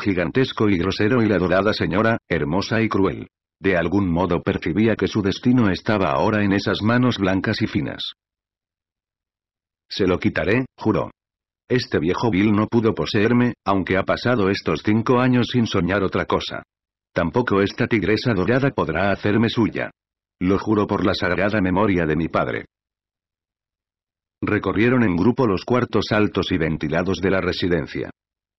gigantesco y grosero y la dorada señora, hermosa y cruel. De algún modo percibía que su destino estaba ahora en esas manos blancas y finas. Se lo quitaré, juró. Este viejo vil no pudo poseerme, aunque ha pasado estos cinco años sin soñar otra cosa. Tampoco esta tigresa dorada podrá hacerme suya. Lo juro por la sagrada memoria de mi padre. Recorrieron en grupo los cuartos altos y ventilados de la residencia.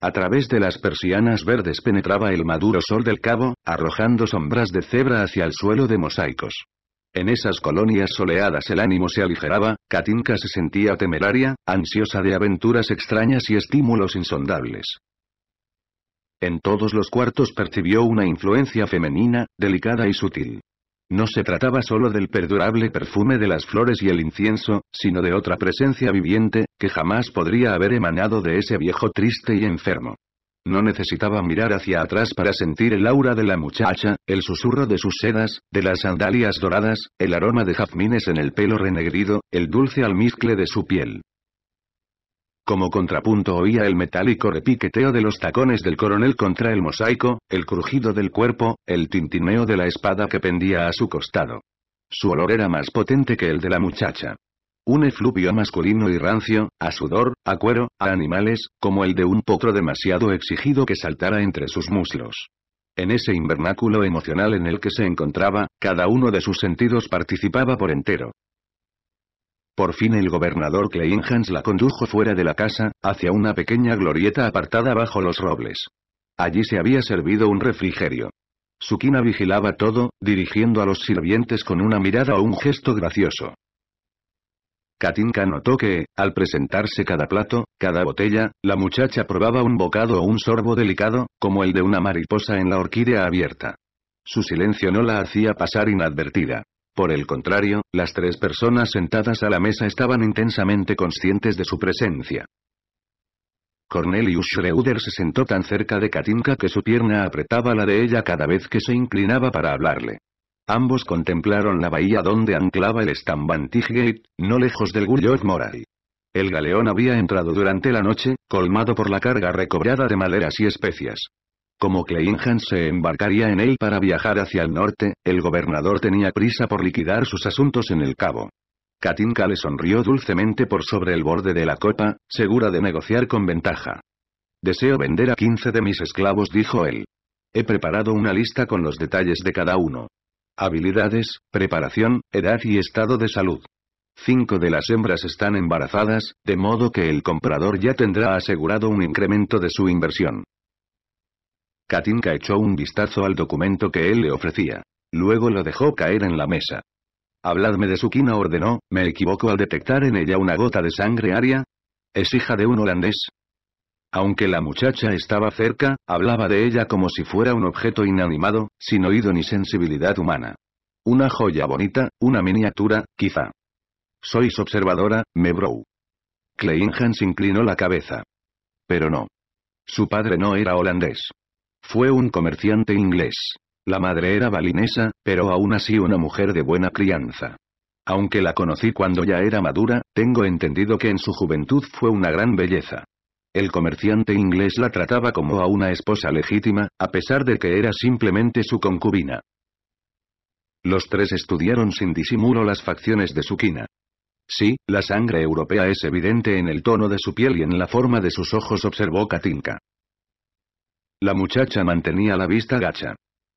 A través de las persianas verdes penetraba el maduro sol del cabo, arrojando sombras de cebra hacia el suelo de mosaicos. En esas colonias soleadas el ánimo se aligeraba, Katinka se sentía temeraria, ansiosa de aventuras extrañas y estímulos insondables. En todos los cuartos percibió una influencia femenina, delicada y sutil. No se trataba solo del perdurable perfume de las flores y el incienso, sino de otra presencia viviente, que jamás podría haber emanado de ese viejo triste y enfermo. No necesitaba mirar hacia atrás para sentir el aura de la muchacha, el susurro de sus sedas, de las sandalias doradas, el aroma de jazmines en el pelo renegrido, el dulce almizcle de su piel. Como contrapunto oía el metálico repiqueteo de los tacones del coronel contra el mosaico, el crujido del cuerpo, el tintineo de la espada que pendía a su costado. Su olor era más potente que el de la muchacha. Un efluvio masculino y rancio, a sudor, a cuero, a animales, como el de un potro demasiado exigido que saltara entre sus muslos. En ese invernáculo emocional en el que se encontraba, cada uno de sus sentidos participaba por entero. Por fin el gobernador Kleinhans la condujo fuera de la casa, hacia una pequeña glorieta apartada bajo los robles. Allí se había servido un refrigerio. Sukina vigilaba todo, dirigiendo a los sirvientes con una mirada o un gesto gracioso. Katinka notó que, al presentarse cada plato, cada botella, la muchacha probaba un bocado o un sorbo delicado, como el de una mariposa en la orquídea abierta. Su silencio no la hacía pasar inadvertida. Por el contrario, las tres personas sentadas a la mesa estaban intensamente conscientes de su presencia. Cornelius Schroeder se sentó tan cerca de Katinka que su pierna apretaba la de ella cada vez que se inclinaba para hablarle. Ambos contemplaron la bahía donde anclaba el Stambantig no lejos del Gulliot Moray. El galeón había entrado durante la noche, colmado por la carga recobrada de maderas y especias. Como Kleinhan se embarcaría en él para viajar hacia el norte, el gobernador tenía prisa por liquidar sus asuntos en el cabo. Katinka le sonrió dulcemente por sobre el borde de la copa, segura de negociar con ventaja. Deseo vender a 15 de mis esclavos, dijo él. He preparado una lista con los detalles de cada uno. Habilidades, preparación, edad y estado de salud. Cinco de las hembras están embarazadas, de modo que el comprador ya tendrá asegurado un incremento de su inversión. Katinka echó un vistazo al documento que él le ofrecía. Luego lo dejó caer en la mesa. Habladme de su quina» ordenó, ¿me equivoco al detectar en ella una gota de sangre aria? ¿Es hija de un holandés? Aunque la muchacha estaba cerca, hablaba de ella como si fuera un objeto inanimado, sin oído ni sensibilidad humana. Una joya bonita, una miniatura, quizá. Sois observadora, Mebrou. Kleinhans inclinó la cabeza. Pero no. Su padre no era holandés. Fue un comerciante inglés. La madre era balinesa, pero aún así una mujer de buena crianza. Aunque la conocí cuando ya era madura, tengo entendido que en su juventud fue una gran belleza. El comerciante inglés la trataba como a una esposa legítima, a pesar de que era simplemente su concubina. Los tres estudiaron sin disimulo las facciones de su quina. Sí, la sangre europea es evidente en el tono de su piel y en la forma de sus ojos, observó Katinka. La muchacha mantenía la vista gacha.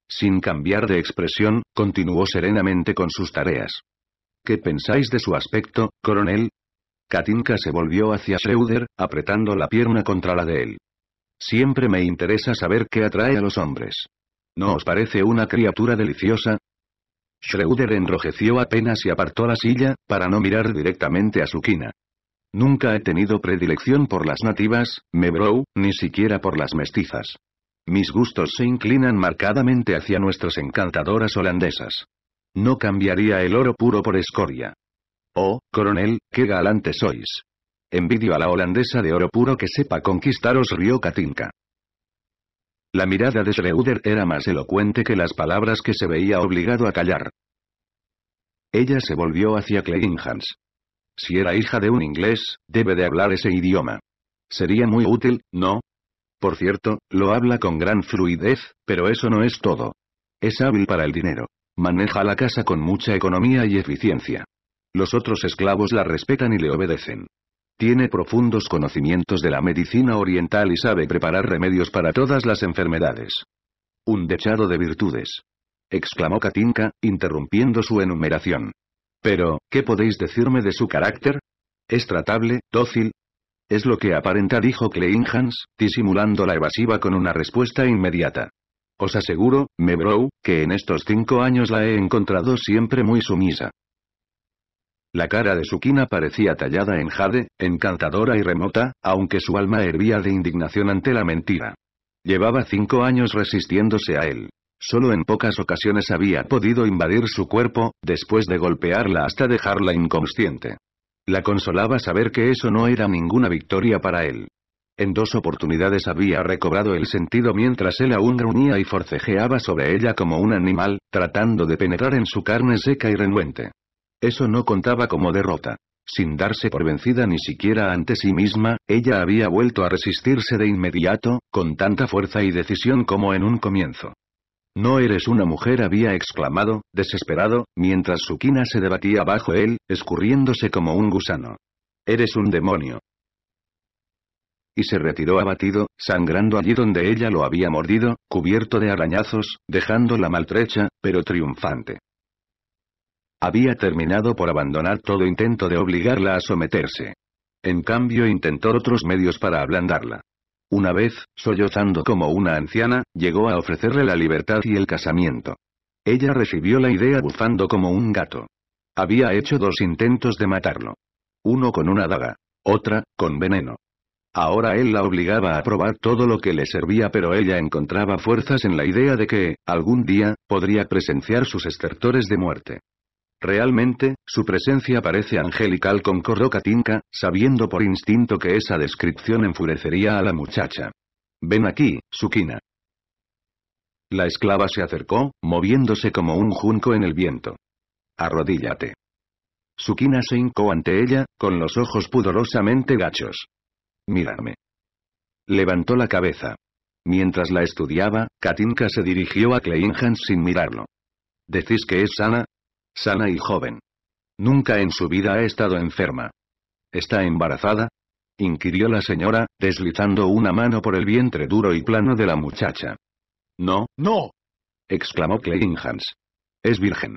Sin cambiar de expresión, continuó serenamente con sus tareas. ¿Qué pensáis de su aspecto, coronel? Katinka se volvió hacia Schroeder, apretando la pierna contra la de él. Siempre me interesa saber qué atrae a los hombres. ¿No os parece una criatura deliciosa? Schroeder enrojeció apenas y apartó la silla, para no mirar directamente a su quina. Nunca he tenido predilección por las nativas, me ni siquiera por las mestizas. Mis gustos se inclinan marcadamente hacia nuestras encantadoras holandesas. No cambiaría el oro puro por escoria. Oh, coronel, qué galante sois. Envidio a la holandesa de oro puro que sepa conquistaros Río Katinka. La mirada de Schreuder era más elocuente que las palabras que se veía obligado a callar. Ella se volvió hacia Kleinhans. Si era hija de un inglés, debe de hablar ese idioma. Sería muy útil, ¿no? Por cierto, lo habla con gran fluidez, pero eso no es todo. Es hábil para el dinero. Maneja la casa con mucha economía y eficiencia. Los otros esclavos la respetan y le obedecen. Tiene profundos conocimientos de la medicina oriental y sabe preparar remedios para todas las enfermedades. Un dechado de virtudes. exclamó Katinka, interrumpiendo su enumeración. Pero, ¿qué podéis decirme de su carácter? Es tratable, dócil, es lo que aparenta dijo Kleinhans, disimulando la evasiva con una respuesta inmediata. Os aseguro, Mebrow, que en estos cinco años la he encontrado siempre muy sumisa. La cara de Sukina parecía tallada en jade, encantadora y remota, aunque su alma hervía de indignación ante la mentira. Llevaba cinco años resistiéndose a él. Solo en pocas ocasiones había podido invadir su cuerpo, después de golpearla hasta dejarla inconsciente. La consolaba saber que eso no era ninguna victoria para él. En dos oportunidades había recobrado el sentido mientras él aún gruñía y forcejeaba sobre ella como un animal, tratando de penetrar en su carne seca y renuente. Eso no contaba como derrota. Sin darse por vencida ni siquiera ante sí misma, ella había vuelto a resistirse de inmediato, con tanta fuerza y decisión como en un comienzo. No eres una mujer había exclamado, desesperado, mientras su quina se debatía bajo él, escurriéndose como un gusano. Eres un demonio. Y se retiró abatido, sangrando allí donde ella lo había mordido, cubierto de arañazos, dejándola maltrecha, pero triunfante. Había terminado por abandonar todo intento de obligarla a someterse. En cambio intentó otros medios para ablandarla. Una vez, sollozando como una anciana, llegó a ofrecerle la libertad y el casamiento. Ella recibió la idea bufando como un gato. Había hecho dos intentos de matarlo. Uno con una daga. Otra, con veneno. Ahora él la obligaba a probar todo lo que le servía pero ella encontraba fuerzas en la idea de que, algún día, podría presenciar sus estertores de muerte. Realmente, su presencia parece angelical concordó Katinka, sabiendo por instinto que esa descripción enfurecería a la muchacha. Ven aquí, Sukina. La esclava se acercó, moviéndose como un junco en el viento. Arrodíllate. Sukina se hincó ante ella, con los ojos pudorosamente gachos. Mírame. Levantó la cabeza. Mientras la estudiaba, Katinka se dirigió a Kleinhans sin mirarlo. ¿Decís que es sana? sana y joven. Nunca en su vida ha estado enferma. ¿Está embarazada? inquirió la señora, deslizando una mano por el vientre duro y plano de la muchacha. No, no, exclamó Kleinhans. Es virgen.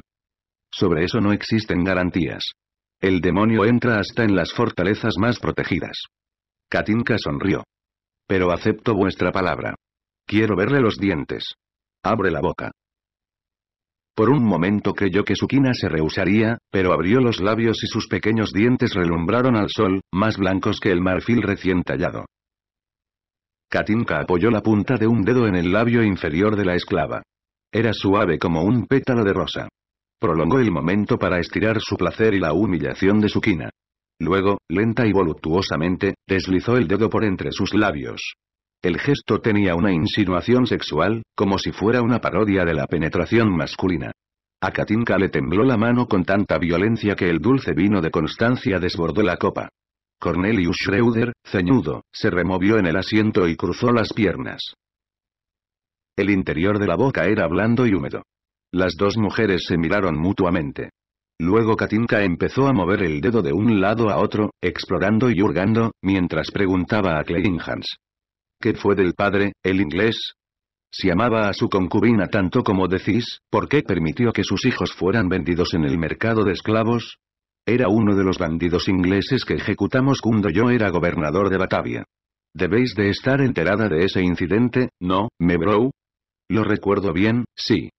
Sobre eso no existen garantías. El demonio entra hasta en las fortalezas más protegidas. Katinka sonrió. Pero acepto vuestra palabra. Quiero verle los dientes. Abre la boca. Por un momento creyó que su quina se rehusaría, pero abrió los labios y sus pequeños dientes relumbraron al sol, más blancos que el marfil recién tallado. Katinka apoyó la punta de un dedo en el labio inferior de la esclava. Era suave como un pétalo de rosa. Prolongó el momento para estirar su placer y la humillación de su quina. Luego, lenta y voluptuosamente, deslizó el dedo por entre sus labios. El gesto tenía una insinuación sexual, como si fuera una parodia de la penetración masculina. A Katinka le tembló la mano con tanta violencia que el dulce vino de Constancia desbordó la copa. Cornelius Schroeder, ceñudo, se removió en el asiento y cruzó las piernas. El interior de la boca era blando y húmedo. Las dos mujeres se miraron mutuamente. Luego Katinka empezó a mover el dedo de un lado a otro, explorando y hurgando, mientras preguntaba a Kleinhans. ¿Qué fue del padre, el inglés? Si amaba a su concubina tanto como decís, ¿por qué permitió que sus hijos fueran vendidos en el mercado de esclavos? Era uno de los bandidos ingleses que ejecutamos cuando yo era gobernador de Batavia. Debéis de estar enterada de ese incidente, ¿no, bro? Lo recuerdo bien, sí.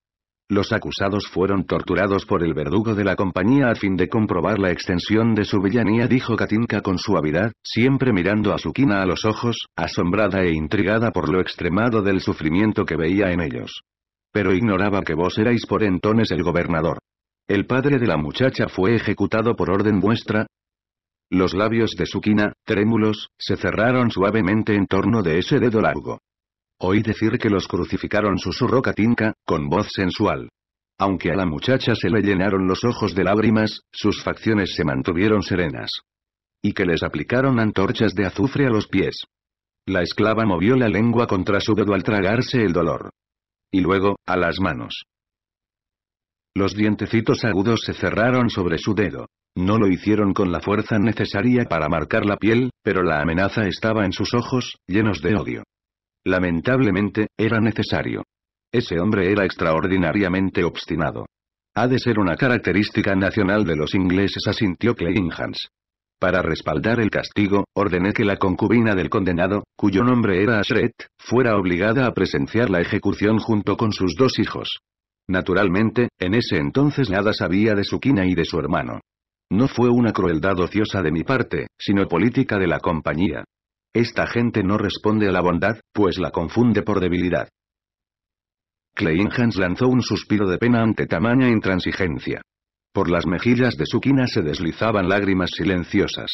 Los acusados fueron torturados por el verdugo de la compañía a fin de comprobar la extensión de su villanía, dijo Katinka con suavidad, siempre mirando a Sukina a los ojos, asombrada e intrigada por lo extremado del sufrimiento que veía en ellos. Pero ignoraba que vos erais por entones el gobernador. El padre de la muchacha fue ejecutado por orden vuestra, los labios de Sukina, trémulos, se cerraron suavemente en torno de ese dedo largo. Oí decir que los crucificaron susurró Katinka, con voz sensual. Aunque a la muchacha se le llenaron los ojos de lágrimas, sus facciones se mantuvieron serenas. Y que les aplicaron antorchas de azufre a los pies. La esclava movió la lengua contra su dedo al tragarse el dolor. Y luego, a las manos. Los dientecitos agudos se cerraron sobre su dedo. No lo hicieron con la fuerza necesaria para marcar la piel, pero la amenaza estaba en sus ojos, llenos de odio. Lamentablemente, era necesario. Ese hombre era extraordinariamente obstinado. Ha de ser una característica nacional de los ingleses, asintió Kleinhans. Para respaldar el castigo, ordené que la concubina del condenado, cuyo nombre era Ashret, fuera obligada a presenciar la ejecución junto con sus dos hijos. Naturalmente, en ese entonces nada sabía de su quina y de su hermano. No fue una crueldad ociosa de mi parte, sino política de la compañía. Esta gente no responde a la bondad, pues la confunde por debilidad. Kleinhans lanzó un suspiro de pena ante tamaña intransigencia. Por las mejillas de su quina se deslizaban lágrimas silenciosas.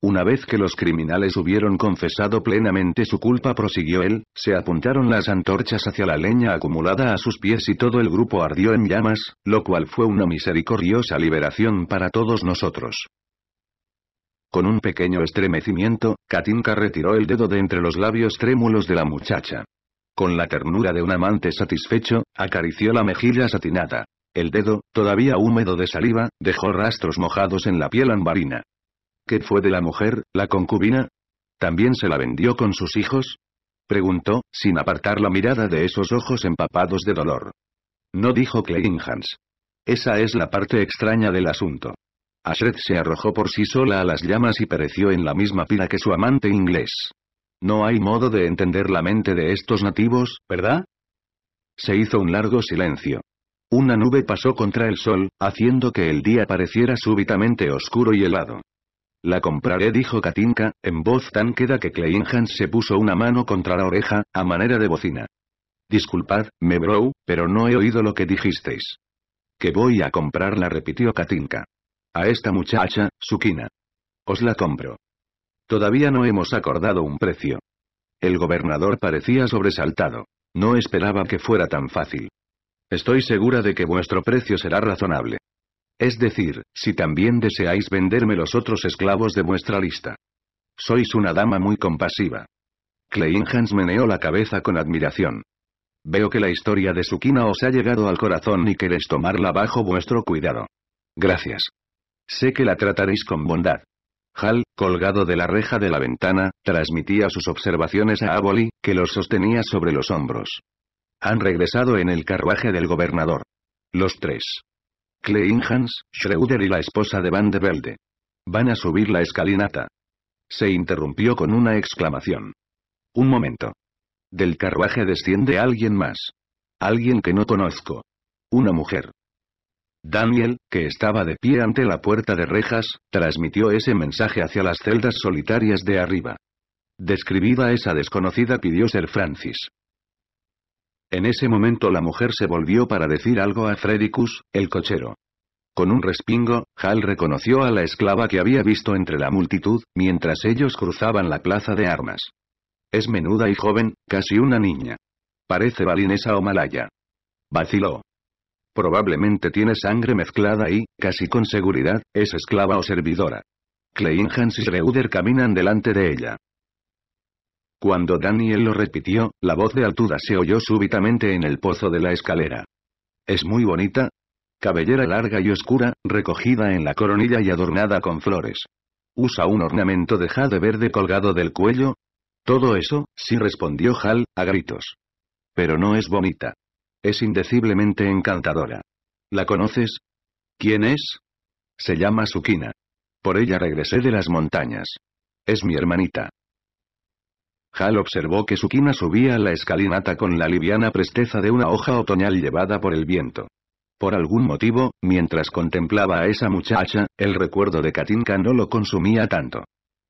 Una vez que los criminales hubieron confesado plenamente su culpa, prosiguió él, se apuntaron las antorchas hacia la leña acumulada a sus pies y todo el grupo ardió en llamas, lo cual fue una misericordiosa liberación para todos nosotros. Con un pequeño estremecimiento, Katinka retiró el dedo de entre los labios trémulos de la muchacha. Con la ternura de un amante satisfecho, acarició la mejilla satinada. El dedo, todavía húmedo de saliva, dejó rastros mojados en la piel ambarina. ¿Qué fue de la mujer, la concubina? ¿También se la vendió con sus hijos? Preguntó, sin apartar la mirada de esos ojos empapados de dolor. No dijo Hans. Esa es la parte extraña del asunto. Ashred se arrojó por sí sola a las llamas y pereció en la misma pira que su amante inglés. No hay modo de entender la mente de estos nativos, ¿verdad? Se hizo un largo silencio. Una nube pasó contra el sol, haciendo que el día pareciera súbitamente oscuro y helado. La compraré, dijo Katinka, en voz tan queda que Kleinhans se puso una mano contra la oreja, a manera de bocina. Disculpad, bro pero no he oído lo que dijisteis. Que voy a comprarla, repitió Katinka. A esta muchacha, Sukina. Os la compro. Todavía no hemos acordado un precio. El gobernador parecía sobresaltado. No esperaba que fuera tan fácil. Estoy segura de que vuestro precio será razonable. Es decir, si también deseáis venderme los otros esclavos de vuestra lista. Sois una dama muy compasiva. Klein Hans meneó la cabeza con admiración. Veo que la historia de Sukina os ha llegado al corazón y queréis tomarla bajo vuestro cuidado. Gracias. Sé que la trataréis con bondad. Hal, colgado de la reja de la ventana, transmitía sus observaciones a Aboli, que los sostenía sobre los hombros. Han regresado en el carruaje del gobernador. Los tres. Kleinhans, Schroeder y la esposa de Van de Velde. Van a subir la escalinata. Se interrumpió con una exclamación. Un momento. Del carruaje desciende alguien más. Alguien que no conozco. Una mujer. Daniel, que estaba de pie ante la puerta de rejas, transmitió ese mensaje hacia las celdas solitarias de arriba. Describida esa desconocida pidió ser Francis. En ese momento la mujer se volvió para decir algo a Fredicus, el cochero. Con un respingo, Hal reconoció a la esclava que había visto entre la multitud, mientras ellos cruzaban la plaza de armas. Es menuda y joven, casi una niña. Parece balinesa o malaya. Vaciló. Probablemente tiene sangre mezclada y, casi con seguridad, es esclava o servidora. Hans y Reuder caminan delante de ella. Cuando Daniel lo repitió, la voz de Altuda se oyó súbitamente en el pozo de la escalera. Es muy bonita. Cabellera larga y oscura, recogida en la coronilla y adornada con flores. Usa un ornamento de jade verde colgado del cuello. Todo eso, sí respondió Hal, a gritos. Pero no es bonita. Es indeciblemente encantadora. ¿La conoces? ¿Quién es? Se llama Sukina. Por ella regresé de las montañas. Es mi hermanita. Hal observó que Sukina subía la escalinata con la liviana presteza de una hoja otoñal llevada por el viento. Por algún motivo, mientras contemplaba a esa muchacha, el recuerdo de Katinka no lo consumía tanto.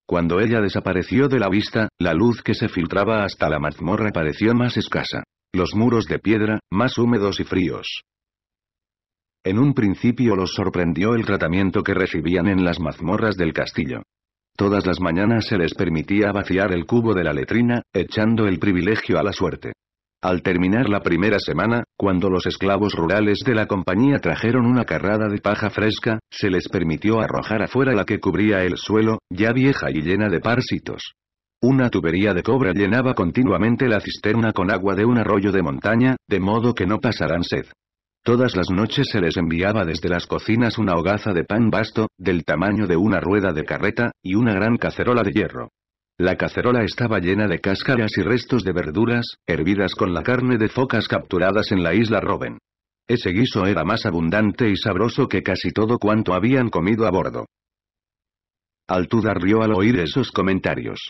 Cuando ella desapareció de la vista, la luz que se filtraba hasta la mazmorra pareció más escasa. Los muros de piedra, más húmedos y fríos. En un principio los sorprendió el tratamiento que recibían en las mazmorras del castillo. Todas las mañanas se les permitía vaciar el cubo de la letrina, echando el privilegio a la suerte. Al terminar la primera semana, cuando los esclavos rurales de la compañía trajeron una carrada de paja fresca, se les permitió arrojar afuera la que cubría el suelo, ya vieja y llena de parsitos. Una tubería de cobre llenaba continuamente la cisterna con agua de un arroyo de montaña, de modo que no pasaran sed. Todas las noches se les enviaba desde las cocinas una hogaza de pan vasto, del tamaño de una rueda de carreta, y una gran cacerola de hierro. La cacerola estaba llena de cáscaras y restos de verduras, hervidas con la carne de focas capturadas en la isla Robben. Ese guiso era más abundante y sabroso que casi todo cuanto habían comido a bordo. Altuda rió al oír esos comentarios.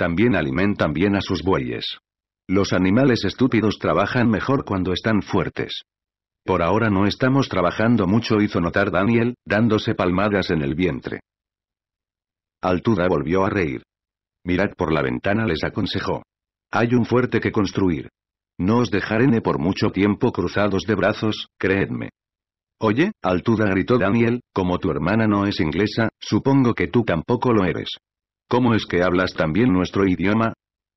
También alimentan bien a sus bueyes. Los animales estúpidos trabajan mejor cuando están fuertes. Por ahora no estamos trabajando mucho, hizo notar Daniel, dándose palmadas en el vientre. Altuda volvió a reír. Mirad por la ventana, les aconsejó. Hay un fuerte que construir. No os dejaré por mucho tiempo cruzados de brazos, creedme. Oye, Altuda gritó Daniel, como tu hermana no es inglesa, supongo que tú tampoco lo eres. ¿Cómo es que hablas también nuestro idioma?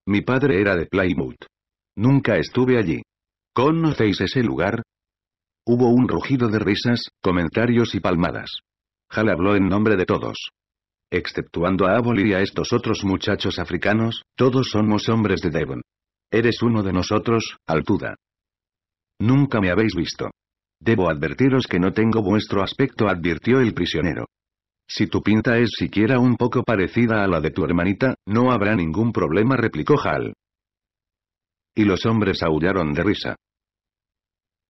Mi padre era de Plymouth. Nunca estuve allí. ¿Conocéis ese lugar? Hubo un rugido de risas, comentarios y palmadas. Hal habló en nombre de todos. Exceptuando a Abol y a estos otros muchachos africanos, todos somos hombres de Devon. Eres uno de nosotros, Altuda. Nunca me habéis visto. Debo advertiros que no tengo vuestro aspecto, advirtió el prisionero. Si tu pinta es siquiera un poco parecida a la de tu hermanita, no habrá ningún problema, replicó Hal. Y los hombres aullaron de risa.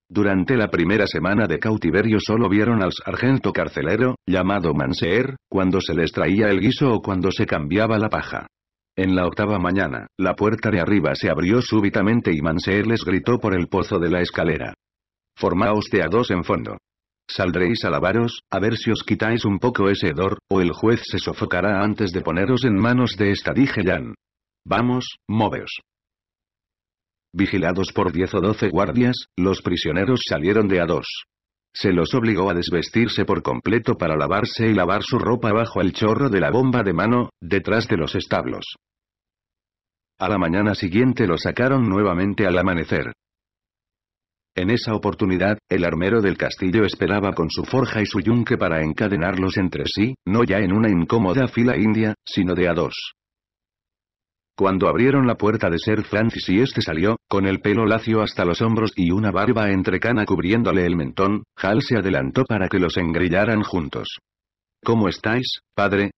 Durante la primera semana de cautiverio solo vieron al sargento carcelero, llamado Manseer, cuando se les traía el guiso o cuando se cambiaba la paja. En la octava mañana, la puerta de arriba se abrió súbitamente y Manseer les gritó por el pozo de la escalera. Formaos de a dos en fondo. Saldréis a lavaros, a ver si os quitáis un poco ese hedor, o el juez se sofocará antes de poneros en manos de esta dije Jan. Vamos, móveos. Vigilados por 10 o doce guardias, los prisioneros salieron de a dos. Se los obligó a desvestirse por completo para lavarse y lavar su ropa bajo el chorro de la bomba de mano, detrás de los establos. A la mañana siguiente lo sacaron nuevamente al amanecer. En esa oportunidad, el armero del castillo esperaba con su forja y su yunque para encadenarlos entre sí, no ya en una incómoda fila india, sino de a dos. Cuando abrieron la puerta de Sir Francis y este salió, con el pelo lacio hasta los hombros y una barba entrecana cubriéndole el mentón, Hal se adelantó para que los engrillaran juntos. ¿Cómo estáis, padre?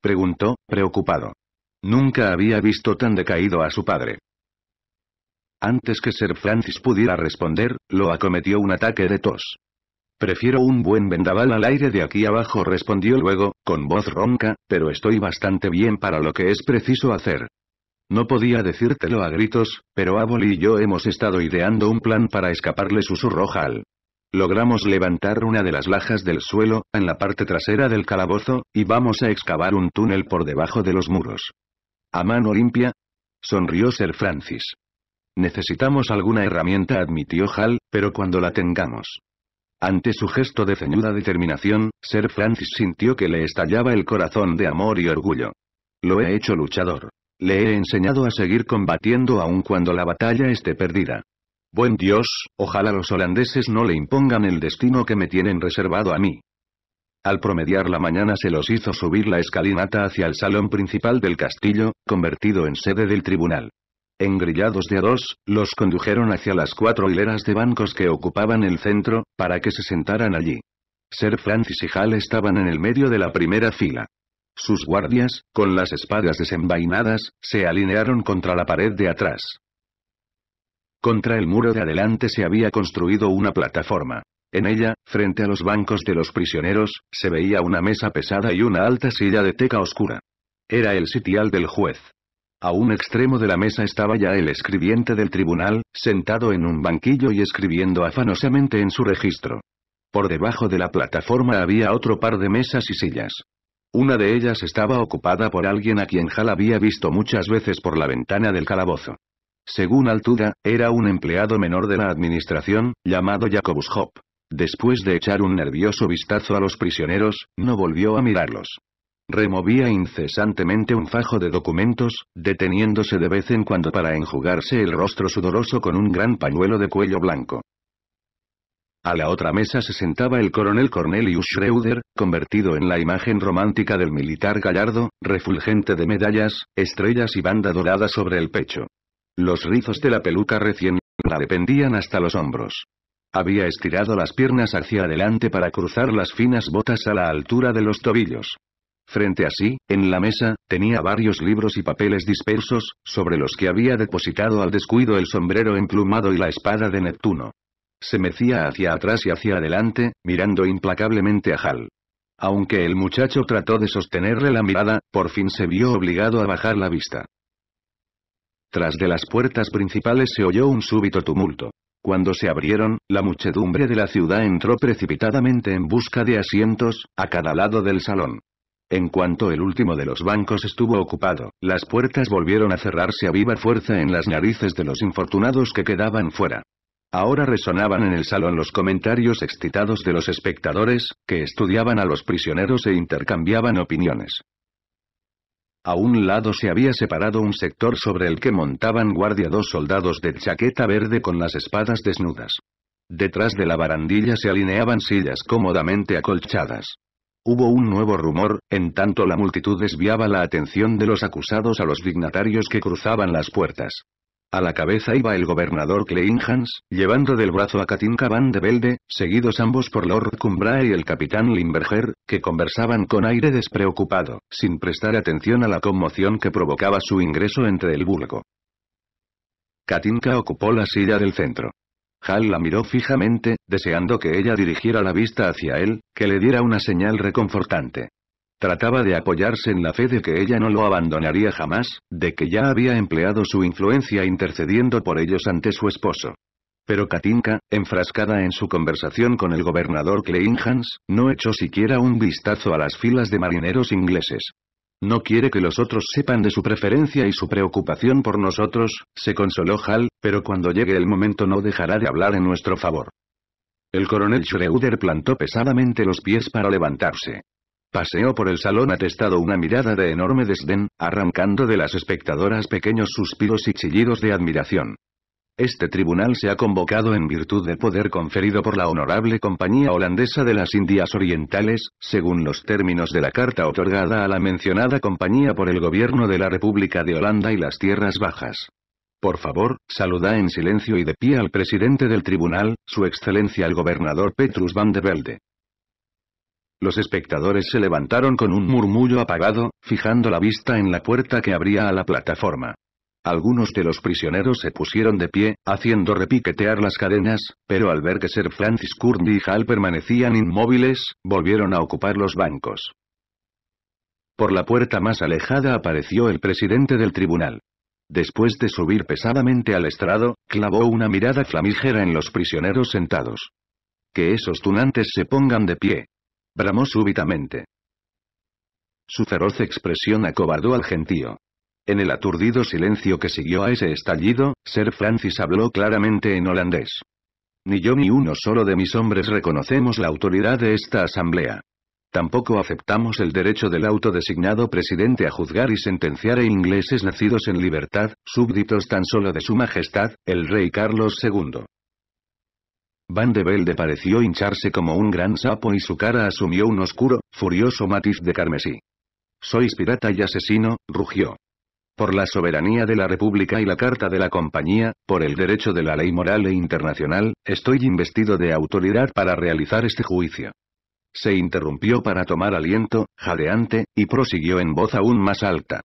preguntó, preocupado. Nunca había visto tan decaído a su padre. Antes que Sir Francis pudiera responder, lo acometió un ataque de tos. Prefiero un buen vendaval al aire de aquí abajo respondió luego, con voz ronca, pero estoy bastante bien para lo que es preciso hacer. No podía decírtelo a gritos, pero Aboli y yo hemos estado ideando un plan para escaparle susurrojal. Logramos levantar una de las lajas del suelo, en la parte trasera del calabozo, y vamos a excavar un túnel por debajo de los muros. A mano limpia. Sonrió Sir Francis. Necesitamos alguna herramienta admitió Hal, pero cuando la tengamos. Ante su gesto de ceñuda determinación, Sir Francis sintió que le estallaba el corazón de amor y orgullo. Lo he hecho luchador. Le he enseñado a seguir combatiendo aun cuando la batalla esté perdida. Buen Dios, ojalá los holandeses no le impongan el destino que me tienen reservado a mí. Al promediar la mañana se los hizo subir la escalinata hacia el salón principal del castillo, convertido en sede del tribunal engrillados de a dos, los condujeron hacia las cuatro hileras de bancos que ocupaban el centro, para que se sentaran allí. Sir Francis y Hall estaban en el medio de la primera fila. Sus guardias, con las espadas desenvainadas, se alinearon contra la pared de atrás. Contra el muro de adelante se había construido una plataforma. En ella, frente a los bancos de los prisioneros, se veía una mesa pesada y una alta silla de teca oscura. Era el sitial del juez. A un extremo de la mesa estaba ya el escribiente del tribunal, sentado en un banquillo y escribiendo afanosamente en su registro. Por debajo de la plataforma había otro par de mesas y sillas. Una de ellas estaba ocupada por alguien a quien Hal había visto muchas veces por la ventana del calabozo. Según Altura, era un empleado menor de la administración, llamado Jacobus Hop. Después de echar un nervioso vistazo a los prisioneros, no volvió a mirarlos. Removía incesantemente un fajo de documentos, deteniéndose de vez en cuando para enjugarse el rostro sudoroso con un gran pañuelo de cuello blanco. A la otra mesa se sentaba el coronel Cornelius Schroeder, convertido en la imagen romántica del militar gallardo, refulgente de medallas, estrellas y banda dorada sobre el pecho. Los rizos de la peluca recién la dependían hasta los hombros. Había estirado las piernas hacia adelante para cruzar las finas botas a la altura de los tobillos. Frente a sí, en la mesa, tenía varios libros y papeles dispersos, sobre los que había depositado al descuido el sombrero emplumado y la espada de Neptuno. Se mecía hacia atrás y hacia adelante, mirando implacablemente a Hal. Aunque el muchacho trató de sostenerle la mirada, por fin se vio obligado a bajar la vista. Tras de las puertas principales se oyó un súbito tumulto. Cuando se abrieron, la muchedumbre de la ciudad entró precipitadamente en busca de asientos, a cada lado del salón. En cuanto el último de los bancos estuvo ocupado, las puertas volvieron a cerrarse a viva fuerza en las narices de los infortunados que quedaban fuera. Ahora resonaban en el salón los comentarios excitados de los espectadores, que estudiaban a los prisioneros e intercambiaban opiniones. A un lado se había separado un sector sobre el que montaban guardia dos soldados de chaqueta verde con las espadas desnudas. Detrás de la barandilla se alineaban sillas cómodamente acolchadas. Hubo un nuevo rumor, en tanto la multitud desviaba la atención de los acusados a los dignatarios que cruzaban las puertas. A la cabeza iba el gobernador Kleinhans, llevando del brazo a Katinka van de Velde, seguidos ambos por Lord Cumbrae y el capitán Limberger, que conversaban con aire despreocupado, sin prestar atención a la conmoción que provocaba su ingreso entre el vulgo. Katinka ocupó la silla del centro. Hal la miró fijamente, deseando que ella dirigiera la vista hacia él, que le diera una señal reconfortante. Trataba de apoyarse en la fe de que ella no lo abandonaría jamás, de que ya había empleado su influencia intercediendo por ellos ante su esposo. Pero Katinka, enfrascada en su conversación con el gobernador Kleinhans, no echó siquiera un vistazo a las filas de marineros ingleses. No quiere que los otros sepan de su preferencia y su preocupación por nosotros, se consoló Hal, pero cuando llegue el momento no dejará de hablar en nuestro favor. El coronel Schroeder plantó pesadamente los pies para levantarse. Paseó por el salón atestado una mirada de enorme desdén, arrancando de las espectadoras pequeños suspiros y chillidos de admiración. Este tribunal se ha convocado en virtud del poder conferido por la Honorable Compañía Holandesa de las Indias Orientales, según los términos de la carta otorgada a la mencionada compañía por el Gobierno de la República de Holanda y las Tierras Bajas. Por favor, saluda en silencio y de pie al presidente del tribunal, su excelencia el gobernador Petrus van der Velde. Los espectadores se levantaron con un murmullo apagado, fijando la vista en la puerta que abría a la plataforma. Algunos de los prisioneros se pusieron de pie, haciendo repiquetear las cadenas, pero al ver que Sir Francis Courtney y Hal permanecían inmóviles, volvieron a ocupar los bancos. Por la puerta más alejada apareció el presidente del tribunal. Después de subir pesadamente al estrado, clavó una mirada flamígera en los prisioneros sentados. Que esos tunantes se pongan de pie. Bramó súbitamente. Su feroz expresión acobardó al gentío. En el aturdido silencio que siguió a ese estallido, Sir Francis habló claramente en holandés. Ni yo ni uno solo de mis hombres reconocemos la autoridad de esta asamblea. Tampoco aceptamos el derecho del autodesignado presidente a juzgar y sentenciar a ingleses nacidos en libertad, súbditos tan solo de su majestad, el rey Carlos II. Van de Velde pareció hincharse como un gran sapo y su cara asumió un oscuro, furioso matiz de carmesí. Sois pirata y asesino, rugió por la soberanía de la República y la Carta de la Compañía, por el derecho de la ley moral e internacional, estoy investido de autoridad para realizar este juicio. Se interrumpió para tomar aliento, jadeante, y prosiguió en voz aún más alta.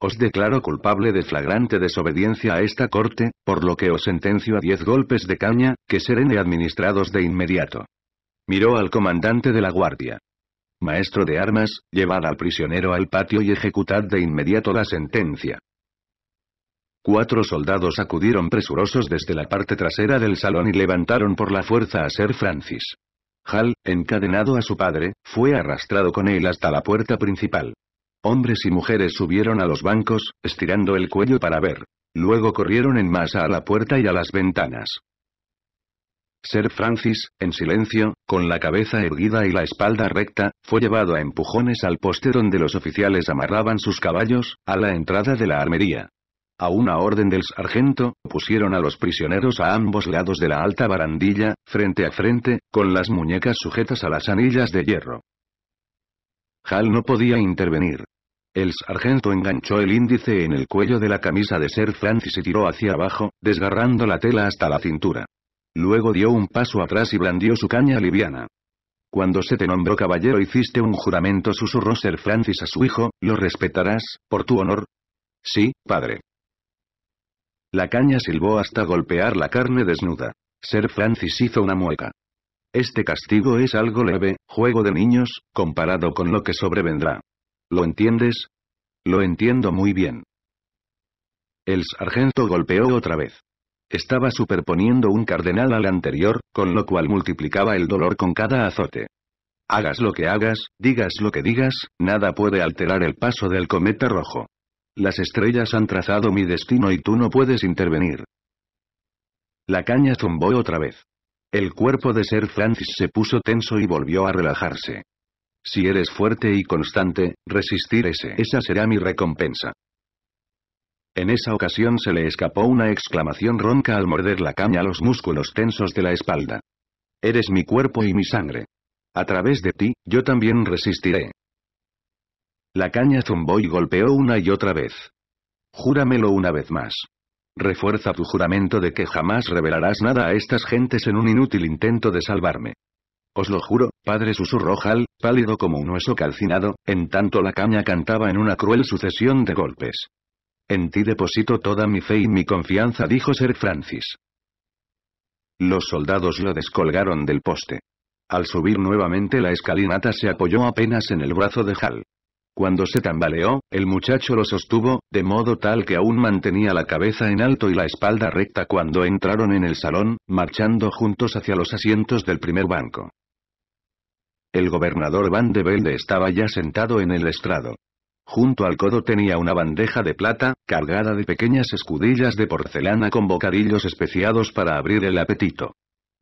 Os declaro culpable de flagrante desobediencia a esta corte, por lo que os sentencio a diez golpes de caña, que seré administrados de inmediato. Miró al comandante de la guardia. Maestro de armas, llevad al prisionero al patio y ejecutad de inmediato la sentencia. Cuatro soldados acudieron presurosos desde la parte trasera del salón y levantaron por la fuerza a Sir Francis. Hal, encadenado a su padre, fue arrastrado con él hasta la puerta principal. Hombres y mujeres subieron a los bancos, estirando el cuello para ver. Luego corrieron en masa a la puerta y a las ventanas. Sir Francis, en silencio, con la cabeza erguida y la espalda recta, fue llevado a empujones al poste donde los oficiales amarraban sus caballos, a la entrada de la armería. A una orden del sargento, pusieron a los prisioneros a ambos lados de la alta barandilla, frente a frente, con las muñecas sujetas a las anillas de hierro. Hal no podía intervenir. El sargento enganchó el índice en el cuello de la camisa de Sir Francis y tiró hacia abajo, desgarrando la tela hasta la cintura. Luego dio un paso atrás y blandió su caña liviana. Cuando se te nombró caballero hiciste un juramento susurró Sir Francis a su hijo, ¿lo respetarás, por tu honor? Sí, padre. La caña silbó hasta golpear la carne desnuda. Sir Francis hizo una mueca. Este castigo es algo leve, juego de niños, comparado con lo que sobrevendrá. ¿Lo entiendes? Lo entiendo muy bien. El sargento golpeó otra vez. Estaba superponiendo un cardenal al anterior, con lo cual multiplicaba el dolor con cada azote. Hagas lo que hagas, digas lo que digas, nada puede alterar el paso del cometa rojo. Las estrellas han trazado mi destino y tú no puedes intervenir. La caña zumbó otra vez. El cuerpo de Sir Francis se puso tenso y volvió a relajarse. Si eres fuerte y constante, resistir ese. Esa será mi recompensa. En esa ocasión se le escapó una exclamación ronca al morder la caña los músculos tensos de la espalda. Eres mi cuerpo y mi sangre. A través de ti, yo también resistiré. La caña zumbó y golpeó una y otra vez. Júramelo una vez más. Refuerza tu juramento de que jamás revelarás nada a estas gentes en un inútil intento de salvarme. Os lo juro, padre susurró pálido como un hueso calcinado, en tanto la caña cantaba en una cruel sucesión de golpes. En ti deposito toda mi fe y mi confianza dijo Sir Francis. Los soldados lo descolgaron del poste. Al subir nuevamente la escalinata se apoyó apenas en el brazo de Hal. Cuando se tambaleó, el muchacho lo sostuvo, de modo tal que aún mantenía la cabeza en alto y la espalda recta cuando entraron en el salón, marchando juntos hacia los asientos del primer banco. El gobernador Van de Velde estaba ya sentado en el estrado. Junto al codo tenía una bandeja de plata, cargada de pequeñas escudillas de porcelana con bocadillos especiados para abrir el apetito.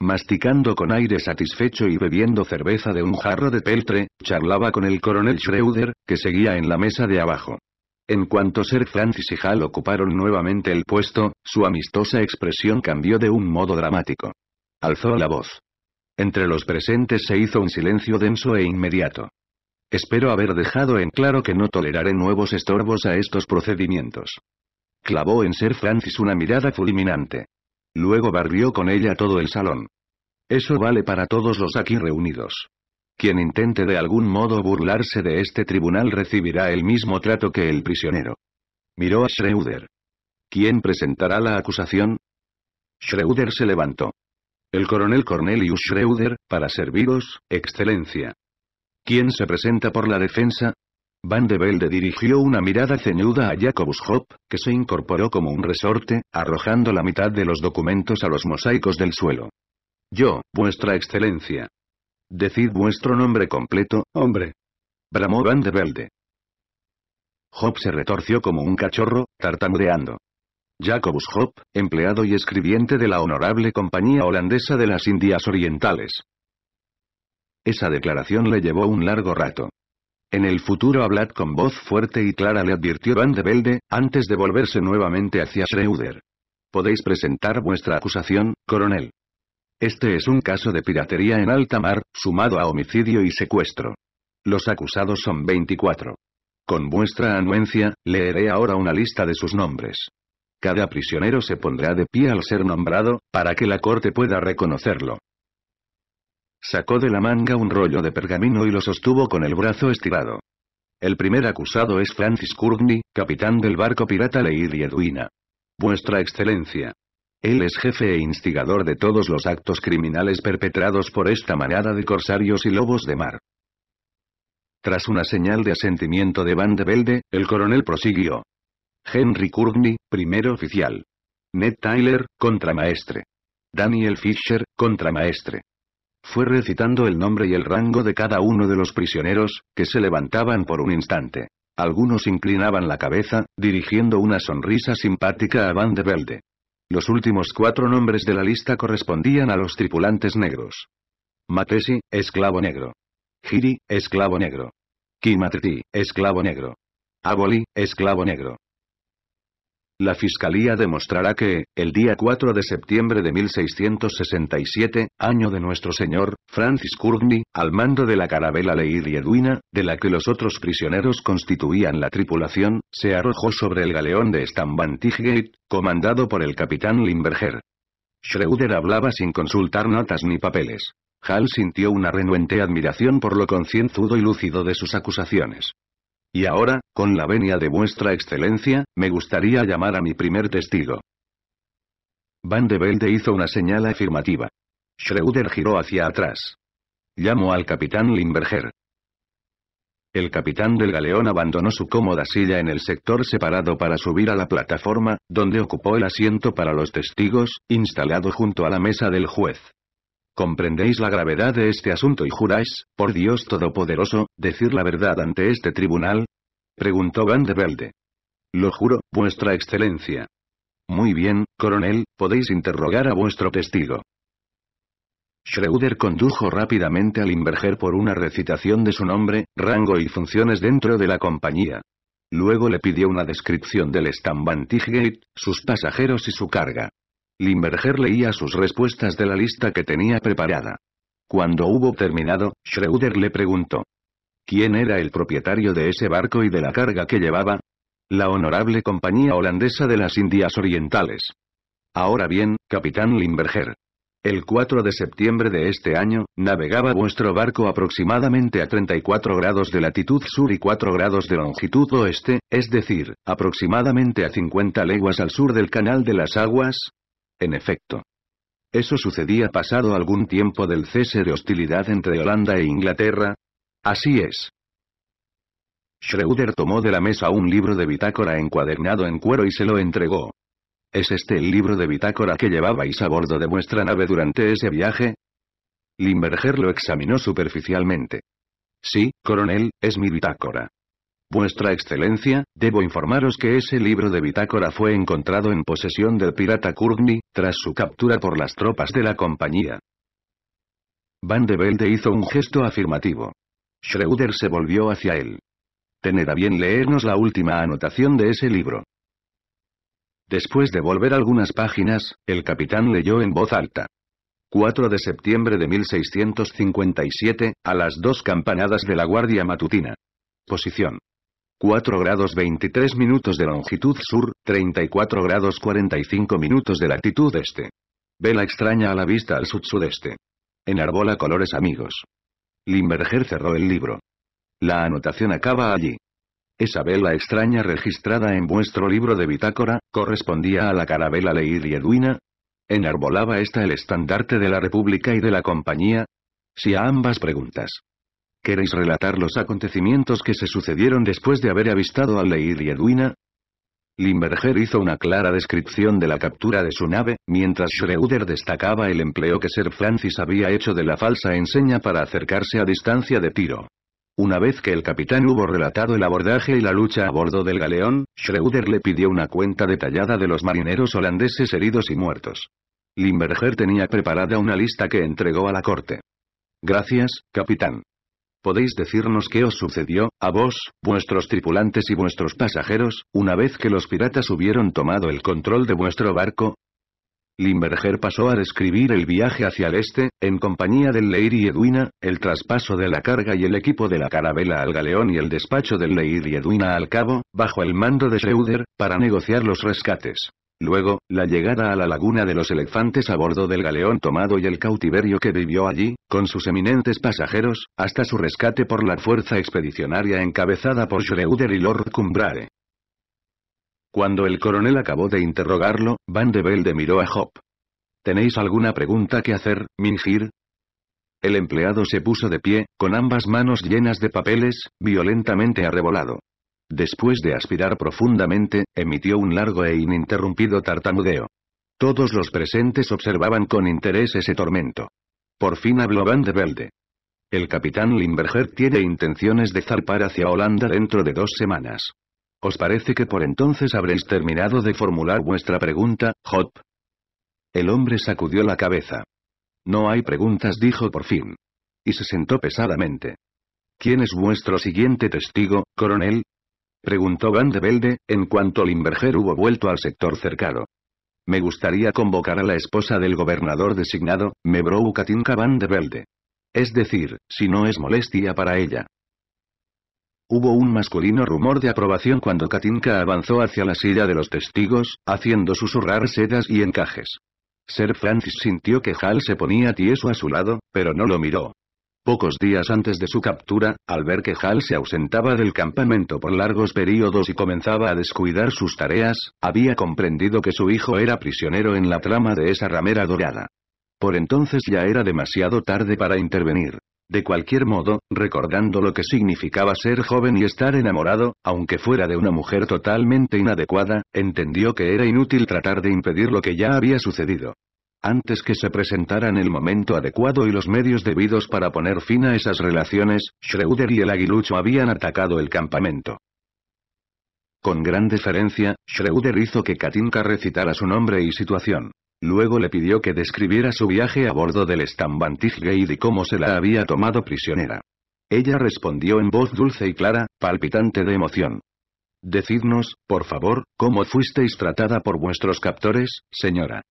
Masticando con aire satisfecho y bebiendo cerveza de un jarro de peltre, charlaba con el coronel Schroeder, que seguía en la mesa de abajo. En cuanto Sir Francis y Hall ocuparon nuevamente el puesto, su amistosa expresión cambió de un modo dramático. Alzó la voz. Entre los presentes se hizo un silencio denso e inmediato. Espero haber dejado en claro que no toleraré nuevos estorbos a estos procedimientos. Clavó en Sir Francis una mirada fulminante. Luego barrió con ella todo el salón. Eso vale para todos los aquí reunidos. Quien intente de algún modo burlarse de este tribunal recibirá el mismo trato que el prisionero. Miró a Schroeder. ¿Quién presentará la acusación? Schroeder se levantó. El coronel Cornelius Schroeder, para serviros, excelencia. ¿Quién se presenta por la defensa? Van de Velde dirigió una mirada ceñuda a Jacobus Hop, que se incorporó como un resorte, arrojando la mitad de los documentos a los mosaicos del suelo. Yo, vuestra excelencia. Decid vuestro nombre completo, hombre. Bramó Van de Velde. Hop se retorció como un cachorro, tartamudeando. Jacobus Hop, empleado y escribiente de la honorable Compañía Holandesa de las Indias Orientales. Esa declaración le llevó un largo rato. En el futuro hablad con voz fuerte y clara le advirtió Van de Velde, antes de volverse nuevamente hacia Schreuder. Podéis presentar vuestra acusación, coronel. Este es un caso de piratería en alta mar, sumado a homicidio y secuestro. Los acusados son 24. Con vuestra anuencia, leeré ahora una lista de sus nombres. Cada prisionero se pondrá de pie al ser nombrado, para que la corte pueda reconocerlo. Sacó de la manga un rollo de pergamino y lo sostuvo con el brazo estirado. El primer acusado es Francis Courtney, capitán del barco pirata Lady Edwina. Vuestra Excelencia. Él es jefe e instigador de todos los actos criminales perpetrados por esta manada de corsarios y lobos de mar. Tras una señal de asentimiento de Van de Velde, el coronel prosiguió. Henry Courtney, primer oficial. Ned Tyler, contramaestre. Daniel Fisher, contramaestre. Fue recitando el nombre y el rango de cada uno de los prisioneros, que se levantaban por un instante. Algunos inclinaban la cabeza, dirigiendo una sonrisa simpática a Van de Velde. Los últimos cuatro nombres de la lista correspondían a los tripulantes negros. Matesi, esclavo negro. Giri, esclavo negro. Kimatriti, esclavo negro. Aboli, esclavo negro. La fiscalía demostrará que, el día 4 de septiembre de 1667, año de nuestro señor, Francis Courtney, al mando de la carabela Lady Edwina, de la que los otros prisioneros constituían la tripulación, se arrojó sobre el galeón de Stambantigate, comandado por el capitán Limberger. Schroeder hablaba sin consultar notas ni papeles. Hall sintió una renuente admiración por lo concienzudo y lúcido de sus acusaciones. Y ahora, con la venia de vuestra excelencia, me gustaría llamar a mi primer testigo. Van de Velde hizo una señal afirmativa. Schroeder giró hacia atrás. Llamo al capitán Limberger. El capitán del galeón abandonó su cómoda silla en el sector separado para subir a la plataforma, donde ocupó el asiento para los testigos, instalado junto a la mesa del juez. Comprendéis la gravedad de este asunto y juráis, por Dios Todopoderoso, decir la verdad ante este tribunal? Preguntó Van de Velde. Lo juro, vuestra excelencia. Muy bien, coronel, podéis interrogar a vuestro testigo. Schroeder condujo rápidamente al Inverger por una recitación de su nombre, rango y funciones dentro de la compañía. Luego le pidió una descripción del Stambantigate, sus pasajeros y su carga. Limberger leía sus respuestas de la lista que tenía preparada. Cuando hubo terminado, Schroeder le preguntó. ¿Quién era el propietario de ese barco y de la carga que llevaba? La honorable Compañía Holandesa de las Indias Orientales. Ahora bien, capitán Limberger. El 4 de septiembre de este año, navegaba vuestro barco aproximadamente a 34 grados de latitud sur y 4 grados de longitud oeste, es decir, aproximadamente a 50 leguas al sur del Canal de las Aguas, en efecto. Eso sucedía pasado algún tiempo del cese de hostilidad entre Holanda e Inglaterra. Así es. Schroeder tomó de la mesa un libro de bitácora encuadernado en cuero y se lo entregó. ¿Es este el libro de bitácora que llevabais a bordo de vuestra nave durante ese viaje? Limberger lo examinó superficialmente. Sí, coronel, es mi bitácora. Vuestra Excelencia, debo informaros que ese libro de bitácora fue encontrado en posesión del pirata Kurmi, tras su captura por las tropas de la compañía. Van de Velde hizo un gesto afirmativo. Schroeder se volvió hacia él. Tened a bien leernos la última anotación de ese libro. Después de volver algunas páginas, el capitán leyó en voz alta. 4 de septiembre de 1657, a las dos campanadas de la guardia matutina. Posición. 4 grados 23 minutos de longitud sur, 34 grados 45 minutos de latitud este. Vela extraña a la vista al sud-sudeste. Enarbola colores amigos. Limberger cerró el libro. La anotación acaba allí. Esa vela extraña registrada en vuestro libro de bitácora, correspondía a la carabela y Edwina. ¿Enarbolaba esta el estandarte de la República y de la Compañía? Si a ambas preguntas ¿Queréis relatar los acontecimientos que se sucedieron después de haber avistado a Leir y Edwina? Limberger hizo una clara descripción de la captura de su nave, mientras Schroeder destacaba el empleo que Sir Francis había hecho de la falsa enseña para acercarse a distancia de tiro. Una vez que el capitán hubo relatado el abordaje y la lucha a bordo del galeón, Schroeder le pidió una cuenta detallada de los marineros holandeses heridos y muertos. Limberger tenía preparada una lista que entregó a la corte. Gracias, capitán. ¿Podéis decirnos qué os sucedió, a vos, vuestros tripulantes y vuestros pasajeros, una vez que los piratas hubieron tomado el control de vuestro barco? Limberger pasó a describir el viaje hacia el este, en compañía del Leir y Edwina, el traspaso de la carga y el equipo de la carabela al galeón y el despacho del Leir y Edwina al cabo, bajo el mando de Schroeder, para negociar los rescates. Luego, la llegada a la laguna de los elefantes a bordo del galeón tomado y el cautiverio que vivió allí, con sus eminentes pasajeros, hasta su rescate por la fuerza expedicionaria encabezada por Schroeder y Lord Cumbrare. Cuando el coronel acabó de interrogarlo, Van de Velde miró a Hop. ¿Tenéis alguna pregunta que hacer, Mingir? El empleado se puso de pie, con ambas manos llenas de papeles, violentamente arrebolado. Después de aspirar profundamente, emitió un largo e ininterrumpido tartamudeo. Todos los presentes observaban con interés ese tormento. Por fin habló Van de Velde. El capitán Limberger tiene intenciones de zarpar hacia Holanda dentro de dos semanas. ¿Os parece que por entonces habréis terminado de formular vuestra pregunta, Hop? El hombre sacudió la cabeza. No hay preguntas, dijo por fin. Y se sentó pesadamente. ¿Quién es vuestro siguiente testigo, coronel? Preguntó Van de Velde, en cuanto Limberger hubo vuelto al sector cercado. Me gustaría convocar a la esposa del gobernador designado, Mebrou Katinka Van de Velde. Es decir, si no es molestia para ella. Hubo un masculino rumor de aprobación cuando Katinka avanzó hacia la silla de los testigos, haciendo susurrar sedas y encajes. Sir Francis sintió que Hal se ponía tieso a su lado, pero no lo miró. Pocos días antes de su captura, al ver que Hal se ausentaba del campamento por largos periodos y comenzaba a descuidar sus tareas, había comprendido que su hijo era prisionero en la trama de esa ramera dorada. Por entonces ya era demasiado tarde para intervenir. De cualquier modo, recordando lo que significaba ser joven y estar enamorado, aunque fuera de una mujer totalmente inadecuada, entendió que era inútil tratar de impedir lo que ya había sucedido. Antes que se presentaran el momento adecuado y los medios debidos para poner fin a esas relaciones, Schroeder y el aguilucho habían atacado el campamento. Con gran deferencia, Schroeder hizo que Katinka recitara su nombre y situación. Luego le pidió que describiera su viaje a bordo del Stambantichgate y cómo se la había tomado prisionera. Ella respondió en voz dulce y clara, palpitante de emoción. Decidnos, por favor, cómo fuisteis tratada por vuestros captores, señora.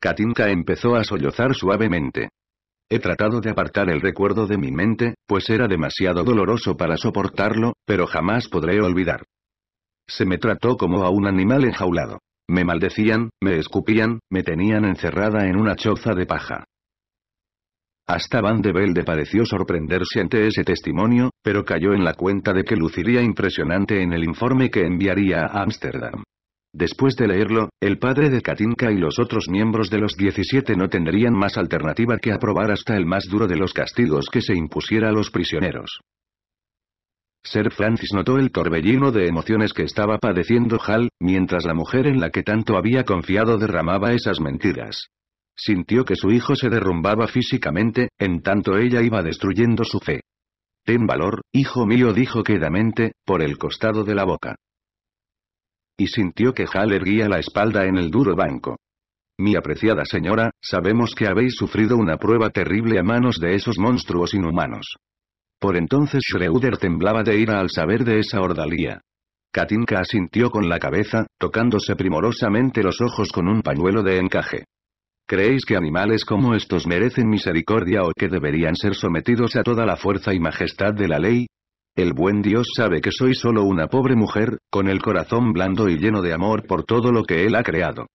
Katinka empezó a sollozar suavemente. He tratado de apartar el recuerdo de mi mente, pues era demasiado doloroso para soportarlo, pero jamás podré olvidar. Se me trató como a un animal enjaulado. Me maldecían, me escupían, me tenían encerrada en una choza de paja. Hasta Van de Velde pareció sorprenderse ante ese testimonio, pero cayó en la cuenta de que luciría impresionante en el informe que enviaría a Ámsterdam. Después de leerlo, el padre de Katinka y los otros miembros de los 17 no tendrían más alternativa que aprobar hasta el más duro de los castigos que se impusiera a los prisioneros. Sir Francis notó el torbellino de emociones que estaba padeciendo Hal, mientras la mujer en la que tanto había confiado derramaba esas mentiras. Sintió que su hijo se derrumbaba físicamente, en tanto ella iba destruyendo su fe. Ten valor, hijo mío dijo quedamente, por el costado de la boca. Y sintió que Hal erguía la espalda en el duro banco. Mi apreciada señora, sabemos que habéis sufrido una prueba terrible a manos de esos monstruos inhumanos. Por entonces Schroeder temblaba de ira al saber de esa ordalía. Katinka asintió con la cabeza, tocándose primorosamente los ojos con un pañuelo de encaje. ¿Creéis que animales como estos merecen misericordia o que deberían ser sometidos a toda la fuerza y majestad de la ley? El buen Dios sabe que soy solo una pobre mujer, con el corazón blando y lleno de amor por todo lo que Él ha creado.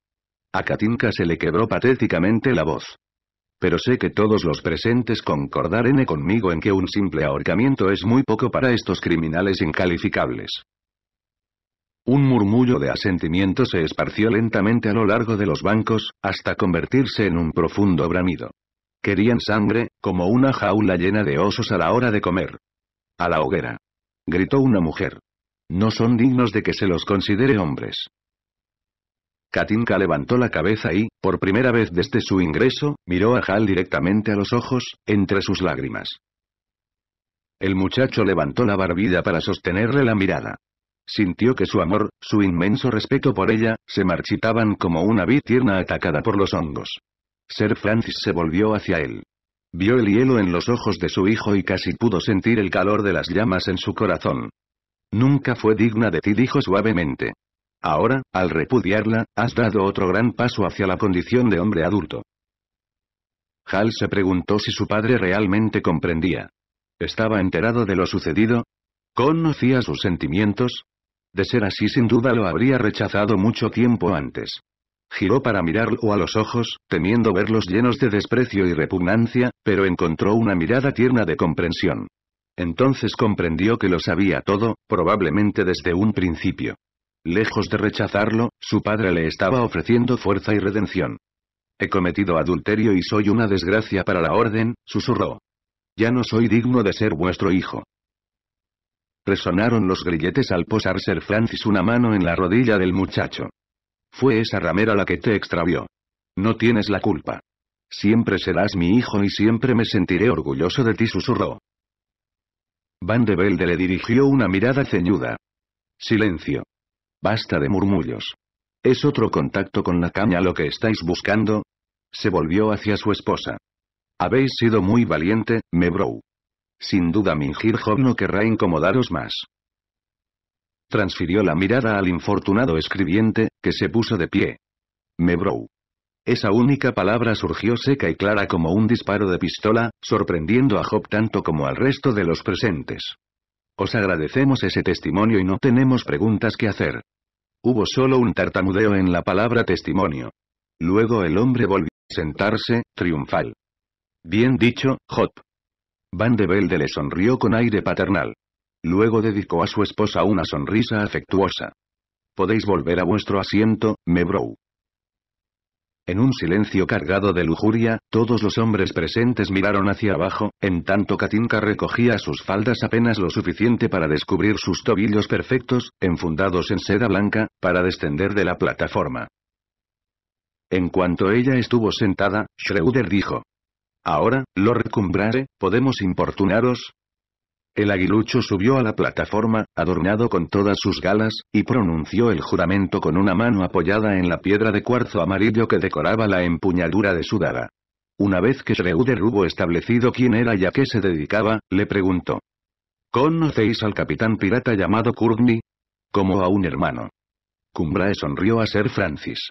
A Katinka se le quebró patéticamente la voz. Pero sé que todos los presentes concordarán conmigo en que un simple ahorcamiento es muy poco para estos criminales incalificables. Un murmullo de asentimiento se esparció lentamente a lo largo de los bancos, hasta convertirse en un profundo bramido. Querían sangre, como una jaula llena de osos a la hora de comer. A la hoguera. Gritó una mujer. No son dignos de que se los considere hombres. Katinka levantó la cabeza y, por primera vez desde su ingreso, miró a Hal directamente a los ojos, entre sus lágrimas. El muchacho levantó la barbilla para sostenerle la mirada. Sintió que su amor, su inmenso respeto por ella, se marchitaban como una vid tierna atacada por los hongos. Sir Francis se volvió hacia él. Vio el hielo en los ojos de su hijo y casi pudo sentir el calor de las llamas en su corazón. Nunca fue digna de ti, dijo suavemente. Ahora, al repudiarla, has dado otro gran paso hacia la condición de hombre adulto. Hal se preguntó si su padre realmente comprendía. ¿Estaba enterado de lo sucedido? ¿Conocía sus sentimientos? De ser así sin duda lo habría rechazado mucho tiempo antes giró para mirarlo a los ojos, temiendo verlos llenos de desprecio y repugnancia, pero encontró una mirada tierna de comprensión. Entonces comprendió que lo sabía todo, probablemente desde un principio. Lejos de rechazarlo, su padre le estaba ofreciendo fuerza y redención. He cometido adulterio y soy una desgracia para la orden, susurró. Ya no soy digno de ser vuestro hijo. Resonaron los grilletes al posar Sir Francis una mano en la rodilla del muchacho. Fue esa ramera la que te extravió. No tienes la culpa. Siempre serás mi hijo y siempre me sentiré orgulloso de ti, susurró. Van de Velde le dirigió una mirada ceñuda. Silencio. Basta de murmullos. ¿Es otro contacto con la caña lo que estáis buscando? Se volvió hacia su esposa. Habéis sido muy valiente, mebrou. Sin duda Mingir Job no querrá incomodaros más transfirió la mirada al infortunado escribiente, que se puso de pie. «Mebrou». Esa única palabra surgió seca y clara como un disparo de pistola, sorprendiendo a Job tanto como al resto de los presentes. Os agradecemos ese testimonio y no tenemos preguntas que hacer. Hubo solo un tartamudeo en la palabra testimonio. Luego el hombre volvió a sentarse, triunfal. Bien dicho, Job. Van de Velde le sonrió con aire paternal. Luego dedicó a su esposa una sonrisa afectuosa. Podéis volver a vuestro asiento, Mebrou». En un silencio cargado de lujuria, todos los hombres presentes miraron hacia abajo, en tanto Katinka recogía sus faldas apenas lo suficiente para descubrir sus tobillos perfectos, enfundados en seda blanca, para descender de la plataforma. En cuanto ella estuvo sentada, Schroeder dijo. Ahora, Lord Cumbrae, podemos importunaros, el aguilucho subió a la plataforma, adornado con todas sus galas, y pronunció el juramento con una mano apoyada en la piedra de cuarzo amarillo que decoraba la empuñadura de su daga. Una vez que Schroeder hubo establecido quién era y a qué se dedicaba, le preguntó. ¿Conocéis al capitán pirata llamado Courtney? Como a un hermano. Cumbrae sonrió a ser Francis.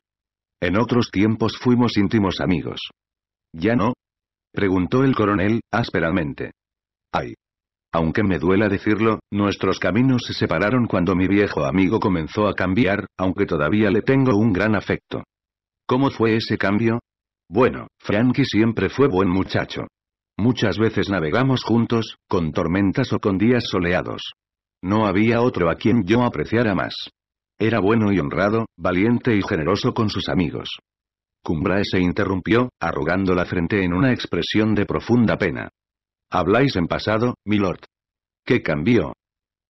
En otros tiempos fuimos íntimos amigos. ¿Ya no? Preguntó el coronel, ásperamente. Ay, aunque me duela decirlo, nuestros caminos se separaron cuando mi viejo amigo comenzó a cambiar, aunque todavía le tengo un gran afecto. ¿Cómo fue ese cambio? Bueno, Frankie siempre fue buen muchacho. Muchas veces navegamos juntos, con tormentas o con días soleados. No había otro a quien yo apreciara más. Era bueno y honrado, valiente y generoso con sus amigos. Cumbrae se interrumpió, arrugando la frente en una expresión de profunda pena. Habláis en pasado, mi Lord? ¿Qué cambió?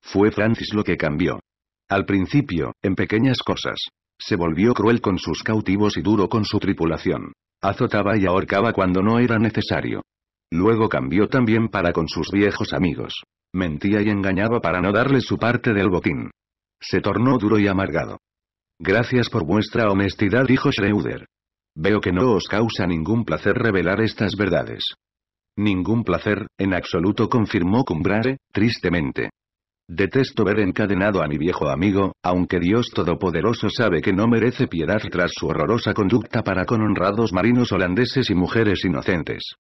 Fue Francis lo que cambió. Al principio, en pequeñas cosas. Se volvió cruel con sus cautivos y duro con su tripulación. Azotaba y ahorcaba cuando no era necesario. Luego cambió también para con sus viejos amigos. Mentía y engañaba para no darle su parte del botín. Se tornó duro y amargado. Gracias por vuestra honestidad, dijo Schroeder. Veo que no os causa ningún placer revelar estas verdades. Ningún placer, en absoluto confirmó Cumbrare, tristemente. Detesto ver encadenado a mi viejo amigo, aunque Dios Todopoderoso sabe que no merece piedad tras su horrorosa conducta para con honrados marinos holandeses y mujeres inocentes.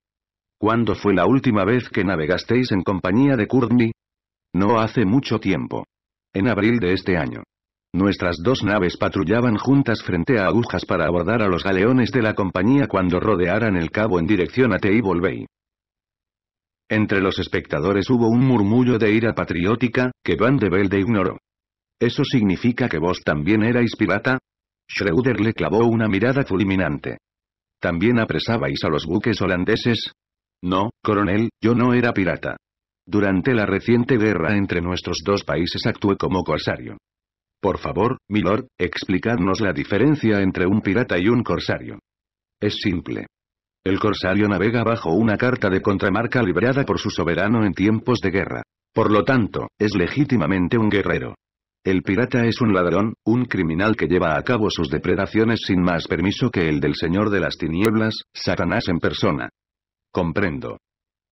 ¿Cuándo fue la última vez que navegasteis en compañía de Courtney? No hace mucho tiempo. En abril de este año. Nuestras dos naves patrullaban juntas frente a agujas para abordar a los galeones de la compañía cuando rodearan el cabo en dirección a Table Bay. Entre los espectadores hubo un murmullo de ira patriótica, que Van de Velde ignoró. ¿Eso significa que vos también erais pirata? Schroeder le clavó una mirada fulminante. ¿También apresabais a los buques holandeses? No, coronel, yo no era pirata. Durante la reciente guerra entre nuestros dos países actué como corsario. Por favor, milord, explicadnos la diferencia entre un pirata y un corsario. Es simple. El corsario navega bajo una carta de contramarca librada por su soberano en tiempos de guerra. Por lo tanto, es legítimamente un guerrero. El pirata es un ladrón, un criminal que lleva a cabo sus depredaciones sin más permiso que el del Señor de las Tinieblas, Satanás en persona. Comprendo.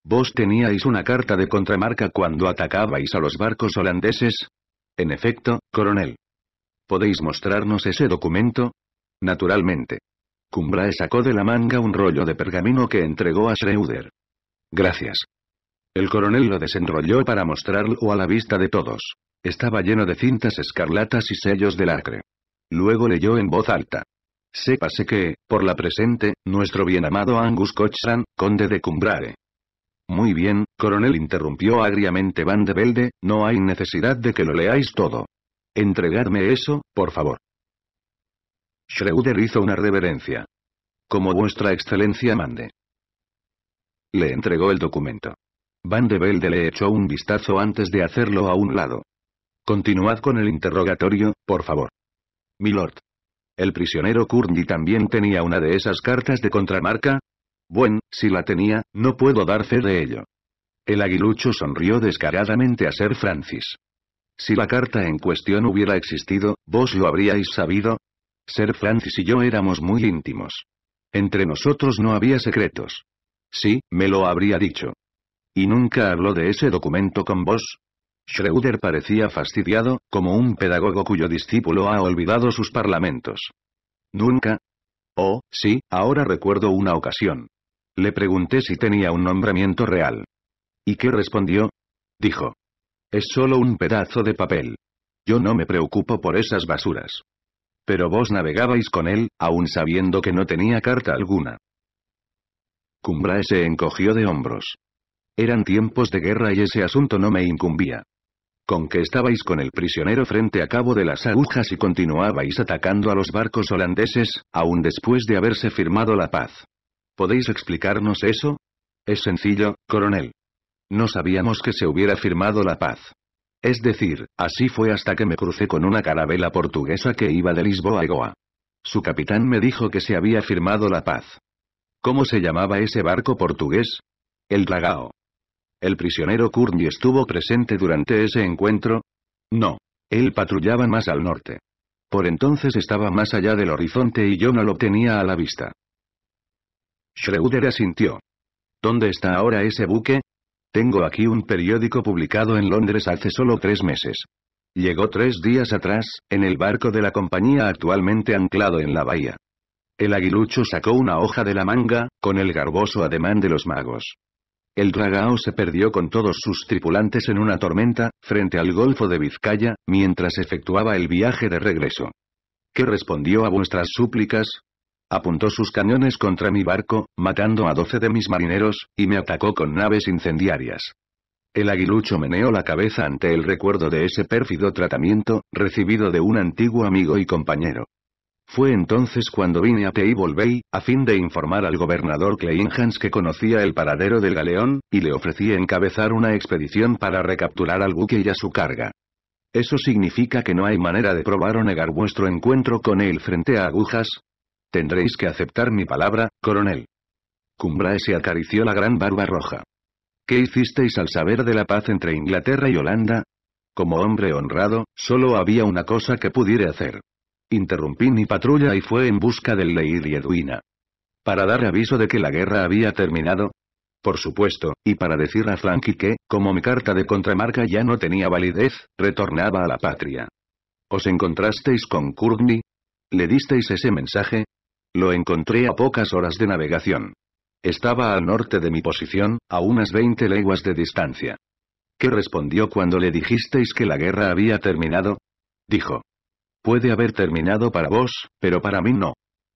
Vos teníais una carta de contramarca cuando atacabais a los barcos holandeses. En efecto, coronel. ¿Podéis mostrarnos ese documento? Naturalmente. Cumbrae sacó de la manga un rollo de pergamino que entregó a Schroeder. Gracias. El coronel lo desenrolló para mostrarlo a la vista de todos. Estaba lleno de cintas escarlatas y sellos de lacre. Luego leyó en voz alta. Sépase que, por la presente, nuestro bien amado Angus Cochran, conde de Cumbrae. Muy bien, coronel interrumpió agriamente Van de Velde, no hay necesidad de que lo leáis todo. Entregadme eso, por favor. Schroeder hizo una reverencia. Como vuestra excelencia mande. Le entregó el documento. Van de Velde le echó un vistazo antes de hacerlo a un lado. Continuad con el interrogatorio, por favor. Milord. ¿El prisionero Kurni también tenía una de esas cartas de contramarca? Bueno, si la tenía, no puedo dar fe de ello. El aguilucho sonrió descaradamente a Sir Francis. Si la carta en cuestión hubiera existido, vos lo habríais sabido, ser Francis y yo éramos muy íntimos. Entre nosotros no había secretos. Sí, me lo habría dicho. ¿Y nunca habló de ese documento con vos? Schroeder parecía fastidiado, como un pedagogo cuyo discípulo ha olvidado sus parlamentos. ¿Nunca? Oh, sí, ahora recuerdo una ocasión. Le pregunté si tenía un nombramiento real. ¿Y qué respondió? Dijo. Es solo un pedazo de papel. Yo no me preocupo por esas basuras. Pero vos navegabais con él, aun sabiendo que no tenía carta alguna. Cumbrae se encogió de hombros. Eran tiempos de guerra y ese asunto no me incumbía. Con que estabais con el prisionero frente a cabo de las agujas y continuabais atacando a los barcos holandeses, aun después de haberse firmado la paz. ¿Podéis explicarnos eso? Es sencillo, coronel. No sabíamos que se hubiera firmado la paz. Es decir, así fue hasta que me crucé con una carabela portuguesa que iba de Lisboa a Goa. Su capitán me dijo que se había firmado la paz. ¿Cómo se llamaba ese barco portugués? El Dragao. ¿El prisionero Kurni estuvo presente durante ese encuentro? No. Él patrullaba más al norte. Por entonces estaba más allá del horizonte y yo no lo tenía a la vista. Schroeder asintió. ¿Dónde está ahora ese buque? Tengo aquí un periódico publicado en Londres hace solo tres meses. Llegó tres días atrás, en el barco de la compañía actualmente anclado en la bahía. El aguilucho sacó una hoja de la manga, con el garboso ademán de los magos. El dragao se perdió con todos sus tripulantes en una tormenta, frente al Golfo de Vizcaya, mientras efectuaba el viaje de regreso. ¿Qué respondió a vuestras súplicas, Apuntó sus cañones contra mi barco, matando a doce de mis marineros, y me atacó con naves incendiarias. El aguilucho meneó la cabeza ante el recuerdo de ese pérfido tratamiento, recibido de un antiguo amigo y compañero. Fue entonces cuando vine a Table Bay, a fin de informar al gobernador Kleinhans que conocía el paradero del galeón, y le ofrecí encabezar una expedición para recapturar al buque y a su carga. Eso significa que no hay manera de probar o negar vuestro encuentro con él frente a agujas, Tendréis que aceptar mi palabra, coronel. Cumbrae se acarició la gran barba roja. ¿Qué hicisteis al saber de la paz entre Inglaterra y Holanda? Como hombre honrado, solo había una cosa que pudiera hacer. Interrumpí mi patrulla y fue en busca del Leir y Edwina. Para dar aviso de que la guerra había terminado, por supuesto, y para decir a Frankie que, como mi carta de contramarca ya no tenía validez, retornaba a la patria. ¿Os encontrasteis con Courtney? ¿Le disteis ese mensaje? Lo encontré a pocas horas de navegación. Estaba al norte de mi posición, a unas 20 leguas de distancia. ¿Qué respondió cuando le dijisteis que la guerra había terminado? Dijo. Puede haber terminado para vos, pero para mí no.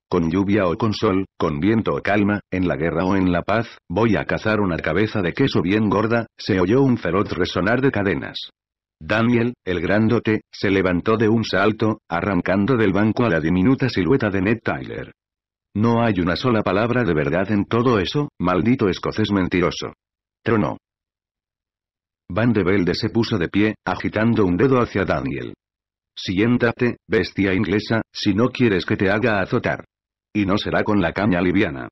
Con lluvia o con sol, con viento o calma, en la guerra o en la paz, voy a cazar una cabeza de queso bien gorda, se oyó un feroz resonar de cadenas. Daniel, el grandote, se levantó de un salto, arrancando del banco a la diminuta silueta de Ned Tyler. No hay una sola palabra de verdad en todo eso, maldito escocés mentiroso. Trono. Van de Velde se puso de pie, agitando un dedo hacia Daniel. Siéntate, bestia inglesa, si no quieres que te haga azotar. Y no será con la caña liviana.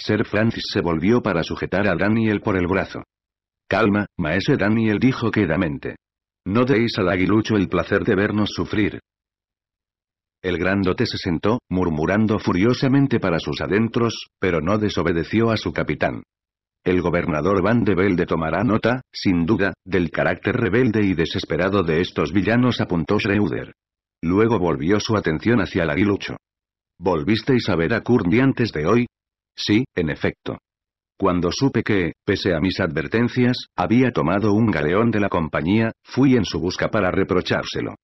Sir Francis se volvió para sujetar a Daniel por el brazo. Calma, maese Daniel dijo quedamente. No deis al aguilucho el placer de vernos sufrir. El grandote se sentó, murmurando furiosamente para sus adentros, pero no desobedeció a su capitán. El gobernador Van de Velde tomará nota, sin duda, del carácter rebelde y desesperado de estos villanos, apuntó Schreuder. Luego volvió su atención hacia el aguilucho. ¿Volvisteis a ver a Kurni antes de hoy? Sí, en efecto. Cuando supe que, pese a mis advertencias, había tomado un galeón de la compañía, fui en su busca para reprochárselo.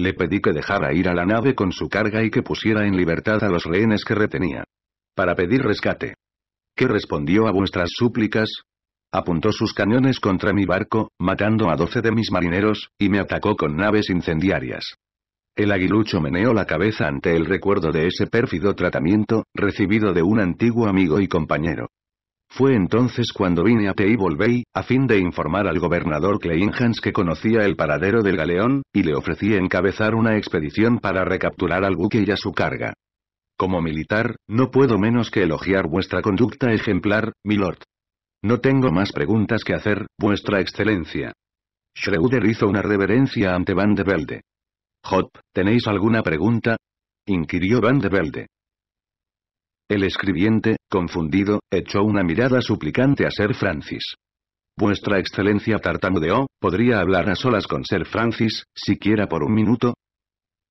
Le pedí que dejara ir a la nave con su carga y que pusiera en libertad a los rehenes que retenía. Para pedir rescate. ¿Qué respondió a vuestras súplicas? Apuntó sus cañones contra mi barco, matando a doce de mis marineros, y me atacó con naves incendiarias. El aguilucho meneó la cabeza ante el recuerdo de ese pérfido tratamiento, recibido de un antiguo amigo y compañero. Fue entonces cuando vine a Table a fin de informar al gobernador Kleinhans que conocía el paradero del galeón, y le ofrecí encabezar una expedición para recapturar al buque y a su carga. Como militar, no puedo menos que elogiar vuestra conducta ejemplar, milord. No tengo más preguntas que hacer, vuestra excelencia. Schroeder hizo una reverencia ante Van de Velde. Hop, ¿tenéis alguna pregunta? inquirió Van de Velde. El escribiente, confundido, echó una mirada suplicante a Sir Francis. Vuestra excelencia tartamudeó, ¿podría hablar a solas con Sir Francis, siquiera por un minuto?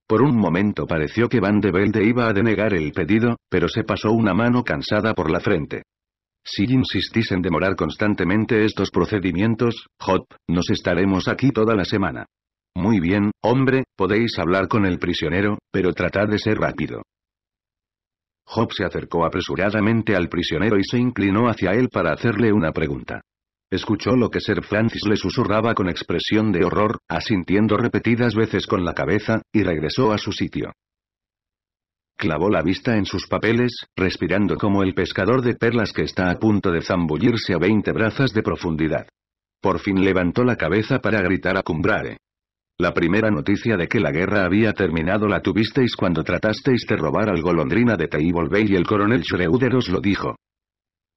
Por un momento pareció que Van de Velde iba a denegar el pedido, pero se pasó una mano cansada por la frente. Si insistís en demorar constantemente estos procedimientos, Hop, nos estaremos aquí toda la semana. Muy bien, hombre, podéis hablar con el prisionero, pero tratad de ser rápido. Job se acercó apresuradamente al prisionero y se inclinó hacia él para hacerle una pregunta. Escuchó lo que Sir Francis le susurraba con expresión de horror, asintiendo repetidas veces con la cabeza, y regresó a su sitio. Clavó la vista en sus papeles, respirando como el pescador de perlas que está a punto de zambullirse a veinte brazas de profundidad. Por fin levantó la cabeza para gritar a Cumbrare. La primera noticia de que la guerra había terminado la tuvisteis cuando tratasteis de robar al golondrina de Table Bay y el coronel Schreuder os lo dijo.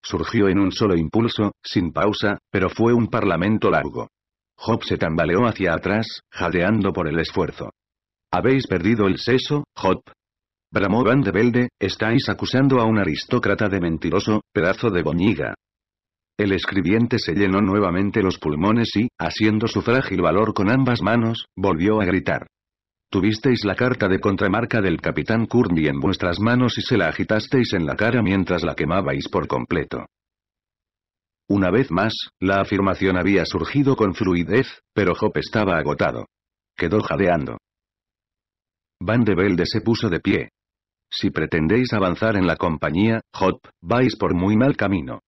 Surgió en un solo impulso, sin pausa, pero fue un parlamento largo. Job se tambaleó hacia atrás, jadeando por el esfuerzo. ¿Habéis perdido el seso, Job? Bramó Van de Velde, estáis acusando a un aristócrata de mentiroso, pedazo de boñiga. El escribiente se llenó nuevamente los pulmones y, haciendo su frágil valor con ambas manos, volvió a gritar. Tuvisteis la carta de contramarca del capitán Courtney en vuestras manos y se la agitasteis en la cara mientras la quemabais por completo. Una vez más, la afirmación había surgido con fluidez, pero Hop estaba agotado. Quedó jadeando. Van de Velde se puso de pie. Si pretendéis avanzar en la compañía, Hop, vais por muy mal camino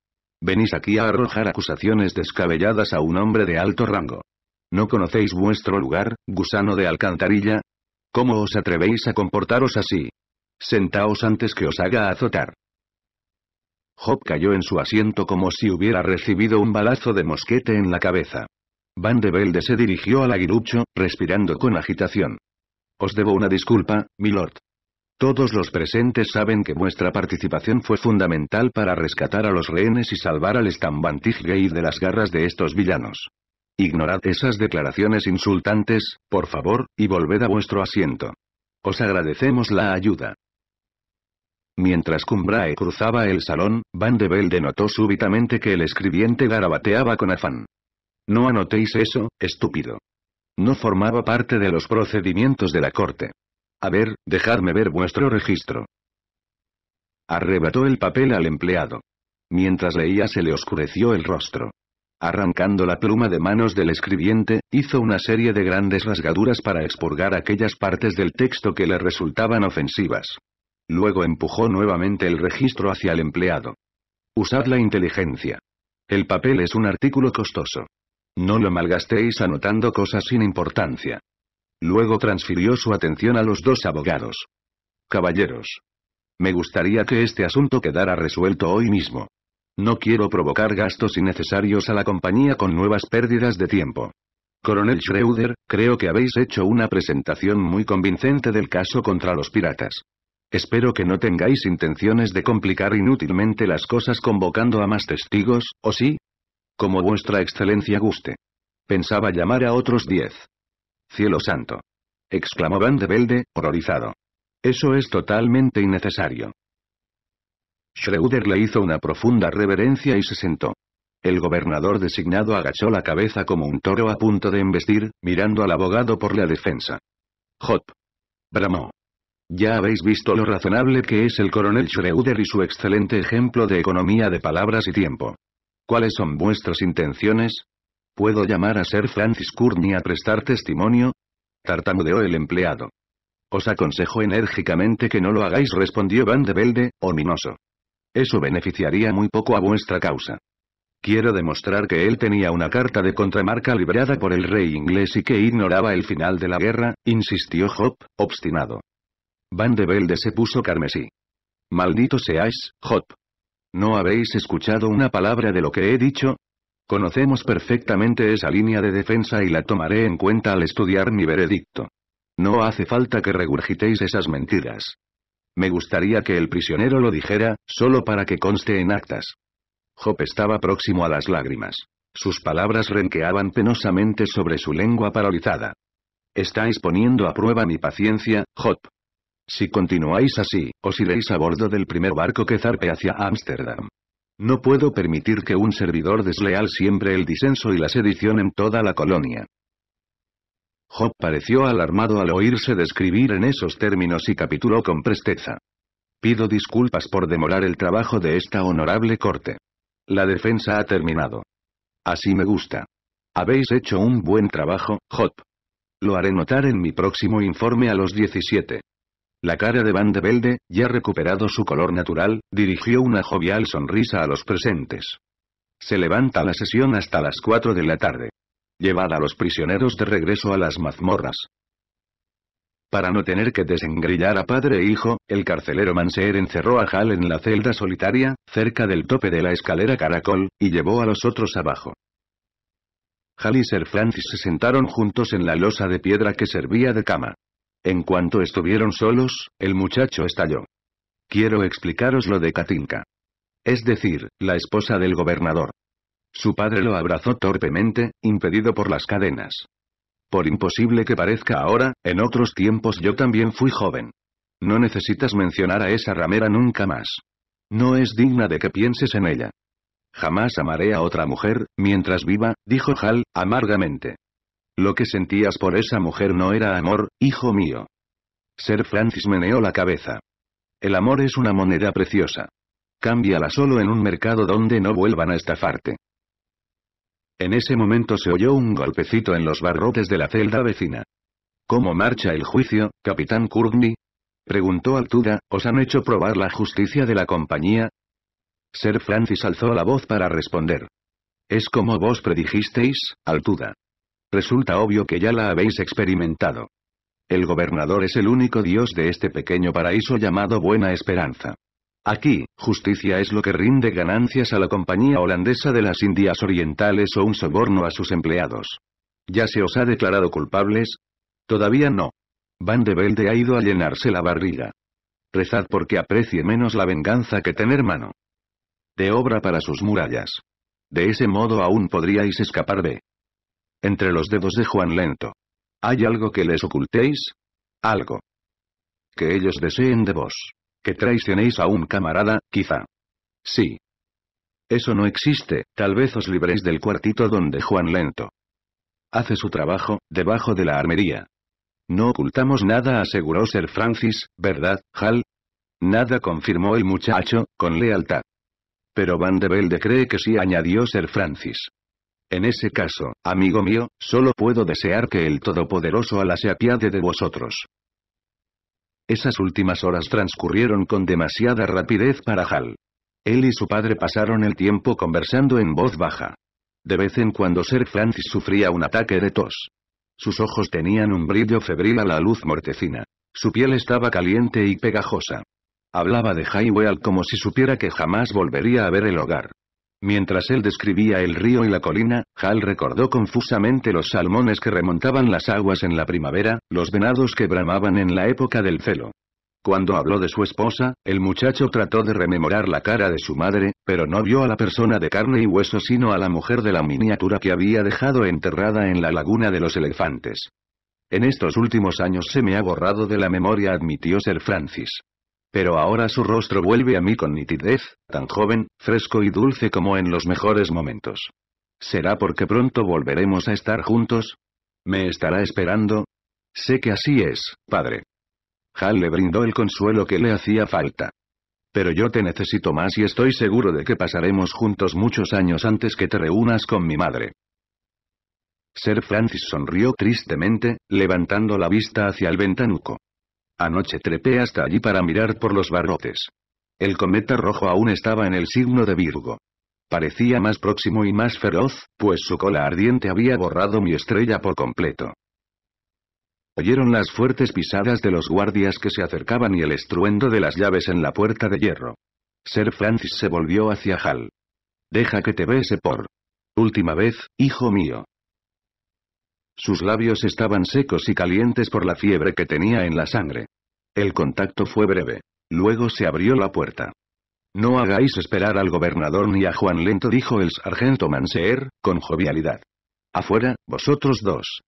venís aquí a arrojar acusaciones descabelladas a un hombre de alto rango. ¿No conocéis vuestro lugar, gusano de alcantarilla? ¿Cómo os atrevéis a comportaros así? Sentaos antes que os haga azotar. Job cayó en su asiento como si hubiera recibido un balazo de mosquete en la cabeza. Van de Velde se dirigió al aguilucho, respirando con agitación. Os debo una disculpa, milord. Todos los presentes saben que vuestra participación fue fundamental para rescatar a los rehenes y salvar al gay de las garras de estos villanos. Ignorad esas declaraciones insultantes, por favor, y volved a vuestro asiento. Os agradecemos la ayuda. Mientras Cumbrae cruzaba el salón, Van de Velde notó súbitamente que el escribiente garabateaba con afán. No anotéis eso, estúpido. No formaba parte de los procedimientos de la corte. A ver, dejadme ver vuestro registro. Arrebató el papel al empleado. Mientras leía se le oscureció el rostro. Arrancando la pluma de manos del escribiente, hizo una serie de grandes rasgaduras para expurgar aquellas partes del texto que le resultaban ofensivas. Luego empujó nuevamente el registro hacia el empleado. Usad la inteligencia. El papel es un artículo costoso. No lo malgastéis anotando cosas sin importancia. Luego transfirió su atención a los dos abogados. Caballeros. Me gustaría que este asunto quedara resuelto hoy mismo. No quiero provocar gastos innecesarios a la compañía con nuevas pérdidas de tiempo. Coronel Schroeder, creo que habéis hecho una presentación muy convincente del caso contra los piratas. Espero que no tengáis intenciones de complicar inútilmente las cosas convocando a más testigos, ¿o sí? Como vuestra excelencia guste. Pensaba llamar a otros diez. Cielo santo. exclamó Van de Velde, horrorizado. Eso es totalmente innecesario. schreuder le hizo una profunda reverencia y se sentó. El gobernador designado agachó la cabeza como un toro a punto de embestir, mirando al abogado por la defensa. Hop. Bramó. Ya habéis visto lo razonable que es el coronel schreuder y su excelente ejemplo de economía de palabras y tiempo. ¿Cuáles son vuestras intenciones? ¿Puedo llamar a Sir Francis Courtney a prestar testimonio? Tartamudeó el empleado. Os aconsejo enérgicamente que no lo hagáis, respondió Van de Velde, ominoso. Eso beneficiaría muy poco a vuestra causa. Quiero demostrar que él tenía una carta de contramarca librada por el rey inglés y que ignoraba el final de la guerra, insistió Hop, obstinado. Van de Velde se puso carmesí. Maldito seáis, Hop. No habéis escuchado una palabra de lo que he dicho, Conocemos perfectamente esa línea de defensa y la tomaré en cuenta al estudiar mi veredicto. No hace falta que regurgitéis esas mentiras. Me gustaría que el prisionero lo dijera, solo para que conste en actas. Job estaba próximo a las lágrimas. Sus palabras renqueaban penosamente sobre su lengua paralizada. Estáis poniendo a prueba mi paciencia, Job. Si continuáis así, os iréis a bordo del primer barco que zarpe hacia Ámsterdam. No puedo permitir que un servidor desleal siempre el disenso y la sedición en toda la colonia. Job pareció alarmado al oírse describir en esos términos y capituló con presteza. Pido disculpas por demorar el trabajo de esta honorable corte. La defensa ha terminado. Así me gusta. Habéis hecho un buen trabajo, Job. Lo haré notar en mi próximo informe a los 17. La cara de Van de Velde, ya recuperado su color natural, dirigió una jovial sonrisa a los presentes. Se levanta la sesión hasta las 4 de la tarde. Llevada a los prisioneros de regreso a las mazmorras. Para no tener que desengrillar a padre e hijo, el carcelero Manseer encerró a Hal en la celda solitaria, cerca del tope de la escalera caracol, y llevó a los otros abajo. Hal y Sir Francis se sentaron juntos en la losa de piedra que servía de cama. En cuanto estuvieron solos, el muchacho estalló. Quiero explicaros lo de Katinka. Es decir, la esposa del gobernador. Su padre lo abrazó torpemente, impedido por las cadenas. Por imposible que parezca ahora, en otros tiempos yo también fui joven. No necesitas mencionar a esa ramera nunca más. No es digna de que pienses en ella. Jamás amaré a otra mujer, mientras viva, dijo Hal, amargamente. Lo que sentías por esa mujer no era amor, hijo mío. Sir Francis meneó la cabeza. El amor es una moneda preciosa. Cámbiala solo en un mercado donde no vuelvan a estafarte. En ese momento se oyó un golpecito en los barrotes de la celda vecina. ¿Cómo marcha el juicio, capitán Courtney? Preguntó Altuda, ¿os han hecho probar la justicia de la compañía? Sir Francis alzó la voz para responder. Es como vos predijisteis, Altuda resulta obvio que ya la habéis experimentado. El gobernador es el único dios de este pequeño paraíso llamado Buena Esperanza. Aquí, justicia es lo que rinde ganancias a la compañía holandesa de las Indias Orientales o un soborno a sus empleados. ¿Ya se os ha declarado culpables? Todavía no. Van de Velde ha ido a llenarse la barriga. Rezad porque aprecie menos la venganza que tener mano. De obra para sus murallas. De ese modo aún podríais escapar de entre los dedos de Juan Lento. ¿Hay algo que les ocultéis? Algo. Que ellos deseen de vos. Que traicionéis a un camarada, quizá. Sí. Eso no existe, tal vez os libréis del cuartito donde Juan Lento hace su trabajo, debajo de la armería. No ocultamos nada, aseguró Sir Francis, ¿verdad, Hal? Nada confirmó el muchacho, con lealtad. Pero Van de Belde cree que sí, añadió Sir Francis. En ese caso, amigo mío, solo puedo desear que el Todopoderoso la se apiade de vosotros. Esas últimas horas transcurrieron con demasiada rapidez para Hal. Él y su padre pasaron el tiempo conversando en voz baja. De vez en cuando Sir Francis sufría un ataque de tos. Sus ojos tenían un brillo febril a la luz mortecina. Su piel estaba caliente y pegajosa. Hablaba de Highwell como si supiera que jamás volvería a ver el hogar. Mientras él describía el río y la colina, Hal recordó confusamente los salmones que remontaban las aguas en la primavera, los venados que bramaban en la época del celo. Cuando habló de su esposa, el muchacho trató de rememorar la cara de su madre, pero no vio a la persona de carne y hueso sino a la mujer de la miniatura que había dejado enterrada en la laguna de los elefantes. En estos últimos años se me ha borrado de la memoria admitió Sir Francis. Pero ahora su rostro vuelve a mí con nitidez, tan joven, fresco y dulce como en los mejores momentos. ¿Será porque pronto volveremos a estar juntos? ¿Me estará esperando? Sé que así es, padre. Hal le brindó el consuelo que le hacía falta. Pero yo te necesito más y estoy seguro de que pasaremos juntos muchos años antes que te reúnas con mi madre. Sir Francis sonrió tristemente, levantando la vista hacia el ventanuco. Anoche trepé hasta allí para mirar por los barrotes. El cometa rojo aún estaba en el signo de Virgo. Parecía más próximo y más feroz, pues su cola ardiente había borrado mi estrella por completo. Oyeron las fuertes pisadas de los guardias que se acercaban y el estruendo de las llaves en la puerta de hierro. Sir Francis se volvió hacia Hal. Deja que te bese por última vez, hijo mío. Sus labios estaban secos y calientes por la fiebre que tenía en la sangre. El contacto fue breve. Luego se abrió la puerta. No hagáis esperar al gobernador ni a Juan Lento, dijo el sargento Manseer, con jovialidad. Afuera, vosotros dos.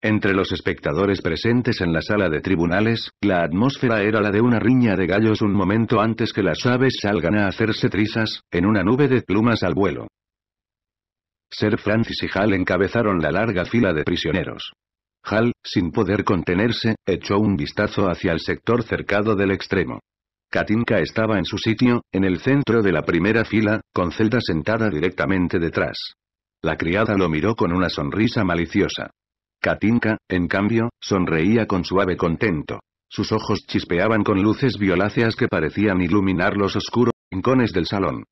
Entre los espectadores presentes en la sala de tribunales, la atmósfera era la de una riña de gallos un momento antes que las aves salgan a hacerse trizas, en una nube de plumas al vuelo. Sir Francis y Hal encabezaron la larga fila de prisioneros. Hal, sin poder contenerse, echó un vistazo hacia el sector cercado del extremo. Katinka estaba en su sitio, en el centro de la primera fila, con Zelda sentada directamente detrás. La criada lo miró con una sonrisa maliciosa. Katinka, en cambio, sonreía con suave contento. Sus ojos chispeaban con luces violáceas que parecían iluminar los oscuros rincones del salón.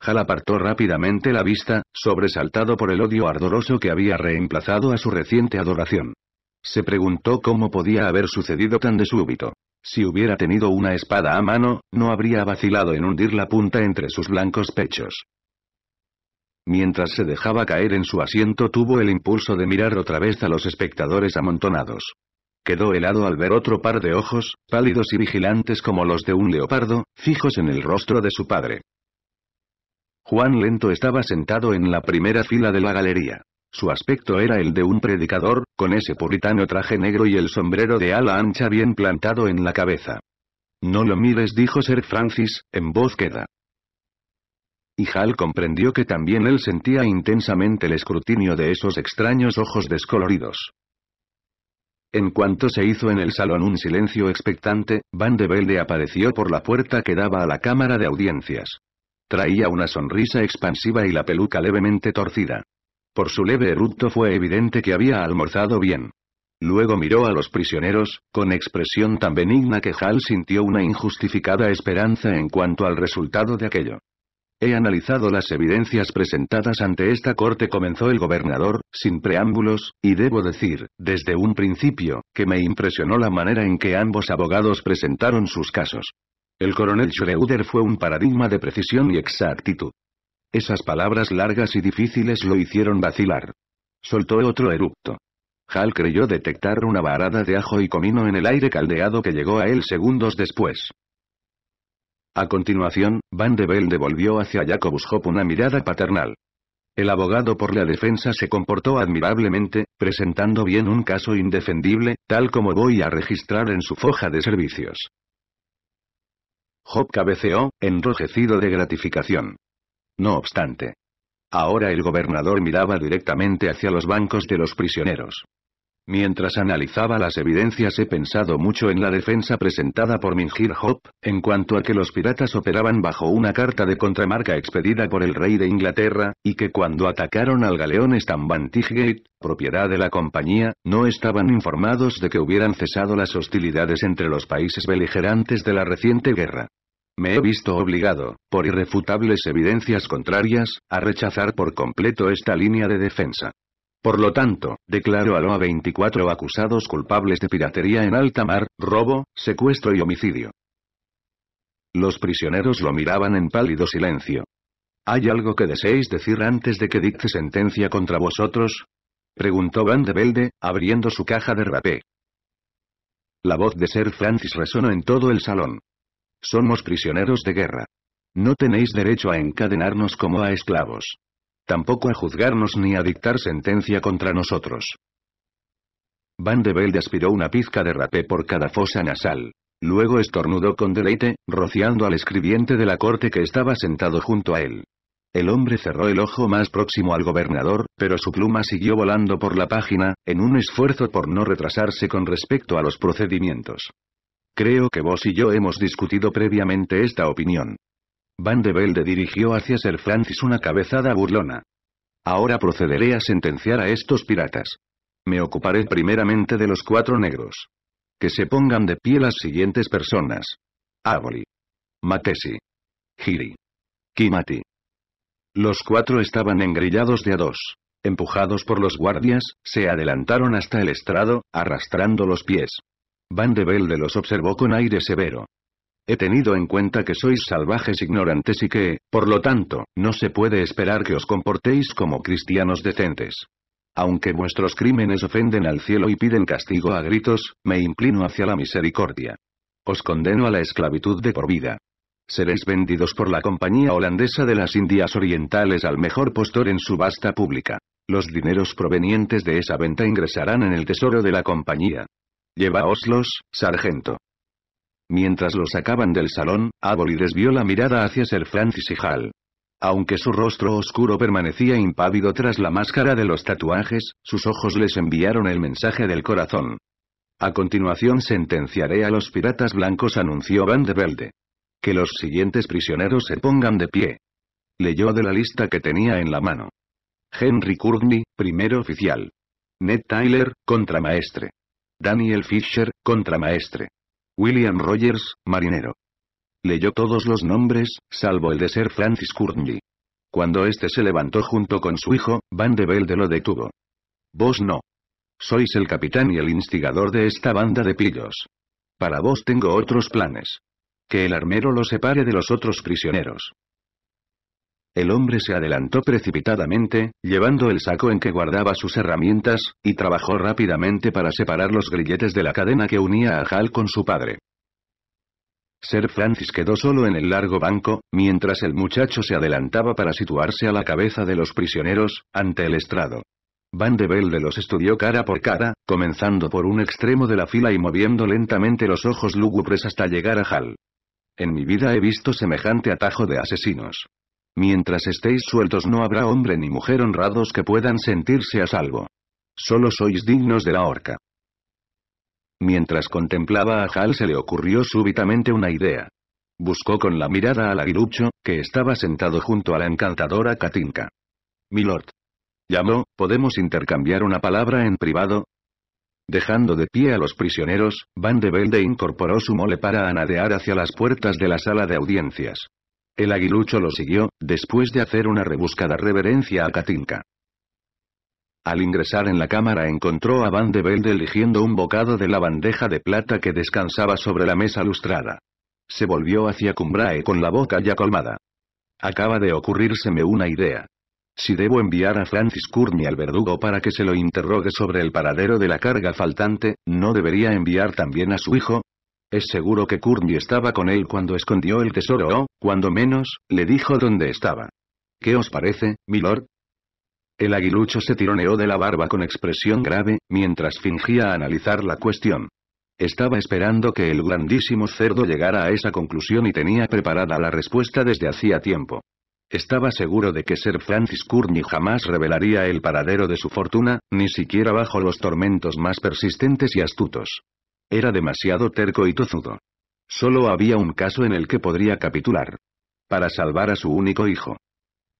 Hal apartó rápidamente la vista, sobresaltado por el odio ardoroso que había reemplazado a su reciente adoración. Se preguntó cómo podía haber sucedido tan de súbito. Si hubiera tenido una espada a mano, no habría vacilado en hundir la punta entre sus blancos pechos. Mientras se dejaba caer en su asiento tuvo el impulso de mirar otra vez a los espectadores amontonados. Quedó helado al ver otro par de ojos, pálidos y vigilantes como los de un leopardo, fijos en el rostro de su padre. Juan Lento estaba sentado en la primera fila de la galería. Su aspecto era el de un predicador, con ese puritano traje negro y el sombrero de ala ancha bien plantado en la cabeza. No lo mires, dijo Sir Francis, en voz queda. Y Hal comprendió que también él sentía intensamente el escrutinio de esos extraños ojos descoloridos. En cuanto se hizo en el salón un silencio expectante, Van de Velde apareció por la puerta que daba a la cámara de audiencias. Traía una sonrisa expansiva y la peluca levemente torcida. Por su leve eructo fue evidente que había almorzado bien. Luego miró a los prisioneros, con expresión tan benigna que Hal sintió una injustificada esperanza en cuanto al resultado de aquello. He analizado las evidencias presentadas ante esta corte, comenzó el gobernador, sin preámbulos, y debo decir, desde un principio, que me impresionó la manera en que ambos abogados presentaron sus casos. El coronel Schroeder fue un paradigma de precisión y exactitud. Esas palabras largas y difíciles lo hicieron vacilar. Soltó otro erupto. Hal creyó detectar una varada de ajo y comino en el aire caldeado que llegó a él segundos después. A continuación, Van de Bell devolvió hacia Jacobus Hop una mirada paternal. El abogado por la defensa se comportó admirablemente, presentando bien un caso indefendible, tal como voy a registrar en su foja de servicios. Job cabeceó, enrojecido de gratificación. No obstante. Ahora el gobernador miraba directamente hacia los bancos de los prisioneros. Mientras analizaba las evidencias he pensado mucho en la defensa presentada por Mingir Hop, en cuanto a que los piratas operaban bajo una carta de contramarca expedida por el rey de Inglaterra, y que cuando atacaron al galeón Stambantigate, propiedad de la compañía, no estaban informados de que hubieran cesado las hostilidades entre los países beligerantes de la reciente guerra. Me he visto obligado, por irrefutables evidencias contrarias, a rechazar por completo esta línea de defensa. Por lo tanto, declaro a los 24 acusados culpables de piratería en alta mar, robo, secuestro y homicidio. Los prisioneros lo miraban en pálido silencio. ¿Hay algo que deseéis decir antes de que dicte sentencia contra vosotros? Preguntó Van de Velde, abriendo su caja de rapé. La voz de Sir Francis resonó en todo el salón. Somos prisioneros de guerra. No tenéis derecho a encadenarnos como a esclavos. Tampoco a juzgarnos ni a dictar sentencia contra nosotros. Van de Velde aspiró una pizca de rapé por cada fosa nasal. Luego estornudó con deleite, rociando al escribiente de la corte que estaba sentado junto a él. El hombre cerró el ojo más próximo al gobernador, pero su pluma siguió volando por la página, en un esfuerzo por no retrasarse con respecto a los procedimientos. Creo que vos y yo hemos discutido previamente esta opinión. Van de Velde dirigió hacia Sir Francis una cabezada burlona. Ahora procederé a sentenciar a estos piratas. Me ocuparé primeramente de los cuatro negros. Que se pongan de pie las siguientes personas. Avoli. Matesi. Giri. Kimati. Los cuatro estaban engrillados de a dos. Empujados por los guardias, se adelantaron hasta el estrado, arrastrando los pies. Van de Velde los observó con aire severo. He tenido en cuenta que sois salvajes ignorantes y que, por lo tanto, no se puede esperar que os comportéis como cristianos decentes. Aunque vuestros crímenes ofenden al cielo y piden castigo a gritos, me inclino hacia la misericordia. Os condeno a la esclavitud de por vida. Seréis vendidos por la Compañía Holandesa de las Indias Orientales al mejor postor en subasta pública. Los dineros provenientes de esa venta ingresarán en el tesoro de la compañía. Llevaoslos, sargento. Mientras lo sacaban del salón, Aboli desvió la mirada hacia Sir Francis y Hall. Aunque su rostro oscuro permanecía impávido tras la máscara de los tatuajes, sus ojos les enviaron el mensaje del corazón. A continuación sentenciaré a los piratas blancos, anunció Van de Velde. Que los siguientes prisioneros se pongan de pie. Leyó de la lista que tenía en la mano. Henry Courtney, primer oficial. Ned Tyler, contramaestre. Daniel Fisher, contramaestre. William Rogers, marinero. Leyó todos los nombres, salvo el de Sir Francis Courtney. Cuando este se levantó junto con su hijo, Van de Velde lo detuvo. Vos no. Sois el capitán y el instigador de esta banda de pillos. Para vos tengo otros planes. Que el armero lo separe de los otros prisioneros. El hombre se adelantó precipitadamente, llevando el saco en que guardaba sus herramientas, y trabajó rápidamente para separar los grilletes de la cadena que unía a Hal con su padre. Sir Francis quedó solo en el largo banco, mientras el muchacho se adelantaba para situarse a la cabeza de los prisioneros, ante el estrado. Van de Velde los estudió cara por cara, comenzando por un extremo de la fila y moviendo lentamente los ojos lúgubres hasta llegar a Hal. En mi vida he visto semejante atajo de asesinos. Mientras estéis sueltos no habrá hombre ni mujer honrados que puedan sentirse a salvo. Solo sois dignos de la horca. Mientras contemplaba a Hal se le ocurrió súbitamente una idea. Buscó con la mirada al aguilucho, que estaba sentado junto a la encantadora Katinka. Milord. Llamó, ¿podemos intercambiar una palabra en privado? Dejando de pie a los prisioneros, Van de Velde incorporó su mole para anadear hacia las puertas de la sala de audiencias. El aguilucho lo siguió, después de hacer una rebuscada reverencia a Katinka. Al ingresar en la cámara encontró a Van de Velde eligiendo un bocado de la bandeja de plata que descansaba sobre la mesa lustrada. Se volvió hacia Cumbrae con la boca ya colmada. Acaba de ocurrírseme una idea. Si debo enviar a Francis Courtney al verdugo para que se lo interrogue sobre el paradero de la carga faltante, ¿no debería enviar también a su hijo? Es seguro que Courtney estaba con él cuando escondió el tesoro o, cuando menos, le dijo dónde estaba. ¿Qué os parece, milord? El aguilucho se tironeó de la barba con expresión grave, mientras fingía analizar la cuestión. Estaba esperando que el grandísimo cerdo llegara a esa conclusión y tenía preparada la respuesta desde hacía tiempo. Estaba seguro de que Sir Francis Courtney jamás revelaría el paradero de su fortuna, ni siquiera bajo los tormentos más persistentes y astutos. Era demasiado terco y tozudo. Solo había un caso en el que podría capitular. Para salvar a su único hijo.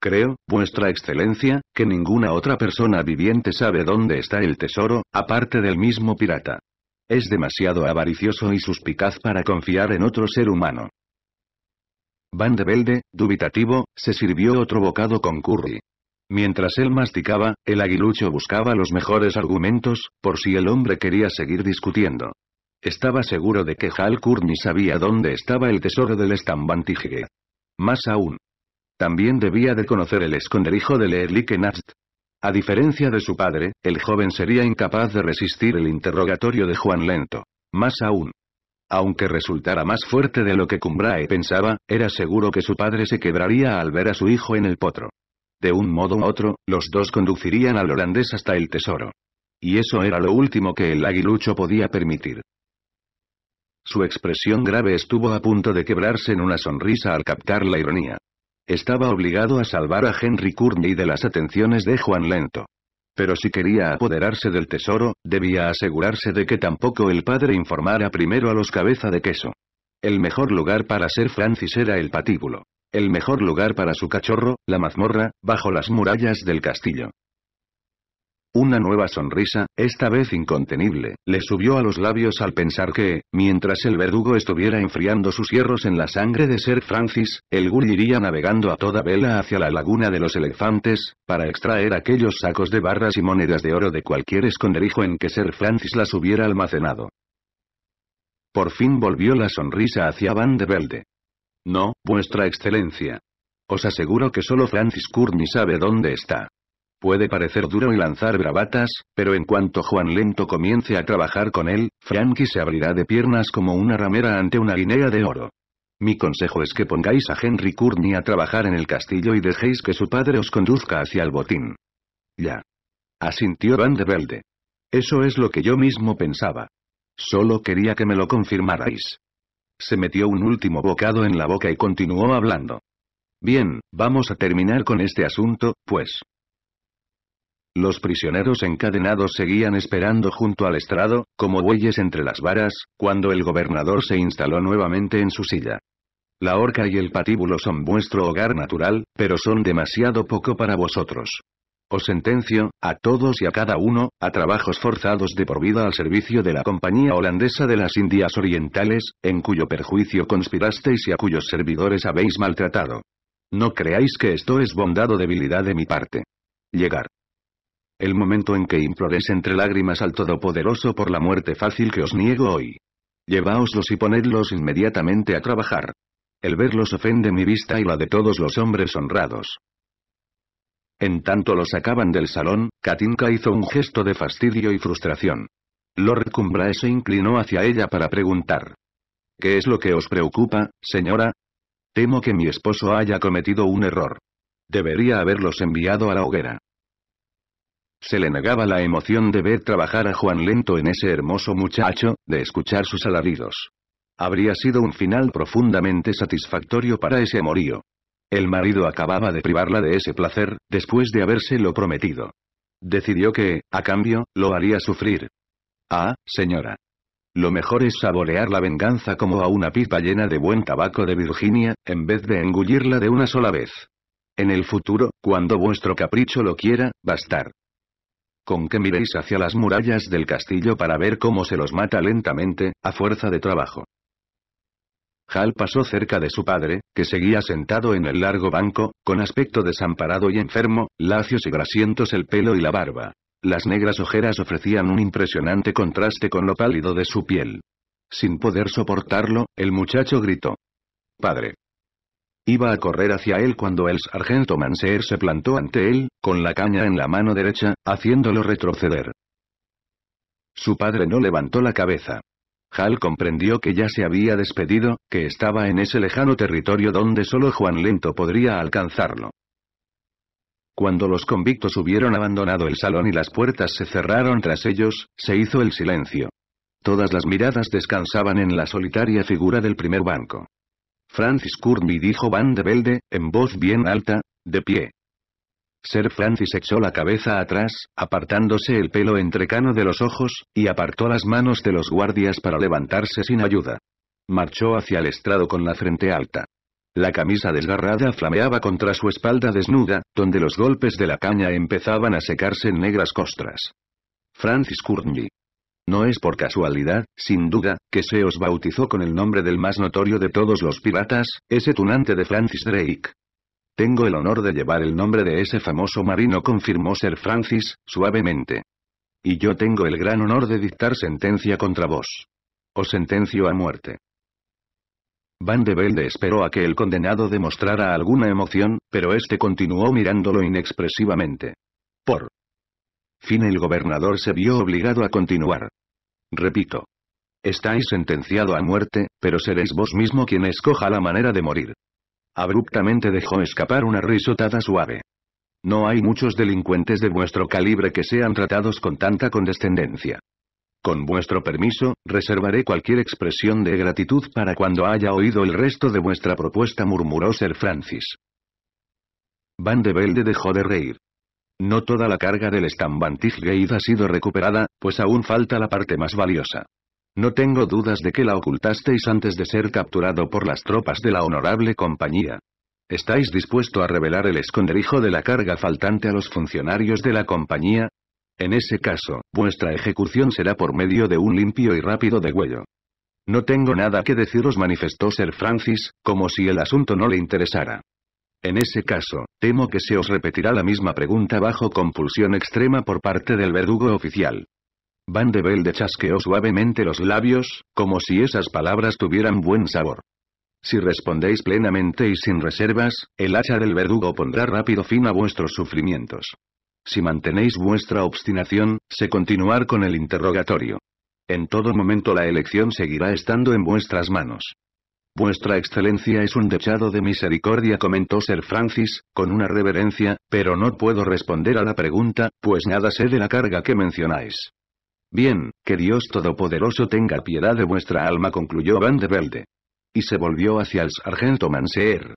Creo, vuestra excelencia, que ninguna otra persona viviente sabe dónde está el tesoro, aparte del mismo pirata. Es demasiado avaricioso y suspicaz para confiar en otro ser humano. Van de Velde, dubitativo, se sirvió otro bocado con curry. Mientras él masticaba, el aguilucho buscaba los mejores argumentos, por si el hombre quería seguir discutiendo. Estaba seguro de que Hal ni sabía dónde estaba el tesoro del Stambantige. Más aún. También debía de conocer el esconderijo de Leerlikenast. A diferencia de su padre, el joven sería incapaz de resistir el interrogatorio de Juan Lento. Más aún. Aunque resultara más fuerte de lo que Cumbrae pensaba, era seguro que su padre se quebraría al ver a su hijo en el potro. De un modo u otro, los dos conducirían al holandés hasta el tesoro. Y eso era lo último que el aguilucho podía permitir. Su expresión grave estuvo a punto de quebrarse en una sonrisa al captar la ironía. Estaba obligado a salvar a Henry Courtney de las atenciones de Juan Lento. Pero si quería apoderarse del tesoro, debía asegurarse de que tampoco el padre informara primero a los cabeza de queso. El mejor lugar para ser Francis era el patíbulo. El mejor lugar para su cachorro, la mazmorra, bajo las murallas del castillo. Una nueva sonrisa, esta vez incontenible, le subió a los labios al pensar que, mientras el verdugo estuviera enfriando sus hierros en la sangre de Sir Francis, el Gull iría navegando a toda vela hacia la laguna de los elefantes, para extraer aquellos sacos de barras y monedas de oro de cualquier esconderijo en que Sir Francis las hubiera almacenado. Por fin volvió la sonrisa hacia Van de Velde. No, vuestra excelencia. Os aseguro que solo Francis Courtney sabe dónde está. Puede parecer duro y lanzar bravatas, pero en cuanto Juan Lento comience a trabajar con él, Frankie se abrirá de piernas como una ramera ante una guinea de oro. Mi consejo es que pongáis a Henry Courtney a trabajar en el castillo y dejéis que su padre os conduzca hacia el botín. Ya. Asintió Van de Velde. Eso es lo que yo mismo pensaba. Solo quería que me lo confirmarais. Se metió un último bocado en la boca y continuó hablando. Bien, vamos a terminar con este asunto, pues. Los prisioneros encadenados seguían esperando junto al estrado, como bueyes entre las varas, cuando el gobernador se instaló nuevamente en su silla. La horca y el patíbulo son vuestro hogar natural, pero son demasiado poco para vosotros. Os sentencio, a todos y a cada uno, a trabajos forzados de por vida al servicio de la Compañía Holandesa de las Indias Orientales, en cuyo perjuicio conspirasteis y a cuyos servidores habéis maltratado. No creáis que esto es bondad o debilidad de mi parte. Llegar el momento en que implores entre lágrimas al Todopoderoso por la muerte fácil que os niego hoy. Llevaoslos y ponedlos inmediatamente a trabajar. El verlos ofende mi vista y la de todos los hombres honrados. En tanto los sacaban del salón, Katinka hizo un gesto de fastidio y frustración. Lord Cumbrae se inclinó hacia ella para preguntar. ¿Qué es lo que os preocupa, señora? Temo que mi esposo haya cometido un error. Debería haberlos enviado a la hoguera. Se le negaba la emoción de ver trabajar a Juan Lento en ese hermoso muchacho, de escuchar sus alaridos. Habría sido un final profundamente satisfactorio para ese amorío. El marido acababa de privarla de ese placer, después de habérselo prometido. Decidió que, a cambio, lo haría sufrir. Ah, señora. Lo mejor es saborear la venganza como a una pipa llena de buen tabaco de Virginia, en vez de engullirla de una sola vez. En el futuro, cuando vuestro capricho lo quiera, bastar con que miréis hacia las murallas del castillo para ver cómo se los mata lentamente, a fuerza de trabajo. Hal pasó cerca de su padre, que seguía sentado en el largo banco, con aspecto desamparado y enfermo, lacios y grasientos el pelo y la barba. Las negras ojeras ofrecían un impresionante contraste con lo pálido de su piel. Sin poder soportarlo, el muchacho gritó. Padre. Iba a correr hacia él cuando el sargento Manseer se plantó ante él, con la caña en la mano derecha, haciéndolo retroceder. Su padre no levantó la cabeza. Hal comprendió que ya se había despedido, que estaba en ese lejano territorio donde solo Juan Lento podría alcanzarlo. Cuando los convictos hubieron abandonado el salón y las puertas se cerraron tras ellos, se hizo el silencio. Todas las miradas descansaban en la solitaria figura del primer banco. Francis Courtney dijo Van de Velde, en voz bien alta, de pie. Sir Francis echó la cabeza atrás, apartándose el pelo entrecano de los ojos, y apartó las manos de los guardias para levantarse sin ayuda. Marchó hacia el estrado con la frente alta. La camisa desgarrada flameaba contra su espalda desnuda, donde los golpes de la caña empezaban a secarse en negras costras. Francis Courtney, no es por casualidad, sin duda, que se os bautizó con el nombre del más notorio de todos los piratas, ese tunante de Francis Drake. Tengo el honor de llevar el nombre de ese famoso marino confirmó Sir Francis, suavemente. Y yo tengo el gran honor de dictar sentencia contra vos. Os sentencio a muerte. Van de Velde esperó a que el condenado demostrara alguna emoción, pero este continuó mirándolo inexpresivamente. Por fin el gobernador se vio obligado a continuar. Repito. Estáis sentenciado a muerte, pero seréis vos mismo quien escoja la manera de morir. Abruptamente dejó escapar una risotada suave. No hay muchos delincuentes de vuestro calibre que sean tratados con tanta condescendencia. Con vuestro permiso, reservaré cualquier expresión de gratitud para cuando haya oído el resto de vuestra propuesta, murmuró Sir Francis. Van de Velde dejó de reír. No toda la carga del Stambantis ha sido recuperada, pues aún falta la parte más valiosa. No tengo dudas de que la ocultasteis antes de ser capturado por las tropas de la honorable compañía. ¿Estáis dispuesto a revelar el esconderijo de la carga faltante a los funcionarios de la compañía? En ese caso, vuestra ejecución será por medio de un limpio y rápido degüello. No tengo nada que deciros manifestó Sir Francis, como si el asunto no le interesara. En ese caso, temo que se os repetirá la misma pregunta bajo compulsión extrema por parte del verdugo oficial. Van de Velde chasqueó suavemente los labios, como si esas palabras tuvieran buen sabor. Si respondéis plenamente y sin reservas, el hacha del verdugo pondrá rápido fin a vuestros sufrimientos. Si mantenéis vuestra obstinación, se continuar con el interrogatorio. En todo momento la elección seguirá estando en vuestras manos. Vuestra Excelencia es un dechado de misericordia comentó Sir Francis, con una reverencia, pero no puedo responder a la pregunta, pues nada sé de la carga que mencionáis. Bien, que Dios Todopoderoso tenga piedad de vuestra alma concluyó Van de Velde. Y se volvió hacia el sargento Manseer.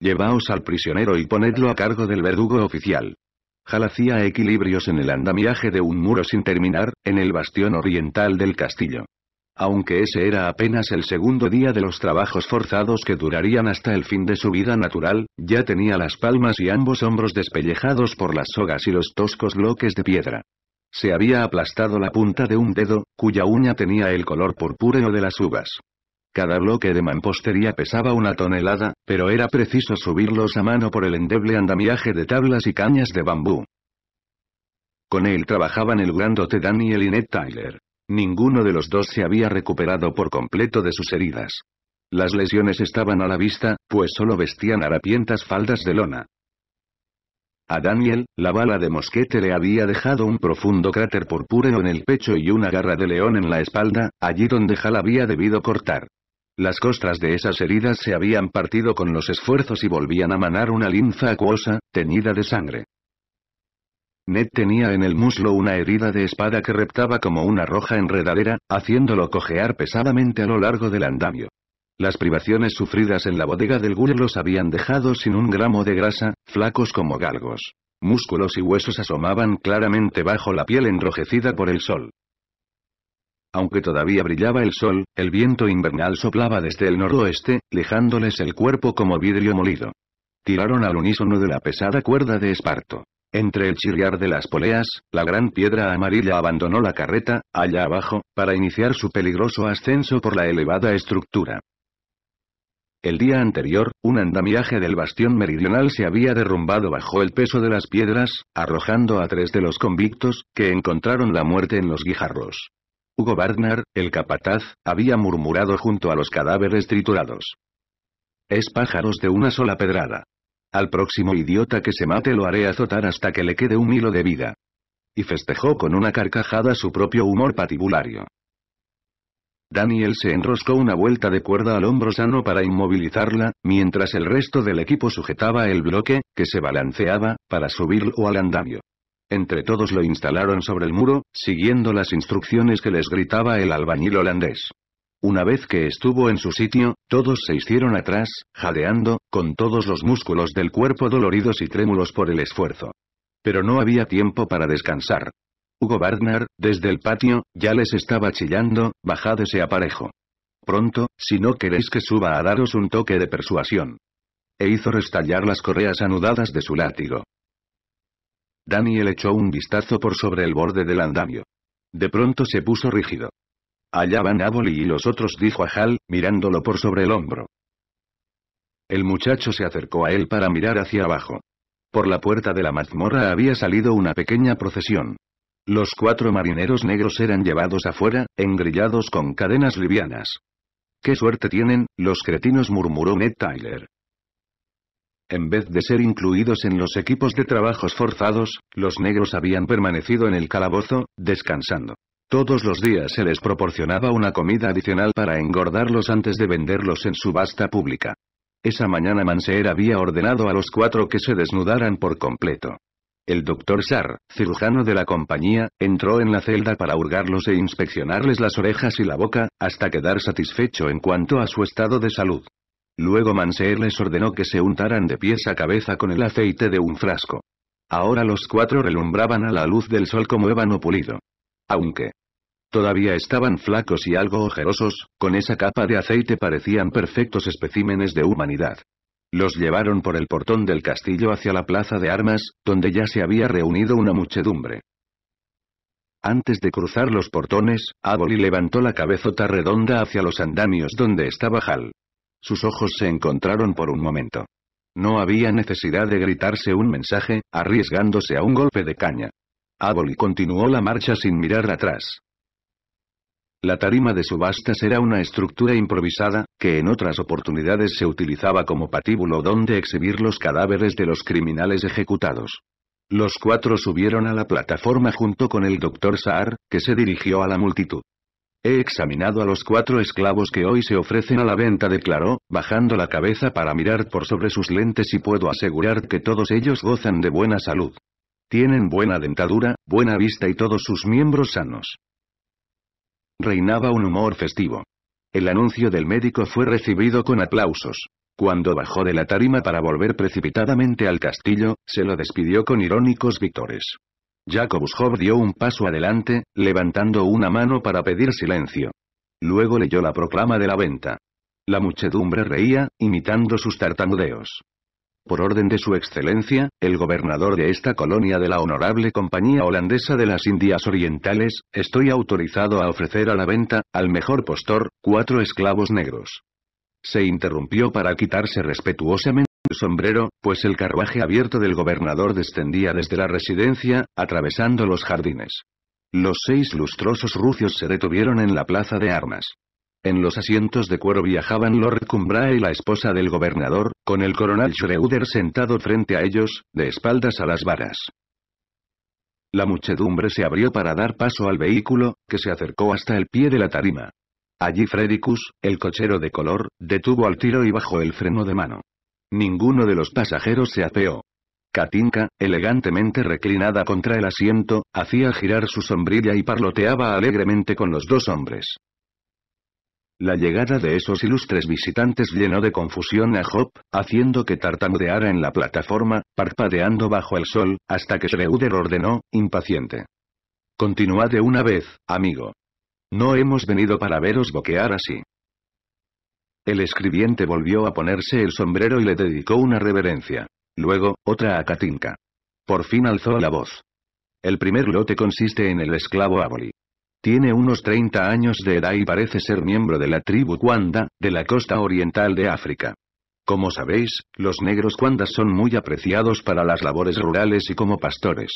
Llevaos al prisionero y ponedlo a cargo del verdugo oficial. Jalacía equilibrios en el andamiaje de un muro sin terminar, en el bastión oriental del castillo aunque ese era apenas el segundo día de los trabajos forzados que durarían hasta el fin de su vida natural, ya tenía las palmas y ambos hombros despellejados por las sogas y los toscos bloques de piedra. Se había aplastado la punta de un dedo, cuya uña tenía el color purpúreo de las uvas. Cada bloque de mampostería pesaba una tonelada, pero era preciso subirlos a mano por el endeble andamiaje de tablas y cañas de bambú. Con él trabajaban el grandote Daniel y Tyler. Ninguno de los dos se había recuperado por completo de sus heridas. Las lesiones estaban a la vista, pues solo vestían harapientas faldas de lona. A Daniel, la bala de mosquete le había dejado un profundo cráter purpúreo en el pecho y una garra de león en la espalda, allí donde Hal había debido cortar. Las costras de esas heridas se habían partido con los esfuerzos y volvían a manar una linza acuosa, teñida de sangre. Ned tenía en el muslo una herida de espada que reptaba como una roja enredadera, haciéndolo cojear pesadamente a lo largo del andamio. Las privaciones sufridas en la bodega del gure los habían dejado sin un gramo de grasa, flacos como galgos. Músculos y huesos asomaban claramente bajo la piel enrojecida por el sol. Aunque todavía brillaba el sol, el viento invernal soplaba desde el noroeste, dejándoles el cuerpo como vidrio molido. Tiraron al unísono de la pesada cuerda de esparto. Entre el chirriar de las poleas, la gran piedra amarilla abandonó la carreta, allá abajo, para iniciar su peligroso ascenso por la elevada estructura. El día anterior, un andamiaje del bastión meridional se había derrumbado bajo el peso de las piedras, arrojando a tres de los convictos, que encontraron la muerte en los guijarros. Hugo Barnard, el capataz, había murmurado junto a los cadáveres triturados. Es pájaros de una sola pedrada. Al próximo idiota que se mate lo haré azotar hasta que le quede un hilo de vida. Y festejó con una carcajada su propio humor patibulario. Daniel se enroscó una vuelta de cuerda al hombro sano para inmovilizarla, mientras el resto del equipo sujetaba el bloque, que se balanceaba, para subirlo al andamio. Entre todos lo instalaron sobre el muro, siguiendo las instrucciones que les gritaba el albañil holandés. Una vez que estuvo en su sitio, todos se hicieron atrás, jadeando, con todos los músculos del cuerpo doloridos y trémulos por el esfuerzo. Pero no había tiempo para descansar. Hugo Barnard, desde el patio, ya les estaba chillando, bajad ese aparejo. Pronto, si no queréis que suba a daros un toque de persuasión. E hizo restallar las correas anudadas de su látigo. Daniel echó un vistazo por sobre el borde del andamio. De pronto se puso rígido. Allá van Aboli y los otros dijo a Hal, mirándolo por sobre el hombro. El muchacho se acercó a él para mirar hacia abajo. Por la puerta de la mazmorra había salido una pequeña procesión. Los cuatro marineros negros eran llevados afuera, engrillados con cadenas livianas. ¡Qué suerte tienen, los cretinos! murmuró Ned Tyler. En vez de ser incluidos en los equipos de trabajos forzados, los negros habían permanecido en el calabozo, descansando. Todos los días se les proporcionaba una comida adicional para engordarlos antes de venderlos en subasta pública. Esa mañana Manseer había ordenado a los cuatro que se desnudaran por completo. El doctor Sar, cirujano de la compañía, entró en la celda para hurgarlos e inspeccionarles las orejas y la boca, hasta quedar satisfecho en cuanto a su estado de salud. Luego Manseer les ordenó que se untaran de pies a cabeza con el aceite de un frasco. Ahora los cuatro relumbraban a la luz del sol como ébano pulido. Aunque, Todavía estaban flacos y algo ojerosos, con esa capa de aceite parecían perfectos especímenes de humanidad. Los llevaron por el portón del castillo hacia la plaza de armas, donde ya se había reunido una muchedumbre. Antes de cruzar los portones, Aboli levantó la cabezota redonda hacia los andamios donde estaba Hal. Sus ojos se encontraron por un momento. No había necesidad de gritarse un mensaje, arriesgándose a un golpe de caña. Aboli continuó la marcha sin mirar atrás. La tarima de subastas era una estructura improvisada, que en otras oportunidades se utilizaba como patíbulo donde exhibir los cadáveres de los criminales ejecutados. Los cuatro subieron a la plataforma junto con el doctor Saar, que se dirigió a la multitud. He examinado a los cuatro esclavos que hoy se ofrecen a la venta, declaró, bajando la cabeza para mirar por sobre sus lentes y puedo asegurar que todos ellos gozan de buena salud. Tienen buena dentadura, buena vista y todos sus miembros sanos. Reinaba un humor festivo. El anuncio del médico fue recibido con aplausos. Cuando bajó de la tarima para volver precipitadamente al castillo, se lo despidió con irónicos victores. Jacobus Job dio un paso adelante, levantando una mano para pedir silencio. Luego leyó la proclama de la venta. La muchedumbre reía, imitando sus tartamudeos por orden de su excelencia, el gobernador de esta colonia de la Honorable Compañía Holandesa de las Indias Orientales, estoy autorizado a ofrecer a la venta, al mejor postor, cuatro esclavos negros. Se interrumpió para quitarse respetuosamente el sombrero, pues el carruaje abierto del gobernador descendía desde la residencia, atravesando los jardines. Los seis lustrosos rucios se detuvieron en la plaza de armas. En los asientos de cuero viajaban Lord Cumbrae y la esposa del gobernador, con el coronel Schroeder sentado frente a ellos, de espaldas a las varas. La muchedumbre se abrió para dar paso al vehículo, que se acercó hasta el pie de la tarima. Allí Fredicus, el cochero de color, detuvo al tiro y bajó el freno de mano. Ninguno de los pasajeros se apeó. Katinka, elegantemente reclinada contra el asiento, hacía girar su sombrilla y parloteaba alegremente con los dos hombres. La llegada de esos ilustres visitantes llenó de confusión a Hop, haciendo que tartamudeara en la plataforma, parpadeando bajo el sol, hasta que Schreuder ordenó, impaciente. Continúa de una vez, amigo. No hemos venido para veros boquear así. El escribiente volvió a ponerse el sombrero y le dedicó una reverencia. Luego, otra a Katinka. Por fin alzó la voz. El primer lote consiste en el esclavo Aboli. Tiene unos 30 años de edad y parece ser miembro de la tribu Kwanda, de la costa oriental de África. Como sabéis, los negros Kwandas son muy apreciados para las labores rurales y como pastores.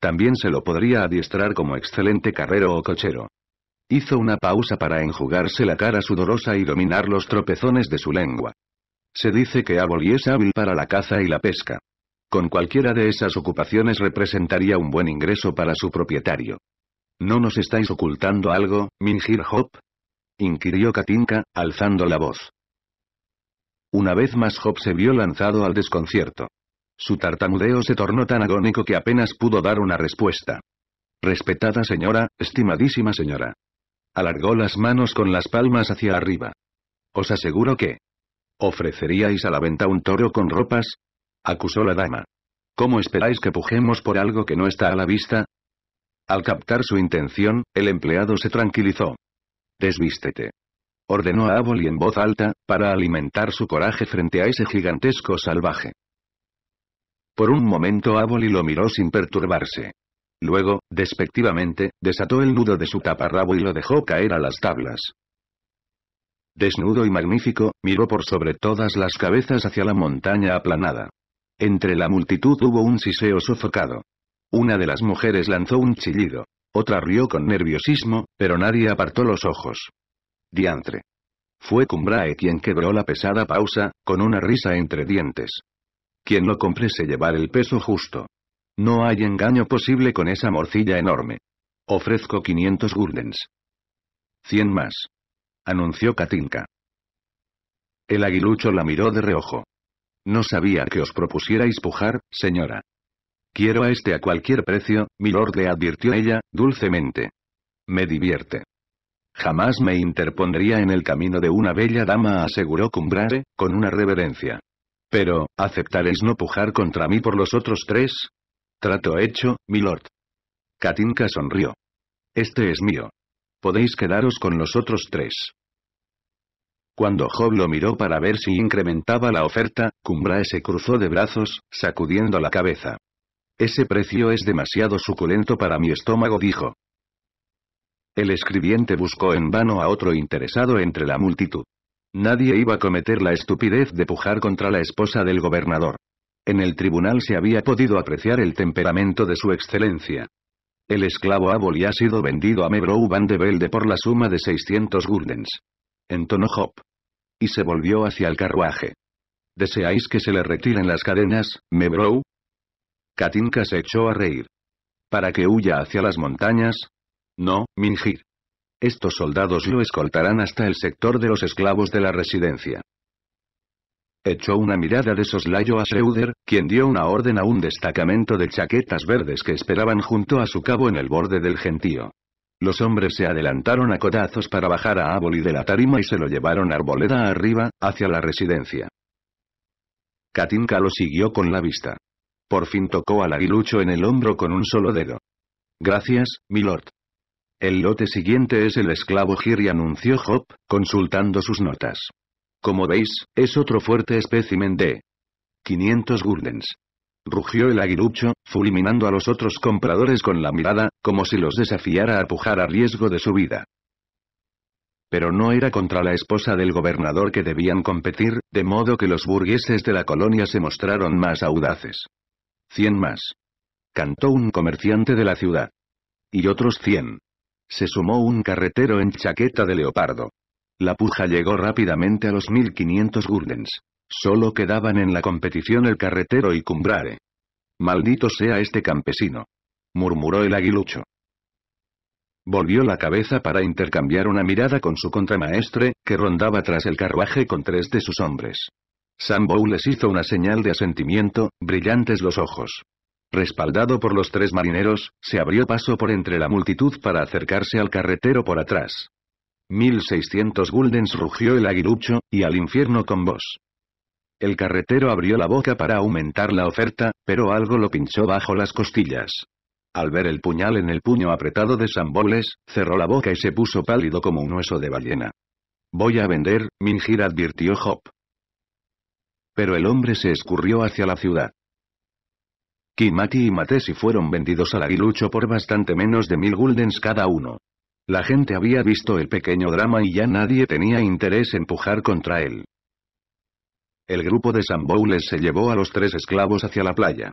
También se lo podría adiestrar como excelente carrero o cochero. Hizo una pausa para enjugarse la cara sudorosa y dominar los tropezones de su lengua. Se dice que Aboli es hábil para la caza y la pesca. Con cualquiera de esas ocupaciones representaría un buen ingreso para su propietario. ¿No nos estáis ocultando algo, Mingir Hop? inquirió Katinka, alzando la voz. Una vez más Hop se vio lanzado al desconcierto. Su tartamudeo se tornó tan agónico que apenas pudo dar una respuesta. Respetada señora, estimadísima señora. Alargó las manos con las palmas hacia arriba. Os aseguro que... ¿Ofreceríais a la venta un toro con ropas? acusó la dama. ¿Cómo esperáis que pujemos por algo que no está a la vista? Al captar su intención, el empleado se tranquilizó. Desvístete. Ordenó a Aboli en voz alta, para alimentar su coraje frente a ese gigantesco salvaje. Por un momento Aboli lo miró sin perturbarse. Luego, despectivamente, desató el nudo de su taparrabo y lo dejó caer a las tablas. Desnudo y magnífico, miró por sobre todas las cabezas hacia la montaña aplanada. Entre la multitud hubo un siseo sofocado. Una de las mujeres lanzó un chillido. Otra rió con nerviosismo, pero nadie apartó los ojos. Diantre. Fue Cumbrae quien quebró la pesada pausa, con una risa entre dientes. Quien lo compre se llevar el peso justo. No hay engaño posible con esa morcilla enorme. Ofrezco 500 guldens. 100 más. Anunció Katinka. El aguilucho la miró de reojo. No sabía que os propusierais pujar, señora. Quiero a este a cualquier precio, milord le advirtió ella, dulcemente. Me divierte. Jamás me interpondría en el camino de una bella dama, aseguró Cumbrae, con una reverencia. Pero, ¿aceptaréis no pujar contra mí por los otros tres? Trato hecho, milord. Katinka sonrió. Este es mío. Podéis quedaros con los otros tres. Cuando Job lo miró para ver si incrementaba la oferta, Cumbrae se cruzó de brazos, sacudiendo la cabeza. Ese precio es demasiado suculento para mi estómago, dijo. El escribiente buscó en vano a otro interesado entre la multitud. Nadie iba a cometer la estupidez de pujar contra la esposa del gobernador. En el tribunal se había podido apreciar el temperamento de su excelencia. El esclavo Aboli ha sido vendido a Mebrou Van de Velde por la suma de 600 guldens. Entonó Hop. Y se volvió hacia el carruaje. ¿Deseáis que se le retiren las cadenas, Mebrou? Katinka se echó a reír. ¿Para que huya hacia las montañas? No, Mingir. Estos soldados lo escoltarán hasta el sector de los esclavos de la residencia. Echó una mirada de soslayo a Seuder, quien dio una orden a un destacamento de chaquetas verdes que esperaban junto a su cabo en el borde del gentío. Los hombres se adelantaron a codazos para bajar a Aboli de la tarima y se lo llevaron arboleda arriba, hacia la residencia. Katinka lo siguió con la vista. Por fin tocó al aguilucho en el hombro con un solo dedo. Gracias, milord. El lote siguiente es el esclavo Giri anunció Hop, consultando sus notas. Como veis, es otro fuerte espécimen de 500 guldens». Rugió el aguilucho, fulminando a los otros compradores con la mirada, como si los desafiara a pujar a riesgo de su vida. Pero no era contra la esposa del gobernador que debían competir, de modo que los burgueses de la colonia se mostraron más audaces. Cien más. Cantó un comerciante de la ciudad. Y otros cien. Se sumó un carretero en chaqueta de leopardo. La puja llegó rápidamente a los 1500 gurdens. Solo quedaban en la competición el carretero y Cumbrare. Maldito sea este campesino. murmuró el aguilucho. Volvió la cabeza para intercambiar una mirada con su contramaestre, que rondaba tras el carruaje con tres de sus hombres. Sambo les hizo una señal de asentimiento, brillantes los ojos. Respaldado por los tres marineros, se abrió paso por entre la multitud para acercarse al carretero por atrás. 1600 guldens rugió el aguirucho, y al infierno con vos. El carretero abrió la boca para aumentar la oferta, pero algo lo pinchó bajo las costillas. Al ver el puñal en el puño apretado de Samboles, cerró la boca y se puso pálido como un hueso de ballena. Voy a vender, Mingir advirtió Hop. Pero el hombre se escurrió hacia la ciudad. Kimati y Matesi fueron vendidos al aguilucho por bastante menos de mil guldens cada uno. La gente había visto el pequeño drama y ya nadie tenía interés en pujar contra él. El grupo de Samboules se llevó a los tres esclavos hacia la playa.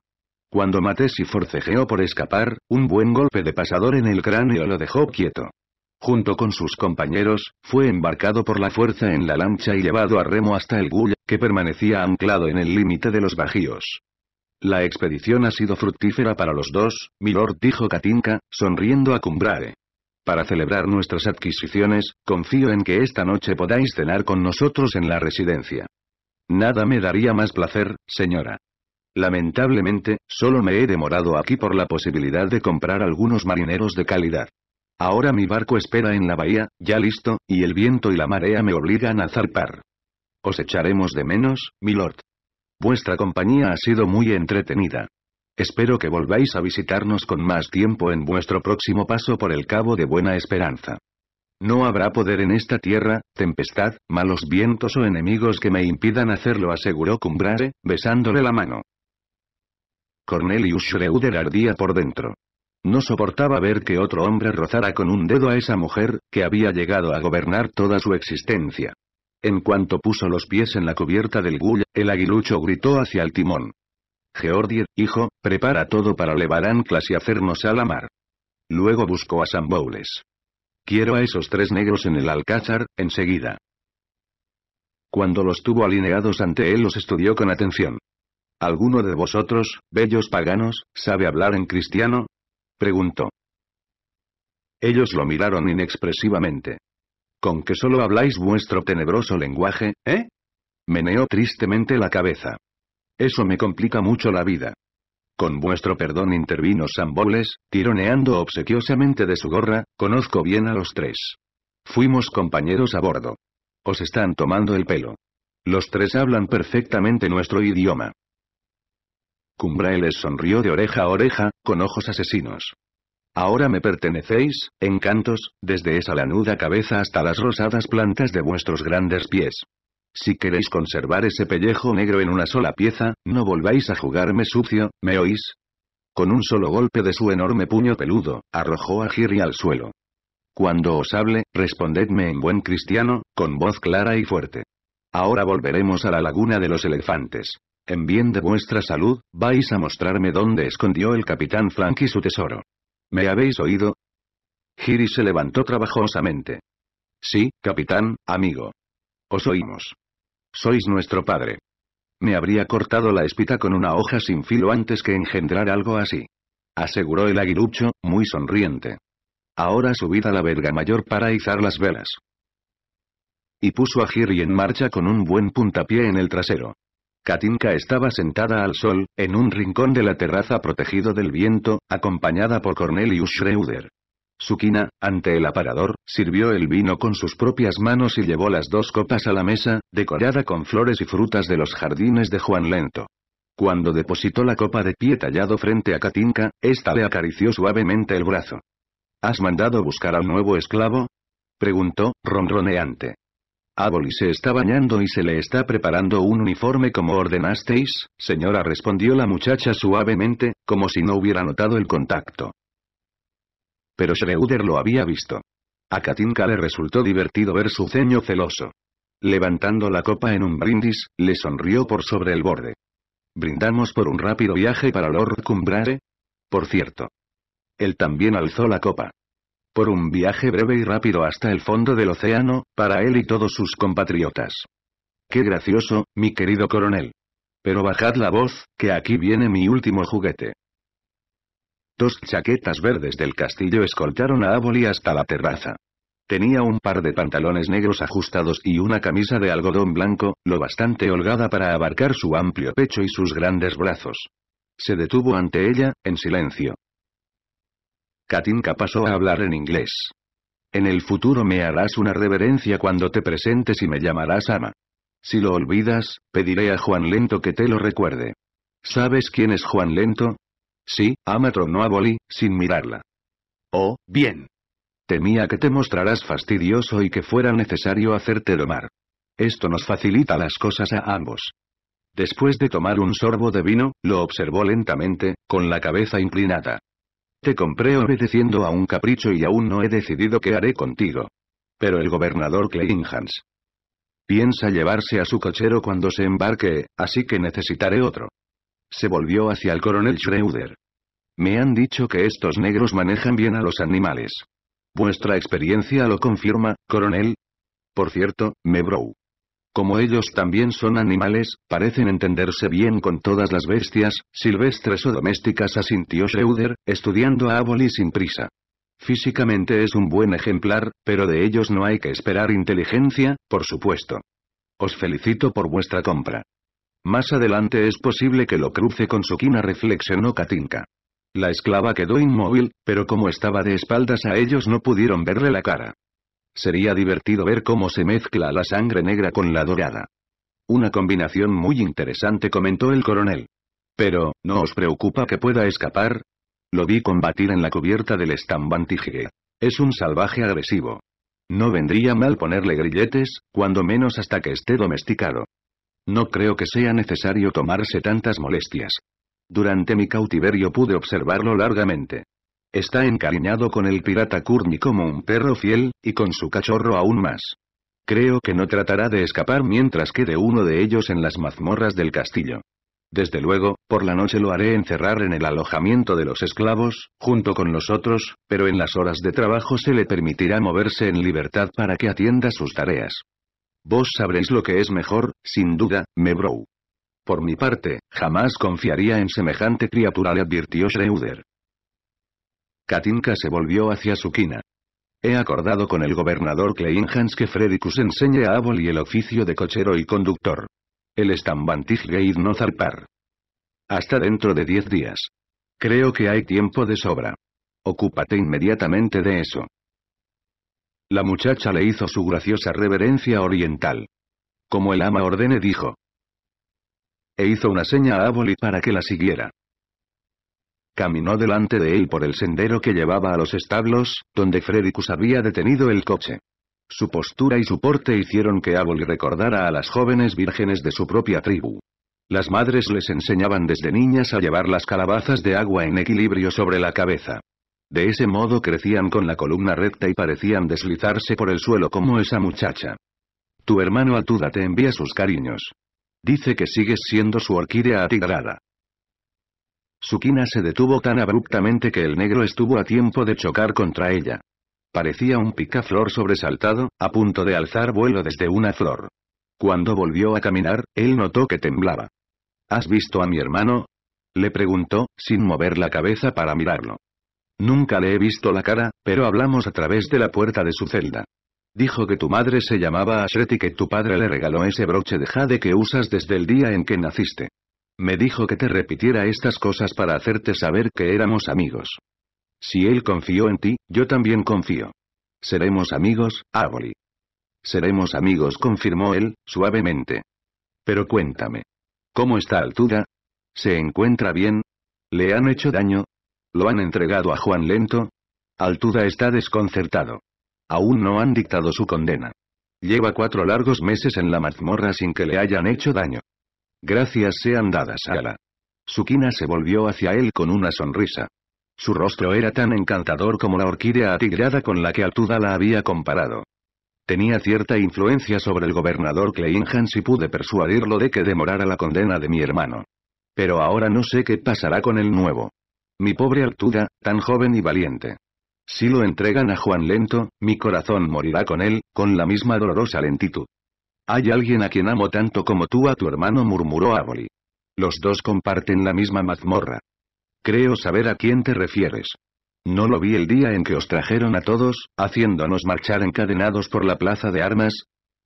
Cuando Matesi forcejeó por escapar, un buen golpe de pasador en el cráneo lo dejó quieto. Junto con sus compañeros, fue embarcado por la fuerza en la lancha y llevado a remo hasta el Gull, que permanecía anclado en el límite de los bajíos. La expedición ha sido fructífera para los dos, milord dijo Katinka, sonriendo a Cumbrae. Para celebrar nuestras adquisiciones, confío en que esta noche podáis cenar con nosotros en la residencia. Nada me daría más placer, señora. Lamentablemente, solo me he demorado aquí por la posibilidad de comprar algunos marineros de calidad. Ahora mi barco espera en la bahía, ya listo, y el viento y la marea me obligan a zarpar. Os echaremos de menos, milord. Vuestra compañía ha sido muy entretenida. Espero que volváis a visitarnos con más tiempo en vuestro próximo paso por el Cabo de Buena Esperanza. No habrá poder en esta tierra, tempestad, malos vientos o enemigos que me impidan hacerlo, aseguró Cumbrare, besándole la mano. Cornelius Schroeder ardía por dentro. No soportaba ver que otro hombre rozara con un dedo a esa mujer, que había llegado a gobernar toda su existencia. En cuanto puso los pies en la cubierta del Gull, el aguilucho gritó hacia el timón. Geordie, hijo, prepara todo para levar anclas y hacernos a la mar. Luego buscó a San Quiero a esos tres negros en el Alcázar, enseguida. Cuando los tuvo alineados ante él los estudió con atención. ¿Alguno de vosotros, bellos paganos, sabe hablar en cristiano? Preguntó. Ellos lo miraron inexpresivamente. ¿Con qué solo habláis vuestro tenebroso lenguaje, eh? Meneó tristemente la cabeza. Eso me complica mucho la vida. Con vuestro perdón intervino Samboles, tironeando obsequiosamente de su gorra, conozco bien a los tres. Fuimos compañeros a bordo. Os están tomando el pelo. Los tres hablan perfectamente nuestro idioma. Cumbrae les sonrió de oreja a oreja, con ojos asesinos. Ahora me pertenecéis, encantos, desde esa lanuda cabeza hasta las rosadas plantas de vuestros grandes pies. Si queréis conservar ese pellejo negro en una sola pieza, no volváis a jugarme sucio, ¿me oís? Con un solo golpe de su enorme puño peludo, arrojó a Giri al suelo. Cuando os hable, respondedme en buen cristiano, con voz clara y fuerte. Ahora volveremos a la laguna de los elefantes. En bien de vuestra salud, vais a mostrarme dónde escondió el capitán y su tesoro. ¿Me habéis oído? Giri se levantó trabajosamente. Sí, capitán, amigo. Os oímos. Sois nuestro padre. Me habría cortado la espita con una hoja sin filo antes que engendrar algo así. Aseguró el aguilucho, muy sonriente. Ahora subid a la verga mayor para izar las velas. Y puso a Giri en marcha con un buen puntapié en el trasero. Katinka estaba sentada al sol, en un rincón de la terraza protegido del viento, acompañada por Cornelius Schroeder. Sukina, ante el aparador, sirvió el vino con sus propias manos y llevó las dos copas a la mesa, decorada con flores y frutas de los jardines de Juan Lento. Cuando depositó la copa de pie tallado frente a Katinka, ésta le acarició suavemente el brazo. ¿Has mandado buscar al nuevo esclavo? preguntó, ronroneante. Aboli se está bañando y se le está preparando un uniforme como ordenasteis, señora respondió la muchacha suavemente, como si no hubiera notado el contacto. Pero Schroeder lo había visto. A Katinka le resultó divertido ver su ceño celoso. Levantando la copa en un brindis, le sonrió por sobre el borde. ¿Brindamos por un rápido viaje para Lord Cumbrare? Por cierto. Él también alzó la copa por un viaje breve y rápido hasta el fondo del océano, para él y todos sus compatriotas. Qué gracioso, mi querido coronel. Pero bajad la voz, que aquí viene mi último juguete. Dos chaquetas verdes del castillo escoltaron a Aboli hasta la terraza. Tenía un par de pantalones negros ajustados y una camisa de algodón blanco, lo bastante holgada para abarcar su amplio pecho y sus grandes brazos. Se detuvo ante ella, en silencio. Katinka pasó a hablar en inglés. En el futuro me harás una reverencia cuando te presentes y me llamarás ama. Si lo olvidas, pediré a Juan Lento que te lo recuerde. ¿Sabes quién es Juan Lento? Sí, ama tronó a sin mirarla. Oh, bien. Temía que te mostrarás fastidioso y que fuera necesario hacerte domar. Esto nos facilita las cosas a ambos. Después de tomar un sorbo de vino, lo observó lentamente, con la cabeza inclinada compré obedeciendo a un capricho y aún no he decidido qué haré contigo. Pero el gobernador Kleinhans. Piensa llevarse a su cochero cuando se embarque, así que necesitaré otro. Se volvió hacia el coronel Schroeder. Me han dicho que estos negros manejan bien a los animales. Vuestra experiencia lo confirma, coronel. Por cierto, mebrou». Como ellos también son animales, parecen entenderse bien con todas las bestias, silvestres o domésticas asintió Schroeder, estudiando a Aboli sin prisa. Físicamente es un buen ejemplar, pero de ellos no hay que esperar inteligencia, por supuesto. Os felicito por vuestra compra. Más adelante es posible que lo cruce con su quina reflexionó Katinka. La esclava quedó inmóvil, pero como estaba de espaldas a ellos no pudieron verle la cara. Sería divertido ver cómo se mezcla la sangre negra con la dorada. Una combinación muy interesante comentó el coronel. Pero, ¿no os preocupa que pueda escapar? Lo vi combatir en la cubierta del estambantíjige. Es un salvaje agresivo. No vendría mal ponerle grilletes, cuando menos hasta que esté domesticado. No creo que sea necesario tomarse tantas molestias. Durante mi cautiverio pude observarlo largamente. Está encariñado con el pirata Kurni como un perro fiel, y con su cachorro aún más. Creo que no tratará de escapar mientras quede uno de ellos en las mazmorras del castillo. Desde luego, por la noche lo haré encerrar en el alojamiento de los esclavos, junto con los otros, pero en las horas de trabajo se le permitirá moverse en libertad para que atienda sus tareas. Vos sabréis lo que es mejor, sin duda, Mebrow. Por mi parte, jamás confiaría en semejante criatura le advirtió Schreuder. Katinka se volvió hacia su quina. He acordado con el gobernador Kleinhans que Fredericus enseñe a Aboli el oficio de cochero y conductor. El Stambantichgate no zarpar. Hasta dentro de diez días. Creo que hay tiempo de sobra. Ocúpate inmediatamente de eso. La muchacha le hizo su graciosa reverencia oriental. Como el ama ordene dijo. E hizo una seña a Aboli para que la siguiera. Caminó delante de él por el sendero que llevaba a los establos, donde Fredicus había detenido el coche. Su postura y su porte hicieron que Aboli recordara a las jóvenes vírgenes de su propia tribu. Las madres les enseñaban desde niñas a llevar las calabazas de agua en equilibrio sobre la cabeza. De ese modo crecían con la columna recta y parecían deslizarse por el suelo como esa muchacha. Tu hermano Atuda te envía sus cariños. Dice que sigues siendo su orquídea atigrada. Su quina se detuvo tan abruptamente que el negro estuvo a tiempo de chocar contra ella. Parecía un picaflor sobresaltado, a punto de alzar vuelo desde una flor. Cuando volvió a caminar, él notó que temblaba. ¿Has visto a mi hermano? Le preguntó, sin mover la cabeza para mirarlo. Nunca le he visto la cara, pero hablamos a través de la puerta de su celda. Dijo que tu madre se llamaba Ashret y que tu padre le regaló ese broche de jade que usas desde el día en que naciste. Me dijo que te repitiera estas cosas para hacerte saber que éramos amigos. Si él confió en ti, yo también confío. Seremos amigos, Ávoli. Seremos amigos, confirmó él, suavemente. Pero cuéntame. ¿Cómo está Altuda? ¿Se encuentra bien? ¿Le han hecho daño? ¿Lo han entregado a Juan Lento? Altuda está desconcertado. Aún no han dictado su condena. Lleva cuatro largos meses en la mazmorra sin que le hayan hecho daño. Gracias sean dadas a Ala. Sukina se volvió hacia él con una sonrisa. Su rostro era tan encantador como la orquídea atigrada con la que Altuda la había comparado. Tenía cierta influencia sobre el gobernador Kleinhans y pude persuadirlo de que demorara la condena de mi hermano. Pero ahora no sé qué pasará con el nuevo. Mi pobre Altuda, tan joven y valiente. Si lo entregan a Juan Lento, mi corazón morirá con él, con la misma dolorosa lentitud. Hay alguien a quien amo tanto como tú a tu hermano murmuró Aboli. Los dos comparten la misma mazmorra. Creo saber a quién te refieres. No lo vi el día en que os trajeron a todos, haciéndonos marchar encadenados por la plaza de armas.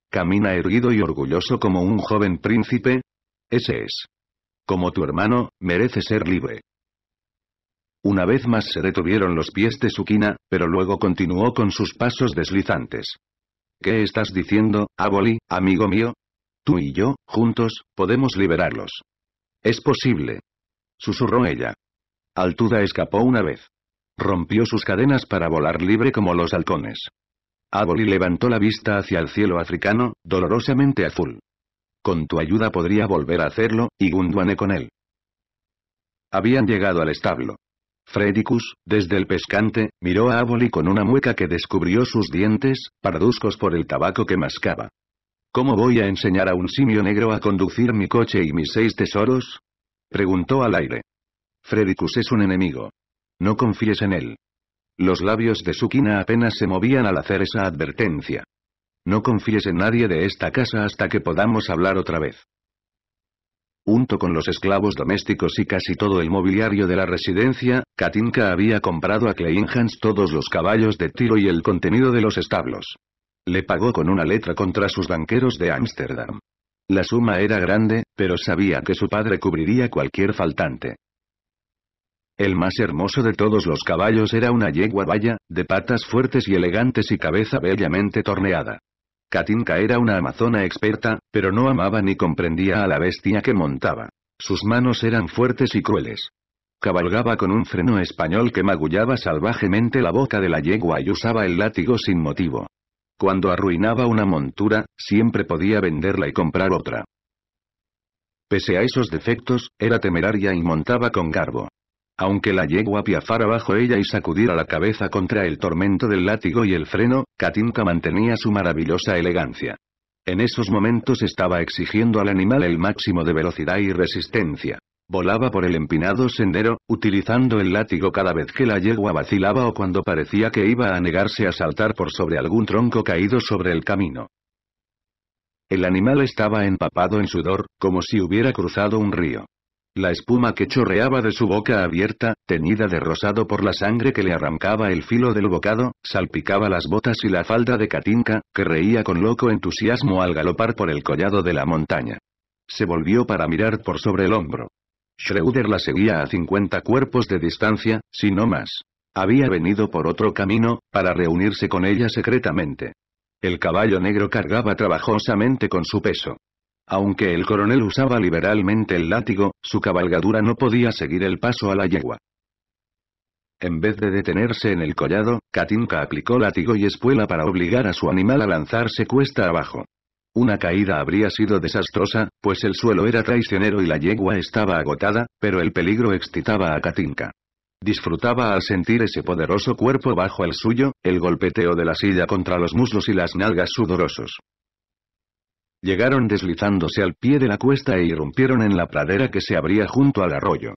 Camina erguido y orgulloso como un joven príncipe. Ese es. Como tu hermano, merece ser libre. Una vez más se detuvieron los pies de Sukina, pero luego continuó con sus pasos deslizantes. ¿Qué estás diciendo, Aboli, amigo mío? Tú y yo, juntos, podemos liberarlos. Es posible. Susurró ella. Altuda escapó una vez. Rompió sus cadenas para volar libre como los halcones. Aboli levantó la vista hacia el cielo africano, dolorosamente azul. Con tu ayuda podría volver a hacerlo, y Gundwane con él. Habían llegado al establo. Fredicus, desde el pescante, miró a Aboli con una mueca que descubrió sus dientes, parduzcos por el tabaco que mascaba. ¿Cómo voy a enseñar a un simio negro a conducir mi coche y mis seis tesoros? Preguntó al aire. Fredicus es un enemigo. No confíes en él. Los labios de Sukina apenas se movían al hacer esa advertencia. No confíes en nadie de esta casa hasta que podamos hablar otra vez. Junto con los esclavos domésticos y casi todo el mobiliario de la residencia, Katinka había comprado a Kleinhans todos los caballos de tiro y el contenido de los establos. Le pagó con una letra contra sus banqueros de Ámsterdam. La suma era grande, pero sabía que su padre cubriría cualquier faltante. El más hermoso de todos los caballos era una yegua valla, de patas fuertes y elegantes y cabeza bellamente torneada. Katinka era una amazona experta, pero no amaba ni comprendía a la bestia que montaba. Sus manos eran fuertes y crueles. Cabalgaba con un freno español que magullaba salvajemente la boca de la yegua y usaba el látigo sin motivo. Cuando arruinaba una montura, siempre podía venderla y comprar otra. Pese a esos defectos, era temeraria y montaba con garbo. Aunque la yegua piafara bajo ella y sacudiera la cabeza contra el tormento del látigo y el freno, Katinka mantenía su maravillosa elegancia. En esos momentos estaba exigiendo al animal el máximo de velocidad y resistencia. Volaba por el empinado sendero, utilizando el látigo cada vez que la yegua vacilaba o cuando parecía que iba a negarse a saltar por sobre algún tronco caído sobre el camino. El animal estaba empapado en sudor, como si hubiera cruzado un río. La espuma que chorreaba de su boca abierta, teñida de rosado por la sangre que le arrancaba el filo del bocado, salpicaba las botas y la falda de Katinka, que reía con loco entusiasmo al galopar por el collado de la montaña. Se volvió para mirar por sobre el hombro. Schroeder la seguía a 50 cuerpos de distancia, si no más. Había venido por otro camino, para reunirse con ella secretamente. El caballo negro cargaba trabajosamente con su peso. Aunque el coronel usaba liberalmente el látigo, su cabalgadura no podía seguir el paso a la yegua. En vez de detenerse en el collado, Katinka aplicó látigo y espuela para obligar a su animal a lanzarse cuesta abajo. Una caída habría sido desastrosa, pues el suelo era traicionero y la yegua estaba agotada, pero el peligro excitaba a Katinka. Disfrutaba al sentir ese poderoso cuerpo bajo el suyo, el golpeteo de la silla contra los muslos y las nalgas sudorosos. Llegaron deslizándose al pie de la cuesta e irrumpieron en la pradera que se abría junto al arroyo.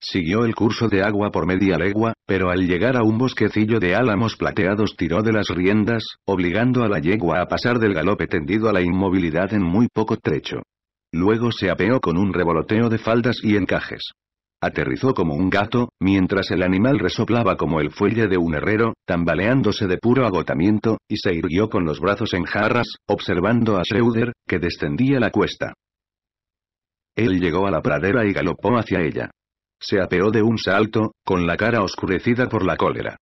Siguió el curso de agua por media legua, pero al llegar a un bosquecillo de álamos plateados tiró de las riendas, obligando a la yegua a pasar del galope tendido a la inmovilidad en muy poco trecho. Luego se apeó con un revoloteo de faldas y encajes. Aterrizó como un gato, mientras el animal resoplaba como el fuelle de un herrero, tambaleándose de puro agotamiento, y se irguió con los brazos en jarras, observando a Schroeder, que descendía la cuesta. Él llegó a la pradera y galopó hacia ella. Se apeó de un salto, con la cara oscurecida por la cólera.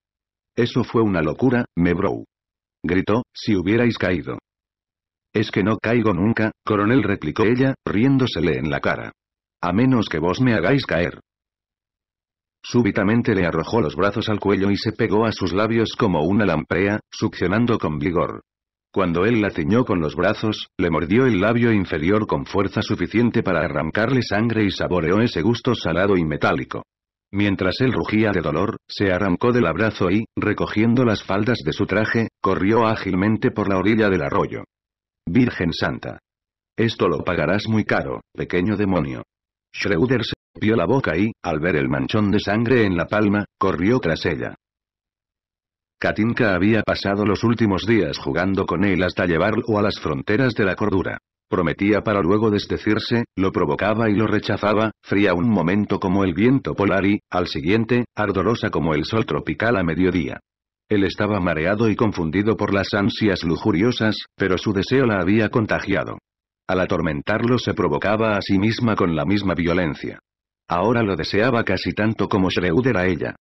Eso fue una locura, mebrou!» Gritó, si hubierais caído. Es que no caigo nunca, coronel replicó ella, riéndosele en la cara. A menos que vos me hagáis caer. Súbitamente le arrojó los brazos al cuello y se pegó a sus labios como una lamprea, succionando con vigor. Cuando él la ciñó con los brazos, le mordió el labio inferior con fuerza suficiente para arrancarle sangre y saboreó ese gusto salado y metálico. Mientras él rugía de dolor, se arrancó del abrazo y, recogiendo las faldas de su traje, corrió ágilmente por la orilla del arroyo. Virgen Santa. Esto lo pagarás muy caro, pequeño demonio. Schroeder Vio la boca y, al ver el manchón de sangre en la palma, corrió tras ella. Katinka había pasado los últimos días jugando con él hasta llevarlo a las fronteras de la cordura. Prometía para luego desdecirse, lo provocaba y lo rechazaba, fría un momento como el viento polar y, al siguiente, ardorosa como el sol tropical a mediodía. Él estaba mareado y confundido por las ansias lujuriosas, pero su deseo la había contagiado. Al atormentarlo se provocaba a sí misma con la misma violencia. Ahora lo deseaba casi tanto como le a ella.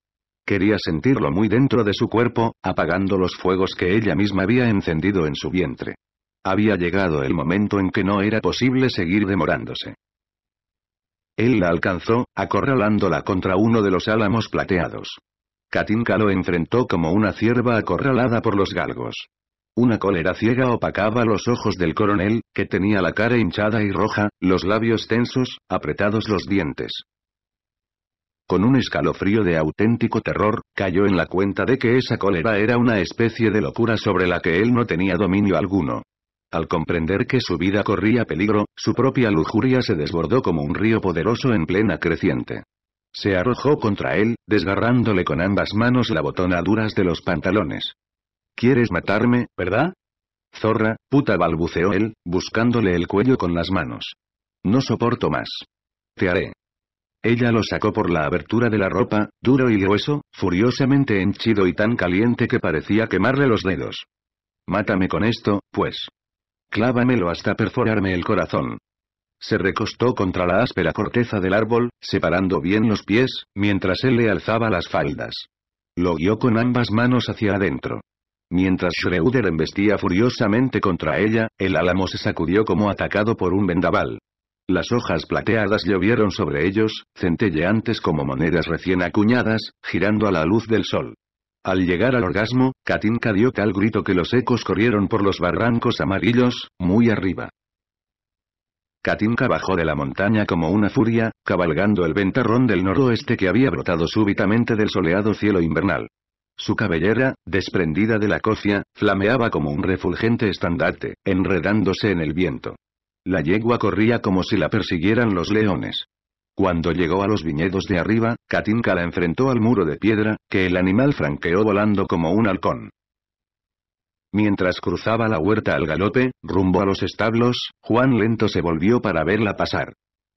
Quería sentirlo muy dentro de su cuerpo, apagando los fuegos que ella misma había encendido en su vientre. Había llegado el momento en que no era posible seguir demorándose. Él la alcanzó, acorralándola contra uno de los álamos plateados. Katinka lo enfrentó como una cierva acorralada por los galgos. Una cólera ciega opacaba los ojos del coronel, que tenía la cara hinchada y roja, los labios tensos, apretados los dientes con un escalofrío de auténtico terror, cayó en la cuenta de que esa cólera era una especie de locura sobre la que él no tenía dominio alguno. Al comprender que su vida corría peligro, su propia lujuria se desbordó como un río poderoso en plena creciente. Se arrojó contra él, desgarrándole con ambas manos la botona duras de los pantalones. ¿Quieres matarme, verdad? Zorra, puta balbuceó él, buscándole el cuello con las manos. No soporto más. Te haré, ella lo sacó por la abertura de la ropa, duro y grueso, furiosamente henchido y tan caliente que parecía quemarle los dedos. Mátame con esto, pues. Clávamelo hasta perforarme el corazón. Se recostó contra la áspera corteza del árbol, separando bien los pies, mientras él le alzaba las faldas. Lo guió con ambas manos hacia adentro. Mientras Schroeder embestía furiosamente contra ella, el álamo se sacudió como atacado por un vendaval. Las hojas plateadas llovieron sobre ellos, centelleantes como monedas recién acuñadas, girando a la luz del sol. Al llegar al orgasmo, Katinka dio tal grito que los ecos corrieron por los barrancos amarillos, muy arriba. Katinka bajó de la montaña como una furia, cabalgando el ventarrón del noroeste que había brotado súbitamente del soleado cielo invernal. Su cabellera, desprendida de la cocia, flameaba como un refulgente estandarte, enredándose en el viento. La yegua corría como si la persiguieran los leones. Cuando llegó a los viñedos de arriba, Katinka la enfrentó al muro de piedra, que el animal franqueó volando como un halcón. Mientras cruzaba la huerta al galope, rumbo a los establos, Juan lento se volvió para verla pasar.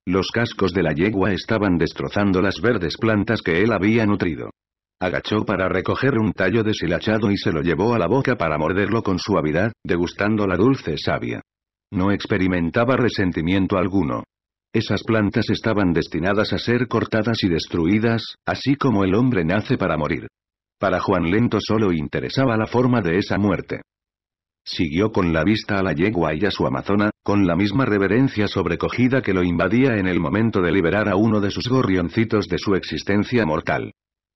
Los cascos de la yegua estaban destrozando las verdes plantas que él había nutrido. Agachó para recoger un tallo deshilachado y se lo llevó a la boca para morderlo con suavidad, degustando la dulce savia. No experimentaba resentimiento alguno. Esas plantas estaban destinadas a ser cortadas y destruidas, así como el hombre nace para morir. Para Juan Lento solo interesaba la forma de esa muerte. Siguió con la vista a la yegua y a su amazona, con la misma reverencia sobrecogida que lo invadía en el momento de liberar a uno de sus gorrioncitos de su existencia mortal.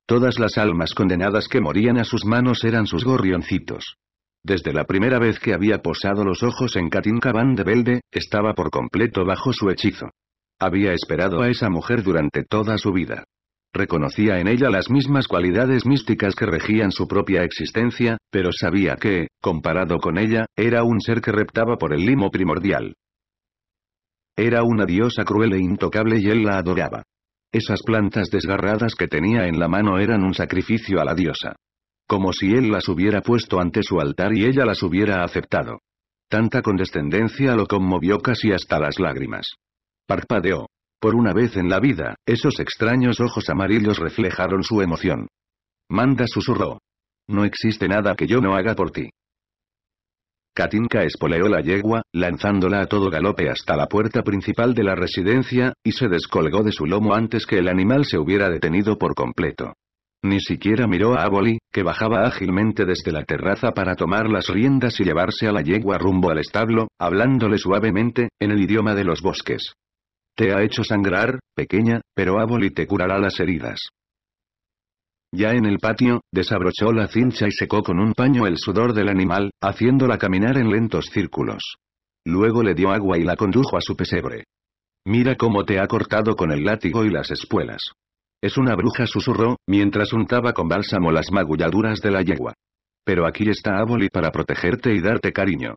Todas las almas condenadas que morían a sus manos eran sus gorrioncitos. Desde la primera vez que había posado los ojos en Katinka Van de Velde, estaba por completo bajo su hechizo. Había esperado a esa mujer durante toda su vida. Reconocía en ella las mismas cualidades místicas que regían su propia existencia, pero sabía que, comparado con ella, era un ser que reptaba por el limo primordial. Era una diosa cruel e intocable y él la adoraba. Esas plantas desgarradas que tenía en la mano eran un sacrificio a la diosa. Como si él las hubiera puesto ante su altar y ella las hubiera aceptado. Tanta condescendencia lo conmovió casi hasta las lágrimas. Parpadeó. Por una vez en la vida, esos extraños ojos amarillos reflejaron su emoción. Manda susurró. No existe nada que yo no haga por ti. Katinka espoleó la yegua, lanzándola a todo galope hasta la puerta principal de la residencia, y se descolgó de su lomo antes que el animal se hubiera detenido por completo. Ni siquiera miró a Aboli, que bajaba ágilmente desde la terraza para tomar las riendas y llevarse a la yegua rumbo al establo, hablándole suavemente, en el idioma de los bosques. Te ha hecho sangrar, pequeña, pero Aboli te curará las heridas. Ya en el patio, desabrochó la cincha y secó con un paño el sudor del animal, haciéndola caminar en lentos círculos. Luego le dio agua y la condujo a su pesebre. Mira cómo te ha cortado con el látigo y las espuelas. Es una bruja susurró, mientras untaba con bálsamo las magulladuras de la yegua. Pero aquí está Aboli para protegerte y darte cariño.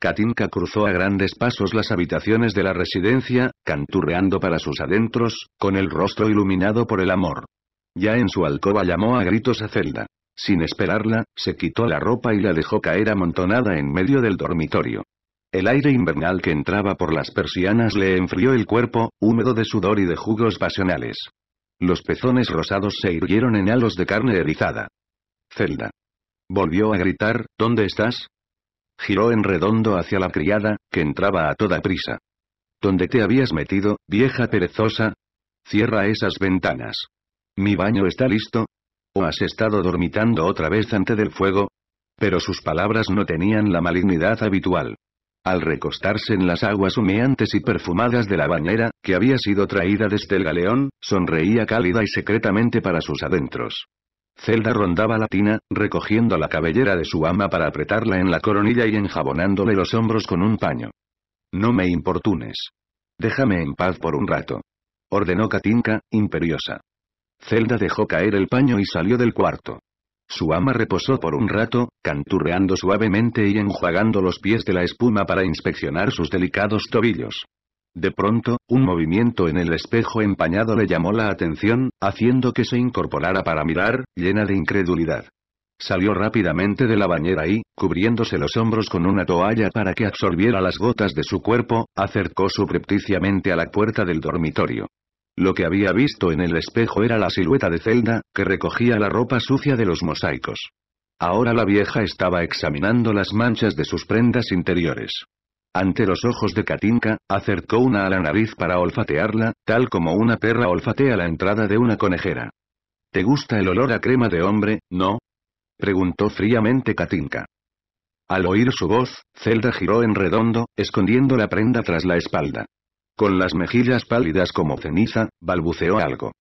Katinka cruzó a grandes pasos las habitaciones de la residencia, canturreando para sus adentros, con el rostro iluminado por el amor. Ya en su alcoba llamó a gritos a Zelda. Sin esperarla, se quitó la ropa y la dejó caer amontonada en medio del dormitorio. El aire invernal que entraba por las persianas le enfrió el cuerpo, húmedo de sudor y de jugos pasionales. Los pezones rosados se hirvieron en halos de carne erizada. Zelda. Volvió a gritar, ¿dónde estás? Giró en redondo hacia la criada, que entraba a toda prisa. ¿Dónde te habías metido, vieja perezosa? Cierra esas ventanas. ¿Mi baño está listo? ¿O has estado dormitando otra vez ante del fuego? Pero sus palabras no tenían la malignidad habitual. Al recostarse en las aguas humeantes y perfumadas de la bañera, que había sido traída desde el galeón, sonreía cálida y secretamente para sus adentros. Zelda rondaba la tina, recogiendo la cabellera de su ama para apretarla en la coronilla y enjabonándole los hombros con un paño. No me importunes. Déjame en paz por un rato. Ordenó Katinka, imperiosa. Zelda dejó caer el paño y salió del cuarto. Su ama reposó por un rato, canturreando suavemente y enjuagando los pies de la espuma para inspeccionar sus delicados tobillos. De pronto, un movimiento en el espejo empañado le llamó la atención, haciendo que se incorporara para mirar, llena de incredulidad. Salió rápidamente de la bañera y, cubriéndose los hombros con una toalla para que absorbiera las gotas de su cuerpo, acercó subrepticiamente a la puerta del dormitorio. Lo que había visto en el espejo era la silueta de Zelda, que recogía la ropa sucia de los mosaicos. Ahora la vieja estaba examinando las manchas de sus prendas interiores. Ante los ojos de Katinka, acercó una a la nariz para olfatearla, tal como una perra olfatea la entrada de una conejera. ¿Te gusta el olor a crema de hombre, no? preguntó fríamente Katinka. Al oír su voz, Zelda giró en redondo, escondiendo la prenda tras la espalda con las mejillas pálidas como ceniza, balbuceó algo.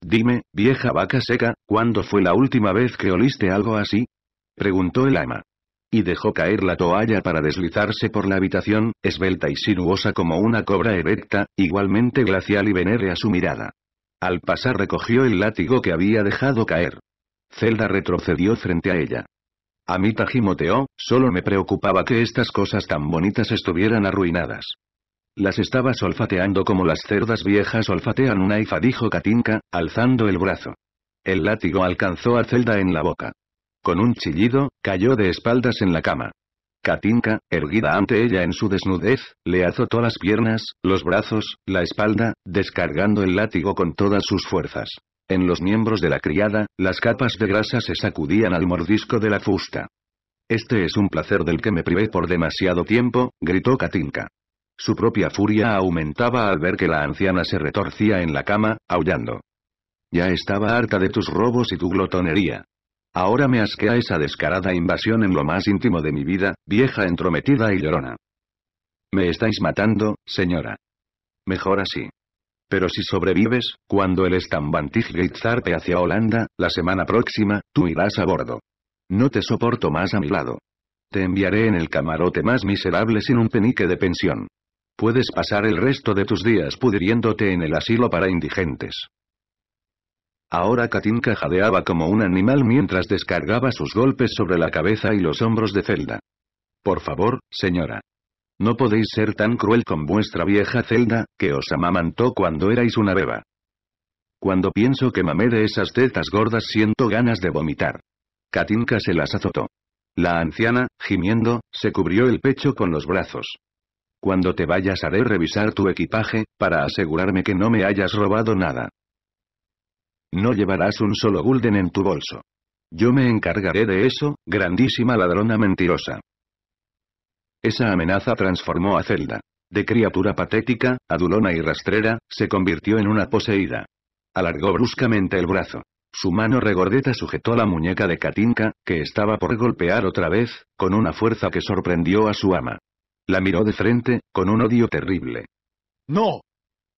Dime, vieja vaca seca, ¿cuándo fue la última vez que oliste algo así? preguntó el ama. Y dejó caer la toalla para deslizarse por la habitación, esbelta y sinuosa como una cobra erecta, igualmente glacial y a su mirada. Al pasar recogió el látigo que había dejado caer. Zelda retrocedió frente a ella. «A mí Tajimoteó, solo me preocupaba que estas cosas tan bonitas estuvieran arruinadas. Las estaba olfateando como las cerdas viejas olfatean una ifa, dijo Katinka, alzando el brazo. El látigo alcanzó a Zelda en la boca. Con un chillido, cayó de espaldas en la cama. Katinka, erguida ante ella en su desnudez, le azotó las piernas, los brazos, la espalda, descargando el látigo con todas sus fuerzas. En los miembros de la criada, las capas de grasa se sacudían al mordisco de la fusta. Este es un placer del que me privé por demasiado tiempo, gritó Katinka. Su propia furia aumentaba al ver que la anciana se retorcía en la cama, aullando. Ya estaba harta de tus robos y tu glotonería. Ahora me asquea esa descarada invasión en lo más íntimo de mi vida, vieja entrometida y llorona. Me estáis matando, señora. Mejor así. Pero si sobrevives, cuando el Stambantiggate zarpe hacia Holanda, la semana próxima, tú irás a bordo. No te soporto más a mi lado. Te enviaré en el camarote más miserable sin un penique de pensión. Puedes pasar el resto de tus días pudriéndote en el asilo para indigentes. Ahora Katinka jadeaba como un animal mientras descargaba sus golpes sobre la cabeza y los hombros de Zelda. Por favor, señora. No podéis ser tan cruel con vuestra vieja Zelda, que os amamantó cuando erais una beba. Cuando pienso que mamé de esas tetas gordas siento ganas de vomitar. Katinka se las azotó. La anciana, gimiendo, se cubrió el pecho con los brazos. Cuando te vayas haré revisar tu equipaje, para asegurarme que no me hayas robado nada. No llevarás un solo gulden en tu bolso. Yo me encargaré de eso, grandísima ladrona mentirosa. Esa amenaza transformó a Zelda. De criatura patética, adulona y rastrera, se convirtió en una poseída. Alargó bruscamente el brazo. Su mano regordeta sujetó la muñeca de Katinka, que estaba por golpear otra vez, con una fuerza que sorprendió a su ama. La miró de frente, con un odio terrible. ¡No!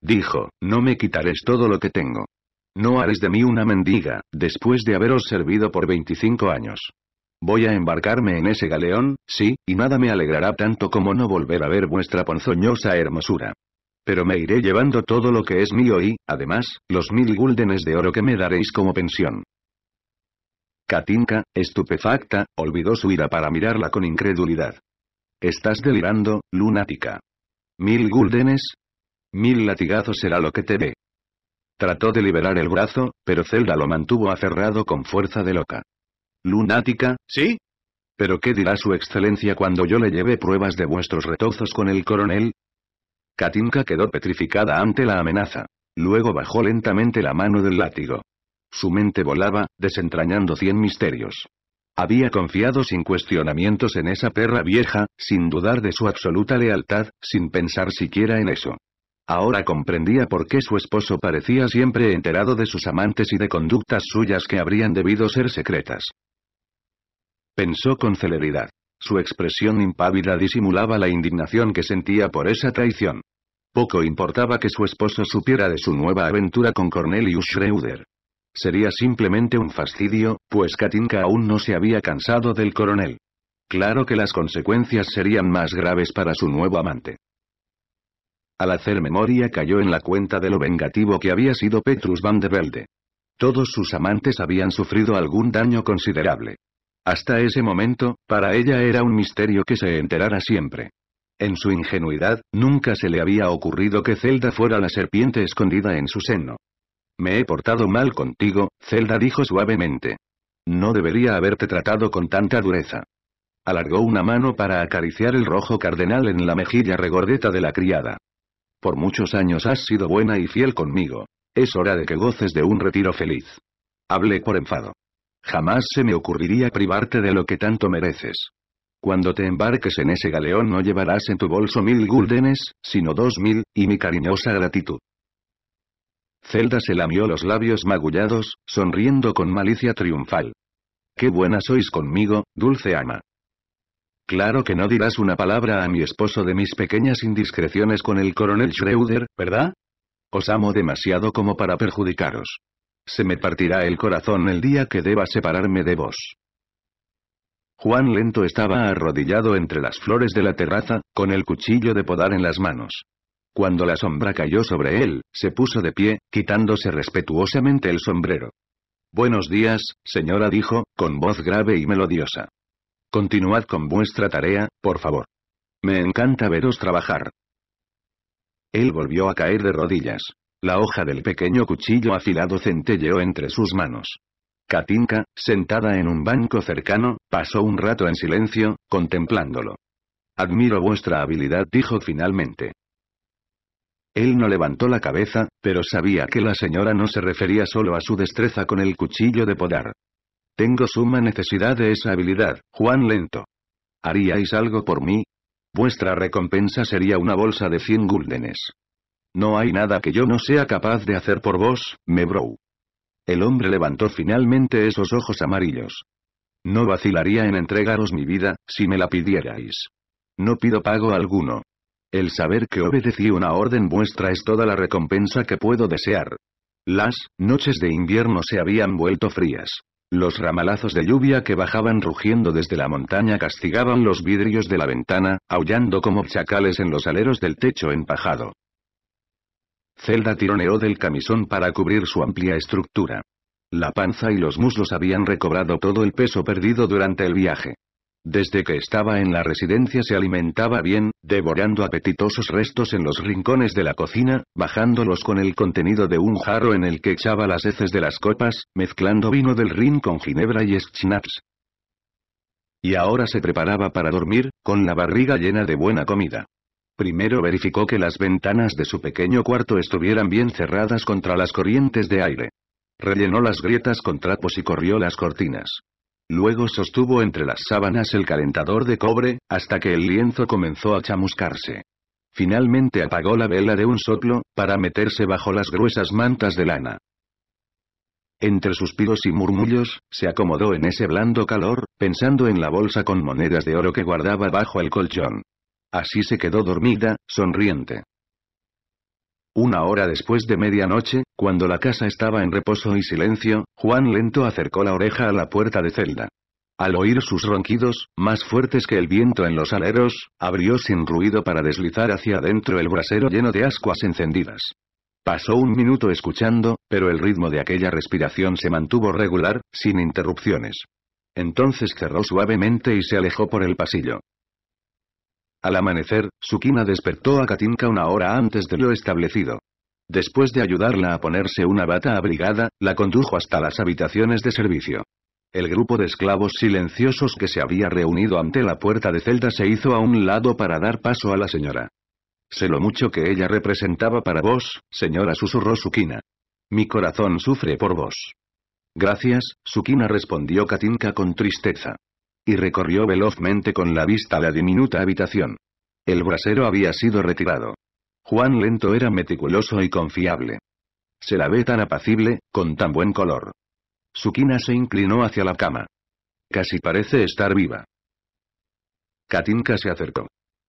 Dijo, no me quitaréis todo lo que tengo. No haréis de mí una mendiga, después de haberos servido por 25 años. Voy a embarcarme en ese galeón, sí, y nada me alegrará tanto como no volver a ver vuestra ponzoñosa hermosura. Pero me iré llevando todo lo que es mío y, además, los mil guldenes de oro que me daréis como pensión. Katinka, estupefacta, olvidó su ira para mirarla con incredulidad. Estás delirando, lunática. ¿Mil guldenes? Mil latigazos será lo que te dé. Trató de liberar el brazo, pero Zelda lo mantuvo aferrado con fuerza de loca. ¿Lunática, sí? ¿Pero qué dirá su excelencia cuando yo le lleve pruebas de vuestros retozos con el coronel? Katinka quedó petrificada ante la amenaza. Luego bajó lentamente la mano del látigo. Su mente volaba, desentrañando cien misterios. Había confiado sin cuestionamientos en esa perra vieja, sin dudar de su absoluta lealtad, sin pensar siquiera en eso. Ahora comprendía por qué su esposo parecía siempre enterado de sus amantes y de conductas suyas que habrían debido ser secretas. Pensó con celeridad. Su expresión impávida disimulaba la indignación que sentía por esa traición. Poco importaba que su esposo supiera de su nueva aventura con Cornelius Schroeder. Sería simplemente un fastidio, pues Katinka aún no se había cansado del coronel. Claro que las consecuencias serían más graves para su nuevo amante. Al hacer memoria cayó en la cuenta de lo vengativo que había sido Petrus van der Velde. Todos sus amantes habían sufrido algún daño considerable. Hasta ese momento, para ella era un misterio que se enterara siempre. En su ingenuidad, nunca se le había ocurrido que Zelda fuera la serpiente escondida en su seno. Me he portado mal contigo, Zelda dijo suavemente. No debería haberte tratado con tanta dureza. Alargó una mano para acariciar el rojo cardenal en la mejilla regordeta de la criada. Por muchos años has sido buena y fiel conmigo. Es hora de que goces de un retiro feliz. Hablé por enfado. Jamás se me ocurriría privarte de lo que tanto mereces. Cuando te embarques en ese galeón no llevarás en tu bolso mil guldenes, sino dos mil, y mi cariñosa gratitud. Zelda se lamió los labios magullados, sonriendo con malicia triunfal. Qué buena sois conmigo, dulce ama. Claro que no dirás una palabra a mi esposo de mis pequeñas indiscreciones con el coronel Schroeder, ¿verdad? Os amo demasiado como para perjudicaros. Se me partirá el corazón el día que deba separarme de vos. Juan Lento estaba arrodillado entre las flores de la terraza, con el cuchillo de podar en las manos. Cuando la sombra cayó sobre él, se puso de pie, quitándose respetuosamente el sombrero. Buenos días, señora dijo, con voz grave y melodiosa. Continuad con vuestra tarea, por favor. Me encanta veros trabajar. Él volvió a caer de rodillas. La hoja del pequeño cuchillo afilado centelleó entre sus manos. Katinka, sentada en un banco cercano, pasó un rato en silencio, contemplándolo. Admiro vuestra habilidad, dijo finalmente. Él no levantó la cabeza, pero sabía que la señora no se refería solo a su destreza con el cuchillo de podar. Tengo suma necesidad de esa habilidad, Juan Lento. ¿Haríais algo por mí? Vuestra recompensa sería una bolsa de 100 guldenes. No hay nada que yo no sea capaz de hacer por vos, mebrou». El hombre levantó finalmente esos ojos amarillos. No vacilaría en entregaros mi vida, si me la pidierais. No pido pago alguno. El saber que obedecí una orden vuestra es toda la recompensa que puedo desear. Las noches de invierno se habían vuelto frías. Los ramalazos de lluvia que bajaban rugiendo desde la montaña castigaban los vidrios de la ventana, aullando como chacales en los aleros del techo empajado. Zelda tironeó del camisón para cubrir su amplia estructura. La panza y los muslos habían recobrado todo el peso perdido durante el viaje. Desde que estaba en la residencia se alimentaba bien, devorando apetitosos restos en los rincones de la cocina, bajándolos con el contenido de un jarro en el que echaba las heces de las copas, mezclando vino del Rin con ginebra y schnapps. Y ahora se preparaba para dormir, con la barriga llena de buena comida. Primero verificó que las ventanas de su pequeño cuarto estuvieran bien cerradas contra las corrientes de aire. Rellenó las grietas con trapos y corrió las cortinas. Luego sostuvo entre las sábanas el calentador de cobre, hasta que el lienzo comenzó a chamuscarse. Finalmente apagó la vela de un soplo, para meterse bajo las gruesas mantas de lana. Entre suspiros y murmullos, se acomodó en ese blando calor, pensando en la bolsa con monedas de oro que guardaba bajo el colchón. Así se quedó dormida, sonriente. Una hora después de medianoche, cuando la casa estaba en reposo y silencio, Juan Lento acercó la oreja a la puerta de celda. Al oír sus ronquidos, más fuertes que el viento en los aleros, abrió sin ruido para deslizar hacia adentro el brasero lleno de ascuas encendidas. Pasó un minuto escuchando, pero el ritmo de aquella respiración se mantuvo regular, sin interrupciones. Entonces cerró suavemente y se alejó por el pasillo. Al amanecer, Sukina despertó a Katinka una hora antes de lo establecido. Después de ayudarla a ponerse una bata abrigada, la condujo hasta las habitaciones de servicio. El grupo de esclavos silenciosos que se había reunido ante la puerta de celda se hizo a un lado para dar paso a la señora. Sé lo mucho que ella representaba para vos, señora susurró Sukina. Mi corazón sufre por vos. Gracias, Sukina respondió Katinka con tristeza y recorrió velozmente con la vista la diminuta habitación. El brasero había sido retirado. Juan Lento era meticuloso y confiable. Se la ve tan apacible, con tan buen color. quina se inclinó hacia la cama. Casi parece estar viva. Katinka se acercó.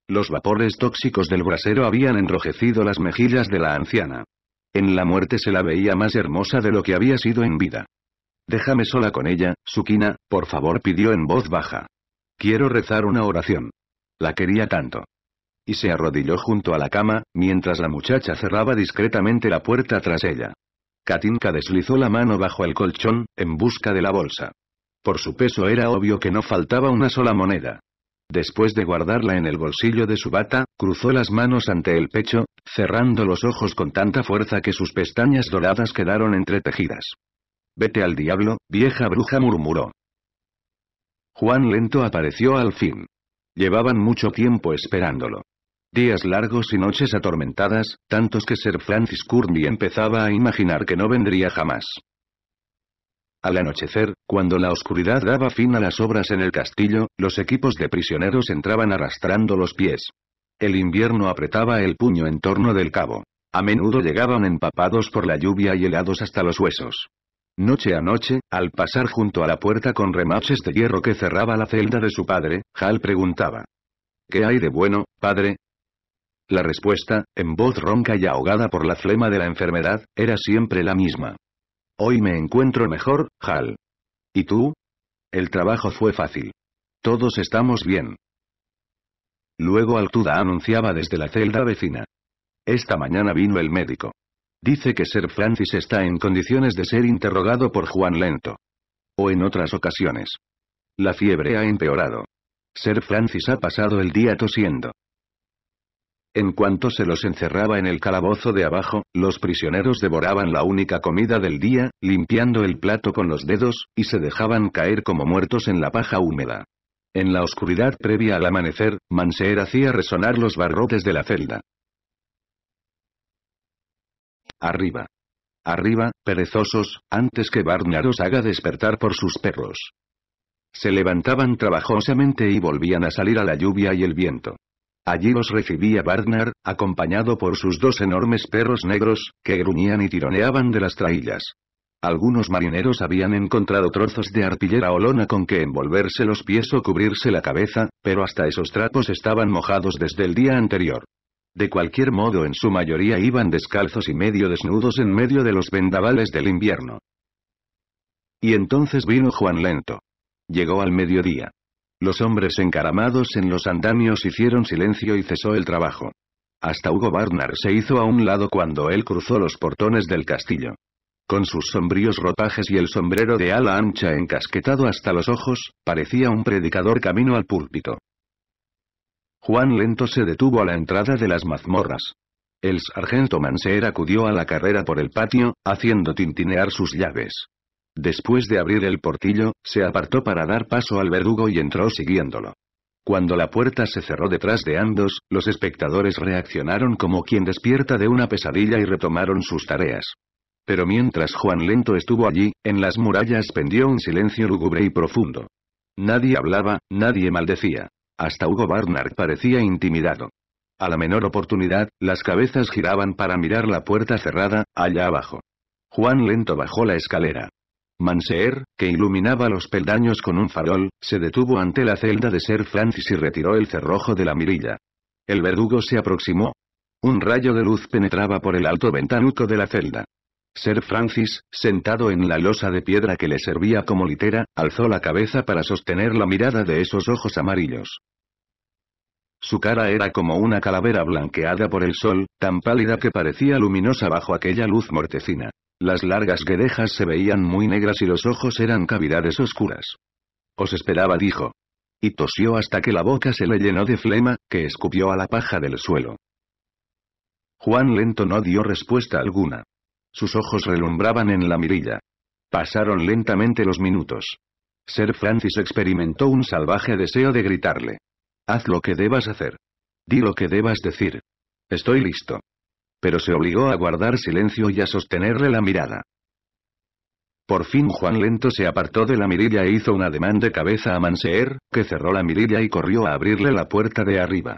Los vapores tóxicos del brasero habían enrojecido las mejillas de la anciana. En la muerte se la veía más hermosa de lo que había sido en vida. Déjame sola con ella, Sukina, por favor pidió en voz baja. Quiero rezar una oración. La quería tanto. Y se arrodilló junto a la cama, mientras la muchacha cerraba discretamente la puerta tras ella. Katinka deslizó la mano bajo el colchón, en busca de la bolsa. Por su peso era obvio que no faltaba una sola moneda. Después de guardarla en el bolsillo de su bata, cruzó las manos ante el pecho, cerrando los ojos con tanta fuerza que sus pestañas doradas quedaron entretejidas. Vete al diablo, vieja bruja murmuró. Juan Lento apareció al fin. Llevaban mucho tiempo esperándolo. Días largos y noches atormentadas, tantos que Sir Francis Courtney empezaba a imaginar que no vendría jamás. Al anochecer, cuando la oscuridad daba fin a las obras en el castillo, los equipos de prisioneros entraban arrastrando los pies. El invierno apretaba el puño en torno del cabo. A menudo llegaban empapados por la lluvia y helados hasta los huesos. Noche a noche, al pasar junto a la puerta con remaches de hierro que cerraba la celda de su padre, Hal preguntaba. ¿Qué hay de bueno, padre? La respuesta, en voz ronca y ahogada por la flema de la enfermedad, era siempre la misma. Hoy me encuentro mejor, Hal. ¿Y tú? El trabajo fue fácil. Todos estamos bien. Luego Altuda anunciaba desde la celda vecina. Esta mañana vino el médico. Dice que Sir Francis está en condiciones de ser interrogado por Juan Lento. O en otras ocasiones. La fiebre ha empeorado. Sir Francis ha pasado el día tosiendo. En cuanto se los encerraba en el calabozo de abajo, los prisioneros devoraban la única comida del día, limpiando el plato con los dedos, y se dejaban caer como muertos en la paja húmeda. En la oscuridad previa al amanecer, Manseer hacía resonar los barrotes de la celda. Arriba. Arriba, perezosos, antes que Barnard os haga despertar por sus perros. Se levantaban trabajosamente y volvían a salir a la lluvia y el viento. Allí los recibía Barnard, acompañado por sus dos enormes perros negros, que gruñían y tironeaban de las traillas. Algunos marineros habían encontrado trozos de artillera o lona con que envolverse los pies o cubrirse la cabeza, pero hasta esos trapos estaban mojados desde el día anterior. De cualquier modo en su mayoría iban descalzos y medio desnudos en medio de los vendavales del invierno. Y entonces vino Juan Lento. Llegó al mediodía. Los hombres encaramados en los andamios hicieron silencio y cesó el trabajo. Hasta Hugo Barnard se hizo a un lado cuando él cruzó los portones del castillo. Con sus sombríos ropajes y el sombrero de ala ancha encasquetado hasta los ojos, parecía un predicador camino al púlpito. Juan Lento se detuvo a la entrada de las mazmorras. El sargento Manser acudió a la carrera por el patio, haciendo tintinear sus llaves. Después de abrir el portillo, se apartó para dar paso al verdugo y entró siguiéndolo. Cuando la puerta se cerró detrás de ambos, los espectadores reaccionaron como quien despierta de una pesadilla y retomaron sus tareas. Pero mientras Juan Lento estuvo allí, en las murallas pendió un silencio lúgubre y profundo. Nadie hablaba, nadie maldecía. Hasta Hugo Barnard parecía intimidado. A la menor oportunidad, las cabezas giraban para mirar la puerta cerrada, allá abajo. Juan lento bajó la escalera. Manseer, que iluminaba los peldaños con un farol, se detuvo ante la celda de Sir Francis y retiró el cerrojo de la mirilla. El verdugo se aproximó. Un rayo de luz penetraba por el alto ventanuco de la celda. Sir Francis, sentado en la losa de piedra que le servía como litera, alzó la cabeza para sostener la mirada de esos ojos amarillos. Su cara era como una calavera blanqueada por el sol, tan pálida que parecía luminosa bajo aquella luz mortecina. Las largas guedejas se veían muy negras y los ojos eran cavidades oscuras. Os esperaba dijo. Y tosió hasta que la boca se le llenó de flema, que escupió a la paja del suelo. Juan Lento no dio respuesta alguna. Sus ojos relumbraban en la mirilla. Pasaron lentamente los minutos. Sir Francis experimentó un salvaje deseo de gritarle. Haz lo que debas hacer. Di lo que debas decir. Estoy listo. Pero se obligó a guardar silencio y a sostenerle la mirada. Por fin Juan Lento se apartó de la mirilla e hizo un ademán de cabeza a Manseer, que cerró la mirilla y corrió a abrirle la puerta de arriba.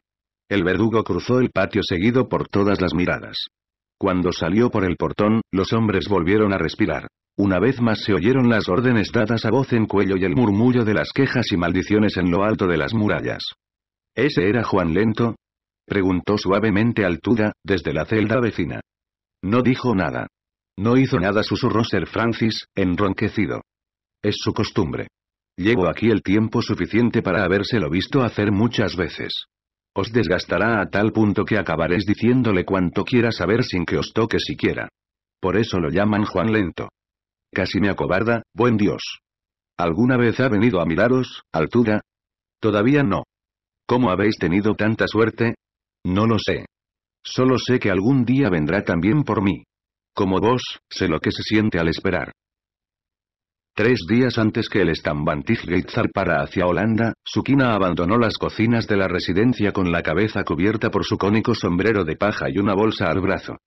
El verdugo cruzó el patio seguido por todas las miradas. Cuando salió por el portón, los hombres volvieron a respirar. Una vez más se oyeron las órdenes dadas a voz en cuello y el murmullo de las quejas y maldiciones en lo alto de las murallas. ¿Ese era Juan Lento? Preguntó suavemente Altuda, desde la celda vecina. No dijo nada. No hizo nada, susurró Sir Francis, enronquecido. Es su costumbre. Llevo aquí el tiempo suficiente para habérselo visto hacer muchas veces. Os desgastará a tal punto que acabaréis diciéndole cuanto quiera saber sin que os toque siquiera. Por eso lo llaman Juan Lento. Casi me acobarda, buen Dios. ¿Alguna vez ha venido a miraros, altura? Todavía no. ¿Cómo habéis tenido tanta suerte? No lo sé. Solo sé que algún día vendrá también por mí. Como vos, sé lo que se siente al esperar. Tres días antes que el Stambantiggate para hacia Holanda, Sukina abandonó las cocinas de la residencia con la cabeza cubierta por su cónico sombrero de paja y una bolsa al brazo.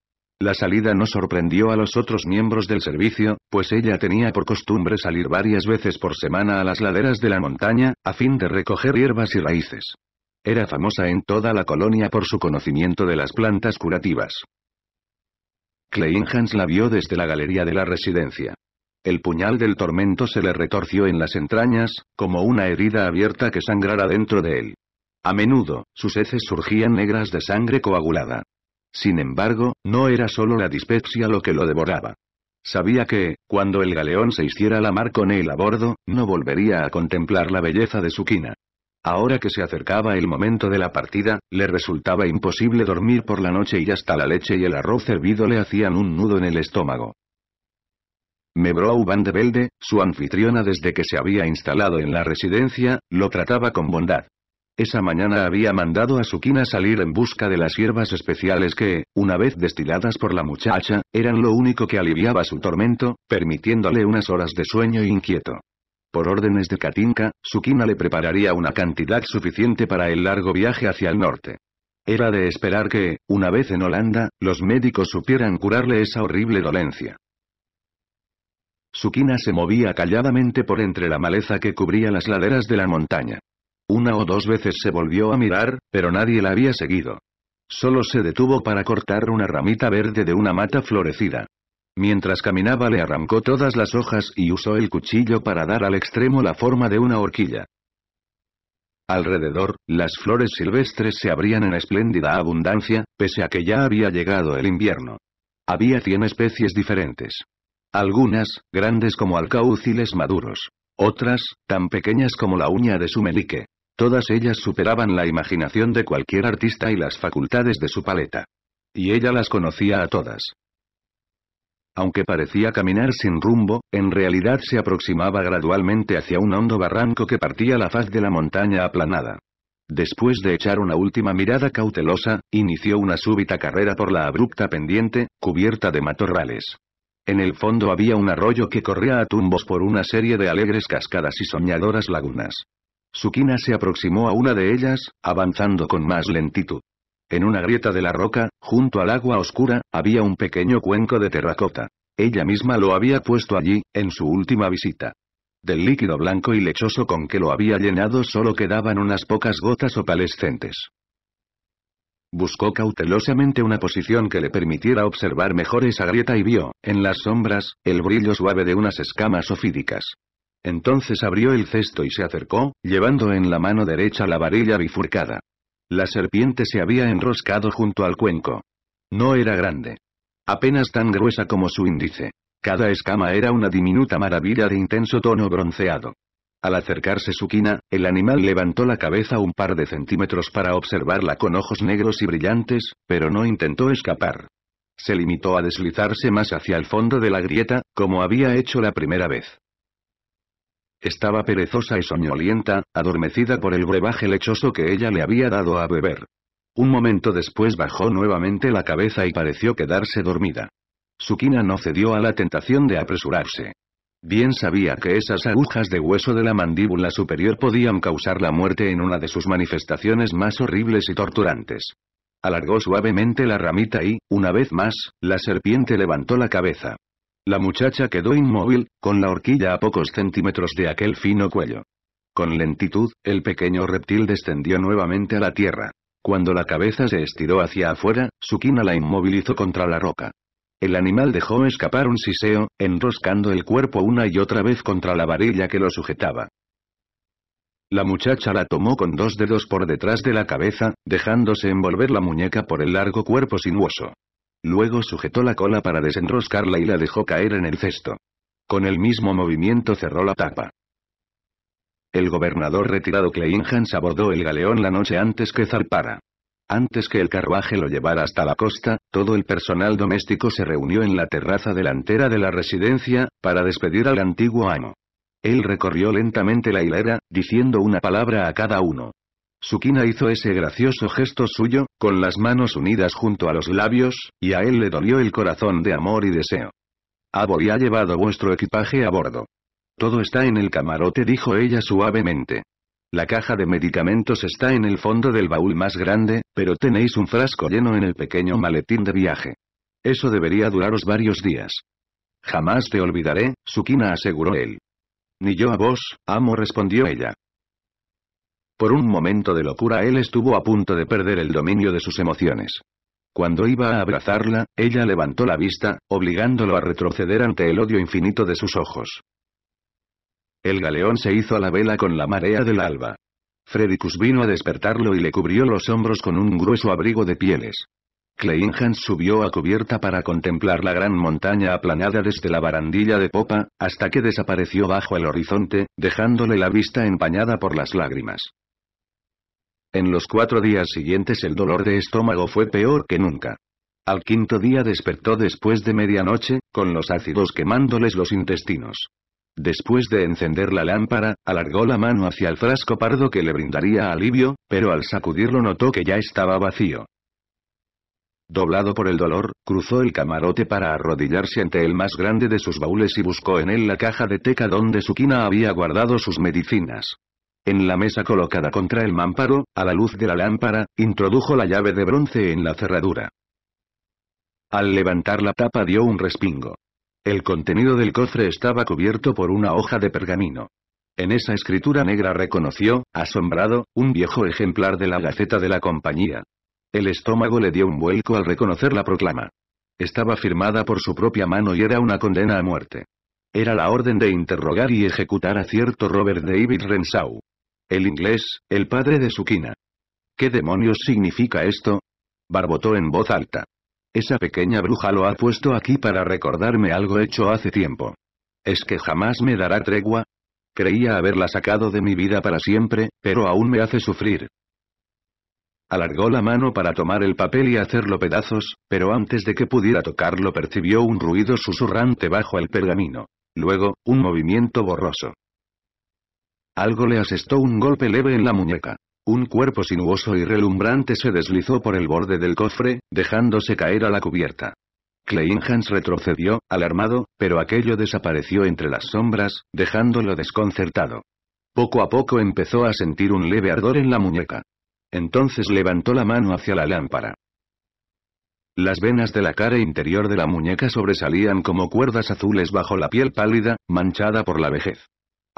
La salida no sorprendió a los otros miembros del servicio, pues ella tenía por costumbre salir varias veces por semana a las laderas de la montaña, a fin de recoger hierbas y raíces. Era famosa en toda la colonia por su conocimiento de las plantas curativas. Kleinhans la vio desde la galería de la residencia. El puñal del tormento se le retorció en las entrañas, como una herida abierta que sangrara dentro de él. A menudo, sus heces surgían negras de sangre coagulada. Sin embargo, no era solo la dispepsia lo que lo devoraba. Sabía que, cuando el galeón se hiciera la mar con él a bordo, no volvería a contemplar la belleza de su quina. Ahora que se acercaba el momento de la partida, le resultaba imposible dormir por la noche y hasta la leche y el arroz hervido le hacían un nudo en el estómago. Mebrou Van de Velde, su anfitriona desde que se había instalado en la residencia, lo trataba con bondad. Esa mañana había mandado a Sukina salir en busca de las hierbas especiales que, una vez destiladas por la muchacha, eran lo único que aliviaba su tormento, permitiéndole unas horas de sueño inquieto. Por órdenes de Katinka, Sukina le prepararía una cantidad suficiente para el largo viaje hacia el norte. Era de esperar que, una vez en Holanda, los médicos supieran curarle esa horrible dolencia. Su se movía calladamente por entre la maleza que cubría las laderas de la montaña. Una o dos veces se volvió a mirar, pero nadie la había seguido. Solo se detuvo para cortar una ramita verde de una mata florecida. Mientras caminaba le arrancó todas las hojas y usó el cuchillo para dar al extremo la forma de una horquilla. Alrededor, las flores silvestres se abrían en espléndida abundancia, pese a que ya había llegado el invierno. Había cien especies diferentes. Algunas, grandes como alcauciles maduros. Otras, tan pequeñas como la uña de su melique. Todas ellas superaban la imaginación de cualquier artista y las facultades de su paleta. Y ella las conocía a todas. Aunque parecía caminar sin rumbo, en realidad se aproximaba gradualmente hacia un hondo barranco que partía la faz de la montaña aplanada. Después de echar una última mirada cautelosa, inició una súbita carrera por la abrupta pendiente, cubierta de matorrales. En el fondo había un arroyo que corría a tumbos por una serie de alegres cascadas y soñadoras lagunas. Sukina se aproximó a una de ellas, avanzando con más lentitud. En una grieta de la roca, junto al agua oscura, había un pequeño cuenco de terracota. Ella misma lo había puesto allí, en su última visita. Del líquido blanco y lechoso con que lo había llenado solo quedaban unas pocas gotas opalescentes. Buscó cautelosamente una posición que le permitiera observar mejor esa grieta y vio, en las sombras, el brillo suave de unas escamas ofídicas. Entonces abrió el cesto y se acercó, llevando en la mano derecha la varilla bifurcada. La serpiente se había enroscado junto al cuenco. No era grande. Apenas tan gruesa como su índice. Cada escama era una diminuta maravilla de intenso tono bronceado. Al acercarse su quina, el animal levantó la cabeza un par de centímetros para observarla con ojos negros y brillantes, pero no intentó escapar. Se limitó a deslizarse más hacia el fondo de la grieta, como había hecho la primera vez. Estaba perezosa y soñolienta, adormecida por el brebaje lechoso que ella le había dado a beber. Un momento después bajó nuevamente la cabeza y pareció quedarse dormida. Sukina no cedió a la tentación de apresurarse. Bien sabía que esas agujas de hueso de la mandíbula superior podían causar la muerte en una de sus manifestaciones más horribles y torturantes. Alargó suavemente la ramita y, una vez más, la serpiente levantó la cabeza. La muchacha quedó inmóvil, con la horquilla a pocos centímetros de aquel fino cuello. Con lentitud, el pequeño reptil descendió nuevamente a la tierra. Cuando la cabeza se estiró hacia afuera, su quina la inmovilizó contra la roca. El animal dejó escapar un siseo, enroscando el cuerpo una y otra vez contra la varilla que lo sujetaba. La muchacha la tomó con dos dedos por detrás de la cabeza, dejándose envolver la muñeca por el largo cuerpo sinuoso. Luego sujetó la cola para desenroscarla y la dejó caer en el cesto. Con el mismo movimiento cerró la tapa. El gobernador retirado Kleinhan abordó el galeón la noche antes que zarpara. Antes que el carruaje lo llevara hasta la costa, todo el personal doméstico se reunió en la terraza delantera de la residencia, para despedir al antiguo amo. Él recorrió lentamente la hilera, diciendo una palabra a cada uno. Sukina hizo ese gracioso gesto suyo, con las manos unidas junto a los labios, y a él le dolió el corazón de amor y deseo. y ha llevado vuestro equipaje a bordo. Todo está en el camarote, dijo ella suavemente. La caja de medicamentos está en el fondo del baúl más grande, pero tenéis un frasco lleno en el pequeño maletín de viaje. Eso debería duraros varios días. Jamás te olvidaré, Sukina aseguró él. Ni yo a vos, amo respondió ella. Por un momento de locura él estuvo a punto de perder el dominio de sus emociones. Cuando iba a abrazarla, ella levantó la vista, obligándolo a retroceder ante el odio infinito de sus ojos. El galeón se hizo a la vela con la marea del alba. Fredericus vino a despertarlo y le cubrió los hombros con un grueso abrigo de pieles. Kleinhans subió a cubierta para contemplar la gran montaña aplanada desde la barandilla de popa, hasta que desapareció bajo el horizonte, dejándole la vista empañada por las lágrimas. En los cuatro días siguientes el dolor de estómago fue peor que nunca. Al quinto día despertó después de medianoche, con los ácidos quemándoles los intestinos. Después de encender la lámpara, alargó la mano hacia el frasco pardo que le brindaría alivio, pero al sacudirlo notó que ya estaba vacío. Doblado por el dolor, cruzó el camarote para arrodillarse ante el más grande de sus baúles y buscó en él la caja de teca donde Sukina había guardado sus medicinas. En la mesa colocada contra el mamparo, a la luz de la lámpara, introdujo la llave de bronce en la cerradura. Al levantar la tapa dio un respingo. El contenido del cofre estaba cubierto por una hoja de pergamino. En esa escritura negra reconoció, asombrado, un viejo ejemplar de la Gaceta de la Compañía. El estómago le dio un vuelco al reconocer la proclama. Estaba firmada por su propia mano y era una condena a muerte. Era la orden de interrogar y ejecutar a cierto Robert David Renshaw. El inglés, el padre de Sukina. ¿Qué demonios significa esto? Barbotó en voz alta. Esa pequeña bruja lo ha puesto aquí para recordarme algo hecho hace tiempo. ¿Es que jamás me dará tregua? Creía haberla sacado de mi vida para siempre, pero aún me hace sufrir. Alargó la mano para tomar el papel y hacerlo pedazos, pero antes de que pudiera tocarlo percibió un ruido susurrante bajo el pergamino. Luego, un movimiento borroso. Algo le asestó un golpe leve en la muñeca. Un cuerpo sinuoso y relumbrante se deslizó por el borde del cofre, dejándose caer a la cubierta. Hans retrocedió, alarmado, pero aquello desapareció entre las sombras, dejándolo desconcertado. Poco a poco empezó a sentir un leve ardor en la muñeca. Entonces levantó la mano hacia la lámpara. Las venas de la cara interior de la muñeca sobresalían como cuerdas azules bajo la piel pálida, manchada por la vejez.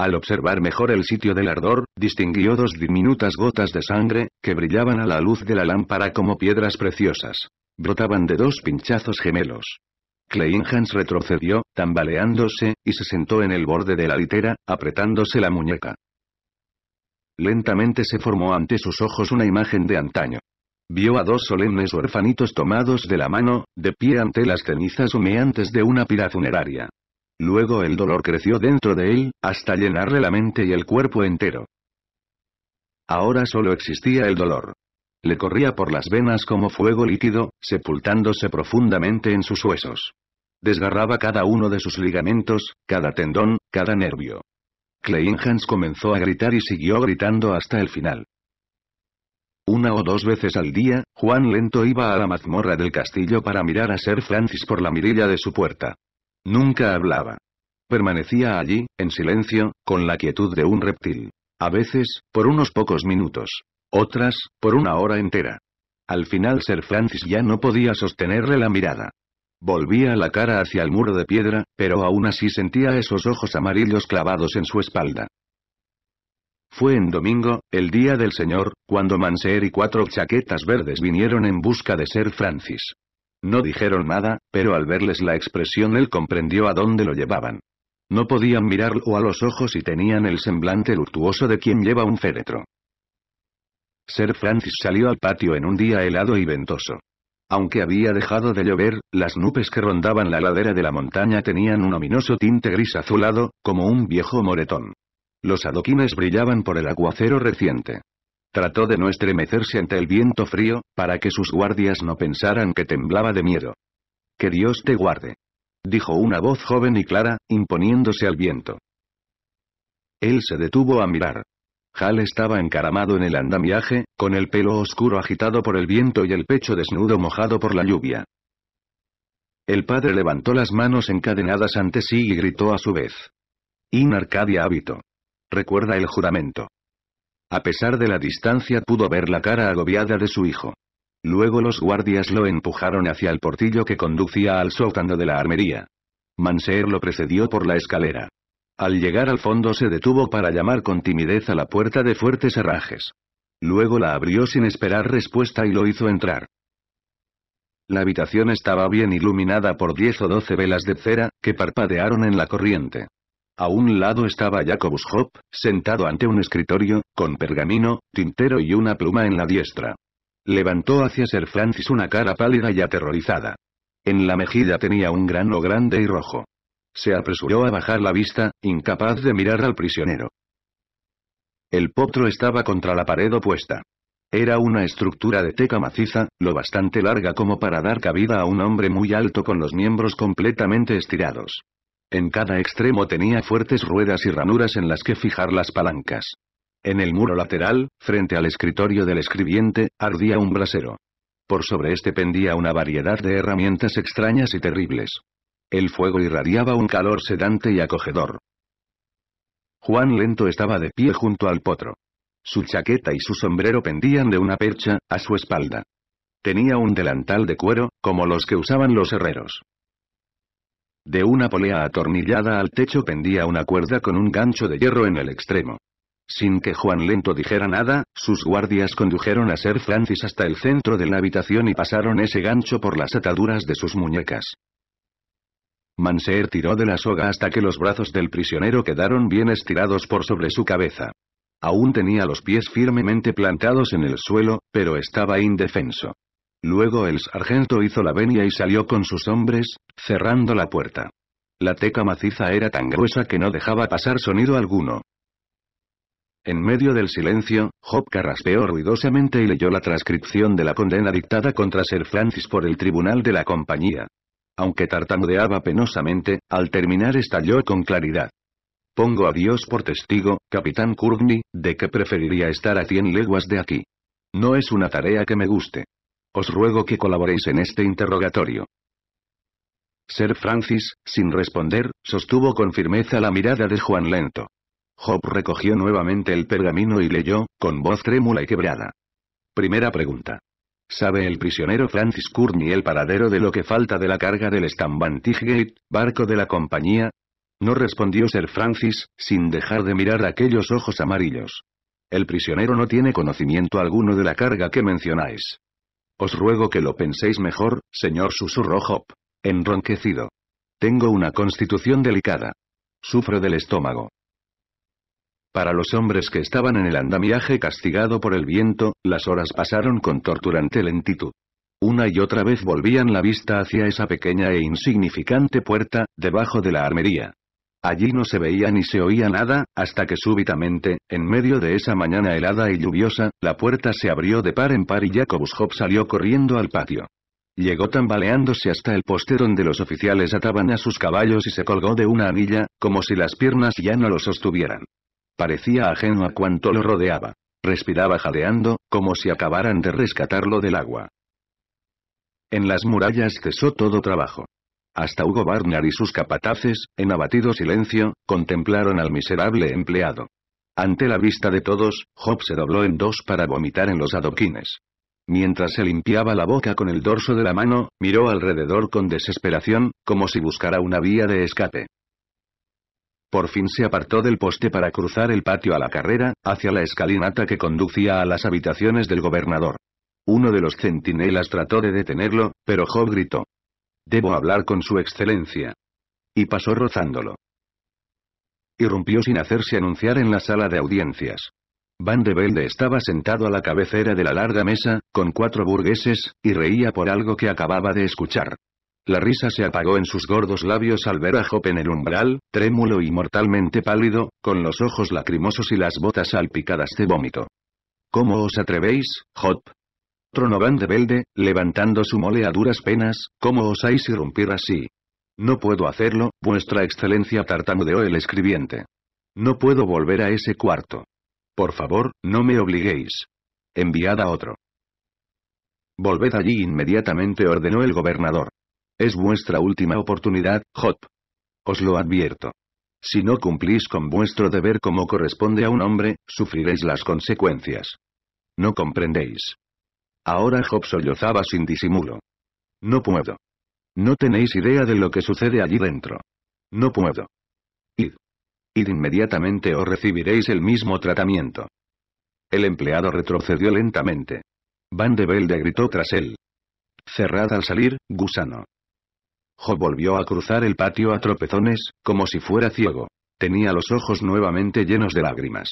Al observar mejor el sitio del ardor, distinguió dos diminutas gotas de sangre, que brillaban a la luz de la lámpara como piedras preciosas. Brotaban de dos pinchazos gemelos. Kleinhans retrocedió, tambaleándose, y se sentó en el borde de la litera, apretándose la muñeca. Lentamente se formó ante sus ojos una imagen de antaño. Vio a dos solemnes orfanitos tomados de la mano, de pie ante las cenizas humeantes de una pira funeraria. Luego el dolor creció dentro de él, hasta llenarle la mente y el cuerpo entero. Ahora solo existía el dolor. Le corría por las venas como fuego líquido, sepultándose profundamente en sus huesos. Desgarraba cada uno de sus ligamentos, cada tendón, cada nervio. Hans comenzó a gritar y siguió gritando hasta el final. Una o dos veces al día, Juan Lento iba a la mazmorra del castillo para mirar a Sir Francis por la mirilla de su puerta. Nunca hablaba. Permanecía allí, en silencio, con la quietud de un reptil. A veces, por unos pocos minutos. Otras, por una hora entera. Al final Sir Francis ya no podía sostenerle la mirada. Volvía la cara hacia el muro de piedra, pero aún así sentía esos ojos amarillos clavados en su espalda. Fue en domingo, el día del Señor, cuando Manser y cuatro chaquetas verdes vinieron en busca de Sir Francis. No dijeron nada, pero al verles la expresión él comprendió a dónde lo llevaban. No podían mirarlo a los ojos y tenían el semblante luctuoso de quien lleva un féretro. Sir Francis salió al patio en un día helado y ventoso. Aunque había dejado de llover, las nubes que rondaban la ladera de la montaña tenían un ominoso tinte gris azulado, como un viejo moretón. Los adoquines brillaban por el aguacero reciente. Trató de no estremecerse ante el viento frío, para que sus guardias no pensaran que temblaba de miedo. Que Dios te guarde. Dijo una voz joven y clara, imponiéndose al viento. Él se detuvo a mirar. Hal estaba encaramado en el andamiaje, con el pelo oscuro agitado por el viento y el pecho desnudo mojado por la lluvia. El padre levantó las manos encadenadas ante sí y gritó a su vez. In Arcadia hábito. Recuerda el juramento. A pesar de la distancia pudo ver la cara agobiada de su hijo. Luego los guardias lo empujaron hacia el portillo que conducía al sótano de la armería. Manseer lo precedió por la escalera. Al llegar al fondo se detuvo para llamar con timidez a la puerta de fuertes herrajes. Luego la abrió sin esperar respuesta y lo hizo entrar. La habitación estaba bien iluminada por diez o doce velas de cera, que parpadearon en la corriente. A un lado estaba Jacobus Hop, sentado ante un escritorio, con pergamino, tintero y una pluma en la diestra. Levantó hacia Sir Francis una cara pálida y aterrorizada. En la mejilla tenía un grano grande y rojo. Se apresuró a bajar la vista, incapaz de mirar al prisionero. El potro estaba contra la pared opuesta. Era una estructura de teca maciza, lo bastante larga como para dar cabida a un hombre muy alto con los miembros completamente estirados. En cada extremo tenía fuertes ruedas y ranuras en las que fijar las palancas. En el muro lateral, frente al escritorio del escribiente, ardía un brasero. Por sobre este pendía una variedad de herramientas extrañas y terribles. El fuego irradiaba un calor sedante y acogedor. Juan Lento estaba de pie junto al potro. Su chaqueta y su sombrero pendían de una percha, a su espalda. Tenía un delantal de cuero, como los que usaban los herreros. De una polea atornillada al techo pendía una cuerda con un gancho de hierro en el extremo. Sin que Juan Lento dijera nada, sus guardias condujeron a Sir Francis hasta el centro de la habitación y pasaron ese gancho por las ataduras de sus muñecas. Manser tiró de la soga hasta que los brazos del prisionero quedaron bien estirados por sobre su cabeza. Aún tenía los pies firmemente plantados en el suelo, pero estaba indefenso. Luego el sargento hizo la venia y salió con sus hombres, cerrando la puerta. La teca maciza era tan gruesa que no dejaba pasar sonido alguno. En medio del silencio, Hopka raspeó ruidosamente y leyó la transcripción de la condena dictada contra Sir Francis por el tribunal de la compañía. Aunque tartamudeaba penosamente, al terminar estalló con claridad. Pongo a Dios por testigo, capitán Courtney, de que preferiría estar a cien leguas de aquí. No es una tarea que me guste. Os ruego que colaboréis en este interrogatorio. Sir Francis, sin responder, sostuvo con firmeza la mirada de Juan Lento. Job recogió nuevamente el pergamino y leyó, con voz trémula y quebrada. Primera pregunta. ¿Sabe el prisionero Francis Courtney el paradero de lo que falta de la carga del Stambantigate, barco de la compañía? No respondió Sir Francis, sin dejar de mirar aquellos ojos amarillos. El prisionero no tiene conocimiento alguno de la carga que mencionáis. Os ruego que lo penséis mejor, señor susurró Hop, Enronquecido. Tengo una constitución delicada. Sufro del estómago. Para los hombres que estaban en el andamiaje castigado por el viento, las horas pasaron con torturante lentitud. Una y otra vez volvían la vista hacia esa pequeña e insignificante puerta, debajo de la armería. Allí no se veía ni se oía nada, hasta que súbitamente, en medio de esa mañana helada y lluviosa, la puerta se abrió de par en par y Jacobus Hobbs salió corriendo al patio. Llegó tambaleándose hasta el poste donde los oficiales ataban a sus caballos y se colgó de una anilla, como si las piernas ya no lo sostuvieran. Parecía ajeno a cuanto lo rodeaba. Respiraba jadeando, como si acabaran de rescatarlo del agua. En las murallas cesó todo trabajo. Hasta Hugo Barnard y sus capataces, en abatido silencio, contemplaron al miserable empleado. Ante la vista de todos, Job se dobló en dos para vomitar en los adoquines. Mientras se limpiaba la boca con el dorso de la mano, miró alrededor con desesperación, como si buscara una vía de escape. Por fin se apartó del poste para cruzar el patio a la carrera, hacia la escalinata que conducía a las habitaciones del gobernador. Uno de los centinelas trató de detenerlo, pero Job gritó, Debo hablar con su excelencia. Y pasó rozándolo. Irrumpió sin hacerse anunciar en la sala de audiencias. Van de Velde estaba sentado a la cabecera de la larga mesa, con cuatro burgueses, y reía por algo que acababa de escuchar. La risa se apagó en sus gordos labios al ver a Hop en el umbral, trémulo y mortalmente pálido, con los ojos lacrimosos y las botas salpicadas de vómito. ¿Cómo os atrevéis, Hop?» de Belde, levantando su mole a duras penas, ¿cómo osáis irrumpir así? No puedo hacerlo, vuestra excelencia tartamudeó el escribiente. No puedo volver a ese cuarto. Por favor, no me obliguéis. Enviad a otro. Volved allí inmediatamente ordenó el gobernador. Es vuestra última oportunidad, Jop. Os lo advierto. Si no cumplís con vuestro deber como corresponde a un hombre, sufriréis las consecuencias. No comprendéis. Ahora Job sollozaba sin disimulo. No puedo. No tenéis idea de lo que sucede allí dentro. No puedo. Id. Id inmediatamente o recibiréis el mismo tratamiento. El empleado retrocedió lentamente. Van de Velde gritó tras él. Cerrad al salir, gusano. Job volvió a cruzar el patio a tropezones, como si fuera ciego. Tenía los ojos nuevamente llenos de lágrimas.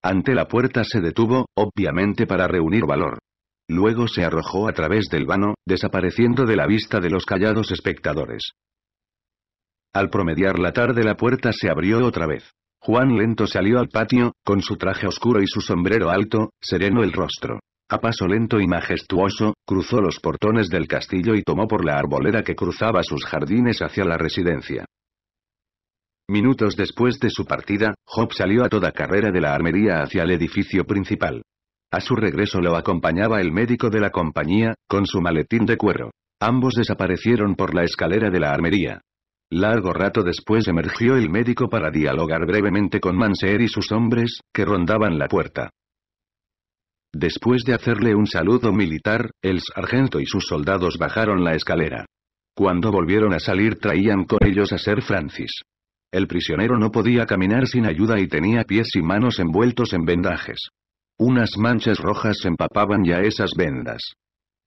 Ante la puerta se detuvo, obviamente para reunir valor. Luego se arrojó a través del vano, desapareciendo de la vista de los callados espectadores. Al promediar la tarde la puerta se abrió otra vez. Juan lento salió al patio, con su traje oscuro y su sombrero alto, sereno el rostro. A paso lento y majestuoso, cruzó los portones del castillo y tomó por la arboleda que cruzaba sus jardines hacia la residencia. Minutos después de su partida, Job salió a toda carrera de la armería hacia el edificio principal. A su regreso lo acompañaba el médico de la compañía, con su maletín de cuero. Ambos desaparecieron por la escalera de la armería. Largo rato después emergió el médico para dialogar brevemente con Manser y sus hombres, que rondaban la puerta. Después de hacerle un saludo militar, el sargento y sus soldados bajaron la escalera. Cuando volvieron a salir traían con ellos a Sir Francis. El prisionero no podía caminar sin ayuda y tenía pies y manos envueltos en vendajes. Unas manchas rojas empapaban ya esas vendas.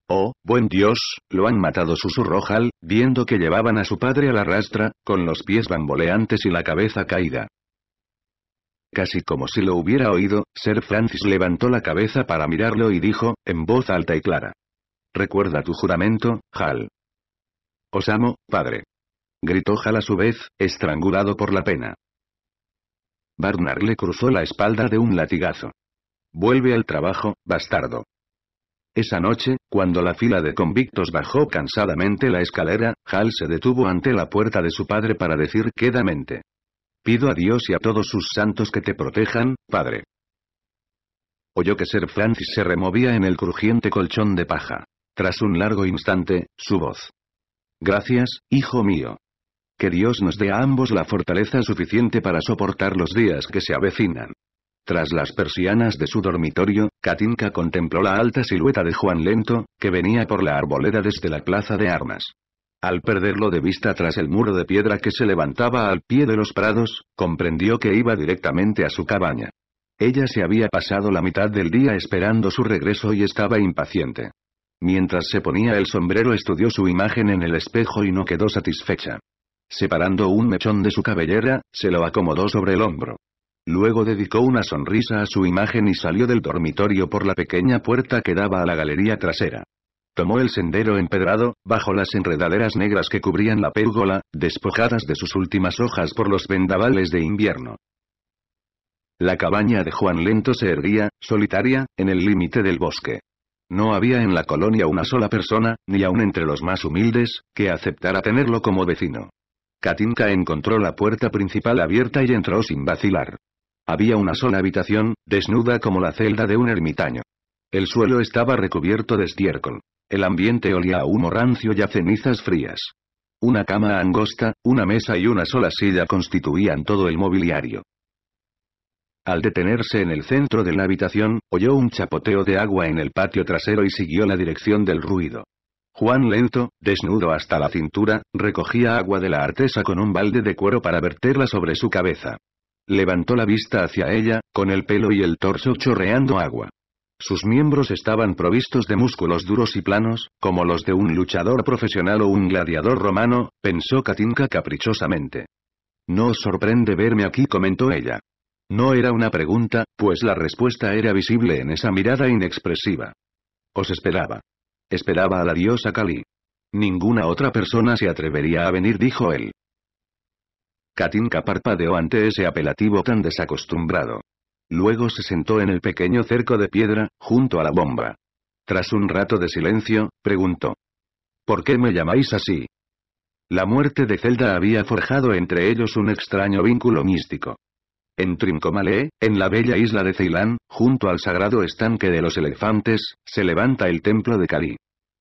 Oh, buen Dios, lo han matado, susurró Hal, viendo que llevaban a su padre a la rastra, con los pies bamboleantes y la cabeza caída. Casi como si lo hubiera oído, Sir Francis levantó la cabeza para mirarlo y dijo, en voz alta y clara. Recuerda tu juramento, Hal. Os amo, padre. Gritó Hal a su vez, estrangulado por la pena. Barnard le cruzó la espalda de un latigazo. Vuelve al trabajo, bastardo. Esa noche, cuando la fila de convictos bajó cansadamente la escalera, Hal se detuvo ante la puerta de su padre para decir quedamente. Pido a Dios y a todos sus santos que te protejan, padre. Oyó que Sir Francis se removía en el crujiente colchón de paja. Tras un largo instante, su voz. Gracias, hijo mío. Que Dios nos dé a ambos la fortaleza suficiente para soportar los días que se avecinan. Tras las persianas de su dormitorio, Katinka contempló la alta silueta de Juan Lento, que venía por la arboleda desde la plaza de armas. Al perderlo de vista tras el muro de piedra que se levantaba al pie de los prados, comprendió que iba directamente a su cabaña. Ella se había pasado la mitad del día esperando su regreso y estaba impaciente. Mientras se ponía el sombrero estudió su imagen en el espejo y no quedó satisfecha. Separando un mechón de su cabellera, se lo acomodó sobre el hombro. Luego dedicó una sonrisa a su imagen y salió del dormitorio por la pequeña puerta que daba a la galería trasera. Tomó el sendero empedrado, bajo las enredaderas negras que cubrían la pérgola, despojadas de sus últimas hojas por los vendavales de invierno. La cabaña de Juan Lento se erguía, solitaria, en el límite del bosque. No había en la colonia una sola persona, ni aun entre los más humildes, que aceptara tenerlo como vecino. Katinka encontró la puerta principal abierta y entró sin vacilar. Había una sola habitación, desnuda como la celda de un ermitaño. El suelo estaba recubierto de estiércol. El ambiente olía a humo rancio y a cenizas frías. Una cama angosta, una mesa y una sola silla constituían todo el mobiliario. Al detenerse en el centro de la habitación, oyó un chapoteo de agua en el patio trasero y siguió la dirección del ruido. Juan lento, desnudo hasta la cintura, recogía agua de la artesa con un balde de cuero para verterla sobre su cabeza. Levantó la vista hacia ella, con el pelo y el torso chorreando agua. Sus miembros estaban provistos de músculos duros y planos, como los de un luchador profesional o un gladiador romano, pensó Katinka caprichosamente. No os sorprende verme aquí, comentó ella. No era una pregunta, pues la respuesta era visible en esa mirada inexpresiva. Os esperaba. Esperaba a la diosa Kali. Ninguna otra persona se atrevería a venir, dijo él. Katinka parpadeó ante ese apelativo tan desacostumbrado. Luego se sentó en el pequeño cerco de piedra, junto a la bomba. Tras un rato de silencio, preguntó. ¿Por qué me llamáis así? La muerte de Zelda había forjado entre ellos un extraño vínculo místico. En Trincomalee, en la bella isla de Ceilán, junto al sagrado estanque de los elefantes, se levanta el templo de Kali.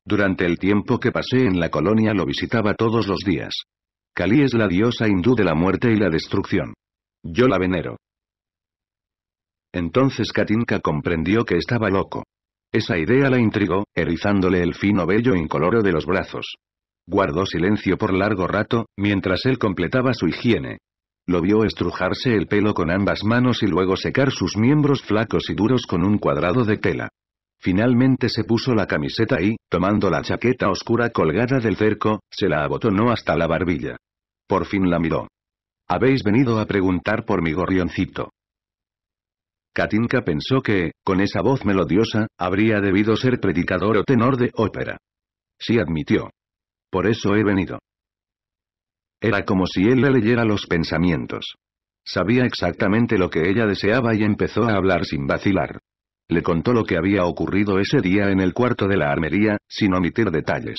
Durante el tiempo que pasé en la colonia lo visitaba todos los días. Kali es la diosa hindú de la muerte y la destrucción. Yo la venero. Entonces Katinka comprendió que estaba loco. Esa idea la intrigó, erizándole el fino vello incoloro de los brazos. Guardó silencio por largo rato, mientras él completaba su higiene. Lo vio estrujarse el pelo con ambas manos y luego secar sus miembros flacos y duros con un cuadrado de tela. Finalmente se puso la camiseta y, tomando la chaqueta oscura colgada del cerco, se la abotonó hasta la barbilla. Por fin la miró. Habéis venido a preguntar por mi gorrioncito. Katinka pensó que, con esa voz melodiosa, habría debido ser predicador o tenor de ópera. Sí admitió. Por eso he venido. Era como si él le leyera los pensamientos. Sabía exactamente lo que ella deseaba y empezó a hablar sin vacilar. Le contó lo que había ocurrido ese día en el cuarto de la armería, sin omitir detalles.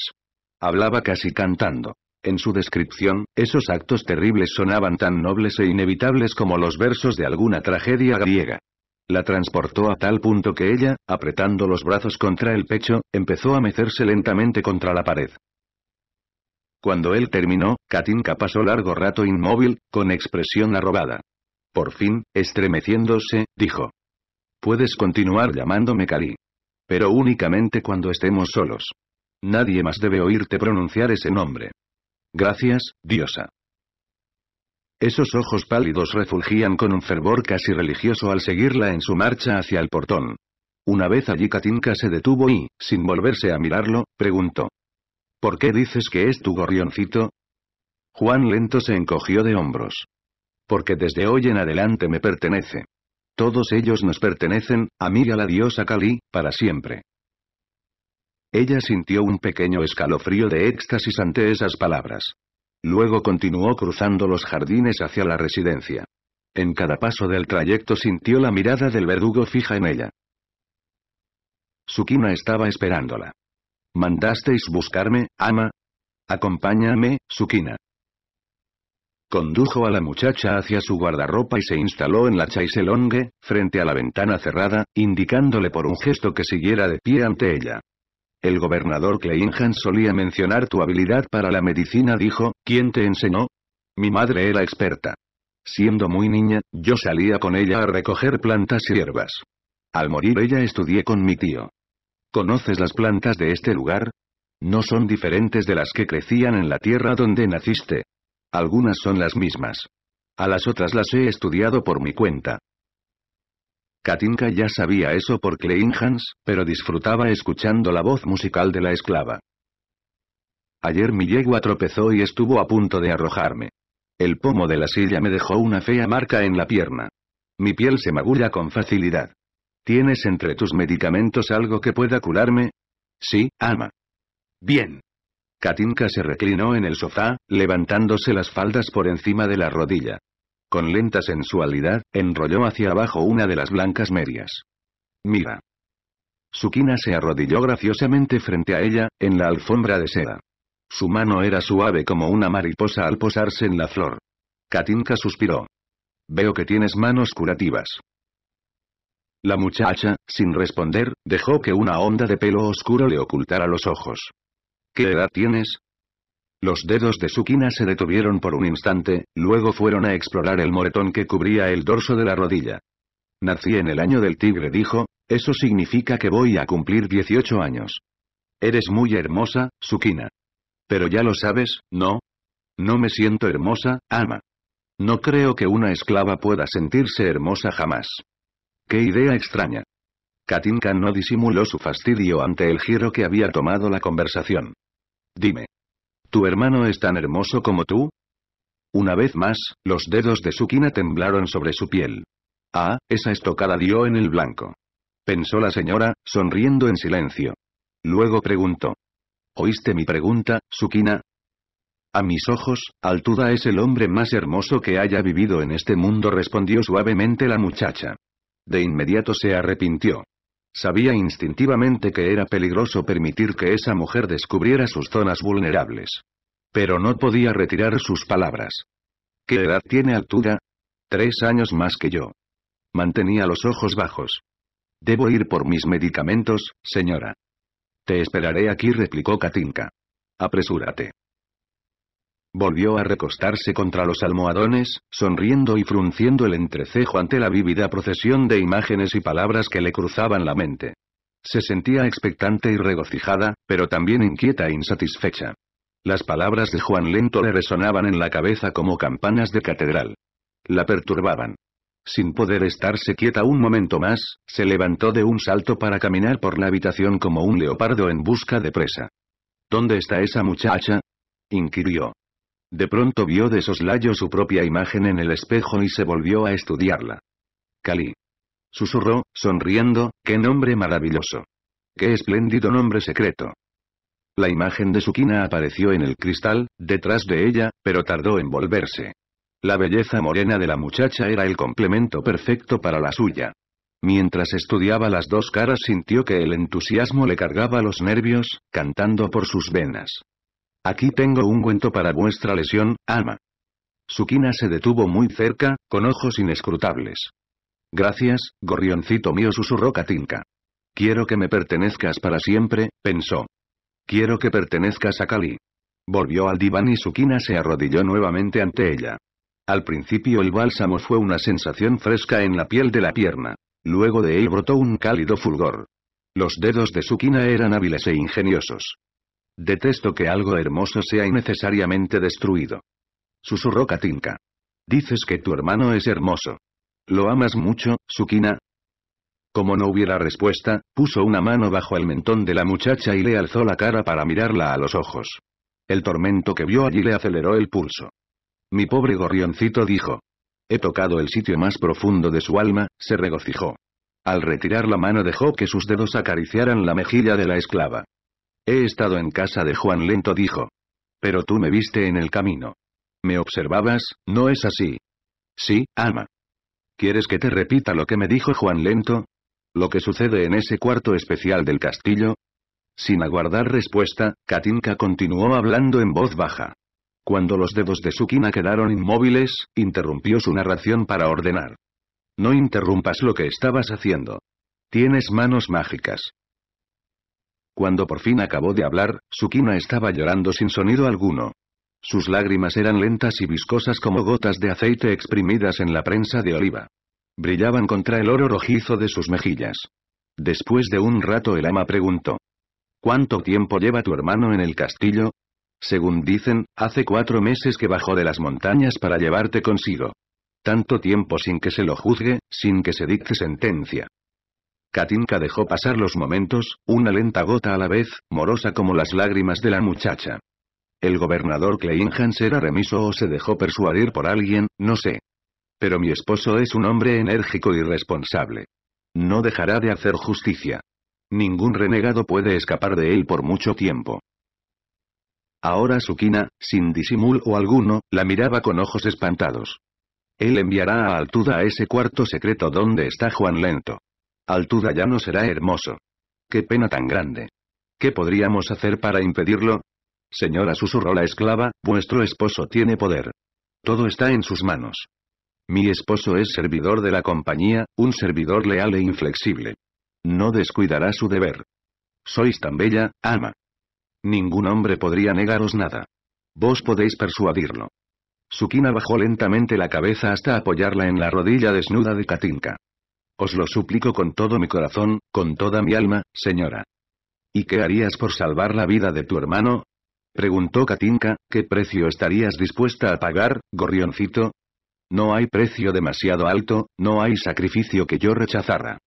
Hablaba casi cantando. En su descripción, esos actos terribles sonaban tan nobles e inevitables como los versos de alguna tragedia griega. La transportó a tal punto que ella, apretando los brazos contra el pecho, empezó a mecerse lentamente contra la pared. Cuando él terminó, Katinka pasó largo rato inmóvil, con expresión arrobada. Por fin, estremeciéndose, dijo. Puedes continuar llamándome Cari. Pero únicamente cuando estemos solos. Nadie más debe oírte pronunciar ese nombre. Gracias, diosa. Esos ojos pálidos refulgían con un fervor casi religioso al seguirla en su marcha hacia el portón. Una vez allí Katinka se detuvo y, sin volverse a mirarlo, preguntó. ¿Por qué dices que es tu gorrioncito? Juan lento se encogió de hombros. Porque desde hoy en adelante me pertenece. Todos ellos nos pertenecen, a mí a la diosa Kali, para siempre. Ella sintió un pequeño escalofrío de éxtasis ante esas palabras. Luego continuó cruzando los jardines hacia la residencia. En cada paso del trayecto sintió la mirada del verdugo fija en ella. Sukina estaba esperándola. Mandasteis buscarme, ama. Acompáñame, Sukina. Condujo a la muchacha hacia su guardarropa y se instaló en la chaiselongue, frente a la ventana cerrada, indicándole por un gesto que siguiera de pie ante ella. El gobernador Kleinhan solía mencionar tu habilidad para la medicina dijo, ¿quién te enseñó? Mi madre era experta. Siendo muy niña, yo salía con ella a recoger plantas y hierbas. Al morir ella estudié con mi tío. ¿Conoces las plantas de este lugar? No son diferentes de las que crecían en la tierra donde naciste. Algunas son las mismas. A las otras las he estudiado por mi cuenta. Katinka ya sabía eso por Kleinhans, pero disfrutaba escuchando la voz musical de la esclava. Ayer mi yegua tropezó y estuvo a punto de arrojarme. El pomo de la silla me dejó una fea marca en la pierna. Mi piel se magulla con facilidad. ¿Tienes entre tus medicamentos algo que pueda curarme? Sí, ama. Bien. Katinka se reclinó en el sofá, levantándose las faldas por encima de la rodilla con lenta sensualidad, enrolló hacia abajo una de las blancas medias. Mira. Sukina se arrodilló graciosamente frente a ella, en la alfombra de seda. Su mano era suave como una mariposa al posarse en la flor. Katinka suspiró. Veo que tienes manos curativas. La muchacha, sin responder, dejó que una onda de pelo oscuro le ocultara los ojos. ¿Qué edad tienes? Los dedos de Sukina se detuvieron por un instante, luego fueron a explorar el moretón que cubría el dorso de la rodilla. Nací en el año del tigre dijo, eso significa que voy a cumplir 18 años. Eres muy hermosa, Sukina. Pero ya lo sabes, ¿no? No me siento hermosa, ama. No creo que una esclava pueda sentirse hermosa jamás. ¡Qué idea extraña! Katinka no disimuló su fastidio ante el giro que había tomado la conversación. Dime, ¿Tu hermano es tan hermoso como tú? Una vez más, los dedos de Sukina temblaron sobre su piel. Ah, esa estocada dio en el blanco. Pensó la señora, sonriendo en silencio. Luego preguntó. ¿Oíste mi pregunta, Sukina? A mis ojos, Altuda es el hombre más hermoso que haya vivido en este mundo respondió suavemente la muchacha. De inmediato se arrepintió. Sabía instintivamente que era peligroso permitir que esa mujer descubriera sus zonas vulnerables. Pero no podía retirar sus palabras. ¿Qué edad tiene Altura? Tres años más que yo. Mantenía los ojos bajos. Debo ir por mis medicamentos, señora. Te esperaré aquí, replicó Katinka. Apresúrate. Volvió a recostarse contra los almohadones, sonriendo y frunciendo el entrecejo ante la vívida procesión de imágenes y palabras que le cruzaban la mente. Se sentía expectante y regocijada, pero también inquieta e insatisfecha. Las palabras de Juan Lento le resonaban en la cabeza como campanas de catedral. La perturbaban. Sin poder estarse quieta un momento más, se levantó de un salto para caminar por la habitación como un leopardo en busca de presa. ¿Dónde está esa muchacha? inquirió. De pronto vio de soslayo su propia imagen en el espejo y se volvió a estudiarla. Cali. Susurró, sonriendo, qué nombre maravilloso. Qué espléndido nombre secreto. La imagen de Sukina apareció en el cristal, detrás de ella, pero tardó en volverse. La belleza morena de la muchacha era el complemento perfecto para la suya. Mientras estudiaba las dos caras sintió que el entusiasmo le cargaba los nervios, cantando por sus venas. Aquí tengo un cuento para vuestra lesión, ama. Sukina se detuvo muy cerca, con ojos inescrutables. Gracias, gorrioncito mío susurró Katinka. Quiero que me pertenezcas para siempre, pensó. Quiero que pertenezcas a Kali. Volvió al diván y Sukina se arrodilló nuevamente ante ella. Al principio el bálsamo fue una sensación fresca en la piel de la pierna. Luego de él brotó un cálido fulgor. Los dedos de Sukina eran hábiles e ingeniosos. Detesto que algo hermoso sea innecesariamente destruido. Susurró Katinka. Dices que tu hermano es hermoso. ¿Lo amas mucho, Sukina? Como no hubiera respuesta, puso una mano bajo el mentón de la muchacha y le alzó la cara para mirarla a los ojos. El tormento que vio allí le aceleró el pulso. Mi pobre gorrioncito dijo. He tocado el sitio más profundo de su alma, se regocijó. Al retirar la mano dejó que sus dedos acariciaran la mejilla de la esclava. He estado en casa de Juan Lento dijo. Pero tú me viste en el camino. Me observabas, ¿no es así? Sí, ama. ¿Quieres que te repita lo que me dijo Juan Lento? ¿Lo que sucede en ese cuarto especial del castillo? Sin aguardar respuesta, Katinka continuó hablando en voz baja. Cuando los dedos de Sukina quedaron inmóviles, interrumpió su narración para ordenar. No interrumpas lo que estabas haciendo. Tienes manos mágicas. Cuando por fin acabó de hablar, Sukina estaba llorando sin sonido alguno. Sus lágrimas eran lentas y viscosas como gotas de aceite exprimidas en la prensa de oliva. Brillaban contra el oro rojizo de sus mejillas. Después de un rato el ama preguntó. ¿Cuánto tiempo lleva tu hermano en el castillo? Según dicen, hace cuatro meses que bajó de las montañas para llevarte consigo. Tanto tiempo sin que se lo juzgue, sin que se dicte sentencia. Katinka dejó pasar los momentos, una lenta gota a la vez, morosa como las lágrimas de la muchacha. El gobernador Kleinhans era remiso o se dejó persuadir por alguien, no sé. Pero mi esposo es un hombre enérgico y responsable. No dejará de hacer justicia. Ningún renegado puede escapar de él por mucho tiempo. Ahora Sukina, sin disimulo alguno, la miraba con ojos espantados. Él enviará a Altuda a ese cuarto secreto donde está Juan Lento. Altuda ya no será hermoso. Qué pena tan grande. ¿Qué podríamos hacer para impedirlo? Señora susurró la esclava, vuestro esposo tiene poder. Todo está en sus manos. Mi esposo es servidor de la compañía, un servidor leal e inflexible. No descuidará su deber. Sois tan bella, ama. Ningún hombre podría negaros nada. Vos podéis persuadirlo. Sukina bajó lentamente la cabeza hasta apoyarla en la rodilla desnuda de Katinka. Os lo suplico con todo mi corazón, con toda mi alma, señora. ¿Y qué harías por salvar la vida de tu hermano? Preguntó Katinka, ¿qué precio estarías dispuesta a pagar, gorrioncito? No hay precio demasiado alto, no hay sacrificio que yo rechazara.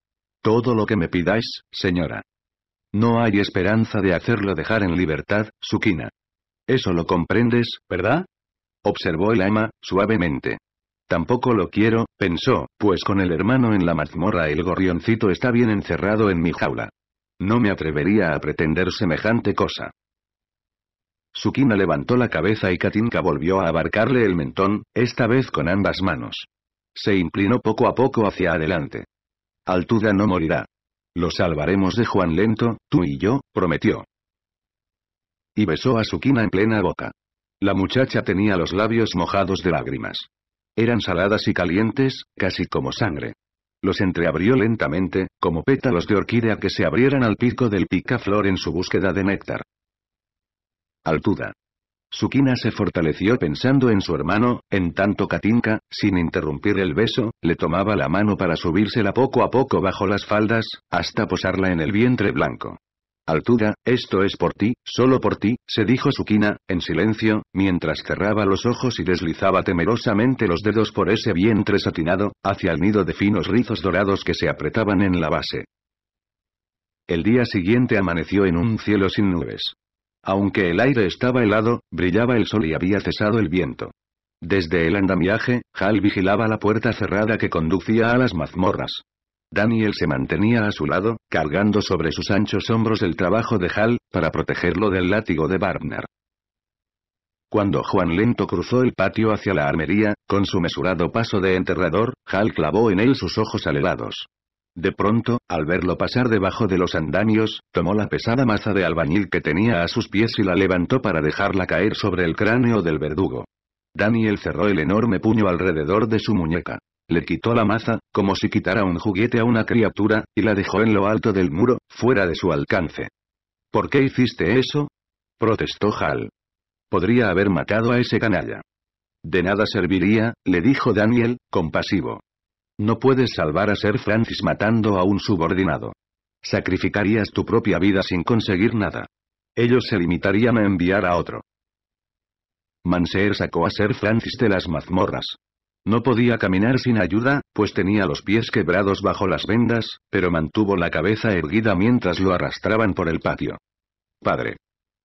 Todo lo que me pidáis, señora. No hay esperanza de hacerlo dejar en libertad, Sukina. Eso lo comprendes, ¿verdad? Observó el ama, suavemente. Tampoco lo quiero, pensó, pues con el hermano en la mazmorra el gorrioncito está bien encerrado en mi jaula. No me atrevería a pretender semejante cosa. Sukina levantó la cabeza y Katinka volvió a abarcarle el mentón, esta vez con ambas manos. Se inclinó poco a poco hacia adelante. Altuda no morirá. Lo salvaremos de Juan Lento, tú y yo, prometió. Y besó a Sukina en plena boca. La muchacha tenía los labios mojados de lágrimas. Eran saladas y calientes, casi como sangre. Los entreabrió lentamente, como pétalos de orquídea que se abrieran al pico del picaflor en su búsqueda de néctar. Altuda. Sukina se fortaleció pensando en su hermano, en tanto Katinka, sin interrumpir el beso, le tomaba la mano para subírsela poco a poco bajo las faldas, hasta posarla en el vientre blanco. Altura, esto es por ti, solo por ti, se dijo Sukina, en silencio, mientras cerraba los ojos y deslizaba temerosamente los dedos por ese vientre satinado, hacia el nido de finos rizos dorados que se apretaban en la base. El día siguiente amaneció en un cielo sin nubes. Aunque el aire estaba helado, brillaba el sol y había cesado el viento. Desde el andamiaje, Hal vigilaba la puerta cerrada que conducía a las mazmorras. Daniel se mantenía a su lado, cargando sobre sus anchos hombros el trabajo de Hal, para protegerlo del látigo de Barner. Cuando Juan Lento cruzó el patio hacia la armería, con su mesurado paso de enterrador, Hal clavó en él sus ojos alelados. De pronto, al verlo pasar debajo de los andamios, tomó la pesada maza de albañil que tenía a sus pies y la levantó para dejarla caer sobre el cráneo del verdugo. Daniel cerró el enorme puño alrededor de su muñeca le quitó la maza, como si quitara un juguete a una criatura, y la dejó en lo alto del muro, fuera de su alcance. ¿Por qué hiciste eso? protestó Hal. Podría haber matado a ese canalla. De nada serviría, le dijo Daniel, compasivo. No puedes salvar a Sir Francis matando a un subordinado. Sacrificarías tu propia vida sin conseguir nada. Ellos se limitarían a enviar a otro. Manseer sacó a Sir Francis de las mazmorras. No podía caminar sin ayuda, pues tenía los pies quebrados bajo las vendas, pero mantuvo la cabeza erguida mientras lo arrastraban por el patio. Padre.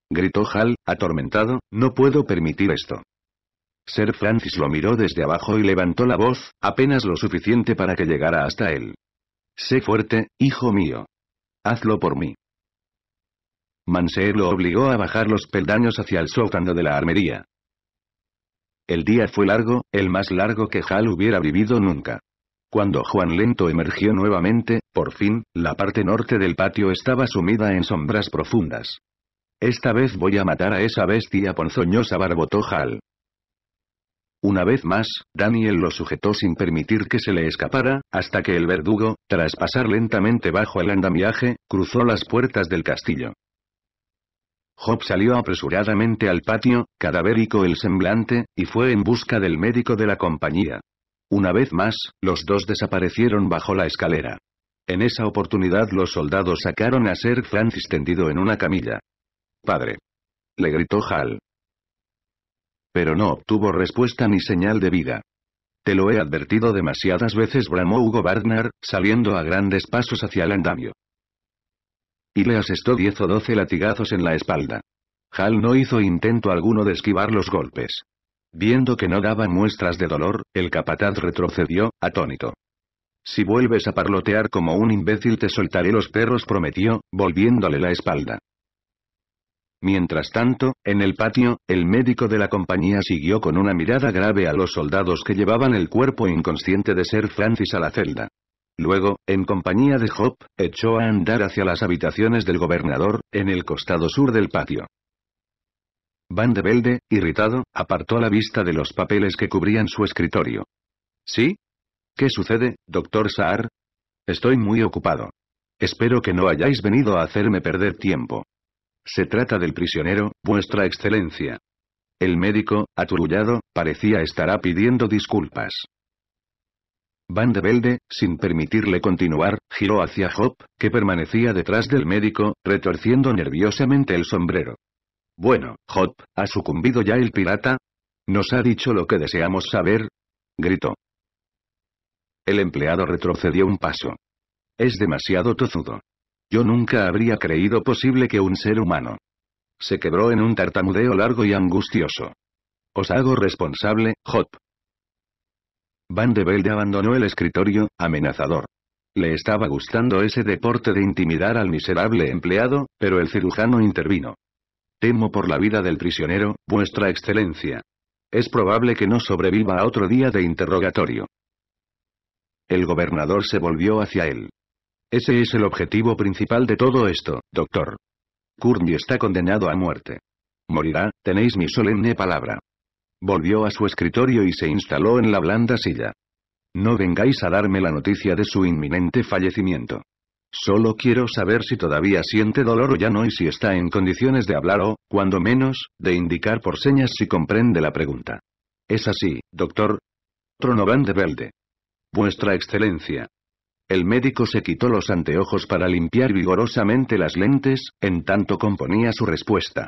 Gritó Hal, atormentado, no puedo permitir esto. Sir Francis lo miró desde abajo y levantó la voz, apenas lo suficiente para que llegara hasta él. Sé fuerte, hijo mío. Hazlo por mí. Manser lo obligó a bajar los peldaños hacia el sótano de la armería. El día fue largo, el más largo que Hal hubiera vivido nunca. Cuando Juan Lento emergió nuevamente, por fin, la parte norte del patio estaba sumida en sombras profundas. Esta vez voy a matar a esa bestia ponzoñosa barbotó Hal. Una vez más, Daniel lo sujetó sin permitir que se le escapara, hasta que el verdugo, tras pasar lentamente bajo el andamiaje, cruzó las puertas del castillo. Job salió apresuradamente al patio, cadavérico el semblante, y fue en busca del médico de la compañía. Una vez más, los dos desaparecieron bajo la escalera. En esa oportunidad los soldados sacaron a Sir Francis tendido en una camilla. Padre. Le gritó Hal. Pero no obtuvo respuesta ni señal de vida. Te lo he advertido demasiadas veces, bramó Hugo Barnard, saliendo a grandes pasos hacia el andamio. Y le asestó 10 o 12 latigazos en la espalda. Hal no hizo intento alguno de esquivar los golpes. Viendo que no daba muestras de dolor, el capataz retrocedió, atónito. Si vuelves a parlotear como un imbécil te soltaré los perros prometió, volviéndole la espalda. Mientras tanto, en el patio, el médico de la compañía siguió con una mirada grave a los soldados que llevaban el cuerpo inconsciente de ser Francis a la celda. Luego, en compañía de Hop, echó a andar hacia las habitaciones del gobernador, en el costado sur del patio. Van de Velde, irritado, apartó la vista de los papeles que cubrían su escritorio. ¿Sí? ¿Qué sucede, doctor Saar? Estoy muy ocupado. Espero que no hayáis venido a hacerme perder tiempo. Se trata del prisionero, vuestra excelencia. El médico, aturullado, parecía estará pidiendo disculpas. Van de Velde, sin permitirle continuar, giró hacia Hop, que permanecía detrás del médico, retorciendo nerviosamente el sombrero. Bueno, Hop, ¿ha sucumbido ya el pirata? ¿Nos ha dicho lo que deseamos saber? gritó. El empleado retrocedió un paso. Es demasiado tozudo. Yo nunca habría creído posible que un ser humano. Se quebró en un tartamudeo largo y angustioso. Os hago responsable, Hop. Van de Velde abandonó el escritorio, amenazador. Le estaba gustando ese deporte de intimidar al miserable empleado, pero el cirujano intervino. Temo por la vida del prisionero, vuestra excelencia. Es probable que no sobreviva a otro día de interrogatorio. El gobernador se volvió hacia él. Ese es el objetivo principal de todo esto, doctor. Kurny está condenado a muerte. Morirá, tenéis mi solemne palabra. Volvió a su escritorio y se instaló en la blanda silla. No vengáis a darme la noticia de su inminente fallecimiento. Solo quiero saber si todavía siente dolor o ya no y si está en condiciones de hablar o, cuando menos, de indicar por señas si comprende la pregunta. Es así, doctor. Van de Velde. Vuestra Excelencia. El médico se quitó los anteojos para limpiar vigorosamente las lentes, en tanto componía su respuesta.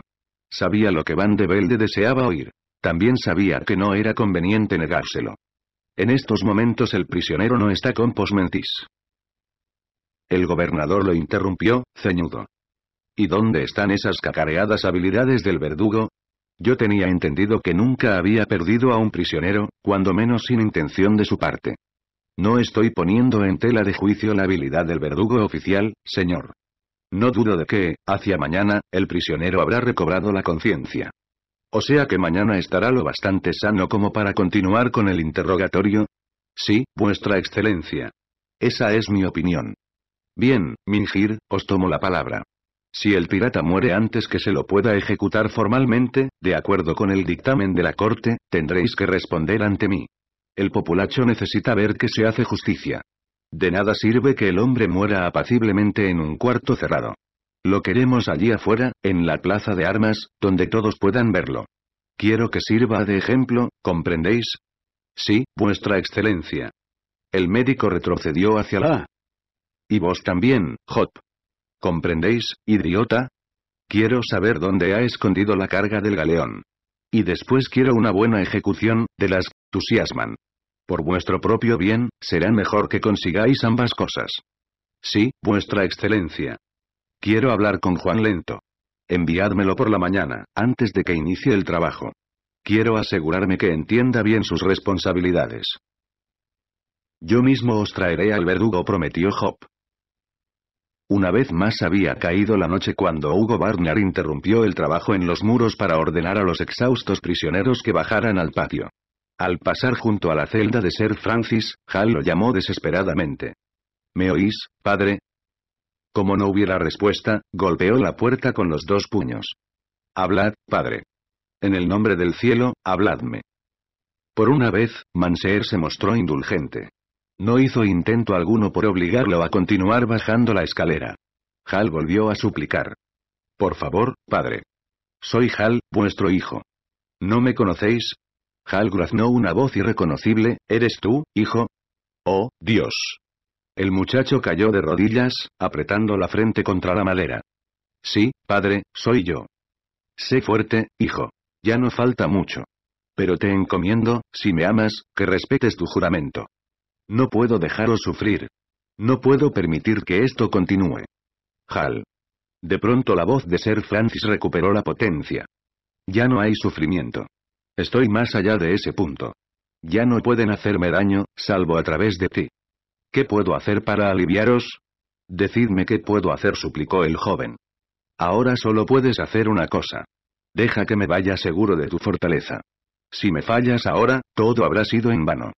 Sabía lo que Van de Velde deseaba oír. También sabía que no era conveniente negárselo. En estos momentos el prisionero no está con posmentis. El gobernador lo interrumpió, ceñudo. ¿Y dónde están esas cacareadas habilidades del verdugo? Yo tenía entendido que nunca había perdido a un prisionero, cuando menos sin intención de su parte. No estoy poniendo en tela de juicio la habilidad del verdugo oficial, señor. No dudo de que, hacia mañana, el prisionero habrá recobrado la conciencia. O sea que mañana estará lo bastante sano como para continuar con el interrogatorio. Sí, vuestra excelencia. Esa es mi opinión. Bien, Mingir, os tomo la palabra. Si el pirata muere antes que se lo pueda ejecutar formalmente, de acuerdo con el dictamen de la corte, tendréis que responder ante mí. El populacho necesita ver que se hace justicia. De nada sirve que el hombre muera apaciblemente en un cuarto cerrado. Lo queremos allí afuera, en la plaza de armas, donde todos puedan verlo. Quiero que sirva de ejemplo, ¿comprendéis? Sí, vuestra excelencia. El médico retrocedió hacia la Y vos también, Hop. ¿Comprendéis, idiota? Quiero saber dónde ha escondido la carga del galeón. Y después quiero una buena ejecución, de las que entusiasman. Por vuestro propio bien, será mejor que consigáis ambas cosas. Sí, vuestra excelencia. Quiero hablar con Juan Lento. Enviádmelo por la mañana, antes de que inicie el trabajo. Quiero asegurarme que entienda bien sus responsabilidades. Yo mismo os traeré al verdugo, prometió Job. Una vez más había caído la noche cuando Hugo Barnard interrumpió el trabajo en los muros para ordenar a los exhaustos prisioneros que bajaran al patio. Al pasar junto a la celda de Sir Francis, Hall lo llamó desesperadamente. ¿Me oís, padre? Como no hubiera respuesta, golpeó la puerta con los dos puños. Hablad, padre. En el nombre del cielo, habladme. Por una vez, Manseer se mostró indulgente. No hizo intento alguno por obligarlo a continuar bajando la escalera. Hal volvió a suplicar. Por favor, padre. Soy Hal, vuestro hijo. ¿No me conocéis? Hal graznó una voz irreconocible, ¿eres tú, hijo? Oh, Dios. El muchacho cayó de rodillas, apretando la frente contra la madera. Sí, padre, soy yo. Sé fuerte, hijo. Ya no falta mucho. Pero te encomiendo, si me amas, que respetes tu juramento. No puedo dejaros sufrir. No puedo permitir que esto continúe. Hal. De pronto la voz de Sir Francis recuperó la potencia. Ya no hay sufrimiento. Estoy más allá de ese punto. Ya no pueden hacerme daño, salvo a través de ti. ¿Qué puedo hacer para aliviaros? Decidme qué puedo hacer, suplicó el joven. Ahora solo puedes hacer una cosa. Deja que me vaya seguro de tu fortaleza. Si me fallas ahora, todo habrá sido en vano.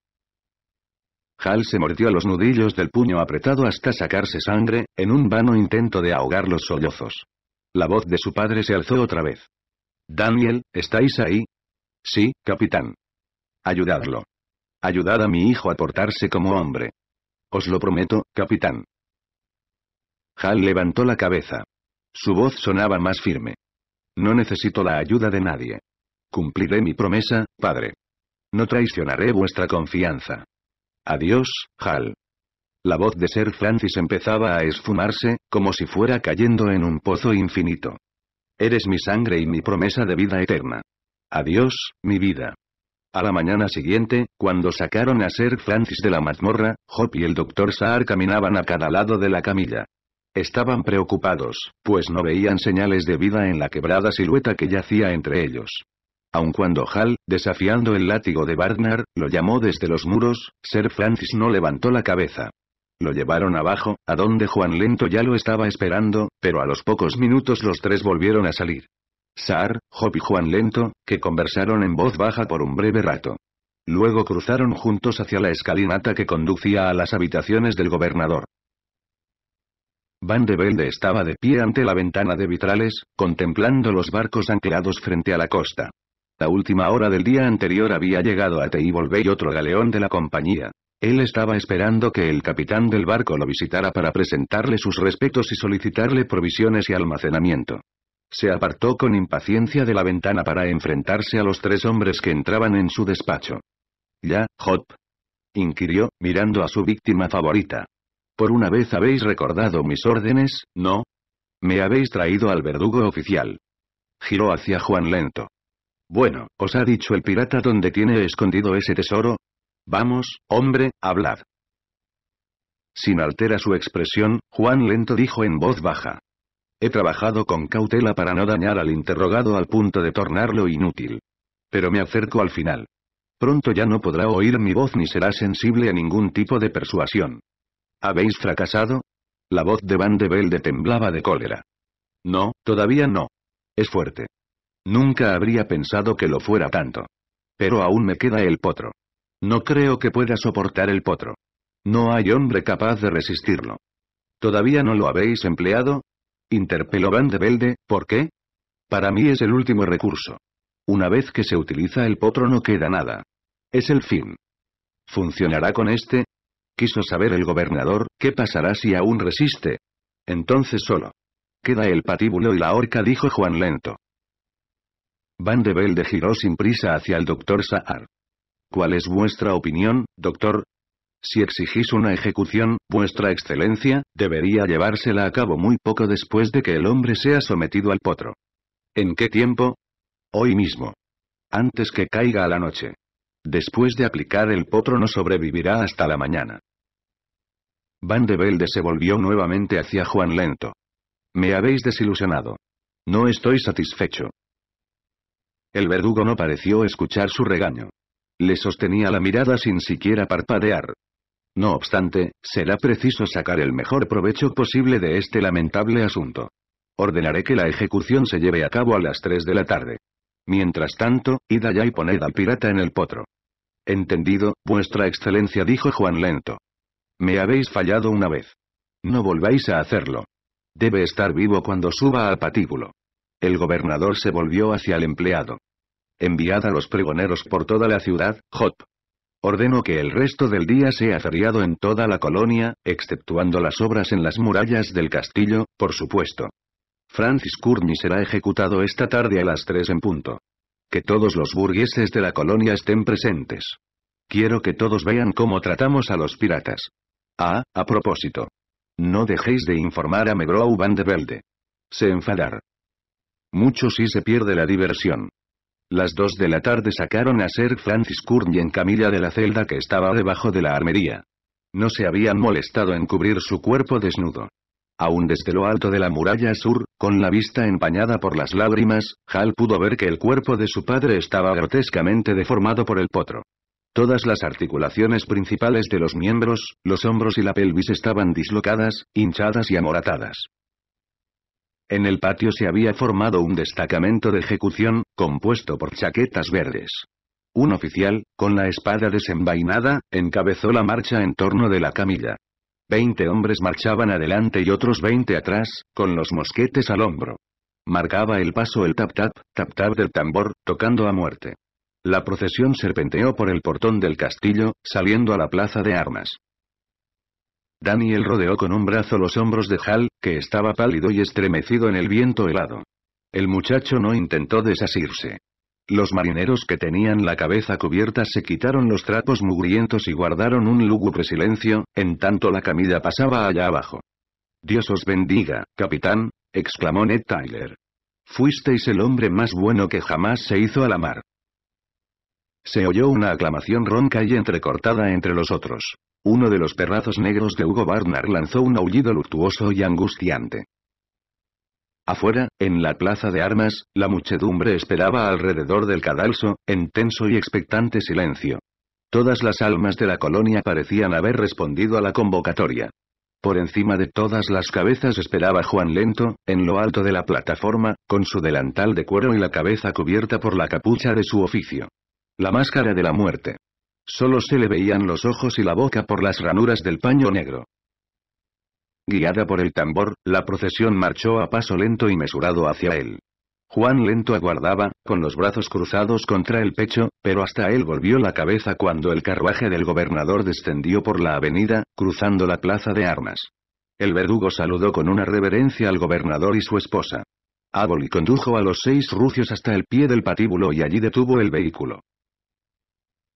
Hal se mordió los nudillos del puño apretado hasta sacarse sangre, en un vano intento de ahogar los sollozos. La voz de su padre se alzó otra vez. Daniel, ¿estáis ahí? Sí, capitán. Ayudadlo. Ayudad a mi hijo a portarse como hombre. Os lo prometo, capitán. Hal levantó la cabeza. Su voz sonaba más firme. No necesito la ayuda de nadie. Cumpliré mi promesa, padre. No traicionaré vuestra confianza. Adiós, Hal. La voz de Sir Francis empezaba a esfumarse, como si fuera cayendo en un pozo infinito. Eres mi sangre y mi promesa de vida eterna. Adiós, mi vida. A la mañana siguiente, cuando sacaron a Sir Francis de la mazmorra, Hop y el doctor Saar caminaban a cada lado de la camilla. Estaban preocupados, pues no veían señales de vida en la quebrada silueta que yacía entre ellos. Aun cuando Hal, desafiando el látigo de Barnard, lo llamó desde los muros, Sir Francis no levantó la cabeza. Lo llevaron abajo, a donde Juan Lento ya lo estaba esperando, pero a los pocos minutos los tres volvieron a salir. Sar, Job y Juan Lento, que conversaron en voz baja por un breve rato. Luego cruzaron juntos hacia la escalinata que conducía a las habitaciones del gobernador. Van de Velde estaba de pie ante la ventana de vitrales, contemplando los barcos anclados frente a la costa. La última hora del día anterior había llegado a Teibolbe y otro galeón de la compañía. Él estaba esperando que el capitán del barco lo visitara para presentarle sus respetos y solicitarle provisiones y almacenamiento. Se apartó con impaciencia de la ventana para enfrentarse a los tres hombres que entraban en su despacho. ¿Ya, Hop? inquirió, mirando a su víctima favorita. Por una vez habéis recordado mis órdenes, ¿no? Me habéis traído al verdugo oficial. Giró hacia Juan Lento. Bueno, ¿os ha dicho el pirata dónde tiene escondido ese tesoro? Vamos, hombre, hablad. Sin altera su expresión, Juan Lento dijo en voz baja. He trabajado con cautela para no dañar al interrogado al punto de tornarlo inútil. Pero me acerco al final. Pronto ya no podrá oír mi voz ni será sensible a ningún tipo de persuasión. ¿Habéis fracasado? La voz de Van de Velde temblaba de cólera. No, todavía no. Es fuerte. Nunca habría pensado que lo fuera tanto. Pero aún me queda el potro. No creo que pueda soportar el potro. No hay hombre capaz de resistirlo. ¿Todavía no lo habéis empleado? interpeló Van de Velde, ¿por qué? Para mí es el último recurso. Una vez que se utiliza el potro no queda nada. Es el fin. ¿Funcionará con este? Quiso saber el gobernador, ¿qué pasará si aún resiste? Entonces solo. Queda el patíbulo y la horca dijo Juan Lento. Van de Velde giró sin prisa hacia el doctor Saar. ¿Cuál es vuestra opinión, doctor? Si exigís una ejecución, vuestra excelencia, debería llevársela a cabo muy poco después de que el hombre sea sometido al potro. ¿En qué tiempo? Hoy mismo. Antes que caiga a la noche. Después de aplicar el potro no sobrevivirá hasta la mañana. Van de Velde se volvió nuevamente hacia Juan Lento. Me habéis desilusionado. No estoy satisfecho. El verdugo no pareció escuchar su regaño. Le sostenía la mirada sin siquiera parpadear. No obstante, será preciso sacar el mejor provecho posible de este lamentable asunto. Ordenaré que la ejecución se lleve a cabo a las 3 de la tarde. Mientras tanto, id allá y poned al pirata en el potro. Entendido, vuestra excelencia dijo Juan Lento. Me habéis fallado una vez. No volváis a hacerlo. Debe estar vivo cuando suba al patíbulo. El gobernador se volvió hacia el empleado. Enviad a los pregoneros por toda la ciudad, Hop. Ordeno que el resto del día sea feriado en toda la colonia, exceptuando las obras en las murallas del castillo, por supuesto. Francis Courtney será ejecutado esta tarde a las 3 en punto. Que todos los burgueses de la colonia estén presentes. Quiero que todos vean cómo tratamos a los piratas. Ah, a propósito. No dejéis de informar a Megrow Van de Velde. Se enfadar. Mucho si se pierde la diversión. Las dos de la tarde sacaron a Sir Francis Courtney en camilla de la celda que estaba debajo de la armería. No se habían molestado en cubrir su cuerpo desnudo. Aún desde lo alto de la muralla sur, con la vista empañada por las lágrimas, Hal pudo ver que el cuerpo de su padre estaba grotescamente deformado por el potro. Todas las articulaciones principales de los miembros, los hombros y la pelvis estaban dislocadas, hinchadas y amoratadas. En el patio se había formado un destacamento de ejecución, compuesto por chaquetas verdes. Un oficial, con la espada desenvainada, encabezó la marcha en torno de la camilla. Veinte hombres marchaban adelante y otros veinte atrás, con los mosquetes al hombro. Marcaba el paso el tap-tap, tap-tap del tambor, tocando a muerte. La procesión serpenteó por el portón del castillo, saliendo a la plaza de armas. Daniel rodeó con un brazo los hombros de Hal, que estaba pálido y estremecido en el viento helado. El muchacho no intentó desasirse. Los marineros que tenían la cabeza cubierta se quitaron los trapos mugrientos y guardaron un lúgubre silencio, en tanto la camida pasaba allá abajo. Dios os bendiga, capitán, exclamó Ned Tyler. Fuisteis el hombre más bueno que jamás se hizo a la mar. Se oyó una aclamación ronca y entrecortada entre los otros. Uno de los perrazos negros de Hugo Barnard lanzó un aullido luctuoso y angustiante. Afuera, en la plaza de armas, la muchedumbre esperaba alrededor del cadalso, en tenso y expectante silencio. Todas las almas de la colonia parecían haber respondido a la convocatoria. Por encima de todas las cabezas esperaba Juan Lento, en lo alto de la plataforma, con su delantal de cuero y la cabeza cubierta por la capucha de su oficio. La máscara de la muerte. Solo se le veían los ojos y la boca por las ranuras del paño negro. Guiada por el tambor, la procesión marchó a paso lento y mesurado hacia él. Juan lento aguardaba, con los brazos cruzados contra el pecho, pero hasta él volvió la cabeza cuando el carruaje del gobernador descendió por la avenida, cruzando la plaza de armas. El verdugo saludó con una reverencia al gobernador y su esposa. aboli condujo a los seis rucios hasta el pie del patíbulo y allí detuvo el vehículo.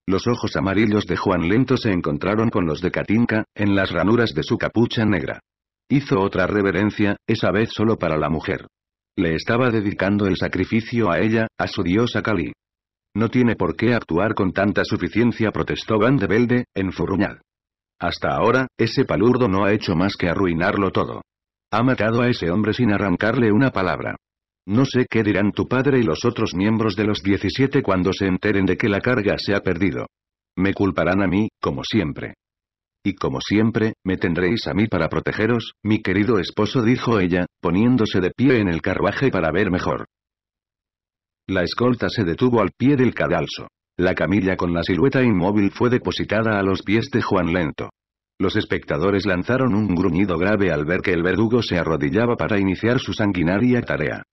Los ojos amarillos de Juan Lento se encontraron con los de Katinka, en las ranuras de su capucha negra. Hizo otra reverencia, esa vez solo para la mujer. Le estaba dedicando el sacrificio a ella, a su diosa Kali. No tiene por qué actuar con tanta suficiencia protestó Van de Velde, enfurruñado. Hasta ahora, ese palurdo no ha hecho más que arruinarlo todo. Ha matado a ese hombre sin arrancarle una palabra. No sé qué dirán tu padre y los otros miembros de los 17 cuando se enteren de que la carga se ha perdido. Me culparán a mí, como siempre. Y como siempre, me tendréis a mí para protegeros, mi querido esposo dijo ella, poniéndose de pie en el carruaje para ver mejor. La escolta se detuvo al pie del cadalso. La camilla con la silueta inmóvil fue depositada a los pies de Juan Lento. Los espectadores lanzaron un gruñido grave al ver que el verdugo se arrodillaba para iniciar su sanguinaria tarea.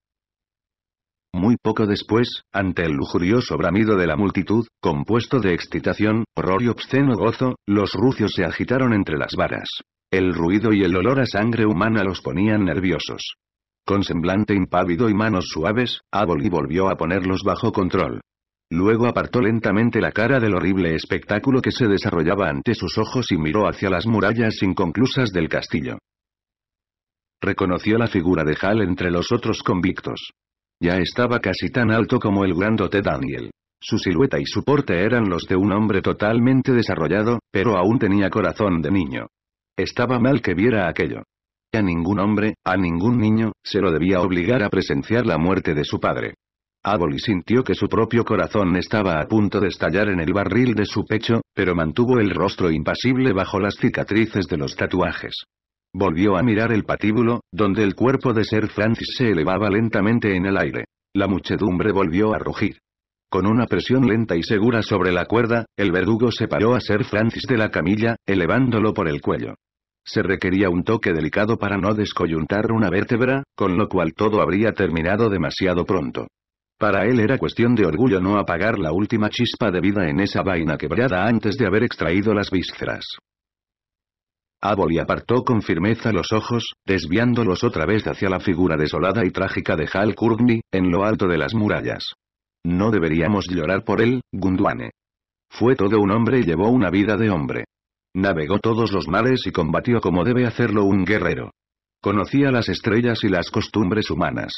Muy poco después, ante el lujurioso bramido de la multitud, compuesto de excitación, horror y obsceno gozo, los rucios se agitaron entre las varas. El ruido y el olor a sangre humana los ponían nerviosos. Con semblante impávido y manos suaves, Aboli volvió a ponerlos bajo control. Luego apartó lentamente la cara del horrible espectáculo que se desarrollaba ante sus ojos y miró hacia las murallas inconclusas del castillo. Reconoció la figura de Hal entre los otros convictos. Ya estaba casi tan alto como el grandote Daniel. Su silueta y su porte eran los de un hombre totalmente desarrollado, pero aún tenía corazón de niño. Estaba mal que viera aquello. A ningún hombre, a ningún niño, se lo debía obligar a presenciar la muerte de su padre. Aboli sintió que su propio corazón estaba a punto de estallar en el barril de su pecho, pero mantuvo el rostro impasible bajo las cicatrices de los tatuajes. Volvió a mirar el patíbulo, donde el cuerpo de Sir Francis se elevaba lentamente en el aire. La muchedumbre volvió a rugir. Con una presión lenta y segura sobre la cuerda, el verdugo separó a Sir Francis de la camilla, elevándolo por el cuello. Se requería un toque delicado para no descoyuntar una vértebra, con lo cual todo habría terminado demasiado pronto. Para él era cuestión de orgullo no apagar la última chispa de vida en esa vaina quebrada antes de haber extraído las vísceras. Aboli apartó con firmeza los ojos, desviándolos otra vez hacia la figura desolada y trágica de Hal en lo alto de las murallas. No deberíamos llorar por él, Gundwane. Fue todo un hombre y llevó una vida de hombre. Navegó todos los mares y combatió como debe hacerlo un guerrero. Conocía las estrellas y las costumbres humanas.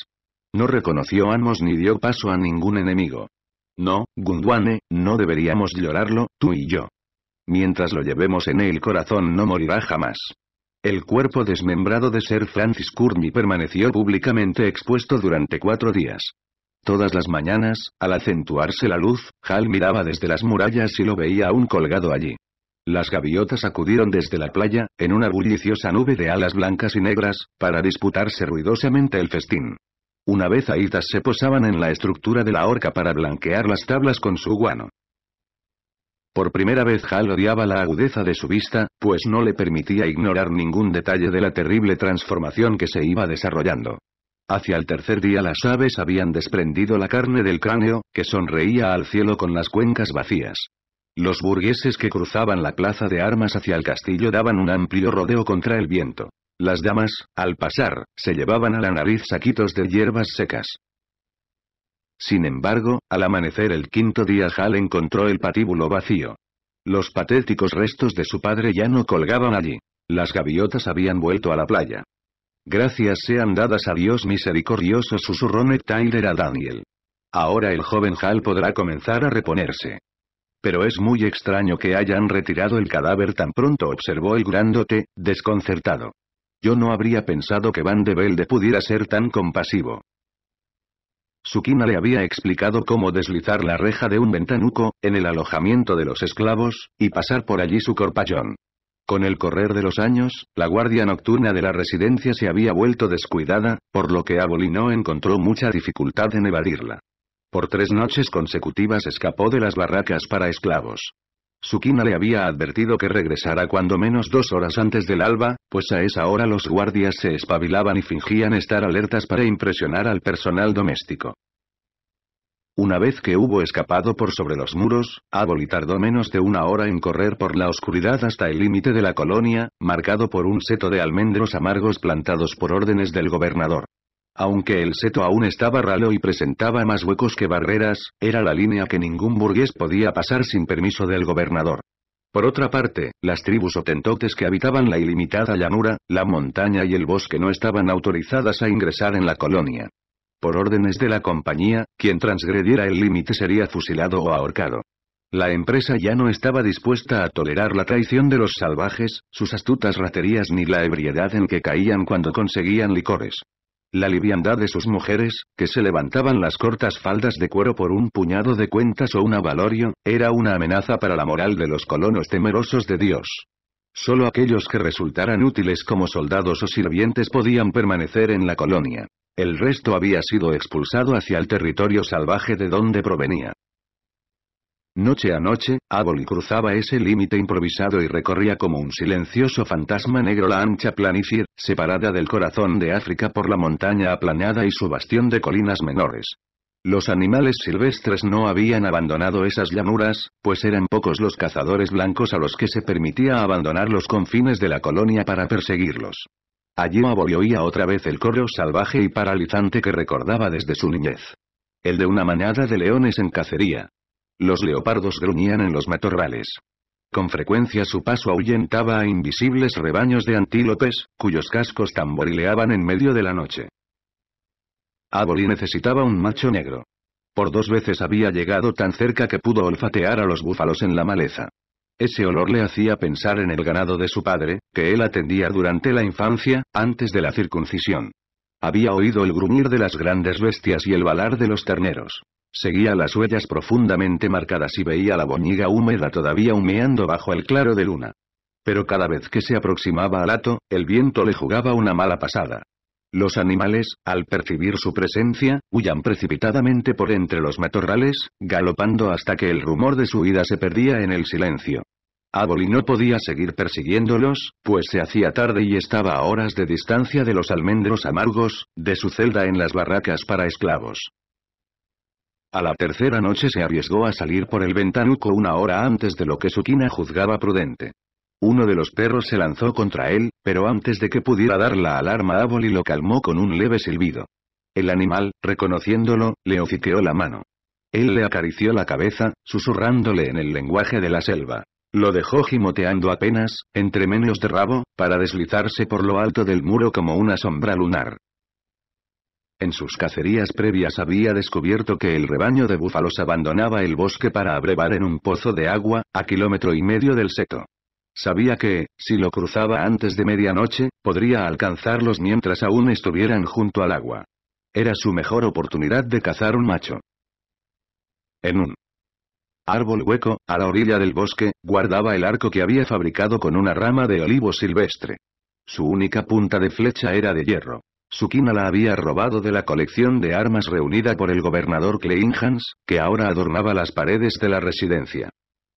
No reconoció amos ni dio paso a ningún enemigo. No, Gundwane, no deberíamos llorarlo, tú y yo. Mientras lo llevemos en el corazón no morirá jamás. El cuerpo desmembrado de Sir Francis Courtney permaneció públicamente expuesto durante cuatro días. Todas las mañanas, al acentuarse la luz, Hal miraba desde las murallas y lo veía aún colgado allí. Las gaviotas acudieron desde la playa, en una bulliciosa nube de alas blancas y negras, para disputarse ruidosamente el festín. Una vez aitas se posaban en la estructura de la horca para blanquear las tablas con su guano. Por primera vez Hal odiaba la agudeza de su vista, pues no le permitía ignorar ningún detalle de la terrible transformación que se iba desarrollando. Hacia el tercer día las aves habían desprendido la carne del cráneo, que sonreía al cielo con las cuencas vacías. Los burgueses que cruzaban la plaza de armas hacia el castillo daban un amplio rodeo contra el viento. Las damas, al pasar, se llevaban a la nariz saquitos de hierbas secas. Sin embargo, al amanecer el quinto día Hal encontró el patíbulo vacío. Los patéticos restos de su padre ya no colgaban allí. Las gaviotas habían vuelto a la playa. Gracias sean dadas a Dios misericordioso susurró Tyler a Daniel. Ahora el joven Hal podrá comenzar a reponerse. Pero es muy extraño que hayan retirado el cadáver tan pronto, observó el grandote, desconcertado. Yo no habría pensado que Van de Velde pudiera ser tan compasivo. Sukina le había explicado cómo deslizar la reja de un ventanuco, en el alojamiento de los esclavos, y pasar por allí su corpallón. Con el correr de los años, la guardia nocturna de la residencia se había vuelto descuidada, por lo que Abolino encontró mucha dificultad en evadirla. Por tres noches consecutivas escapó de las barracas para esclavos. Sukina le había advertido que regresara cuando menos dos horas antes del alba, pues a esa hora los guardias se espabilaban y fingían estar alertas para impresionar al personal doméstico. Una vez que hubo escapado por sobre los muros, Aboli tardó menos de una hora en correr por la oscuridad hasta el límite de la colonia, marcado por un seto de almendros amargos plantados por órdenes del gobernador. Aunque el seto aún estaba ralo y presentaba más huecos que barreras, era la línea que ningún burgués podía pasar sin permiso del gobernador. Por otra parte, las tribus otentotes que habitaban la ilimitada llanura, la montaña y el bosque no estaban autorizadas a ingresar en la colonia. Por órdenes de la compañía, quien transgrediera el límite sería fusilado o ahorcado. La empresa ya no estaba dispuesta a tolerar la traición de los salvajes, sus astutas raterías ni la ebriedad en que caían cuando conseguían licores la liviandad de sus mujeres, que se levantaban las cortas faldas de cuero por un puñado de cuentas o un avalorio, era una amenaza para la moral de los colonos temerosos de Dios. Solo aquellos que resultaran útiles como soldados o sirvientes podían permanecer en la colonia. El resto había sido expulsado hacia el territorio salvaje de donde provenía. Noche a noche, Aboli cruzaba ese límite improvisado y recorría como un silencioso fantasma negro la ancha planicie, separada del corazón de África por la montaña aplanada y su bastión de colinas menores. Los animales silvestres no habían abandonado esas llanuras, pues eran pocos los cazadores blancos a los que se permitía abandonar los confines de la colonia para perseguirlos. Allí Aboli oía otra vez el coro salvaje y paralizante que recordaba desde su niñez. El de una manada de leones en cacería, los leopardos gruñían en los matorrales. Con frecuencia su paso ahuyentaba a invisibles rebaños de antílopes, cuyos cascos tamborileaban en medio de la noche. Aboli necesitaba un macho negro. Por dos veces había llegado tan cerca que pudo olfatear a los búfalos en la maleza. Ese olor le hacía pensar en el ganado de su padre, que él atendía durante la infancia, antes de la circuncisión. Había oído el gruñir de las grandes bestias y el balar de los terneros. Seguía las huellas profundamente marcadas y veía la boñiga húmeda todavía humeando bajo el claro de luna. Pero cada vez que se aproximaba al hato, el viento le jugaba una mala pasada. Los animales, al percibir su presencia, huyan precipitadamente por entre los matorrales, galopando hasta que el rumor de su huida se perdía en el silencio. Aboli no podía seguir persiguiéndolos, pues se hacía tarde y estaba a horas de distancia de los almendros amargos, de su celda en las barracas para esclavos. A la tercera noche se arriesgó a salir por el ventanuco una hora antes de lo que Sukina juzgaba prudente. Uno de los perros se lanzó contra él, pero antes de que pudiera dar la alarma Aboli lo calmó con un leve silbido. El animal, reconociéndolo, le hociqueó la mano. Él le acarició la cabeza, susurrándole en el lenguaje de la selva. Lo dejó gimoteando apenas, entre menos de rabo, para deslizarse por lo alto del muro como una sombra lunar. En sus cacerías previas había descubierto que el rebaño de búfalos abandonaba el bosque para abrevar en un pozo de agua, a kilómetro y medio del seto. Sabía que, si lo cruzaba antes de medianoche, podría alcanzarlos mientras aún estuvieran junto al agua. Era su mejor oportunidad de cazar un macho. En un árbol hueco, a la orilla del bosque, guardaba el arco que había fabricado con una rama de olivo silvestre. Su única punta de flecha era de hierro. Sukina la había robado de la colección de armas reunida por el gobernador Kleinhans, que ahora adornaba las paredes de la residencia.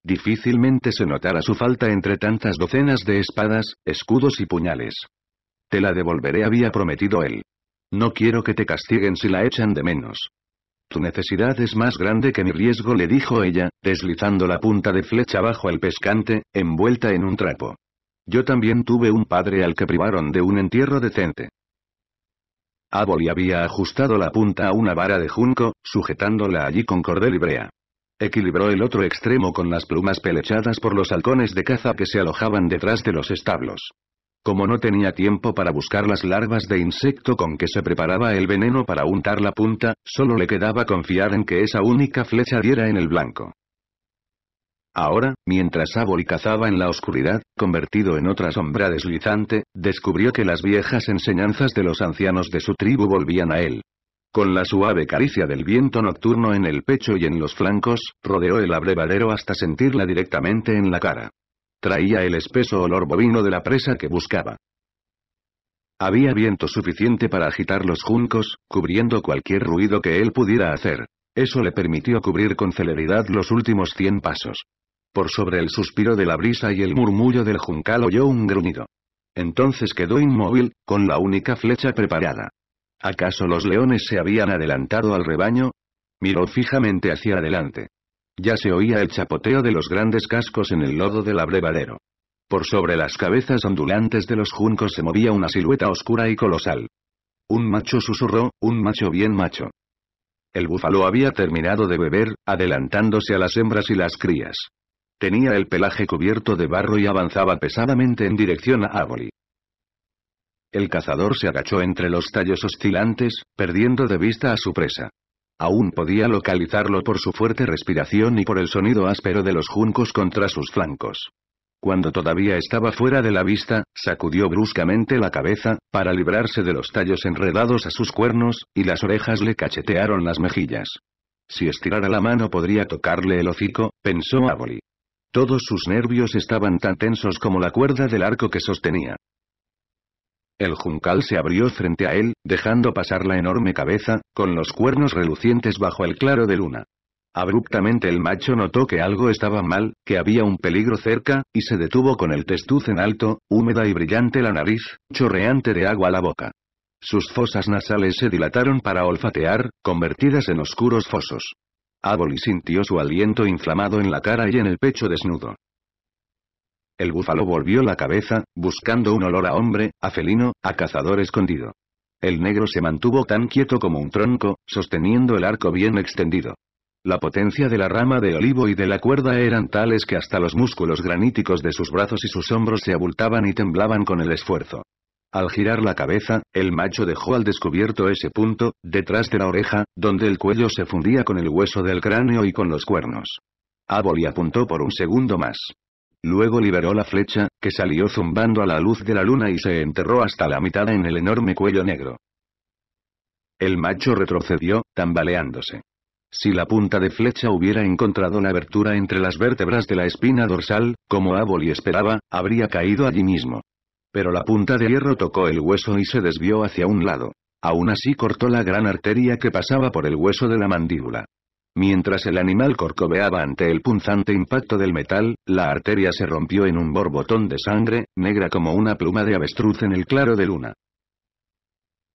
Difícilmente se notara su falta entre tantas docenas de espadas, escudos y puñales. Te la devolveré había prometido él. No quiero que te castiguen si la echan de menos. Tu necesidad es más grande que mi riesgo le dijo ella, deslizando la punta de flecha bajo el pescante, envuelta en un trapo. Yo también tuve un padre al que privaron de un entierro decente. Aboli había ajustado la punta a una vara de junco, sujetándola allí con cordel y brea. Equilibró el otro extremo con las plumas pelechadas por los halcones de caza que se alojaban detrás de los establos. Como no tenía tiempo para buscar las larvas de insecto con que se preparaba el veneno para untar la punta, solo le quedaba confiar en que esa única flecha diera en el blanco. Ahora, mientras Sabori cazaba en la oscuridad, convertido en otra sombra deslizante, descubrió que las viejas enseñanzas de los ancianos de su tribu volvían a él. Con la suave caricia del viento nocturno en el pecho y en los flancos, rodeó el abrevadero hasta sentirla directamente en la cara. Traía el espeso olor bovino de la presa que buscaba. Había viento suficiente para agitar los juncos, cubriendo cualquier ruido que él pudiera hacer. Eso le permitió cubrir con celeridad los últimos cien pasos. Por sobre el suspiro de la brisa y el murmullo del juncal oyó un gruñido. Entonces quedó inmóvil, con la única flecha preparada. ¿Acaso los leones se habían adelantado al rebaño? Miró fijamente hacia adelante. Ya se oía el chapoteo de los grandes cascos en el lodo del abrevadero. Por sobre las cabezas ondulantes de los juncos se movía una silueta oscura y colosal. Un macho susurró, un macho bien macho. El búfalo había terminado de beber, adelantándose a las hembras y las crías. Tenía el pelaje cubierto de barro y avanzaba pesadamente en dirección a Ávoli. El cazador se agachó entre los tallos oscilantes, perdiendo de vista a su presa. Aún podía localizarlo por su fuerte respiración y por el sonido áspero de los juncos contra sus flancos. Cuando todavía estaba fuera de la vista, sacudió bruscamente la cabeza, para librarse de los tallos enredados a sus cuernos, y las orejas le cachetearon las mejillas. Si estirara la mano podría tocarle el hocico, pensó Ávoli. Todos sus nervios estaban tan tensos como la cuerda del arco que sostenía. El juncal se abrió frente a él, dejando pasar la enorme cabeza, con los cuernos relucientes bajo el claro de luna. Abruptamente el macho notó que algo estaba mal, que había un peligro cerca, y se detuvo con el testuz en alto, húmeda y brillante la nariz, chorreante de agua la boca. Sus fosas nasales se dilataron para olfatear, convertidas en oscuros fosos. Aboli sintió su aliento inflamado en la cara y en el pecho desnudo. El búfalo volvió la cabeza, buscando un olor a hombre, a felino, a cazador escondido. El negro se mantuvo tan quieto como un tronco, sosteniendo el arco bien extendido. La potencia de la rama de olivo y de la cuerda eran tales que hasta los músculos graníticos de sus brazos y sus hombros se abultaban y temblaban con el esfuerzo. Al girar la cabeza, el macho dejó al descubierto ese punto, detrás de la oreja, donde el cuello se fundía con el hueso del cráneo y con los cuernos. Aboli apuntó por un segundo más. Luego liberó la flecha, que salió zumbando a la luz de la luna y se enterró hasta la mitad en el enorme cuello negro. El macho retrocedió, tambaleándose. Si la punta de flecha hubiera encontrado la abertura entre las vértebras de la espina dorsal, como Aboli esperaba, habría caído allí mismo pero la punta de hierro tocó el hueso y se desvió hacia un lado. Aún así cortó la gran arteria que pasaba por el hueso de la mandíbula. Mientras el animal corcoveaba ante el punzante impacto del metal, la arteria se rompió en un borbotón de sangre, negra como una pluma de avestruz en el claro de luna.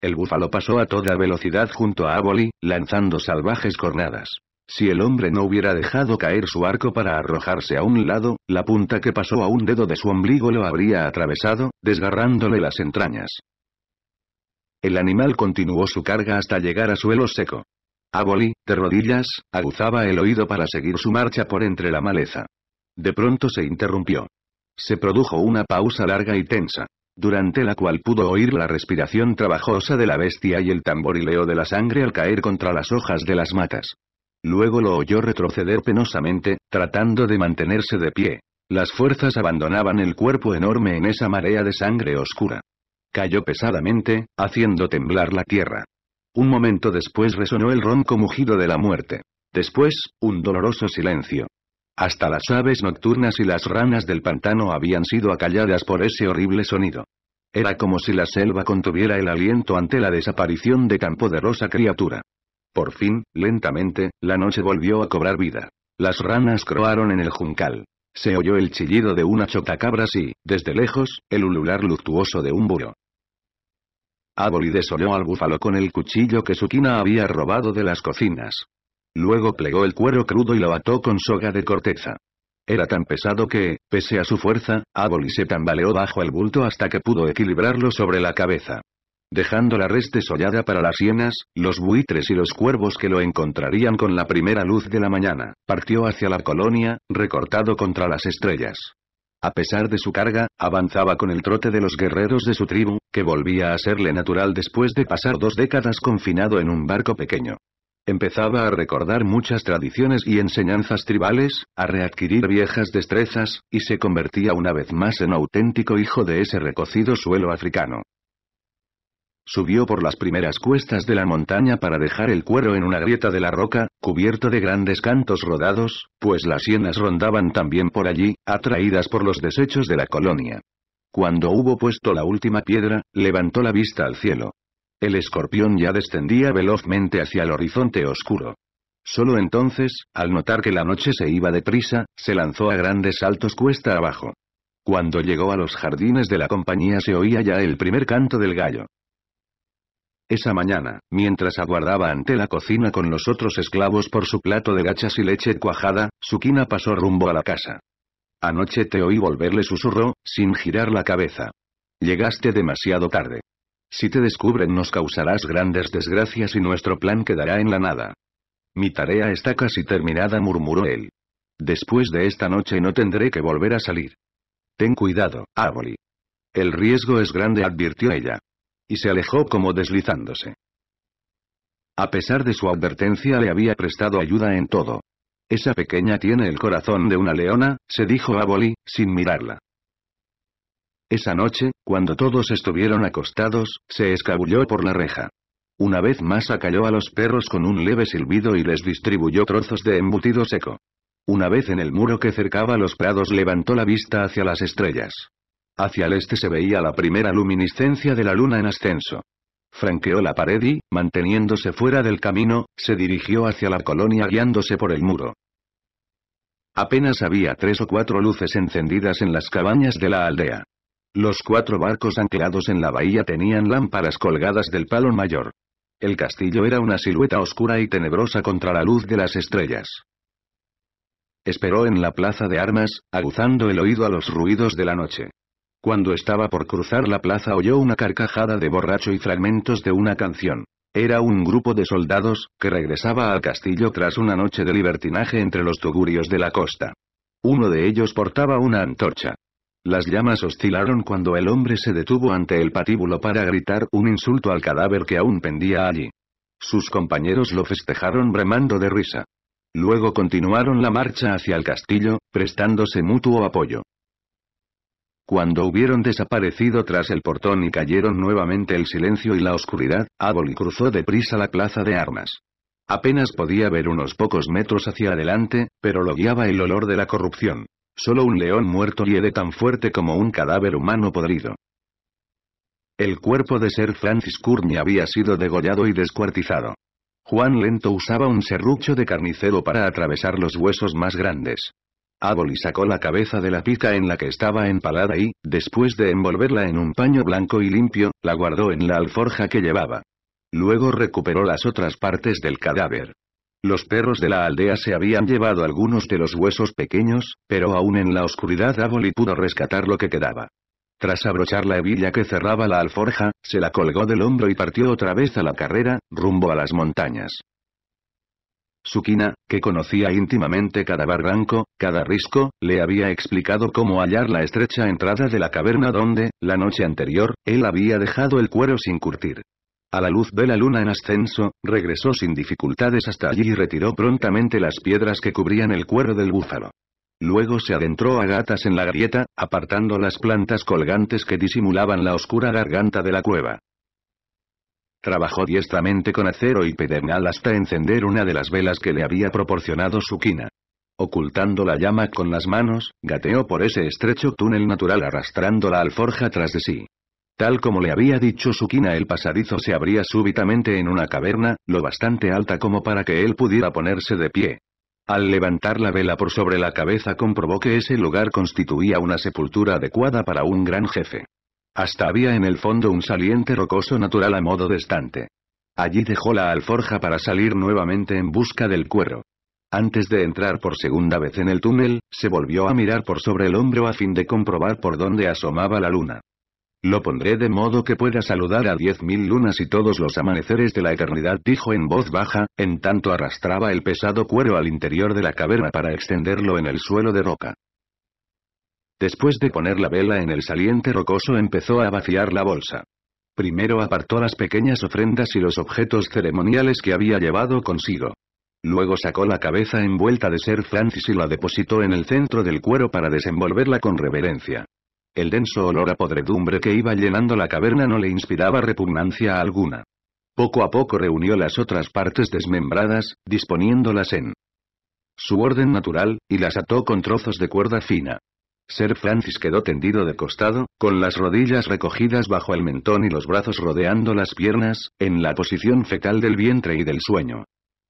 El búfalo pasó a toda velocidad junto a Aboli, lanzando salvajes cornadas. Si el hombre no hubiera dejado caer su arco para arrojarse a un lado, la punta que pasó a un dedo de su ombligo lo habría atravesado, desgarrándole las entrañas. El animal continuó su carga hasta llegar a suelo seco. Aboli, de rodillas, aguzaba el oído para seguir su marcha por entre la maleza. De pronto se interrumpió. Se produjo una pausa larga y tensa, durante la cual pudo oír la respiración trabajosa de la bestia y el tamborileo de la sangre al caer contra las hojas de las matas. Luego lo oyó retroceder penosamente, tratando de mantenerse de pie. Las fuerzas abandonaban el cuerpo enorme en esa marea de sangre oscura. Cayó pesadamente, haciendo temblar la tierra. Un momento después resonó el ronco mugido de la muerte. Después, un doloroso silencio. Hasta las aves nocturnas y las ranas del pantano habían sido acalladas por ese horrible sonido. Era como si la selva contuviera el aliento ante la desaparición de tan poderosa criatura. Por fin, lentamente, la noche volvió a cobrar vida. Las ranas croaron en el juncal. Se oyó el chillido de una chotacabras y, desde lejos, el ulular luctuoso de un burro. Aboli desolló al búfalo con el cuchillo que quina había robado de las cocinas. Luego plegó el cuero crudo y lo ató con soga de corteza. Era tan pesado que, pese a su fuerza, Aboli se tambaleó bajo el bulto hasta que pudo equilibrarlo sobre la cabeza dejando la res desollada para las hienas, los buitres y los cuervos que lo encontrarían con la primera luz de la mañana, partió hacia la colonia, recortado contra las estrellas. A pesar de su carga, avanzaba con el trote de los guerreros de su tribu, que volvía a serle natural después de pasar dos décadas confinado en un barco pequeño. Empezaba a recordar muchas tradiciones y enseñanzas tribales, a readquirir viejas destrezas, y se convertía una vez más en auténtico hijo de ese recocido suelo africano. Subió por las primeras cuestas de la montaña para dejar el cuero en una grieta de la roca, cubierto de grandes cantos rodados, pues las hienas rondaban también por allí, atraídas por los desechos de la colonia. Cuando hubo puesto la última piedra, levantó la vista al cielo. El escorpión ya descendía velozmente hacia el horizonte oscuro. Solo entonces, al notar que la noche se iba deprisa, se lanzó a grandes saltos cuesta abajo. Cuando llegó a los jardines de la compañía se oía ya el primer canto del gallo. Esa mañana, mientras aguardaba ante la cocina con los otros esclavos por su plato de gachas y leche cuajada, Sukina pasó rumbo a la casa. Anoche te oí volverle susurró, sin girar la cabeza. Llegaste demasiado tarde. Si te descubren nos causarás grandes desgracias y nuestro plan quedará en la nada. Mi tarea está casi terminada murmuró él. Después de esta noche no tendré que volver a salir. Ten cuidado, Ávoli. El riesgo es grande advirtió ella y se alejó como deslizándose. A pesar de su advertencia le había prestado ayuda en todo. Esa pequeña tiene el corazón de una leona, se dijo a Bolí, sin mirarla. Esa noche, cuando todos estuvieron acostados, se escabulló por la reja. Una vez más acalló a los perros con un leve silbido y les distribuyó trozos de embutido seco. Una vez en el muro que cercaba los prados levantó la vista hacia las estrellas. Hacia el este se veía la primera luminiscencia de la luna en ascenso. Franqueó la pared y, manteniéndose fuera del camino, se dirigió hacia la colonia guiándose por el muro. Apenas había tres o cuatro luces encendidas en las cabañas de la aldea. Los cuatro barcos anclados en la bahía tenían lámparas colgadas del palo mayor. El castillo era una silueta oscura y tenebrosa contra la luz de las estrellas. Esperó en la plaza de armas, aguzando el oído a los ruidos de la noche. Cuando estaba por cruzar la plaza oyó una carcajada de borracho y fragmentos de una canción. Era un grupo de soldados, que regresaba al castillo tras una noche de libertinaje entre los tugurios de la costa. Uno de ellos portaba una antorcha. Las llamas oscilaron cuando el hombre se detuvo ante el patíbulo para gritar un insulto al cadáver que aún pendía allí. Sus compañeros lo festejaron bramando de risa. Luego continuaron la marcha hacia el castillo, prestándose mutuo apoyo. Cuando hubieron desaparecido tras el portón y cayeron nuevamente el silencio y la oscuridad, Aboli cruzó deprisa la plaza de armas. Apenas podía ver unos pocos metros hacia adelante, pero lo guiaba el olor de la corrupción. Solo un león muerto hiede tan fuerte como un cadáver humano podrido. El cuerpo de Sir Francis Courtney había sido degollado y descuartizado. Juan Lento usaba un serrucho de carnicero para atravesar los huesos más grandes. Aboli sacó la cabeza de la pica en la que estaba empalada y, después de envolverla en un paño blanco y limpio, la guardó en la alforja que llevaba. Luego recuperó las otras partes del cadáver. Los perros de la aldea se habían llevado algunos de los huesos pequeños, pero aún en la oscuridad Aboli pudo rescatar lo que quedaba. Tras abrochar la hebilla que cerraba la alforja, se la colgó del hombro y partió otra vez a la carrera, rumbo a las montañas. Sukina, que conocía íntimamente cada barranco, cada risco, le había explicado cómo hallar la estrecha entrada de la caverna donde, la noche anterior, él había dejado el cuero sin curtir. A la luz de la luna en ascenso, regresó sin dificultades hasta allí y retiró prontamente las piedras que cubrían el cuero del búfalo. Luego se adentró a gatas en la grieta, apartando las plantas colgantes que disimulaban la oscura garganta de la cueva. Trabajó diestramente con acero y pedernal hasta encender una de las velas que le había proporcionado su quina. Ocultando la llama con las manos, gateó por ese estrecho túnel natural arrastrando la alforja tras de sí. Tal como le había dicho Sukina, el pasadizo se abría súbitamente en una caverna, lo bastante alta como para que él pudiera ponerse de pie. Al levantar la vela por sobre la cabeza comprobó que ese lugar constituía una sepultura adecuada para un gran jefe. Hasta había en el fondo un saliente rocoso natural a modo de estante. Allí dejó la alforja para salir nuevamente en busca del cuero. Antes de entrar por segunda vez en el túnel, se volvió a mirar por sobre el hombro a fin de comprobar por dónde asomaba la luna. Lo pondré de modo que pueda saludar a diez mil lunas y todos los amaneceres de la eternidad, dijo en voz baja, en tanto arrastraba el pesado cuero al interior de la caverna para extenderlo en el suelo de roca. Después de poner la vela en el saliente rocoso empezó a vaciar la bolsa. Primero apartó las pequeñas ofrendas y los objetos ceremoniales que había llevado consigo. Luego sacó la cabeza envuelta de ser Francis y la depositó en el centro del cuero para desenvolverla con reverencia. El denso olor a podredumbre que iba llenando la caverna no le inspiraba repugnancia alguna. Poco a poco reunió las otras partes desmembradas, disponiéndolas en su orden natural, y las ató con trozos de cuerda fina ser Francis quedó tendido de costado, con las rodillas recogidas bajo el mentón y los brazos rodeando las piernas, en la posición fetal del vientre y del sueño.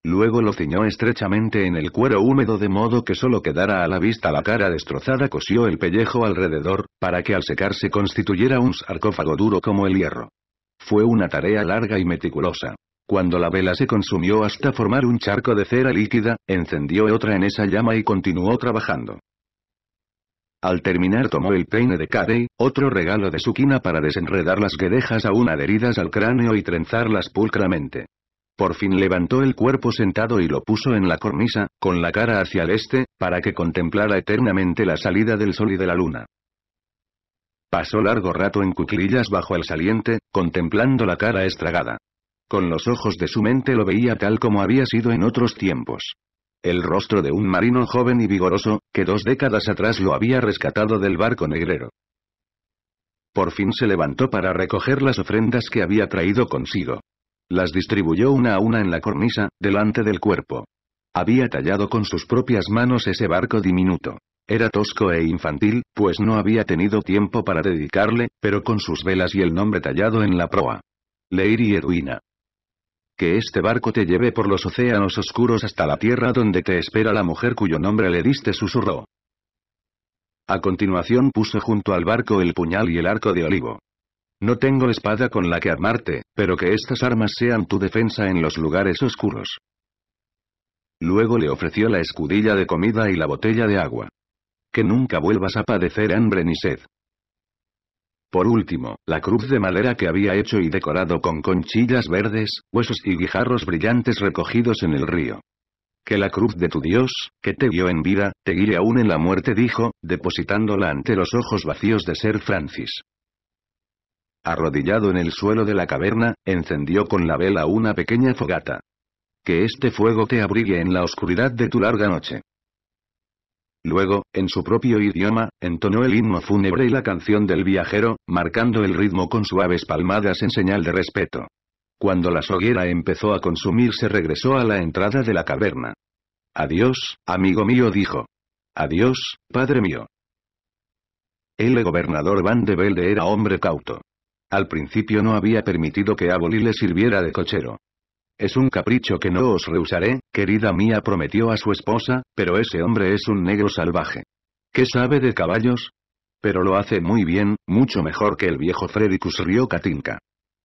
Luego lo ciñó estrechamente en el cuero húmedo de modo que solo quedara a la vista la cara destrozada. Cosió el pellejo alrededor, para que al secarse constituyera un sarcófago duro como el hierro. Fue una tarea larga y meticulosa. Cuando la vela se consumió hasta formar un charco de cera líquida, encendió otra en esa llama y continuó trabajando. Al terminar tomó el peine de Cadey, otro regalo de quina para desenredar las guedejas aún adheridas al cráneo y trenzarlas pulcramente. Por fin levantó el cuerpo sentado y lo puso en la cornisa, con la cara hacia el este, para que contemplara eternamente la salida del sol y de la luna. Pasó largo rato en cuclillas bajo el saliente, contemplando la cara estragada. Con los ojos de su mente lo veía tal como había sido en otros tiempos el rostro de un marino joven y vigoroso, que dos décadas atrás lo había rescatado del barco negrero. Por fin se levantó para recoger las ofrendas que había traído consigo. Las distribuyó una a una en la cornisa, delante del cuerpo. Había tallado con sus propias manos ese barco diminuto. Era tosco e infantil, pues no había tenido tiempo para dedicarle, pero con sus velas y el nombre tallado en la proa. Leir y Edwina. Que este barco te lleve por los océanos oscuros hasta la tierra donde te espera la mujer cuyo nombre le diste susurró. A continuación puso junto al barco el puñal y el arco de olivo. No tengo espada con la que armarte, pero que estas armas sean tu defensa en los lugares oscuros. Luego le ofreció la escudilla de comida y la botella de agua. Que nunca vuelvas a padecer hambre ni sed. Por último, la cruz de madera que había hecho y decorado con conchillas verdes, huesos y guijarros brillantes recogidos en el río. Que la cruz de tu Dios, que te vio en vida, te guíe aún en la muerte dijo, depositándola ante los ojos vacíos de ser Francis. Arrodillado en el suelo de la caverna, encendió con la vela una pequeña fogata. Que este fuego te abrigue en la oscuridad de tu larga noche. Luego, en su propio idioma, entonó el himno fúnebre y la canción del viajero, marcando el ritmo con suaves palmadas en señal de respeto. Cuando la soguera empezó a consumirse regresó a la entrada de la caverna. Adiós, amigo mío dijo. Adiós, padre mío. El gobernador Van de Velde era hombre cauto. Al principio no había permitido que Aboli le sirviera de cochero. Es un capricho que no os rehusaré, querida mía prometió a su esposa, pero ese hombre es un negro salvaje. ¿Qué sabe de caballos? Pero lo hace muy bien, mucho mejor que el viejo Fredericus Río Katinka.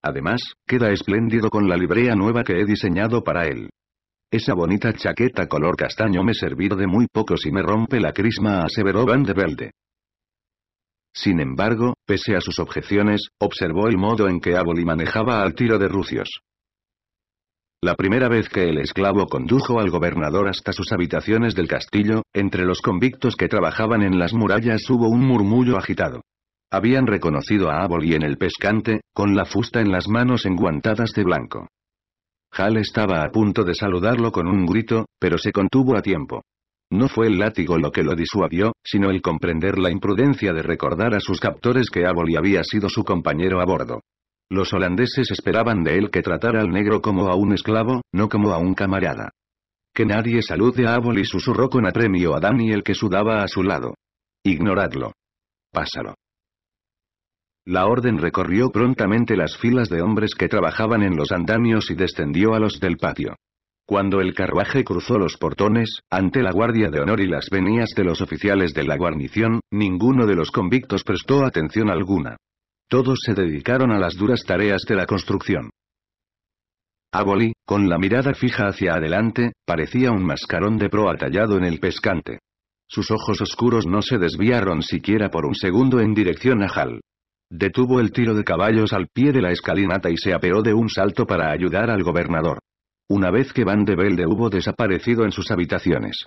Además, queda espléndido con la librea nueva que he diseñado para él. Esa bonita chaqueta color castaño me servirá de muy poco si me rompe la crisma aseveró Van de Velde. Sin embargo, pese a sus objeciones, observó el modo en que Aboli manejaba al tiro de rucios. La primera vez que el esclavo condujo al gobernador hasta sus habitaciones del castillo, entre los convictos que trabajaban en las murallas hubo un murmullo agitado. Habían reconocido a Aboli en el pescante, con la fusta en las manos enguantadas de blanco. Hal estaba a punto de saludarlo con un grito, pero se contuvo a tiempo. No fue el látigo lo que lo disuadió, sino el comprender la imprudencia de recordar a sus captores que Aboli había sido su compañero a bordo. Los holandeses esperaban de él que tratara al negro como a un esclavo, no como a un camarada. Que nadie salude a Abol y susurró con apremio a Daniel que sudaba a su lado. Ignoradlo. Pásalo. La orden recorrió prontamente las filas de hombres que trabajaban en los andamios y descendió a los del patio. Cuando el carruaje cruzó los portones, ante la guardia de honor y las venías de los oficiales de la guarnición, ninguno de los convictos prestó atención alguna. Todos se dedicaron a las duras tareas de la construcción. Aboli, con la mirada fija hacia adelante, parecía un mascarón de proa tallado en el pescante. Sus ojos oscuros no se desviaron siquiera por un segundo en dirección a Hal. Detuvo el tiro de caballos al pie de la escalinata y se apeó de un salto para ayudar al gobernador. Una vez que Van de Velde hubo desaparecido en sus habitaciones.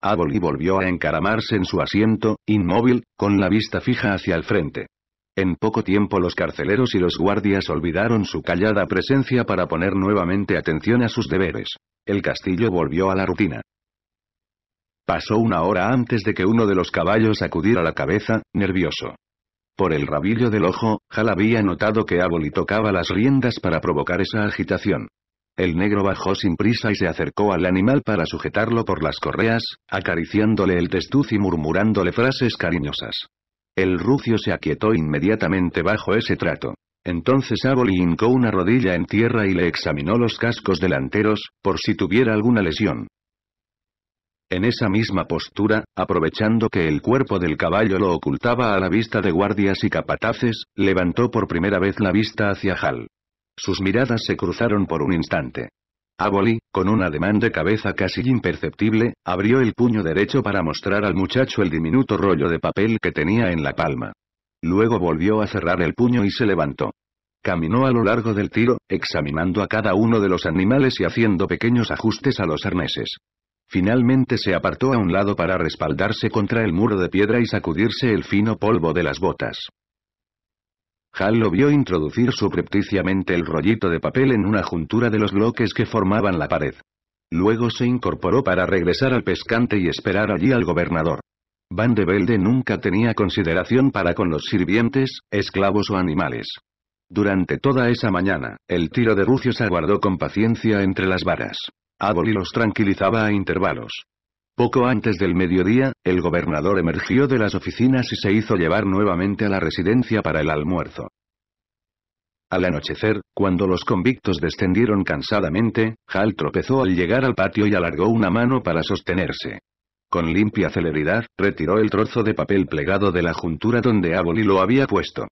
Aboli volvió a encaramarse en su asiento, inmóvil, con la vista fija hacia el frente. En poco tiempo los carceleros y los guardias olvidaron su callada presencia para poner nuevamente atención a sus deberes. El castillo volvió a la rutina. Pasó una hora antes de que uno de los caballos acudiera a la cabeza, nervioso. Por el rabillo del ojo, Hal había notado que Aboli tocaba las riendas para provocar esa agitación. El negro bajó sin prisa y se acercó al animal para sujetarlo por las correas, acariciándole el testuz y murmurándole frases cariñosas. El rucio se aquietó inmediatamente bajo ese trato. Entonces Aboli hincó una rodilla en tierra y le examinó los cascos delanteros, por si tuviera alguna lesión. En esa misma postura, aprovechando que el cuerpo del caballo lo ocultaba a la vista de guardias y capataces, levantó por primera vez la vista hacia Hal. Sus miradas se cruzaron por un instante. Aboli, con un ademán de cabeza casi imperceptible, abrió el puño derecho para mostrar al muchacho el diminuto rollo de papel que tenía en la palma. Luego volvió a cerrar el puño y se levantó. Caminó a lo largo del tiro, examinando a cada uno de los animales y haciendo pequeños ajustes a los arneses. Finalmente se apartó a un lado para respaldarse contra el muro de piedra y sacudirse el fino polvo de las botas. Hal lo vio introducir suprepticiamente el rollito de papel en una juntura de los bloques que formaban la pared. Luego se incorporó para regresar al pescante y esperar allí al gobernador. Van de Velde nunca tenía consideración para con los sirvientes, esclavos o animales. Durante toda esa mañana, el tiro de rucio se aguardó con paciencia entre las varas. Aboli los tranquilizaba a intervalos. Poco antes del mediodía, el gobernador emergió de las oficinas y se hizo llevar nuevamente a la residencia para el almuerzo. Al anochecer, cuando los convictos descendieron cansadamente, Hal tropezó al llegar al patio y alargó una mano para sostenerse. Con limpia celeridad, retiró el trozo de papel plegado de la juntura donde Aboli lo había puesto.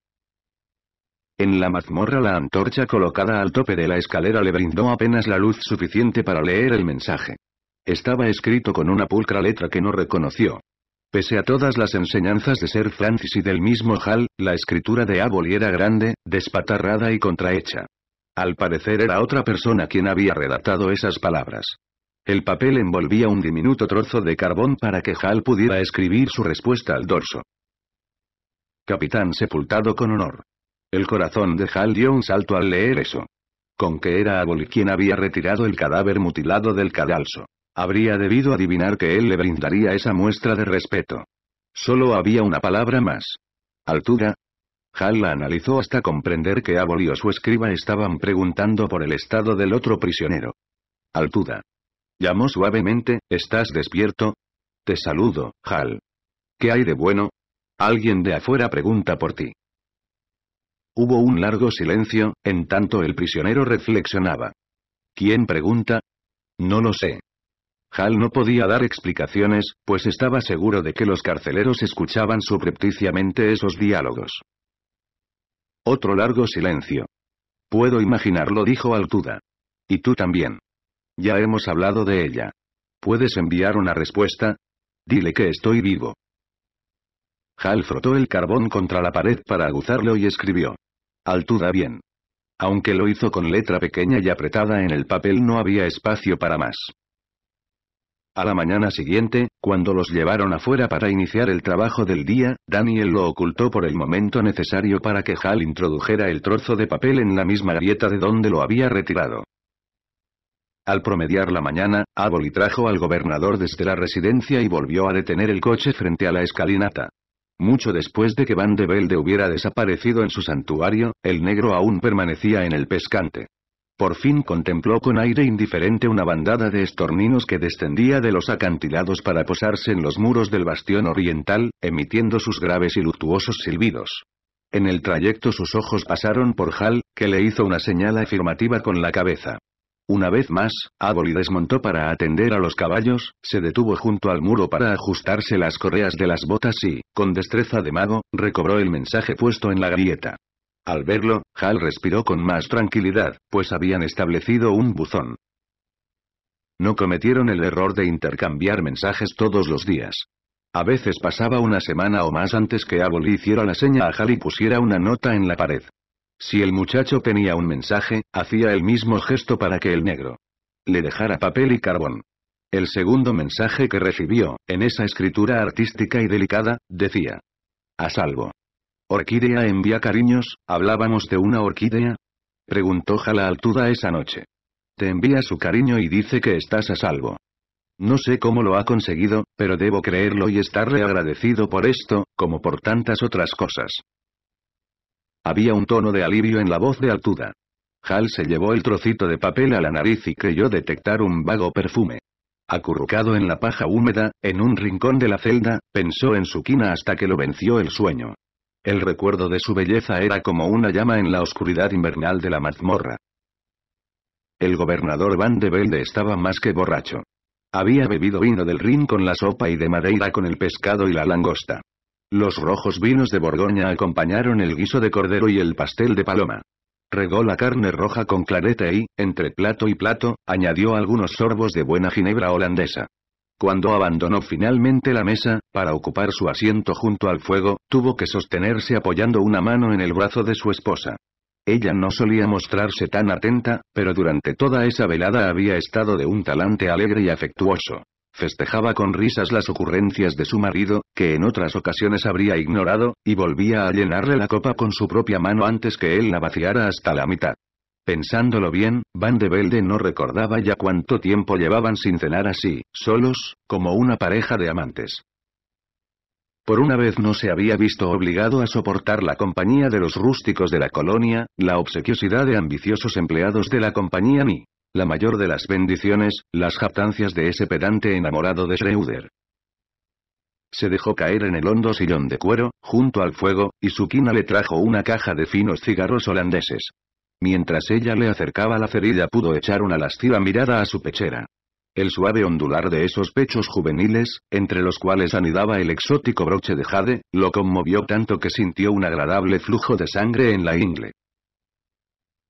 En la mazmorra la antorcha colocada al tope de la escalera le brindó apenas la luz suficiente para leer el mensaje. Estaba escrito con una pulcra letra que no reconoció. Pese a todas las enseñanzas de ser Francis y del mismo Hall, la escritura de Aboli era grande, despatarrada y contrahecha. Al parecer era otra persona quien había redactado esas palabras. El papel envolvía un diminuto trozo de carbón para que Hall pudiera escribir su respuesta al dorso. Capitán sepultado con honor. El corazón de Hal dio un salto al leer eso. Con que era Aboli quien había retirado el cadáver mutilado del cadalso. Habría debido adivinar que él le brindaría esa muestra de respeto. Solo había una palabra más. ¿Altura? Hal la analizó hasta comprender que Aboli o su escriba estaban preguntando por el estado del otro prisionero. Altuda. Llamó suavemente, ¿estás despierto? Te saludo, Hal. ¿Qué hay de bueno? Alguien de afuera pregunta por ti. Hubo un largo silencio, en tanto el prisionero reflexionaba. ¿Quién pregunta? No lo sé. Hal no podía dar explicaciones, pues estaba seguro de que los carceleros escuchaban subrepticiamente esos diálogos. Otro largo silencio. Puedo imaginarlo, dijo Altuda. Y tú también. Ya hemos hablado de ella. ¿Puedes enviar una respuesta? Dile que estoy vivo. Hal frotó el carbón contra la pared para aguzarlo y escribió. Altuda bien. Aunque lo hizo con letra pequeña y apretada en el papel no había espacio para más. A la mañana siguiente, cuando los llevaron afuera para iniciar el trabajo del día, Daniel lo ocultó por el momento necesario para que Hal introdujera el trozo de papel en la misma grieta de donde lo había retirado. Al promediar la mañana, Aboli trajo al gobernador desde la residencia y volvió a detener el coche frente a la escalinata. Mucho después de que Van de Velde hubiera desaparecido en su santuario, el negro aún permanecía en el pescante. Por fin contempló con aire indiferente una bandada de estorninos que descendía de los acantilados para posarse en los muros del bastión oriental, emitiendo sus graves y luctuosos silbidos. En el trayecto sus ojos pasaron por Hal, que le hizo una señal afirmativa con la cabeza. Una vez más, Aboli desmontó para atender a los caballos, se detuvo junto al muro para ajustarse las correas de las botas y, con destreza de mago, recobró el mensaje puesto en la grieta. Al verlo, Hal respiró con más tranquilidad, pues habían establecido un buzón. No cometieron el error de intercambiar mensajes todos los días. A veces pasaba una semana o más antes que Aboli hiciera la seña a Hal y pusiera una nota en la pared. Si el muchacho tenía un mensaje, hacía el mismo gesto para que el negro le dejara papel y carbón. El segundo mensaje que recibió, en esa escritura artística y delicada, decía. A salvo. Orquídea envía cariños, ¿hablábamos de una orquídea? Preguntó Jala Altuda esa noche. Te envía su cariño y dice que estás a salvo. No sé cómo lo ha conseguido, pero debo creerlo y estarle agradecido por esto, como por tantas otras cosas. Había un tono de alivio en la voz de Altuda. Hal se llevó el trocito de papel a la nariz y creyó detectar un vago perfume. Acurrucado en la paja húmeda, en un rincón de la celda, pensó en su quina hasta que lo venció el sueño. El recuerdo de su belleza era como una llama en la oscuridad invernal de la mazmorra. El gobernador Van de Velde estaba más que borracho. Había bebido vino del Rin con la sopa y de Madeira con el pescado y la langosta. Los rojos vinos de Borgoña acompañaron el guiso de cordero y el pastel de paloma. Regó la carne roja con clarete y, entre plato y plato, añadió algunos sorbos de buena ginebra holandesa. Cuando abandonó finalmente la mesa, para ocupar su asiento junto al fuego, tuvo que sostenerse apoyando una mano en el brazo de su esposa. Ella no solía mostrarse tan atenta, pero durante toda esa velada había estado de un talante alegre y afectuoso. Festejaba con risas las ocurrencias de su marido, que en otras ocasiones habría ignorado, y volvía a llenarle la copa con su propia mano antes que él la vaciara hasta la mitad. Pensándolo bien, Van de Velde no recordaba ya cuánto tiempo llevaban sin cenar así, solos, como una pareja de amantes. Por una vez no se había visto obligado a soportar la compañía de los rústicos de la colonia, la obsequiosidad de ambiciosos empleados de la compañía ni, la mayor de las bendiciones, las jactancias de ese pedante enamorado de Schreuder. Se dejó caer en el hondo sillón de cuero, junto al fuego, y su quina le trajo una caja de finos cigarros holandeses. Mientras ella le acercaba la cerilla pudo echar una lasciva mirada a su pechera. El suave ondular de esos pechos juveniles, entre los cuales anidaba el exótico broche de jade, lo conmovió tanto que sintió un agradable flujo de sangre en la ingle.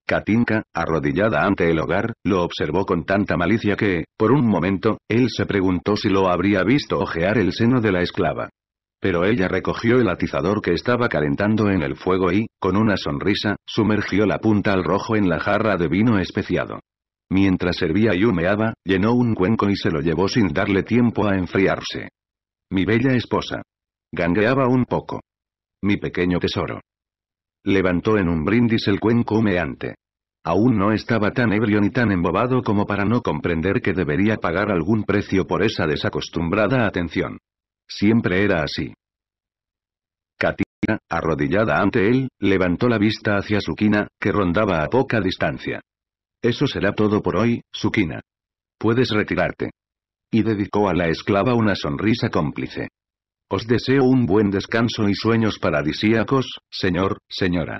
Katinka, arrodillada ante el hogar, lo observó con tanta malicia que, por un momento, él se preguntó si lo habría visto ojear el seno de la esclava pero ella recogió el atizador que estaba calentando en el fuego y, con una sonrisa, sumergió la punta al rojo en la jarra de vino especiado. Mientras servía y humeaba, llenó un cuenco y se lo llevó sin darle tiempo a enfriarse. Mi bella esposa. Gangueaba un poco. Mi pequeño tesoro. Levantó en un brindis el cuenco humeante. Aún no estaba tan ebrio ni tan embobado como para no comprender que debería pagar algún precio por esa desacostumbrada atención. Siempre era así. Katia, arrodillada ante él, levantó la vista hacia Sukina, que rondaba a poca distancia. Eso será todo por hoy, Sukina. Puedes retirarte. Y dedicó a la esclava una sonrisa cómplice. Os deseo un buen descanso y sueños paradisíacos, señor, señora.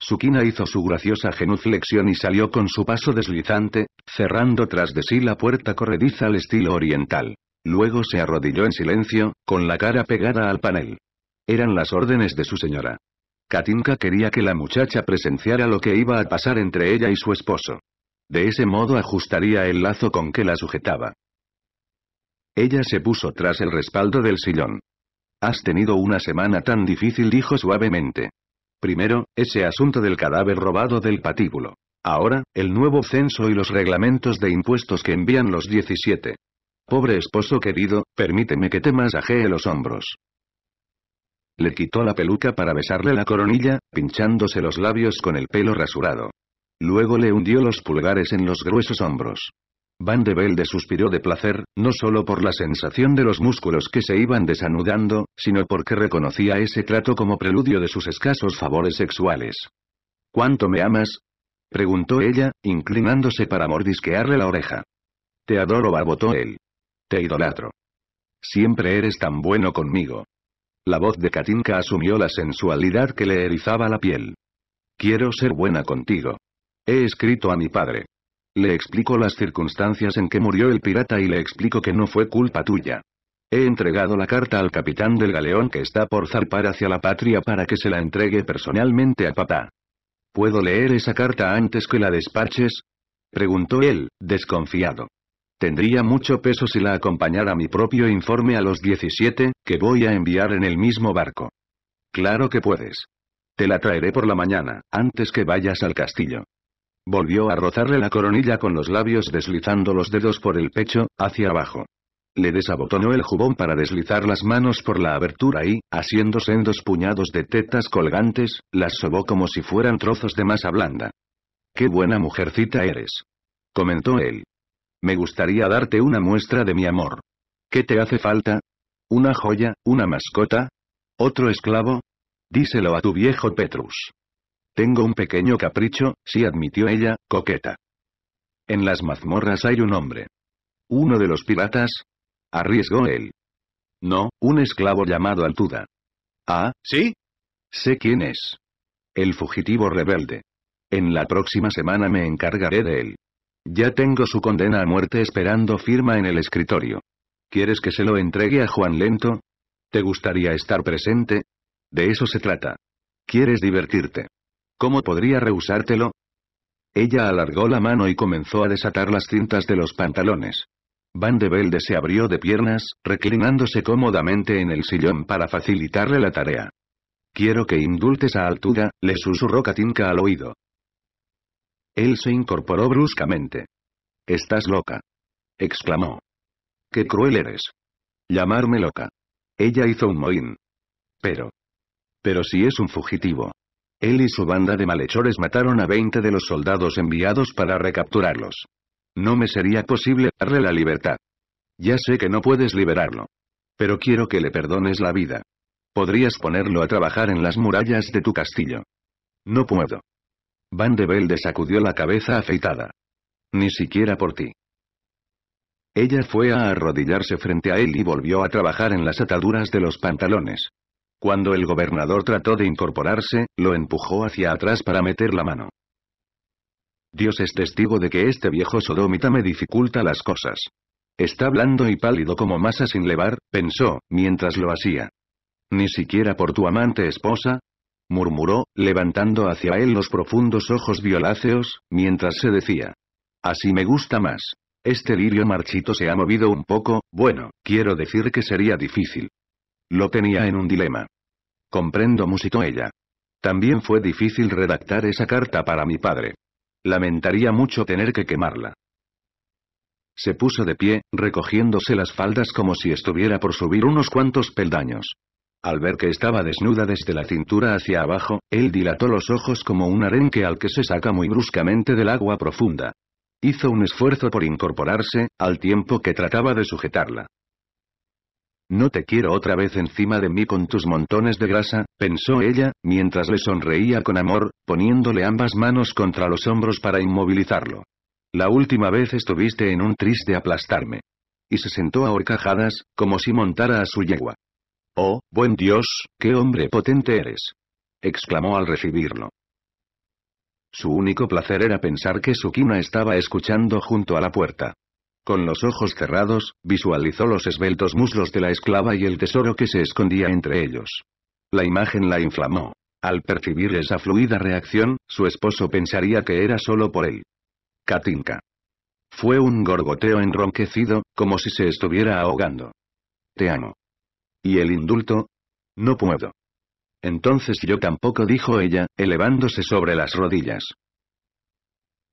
Sukina hizo su graciosa genuflexión y salió con su paso deslizante, cerrando tras de sí la puerta corrediza al estilo oriental. Luego se arrodilló en silencio, con la cara pegada al panel. Eran las órdenes de su señora. Katinka quería que la muchacha presenciara lo que iba a pasar entre ella y su esposo. De ese modo ajustaría el lazo con que la sujetaba. Ella se puso tras el respaldo del sillón. Has tenido una semana tan difícil, dijo suavemente. Primero, ese asunto del cadáver robado del patíbulo. Ahora, el nuevo censo y los reglamentos de impuestos que envían los 17. Pobre esposo querido, permíteme que te masajee los hombros. Le quitó la peluca para besarle la coronilla, pinchándose los labios con el pelo rasurado. Luego le hundió los pulgares en los gruesos hombros. Van de Velde suspiró de placer, no solo por la sensación de los músculos que se iban desanudando, sino porque reconocía ese trato como preludio de sus escasos favores sexuales. ¿Cuánto me amas? preguntó ella, inclinándose para mordisquearle la oreja. Te adoro, babotó él idolatro. Siempre eres tan bueno conmigo. La voz de Katinka asumió la sensualidad que le erizaba la piel. Quiero ser buena contigo. He escrito a mi padre. Le explico las circunstancias en que murió el pirata y le explico que no fue culpa tuya. He entregado la carta al capitán del galeón que está por zarpar hacia la patria para que se la entregue personalmente a papá. ¿Puedo leer esa carta antes que la despaches? Preguntó él, desconfiado. Tendría mucho peso si la acompañara mi propio informe a los 17, que voy a enviar en el mismo barco. Claro que puedes. Te la traeré por la mañana, antes que vayas al castillo. Volvió a rozarle la coronilla con los labios deslizando los dedos por el pecho, hacia abajo. Le desabotonó el jubón para deslizar las manos por la abertura y, en dos puñados de tetas colgantes, las sobó como si fueran trozos de masa blanda. ¡Qué buena mujercita eres! comentó él. Me gustaría darte una muestra de mi amor. ¿Qué te hace falta? ¿Una joya, una mascota? ¿Otro esclavo? Díselo a tu viejo Petrus. Tengo un pequeño capricho, si admitió ella, coqueta. En las mazmorras hay un hombre. ¿Uno de los piratas? Arriesgó él. No, un esclavo llamado Altuda. Ah, ¿sí? Sé quién es. El fugitivo rebelde. En la próxima semana me encargaré de él. Ya tengo su condena a muerte esperando firma en el escritorio. ¿Quieres que se lo entregue a Juan Lento? ¿Te gustaría estar presente? De eso se trata. ¿Quieres divertirte? ¿Cómo podría rehusártelo? Ella alargó la mano y comenzó a desatar las cintas de los pantalones. Van de Velde se abrió de piernas, reclinándose cómodamente en el sillón para facilitarle la tarea. Quiero que indultes a altura», le susurró Katinka al oído. Él se incorporó bruscamente. Estás loca. exclamó. Qué cruel eres. Llamarme loca. Ella hizo un mohín. Pero. Pero si es un fugitivo. Él y su banda de malhechores mataron a 20 de los soldados enviados para recapturarlos. No me sería posible darle la libertad. Ya sé que no puedes liberarlo. Pero quiero que le perdones la vida. Podrías ponerlo a trabajar en las murallas de tu castillo. No puedo. Van de Velde sacudió la cabeza afeitada. Ni siquiera por ti. Ella fue a arrodillarse frente a él y volvió a trabajar en las ataduras de los pantalones. Cuando el gobernador trató de incorporarse, lo empujó hacia atrás para meter la mano. Dios es testigo de que este viejo sodomita me dificulta las cosas. Está blando y pálido como masa sin levar, pensó, mientras lo hacía. Ni siquiera por tu amante esposa, murmuró, levantando hacia él los profundos ojos violáceos, mientras se decía. Así me gusta más. Este lirio marchito se ha movido un poco, bueno, quiero decir que sería difícil. Lo tenía en un dilema. Comprendo, musitó ella. También fue difícil redactar esa carta para mi padre. Lamentaría mucho tener que quemarla. Se puso de pie, recogiéndose las faldas como si estuviera por subir unos cuantos peldaños. Al ver que estaba desnuda desde la cintura hacia abajo, él dilató los ojos como un arenque al que se saca muy bruscamente del agua profunda. Hizo un esfuerzo por incorporarse, al tiempo que trataba de sujetarla. No te quiero otra vez encima de mí con tus montones de grasa, pensó ella, mientras le sonreía con amor, poniéndole ambas manos contra los hombros para inmovilizarlo. La última vez estuviste en un triste de aplastarme. Y se sentó a horcajadas, como si montara a su yegua. Oh, buen Dios, qué hombre potente eres. exclamó al recibirlo. Su único placer era pensar que Sukina estaba escuchando junto a la puerta. Con los ojos cerrados, visualizó los esbeltos muslos de la esclava y el tesoro que se escondía entre ellos. La imagen la inflamó. Al percibir esa fluida reacción, su esposo pensaría que era solo por él. Katinka. Fue un gorgoteo enronquecido, como si se estuviera ahogando. Te amo. ¿Y el indulto? No puedo. Entonces yo tampoco dijo ella, elevándose sobre las rodillas.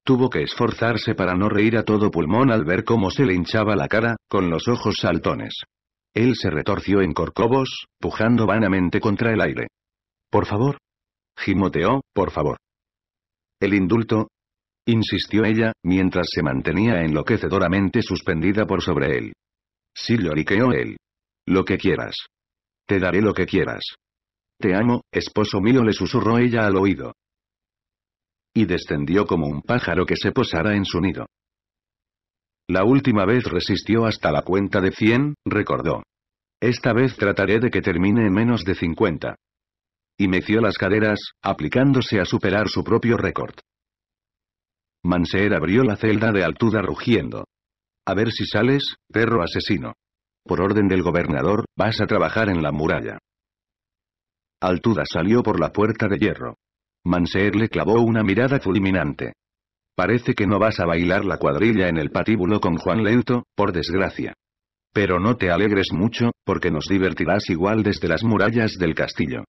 Tuvo que esforzarse para no reír a todo pulmón al ver cómo se le hinchaba la cara, con los ojos saltones. Él se retorció en corcovos, pujando vanamente contra el aire. Por favor. Gimoteó, por favor. El indulto. Insistió ella, mientras se mantenía enloquecedoramente suspendida por sobre él. Sí lloriqueó él. Lo que quieras. Te daré lo que quieras. Te amo, esposo mío, le susurró ella al oído. Y descendió como un pájaro que se posara en su nido. La última vez resistió hasta la cuenta de 100, recordó. Esta vez trataré de que termine en menos de 50. Y meció las caderas, aplicándose a superar su propio récord. Manseer abrió la celda de altura rugiendo. A ver si sales, perro asesino por orden del gobernador, vas a trabajar en la muralla. Altuda salió por la puerta de hierro. Manseer le clavó una mirada fulminante. Parece que no vas a bailar la cuadrilla en el patíbulo con Juan Leuto, por desgracia. Pero no te alegres mucho, porque nos divertirás igual desde las murallas del castillo.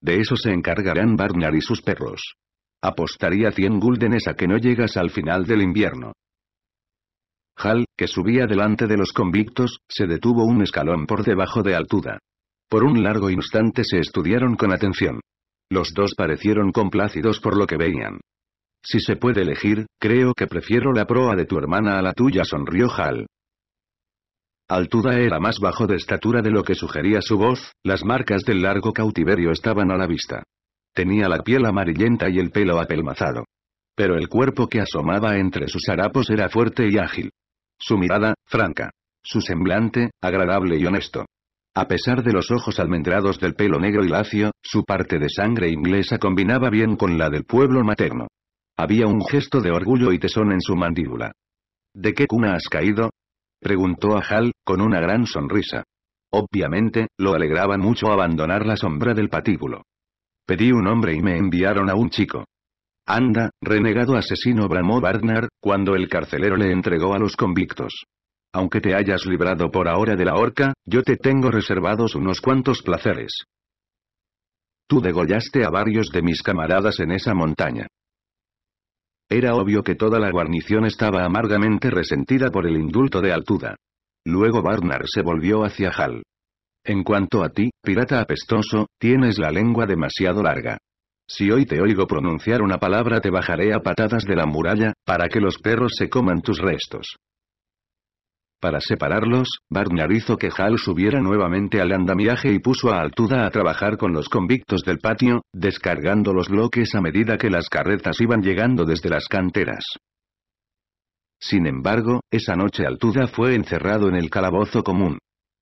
De eso se encargarán Barnard y sus perros. Apostaría 100 guldenes a que no llegas al final del invierno. Hal, que subía delante de los convictos, se detuvo un escalón por debajo de Altuda. Por un largo instante se estudiaron con atención. Los dos parecieron complácidos por lo que veían. Si se puede elegir, creo que prefiero la proa de tu hermana a la tuya, sonrió Hal. Altuda era más bajo de estatura de lo que sugería su voz, las marcas del largo cautiverio estaban a la vista. Tenía la piel amarillenta y el pelo apelmazado. Pero el cuerpo que asomaba entre sus harapos era fuerte y ágil. Su mirada, franca. Su semblante, agradable y honesto. A pesar de los ojos almendrados del pelo negro y lacio, su parte de sangre inglesa combinaba bien con la del pueblo materno. Había un gesto de orgullo y tesón en su mandíbula. ¿De qué cuna has caído? preguntó a Hal, con una gran sonrisa. Obviamente, lo alegraba mucho abandonar la sombra del patíbulo. Pedí un hombre y me enviaron a un chico. Anda, renegado asesino bramó Barnard, cuando el carcelero le entregó a los convictos. Aunque te hayas librado por ahora de la horca, yo te tengo reservados unos cuantos placeres. Tú degollaste a varios de mis camaradas en esa montaña. Era obvio que toda la guarnición estaba amargamente resentida por el indulto de Altuda. Luego Barnard se volvió hacia Hal. En cuanto a ti, pirata apestoso, tienes la lengua demasiado larga. Si hoy te oigo pronunciar una palabra te bajaré a patadas de la muralla, para que los perros se coman tus restos. Para separarlos, Barnard hizo que Hal subiera nuevamente al andamiaje y puso a Altuda a trabajar con los convictos del patio, descargando los bloques a medida que las carretas iban llegando desde las canteras. Sin embargo, esa noche Altuda fue encerrado en el calabozo común.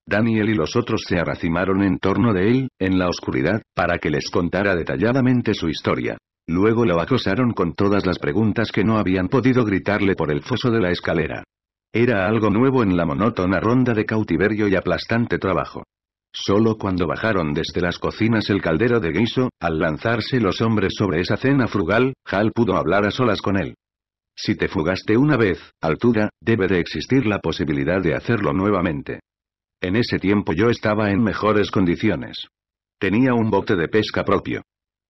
Daniel y los otros se arracimaron en torno de él, en la oscuridad, para que les contara detalladamente su historia. Luego lo acosaron con todas las preguntas que no habían podido gritarle por el foso de la escalera. Era algo nuevo en la monótona ronda de cautiverio y aplastante trabajo. Solo cuando bajaron desde las cocinas el caldero de guiso, al lanzarse los hombres sobre esa cena frugal, Hal pudo hablar a solas con él. Si te fugaste una vez, altura, debe de existir la posibilidad de hacerlo nuevamente. En ese tiempo yo estaba en mejores condiciones. Tenía un bote de pesca propio.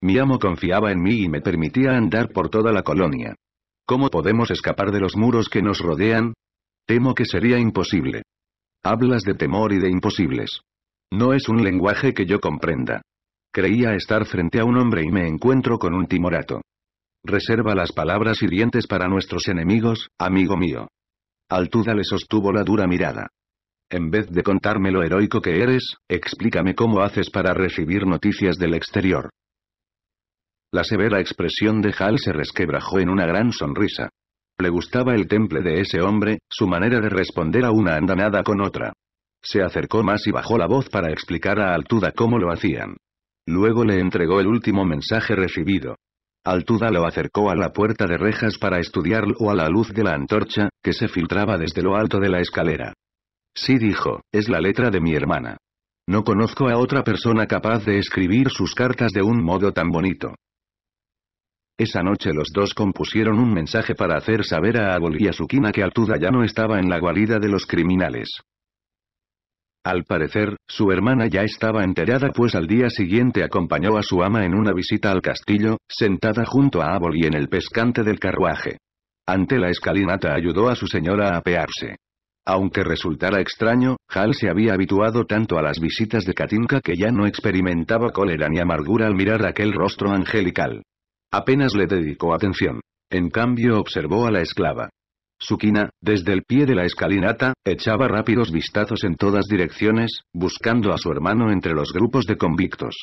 Mi amo confiaba en mí y me permitía andar por toda la colonia. ¿Cómo podemos escapar de los muros que nos rodean? Temo que sería imposible. Hablas de temor y de imposibles. No es un lenguaje que yo comprenda. Creía estar frente a un hombre y me encuentro con un timorato. Reserva las palabras hirientes para nuestros enemigos, amigo mío. Altuda le sostuvo la dura mirada. En vez de contarme lo heroico que eres, explícame cómo haces para recibir noticias del exterior. La severa expresión de Hal se resquebrajó en una gran sonrisa. Le gustaba el temple de ese hombre, su manera de responder a una andanada con otra. Se acercó más y bajó la voz para explicar a Altuda cómo lo hacían. Luego le entregó el último mensaje recibido. Altuda lo acercó a la puerta de rejas para estudiarlo a la luz de la antorcha, que se filtraba desde lo alto de la escalera. Sí dijo, es la letra de mi hermana. No conozco a otra persona capaz de escribir sus cartas de un modo tan bonito. Esa noche los dos compusieron un mensaje para hacer saber a Abol y a Sukina que Altuda ya no estaba en la guarida de los criminales. Al parecer, su hermana ya estaba enterada pues al día siguiente acompañó a su ama en una visita al castillo, sentada junto a Abol y en el pescante del carruaje. Ante la escalinata ayudó a su señora a apearse. Aunque resultara extraño, Hal se había habituado tanto a las visitas de Katinka que ya no experimentaba cólera ni amargura al mirar aquel rostro angelical. Apenas le dedicó atención. En cambio observó a la esclava. Sukina, desde el pie de la escalinata, echaba rápidos vistazos en todas direcciones, buscando a su hermano entre los grupos de convictos.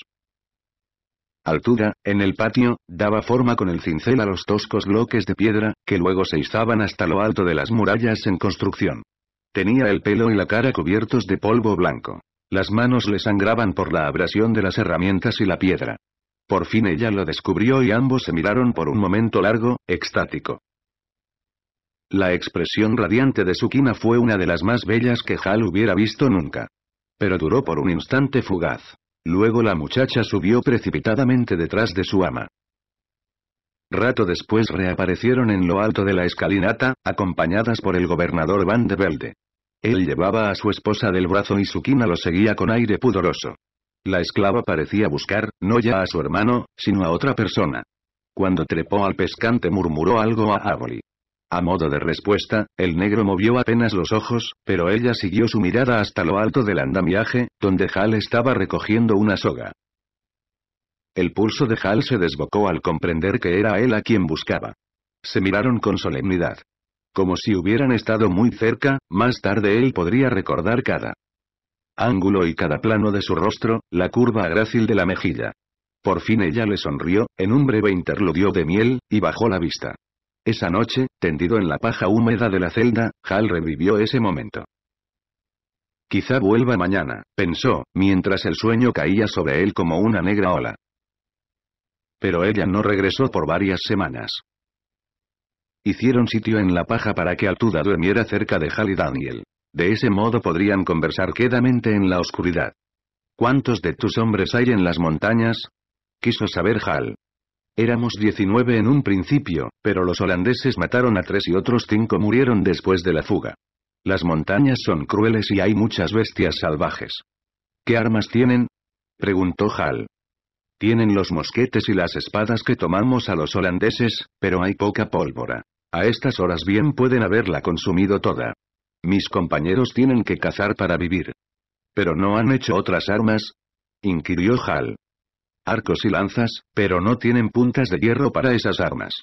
Altura, en el patio, daba forma con el cincel a los toscos bloques de piedra, que luego se izaban hasta lo alto de las murallas en construcción. Tenía el pelo y la cara cubiertos de polvo blanco. Las manos le sangraban por la abrasión de las herramientas y la piedra. Por fin ella lo descubrió y ambos se miraron por un momento largo, extático. La expresión radiante de Sukina fue una de las más bellas que Hal hubiera visto nunca. Pero duró por un instante fugaz. Luego la muchacha subió precipitadamente detrás de su ama. Rato después reaparecieron en lo alto de la escalinata, acompañadas por el gobernador Van de Velde. Él llevaba a su esposa del brazo y su quina lo seguía con aire pudoroso. La esclava parecía buscar, no ya a su hermano, sino a otra persona. Cuando trepó al pescante murmuró algo a Avoli. A modo de respuesta, el negro movió apenas los ojos, pero ella siguió su mirada hasta lo alto del andamiaje, donde Hal estaba recogiendo una soga. El pulso de Hal se desbocó al comprender que era él a quien buscaba. Se miraron con solemnidad. Como si hubieran estado muy cerca, más tarde él podría recordar cada ángulo y cada plano de su rostro, la curva grácil de la mejilla. Por fin ella le sonrió, en un breve interludio de miel, y bajó la vista. Esa noche, tendido en la paja húmeda de la celda, Hal revivió ese momento. Quizá vuelva mañana, pensó, mientras el sueño caía sobre él como una negra ola pero ella no regresó por varias semanas. Hicieron sitio en la paja para que Altuda durmiera cerca de Hal y Daniel. De ese modo podrían conversar quedamente en la oscuridad. ¿Cuántos de tus hombres hay en las montañas? Quiso saber Hal. Éramos 19 en un principio, pero los holandeses mataron a tres y otros cinco murieron después de la fuga. Las montañas son crueles y hay muchas bestias salvajes. ¿Qué armas tienen? preguntó Hal. Tienen los mosquetes y las espadas que tomamos a los holandeses, pero hay poca pólvora. A estas horas bien pueden haberla consumido toda. Mis compañeros tienen que cazar para vivir. ¿Pero no han hecho otras armas? inquirió Hal. Arcos y lanzas, pero no tienen puntas de hierro para esas armas.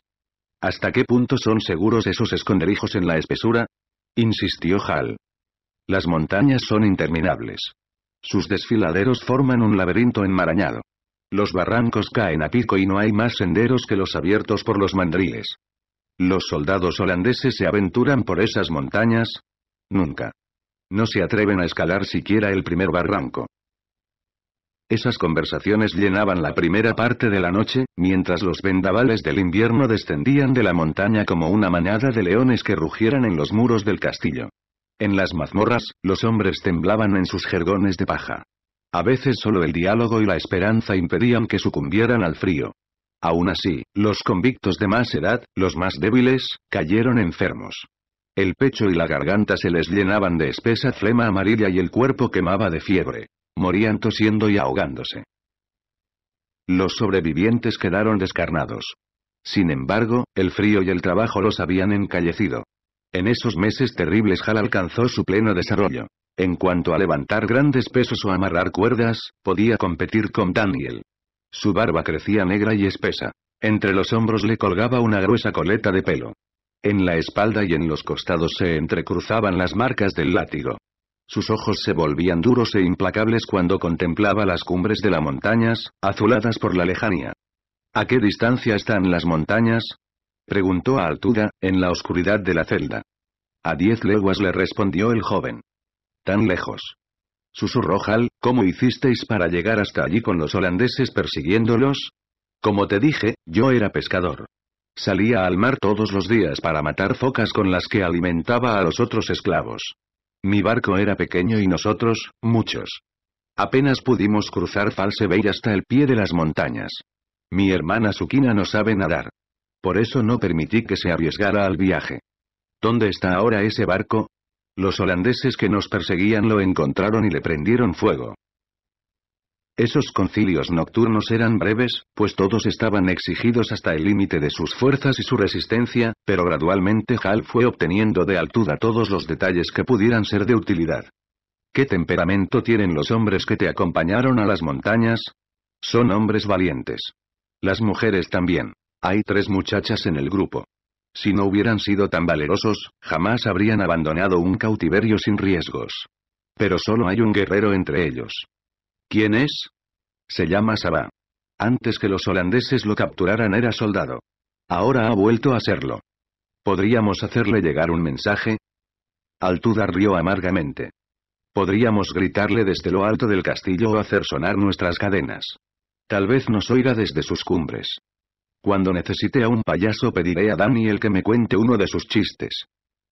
¿Hasta qué punto son seguros esos esconderijos en la espesura? insistió Hal. Las montañas son interminables. Sus desfiladeros forman un laberinto enmarañado. Los barrancos caen a pico y no hay más senderos que los abiertos por los mandriles. ¿Los soldados holandeses se aventuran por esas montañas? Nunca. No se atreven a escalar siquiera el primer barranco. Esas conversaciones llenaban la primera parte de la noche, mientras los vendavales del invierno descendían de la montaña como una manada de leones que rugieran en los muros del castillo. En las mazmorras, los hombres temblaban en sus jergones de paja. A veces solo el diálogo y la esperanza impedían que sucumbieran al frío. Aún así, los convictos de más edad, los más débiles, cayeron enfermos. El pecho y la garganta se les llenaban de espesa flema amarilla y el cuerpo quemaba de fiebre. Morían tosiendo y ahogándose. Los sobrevivientes quedaron descarnados. Sin embargo, el frío y el trabajo los habían encallecido. En esos meses terribles Hal alcanzó su pleno desarrollo. En cuanto a levantar grandes pesos o amarrar cuerdas, podía competir con Daniel. Su barba crecía negra y espesa. Entre los hombros le colgaba una gruesa coleta de pelo. En la espalda y en los costados se entrecruzaban las marcas del látigo. Sus ojos se volvían duros e implacables cuando contemplaba las cumbres de las montañas, azuladas por la lejanía. ¿A qué distancia están las montañas? preguntó a Altura, en la oscuridad de la celda. A diez leguas le respondió el joven tan lejos. Susurró Hal, ¿cómo hicisteis para llegar hasta allí con los holandeses persiguiéndolos? Como te dije, yo era pescador. Salía al mar todos los días para matar focas con las que alimentaba a los otros esclavos. Mi barco era pequeño y nosotros, muchos. Apenas pudimos cruzar False Bay hasta el pie de las montañas. Mi hermana Sukina no sabe nadar. Por eso no permití que se arriesgara al viaje. ¿Dónde está ahora ese barco? Los holandeses que nos perseguían lo encontraron y le prendieron fuego. Esos concilios nocturnos eran breves, pues todos estaban exigidos hasta el límite de sus fuerzas y su resistencia, pero gradualmente Hal fue obteniendo de altura todos los detalles que pudieran ser de utilidad. ¿Qué temperamento tienen los hombres que te acompañaron a las montañas? Son hombres valientes. Las mujeres también. Hay tres muchachas en el grupo. Si no hubieran sido tan valerosos, jamás habrían abandonado un cautiverio sin riesgos. Pero solo hay un guerrero entre ellos. ¿Quién es? Se llama Sabah. Antes que los holandeses lo capturaran era soldado. Ahora ha vuelto a serlo. ¿Podríamos hacerle llegar un mensaje? Altuda rió amargamente. Podríamos gritarle desde lo alto del castillo o hacer sonar nuestras cadenas. Tal vez nos oiga desde sus cumbres. Cuando necesite a un payaso pediré a Daniel que me cuente uno de sus chistes.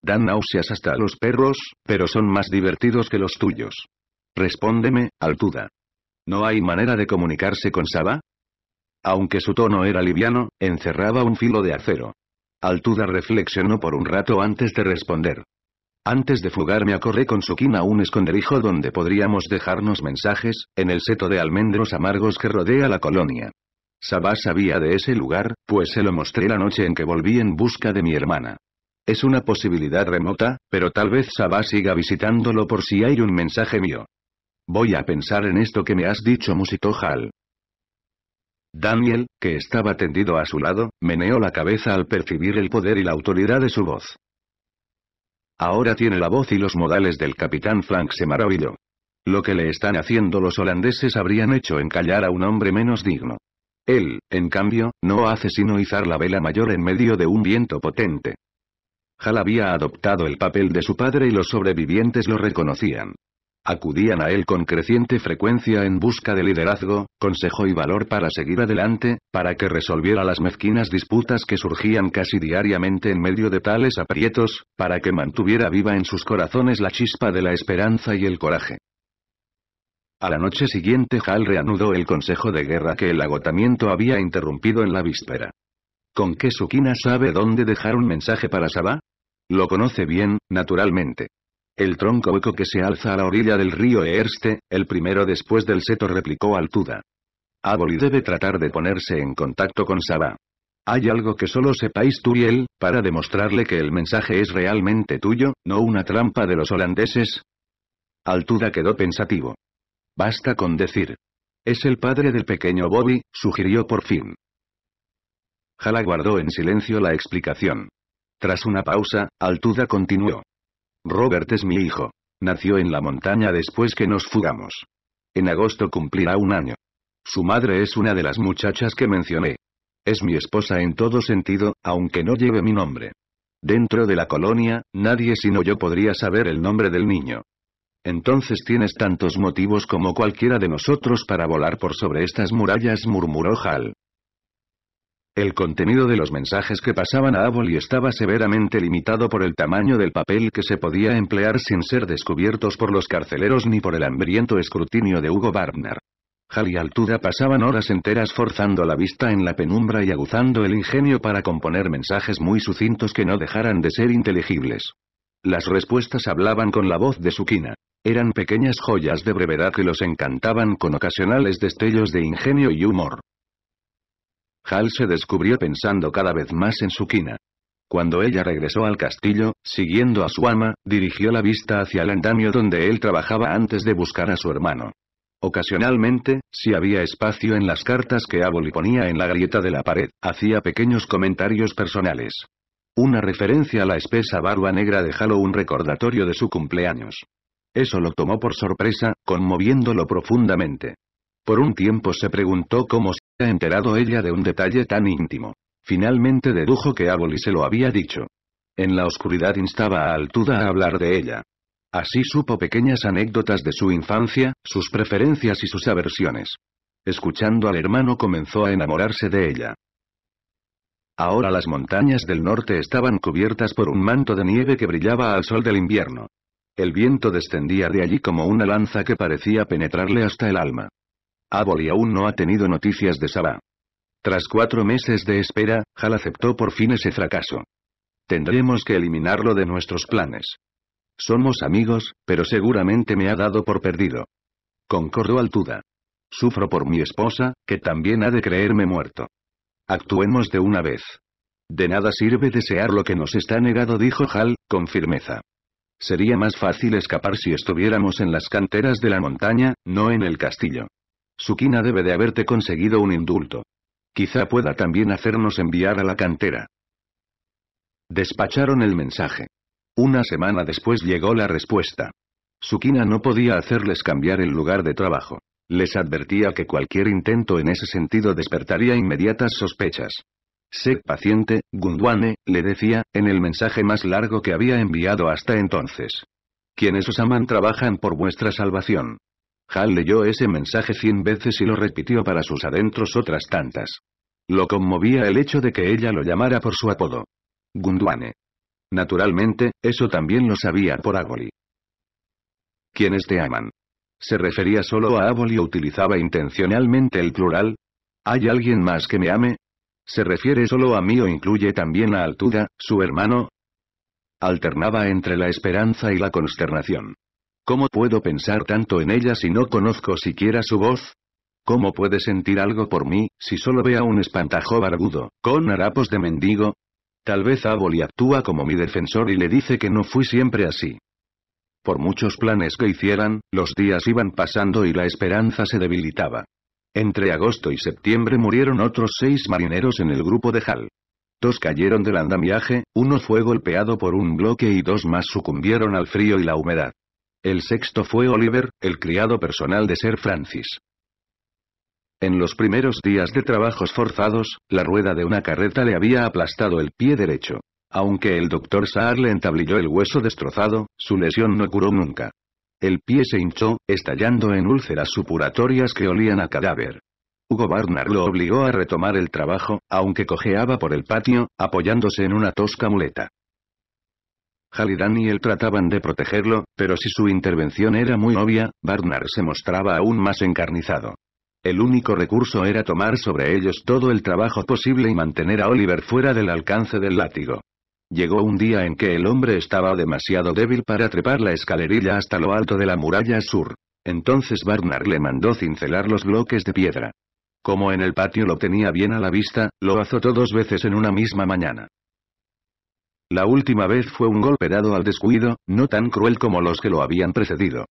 Dan náuseas hasta a los perros, pero son más divertidos que los tuyos. Respóndeme, Altuda. ¿No hay manera de comunicarse con Saba? Aunque su tono era liviano, encerraba un filo de acero. Altuda reflexionó por un rato antes de responder. Antes de fugarme me acorré con Sukin a un esconderijo donde podríamos dejarnos mensajes, en el seto de almendros amargos que rodea la colonia. Sabá sabía de ese lugar, pues se lo mostré la noche en que volví en busca de mi hermana. Es una posibilidad remota, pero tal vez Sabá siga visitándolo por si hay un mensaje mío. Voy a pensar en esto que me has dicho, Musitojal. Hal. Daniel, que estaba tendido a su lado, meneó la cabeza al percibir el poder y la autoridad de su voz. Ahora tiene la voz y los modales del capitán Frank se maravilló. Lo que le están haciendo los holandeses habrían hecho encallar a un hombre menos digno. Él, en cambio, no hace sino izar la vela mayor en medio de un viento potente. Jal había adoptado el papel de su padre y los sobrevivientes lo reconocían. Acudían a él con creciente frecuencia en busca de liderazgo, consejo y valor para seguir adelante, para que resolviera las mezquinas disputas que surgían casi diariamente en medio de tales aprietos, para que mantuviera viva en sus corazones la chispa de la esperanza y el coraje. A la noche siguiente Hal reanudó el consejo de guerra que el agotamiento había interrumpido en la víspera. ¿Con qué Sukina sabe dónde dejar un mensaje para Sabah? Lo conoce bien, naturalmente. El tronco hueco que se alza a la orilla del río Eerste, el primero después del seto replicó Altuda. Aboli debe tratar de ponerse en contacto con Saba. Hay algo que solo sepáis tú y él, para demostrarle que el mensaje es realmente tuyo, no una trampa de los holandeses. Altuda quedó pensativo. Basta con decir. Es el padre del pequeño Bobby, sugirió por fin. Jala guardó en silencio la explicación. Tras una pausa, Altuda continuó. Robert es mi hijo. Nació en la montaña después que nos fugamos. En agosto cumplirá un año. Su madre es una de las muchachas que mencioné. Es mi esposa en todo sentido, aunque no lleve mi nombre. Dentro de la colonia, nadie sino yo podría saber el nombre del niño. Entonces tienes tantos motivos como cualquiera de nosotros para volar por sobre estas murallas, murmuró Hal. El contenido de los mensajes que pasaban a y estaba severamente limitado por el tamaño del papel que se podía emplear sin ser descubiertos por los carceleros ni por el hambriento escrutinio de Hugo Wagner. Hal y Altuda pasaban horas enteras forzando la vista en la penumbra y aguzando el ingenio para componer mensajes muy sucintos que no dejaran de ser inteligibles. Las respuestas hablaban con la voz de Sukina. Eran pequeñas joyas de brevedad que los encantaban con ocasionales destellos de ingenio y humor. Hal se descubrió pensando cada vez más en su quina. Cuando ella regresó al castillo, siguiendo a su ama, dirigió la vista hacia el andamio donde él trabajaba antes de buscar a su hermano. Ocasionalmente, si había espacio en las cartas que Aboli ponía en la grieta de la pared, hacía pequeños comentarios personales. Una referencia a la espesa barba negra de un recordatorio de su cumpleaños. Eso lo tomó por sorpresa, conmoviéndolo profundamente. Por un tiempo se preguntó cómo se había enterado ella de un detalle tan íntimo. Finalmente dedujo que Aboli se lo había dicho. En la oscuridad instaba a Altuda a hablar de ella. Así supo pequeñas anécdotas de su infancia, sus preferencias y sus aversiones. Escuchando al hermano comenzó a enamorarse de ella. Ahora las montañas del norte estaban cubiertas por un manto de nieve que brillaba al sol del invierno. El viento descendía de allí como una lanza que parecía penetrarle hasta el alma. Aboli aún no ha tenido noticias de Saba. Tras cuatro meses de espera, Hal aceptó por fin ese fracaso. Tendremos que eliminarlo de nuestros planes. Somos amigos, pero seguramente me ha dado por perdido. Concordó Altuda. Sufro por mi esposa, que también ha de creerme muerto. Actuemos de una vez. De nada sirve desear lo que nos está negado, dijo Hal, con firmeza. Sería más fácil escapar si estuviéramos en las canteras de la montaña, no en el castillo. Sukina debe de haberte conseguido un indulto. Quizá pueda también hacernos enviar a la cantera. Despacharon el mensaje. Una semana después llegó la respuesta. Sukina no podía hacerles cambiar el lugar de trabajo. Les advertía que cualquier intento en ese sentido despertaría inmediatas sospechas. Sé paciente, Gundwane, le decía, en el mensaje más largo que había enviado hasta entonces. Quienes os aman trabajan por vuestra salvación. Hal leyó ese mensaje cien veces y lo repitió para sus adentros otras tantas. Lo conmovía el hecho de que ella lo llamara por su apodo. Gundwane. Naturalmente, eso también lo sabía por Agoli. Quienes te aman. ¿Se refería solo a Aboli o utilizaba intencionalmente el plural? ¿Hay alguien más que me ame? ¿Se refiere solo a mí o incluye también a Altuda, su hermano? Alternaba entre la esperanza y la consternación. ¿Cómo puedo pensar tanto en ella si no conozco siquiera su voz? ¿Cómo puede sentir algo por mí, si solo ve a un espantajo barbudo, con harapos de mendigo? Tal vez Aboli actúa como mi defensor y le dice que no fui siempre así. Por muchos planes que hicieran, los días iban pasando y la esperanza se debilitaba. Entre agosto y septiembre murieron otros seis marineros en el grupo de Hall. Dos cayeron del andamiaje, uno fue golpeado por un bloque y dos más sucumbieron al frío y la humedad. El sexto fue Oliver, el criado personal de Sir Francis. En los primeros días de trabajos forzados, la rueda de una carreta le había aplastado el pie derecho. Aunque el doctor Saar le entablilló el hueso destrozado, su lesión no curó nunca. El pie se hinchó, estallando en úlceras supuratorias que olían a cadáver. Hugo Barnard lo obligó a retomar el trabajo, aunque cojeaba por el patio, apoyándose en una tosca muleta. Halidan y él trataban de protegerlo, pero si su intervención era muy obvia, Barnard se mostraba aún más encarnizado. El único recurso era tomar sobre ellos todo el trabajo posible y mantener a Oliver fuera del alcance del látigo. Llegó un día en que el hombre estaba demasiado débil para trepar la escalerilla hasta lo alto de la muralla sur. Entonces Barnard le mandó cincelar los bloques de piedra. Como en el patio lo tenía bien a la vista, lo azotó dos veces en una misma mañana. La última vez fue un golpe dado al descuido, no tan cruel como los que lo habían precedido.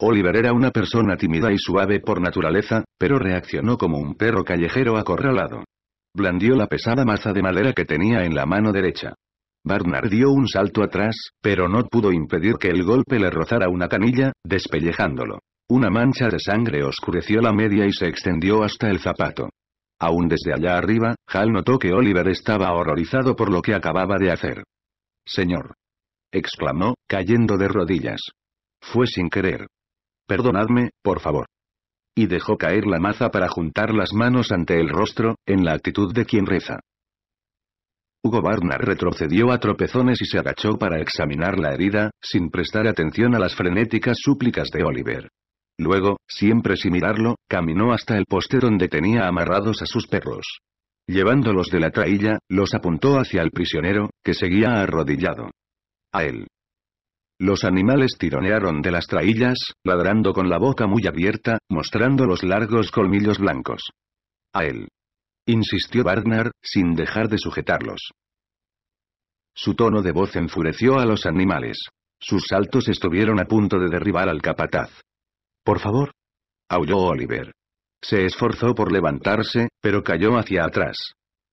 Oliver era una persona tímida y suave por naturaleza, pero reaccionó como un perro callejero acorralado. Blandió la pesada masa de madera que tenía en la mano derecha. Barnard dio un salto atrás, pero no pudo impedir que el golpe le rozara una canilla, despellejándolo. Una mancha de sangre oscureció la media y se extendió hasta el zapato. Aún desde allá arriba, Hal notó que Oliver estaba horrorizado por lo que acababa de hacer. Señor. exclamó, cayendo de rodillas. Fue sin querer. Perdonadme, por favor. Y dejó caer la maza para juntar las manos ante el rostro, en la actitud de quien reza. Hugo Barnard retrocedió a tropezones y se agachó para examinar la herida, sin prestar atención a las frenéticas súplicas de Oliver. Luego, siempre sin mirarlo, caminó hasta el poste donde tenía amarrados a sus perros. Llevándolos de la trailla, los apuntó hacia el prisionero, que seguía arrodillado. A él. Los animales tironearon de las traillas, ladrando con la boca muy abierta, mostrando los largos colmillos blancos. A él insistió Barnard, sin dejar de sujetarlos. Su tono de voz enfureció a los animales. Sus saltos estuvieron a punto de derribar al capataz. Por favor. aulló Oliver. Se esforzó por levantarse, pero cayó hacia atrás.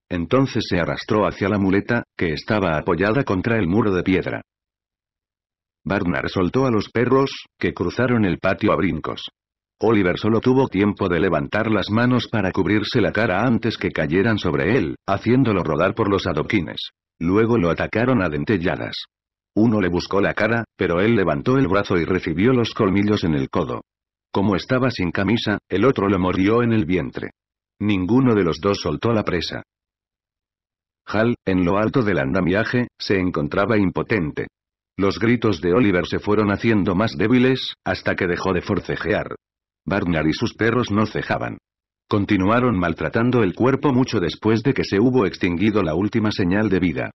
Entonces se arrastró hacia la muleta, que estaba apoyada contra el muro de piedra. Barnard soltó a los perros, que cruzaron el patio a brincos. Oliver solo tuvo tiempo de levantar las manos para cubrirse la cara antes que cayeran sobre él, haciéndolo rodar por los adoquines. Luego lo atacaron a dentelladas. Uno le buscó la cara, pero él levantó el brazo y recibió los colmillos en el codo. Como estaba sin camisa, el otro lo mordió en el vientre. Ninguno de los dos soltó la presa. Hal, en lo alto del andamiaje, se encontraba impotente. Los gritos de Oliver se fueron haciendo más débiles, hasta que dejó de forcejear, Barnard y sus perros no cejaban. Continuaron maltratando el cuerpo mucho después de que se hubo extinguido la última señal de vida.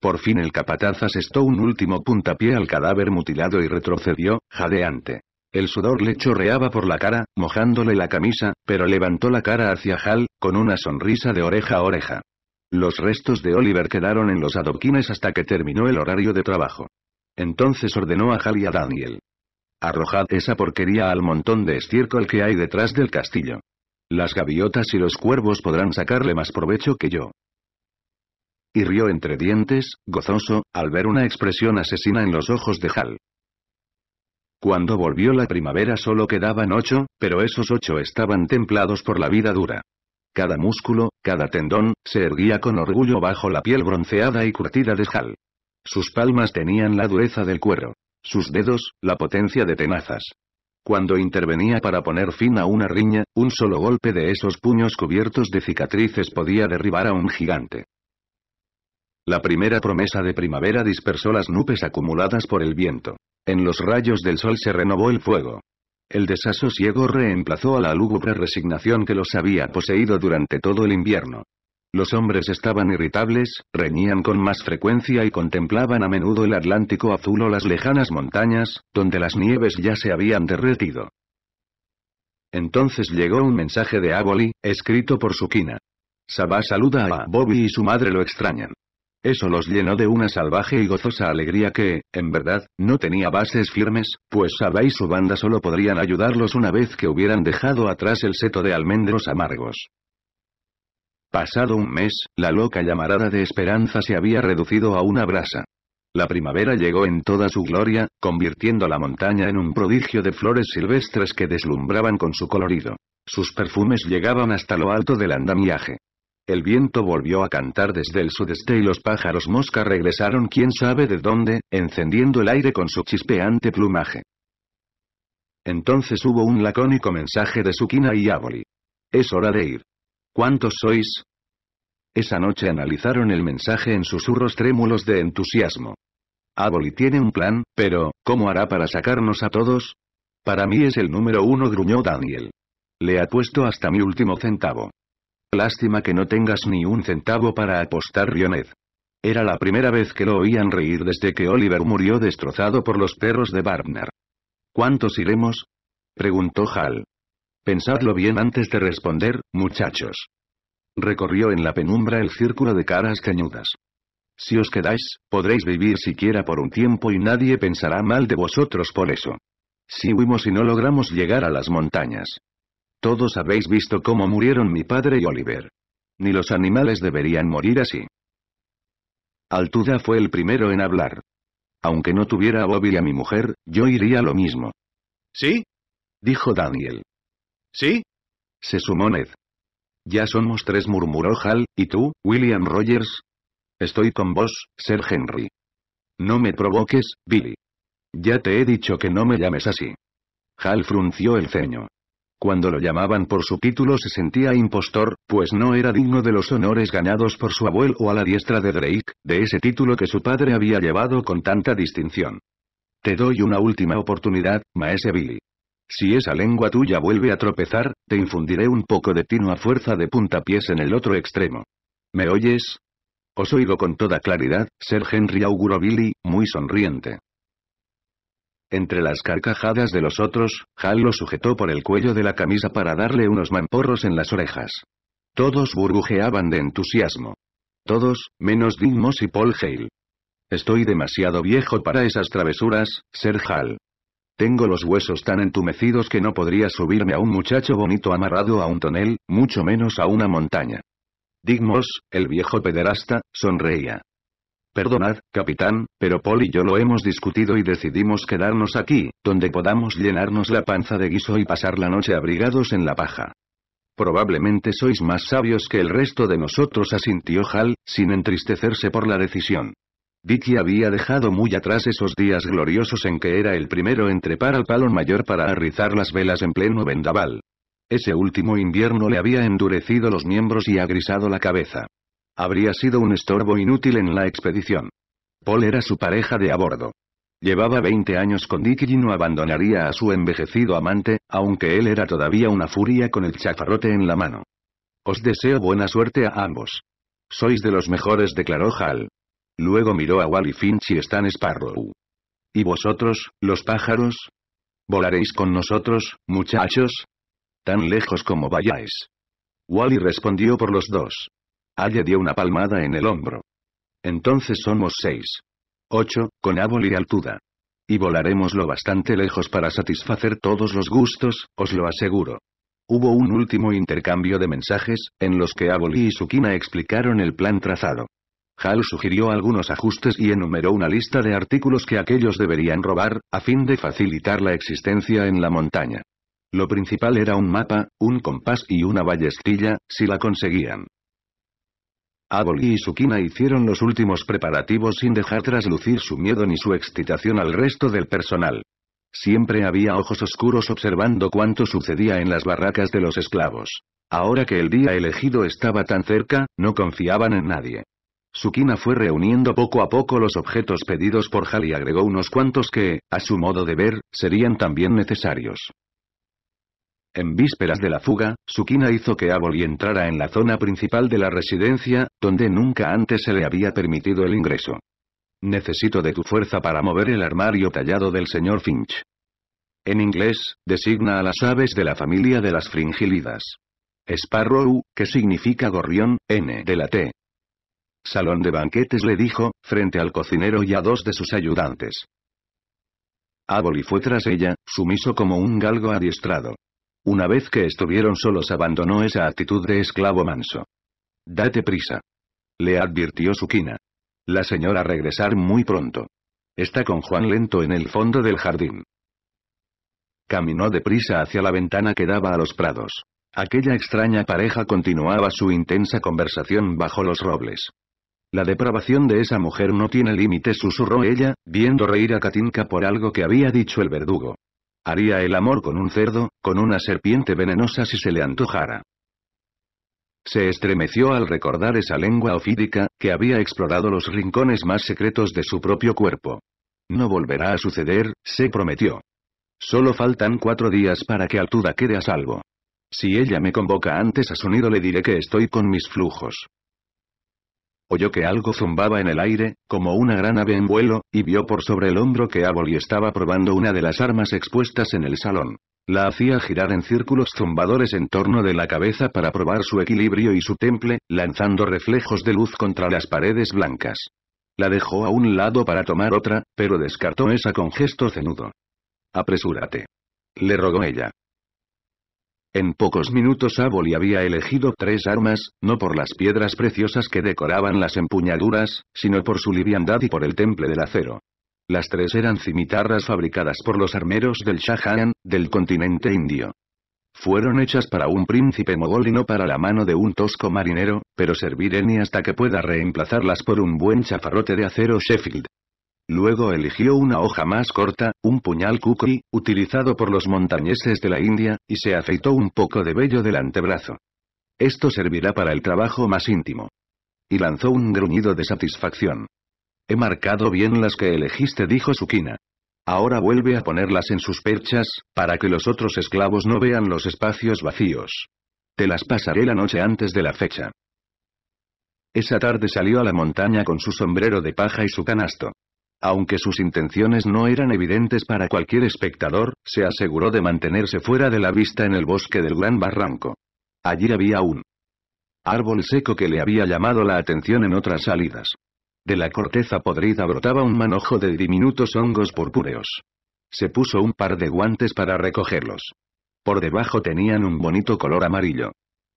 Por fin el capataz asestó un último puntapié al cadáver mutilado y retrocedió, jadeante. El sudor le chorreaba por la cara, mojándole la camisa, pero levantó la cara hacia Hal, con una sonrisa de oreja a oreja. Los restos de Oliver quedaron en los adoquines hasta que terminó el horario de trabajo. Entonces ordenó a Hal y a Daniel. Arrojad esa porquería al montón de estiércol que hay detrás del castillo. Las gaviotas y los cuervos podrán sacarle más provecho que yo. Y rió entre dientes, gozoso, al ver una expresión asesina en los ojos de Hal. Cuando volvió la primavera solo quedaban ocho, pero esos ocho estaban templados por la vida dura. Cada músculo, cada tendón, se erguía con orgullo bajo la piel bronceada y curtida de Hal. Sus palmas tenían la dureza del cuero sus dedos, la potencia de tenazas. Cuando intervenía para poner fin a una riña, un solo golpe de esos puños cubiertos de cicatrices podía derribar a un gigante. La primera promesa de primavera dispersó las nubes acumuladas por el viento. En los rayos del sol se renovó el fuego. El desasosiego reemplazó a la lúgubre resignación que los había poseído durante todo el invierno. Los hombres estaban irritables, reñían con más frecuencia y contemplaban a menudo el Atlántico azul o las lejanas montañas, donde las nieves ya se habían derretido. Entonces llegó un mensaje de Aboli, escrito por Sukina. Sabá saluda a Bobby y su madre lo extrañan. Eso los llenó de una salvaje y gozosa alegría que, en verdad, no tenía bases firmes, pues Sabá y su banda solo podrían ayudarlos una vez que hubieran dejado atrás el seto de almendros amargos. Pasado un mes, la loca llamarada de esperanza se había reducido a una brasa. La primavera llegó en toda su gloria, convirtiendo la montaña en un prodigio de flores silvestres que deslumbraban con su colorido. Sus perfumes llegaban hasta lo alto del andamiaje. El viento volvió a cantar desde el sudeste y los pájaros mosca regresaron quién sabe de dónde, encendiendo el aire con su chispeante plumaje. Entonces hubo un lacónico mensaje de Sukina y Aboli. Es hora de ir. ¿Cuántos sois? Esa noche analizaron el mensaje en susurros trémulos de entusiasmo. Aboli tiene un plan, pero, ¿cómo hará para sacarnos a todos? Para mí es el número uno, gruñó Daniel. Le apuesto hasta mi último centavo. Lástima que no tengas ni un centavo para apostar, Rionet. Era la primera vez que lo oían reír desde que Oliver murió destrozado por los perros de Barnard. ¿Cuántos iremos? preguntó Hal. Pensadlo bien antes de responder, muchachos. Recorrió en la penumbra el círculo de caras cañudas. Si os quedáis, podréis vivir siquiera por un tiempo y nadie pensará mal de vosotros por eso. Si huimos y no logramos llegar a las montañas. Todos habéis visto cómo murieron mi padre y Oliver. Ni los animales deberían morir así. Altuda fue el primero en hablar. Aunque no tuviera a Bobby a mi mujer, yo iría lo mismo. ¿Sí? Dijo Daniel. ¿Sí? Se sumó Ned. Ya somos tres murmuró Hal, ¿y tú, William Rogers? Estoy con vos, Sir Henry. No me provoques, Billy. Ya te he dicho que no me llames así. Hal frunció el ceño. Cuando lo llamaban por su título se sentía impostor, pues no era digno de los honores ganados por su abuelo o a la diestra de Drake, de ese título que su padre había llevado con tanta distinción. Te doy una última oportunidad, maese Billy. Si esa lengua tuya vuelve a tropezar, te infundiré un poco de tino a fuerza de puntapiés en el otro extremo. ¿Me oyes? Os oigo con toda claridad, Sir Henry auguró Billy, muy sonriente. Entre las carcajadas de los otros, Hal lo sujetó por el cuello de la camisa para darle unos mamporros en las orejas. Todos burbujeaban de entusiasmo. Todos, menos Dean y Paul Hale. Estoy demasiado viejo para esas travesuras, Ser Hal. Tengo los huesos tan entumecidos que no podría subirme a un muchacho bonito amarrado a un tonel, mucho menos a una montaña. Digmos, el viejo pederasta, sonreía. Perdonad, capitán, pero Paul y yo lo hemos discutido y decidimos quedarnos aquí, donde podamos llenarnos la panza de guiso y pasar la noche abrigados en la paja. Probablemente sois más sabios que el resto de nosotros asintió Hal, sin entristecerse por la decisión. Dicky había dejado muy atrás esos días gloriosos en que era el primero en trepar al palo mayor para arrizar las velas en pleno vendaval. Ese último invierno le había endurecido los miembros y agrisado la cabeza. Habría sido un estorbo inútil en la expedición. Paul era su pareja de a bordo. Llevaba 20 años con Dickie y no abandonaría a su envejecido amante, aunque él era todavía una furia con el chafarrote en la mano. Os deseo buena suerte a ambos. Sois de los mejores, declaró Hal. Luego miró a Wally Finch y Stan Sparrow. ¿Y vosotros, los pájaros? ¿Volaréis con nosotros, muchachos? Tan lejos como vayáis. Wally respondió por los dos. Alle dio una palmada en el hombro. Entonces somos seis. Ocho, con Aboli y altuda. Y volaremos lo bastante lejos para satisfacer todos los gustos, os lo aseguro. Hubo un último intercambio de mensajes, en los que Aboli y Sukina explicaron el plan trazado. Hal sugirió algunos ajustes y enumeró una lista de artículos que aquellos deberían robar, a fin de facilitar la existencia en la montaña. Lo principal era un mapa, un compás y una ballestilla, si la conseguían. Aboli y Sukina hicieron los últimos preparativos sin dejar traslucir su miedo ni su excitación al resto del personal. Siempre había ojos oscuros observando cuánto sucedía en las barracas de los esclavos. Ahora que el día elegido estaba tan cerca, no confiaban en nadie. Sukina fue reuniendo poco a poco los objetos pedidos por Hal y agregó unos cuantos que, a su modo de ver, serían también necesarios. En vísperas de la fuga, Sukina hizo que Aboli entrara en la zona principal de la residencia, donde nunca antes se le había permitido el ingreso. Necesito de tu fuerza para mover el armario tallado del señor Finch. En inglés, designa a las aves de la familia de las fringilidas. Sparrow, que significa gorrión, N de la T, salón de banquetes le dijo, frente al cocinero y a dos de sus ayudantes. Aboli fue tras ella, sumiso como un galgo adiestrado. Una vez que estuvieron solos abandonó esa actitud de esclavo manso. Date prisa. Le advirtió Sukina. La señora regresar muy pronto. Está con Juan Lento en el fondo del jardín. Caminó deprisa hacia la ventana que daba a los prados. Aquella extraña pareja continuaba su intensa conversación bajo los robles. La depravación de esa mujer no tiene límite susurró ella, viendo reír a Katinka por algo que había dicho el verdugo. Haría el amor con un cerdo, con una serpiente venenosa si se le antojara. Se estremeció al recordar esa lengua ofídica, que había explorado los rincones más secretos de su propio cuerpo. No volverá a suceder, se prometió. Solo faltan cuatro días para que Altuda quede a salvo. Si ella me convoca antes a su nido le diré que estoy con mis flujos. Oyó que algo zumbaba en el aire, como una gran ave en vuelo, y vio por sobre el hombro que Aboli estaba probando una de las armas expuestas en el salón. La hacía girar en círculos zumbadores en torno de la cabeza para probar su equilibrio y su temple, lanzando reflejos de luz contra las paredes blancas. La dejó a un lado para tomar otra, pero descartó esa con gesto cenudo. Apresúrate. Le rogó ella. En pocos minutos Aboli había elegido tres armas, no por las piedras preciosas que decoraban las empuñaduras, sino por su liviandad y por el temple del acero. Las tres eran cimitarras fabricadas por los armeros del Shahan, del continente indio. Fueron hechas para un príncipe mogol y no para la mano de un tosco marinero, pero serviré ni hasta que pueda reemplazarlas por un buen chafarrote de acero Sheffield. Luego eligió una hoja más corta, un puñal kukri, utilizado por los montañeses de la India, y se afeitó un poco de vello del antebrazo. Esto servirá para el trabajo más íntimo. Y lanzó un gruñido de satisfacción. He marcado bien las que elegiste, dijo Sukina. Ahora vuelve a ponerlas en sus perchas, para que los otros esclavos no vean los espacios vacíos. Te las pasaré la noche antes de la fecha. Esa tarde salió a la montaña con su sombrero de paja y su canasto. Aunque sus intenciones no eran evidentes para cualquier espectador, se aseguró de mantenerse fuera de la vista en el bosque del gran barranco. Allí había un árbol seco que le había llamado la atención en otras salidas. De la corteza podrida brotaba un manojo de diminutos hongos purpúreos. Se puso un par de guantes para recogerlos. Por debajo tenían un bonito color amarillo.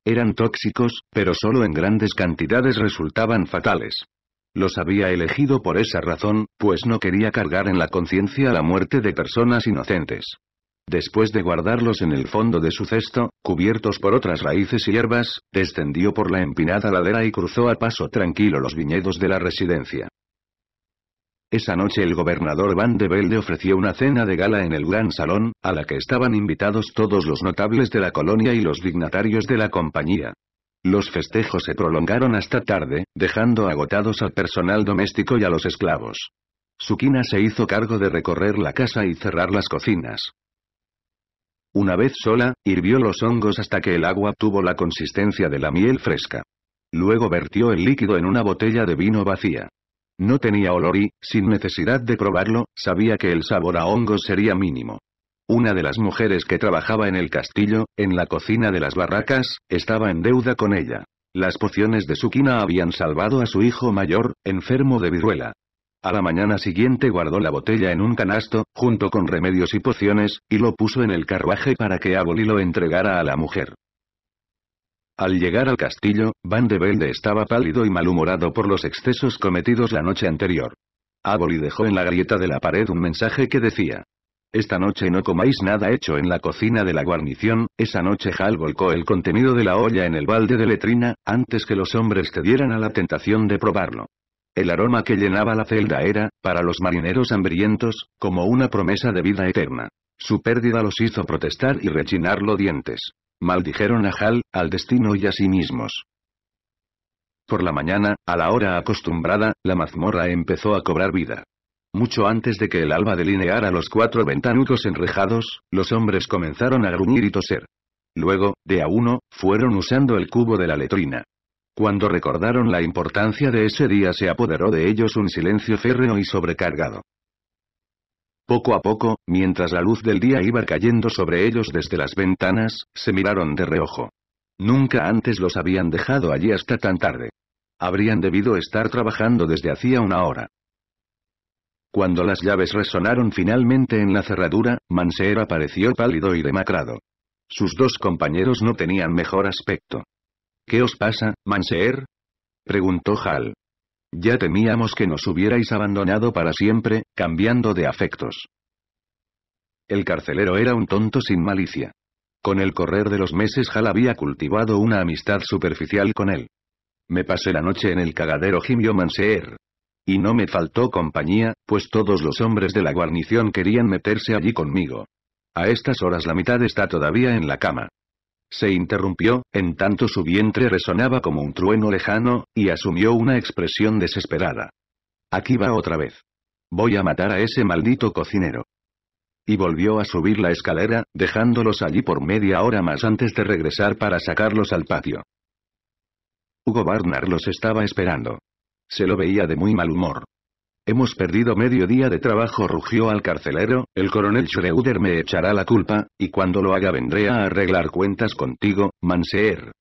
Eran tóxicos, pero solo en grandes cantidades resultaban fatales. Los había elegido por esa razón, pues no quería cargar en la conciencia la muerte de personas inocentes. Después de guardarlos en el fondo de su cesto, cubiertos por otras raíces y hierbas, descendió por la empinada ladera y cruzó a paso tranquilo los viñedos de la residencia. Esa noche el gobernador Van de Velde ofreció una cena de gala en el gran salón, a la que estaban invitados todos los notables de la colonia y los dignatarios de la compañía. Los festejos se prolongaron hasta tarde, dejando agotados al personal doméstico y a los esclavos. Sukina se hizo cargo de recorrer la casa y cerrar las cocinas. Una vez sola, hirvió los hongos hasta que el agua tuvo la consistencia de la miel fresca. Luego vertió el líquido en una botella de vino vacía. No tenía olor y, sin necesidad de probarlo, sabía que el sabor a hongos sería mínimo. Una de las mujeres que trabajaba en el castillo, en la cocina de las barracas, estaba en deuda con ella. Las pociones de su habían salvado a su hijo mayor, enfermo de viruela. A la mañana siguiente guardó la botella en un canasto, junto con remedios y pociones, y lo puso en el carruaje para que Aboli lo entregara a la mujer. Al llegar al castillo, Van de Velde estaba pálido y malhumorado por los excesos cometidos la noche anterior. Aboli dejó en la grieta de la pared un mensaje que decía, esta noche no comáis nada hecho en la cocina de la guarnición, esa noche Hal volcó el contenido de la olla en el balde de letrina, antes que los hombres dieran a la tentación de probarlo. El aroma que llenaba la celda era, para los marineros hambrientos, como una promesa de vida eterna. Su pérdida los hizo protestar y rechinar los dientes. Maldijeron a Hal, al destino y a sí mismos. Por la mañana, a la hora acostumbrada, la mazmorra empezó a cobrar vida. Mucho antes de que el alba delineara los cuatro ventanucos enrejados, los hombres comenzaron a gruñir y toser. Luego, de a uno, fueron usando el cubo de la letrina. Cuando recordaron la importancia de ese día se apoderó de ellos un silencio férreo y sobrecargado. Poco a poco, mientras la luz del día iba cayendo sobre ellos desde las ventanas, se miraron de reojo. Nunca antes los habían dejado allí hasta tan tarde. Habrían debido estar trabajando desde hacía una hora. Cuando las llaves resonaron finalmente en la cerradura, Manseer apareció pálido y demacrado. Sus dos compañeros no tenían mejor aspecto. ¿Qué os pasa, Manseer? preguntó Hal. Ya temíamos que nos hubierais abandonado para siempre, cambiando de afectos. El carcelero era un tonto sin malicia. Con el correr de los meses Hal había cultivado una amistad superficial con él. Me pasé la noche en el cagadero gimió Manseer, y no me faltó compañía, pues todos los hombres de la guarnición querían meterse allí conmigo. A estas horas la mitad está todavía en la cama. Se interrumpió, en tanto su vientre resonaba como un trueno lejano, y asumió una expresión desesperada. Aquí va otra vez. Voy a matar a ese maldito cocinero. Y volvió a subir la escalera, dejándolos allí por media hora más antes de regresar para sacarlos al patio. Hugo Barnard los estaba esperando. Se lo veía de muy mal humor. Hemos perdido medio día de trabajo, rugió al carcelero, el coronel Schreuder me echará la culpa, y cuando lo haga vendré a arreglar cuentas contigo, Manseer.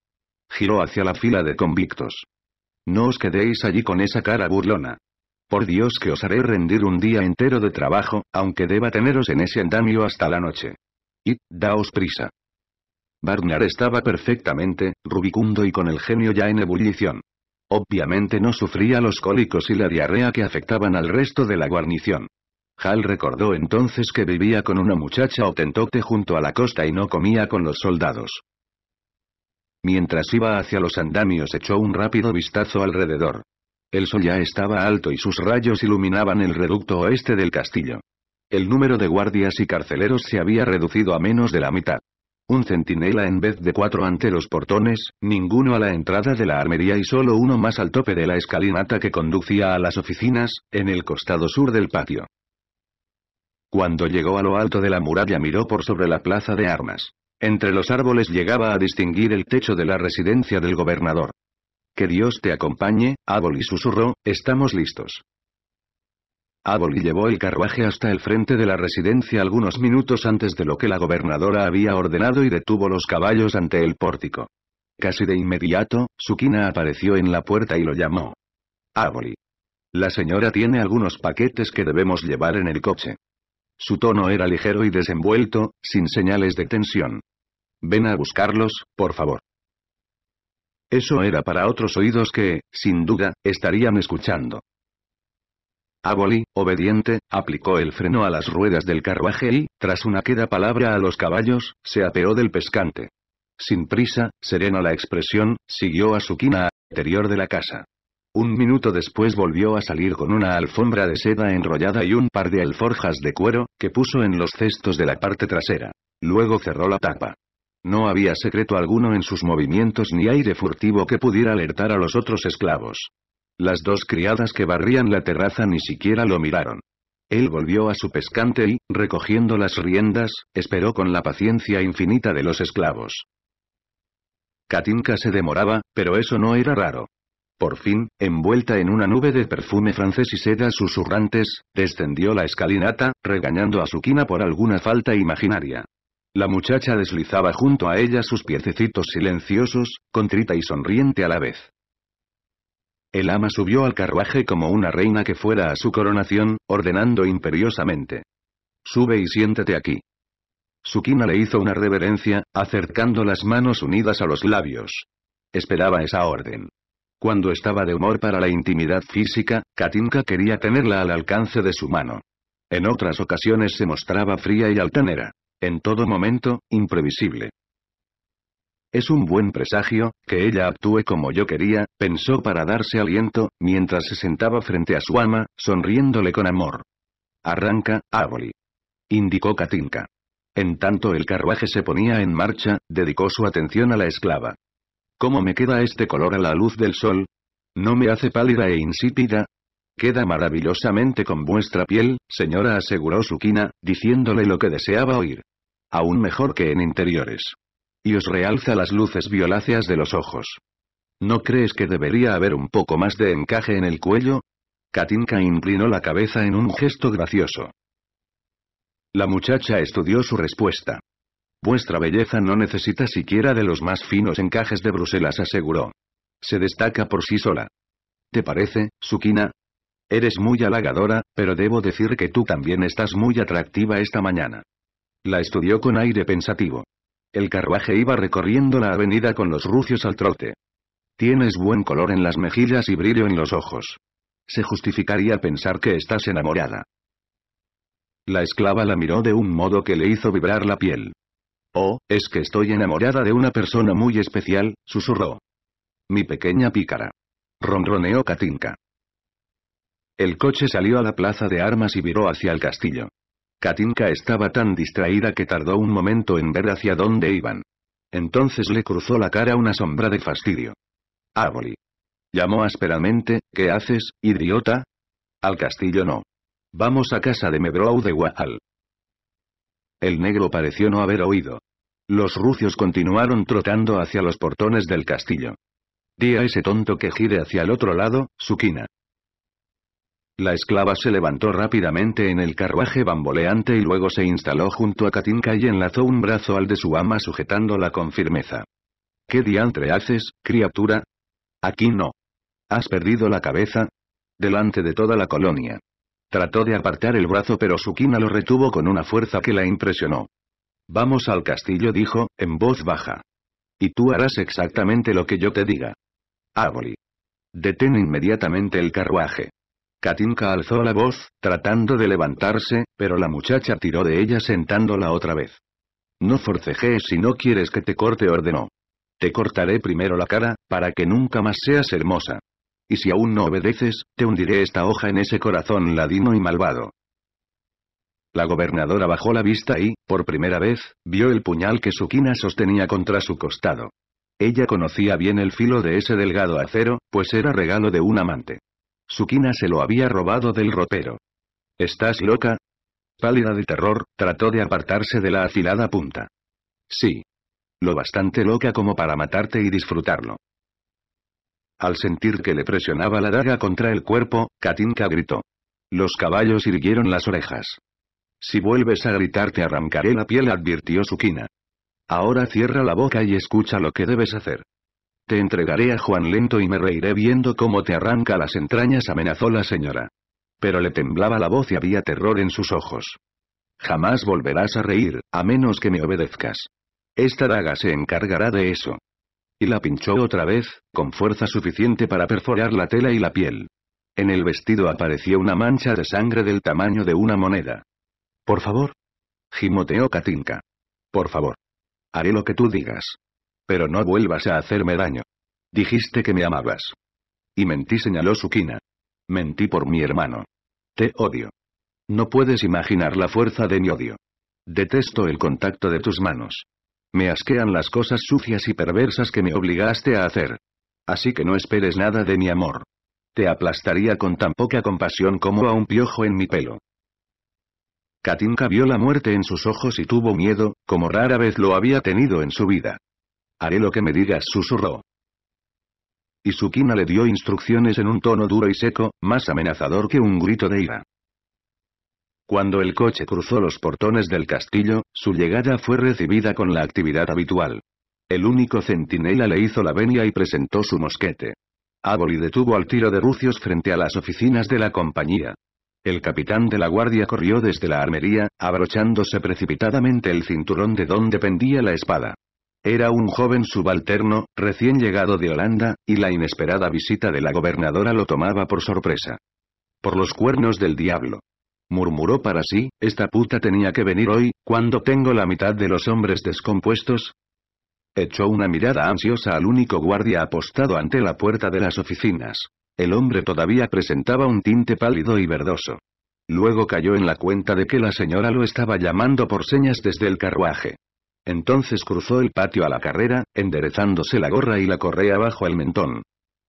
Giró hacia la fila de convictos. No os quedéis allí con esa cara burlona. Por Dios que os haré rendir un día entero de trabajo, aunque deba teneros en ese andamio hasta la noche. Y, daos prisa. Barnard estaba perfectamente, rubicundo y con el genio ya en ebullición. Obviamente no sufría los cólicos y la diarrea que afectaban al resto de la guarnición. Hal recordó entonces que vivía con una muchacha tentote junto a la costa y no comía con los soldados. Mientras iba hacia los andamios echó un rápido vistazo alrededor. El sol ya estaba alto y sus rayos iluminaban el reducto oeste del castillo. El número de guardias y carceleros se había reducido a menos de la mitad. Un centinela en vez de cuatro anteros portones, ninguno a la entrada de la armería y solo uno más al tope de la escalinata que conducía a las oficinas, en el costado sur del patio. Cuando llegó a lo alto de la muralla miró por sobre la plaza de armas. Entre los árboles llegaba a distinguir el techo de la residencia del gobernador. Que Dios te acompañe, Aboli susurró, estamos listos. Aboli llevó el carruaje hasta el frente de la residencia algunos minutos antes de lo que la gobernadora había ordenado y detuvo los caballos ante el pórtico. Casi de inmediato, Sukina apareció en la puerta y lo llamó. Aboli. La señora tiene algunos paquetes que debemos llevar en el coche. Su tono era ligero y desenvuelto, sin señales de tensión. Ven a buscarlos, por favor. Eso era para otros oídos que, sin duda, estarían escuchando. Aboli, obediente, aplicó el freno a las ruedas del carruaje y, tras una queda palabra a los caballos, se apeó del pescante. Sin prisa, serena la expresión, siguió a su quina interior de la casa. Un minuto después volvió a salir con una alfombra de seda enrollada y un par de alforjas de cuero, que puso en los cestos de la parte trasera. Luego cerró la tapa. No había secreto alguno en sus movimientos ni aire furtivo que pudiera alertar a los otros esclavos. Las dos criadas que barrían la terraza ni siquiera lo miraron. Él volvió a su pescante y, recogiendo las riendas, esperó con la paciencia infinita de los esclavos. Katinka se demoraba, pero eso no era raro. Por fin, envuelta en una nube de perfume francés y sedas susurrantes, descendió la escalinata, regañando a quina por alguna falta imaginaria. La muchacha deslizaba junto a ella sus piececitos silenciosos, contrita y sonriente a la vez. El ama subió al carruaje como una reina que fuera a su coronación, ordenando imperiosamente. Sube y siéntate aquí. Sukina le hizo una reverencia, acercando las manos unidas a los labios. Esperaba esa orden. Cuando estaba de humor para la intimidad física, Katinka quería tenerla al alcance de su mano. En otras ocasiones se mostraba fría y altanera. En todo momento, imprevisible. Es un buen presagio, que ella actúe como yo quería, pensó para darse aliento, mientras se sentaba frente a su ama, sonriéndole con amor. Arranca, Avoli. Indicó Katinka. En tanto el carruaje se ponía en marcha, dedicó su atención a la esclava. ¿Cómo me queda este color a la luz del sol? ¿No me hace pálida e insípida? Queda maravillosamente con vuestra piel, señora aseguró Sukina, diciéndole lo que deseaba oír. Aún mejor que en interiores y os realza las luces violáceas de los ojos. ¿No crees que debería haber un poco más de encaje en el cuello? Katinka inclinó la cabeza en un gesto gracioso. La muchacha estudió su respuesta. Vuestra belleza no necesita siquiera de los más finos encajes de Bruselas, aseguró. Se destaca por sí sola. ¿Te parece, Sukina? Eres muy halagadora, pero debo decir que tú también estás muy atractiva esta mañana. La estudió con aire pensativo. El carruaje iba recorriendo la avenida con los rucios al trote. Tienes buen color en las mejillas y brillo en los ojos. Se justificaría pensar que estás enamorada. La esclava la miró de un modo que le hizo vibrar la piel. Oh, es que estoy enamorada de una persona muy especial, susurró. Mi pequeña pícara. Ronroneó Katinka. El coche salió a la plaza de armas y viró hacia el castillo. Katinka estaba tan distraída que tardó un momento en ver hacia dónde iban. Entonces le cruzó la cara una sombra de fastidio. "Aboli", Llamó ásperamente, ¿qué haces, idiota? Al castillo no. Vamos a casa de Mebrow de Wahal. El negro pareció no haber oído. Los rucios continuaron trotando hacia los portones del castillo. Di a ese tonto que gire hacia el otro lado, Sukina. La esclava se levantó rápidamente en el carruaje bamboleante y luego se instaló junto a Katinka y enlazó un brazo al de su ama sujetándola con firmeza. ¿Qué diantre haces, criatura? Aquí no. ¿Has perdido la cabeza? Delante de toda la colonia. Trató de apartar el brazo pero Sukina lo retuvo con una fuerza que la impresionó. Vamos al castillo dijo, en voz baja. Y tú harás exactamente lo que yo te diga. Ávoli. Detén inmediatamente el carruaje. Katinka alzó la voz, tratando de levantarse, pero la muchacha tiró de ella sentándola otra vez. No forcejees si no quieres que te corte ordenó. Te cortaré primero la cara, para que nunca más seas hermosa. Y si aún no obedeces, te hundiré esta hoja en ese corazón ladino y malvado. La gobernadora bajó la vista y, por primera vez, vio el puñal que Sukina sostenía contra su costado. Ella conocía bien el filo de ese delgado acero, pues era regalo de un amante. Sukina se lo había robado del ropero. ¿Estás loca? Pálida de terror, trató de apartarse de la afilada punta. Sí. Lo bastante loca como para matarte y disfrutarlo. Al sentir que le presionaba la daga contra el cuerpo, Katinka gritó. Los caballos irguieron las orejas. Si vuelves a gritar te arrancaré la piel, advirtió Sukina. Ahora cierra la boca y escucha lo que debes hacer. Te entregaré a Juan Lento y me reiré viendo cómo te arranca las entrañas amenazó la señora. Pero le temblaba la voz y había terror en sus ojos. Jamás volverás a reír, a menos que me obedezcas. Esta daga se encargará de eso. Y la pinchó otra vez, con fuerza suficiente para perforar la tela y la piel. En el vestido apareció una mancha de sangre del tamaño de una moneda. Por favor. Gimoteó Katinka. Por favor. Haré lo que tú digas. Pero no vuelvas a hacerme daño. Dijiste que me amabas. Y mentí, señaló Sukina. Mentí por mi hermano. Te odio. No puedes imaginar la fuerza de mi odio. Detesto el contacto de tus manos. Me asquean las cosas sucias y perversas que me obligaste a hacer. Así que no esperes nada de mi amor. Te aplastaría con tan poca compasión como a un piojo en mi pelo. Katinka vio la muerte en sus ojos y tuvo miedo, como rara vez lo había tenido en su vida. Haré lo que me digas, susurró. Izukina le dio instrucciones en un tono duro y seco, más amenazador que un grito de ira. Cuando el coche cruzó los portones del castillo, su llegada fue recibida con la actividad habitual. El único centinela le hizo la venia y presentó su mosquete. Aboli detuvo al tiro de rucios frente a las oficinas de la compañía. El capitán de la guardia corrió desde la armería, abrochándose precipitadamente el cinturón de donde pendía la espada. Era un joven subalterno, recién llegado de Holanda, y la inesperada visita de la gobernadora lo tomaba por sorpresa. Por los cuernos del diablo. Murmuró para sí, esta puta tenía que venir hoy, cuando tengo la mitad de los hombres descompuestos. Echó una mirada ansiosa al único guardia apostado ante la puerta de las oficinas. El hombre todavía presentaba un tinte pálido y verdoso. Luego cayó en la cuenta de que la señora lo estaba llamando por señas desde el carruaje. Entonces cruzó el patio a la carrera, enderezándose la gorra y la correa bajo el mentón.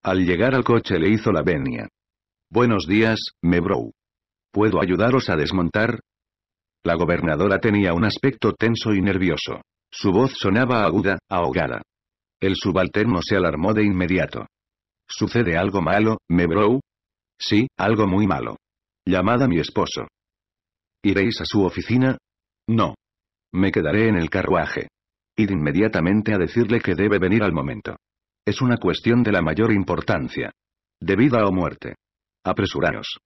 Al llegar al coche le hizo la venia. Buenos días, mebro ¿Puedo ayudaros a desmontar? La gobernadora tenía un aspecto tenso y nervioso. Su voz sonaba aguda, ahogada. El subalterno se alarmó de inmediato. ¿Sucede algo malo, Mebrou?» Sí, algo muy malo. Llamad a mi esposo. ¿Iréis a su oficina? No. Me quedaré en el carruaje. Id inmediatamente a decirle que debe venir al momento. Es una cuestión de la mayor importancia. De vida o muerte. Apresuraos.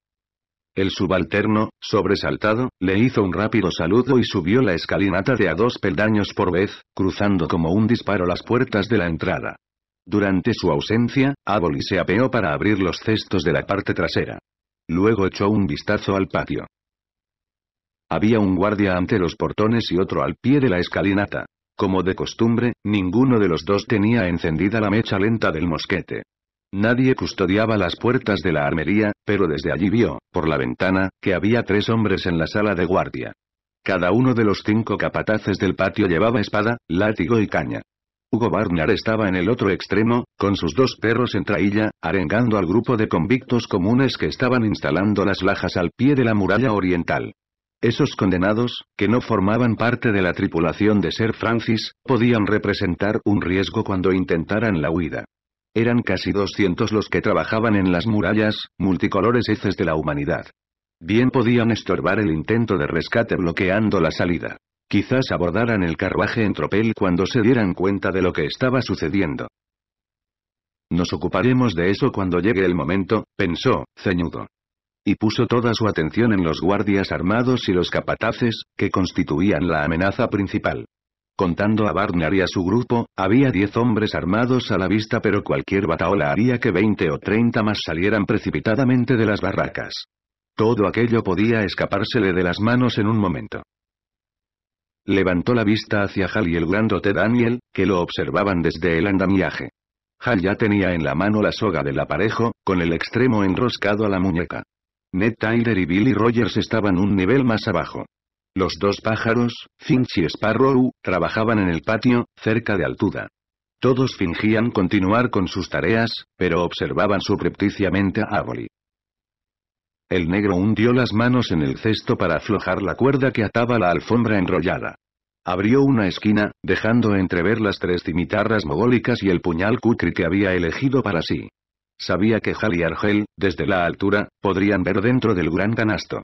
El subalterno, sobresaltado, le hizo un rápido saludo y subió la escalinata de a dos peldaños por vez, cruzando como un disparo las puertas de la entrada. Durante su ausencia, Aboli se apeó para abrir los cestos de la parte trasera. Luego echó un vistazo al patio. Había un guardia ante los portones y otro al pie de la escalinata. Como de costumbre, ninguno de los dos tenía encendida la mecha lenta del mosquete. Nadie custodiaba las puertas de la armería, pero desde allí vio, por la ventana, que había tres hombres en la sala de guardia. Cada uno de los cinco capataces del patio llevaba espada, látigo y caña. Hugo Barnard estaba en el otro extremo, con sus dos perros en trailla, arengando al grupo de convictos comunes que estaban instalando las lajas al pie de la muralla oriental. Esos condenados, que no formaban parte de la tripulación de Sir Francis, podían representar un riesgo cuando intentaran la huida. Eran casi 200 los que trabajaban en las murallas, multicolores heces de la humanidad. Bien podían estorbar el intento de rescate bloqueando la salida. Quizás abordaran el carruaje en tropel cuando se dieran cuenta de lo que estaba sucediendo. Nos ocuparemos de eso cuando llegue el momento, pensó, ceñudo y puso toda su atención en los guardias armados y los capataces, que constituían la amenaza principal. Contando a Barnard y a su grupo, había diez hombres armados a la vista pero cualquier bataola haría que veinte o treinta más salieran precipitadamente de las barracas. Todo aquello podía escapársele de las manos en un momento. Levantó la vista hacia Hal y el grandote Daniel, que lo observaban desde el andamiaje. Hal ya tenía en la mano la soga del aparejo, con el extremo enroscado a la muñeca. Ned Tyler y Billy Rogers estaban un nivel más abajo. Los dos pájaros, Finch y Sparrow, trabajaban en el patio, cerca de Altuda. Todos fingían continuar con sus tareas, pero observaban suprepticiamente a Avoli. El negro hundió las manos en el cesto para aflojar la cuerda que ataba la alfombra enrollada. Abrió una esquina, dejando entrever las tres cimitarras mogólicas y el puñal cutri que había elegido para sí. Sabía que Hal y Argel, desde la altura, podrían ver dentro del gran canasto.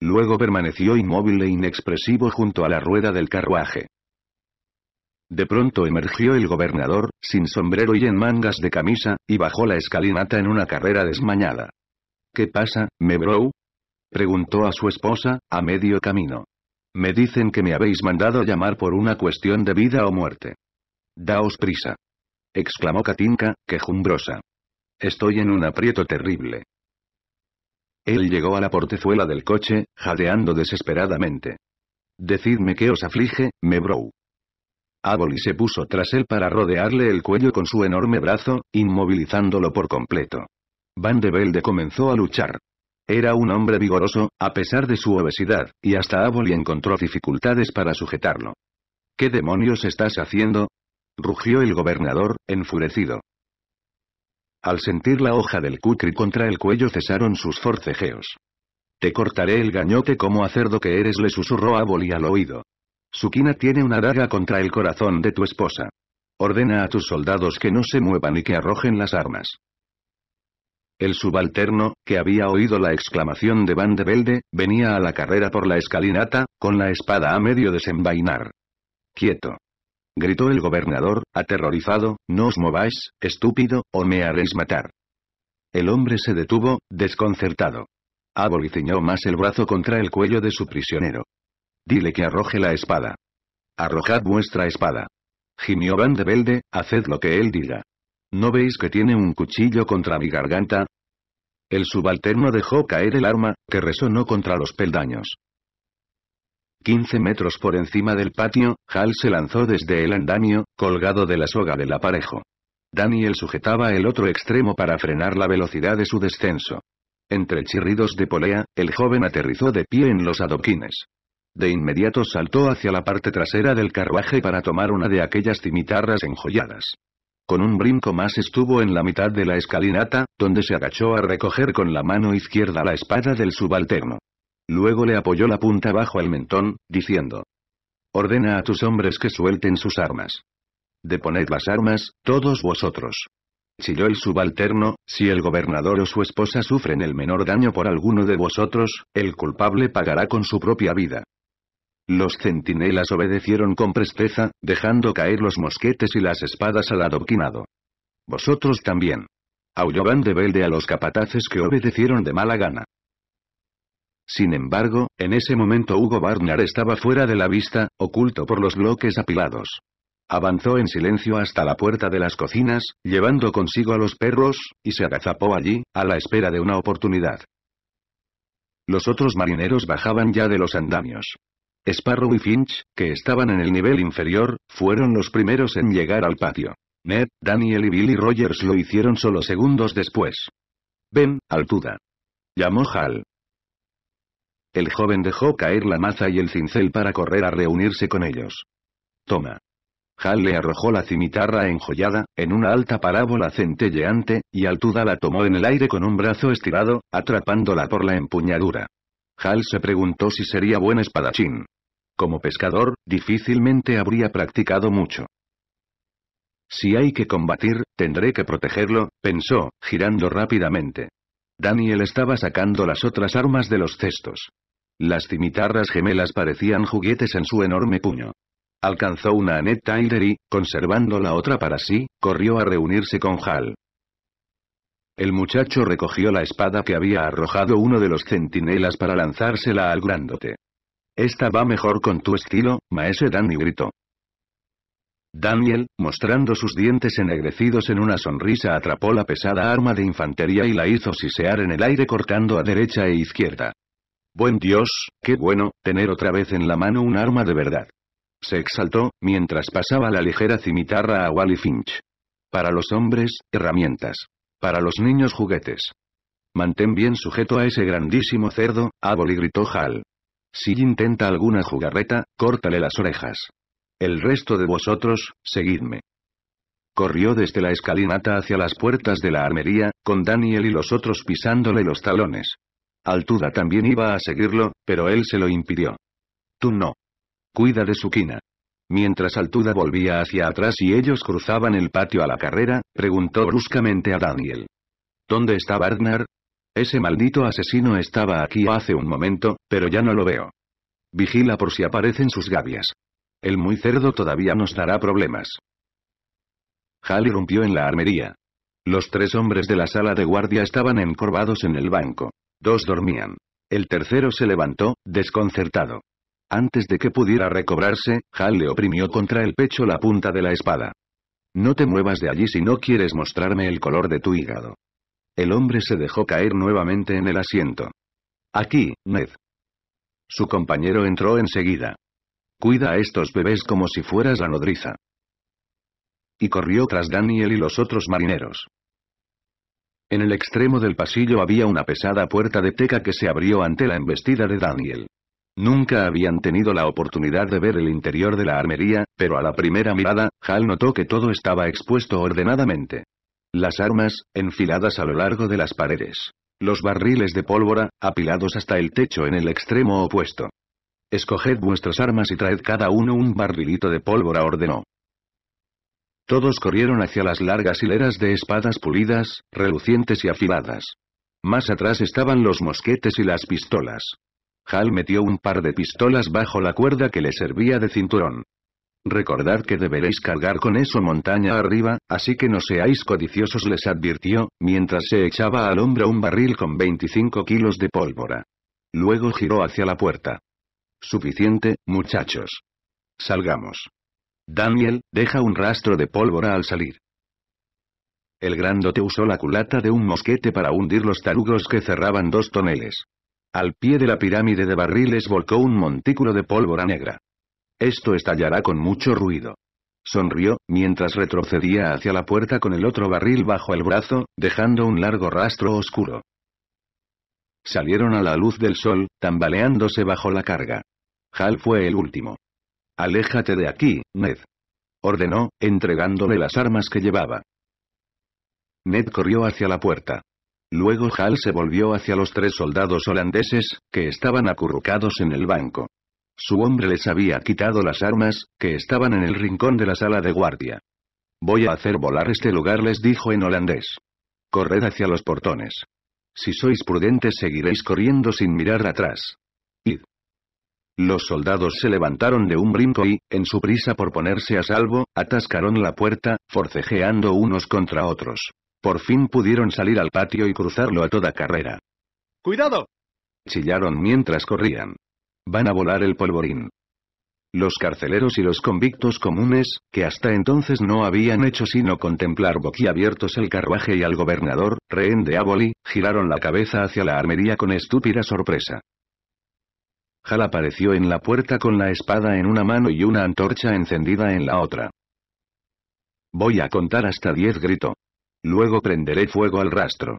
Luego permaneció inmóvil e inexpresivo junto a la rueda del carruaje. De pronto emergió el gobernador, sin sombrero y en mangas de camisa, y bajó la escalinata en una carrera desmañada. ¿Qué pasa, Mebro? preguntó a su esposa, a medio camino. Me dicen que me habéis mandado llamar por una cuestión de vida o muerte. Daos prisa. exclamó Katinka, quejumbrosa. Estoy en un aprieto terrible. Él llegó a la portezuela del coche, jadeando desesperadamente. Decidme qué os aflige, me bro. Aboli se puso tras él para rodearle el cuello con su enorme brazo, inmovilizándolo por completo. Van de Velde comenzó a luchar. Era un hombre vigoroso, a pesar de su obesidad, y hasta Aboli encontró dificultades para sujetarlo. ¿Qué demonios estás haciendo? rugió el gobernador, enfurecido. Al sentir la hoja del cutri contra el cuello cesaron sus forcejeos. Te cortaré el gañote como a cerdo que eres le susurró a Boli al oído. Sukina tiene una daga contra el corazón de tu esposa. Ordena a tus soldados que no se muevan y que arrojen las armas. El subalterno, que había oído la exclamación de Van de Velde, venía a la carrera por la escalinata, con la espada a medio desenvainar. Quieto gritó el gobernador, aterrorizado, no os mováis, estúpido, o me haréis matar. El hombre se detuvo, desconcertado. Aboliciñó más el brazo contra el cuello de su prisionero. Dile que arroje la espada. Arrojad vuestra espada. Gimió Van de Velde, haced lo que él diga. ¿No veis que tiene un cuchillo contra mi garganta? El subalterno dejó caer el arma, que resonó contra los peldaños. 15 metros por encima del patio, Hal se lanzó desde el andamio, colgado de la soga del aparejo. Daniel sujetaba el otro extremo para frenar la velocidad de su descenso. Entre chirridos de polea, el joven aterrizó de pie en los adoquines. De inmediato saltó hacia la parte trasera del carruaje para tomar una de aquellas cimitarras enjolladas. Con un brinco más estuvo en la mitad de la escalinata, donde se agachó a recoger con la mano izquierda la espada del subalterno. Luego le apoyó la punta bajo el mentón, diciendo. Ordena a tus hombres que suelten sus armas. Deponed las armas, todos vosotros. Chilló el subalterno, si el gobernador o su esposa sufren el menor daño por alguno de vosotros, el culpable pagará con su propia vida. Los centinelas obedecieron con presteza, dejando caer los mosquetes y las espadas al adoquinado. Vosotros también. Aulló Van de a los capataces que obedecieron de mala gana. Sin embargo, en ese momento Hugo Barnard estaba fuera de la vista, oculto por los bloques apilados. Avanzó en silencio hasta la puerta de las cocinas, llevando consigo a los perros, y se agazapó allí, a la espera de una oportunidad. Los otros marineros bajaban ya de los andamios. Sparrow y Finch, que estaban en el nivel inferior, fueron los primeros en llegar al patio. Ned, Daniel y Billy Rogers lo hicieron solo segundos después. Ven, Altuda. Llamó Hal. El joven dejó caer la maza y el cincel para correr a reunirse con ellos. Toma. Hal le arrojó la cimitarra enjollada, en una alta parábola centelleante, y Altuda la tomó en el aire con un brazo estirado, atrapándola por la empuñadura. Hal se preguntó si sería buen espadachín. Como pescador, difícilmente habría practicado mucho. Si hay que combatir, tendré que protegerlo, pensó, girando rápidamente. Daniel estaba sacando las otras armas de los cestos. Las cimitarras gemelas parecían juguetes en su enorme puño. Alcanzó una Annette Tyler y, conservando la otra para sí, corrió a reunirse con Hal. El muchacho recogió la espada que había arrojado uno de los centinelas para lanzársela al grandote. Esta va mejor con tu estilo, maese Danny gritó. Daniel, mostrando sus dientes ennegrecidos en una sonrisa, atrapó la pesada arma de infantería y la hizo sisear en el aire cortando a derecha e izquierda. Buen Dios, qué bueno, tener otra vez en la mano un arma de verdad. Se exaltó, mientras pasaba la ligera cimitarra a Wally Finch. Para los hombres, herramientas. Para los niños, juguetes. Mantén bien sujeto a ese grandísimo cerdo, Aboli gritó Hal. Si intenta alguna jugarreta, córtale las orejas. El resto de vosotros, seguidme. Corrió desde la escalinata hacia las puertas de la armería, con Daniel y los otros pisándole los talones. Altuda también iba a seguirlo, pero él se lo impidió. Tú no. Cuida de su quina. Mientras Altuda volvía hacia atrás y ellos cruzaban el patio a la carrera, preguntó bruscamente a Daniel. ¿Dónde está Barnard? Ese maldito asesino estaba aquí hace un momento, pero ya no lo veo. Vigila por si aparecen sus gavias. El muy cerdo todavía nos dará problemas. Hal irrumpió en la armería. Los tres hombres de la sala de guardia estaban encorvados en el banco. Dos dormían. El tercero se levantó, desconcertado. Antes de que pudiera recobrarse, Hal le oprimió contra el pecho la punta de la espada. No te muevas de allí si no quieres mostrarme el color de tu hígado. El hombre se dejó caer nuevamente en el asiento. Aquí, Ned. Su compañero entró enseguida. Cuida a estos bebés como si fueras la nodriza. Y corrió tras Daniel y los otros marineros. En el extremo del pasillo había una pesada puerta de teca que se abrió ante la embestida de Daniel. Nunca habían tenido la oportunidad de ver el interior de la armería, pero a la primera mirada, Hal notó que todo estaba expuesto ordenadamente. Las armas, enfiladas a lo largo de las paredes. Los barriles de pólvora, apilados hasta el techo en el extremo opuesto. Escoged vuestras armas y traed cada uno un barrilito de pólvora ordenó. Todos corrieron hacia las largas hileras de espadas pulidas, relucientes y afiladas. Más atrás estaban los mosquetes y las pistolas. Hal metió un par de pistolas bajo la cuerda que le servía de cinturón. Recordad que deberéis cargar con eso montaña arriba, así que no seáis codiciosos les advirtió, mientras se echaba al hombro un barril con 25 kilos de pólvora. Luego giró hacia la puerta. Suficiente, muchachos. Salgamos. Daniel, deja un rastro de pólvora al salir. El grandote usó la culata de un mosquete para hundir los tarugos que cerraban dos toneles. Al pie de la pirámide de barriles volcó un montículo de pólvora negra. Esto estallará con mucho ruido. Sonrió, mientras retrocedía hacia la puerta con el otro barril bajo el brazo, dejando un largo rastro oscuro. Salieron a la luz del sol, tambaleándose bajo la carga. Hal fue el último. Aléjate de aquí, Ned. Ordenó, entregándole las armas que llevaba. Ned corrió hacia la puerta. Luego Hal se volvió hacia los tres soldados holandeses, que estaban acurrucados en el banco. Su hombre les había quitado las armas, que estaban en el rincón de la sala de guardia. Voy a hacer volar este lugar les dijo en holandés. Corred hacia los portones. Si sois prudentes seguiréis corriendo sin mirar atrás. Id. Los soldados se levantaron de un brinco y, en su prisa por ponerse a salvo, atascaron la puerta, forcejeando unos contra otros. Por fin pudieron salir al patio y cruzarlo a toda carrera. ¡Cuidado! Chillaron mientras corrían. Van a volar el polvorín. Los carceleros y los convictos comunes, que hasta entonces no habían hecho sino contemplar boquiabiertos el carruaje y al gobernador, rehén de Aboli, giraron la cabeza hacia la armería con estúpida sorpresa. Hal apareció en la puerta con la espada en una mano y una antorcha encendida en la otra. Voy a contar hasta diez gritó. Luego prenderé fuego al rastro.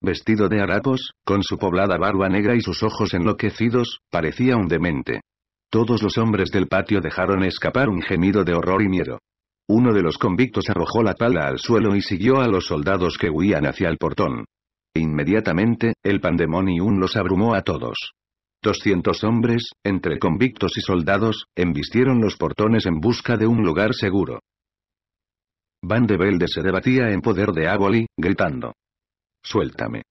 Vestido de harapos, con su poblada barba negra y sus ojos enloquecidos, parecía un demente. Todos los hombres del patio dejaron escapar un gemido de horror y miedo. Uno de los convictos arrojó la pala al suelo y siguió a los soldados que huían hacia el portón. Inmediatamente, el pandemonium los abrumó a todos. 200 hombres, entre convictos y soldados, embistieron los portones en busca de un lugar seguro. Van de Velde se debatía en poder de Aboli, gritando. Suéltame.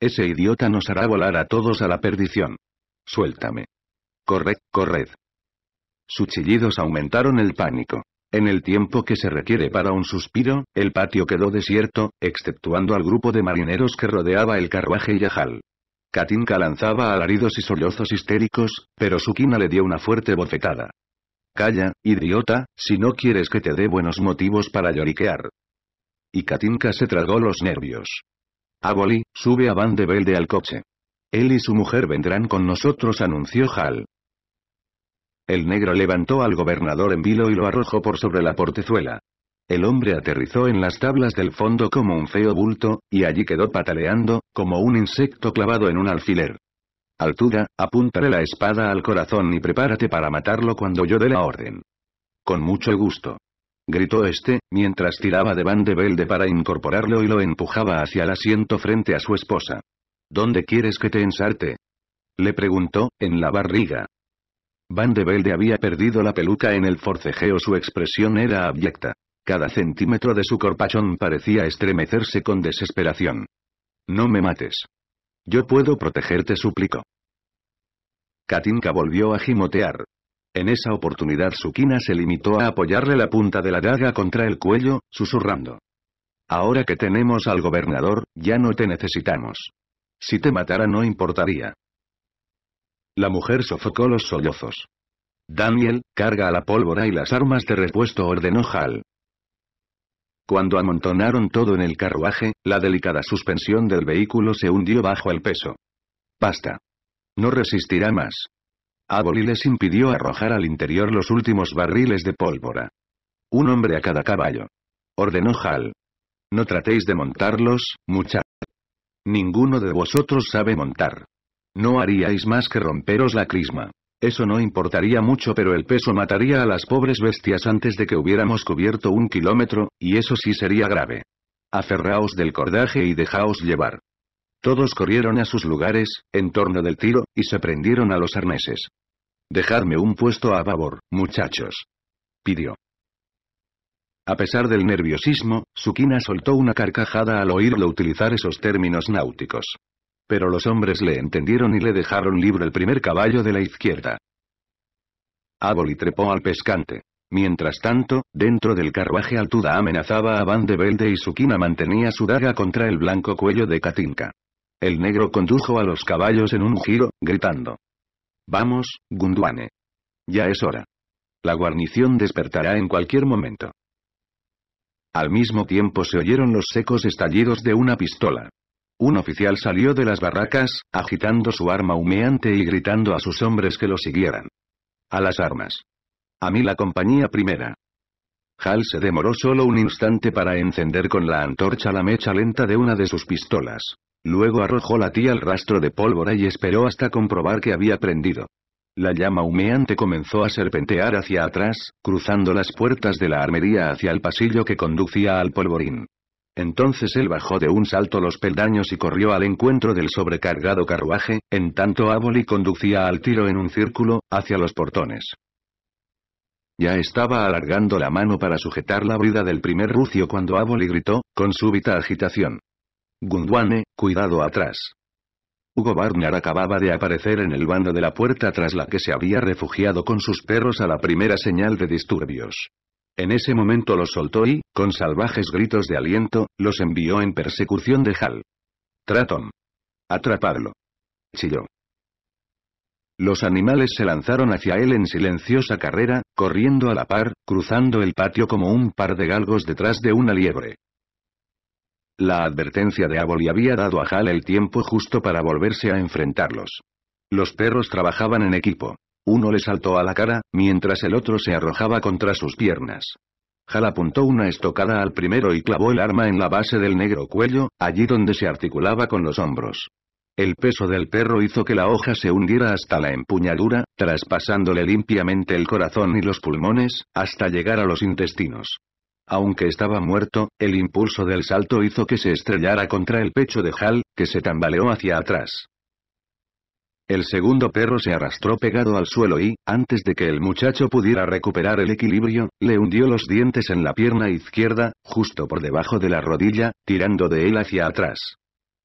Ese idiota nos hará volar a todos a la perdición. Suéltame. Corred, corred. Sus chillidos aumentaron el pánico. En el tiempo que se requiere para un suspiro, el patio quedó desierto, exceptuando al grupo de marineros que rodeaba el carruaje y ajal. Katinka lanzaba alaridos y sollozos histéricos, pero Sukina le dio una fuerte bofetada. Calla, idiota, si no quieres que te dé buenos motivos para lloriquear. Y Katinka se tragó los nervios. Aboli, sube a Van de Velde al coche. Él y su mujer vendrán con nosotros, anunció Hal. El negro levantó al gobernador en vilo y lo arrojó por sobre la portezuela. El hombre aterrizó en las tablas del fondo como un feo bulto, y allí quedó pataleando, como un insecto clavado en un alfiler. «¡Altura, apúntale la espada al corazón y prepárate para matarlo cuando yo dé la orden. Con mucho gusto. Gritó este, mientras tiraba de Van de Velde para incorporarlo y lo empujaba hacia el asiento frente a su esposa. ¿Dónde quieres que te ensarte? Le preguntó, en la barriga. Van de Velde había perdido la peluca en el forcejeo su expresión era abyecta. Cada centímetro de su corpachón parecía estremecerse con desesperación. No me mates. Yo puedo protegerte, suplico. Katinka volvió a gimotear. En esa oportunidad Sukina se limitó a apoyarle la punta de la daga contra el cuello, susurrando. Ahora que tenemos al gobernador, ya no te necesitamos. Si te matara no importaría. La mujer sofocó los sollozos. Daniel, carga a la pólvora y las armas de repuesto ordenó Hal. Cuando amontonaron todo en el carruaje, la delicada suspensión del vehículo se hundió bajo el peso. Basta. No resistirá más. Aboli les impidió arrojar al interior los últimos barriles de pólvora. Un hombre a cada caballo. Ordenó Hal. No tratéis de montarlos, muchachos. Ninguno de vosotros sabe montar. No haríais más que romperos la crisma. Eso no importaría mucho pero el peso mataría a las pobres bestias antes de que hubiéramos cubierto un kilómetro, y eso sí sería grave. Aferraos del cordaje y dejaos llevar. Todos corrieron a sus lugares, en torno del tiro, y se prendieron a los arneses. Dejadme un puesto a babor, muchachos. Pidió. A pesar del nerviosismo, Sukina soltó una carcajada al oírlo utilizar esos términos náuticos pero los hombres le entendieron y le dejaron libre el primer caballo de la izquierda. Aboli trepó al pescante. Mientras tanto, dentro del carruaje Altuda amenazaba a Van de Velde y Sukina mantenía su daga contra el blanco cuello de Katinka. El negro condujo a los caballos en un giro, gritando. Vamos, Gunduane. Ya es hora. La guarnición despertará en cualquier momento. Al mismo tiempo se oyeron los secos estallidos de una pistola. Un oficial salió de las barracas, agitando su arma humeante y gritando a sus hombres que lo siguieran. A las armas. A mí la compañía primera. Hal se demoró solo un instante para encender con la antorcha la mecha lenta de una de sus pistolas. Luego arrojó la tía al rastro de pólvora y esperó hasta comprobar que había prendido. La llama humeante comenzó a serpentear hacia atrás, cruzando las puertas de la armería hacia el pasillo que conducía al polvorín. Entonces él bajó de un salto los peldaños y corrió al encuentro del sobrecargado carruaje, en tanto Aboli conducía al tiro en un círculo, hacia los portones. Ya estaba alargando la mano para sujetar la brida del primer rucio cuando Aboli gritó, con súbita agitación. Gundwane, cuidado atrás. Hugo Barnard acababa de aparecer en el bando de la puerta tras la que se había refugiado con sus perros a la primera señal de disturbios. En ese momento los soltó y, con salvajes gritos de aliento, los envió en persecución de Hal. Tratón. Atrapadlo. Chilló. Los animales se lanzaron hacia él en silenciosa carrera, corriendo a la par, cruzando el patio como un par de galgos detrás de una liebre. La advertencia de Aboli había dado a Hal el tiempo justo para volverse a enfrentarlos. Los perros trabajaban en equipo. Uno le saltó a la cara, mientras el otro se arrojaba contra sus piernas. Hal apuntó una estocada al primero y clavó el arma en la base del negro cuello, allí donde se articulaba con los hombros. El peso del perro hizo que la hoja se hundiera hasta la empuñadura, traspasándole limpiamente el corazón y los pulmones, hasta llegar a los intestinos. Aunque estaba muerto, el impulso del salto hizo que se estrellara contra el pecho de Hal, que se tambaleó hacia atrás. El segundo perro se arrastró pegado al suelo y, antes de que el muchacho pudiera recuperar el equilibrio, le hundió los dientes en la pierna izquierda, justo por debajo de la rodilla, tirando de él hacia atrás.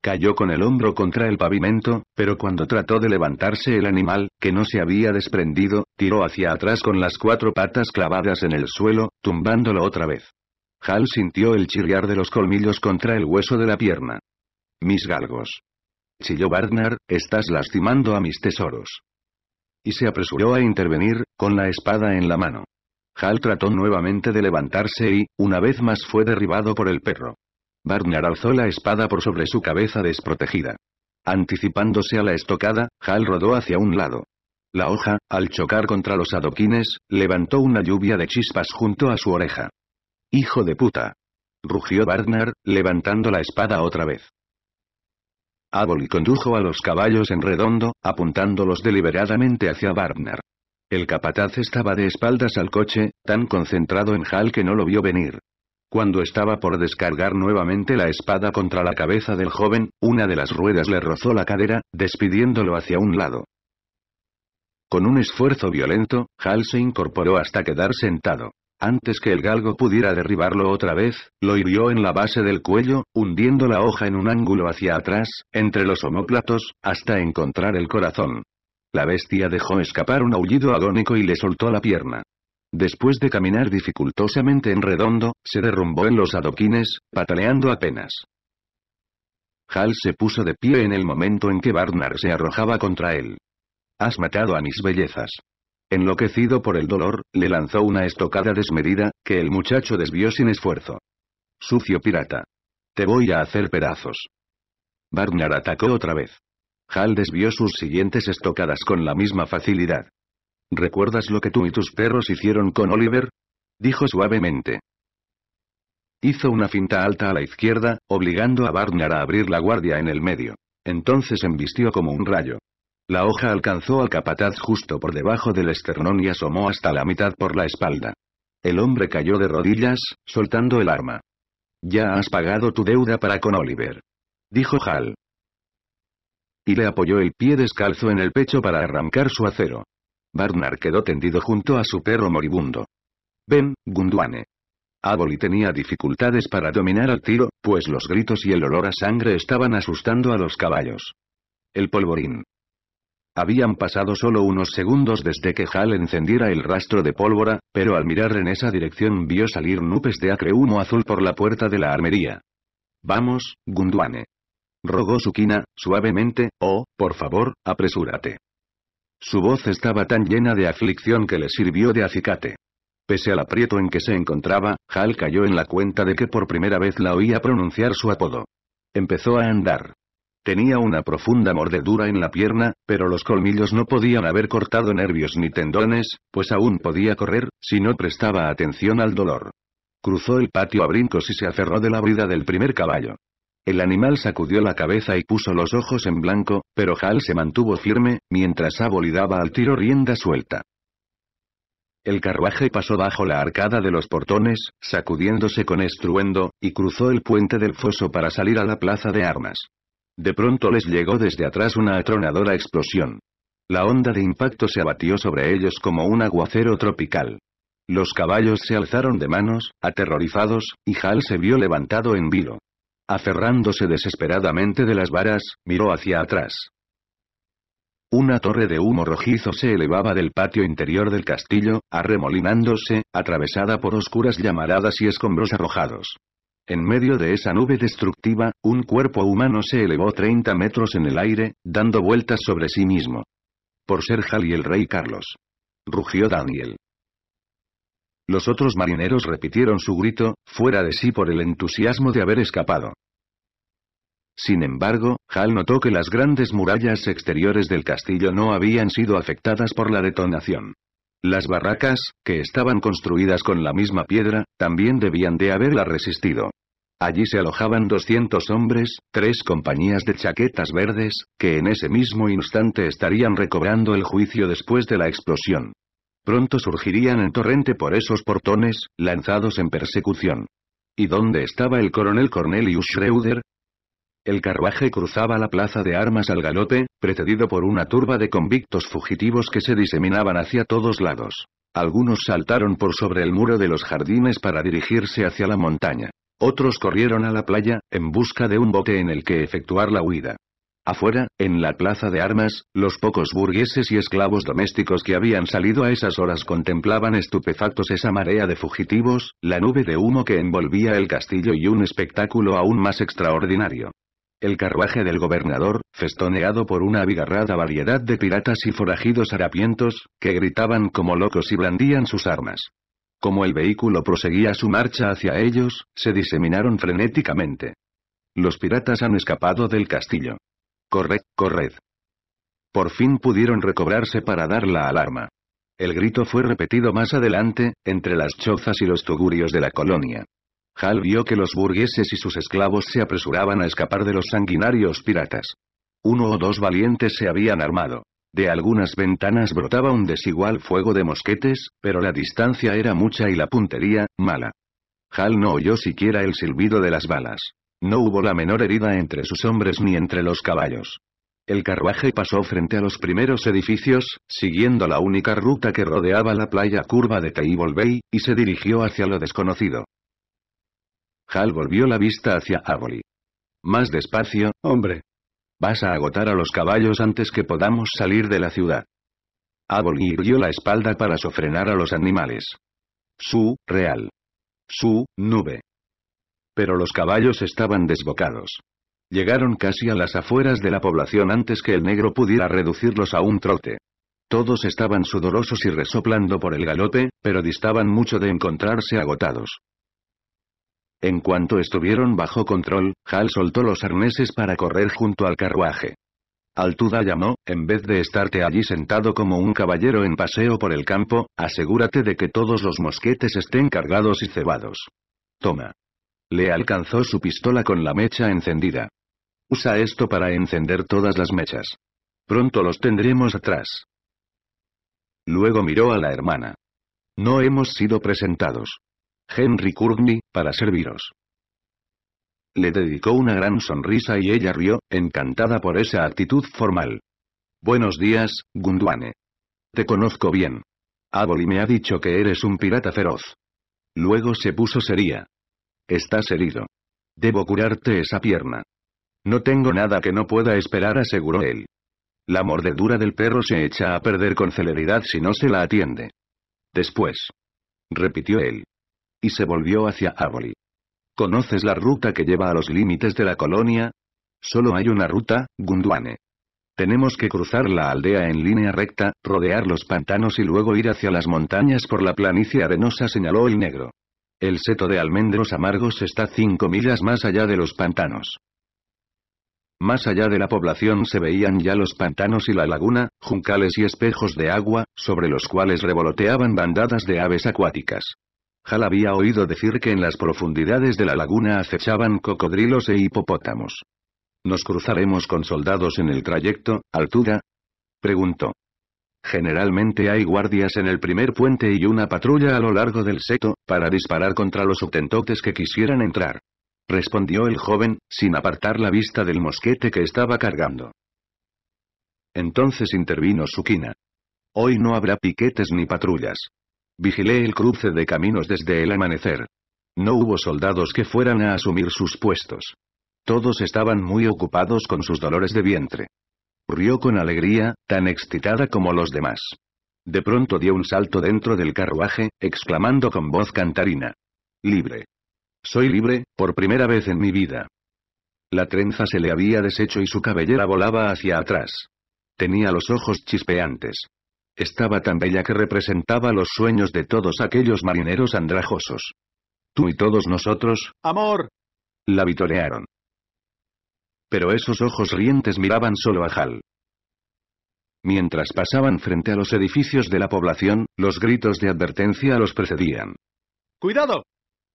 Cayó con el hombro contra el pavimento, pero cuando trató de levantarse el animal, que no se había desprendido, tiró hacia atrás con las cuatro patas clavadas en el suelo, tumbándolo otra vez. Hal sintió el chirriar de los colmillos contra el hueso de la pierna. Mis galgos. Chilló Barnard, estás lastimando a mis tesoros. Y se apresuró a intervenir, con la espada en la mano. Hal trató nuevamente de levantarse y, una vez más fue derribado por el perro. Barnard alzó la espada por sobre su cabeza desprotegida. Anticipándose a la estocada, Hal rodó hacia un lado. La hoja, al chocar contra los adoquines, levantó una lluvia de chispas junto a su oreja. ¡Hijo de puta! rugió Barnard, levantando la espada otra vez. Aboli condujo a los caballos en redondo, apuntándolos deliberadamente hacia Wagner. El capataz estaba de espaldas al coche, tan concentrado en Hal que no lo vio venir. Cuando estaba por descargar nuevamente la espada contra la cabeza del joven, una de las ruedas le rozó la cadera, despidiéndolo hacia un lado. Con un esfuerzo violento, Hal se incorporó hasta quedar sentado. Antes que el galgo pudiera derribarlo otra vez, lo hirió en la base del cuello, hundiendo la hoja en un ángulo hacia atrás, entre los homóplatos, hasta encontrar el corazón. La bestia dejó escapar un aullido agónico y le soltó la pierna. Después de caminar dificultosamente en redondo, se derrumbó en los adoquines, pataleando apenas. Hal se puso de pie en el momento en que Barnard se arrojaba contra él. Has matado a mis bellezas. Enloquecido por el dolor, le lanzó una estocada desmedida, que el muchacho desvió sin esfuerzo. Sucio pirata. Te voy a hacer pedazos. Barnard atacó otra vez. Hal desvió sus siguientes estocadas con la misma facilidad. ¿Recuerdas lo que tú y tus perros hicieron con Oliver? Dijo suavemente. Hizo una finta alta a la izquierda, obligando a Barnard a abrir la guardia en el medio. Entonces embistió como un rayo. La hoja alcanzó al capataz justo por debajo del esternón y asomó hasta la mitad por la espalda. El hombre cayó de rodillas, soltando el arma. Ya has pagado tu deuda para con Oliver. Dijo Hal. Y le apoyó el pie descalzo en el pecho para arrancar su acero. Barnard quedó tendido junto a su perro moribundo. Ven, Gunduane. Aboli tenía dificultades para dominar al tiro, pues los gritos y el olor a sangre estaban asustando a los caballos. El polvorín. Habían pasado solo unos segundos desde que Hal encendiera el rastro de pólvora, pero al mirar en esa dirección vio salir nubes de acre humo azul por la puerta de la armería. Vamos, Gunduane. Rogó Sukina, suavemente, oh, por favor, apresúrate. Su voz estaba tan llena de aflicción que le sirvió de acicate. Pese al aprieto en que se encontraba, Hal cayó en la cuenta de que por primera vez la oía pronunciar su apodo. Empezó a andar. Tenía una profunda mordedura en la pierna, pero los colmillos no podían haber cortado nervios ni tendones, pues aún podía correr, si no prestaba atención al dolor. Cruzó el patio a brincos y se aferró de la brida del primer caballo. El animal sacudió la cabeza y puso los ojos en blanco, pero Hal se mantuvo firme, mientras abolidaba al tiro rienda suelta. El carruaje pasó bajo la arcada de los portones, sacudiéndose con estruendo, y cruzó el puente del foso para salir a la plaza de armas. De pronto les llegó desde atrás una atronadora explosión. La onda de impacto se abatió sobre ellos como un aguacero tropical. Los caballos se alzaron de manos, aterrorizados, y Hal se vio levantado en vilo. Aferrándose desesperadamente de las varas, miró hacia atrás. Una torre de humo rojizo se elevaba del patio interior del castillo, arremolinándose, atravesada por oscuras llamaradas y escombros arrojados. En medio de esa nube destructiva, un cuerpo humano se elevó 30 metros en el aire, dando vueltas sobre sí mismo. Por ser Hal y el rey Carlos. Rugió Daniel. Los otros marineros repitieron su grito, fuera de sí por el entusiasmo de haber escapado. Sin embargo, Hal notó que las grandes murallas exteriores del castillo no habían sido afectadas por la detonación. Las barracas, que estaban construidas con la misma piedra, también debían de haberla resistido. Allí se alojaban 200 hombres, tres compañías de chaquetas verdes, que en ese mismo instante estarían recobrando el juicio después de la explosión. Pronto surgirían en torrente por esos portones, lanzados en persecución. ¿Y dónde estaba el coronel Cornelius Schroeder? El carruaje cruzaba la plaza de armas al galope, precedido por una turba de convictos fugitivos que se diseminaban hacia todos lados. Algunos saltaron por sobre el muro de los jardines para dirigirse hacia la montaña. Otros corrieron a la playa, en busca de un bote en el que efectuar la huida. Afuera, en la plaza de armas, los pocos burgueses y esclavos domésticos que habían salido a esas horas contemplaban estupefactos esa marea de fugitivos, la nube de humo que envolvía el castillo y un espectáculo aún más extraordinario. El carruaje del gobernador, festoneado por una abigarrada variedad de piratas y forajidos harapientos, que gritaban como locos y blandían sus armas. Como el vehículo proseguía su marcha hacia ellos, se diseminaron frenéticamente. Los piratas han escapado del castillo. Corred, corred. Por fin pudieron recobrarse para dar la alarma. El grito fue repetido más adelante, entre las chozas y los tugurios de la colonia. Hal vio que los burgueses y sus esclavos se apresuraban a escapar de los sanguinarios piratas. Uno o dos valientes se habían armado. De algunas ventanas brotaba un desigual fuego de mosquetes, pero la distancia era mucha y la puntería, mala. Hal no oyó siquiera el silbido de las balas. No hubo la menor herida entre sus hombres ni entre los caballos. El carruaje pasó frente a los primeros edificios, siguiendo la única ruta que rodeaba la playa curva de Table Bay, y se dirigió hacia lo desconocido. Hal volvió la vista hacia Aboli. Más despacio, hombre. Vas a agotar a los caballos antes que podamos salir de la ciudad. Aboli hirió la espalda para sofrenar a los animales. Su, real. Su, nube. Pero los caballos estaban desbocados. Llegaron casi a las afueras de la población antes que el negro pudiera reducirlos a un trote. Todos estaban sudorosos y resoplando por el galope, pero distaban mucho de encontrarse agotados. En cuanto estuvieron bajo control, Hal soltó los arneses para correr junto al carruaje. Altuda llamó, en vez de estarte allí sentado como un caballero en paseo por el campo, asegúrate de que todos los mosquetes estén cargados y cebados. Toma. Le alcanzó su pistola con la mecha encendida. Usa esto para encender todas las mechas. Pronto los tendremos atrás. Luego miró a la hermana. No hemos sido presentados. Henry Courtney, para serviros. Le dedicó una gran sonrisa y ella rió, encantada por esa actitud formal. Buenos días, Gundwane. Te conozco bien. Aboli me ha dicho que eres un pirata feroz. Luego se puso seria. Estás herido. Debo curarte esa pierna. No tengo nada que no pueda esperar, aseguró él. La mordedura del perro se echa a perder con celeridad si no se la atiende. Después. Repitió él y se volvió hacia Ávoli. ¿Conoces la ruta que lleva a los límites de la colonia? Solo hay una ruta, Gunduane. Tenemos que cruzar la aldea en línea recta, rodear los pantanos y luego ir hacia las montañas por la planicie arenosa señaló el negro. El seto de almendros amargos está cinco millas más allá de los pantanos. Más allá de la población se veían ya los pantanos y la laguna, juncales y espejos de agua, sobre los cuales revoloteaban bandadas de aves acuáticas. Hal había oído decir que en las profundidades de la laguna acechaban cocodrilos e hipopótamos. ¿Nos cruzaremos con soldados en el trayecto, Altura?» Preguntó. Generalmente hay guardias en el primer puente y una patrulla a lo largo del seto, para disparar contra los subtentotes que quisieran entrar. Respondió el joven, sin apartar la vista del mosquete que estaba cargando. Entonces intervino Sukina. Hoy no habrá piquetes ni patrullas. Vigilé el cruce de caminos desde el amanecer. No hubo soldados que fueran a asumir sus puestos. Todos estaban muy ocupados con sus dolores de vientre. Rió con alegría, tan excitada como los demás. De pronto dio un salto dentro del carruaje, exclamando con voz cantarina. Libre. Soy libre, por primera vez en mi vida. La trenza se le había deshecho y su cabellera volaba hacia atrás. Tenía los ojos chispeantes. Estaba tan bella que representaba los sueños de todos aquellos marineros andrajosos. Tú y todos nosotros, amor. La vitorearon. Pero esos ojos rientes miraban solo a Hal. Mientras pasaban frente a los edificios de la población, los gritos de advertencia los precedían. ¡Cuidado!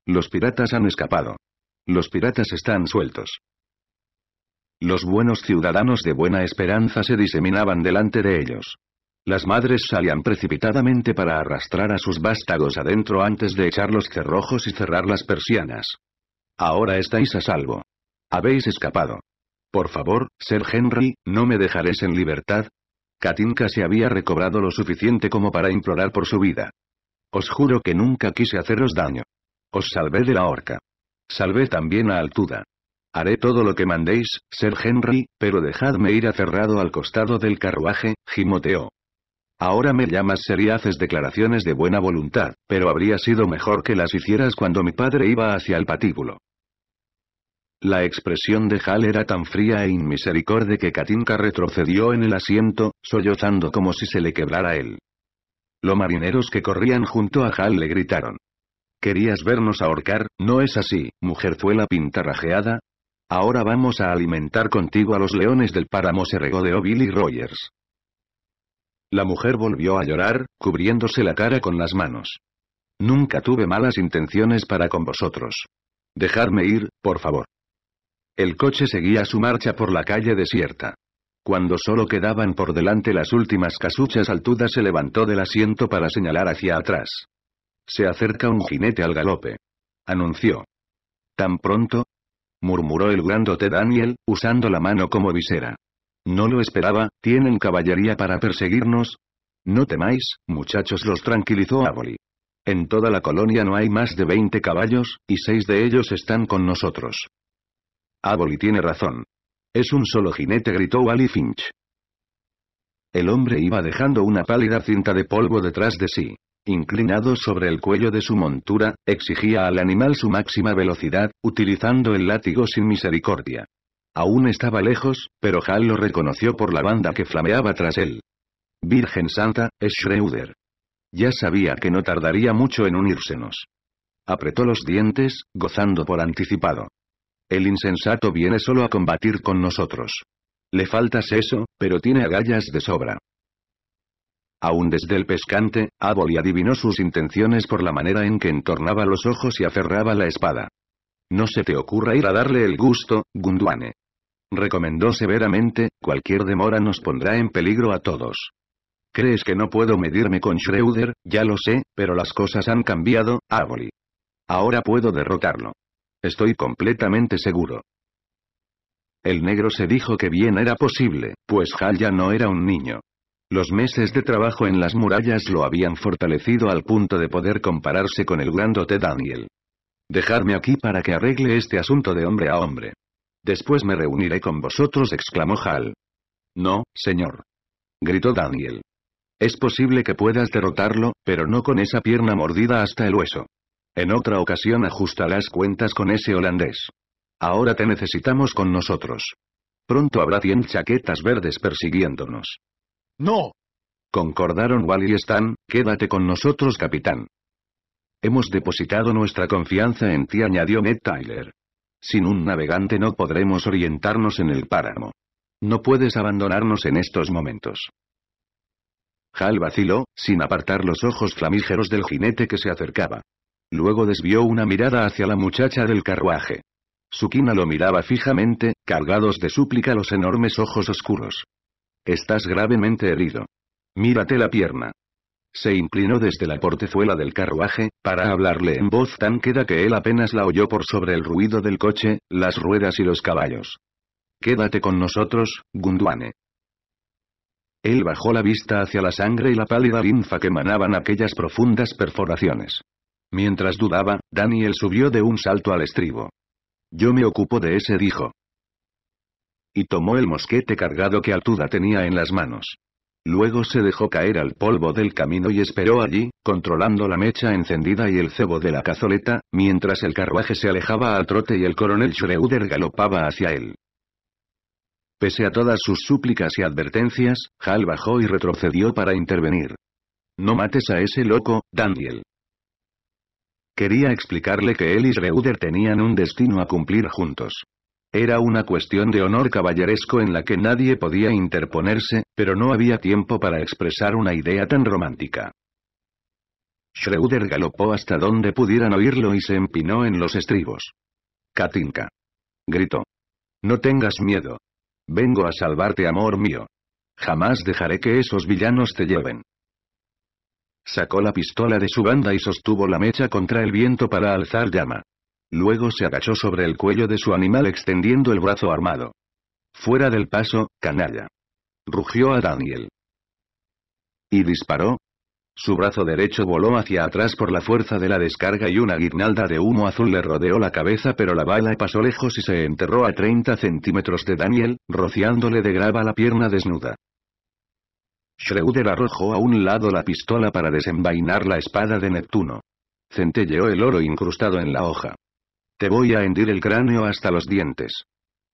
Los piratas han escapado. Los piratas están sueltos. Los buenos ciudadanos de Buena Esperanza se diseminaban delante de ellos. Las madres salían precipitadamente para arrastrar a sus vástagos adentro antes de echar los cerrojos y cerrar las persianas. Ahora estáis a salvo. Habéis escapado. Por favor, Sir Henry, no me dejaréis en libertad. Katinka se había recobrado lo suficiente como para implorar por su vida. Os juro que nunca quise haceros daño. Os salvé de la horca. Salvé también a Altuda. Haré todo lo que mandéis, Sir Henry, pero dejadme ir aferrado al costado del carruaje, gimoteó. Ahora me llamas sería haces declaraciones de buena voluntad, pero habría sido mejor que las hicieras cuando mi padre iba hacia el patíbulo. La expresión de Hal era tan fría e inmisericorde que Katinka retrocedió en el asiento, sollozando como si se le quebrara él. Los marineros que corrían junto a Hal le gritaron. Querías vernos ahorcar, no es así, mujerzuela pintarrajeada. Ahora vamos a alimentar contigo a los leones del páramo se regodeó Billy Rogers. La mujer volvió a llorar, cubriéndose la cara con las manos. Nunca tuve malas intenciones para con vosotros. Dejadme ir, por favor. El coche seguía su marcha por la calle desierta. Cuando solo quedaban por delante las últimas casuchas altudas se levantó del asiento para señalar hacia atrás. Se acerca un jinete al galope. Anunció. ¿Tan pronto? murmuró el grandote Daniel, usando la mano como visera. No lo esperaba, ¿tienen caballería para perseguirnos? No temáis, muchachos los tranquilizó Aboli. En toda la colonia no hay más de 20 caballos, y seis de ellos están con nosotros. Aboli tiene razón. Es un solo jinete gritó Wally Finch. El hombre iba dejando una pálida cinta de polvo detrás de sí. Inclinado sobre el cuello de su montura, exigía al animal su máxima velocidad, utilizando el látigo sin misericordia. Aún estaba lejos, pero Hal lo reconoció por la banda que flameaba tras él. Virgen Santa, es Schroeder. Ya sabía que no tardaría mucho en unírsenos. Apretó los dientes, gozando por anticipado. El insensato viene solo a combatir con nosotros. Le faltas eso, pero tiene agallas de sobra. Aún desde el pescante, Aboli adivinó sus intenciones por la manera en que entornaba los ojos y aferraba la espada. No se te ocurra ir a darle el gusto, Gunduane recomendó severamente, cualquier demora nos pondrá en peligro a todos. ¿Crees que no puedo medirme con Schroeder? Ya lo sé, pero las cosas han cambiado, Ávoli. Ahora puedo derrotarlo. Estoy completamente seguro. El negro se dijo que bien era posible, pues Hal ya no era un niño. Los meses de trabajo en las murallas lo habían fortalecido al punto de poder compararse con el grandote Daniel. «Dejarme aquí para que arregle este asunto de hombre a hombre. Después me reuniré con vosotros, exclamó Hal. No, señor. Gritó Daniel. Es posible que puedas derrotarlo, pero no con esa pierna mordida hasta el hueso. En otra ocasión ajustarás cuentas con ese holandés. Ahora te necesitamos con nosotros. Pronto habrá cien chaquetas verdes persiguiéndonos. ¡No! Concordaron Wally y Stan, quédate con nosotros, capitán. Hemos depositado nuestra confianza en ti, añadió Ned Tyler. Sin un navegante no podremos orientarnos en el páramo. No puedes abandonarnos en estos momentos. Hal vaciló, sin apartar los ojos flamígeros del jinete que se acercaba. Luego desvió una mirada hacia la muchacha del carruaje. Sukina lo miraba fijamente, cargados de súplica los enormes ojos oscuros. Estás gravemente herido. Mírate la pierna. Se inclinó desde la portezuela del carruaje, para hablarle en voz tan queda que él apenas la oyó por sobre el ruido del coche, las ruedas y los caballos. Quédate con nosotros, Gunduane. Él bajó la vista hacia la sangre y la pálida linfa que emanaban aquellas profundas perforaciones. Mientras dudaba, Daniel subió de un salto al estribo. Yo me ocupo de ese dijo. Y tomó el mosquete cargado que Altuda tenía en las manos. Luego se dejó caer al polvo del camino y esperó allí, controlando la mecha encendida y el cebo de la cazoleta, mientras el carruaje se alejaba al trote y el coronel Schreuder galopaba hacia él. Pese a todas sus súplicas y advertencias, Hal bajó y retrocedió para intervenir. No mates a ese loco, Daniel. Quería explicarle que él y Schreuder tenían un destino a cumplir juntos. Era una cuestión de honor caballeresco en la que nadie podía interponerse, pero no había tiempo para expresar una idea tan romántica. Schroeder galopó hasta donde pudieran oírlo y se empinó en los estribos. Katinka. Gritó. No tengas miedo. Vengo a salvarte, amor mío. Jamás dejaré que esos villanos te lleven. Sacó la pistola de su banda y sostuvo la mecha contra el viento para alzar llama. Luego se agachó sobre el cuello de su animal extendiendo el brazo armado. Fuera del paso, canalla. Rugió a Daniel. Y disparó. Su brazo derecho voló hacia atrás por la fuerza de la descarga y una guirnalda de humo azul le rodeó la cabeza pero la bala pasó lejos y se enterró a 30 centímetros de Daniel, rociándole de grava la pierna desnuda. Schroeder arrojó a un lado la pistola para desenvainar la espada de Neptuno. Centelleó el oro incrustado en la hoja. Te voy a hendir el cráneo hasta los dientes.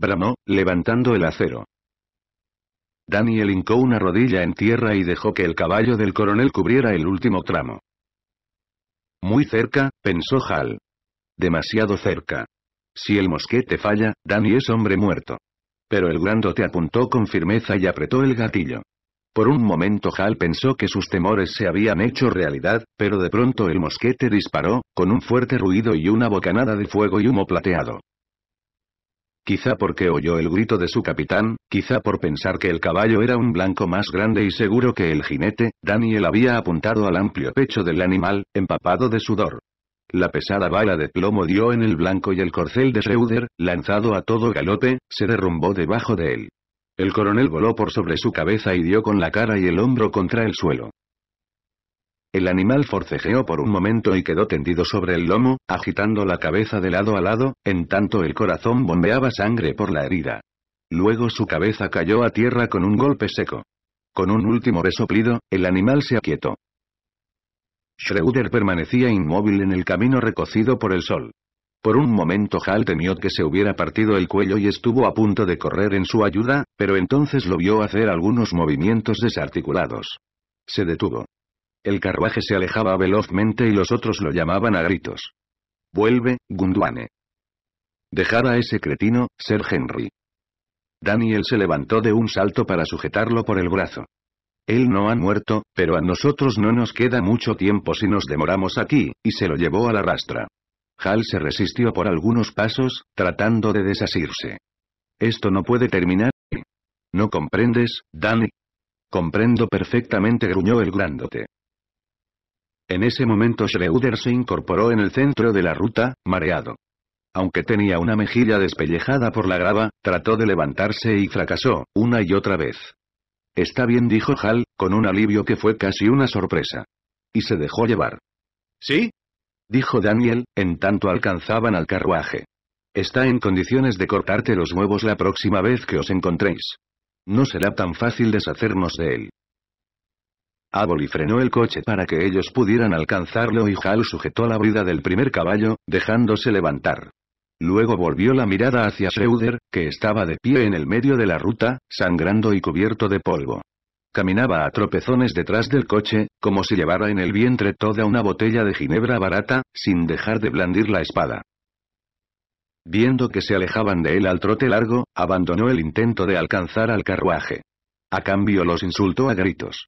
Bramó, levantando el acero. Daniel hincó una rodilla en tierra y dejó que el caballo del coronel cubriera el último tramo. Muy cerca, pensó Hal. Demasiado cerca. Si el mosquete falla, Danny es hombre muerto. Pero el grandote apuntó con firmeza y apretó el gatillo. Por un momento Hal pensó que sus temores se habían hecho realidad, pero de pronto el mosquete disparó, con un fuerte ruido y una bocanada de fuego y humo plateado. Quizá porque oyó el grito de su capitán, quizá por pensar que el caballo era un blanco más grande y seguro que el jinete, Daniel había apuntado al amplio pecho del animal, empapado de sudor. La pesada bala de plomo dio en el blanco y el corcel de Schroeder, lanzado a todo galope, se derrumbó debajo de él. El coronel voló por sobre su cabeza y dio con la cara y el hombro contra el suelo. El animal forcejeó por un momento y quedó tendido sobre el lomo, agitando la cabeza de lado a lado, en tanto el corazón bombeaba sangre por la herida. Luego su cabeza cayó a tierra con un golpe seco. Con un último resoplido, el animal se aquietó. Schroeder permanecía inmóvil en el camino recocido por el sol. Por un momento Hal temió que se hubiera partido el cuello y estuvo a punto de correr en su ayuda, pero entonces lo vio hacer algunos movimientos desarticulados. Se detuvo. El carruaje se alejaba velozmente y los otros lo llamaban a gritos. Vuelve, Gundwane». Dejar a ese cretino, Sir Henry. Daniel se levantó de un salto para sujetarlo por el brazo. Él no ha muerto, pero a nosotros no nos queda mucho tiempo si nos demoramos aquí, y se lo llevó a la rastra. Hal se resistió por algunos pasos, tratando de desasirse. Esto no puede terminar. ¿No comprendes, Danny? Comprendo perfectamente, gruñó el grandote. En ese momento Schroeder se incorporó en el centro de la ruta, mareado. Aunque tenía una mejilla despellejada por la grava, trató de levantarse y fracasó, una y otra vez. Está bien, dijo Hal, con un alivio que fue casi una sorpresa. Y se dejó llevar. ¿Sí? dijo Daniel, en tanto alcanzaban al carruaje. Está en condiciones de cortarte los huevos la próxima vez que os encontréis. No será tan fácil deshacernos de él. Aboli frenó el coche para que ellos pudieran alcanzarlo y Hal sujetó la brida del primer caballo, dejándose levantar. Luego volvió la mirada hacia Schroeder, que estaba de pie en el medio de la ruta, sangrando y cubierto de polvo. Caminaba a tropezones detrás del coche, como si llevara en el vientre toda una botella de ginebra barata, sin dejar de blandir la espada. Viendo que se alejaban de él al trote largo, abandonó el intento de alcanzar al carruaje. A cambio los insultó a gritos.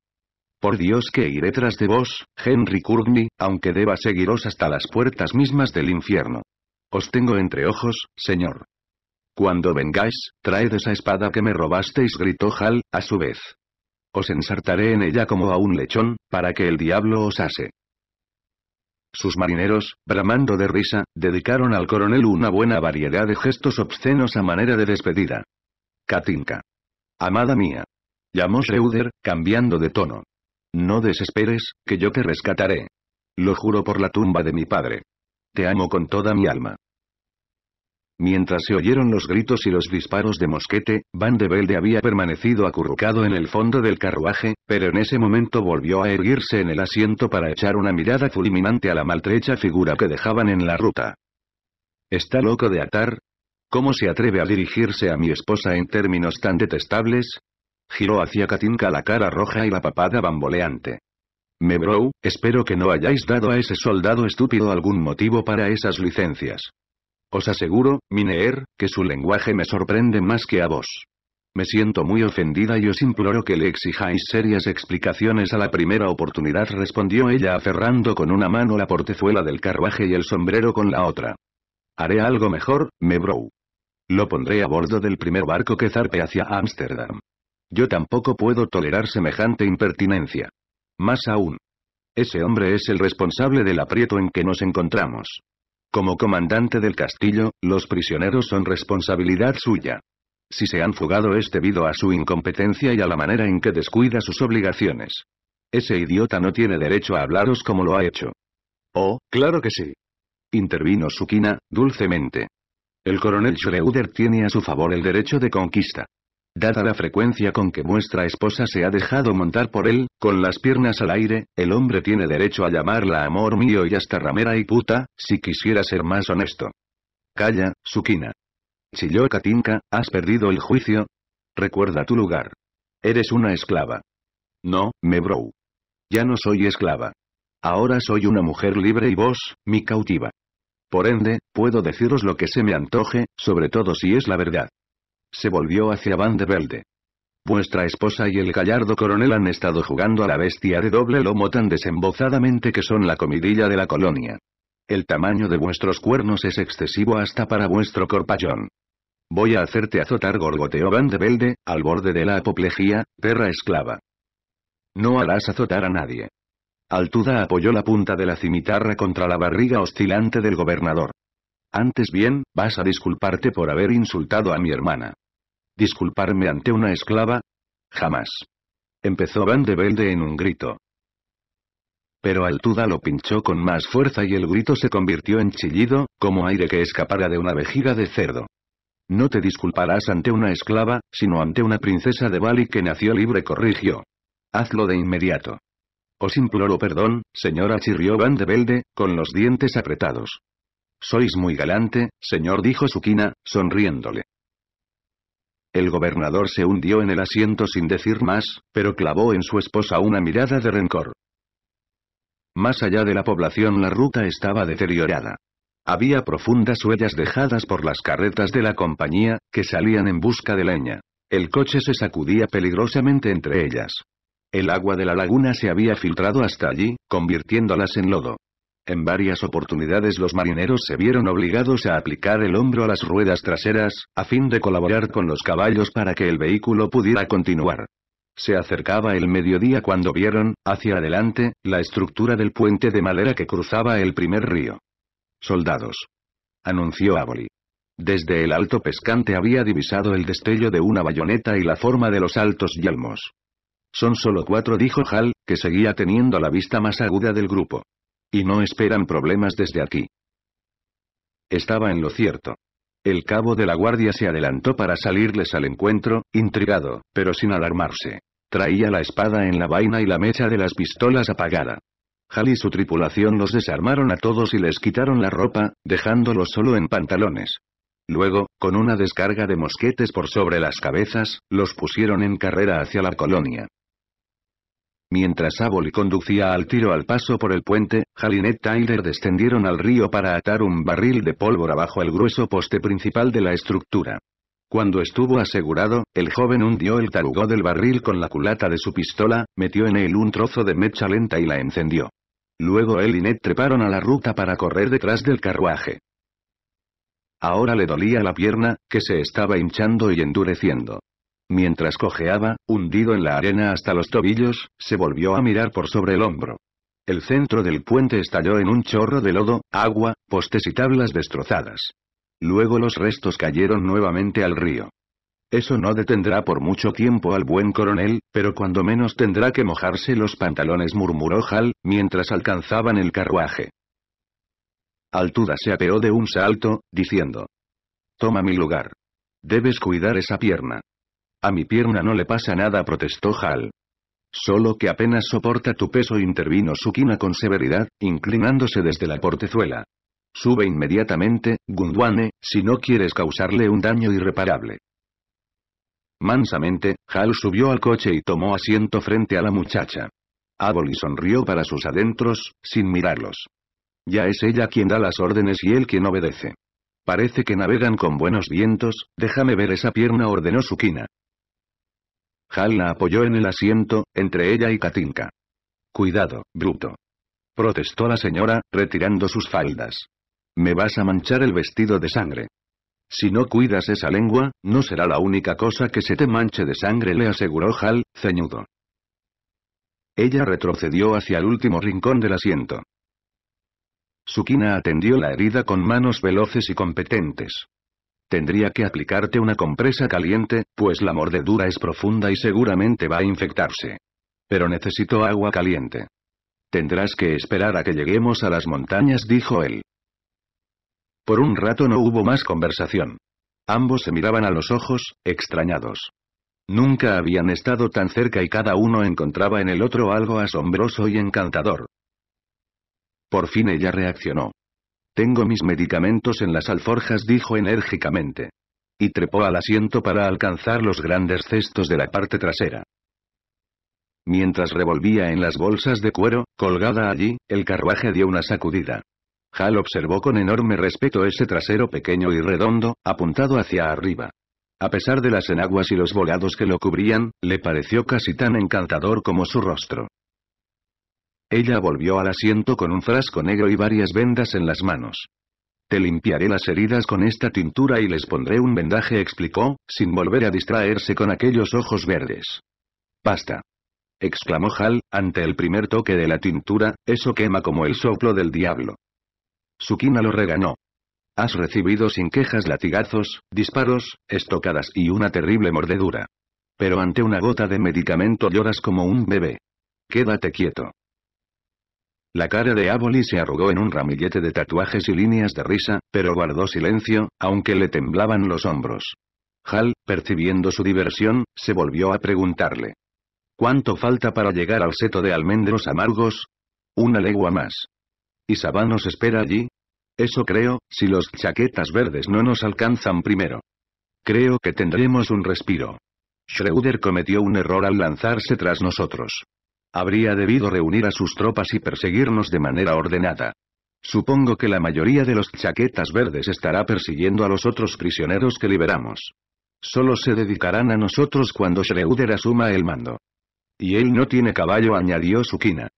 Por Dios que iré tras de vos, Henry Courtney, aunque deba seguiros hasta las puertas mismas del infierno. Os tengo entre ojos, señor. Cuando vengáis, traed esa espada que me robasteis, gritó Hal, a su vez. Os ensartaré en ella como a un lechón, para que el diablo os ase. Sus marineros, bramando de risa, dedicaron al coronel una buena variedad de gestos obscenos a manera de despedida. Katinka. Amada mía. Llamó Schroeder, cambiando de tono. No desesperes, que yo te rescataré. Lo juro por la tumba de mi padre. Te amo con toda mi alma. Mientras se oyeron los gritos y los disparos de mosquete, Van de Velde había permanecido acurrucado en el fondo del carruaje, pero en ese momento volvió a erguirse en el asiento para echar una mirada fulminante a la maltrecha figura que dejaban en la ruta. ¿Está loco de atar? ¿Cómo se atreve a dirigirse a mi esposa en términos tan detestables? Giró hacia Katinka la cara roja y la papada bamboleante. Me bro, espero que no hayáis dado a ese soldado estúpido algún motivo para esas licencias. Os aseguro, Mineer, que su lenguaje me sorprende más que a vos. Me siento muy ofendida y os imploro que le exijáis serias explicaciones a la primera oportunidad respondió ella aferrando con una mano la portezuela del carruaje y el sombrero con la otra. Haré algo mejor, bro. Lo pondré a bordo del primer barco que zarpe hacia Ámsterdam. Yo tampoco puedo tolerar semejante impertinencia. Más aún. Ese hombre es el responsable del aprieto en que nos encontramos. Como comandante del castillo, los prisioneros son responsabilidad suya. Si se han fugado es debido a su incompetencia y a la manera en que descuida sus obligaciones. Ese idiota no tiene derecho a hablaros como lo ha hecho. Oh, claro que sí. Intervino Sukina, dulcemente. El coronel Schroeder tiene a su favor el derecho de conquista. Dada la frecuencia con que vuestra esposa se ha dejado montar por él, con las piernas al aire, el hombre tiene derecho a llamarla amor mío y hasta ramera y puta, si quisiera ser más honesto. Calla, Sukina. Chilló Katinka, ¿has perdido el juicio? Recuerda tu lugar. Eres una esclava. No, me bro. Ya no soy esclava. Ahora soy una mujer libre y vos, mi cautiva. Por ende, puedo deciros lo que se me antoje, sobre todo si es la verdad. Se volvió hacia Van de Velde. Vuestra esposa y el gallardo coronel han estado jugando a la bestia de doble lomo tan desembozadamente que son la comidilla de la colonia. El tamaño de vuestros cuernos es excesivo hasta para vuestro corpallón. Voy a hacerte azotar gorgoteo Van de Velde, al borde de la apoplejía, perra esclava. No harás azotar a nadie. Altuda apoyó la punta de la cimitarra contra la barriga oscilante del gobernador. Antes bien, vas a disculparte por haber insultado a mi hermana. ¿Disculparme ante una esclava? Jamás. Empezó Van de Velde en un grito. Pero Altuda lo pinchó con más fuerza y el grito se convirtió en chillido, como aire que escapara de una vejiga de cerdo. No te disculparás ante una esclava, sino ante una princesa de Bali que nació libre, corrigió. Hazlo de inmediato. Os imploro perdón, señora chirrió Van de Velde, con los dientes apretados. Sois muy galante, señor dijo Sukina, sonriéndole. El gobernador se hundió en el asiento sin decir más, pero clavó en su esposa una mirada de rencor. Más allá de la población la ruta estaba deteriorada. Había profundas huellas dejadas por las carretas de la compañía, que salían en busca de leña. El coche se sacudía peligrosamente entre ellas. El agua de la laguna se había filtrado hasta allí, convirtiéndolas en lodo. En varias oportunidades los marineros se vieron obligados a aplicar el hombro a las ruedas traseras, a fin de colaborar con los caballos para que el vehículo pudiera continuar. Se acercaba el mediodía cuando vieron, hacia adelante, la estructura del puente de madera que cruzaba el primer río. Soldados. Anunció Aboli. Desde el alto pescante había divisado el destello de una bayoneta y la forma de los altos yelmos. Son solo cuatro, dijo Hal, que seguía teniendo la vista más aguda del grupo. Y no esperan problemas desde aquí. Estaba en lo cierto. El cabo de la guardia se adelantó para salirles al encuentro, intrigado, pero sin alarmarse. Traía la espada en la vaina y la mecha de las pistolas apagada. Hal y su tripulación los desarmaron a todos y les quitaron la ropa, dejándolos solo en pantalones. Luego, con una descarga de mosquetes por sobre las cabezas, los pusieron en carrera hacia la colonia. Mientras Aboli conducía al tiro al paso por el puente, y Tyler descendieron al río para atar un barril de pólvora bajo el grueso poste principal de la estructura. Cuando estuvo asegurado, el joven hundió el tarugó del barril con la culata de su pistola, metió en él un trozo de mecha lenta y la encendió. Luego él y Ned treparon a la ruta para correr detrás del carruaje. Ahora le dolía la pierna, que se estaba hinchando y endureciendo. Mientras cojeaba, hundido en la arena hasta los tobillos, se volvió a mirar por sobre el hombro. El centro del puente estalló en un chorro de lodo, agua, postes y tablas destrozadas. Luego los restos cayeron nuevamente al río. Eso no detendrá por mucho tiempo al buen coronel, pero cuando menos tendrá que mojarse los pantalones murmuró Hal, mientras alcanzaban el carruaje. Altuda se apeó de un salto, diciendo. Toma mi lugar. Debes cuidar esa pierna. A mi pierna no le pasa nada, protestó Hal. Solo que apenas soporta tu peso, intervino Sukina con severidad, inclinándose desde la portezuela. Sube inmediatamente, Gundwane, si no quieres causarle un daño irreparable. Mansamente, Hal subió al coche y tomó asiento frente a la muchacha. Aboli sonrió para sus adentros, sin mirarlos. Ya es ella quien da las órdenes y él quien obedece. Parece que navegan con buenos vientos, déjame ver esa pierna ordenó Sukina. Hal la apoyó en el asiento, entre ella y Katinka. Cuidado, bruto. Protestó la señora, retirando sus faldas. Me vas a manchar el vestido de sangre. Si no cuidas esa lengua, no será la única cosa que se te manche de sangre, le aseguró Hal, ceñudo. Ella retrocedió hacia el último rincón del asiento. Sukina atendió la herida con manos veloces y competentes. Tendría que aplicarte una compresa caliente, pues la mordedura es profunda y seguramente va a infectarse. Pero necesito agua caliente. Tendrás que esperar a que lleguemos a las montañas, dijo él. Por un rato no hubo más conversación. Ambos se miraban a los ojos, extrañados. Nunca habían estado tan cerca y cada uno encontraba en el otro algo asombroso y encantador. Por fin ella reaccionó. Tengo mis medicamentos en las alforjas, dijo enérgicamente. Y trepó al asiento para alcanzar los grandes cestos de la parte trasera. Mientras revolvía en las bolsas de cuero, colgada allí, el carruaje dio una sacudida. Hal observó con enorme respeto ese trasero pequeño y redondo, apuntado hacia arriba. A pesar de las enaguas y los volados que lo cubrían, le pareció casi tan encantador como su rostro. Ella volvió al asiento con un frasco negro y varias vendas en las manos. Te limpiaré las heridas con esta tintura y les pondré un vendaje, explicó, sin volver a distraerse con aquellos ojos verdes. Pasta. exclamó Hal, ante el primer toque de la tintura, eso quema como el soplo del diablo. Sukina lo reganó. Has recibido sin quejas latigazos, disparos, estocadas y una terrible mordedura. Pero ante una gota de medicamento lloras como un bebé. Quédate quieto. La cara de Aboli se arrugó en un ramillete de tatuajes y líneas de risa, pero guardó silencio, aunque le temblaban los hombros. Hal, percibiendo su diversión, se volvió a preguntarle. ¿Cuánto falta para llegar al seto de almendros amargos? Una legua más. ¿Y Sabá nos espera allí? Eso creo, si los chaquetas verdes no nos alcanzan primero. Creo que tendremos un respiro. Schroeder cometió un error al lanzarse tras nosotros. Habría debido reunir a sus tropas y perseguirnos de manera ordenada. Supongo que la mayoría de los chaquetas verdes estará persiguiendo a los otros prisioneros que liberamos. Solo se dedicarán a nosotros cuando Schroeder asuma el mando. Y él no tiene caballo, añadió Sukina.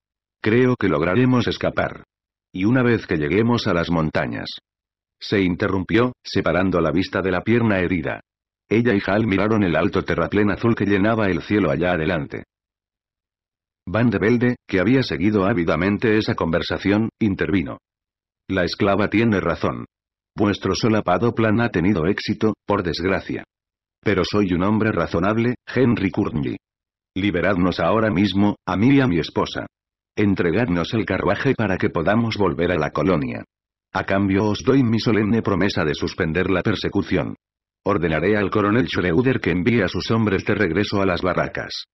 Creo que lograremos escapar. Y una vez que lleguemos a las montañas. Se interrumpió, separando la vista de la pierna herida. Ella y Hal miraron el alto terraplén azul que llenaba el cielo allá adelante. Van de Velde, que había seguido ávidamente esa conversación, intervino. La esclava tiene razón. Vuestro solapado plan ha tenido éxito, por desgracia. Pero soy un hombre razonable, Henry Courtney. Liberadnos ahora mismo, a mí y a mi esposa. Entregadnos el carruaje para que podamos volver a la colonia. A cambio os doy mi solemne promesa de suspender la persecución. Ordenaré al coronel Schroeder que envíe a sus hombres de regreso a las barracas.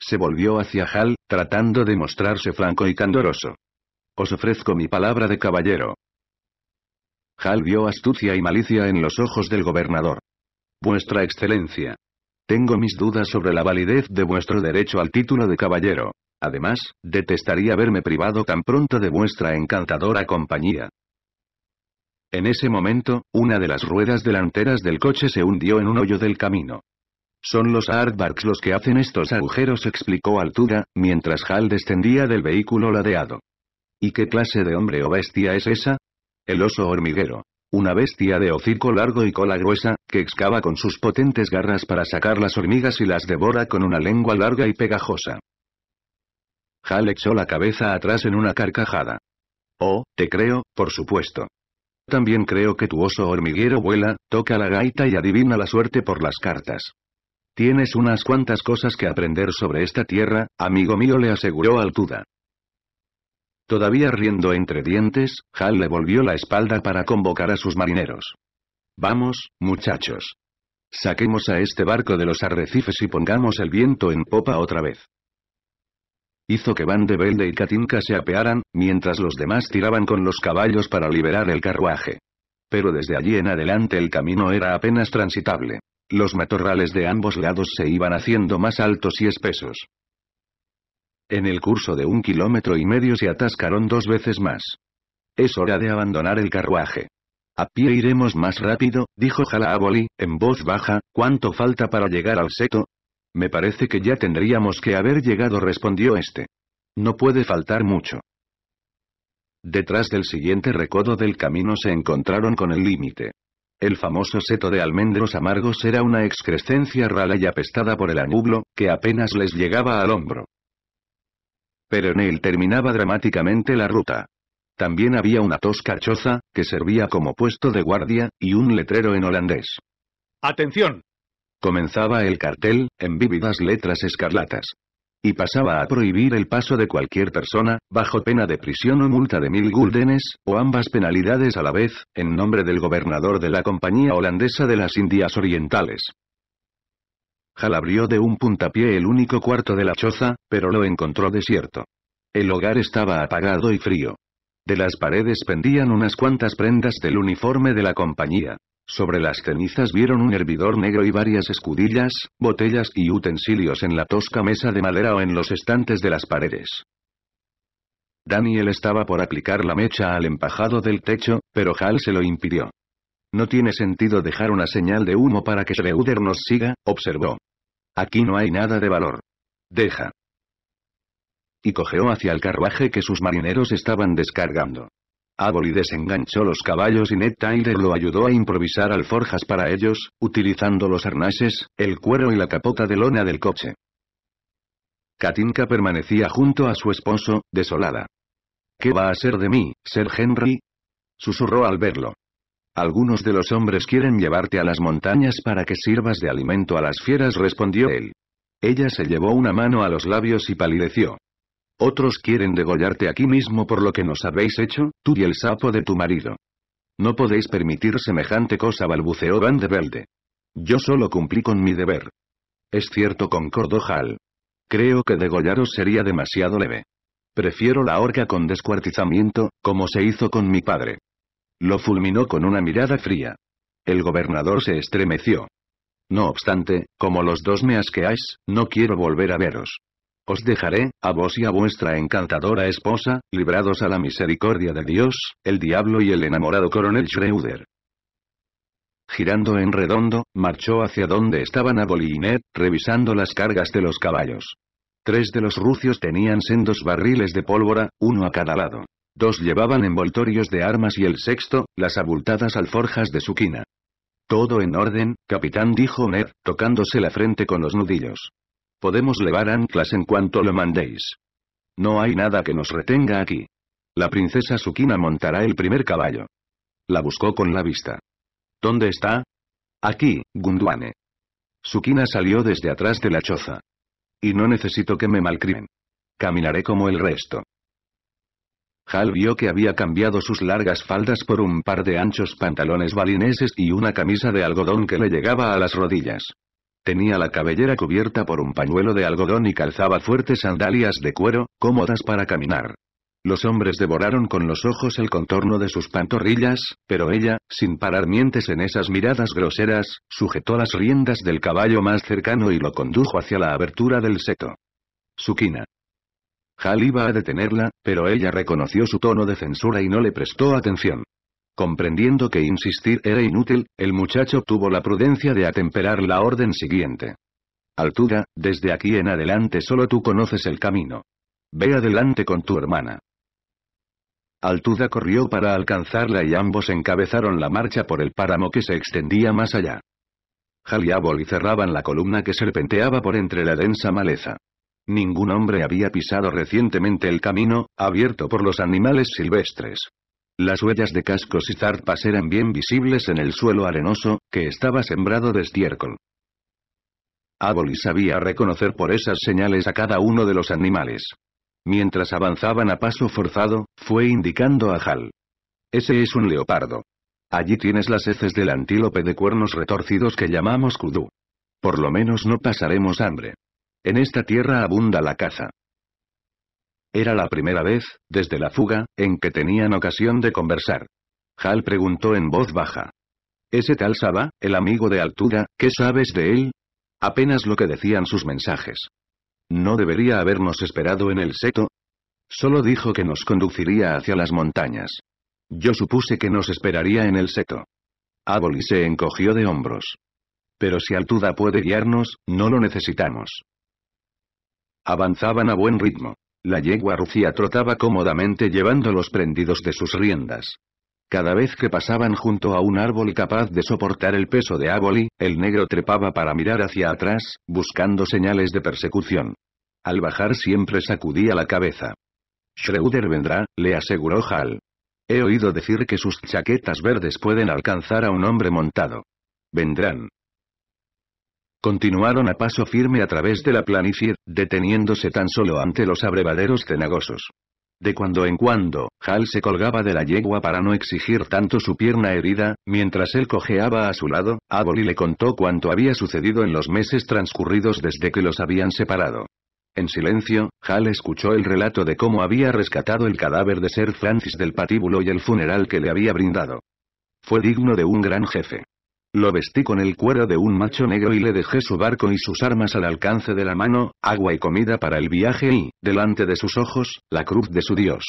Se volvió hacia Hal, tratando de mostrarse franco y candoroso. Os ofrezco mi palabra de caballero. Hal vio astucia y malicia en los ojos del gobernador. Vuestra excelencia. Tengo mis dudas sobre la validez de vuestro derecho al título de caballero. Además, detestaría verme privado tan pronto de vuestra encantadora compañía. En ese momento, una de las ruedas delanteras del coche se hundió en un hoyo del camino. Son los aardvarks los que hacen estos agujeros explicó Altura, mientras Hal descendía del vehículo ladeado. ¿Y qué clase de hombre o bestia es esa? El oso hormiguero. Una bestia de hocico largo y cola gruesa, que excava con sus potentes garras para sacar las hormigas y las devora con una lengua larga y pegajosa. Hal echó la cabeza atrás en una carcajada. Oh, te creo, por supuesto. También creo que tu oso hormiguero vuela, toca la gaita y adivina la suerte por las cartas. Tienes unas cuantas cosas que aprender sobre esta tierra, amigo mío le aseguró Altuda. Todavía riendo entre dientes, Hal le volvió la espalda para convocar a sus marineros. Vamos, muchachos. Saquemos a este barco de los arrecifes y pongamos el viento en popa otra vez. Hizo que Van de Velde y Katinka se apearan, mientras los demás tiraban con los caballos para liberar el carruaje. Pero desde allí en adelante el camino era apenas transitable. Los matorrales de ambos lados se iban haciendo más altos y espesos. En el curso de un kilómetro y medio se atascaron dos veces más. Es hora de abandonar el carruaje. A pie iremos más rápido, dijo Jalaaboli, en voz baja, ¿cuánto falta para llegar al seto? Me parece que ya tendríamos que haber llegado respondió este. No puede faltar mucho. Detrás del siguiente recodo del camino se encontraron con el límite. El famoso seto de almendros amargos era una excrescencia rala y apestada por el anublo, que apenas les llegaba al hombro. Pero en él terminaba dramáticamente la ruta. También había una tosca choza, que servía como puesto de guardia, y un letrero en holandés. ¡Atención! Comenzaba el cartel, en vívidas letras escarlatas. Y pasaba a prohibir el paso de cualquier persona, bajo pena de prisión o multa de mil guldenes, o ambas penalidades a la vez, en nombre del gobernador de la Compañía Holandesa de las Indias Orientales. Jalabrió de un puntapié el único cuarto de la choza, pero lo encontró desierto. El hogar estaba apagado y frío. De las paredes pendían unas cuantas prendas del uniforme de la compañía. Sobre las cenizas vieron un hervidor negro y varias escudillas, botellas y utensilios en la tosca mesa de madera o en los estantes de las paredes. Daniel estaba por aplicar la mecha al empajado del techo, pero Hal se lo impidió. No tiene sentido dejar una señal de humo para que Schroeder nos siga, observó. Aquí no hay nada de valor. Deja. Y cogió hacia el carruaje que sus marineros estaban descargando. Aboli desenganchó los caballos y Ned Tyler lo ayudó a improvisar alforjas para ellos, utilizando los arnases, el cuero y la capota de lona del coche. Katinka permanecía junto a su esposo, desolada. ¿Qué va a ser de mí, Sir Henry? susurró al verlo. Algunos de los hombres quieren llevarte a las montañas para que sirvas de alimento a las fieras, respondió él. Ella se llevó una mano a los labios y palideció. Otros quieren degollarte aquí mismo por lo que nos habéis hecho, tú y el sapo de tu marido. No podéis permitir semejante cosa balbuceó Van de Velde. Yo solo cumplí con mi deber. Es cierto concordó Hal. Creo que degollaros sería demasiado leve. Prefiero la horca con descuartizamiento, como se hizo con mi padre. Lo fulminó con una mirada fría. El gobernador se estremeció. No obstante, como los dos me asqueáis, no quiero volver a veros. Os dejaré, a vos y a vuestra encantadora esposa, librados a la misericordia de Dios, el diablo y el enamorado coronel Schreuder. Girando en redondo, marchó hacia donde estaban Ned, revisando las cargas de los caballos. Tres de los rucios tenían sendos barriles de pólvora, uno a cada lado. Dos llevaban envoltorios de armas y el sexto, las abultadas alforjas de su quina. Todo en orden, capitán dijo Ned, tocándose la frente con los nudillos. Podemos levar anclas en cuanto lo mandéis. No hay nada que nos retenga aquí. La princesa Sukina montará el primer caballo. La buscó con la vista. ¿Dónde está? Aquí, Gundwane». Sukina salió desde atrás de la choza. Y no necesito que me malcrimen. Caminaré como el resto. Hal vio que había cambiado sus largas faldas por un par de anchos pantalones balineses y una camisa de algodón que le llegaba a las rodillas. Tenía la cabellera cubierta por un pañuelo de algodón y calzaba fuertes sandalias de cuero, cómodas para caminar. Los hombres devoraron con los ojos el contorno de sus pantorrillas, pero ella, sin parar mientes en esas miradas groseras, sujetó las riendas del caballo más cercano y lo condujo hacia la abertura del seto. Sukina. Hal iba a detenerla, pero ella reconoció su tono de censura y no le prestó atención. Comprendiendo que insistir era inútil, el muchacho tuvo la prudencia de atemperar la orden siguiente. Altuda, desde aquí en adelante solo tú conoces el camino. Ve adelante con tu hermana. Altuda corrió para alcanzarla y ambos encabezaron la marcha por el páramo que se extendía más allá. Jaliábol y cerraban la columna que serpenteaba por entre la densa maleza. Ningún hombre había pisado recientemente el camino, abierto por los animales silvestres. Las huellas de cascos y zarpas eran bien visibles en el suelo arenoso, que estaba sembrado de estiércol. Aboli sabía reconocer por esas señales a cada uno de los animales. Mientras avanzaban a paso forzado, fue indicando a Hal. Ese es un leopardo. Allí tienes las heces del antílope de cuernos retorcidos que llamamos kudú. Por lo menos no pasaremos hambre. En esta tierra abunda la caza. Era la primera vez, desde la fuga, en que tenían ocasión de conversar. Hal preguntó en voz baja. Ese tal Saba, el amigo de altura, ¿qué sabes de él? Apenas lo que decían sus mensajes. ¿No debería habernos esperado en el seto? Solo dijo que nos conduciría hacia las montañas. Yo supuse que nos esperaría en el seto. Aboli se encogió de hombros. Pero si Altuda puede guiarnos, no lo necesitamos. Avanzaban a buen ritmo. La yegua rucía trotaba cómodamente llevando los prendidos de sus riendas. Cada vez que pasaban junto a un árbol capaz de soportar el peso de Aboli, el negro trepaba para mirar hacia atrás, buscando señales de persecución. Al bajar siempre sacudía la cabeza. Schroeder vendrá, le aseguró Hal. He oído decir que sus chaquetas verdes pueden alcanzar a un hombre montado. Vendrán. Continuaron a paso firme a través de la planicie, deteniéndose tan solo ante los abrevaderos cenagosos. De cuando en cuando, Hal se colgaba de la yegua para no exigir tanto su pierna herida, mientras él cojeaba a su lado, Aboli le contó cuanto había sucedido en los meses transcurridos desde que los habían separado. En silencio, Hal escuchó el relato de cómo había rescatado el cadáver de Sir Francis del patíbulo y el funeral que le había brindado. Fue digno de un gran jefe. Lo vestí con el cuero de un macho negro y le dejé su barco y sus armas al alcance de la mano, agua y comida para el viaje y, delante de sus ojos, la cruz de su Dios.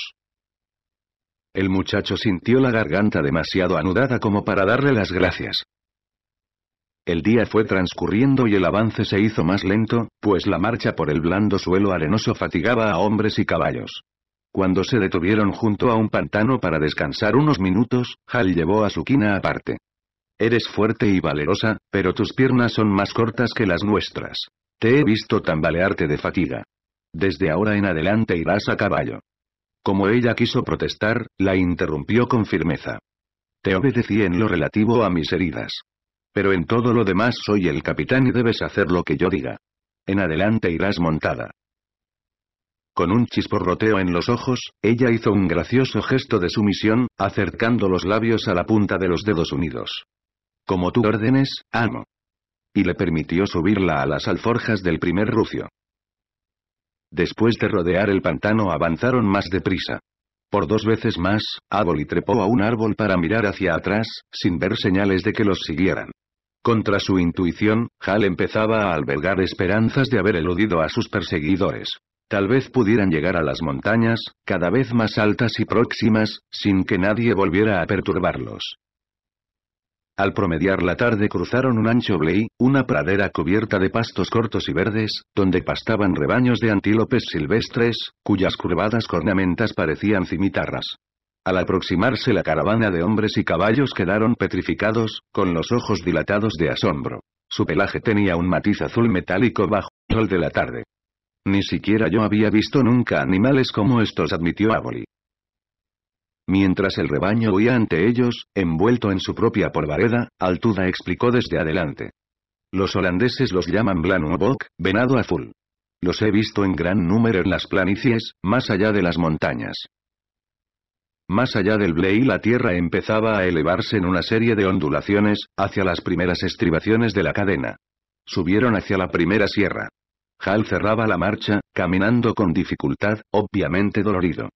El muchacho sintió la garganta demasiado anudada como para darle las gracias. El día fue transcurriendo y el avance se hizo más lento, pues la marcha por el blando suelo arenoso fatigaba a hombres y caballos. Cuando se detuvieron junto a un pantano para descansar unos minutos, Hal llevó a su quina aparte. Eres fuerte y valerosa, pero tus piernas son más cortas que las nuestras. Te he visto tambalearte de fatiga. Desde ahora en adelante irás a caballo. Como ella quiso protestar, la interrumpió con firmeza. Te obedecí en lo relativo a mis heridas. Pero en todo lo demás soy el capitán y debes hacer lo que yo diga. En adelante irás montada. Con un chisporroteo en los ojos, ella hizo un gracioso gesto de sumisión, acercando los labios a la punta de los dedos unidos. Como tú ordenes, amo. Y le permitió subirla a las alforjas del primer rucio. Después de rodear el pantano avanzaron más deprisa. Por dos veces más, Aboli trepó a un árbol para mirar hacia atrás, sin ver señales de que los siguieran. Contra su intuición, Hal empezaba a albergar esperanzas de haber eludido a sus perseguidores. Tal vez pudieran llegar a las montañas, cada vez más altas y próximas, sin que nadie volviera a perturbarlos. Al promediar la tarde cruzaron un ancho bley, una pradera cubierta de pastos cortos y verdes, donde pastaban rebaños de antílopes silvestres, cuyas curvadas cornamentas parecían cimitarras. Al aproximarse la caravana de hombres y caballos quedaron petrificados, con los ojos dilatados de asombro. Su pelaje tenía un matiz azul metálico bajo el sol de la tarde. Ni siquiera yo había visto nunca animales como estos, admitió Aboli. Mientras el rebaño huía ante ellos, envuelto en su propia polvareda, Altuda explicó desde adelante. Los holandeses los llaman blanubok, venado azul. Los he visto en gran número en las planicies, más allá de las montañas. Más allá del Blei la tierra empezaba a elevarse en una serie de ondulaciones, hacia las primeras estribaciones de la cadena. Subieron hacia la primera sierra. Hal cerraba la marcha, caminando con dificultad, obviamente dolorido.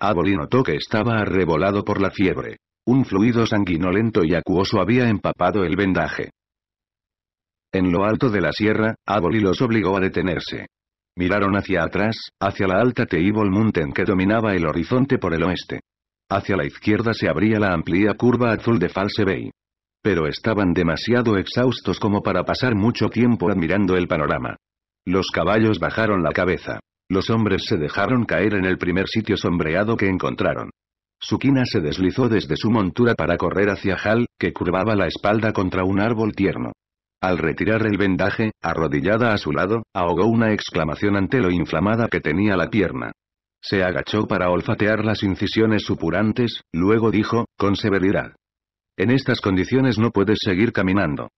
Aboli notó que estaba arrebolado por la fiebre. Un fluido sanguinolento y acuoso había empapado el vendaje. En lo alto de la sierra, Aboli los obligó a detenerse. Miraron hacia atrás, hacia la alta Teibol Mountain que dominaba el horizonte por el oeste. Hacia la izquierda se abría la amplia curva azul de False Bay. Pero estaban demasiado exhaustos como para pasar mucho tiempo admirando el panorama. Los caballos bajaron la cabeza. Los hombres se dejaron caer en el primer sitio sombreado que encontraron. Sukina se deslizó desde su montura para correr hacia Hal, que curvaba la espalda contra un árbol tierno. Al retirar el vendaje, arrodillada a su lado, ahogó una exclamación ante lo inflamada que tenía la pierna. Se agachó para olfatear las incisiones supurantes, luego dijo, con severidad. En estas condiciones no puedes seguir caminando.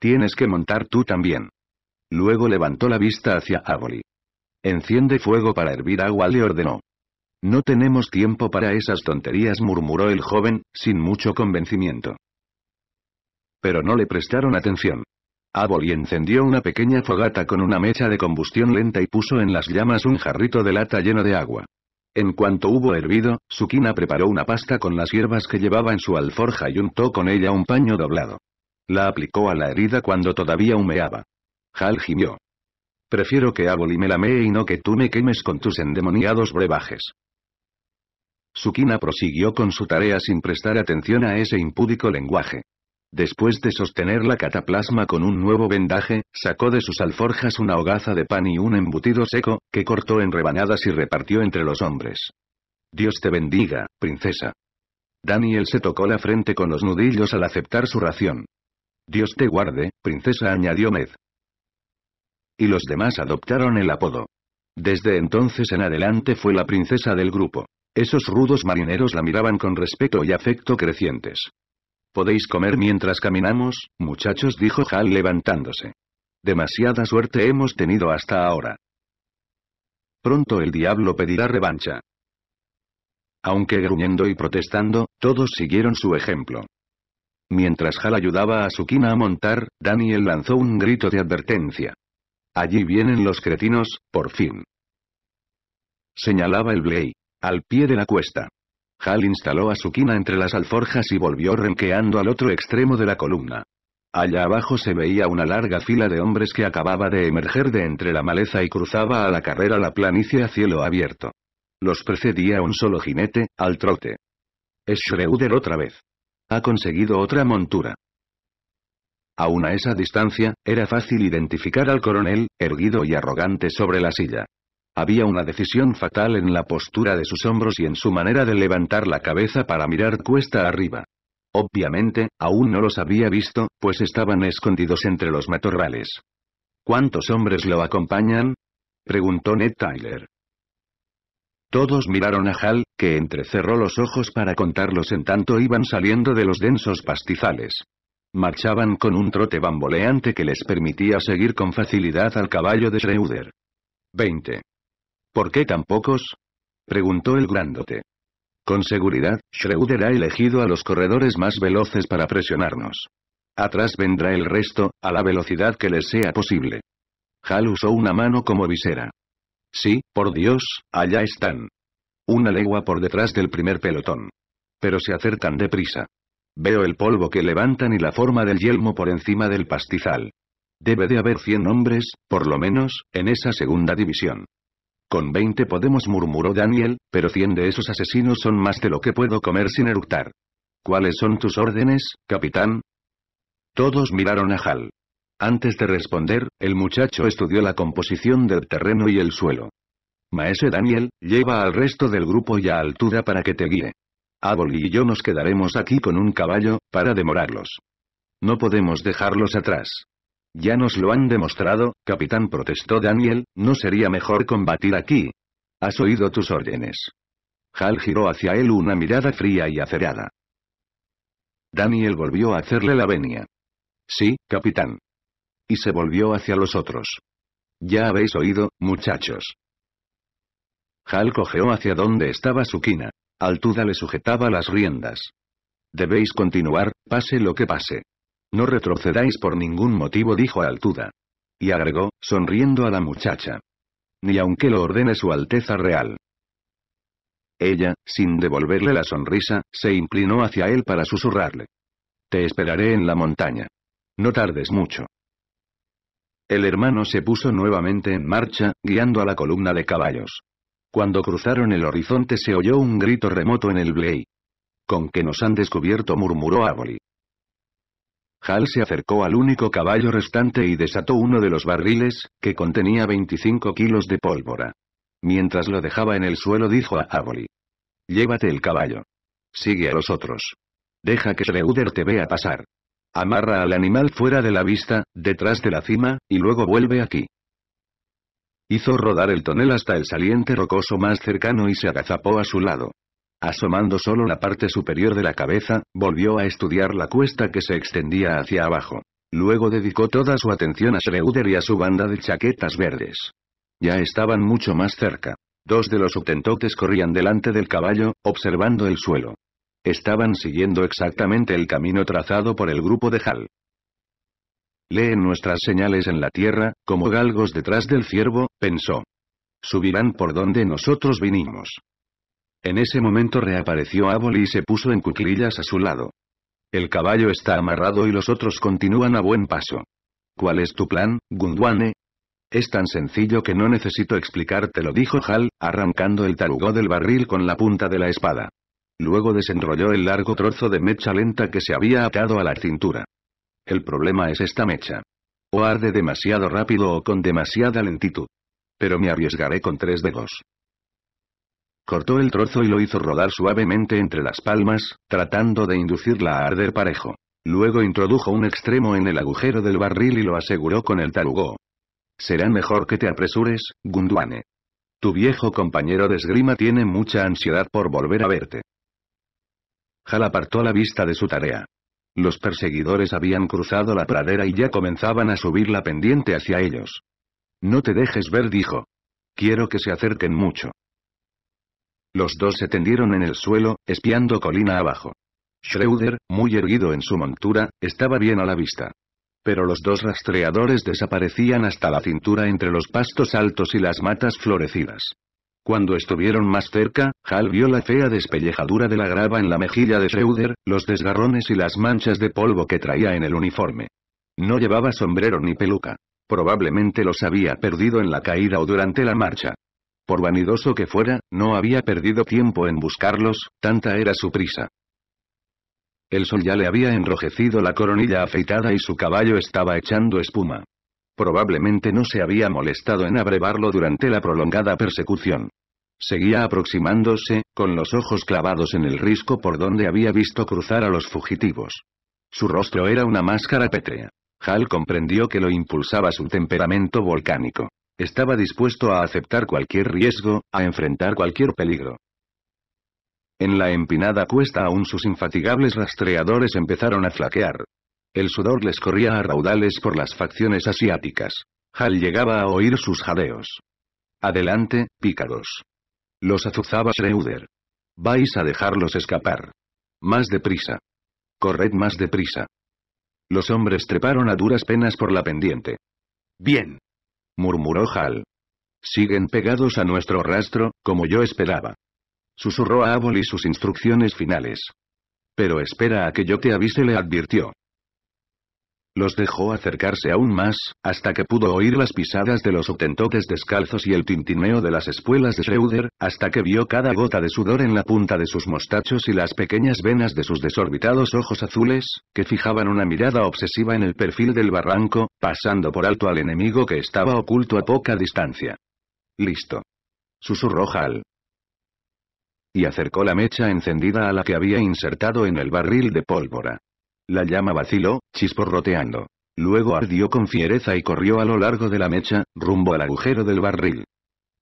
Tienes que montar tú también. Luego levantó la vista hacia Avoli. Enciende fuego para hervir agua le ordenó. No tenemos tiempo para esas tonterías murmuró el joven, sin mucho convencimiento. Pero no le prestaron atención. Aboli encendió una pequeña fogata con una mecha de combustión lenta y puso en las llamas un jarrito de lata lleno de agua. En cuanto hubo hervido, Sukina preparó una pasta con las hierbas que llevaba en su alforja y untó con ella un paño doblado. La aplicó a la herida cuando todavía humeaba. Hal gimió. Prefiero que Aboli me lame y no que tú me quemes con tus endemoniados brebajes. Sukina prosiguió con su tarea sin prestar atención a ese impúdico lenguaje. Después de sostener la cataplasma con un nuevo vendaje, sacó de sus alforjas una hogaza de pan y un embutido seco, que cortó en rebanadas y repartió entre los hombres. Dios te bendiga, princesa. Daniel se tocó la frente con los nudillos al aceptar su ración. Dios te guarde, princesa añadió Med y los demás adoptaron el apodo. Desde entonces en adelante fue la princesa del grupo. Esos rudos marineros la miraban con respeto y afecto crecientes. Podéis comer mientras caminamos, muchachos, dijo Hal levantándose. Demasiada suerte hemos tenido hasta ahora. Pronto el diablo pedirá revancha. Aunque gruñendo y protestando, todos siguieron su ejemplo. Mientras Hal ayudaba a Sukina a montar, Daniel lanzó un grito de advertencia. Allí vienen los cretinos, por fin. Señalaba el Blay. Al pie de la cuesta. Hal instaló a su quina entre las alforjas y volvió renqueando al otro extremo de la columna. Allá abajo se veía una larga fila de hombres que acababa de emerger de entre la maleza y cruzaba a la carrera la planicie a cielo abierto. Los precedía un solo jinete, al trote. Es Schroeder otra vez. Ha conseguido otra montura. Aún a esa distancia, era fácil identificar al coronel, erguido y arrogante sobre la silla. Había una decisión fatal en la postura de sus hombros y en su manera de levantar la cabeza para mirar cuesta arriba. Obviamente, aún no los había visto, pues estaban escondidos entre los matorrales. ¿Cuántos hombres lo acompañan? preguntó Ned Tyler. Todos miraron a Hal, que entrecerró los ojos para contarlos en tanto iban saliendo de los densos pastizales. Marchaban con un trote bamboleante que les permitía seguir con facilidad al caballo de Schreuder. 20. ¿Por qué tan pocos? preguntó el grandote. Con seguridad, Schreuder ha elegido a los corredores más veloces para presionarnos. Atrás vendrá el resto, a la velocidad que les sea posible. Hal usó una mano como visera. Sí, por Dios, allá están. Una legua por detrás del primer pelotón. Pero se acercan deprisa. Veo el polvo que levantan y la forma del yelmo por encima del pastizal. Debe de haber 100 hombres, por lo menos, en esa segunda división. Con 20 podemos murmuró Daniel, pero cien de esos asesinos son más de lo que puedo comer sin eructar. ¿Cuáles son tus órdenes, capitán? Todos miraron a Hal. Antes de responder, el muchacho estudió la composición del terreno y el suelo. Maese Daniel, lleva al resto del grupo ya a altura para que te guíe. Aboli y yo nos quedaremos aquí con un caballo, para demorarlos. No podemos dejarlos atrás. Ya nos lo han demostrado, capitán protestó Daniel, ¿no sería mejor combatir aquí? Has oído tus órdenes. Hal giró hacia él una mirada fría y acerada. Daniel volvió a hacerle la venia. Sí, capitán. Y se volvió hacia los otros. Ya habéis oído, muchachos. Hal cojeó hacia donde estaba su quina. Altuda le sujetaba las riendas. Debéis continuar, pase lo que pase. No retrocedáis por ningún motivo, dijo Altuda. Y agregó, sonriendo a la muchacha. Ni aunque lo ordene su Alteza Real. Ella, sin devolverle la sonrisa, se inclinó hacia él para susurrarle. Te esperaré en la montaña. No tardes mucho. El hermano se puso nuevamente en marcha, guiando a la columna de caballos. Cuando cruzaron el horizonte se oyó un grito remoto en el blei. Con que nos han descubierto murmuró Aboli. Hal se acercó al único caballo restante y desató uno de los barriles, que contenía 25 kilos de pólvora. Mientras lo dejaba en el suelo dijo a Aboli. Llévate el caballo. Sigue a los otros. Deja que Schreuder te vea pasar. Amarra al animal fuera de la vista, detrás de la cima, y luego vuelve aquí. Hizo rodar el tonel hasta el saliente rocoso más cercano y se agazapó a su lado. Asomando solo la parte superior de la cabeza, volvió a estudiar la cuesta que se extendía hacia abajo. Luego dedicó toda su atención a Schroeder y a su banda de chaquetas verdes. Ya estaban mucho más cerca. Dos de los utentotes corrían delante del caballo, observando el suelo. Estaban siguiendo exactamente el camino trazado por el grupo de Hal. Leen nuestras señales en la tierra, como galgos detrás del ciervo, pensó. Subirán por donde nosotros vinimos. En ese momento reapareció Aboli y se puso en cuclillas a su lado. El caballo está amarrado y los otros continúan a buen paso. ¿Cuál es tu plan, Gundwane?» Es tan sencillo que no necesito explicártelo, dijo Hal, arrancando el tarugó del barril con la punta de la espada. Luego desenrolló el largo trozo de mecha lenta que se había atado a la cintura. El problema es esta mecha. O arde demasiado rápido o con demasiada lentitud. Pero me arriesgaré con tres dedos. Cortó el trozo y lo hizo rodar suavemente entre las palmas, tratando de inducirla a arder parejo. Luego introdujo un extremo en el agujero del barril y lo aseguró con el tarugó. Será mejor que te apresures, Gundwane. Tu viejo compañero de esgrima tiene mucha ansiedad por volver a verte. Hal apartó la vista de su tarea. Los perseguidores habían cruzado la pradera y ya comenzaban a subir la pendiente hacia ellos. No te dejes ver, dijo. Quiero que se acerquen mucho. Los dos se tendieron en el suelo, espiando colina abajo. Schroeder, muy erguido en su montura, estaba bien a la vista. Pero los dos rastreadores desaparecían hasta la cintura entre los pastos altos y las matas florecidas. Cuando estuvieron más cerca, Hal vio la fea despellejadura de la grava en la mejilla de Schroeder, los desgarrones y las manchas de polvo que traía en el uniforme. No llevaba sombrero ni peluca. Probablemente los había perdido en la caída o durante la marcha. Por vanidoso que fuera, no había perdido tiempo en buscarlos, tanta era su prisa. El sol ya le había enrojecido la coronilla afeitada y su caballo estaba echando espuma. Probablemente no se había molestado en abrevarlo durante la prolongada persecución. Seguía aproximándose, con los ojos clavados en el risco por donde había visto cruzar a los fugitivos. Su rostro era una máscara pétrea. Hal comprendió que lo impulsaba su temperamento volcánico. Estaba dispuesto a aceptar cualquier riesgo, a enfrentar cualquier peligro. En la empinada cuesta aún sus infatigables rastreadores empezaron a flaquear, el sudor les corría a raudales por las facciones asiáticas. Hal llegaba a oír sus jadeos. Adelante, pícaros. Los azuzaba Schroeder. Vais a dejarlos escapar. Más deprisa. Corred más deprisa. Los hombres treparon a duras penas por la pendiente. Bien. murmuró Hal. Siguen pegados a nuestro rastro, como yo esperaba. Susurró a Aboli y sus instrucciones finales. Pero espera a que yo te avise, le advirtió los dejó acercarse aún más, hasta que pudo oír las pisadas de los otentotes descalzos y el tintineo de las espuelas de Schroeder, hasta que vio cada gota de sudor en la punta de sus mostachos y las pequeñas venas de sus desorbitados ojos azules, que fijaban una mirada obsesiva en el perfil del barranco, pasando por alto al enemigo que estaba oculto a poca distancia. Listo. Susurró Hal y acercó la mecha encendida a la que había insertado en el barril de pólvora. La llama vaciló, chisporroteando. Luego ardió con fiereza y corrió a lo largo de la mecha, rumbo al agujero del barril.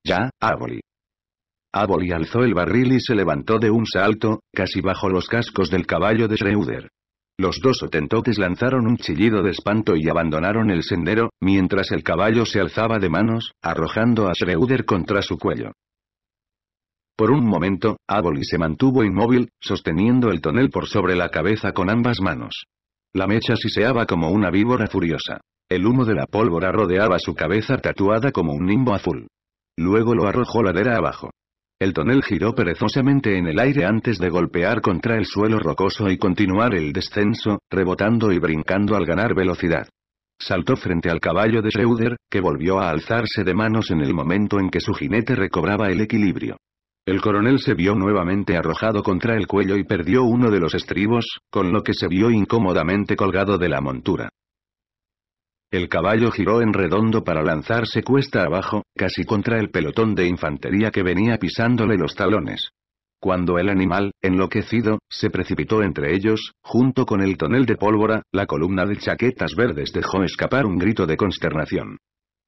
Ya, Aboli! Aboli alzó el barril y se levantó de un salto, casi bajo los cascos del caballo de Schroeder. Los dos otentotes lanzaron un chillido de espanto y abandonaron el sendero, mientras el caballo se alzaba de manos, arrojando a Schroeder contra su cuello. Por un momento, Aboli se mantuvo inmóvil, sosteniendo el tonel por sobre la cabeza con ambas manos. La mecha siseaba como una víbora furiosa. El humo de la pólvora rodeaba su cabeza tatuada como un nimbo azul. Luego lo arrojó ladera abajo. El tonel giró perezosamente en el aire antes de golpear contra el suelo rocoso y continuar el descenso, rebotando y brincando al ganar velocidad. Saltó frente al caballo de Schroeder, que volvió a alzarse de manos en el momento en que su jinete recobraba el equilibrio. El coronel se vio nuevamente arrojado contra el cuello y perdió uno de los estribos, con lo que se vio incómodamente colgado de la montura. El caballo giró en redondo para lanzarse cuesta abajo, casi contra el pelotón de infantería que venía pisándole los talones. Cuando el animal, enloquecido, se precipitó entre ellos, junto con el tonel de pólvora, la columna de chaquetas verdes dejó escapar un grito de consternación.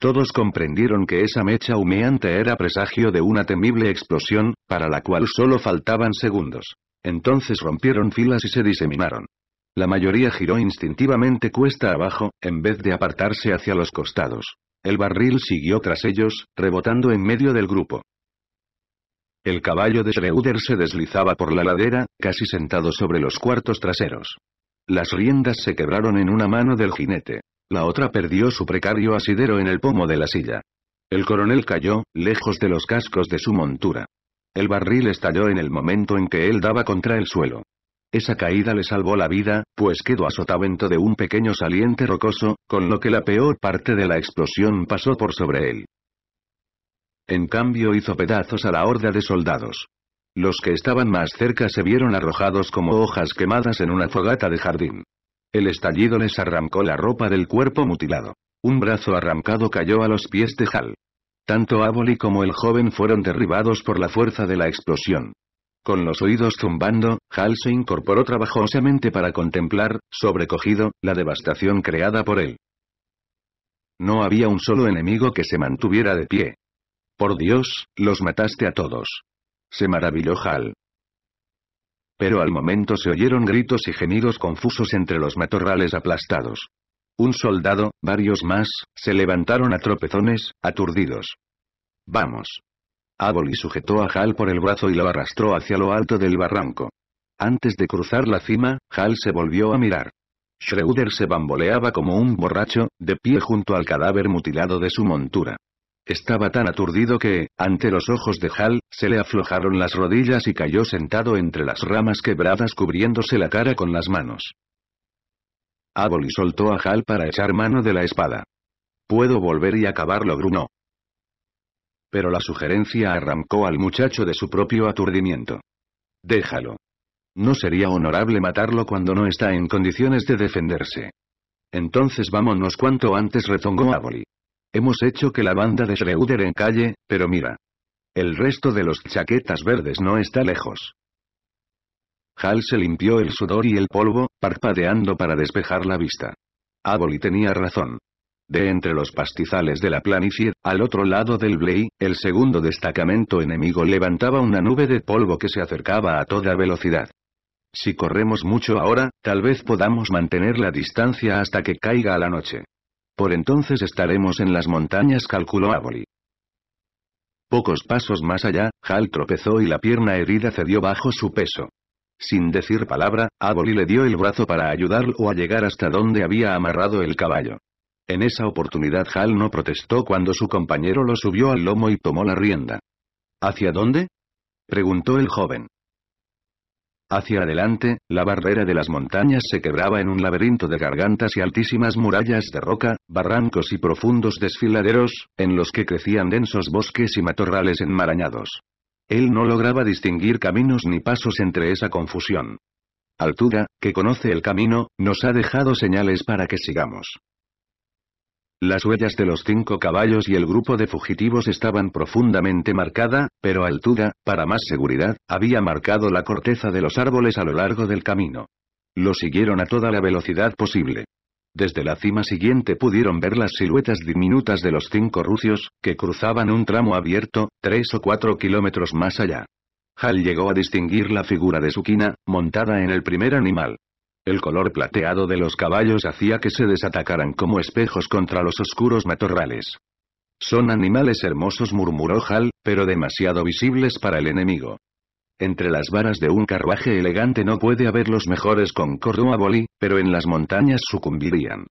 Todos comprendieron que esa mecha humeante era presagio de una temible explosión, para la cual solo faltaban segundos. Entonces rompieron filas y se diseminaron. La mayoría giró instintivamente cuesta abajo, en vez de apartarse hacia los costados. El barril siguió tras ellos, rebotando en medio del grupo. El caballo de Schroeder se deslizaba por la ladera, casi sentado sobre los cuartos traseros. Las riendas se quebraron en una mano del jinete. La otra perdió su precario asidero en el pomo de la silla. El coronel cayó, lejos de los cascos de su montura. El barril estalló en el momento en que él daba contra el suelo. Esa caída le salvó la vida, pues quedó a sotavento de un pequeño saliente rocoso, con lo que la peor parte de la explosión pasó por sobre él. En cambio hizo pedazos a la horda de soldados. Los que estaban más cerca se vieron arrojados como hojas quemadas en una fogata de jardín. El estallido les arrancó la ropa del cuerpo mutilado. Un brazo arrancado cayó a los pies de Hal. Tanto Aboli como el joven fueron derribados por la fuerza de la explosión. Con los oídos zumbando, Hal se incorporó trabajosamente para contemplar, sobrecogido, la devastación creada por él. No había un solo enemigo que se mantuviera de pie. Por Dios, los mataste a todos. Se maravilló Hal. Pero al momento se oyeron gritos y gemidos confusos entre los matorrales aplastados. Un soldado, varios más, se levantaron a tropezones, aturdidos. Vamos. Aboli sujetó a Hal por el brazo y lo arrastró hacia lo alto del barranco. Antes de cruzar la cima, Hal se volvió a mirar. Schroeder se bamboleaba como un borracho, de pie junto al cadáver mutilado de su montura. Estaba tan aturdido que, ante los ojos de Hal, se le aflojaron las rodillas y cayó sentado entre las ramas quebradas cubriéndose la cara con las manos. Aboli soltó a Hal para echar mano de la espada. Puedo volver y acabarlo, Bruno. Pero la sugerencia arrancó al muchacho de su propio aturdimiento. Déjalo. No sería honorable matarlo cuando no está en condiciones de defenderse. Entonces vámonos cuanto antes rezongó Aboli. Hemos hecho que la banda de en calle, pero mira. El resto de los chaquetas verdes no está lejos. Hal se limpió el sudor y el polvo, parpadeando para despejar la vista. Aboli tenía razón. De entre los pastizales de la planicie, al otro lado del blei, el segundo destacamento enemigo levantaba una nube de polvo que se acercaba a toda velocidad. Si corremos mucho ahora, tal vez podamos mantener la distancia hasta que caiga a la noche. Por entonces estaremos en las montañas, calculó Ávoli. Pocos pasos más allá, Hal tropezó y la pierna herida cedió bajo su peso. Sin decir palabra, Ávoli le dio el brazo para ayudarlo a llegar hasta donde había amarrado el caballo. En esa oportunidad Hal no protestó cuando su compañero lo subió al lomo y tomó la rienda. ¿Hacia dónde? preguntó el joven. Hacia adelante, la barrera de las montañas se quebraba en un laberinto de gargantas y altísimas murallas de roca, barrancos y profundos desfiladeros, en los que crecían densos bosques y matorrales enmarañados. Él no lograba distinguir caminos ni pasos entre esa confusión. Altura, que conoce el camino, nos ha dejado señales para que sigamos. Las huellas de los cinco caballos y el grupo de fugitivos estaban profundamente marcada, pero Altura, para más seguridad, había marcado la corteza de los árboles a lo largo del camino. Lo siguieron a toda la velocidad posible. Desde la cima siguiente pudieron ver las siluetas diminutas de los cinco rucios, que cruzaban un tramo abierto, tres o cuatro kilómetros más allá. Hal llegó a distinguir la figura de Sukina, montada en el primer animal. El color plateado de los caballos hacía que se desatacaran como espejos contra los oscuros matorrales. Son animales hermosos murmuró Hal, pero demasiado visibles para el enemigo. Entre las varas de un carruaje elegante no puede haber los mejores con Cordoa pero en las montañas sucumbirían.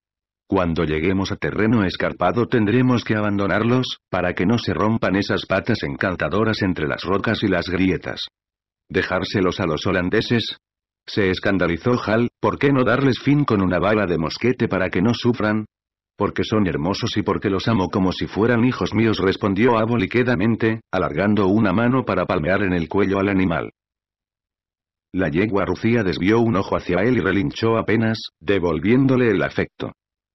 Cuando lleguemos a terreno escarpado tendremos que abandonarlos, para que no se rompan esas patas encantadoras entre las rocas y las grietas. Dejárselos a los holandeses, se escandalizó Hal, ¿por qué no darles fin con una bala de mosquete para que no sufran? Porque son hermosos y porque los amo como si fueran hijos míos respondió quedamente, alargando una mano para palmear en el cuello al animal. La yegua rucía desvió un ojo hacia él y relinchó apenas, devolviéndole el afecto.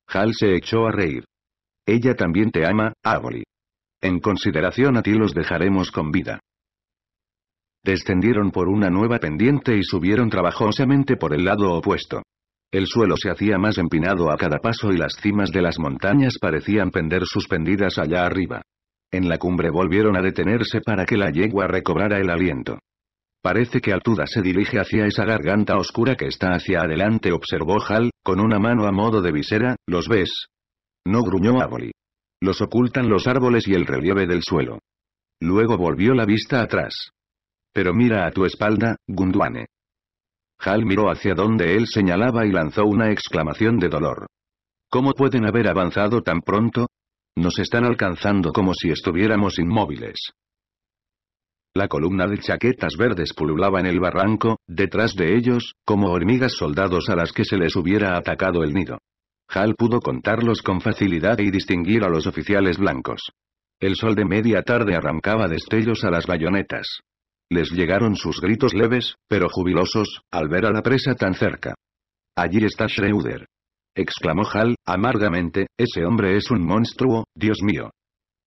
Hal se echó a reír. Ella también te ama, Aboli. En consideración a ti los dejaremos con vida. Descendieron por una nueva pendiente y subieron trabajosamente por el lado opuesto. El suelo se hacía más empinado a cada paso y las cimas de las montañas parecían pender suspendidas allá arriba. En la cumbre volvieron a detenerse para que la yegua recobrara el aliento. Parece que Altuda se dirige hacia esa garganta oscura que está hacia adelante, observó Hal, con una mano a modo de visera, ¿los ves? No gruñó Aboli. Los ocultan los árboles y el relieve del suelo. Luego volvió la vista atrás. Pero mira a tu espalda, Gundwane. Hal miró hacia donde él señalaba y lanzó una exclamación de dolor. ¿Cómo pueden haber avanzado tan pronto? Nos están alcanzando como si estuviéramos inmóviles. La columna de chaquetas verdes pululaba en el barranco, detrás de ellos, como hormigas soldados a las que se les hubiera atacado el nido. Hal pudo contarlos con facilidad y distinguir a los oficiales blancos. El sol de media tarde arrancaba destellos a las bayonetas les llegaron sus gritos leves, pero jubilosos, al ver a la presa tan cerca. Allí está Schroeder. exclamó Hal, amargamente, ese hombre es un monstruo, Dios mío.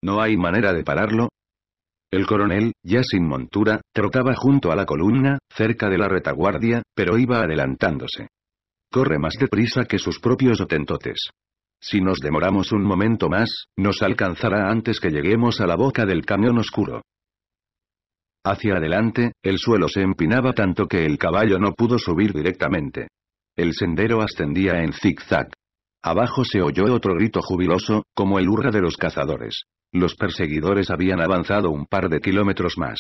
¿No hay manera de pararlo? El coronel, ya sin montura, trotaba junto a la columna, cerca de la retaguardia, pero iba adelantándose. Corre más deprisa que sus propios otentotes. Si nos demoramos un momento más, nos alcanzará antes que lleguemos a la boca del camión oscuro. Hacia adelante, el suelo se empinaba tanto que el caballo no pudo subir directamente. El sendero ascendía en zigzag. Abajo se oyó otro grito jubiloso, como el hurra de los cazadores. Los perseguidores habían avanzado un par de kilómetros más.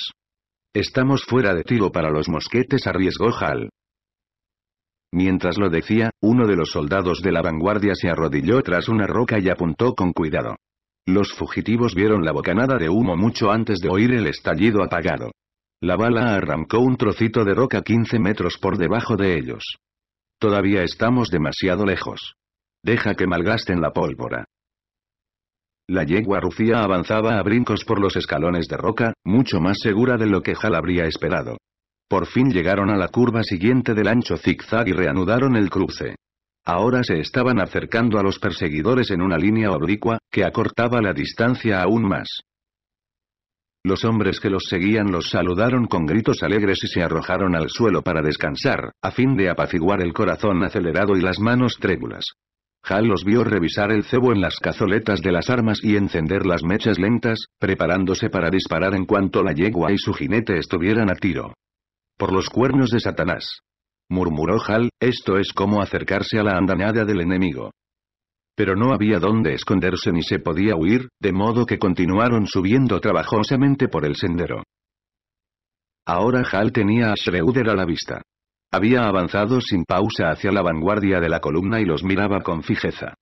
Estamos fuera de tiro para los mosquetes, arriesgó Hal. Mientras lo decía, uno de los soldados de la vanguardia se arrodilló tras una roca y apuntó con cuidado. Los fugitivos vieron la bocanada de humo mucho antes de oír el estallido apagado. La bala arrancó un trocito de roca 15 metros por debajo de ellos. Todavía estamos demasiado lejos. Deja que malgasten la pólvora. La yegua rufía avanzaba a brincos por los escalones de roca, mucho más segura de lo que Hal habría esperado. Por fin llegaron a la curva siguiente del ancho zigzag y reanudaron el cruce. Ahora se estaban acercando a los perseguidores en una línea oblicua, que acortaba la distancia aún más. Los hombres que los seguían los saludaron con gritos alegres y se arrojaron al suelo para descansar, a fin de apaciguar el corazón acelerado y las manos trémulas. Hal los vio revisar el cebo en las cazoletas de las armas y encender las mechas lentas, preparándose para disparar en cuanto la yegua y su jinete estuvieran a tiro. Por los cuernos de Satanás murmuró Hal, esto es como acercarse a la andanada del enemigo. Pero no había dónde esconderse ni se podía huir, de modo que continuaron subiendo trabajosamente por el sendero. Ahora Hal tenía a Schreuder a la vista. Había avanzado sin pausa hacia la vanguardia de la columna y los miraba con fijeza.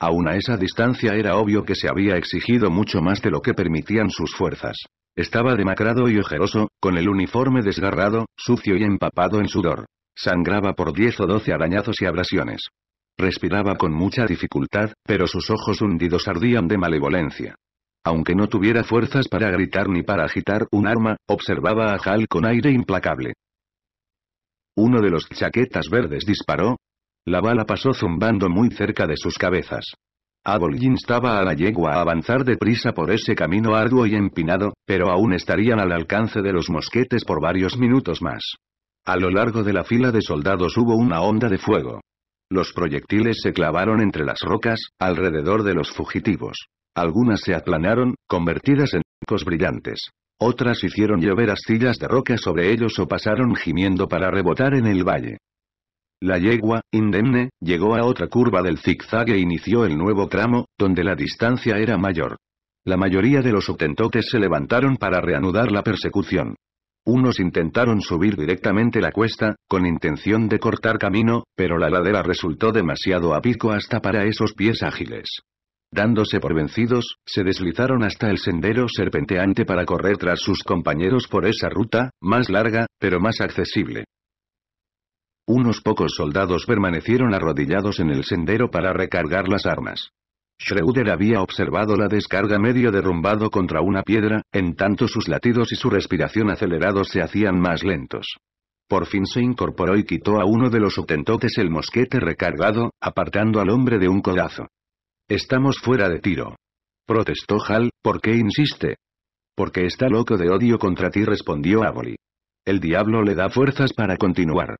Aún a esa distancia era obvio que se había exigido mucho más de lo que permitían sus fuerzas. Estaba demacrado y ojeroso, con el uniforme desgarrado, sucio y empapado en sudor. Sangraba por diez o doce arañazos y abrasiones. Respiraba con mucha dificultad, pero sus ojos hundidos ardían de malevolencia. Aunque no tuviera fuerzas para gritar ni para agitar un arma, observaba a Hal con aire implacable. Uno de los chaquetas verdes disparó. La bala pasó zumbando muy cerca de sus cabezas. Abolín estaba a la yegua a avanzar deprisa por ese camino arduo y empinado, pero aún estarían al alcance de los mosquetes por varios minutos más. A lo largo de la fila de soldados hubo una onda de fuego. Los proyectiles se clavaron entre las rocas, alrededor de los fugitivos. Algunas se aplanaron, convertidas en arcos brillantes. Otras hicieron llover astillas de roca sobre ellos o pasaron gimiendo para rebotar en el valle. La yegua, indemne, llegó a otra curva del zigzag e inició el nuevo tramo, donde la distancia era mayor. La mayoría de los otentotes se levantaron para reanudar la persecución. Unos intentaron subir directamente la cuesta, con intención de cortar camino, pero la ladera resultó demasiado a hasta para esos pies ágiles. Dándose por vencidos, se deslizaron hasta el sendero serpenteante para correr tras sus compañeros por esa ruta, más larga, pero más accesible. Unos pocos soldados permanecieron arrodillados en el sendero para recargar las armas. Schroeder había observado la descarga medio derrumbado contra una piedra, en tanto sus latidos y su respiración acelerados se hacían más lentos. Por fin se incorporó y quitó a uno de los utentotes el mosquete recargado, apartando al hombre de un codazo. Estamos fuera de tiro. Protestó Hal, ¿por qué insiste? Porque está loco de odio contra ti respondió Aboli. El diablo le da fuerzas para continuar.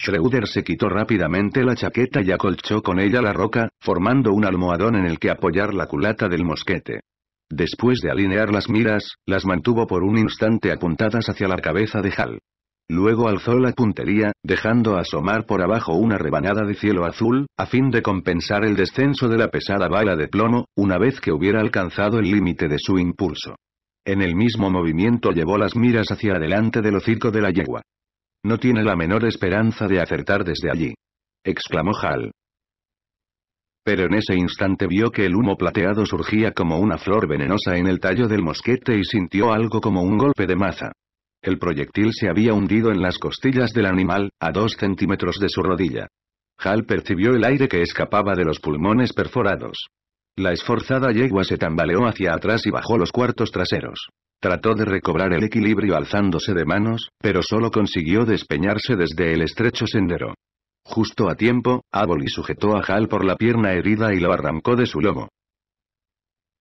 Schroeder se quitó rápidamente la chaqueta y acolchó con ella la roca, formando un almohadón en el que apoyar la culata del mosquete. Después de alinear las miras, las mantuvo por un instante apuntadas hacia la cabeza de Hal. Luego alzó la puntería, dejando asomar por abajo una rebanada de cielo azul, a fin de compensar el descenso de la pesada bala de plomo, una vez que hubiera alcanzado el límite de su impulso. En el mismo movimiento llevó las miras hacia adelante del hocico de la yegua. No tiene la menor esperanza de acertar desde allí. exclamó Hal. Pero en ese instante vio que el humo plateado surgía como una flor venenosa en el tallo del mosquete y sintió algo como un golpe de maza. El proyectil se había hundido en las costillas del animal, a dos centímetros de su rodilla. Hal percibió el aire que escapaba de los pulmones perforados. La esforzada yegua se tambaleó hacia atrás y bajó los cuartos traseros. Trató de recobrar el equilibrio alzándose de manos, pero solo consiguió despeñarse desde el estrecho sendero. Justo a tiempo, Aboli sujetó a Hal por la pierna herida y lo arrancó de su lomo.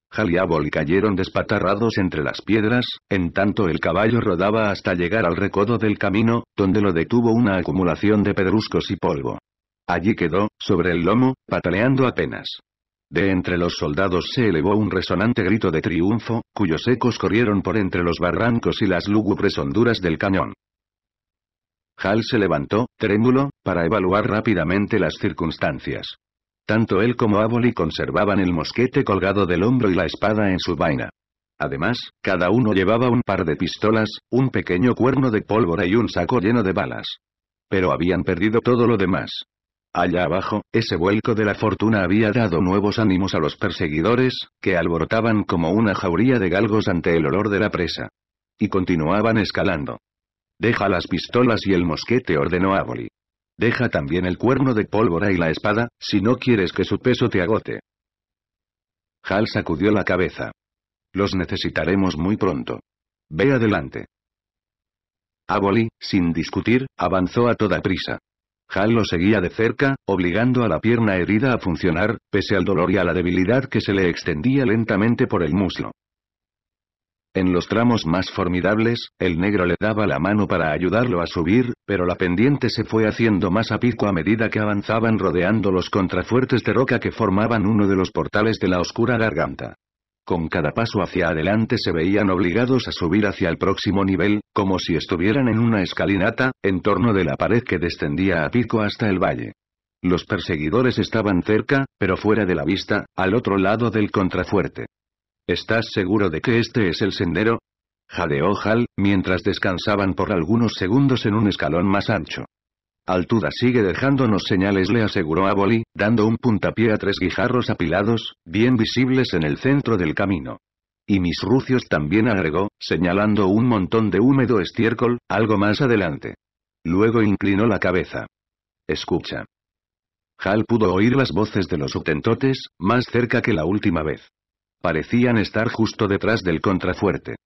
Hal y Aboli cayeron despatarrados entre las piedras, en tanto el caballo rodaba hasta llegar al recodo del camino, donde lo detuvo una acumulación de pedruscos y polvo. Allí quedó, sobre el lomo, pataleando apenas. De entre los soldados se elevó un resonante grito de triunfo, cuyos ecos corrieron por entre los barrancos y las lúgubres honduras del cañón. Hal se levantó, trémulo, para evaluar rápidamente las circunstancias. Tanto él como Aboli conservaban el mosquete colgado del hombro y la espada en su vaina. Además, cada uno llevaba un par de pistolas, un pequeño cuerno de pólvora y un saco lleno de balas. Pero habían perdido todo lo demás. Allá abajo, ese vuelco de la fortuna había dado nuevos ánimos a los perseguidores, que alborotaban como una jauría de galgos ante el olor de la presa. Y continuaban escalando. Deja las pistolas y el mosquete ordenó Aboli. Deja también el cuerno de pólvora y la espada, si no quieres que su peso te agote. Hal sacudió la cabeza. Los necesitaremos muy pronto. Ve adelante. Aboli, sin discutir, avanzó a toda prisa. Hal lo seguía de cerca, obligando a la pierna herida a funcionar, pese al dolor y a la debilidad que se le extendía lentamente por el muslo. En los tramos más formidables, el negro le daba la mano para ayudarlo a subir, pero la pendiente se fue haciendo más a pico a medida que avanzaban rodeando los contrafuertes de roca que formaban uno de los portales de la oscura garganta. Con cada paso hacia adelante se veían obligados a subir hacia el próximo nivel, como si estuvieran en una escalinata, en torno de la pared que descendía a pico hasta el valle. Los perseguidores estaban cerca, pero fuera de la vista, al otro lado del contrafuerte. ¿Estás seguro de que este es el sendero? Jadeó Hal, mientras descansaban por algunos segundos en un escalón más ancho. Altuda sigue dejándonos señales le aseguró a Boli, dando un puntapié a tres guijarros apilados, bien visibles en el centro del camino. Y mis rucios también agregó, señalando un montón de húmedo estiércol, algo más adelante. Luego inclinó la cabeza. Escucha. Hal pudo oír las voces de los utentotes, más cerca que la última vez. Parecían estar justo detrás del contrafuerte.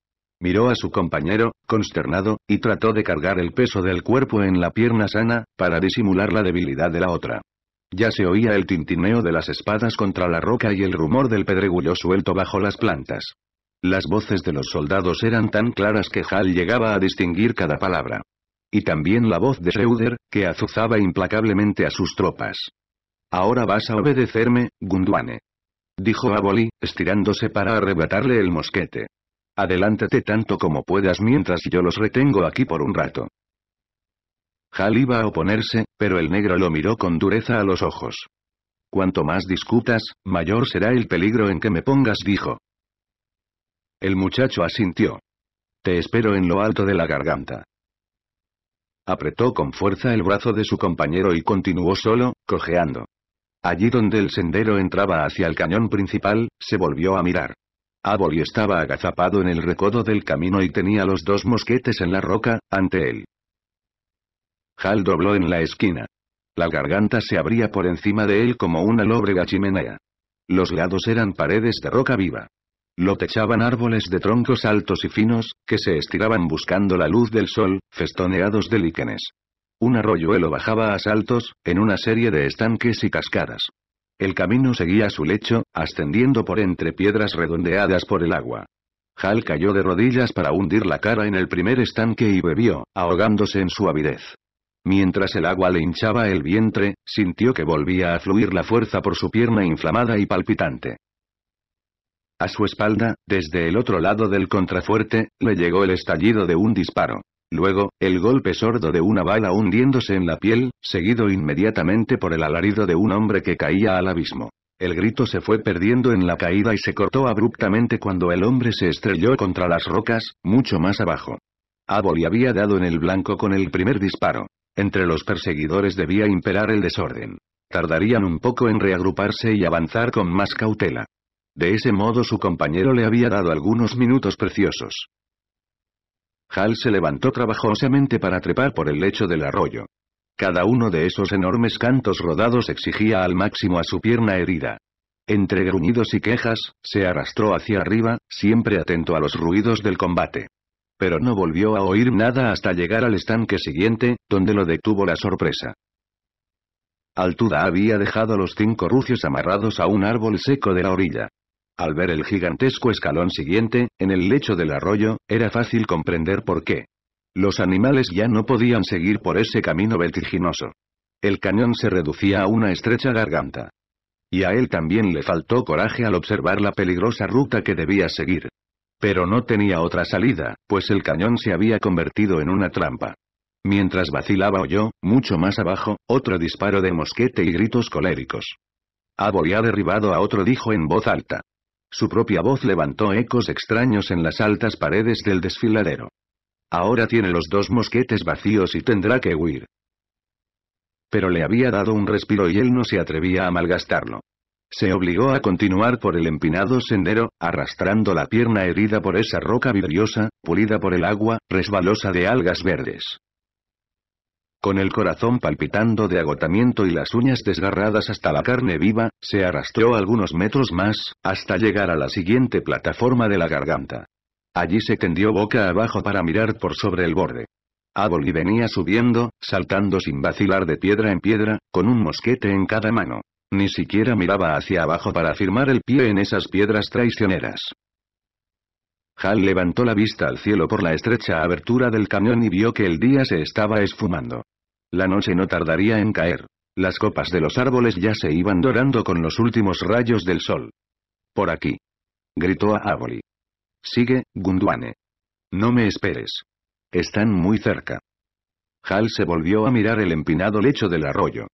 Miró a su compañero, consternado, y trató de cargar el peso del cuerpo en la pierna sana, para disimular la debilidad de la otra. Ya se oía el tintineo de las espadas contra la roca y el rumor del pedregullo suelto bajo las plantas. Las voces de los soldados eran tan claras que Hal llegaba a distinguir cada palabra. Y también la voz de Schroeder, que azuzaba implacablemente a sus tropas. Ahora vas a obedecerme, Gundwane». Dijo Aboli, estirándose para arrebatarle el mosquete. Adelántate tanto como puedas mientras yo los retengo aquí por un rato. Hal iba a oponerse, pero el negro lo miró con dureza a los ojos. Cuanto más discutas, mayor será el peligro en que me pongas, dijo. El muchacho asintió. Te espero en lo alto de la garganta. Apretó con fuerza el brazo de su compañero y continuó solo, cojeando. Allí donde el sendero entraba hacia el cañón principal, se volvió a mirar. Aboli estaba agazapado en el recodo del camino y tenía los dos mosquetes en la roca, ante él. Hal dobló en la esquina. La garganta se abría por encima de él como una lóbrega chimenea. Los lados eran paredes de roca viva. Lo techaban árboles de troncos altos y finos, que se estiraban buscando la luz del sol, festoneados de líquenes. Un arroyuelo bajaba a saltos, en una serie de estanques y cascadas. El camino seguía su lecho, ascendiendo por entre piedras redondeadas por el agua. Hal cayó de rodillas para hundir la cara en el primer estanque y bebió, ahogándose en su avidez. Mientras el agua le hinchaba el vientre, sintió que volvía a fluir la fuerza por su pierna inflamada y palpitante. A su espalda, desde el otro lado del contrafuerte, le llegó el estallido de un disparo. Luego, el golpe sordo de una bala hundiéndose en la piel, seguido inmediatamente por el alarido de un hombre que caía al abismo. El grito se fue perdiendo en la caída y se cortó abruptamente cuando el hombre se estrelló contra las rocas, mucho más abajo. Aboli había dado en el blanco con el primer disparo. Entre los perseguidores debía imperar el desorden. Tardarían un poco en reagruparse y avanzar con más cautela. De ese modo su compañero le había dado algunos minutos preciosos. Hal se levantó trabajosamente para trepar por el lecho del arroyo. Cada uno de esos enormes cantos rodados exigía al máximo a su pierna herida. Entre gruñidos y quejas, se arrastró hacia arriba, siempre atento a los ruidos del combate. Pero no volvió a oír nada hasta llegar al estanque siguiente, donde lo detuvo la sorpresa. Altuda había dejado a los cinco rucios amarrados a un árbol seco de la orilla. Al ver el gigantesco escalón siguiente, en el lecho del arroyo, era fácil comprender por qué. Los animales ya no podían seguir por ese camino vertiginoso. El cañón se reducía a una estrecha garganta. Y a él también le faltó coraje al observar la peligrosa ruta que debía seguir. Pero no tenía otra salida, pues el cañón se había convertido en una trampa. Mientras vacilaba oyó, mucho más abajo, otro disparo de mosquete y gritos coléricos. Abo ha derribado a otro dijo en voz alta. Su propia voz levantó ecos extraños en las altas paredes del desfiladero. Ahora tiene los dos mosquetes vacíos y tendrá que huir. Pero le había dado un respiro y él no se atrevía a malgastarlo. Se obligó a continuar por el empinado sendero, arrastrando la pierna herida por esa roca vidriosa, pulida por el agua, resbalosa de algas verdes. Con el corazón palpitando de agotamiento y las uñas desgarradas hasta la carne viva, se arrastró algunos metros más, hasta llegar a la siguiente plataforma de la garganta. Allí se tendió boca abajo para mirar por sobre el borde. Aboli venía subiendo, saltando sin vacilar de piedra en piedra, con un mosquete en cada mano. Ni siquiera miraba hacia abajo para firmar el pie en esas piedras traicioneras. Hal levantó la vista al cielo por la estrecha abertura del camión y vio que el día se estaba esfumando. La noche no tardaría en caer. Las copas de los árboles ya se iban dorando con los últimos rayos del sol. Por aquí. Gritó a Avoli. Sigue, Gunduane. No me esperes. Están muy cerca. Hal se volvió a mirar el empinado lecho del arroyo.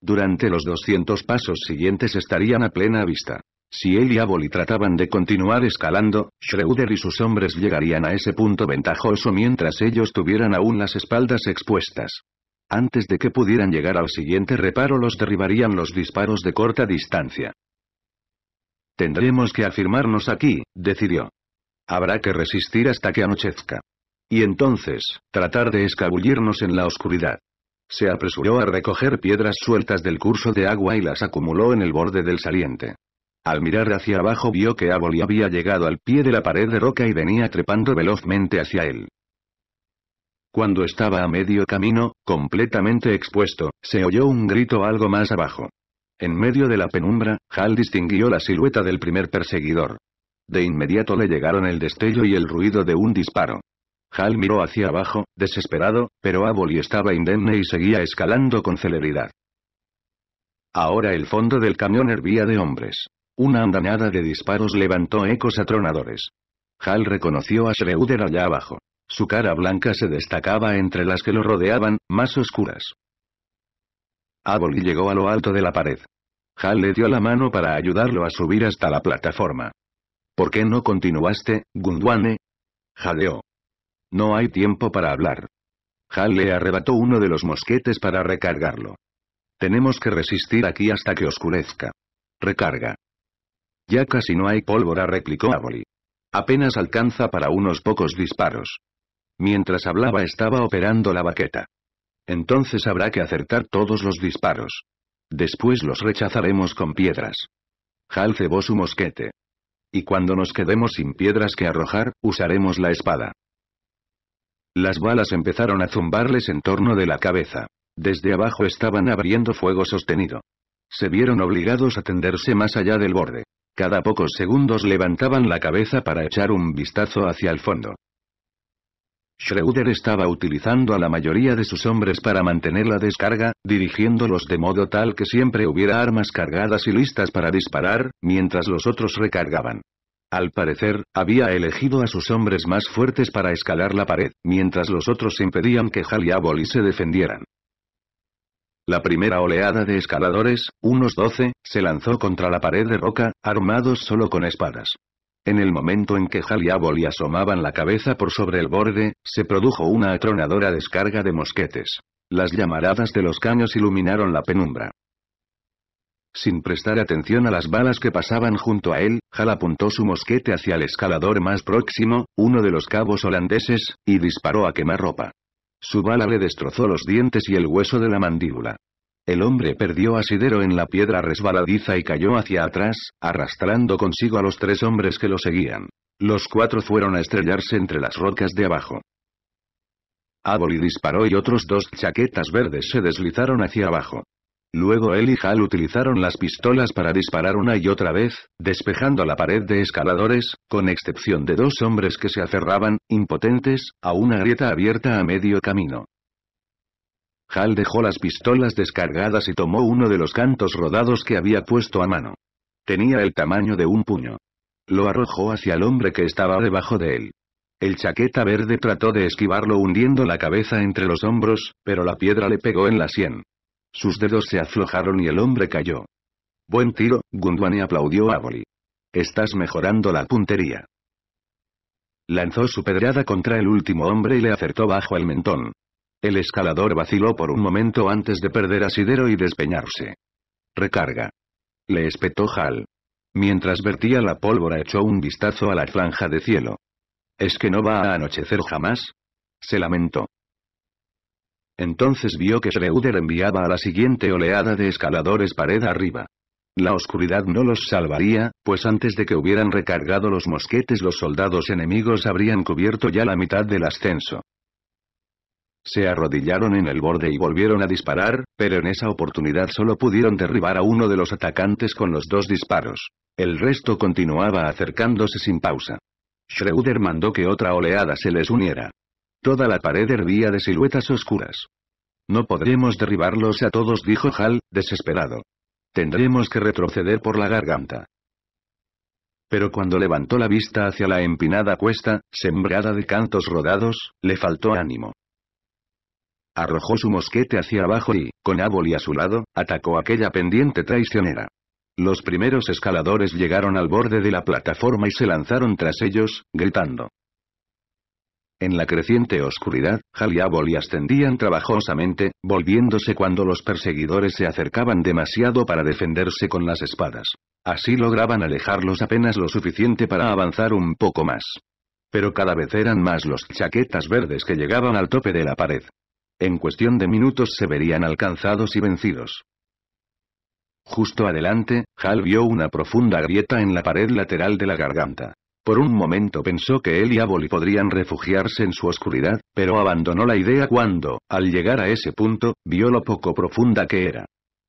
Durante los 200 pasos siguientes estarían a plena vista. Si él y Aboli trataban de continuar escalando, Schroeder y sus hombres llegarían a ese punto ventajoso mientras ellos tuvieran aún las espaldas expuestas. Antes de que pudieran llegar al siguiente reparo los derribarían los disparos de corta distancia. Tendremos que afirmarnos aquí, decidió. Habrá que resistir hasta que anochezca. Y entonces, tratar de escabullirnos en la oscuridad. Se apresuró a recoger piedras sueltas del curso de agua y las acumuló en el borde del saliente. Al mirar hacia abajo vio que Aboli había llegado al pie de la pared de roca y venía trepando velozmente hacia él. Cuando estaba a medio camino, completamente expuesto, se oyó un grito algo más abajo. En medio de la penumbra, Hal distinguió la silueta del primer perseguidor. De inmediato le llegaron el destello y el ruido de un disparo. Hal miró hacia abajo, desesperado, pero Aboli estaba indemne y seguía escalando con celeridad. Ahora el fondo del camión hervía de hombres. Una andanada de disparos levantó ecos atronadores. Hal reconoció a Schreuder allá abajo. Su cara blanca se destacaba entre las que lo rodeaban, más oscuras. Aboli llegó a lo alto de la pared. Hal le dio la mano para ayudarlo a subir hasta la plataforma. ¿Por qué no continuaste, Gundwane? Jadeó. No hay tiempo para hablar. Hal le arrebató uno de los mosquetes para recargarlo. Tenemos que resistir aquí hasta que oscurezca. Recarga. Ya casi no hay pólvora, replicó Aboli. Apenas alcanza para unos pocos disparos. Mientras hablaba estaba operando la baqueta. Entonces habrá que acertar todos los disparos. Después los rechazaremos con piedras. Hal cebó su mosquete. Y cuando nos quedemos sin piedras que arrojar, usaremos la espada. Las balas empezaron a zumbarles en torno de la cabeza. Desde abajo estaban abriendo fuego sostenido. Se vieron obligados a tenderse más allá del borde. Cada pocos segundos levantaban la cabeza para echar un vistazo hacia el fondo. Schroeder estaba utilizando a la mayoría de sus hombres para mantener la descarga, dirigiéndolos de modo tal que siempre hubiera armas cargadas y listas para disparar, mientras los otros recargaban. Al parecer, había elegido a sus hombres más fuertes para escalar la pared, mientras los otros impedían que Hal y se defendieran. La primera oleada de escaladores, unos doce, se lanzó contra la pared de roca, armados solo con espadas. En el momento en que Hal y Aboli asomaban la cabeza por sobre el borde, se produjo una atronadora descarga de mosquetes. Las llamaradas de los caños iluminaron la penumbra. Sin prestar atención a las balas que pasaban junto a él, Hal apuntó su mosquete hacia el escalador más próximo, uno de los cabos holandeses, y disparó a quemarropa. Su bala le destrozó los dientes y el hueso de la mandíbula. El hombre perdió asidero en la piedra resbaladiza y cayó hacia atrás, arrastrando consigo a los tres hombres que lo seguían. Los cuatro fueron a estrellarse entre las rocas de abajo. Aboli disparó y otros dos chaquetas verdes se deslizaron hacia abajo. Luego él y Hal utilizaron las pistolas para disparar una y otra vez, despejando la pared de escaladores, con excepción de dos hombres que se aferraban, impotentes, a una grieta abierta a medio camino. Hal dejó las pistolas descargadas y tomó uno de los cantos rodados que había puesto a mano. Tenía el tamaño de un puño. Lo arrojó hacia el hombre que estaba debajo de él. El chaqueta verde trató de esquivarlo hundiendo la cabeza entre los hombros, pero la piedra le pegó en la sien. Sus dedos se aflojaron y el hombre cayó. Buen tiro, Gundwani aplaudió a Boli. Estás mejorando la puntería. Lanzó su pedrada contra el último hombre y le acertó bajo el mentón. El escalador vaciló por un momento antes de perder asidero y despeñarse. Recarga. Le espetó Hal. Mientras vertía la pólvora echó un vistazo a la franja de cielo. ¿Es que no va a anochecer jamás? Se lamentó. Entonces vio que Schreuder enviaba a la siguiente oleada de escaladores pared arriba. La oscuridad no los salvaría, pues antes de que hubieran recargado los mosquetes los soldados enemigos habrían cubierto ya la mitad del ascenso. Se arrodillaron en el borde y volvieron a disparar, pero en esa oportunidad solo pudieron derribar a uno de los atacantes con los dos disparos. El resto continuaba acercándose sin pausa. Schroeder mandó que otra oleada se les uniera. Toda la pared hervía de siluetas oscuras. No podremos derribarlos a todos, dijo Hal, desesperado. Tendremos que retroceder por la garganta. Pero cuando levantó la vista hacia la empinada cuesta, sembrada de cantos rodados, le faltó ánimo. Arrojó su mosquete hacia abajo y, con Aboli a su lado, atacó aquella pendiente traicionera. Los primeros escaladores llegaron al borde de la plataforma y se lanzaron tras ellos, gritando. En la creciente oscuridad, Hal y Aboli ascendían trabajosamente, volviéndose cuando los perseguidores se acercaban demasiado para defenderse con las espadas. Así lograban alejarlos apenas lo suficiente para avanzar un poco más. Pero cada vez eran más los chaquetas verdes que llegaban al tope de la pared. En cuestión de minutos se verían alcanzados y vencidos. Justo adelante, Hal vio una profunda grieta en la pared lateral de la garganta. Por un momento pensó que él y Aboli podrían refugiarse en su oscuridad, pero abandonó la idea cuando, al llegar a ese punto, vio lo poco profunda que era.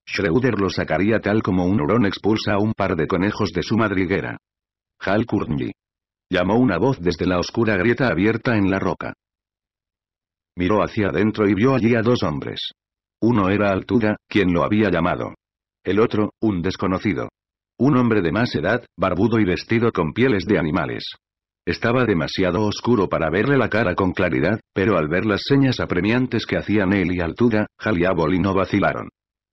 Schroeder lo sacaría tal como un hurón expulsa a un par de conejos de su madriguera. Hal Courtney. Llamó una voz desde la oscura grieta abierta en la roca. Miró hacia adentro y vio allí a dos hombres. Uno era Altura, quien lo había llamado. El otro, un desconocido. Un hombre de más edad, barbudo y vestido con pieles de animales. Estaba demasiado oscuro para verle la cara con claridad, pero al ver las señas apremiantes que hacían él y Altura, Hal y no vacilaron.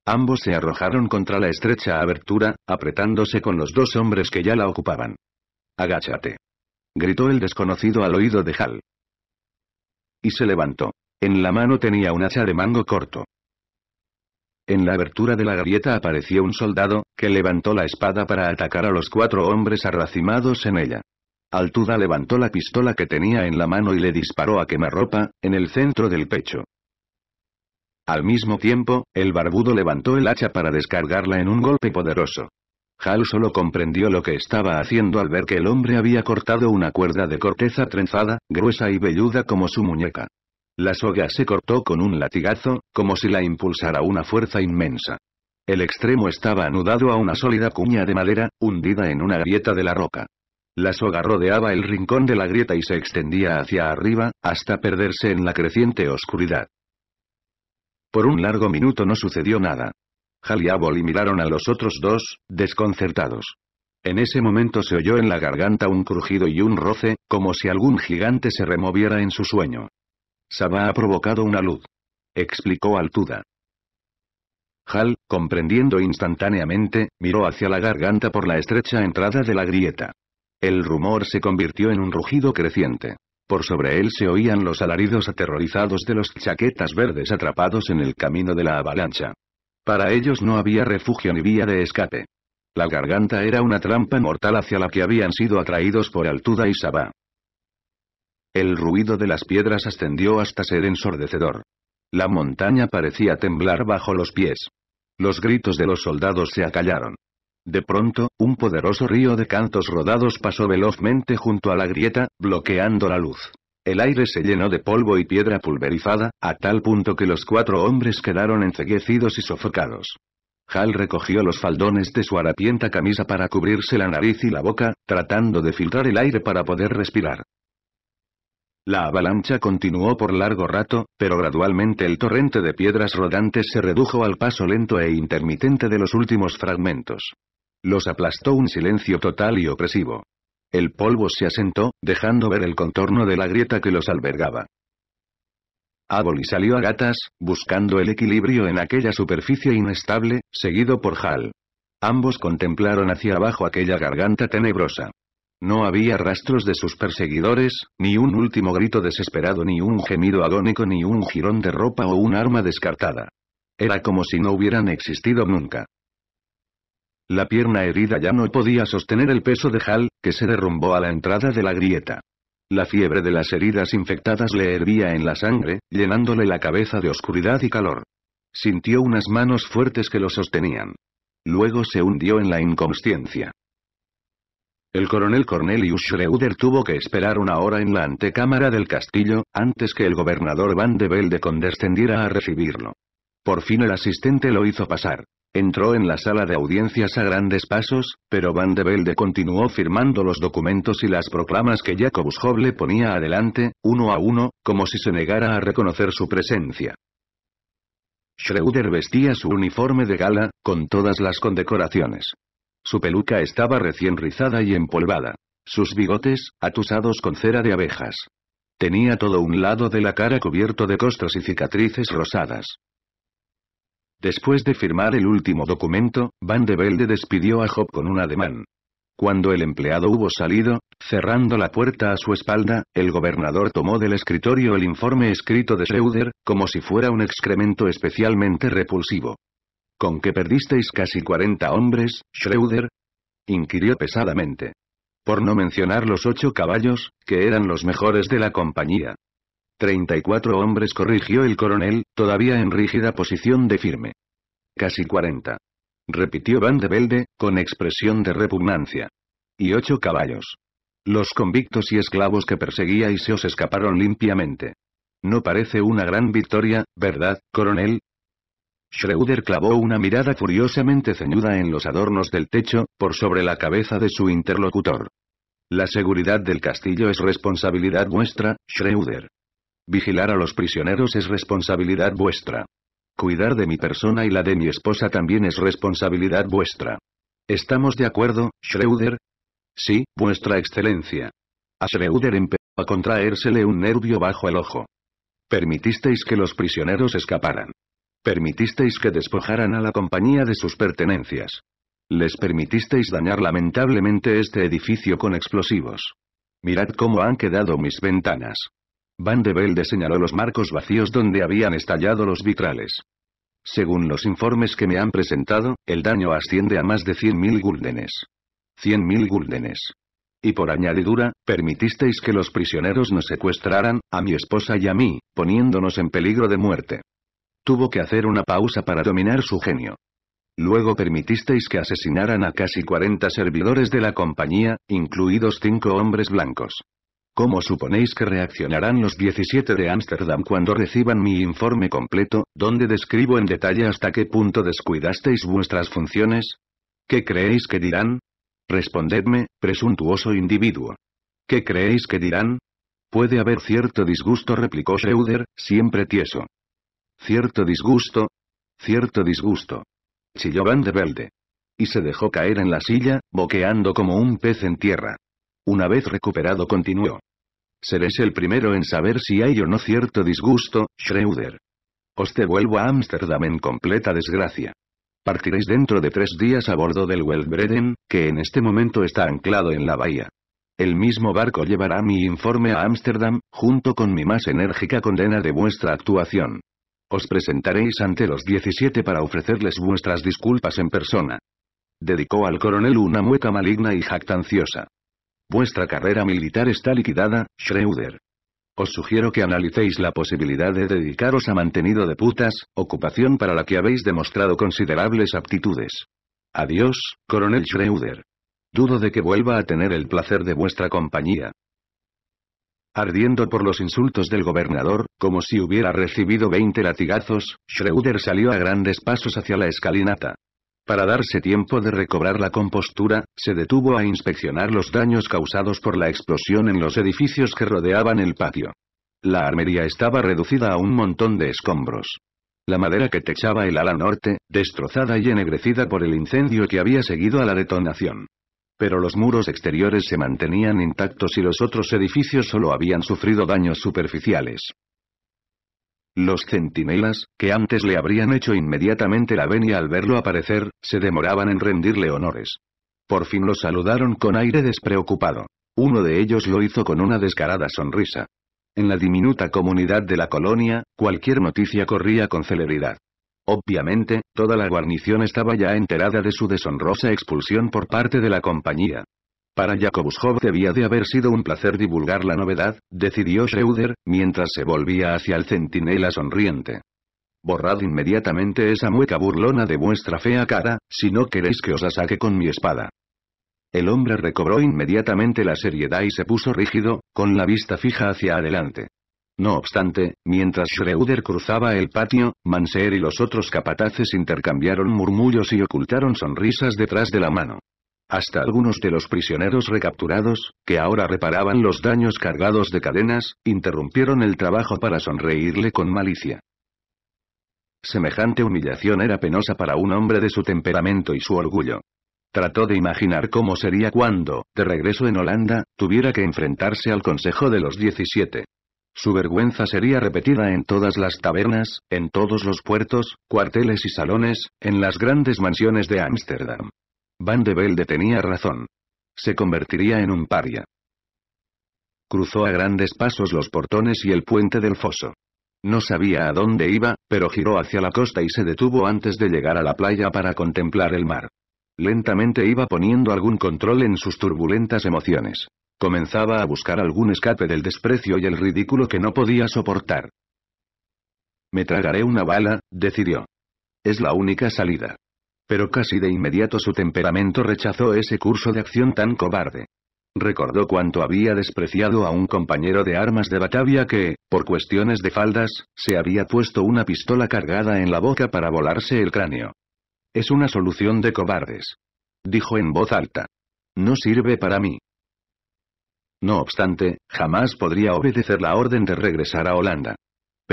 Ambos se arrojaron contra la estrecha abertura, apretándose con los dos hombres que ya la ocupaban. Agáchate. Gritó el desconocido al oído de Hal. Y se levantó. En la mano tenía un hacha de mango corto. En la abertura de la grieta apareció un soldado, que levantó la espada para atacar a los cuatro hombres arracimados en ella. Altuda levantó la pistola que tenía en la mano y le disparó a quemarropa, en el centro del pecho. Al mismo tiempo, el barbudo levantó el hacha para descargarla en un golpe poderoso. Hal solo comprendió lo que estaba haciendo al ver que el hombre había cortado una cuerda de corteza trenzada, gruesa y velluda como su muñeca. La soga se cortó con un latigazo, como si la impulsara una fuerza inmensa. El extremo estaba anudado a una sólida cuña de madera, hundida en una grieta de la roca. La soga rodeaba el rincón de la grieta y se extendía hacia arriba, hasta perderse en la creciente oscuridad. Por un largo minuto no sucedió nada. Hal y Aboli miraron a los otros dos, desconcertados. En ese momento se oyó en la garganta un crujido y un roce, como si algún gigante se removiera en su sueño. Saba ha provocado una luz. Explicó Altuda. Hal, comprendiendo instantáneamente, miró hacia la garganta por la estrecha entrada de la grieta. El rumor se convirtió en un rugido creciente. Por sobre él se oían los alaridos aterrorizados de los chaquetas verdes atrapados en el camino de la avalancha. Para ellos no había refugio ni vía de escape. La garganta era una trampa mortal hacia la que habían sido atraídos por Altuda y Sabá. El ruido de las piedras ascendió hasta ser ensordecedor. La montaña parecía temblar bajo los pies. Los gritos de los soldados se acallaron. De pronto, un poderoso río de cantos rodados pasó velozmente junto a la grieta, bloqueando la luz. El aire se llenó de polvo y piedra pulverizada, a tal punto que los cuatro hombres quedaron enceguecidos y sofocados. Hal recogió los faldones de su harapienta camisa para cubrirse la nariz y la boca, tratando de filtrar el aire para poder respirar. La avalancha continuó por largo rato, pero gradualmente el torrente de piedras rodantes se redujo al paso lento e intermitente de los últimos fragmentos. Los aplastó un silencio total y opresivo. El polvo se asentó, dejando ver el contorno de la grieta que los albergaba. Aboli salió a gatas, buscando el equilibrio en aquella superficie inestable, seguido por Hal. Ambos contemplaron hacia abajo aquella garganta tenebrosa. No había rastros de sus perseguidores, ni un último grito desesperado, ni un gemido agónico, ni un jirón de ropa o un arma descartada. Era como si no hubieran existido nunca. La pierna herida ya no podía sostener el peso de Hal, que se derrumbó a la entrada de la grieta. La fiebre de las heridas infectadas le hervía en la sangre, llenándole la cabeza de oscuridad y calor. Sintió unas manos fuertes que lo sostenían. Luego se hundió en la inconsciencia. El coronel Cornelius Schroeder tuvo que esperar una hora en la antecámara del castillo, antes que el gobernador Van de Velde condescendiera a recibirlo. Por fin el asistente lo hizo pasar. Entró en la sala de audiencias a grandes pasos, pero Van de Velde continuó firmando los documentos y las proclamas que Jacobus Job ponía adelante, uno a uno, como si se negara a reconocer su presencia. Schroeder vestía su uniforme de gala, con todas las condecoraciones. Su peluca estaba recién rizada y empolvada. Sus bigotes, atusados con cera de abejas. Tenía todo un lado de la cara cubierto de costras y cicatrices rosadas. Después de firmar el último documento, Van de Velde despidió a Job con un ademán. Cuando el empleado hubo salido, cerrando la puerta a su espalda, el gobernador tomó del escritorio el informe escrito de Schroeder, como si fuera un excremento especialmente repulsivo. ¿Con qué perdisteis casi 40 hombres, Schroeder? inquirió pesadamente. Por no mencionar los ocho caballos, que eran los mejores de la compañía. 34 hombres corrigió el coronel, todavía en rígida posición de firme. Casi 40. Repitió Van de Velde, con expresión de repugnancia. Y ocho caballos. Los convictos y esclavos que perseguía y se os escaparon limpiamente. No parece una gran victoria, ¿verdad, coronel? Schroeder clavó una mirada furiosamente ceñuda en los adornos del techo, por sobre la cabeza de su interlocutor. La seguridad del castillo es responsabilidad vuestra, Schroeder. Vigilar a los prisioneros es responsabilidad vuestra. Cuidar de mi persona y la de mi esposa también es responsabilidad vuestra. ¿Estamos de acuerdo, Schroeder? Sí, vuestra excelencia. A Schroeder empezó a contraérsele un nervio bajo el ojo. Permitisteis que los prisioneros escaparan. Permitisteis que despojaran a la compañía de sus pertenencias. Les permitisteis dañar lamentablemente este edificio con explosivos. Mirad cómo han quedado mis ventanas. Van de Velde señaló los marcos vacíos donde habían estallado los vitrales. Según los informes que me han presentado, el daño asciende a más de 100.000 guldenes. 100.000 guldenes. Y por añadidura, permitisteis que los prisioneros nos secuestraran, a mi esposa y a mí, poniéndonos en peligro de muerte. Tuvo que hacer una pausa para dominar su genio. Luego permitisteis que asesinaran a casi 40 servidores de la compañía, incluidos cinco hombres blancos. ¿Cómo suponéis que reaccionarán los 17 de Ámsterdam cuando reciban mi informe completo, donde describo en detalle hasta qué punto descuidasteis vuestras funciones? ¿Qué creéis que dirán? Respondedme, presuntuoso individuo. ¿Qué creéis que dirán? Puede haber cierto disgusto, replicó Schroeder, siempre tieso. ¿Cierto disgusto? Cierto disgusto. Chilló Van de Velde. Y se dejó caer en la silla, boqueando como un pez en tierra. Una vez recuperado continuó. Seréis el primero en saber si hay o no cierto disgusto, Schroeder. Os devuelvo a Ámsterdam en completa desgracia. Partiréis dentro de tres días a bordo del Welbreden, que en este momento está anclado en la bahía. El mismo barco llevará mi informe a Ámsterdam, junto con mi más enérgica condena de vuestra actuación. Os presentaréis ante los 17 para ofrecerles vuestras disculpas en persona. Dedicó al coronel una mueca maligna y jactanciosa. Vuestra carrera militar está liquidada, Schreuder. Os sugiero que analicéis la posibilidad de dedicaros a mantenido de putas, ocupación para la que habéis demostrado considerables aptitudes. Adiós, coronel Schreuder. Dudo de que vuelva a tener el placer de vuestra compañía. Ardiendo por los insultos del gobernador, como si hubiera recibido 20 latigazos, Schreuder salió a grandes pasos hacia la escalinata. Para darse tiempo de recobrar la compostura, se detuvo a inspeccionar los daños causados por la explosión en los edificios que rodeaban el patio. La armería estaba reducida a un montón de escombros. La madera que techaba el ala norte, destrozada y ennegrecida por el incendio que había seguido a la detonación. Pero los muros exteriores se mantenían intactos y los otros edificios solo habían sufrido daños superficiales. Los centinelas, que antes le habrían hecho inmediatamente la venia al verlo aparecer, se demoraban en rendirle honores. Por fin lo saludaron con aire despreocupado. Uno de ellos lo hizo con una descarada sonrisa. En la diminuta comunidad de la colonia, cualquier noticia corría con celeridad. Obviamente, toda la guarnición estaba ya enterada de su deshonrosa expulsión por parte de la compañía. Para Jacobus debía de haber sido un placer divulgar la novedad, decidió Schreuder mientras se volvía hacia el centinela sonriente. Borrad inmediatamente esa mueca burlona de vuestra fea cara, si no queréis que os asaque con mi espada. El hombre recobró inmediatamente la seriedad y se puso rígido, con la vista fija hacia adelante. No obstante, mientras Schreuder cruzaba el patio, Manser y los otros capataces intercambiaron murmullos y ocultaron sonrisas detrás de la mano. Hasta algunos de los prisioneros recapturados, que ahora reparaban los daños cargados de cadenas, interrumpieron el trabajo para sonreírle con malicia. Semejante humillación era penosa para un hombre de su temperamento y su orgullo. Trató de imaginar cómo sería cuando, de regreso en Holanda, tuviera que enfrentarse al Consejo de los 17. Su vergüenza sería repetida en todas las tabernas, en todos los puertos, cuarteles y salones, en las grandes mansiones de Ámsterdam. Van de Velde tenía razón. Se convertiría en un paria. Cruzó a grandes pasos los portones y el puente del foso. No sabía a dónde iba, pero giró hacia la costa y se detuvo antes de llegar a la playa para contemplar el mar. Lentamente iba poniendo algún control en sus turbulentas emociones. Comenzaba a buscar algún escape del desprecio y el ridículo que no podía soportar. Me tragaré una bala, decidió. Es la única salida. Pero casi de inmediato su temperamento rechazó ese curso de acción tan cobarde. Recordó cuánto había despreciado a un compañero de armas de Batavia que, por cuestiones de faldas, se había puesto una pistola cargada en la boca para volarse el cráneo. Es una solución de cobardes. Dijo en voz alta. No sirve para mí. No obstante, jamás podría obedecer la orden de regresar a Holanda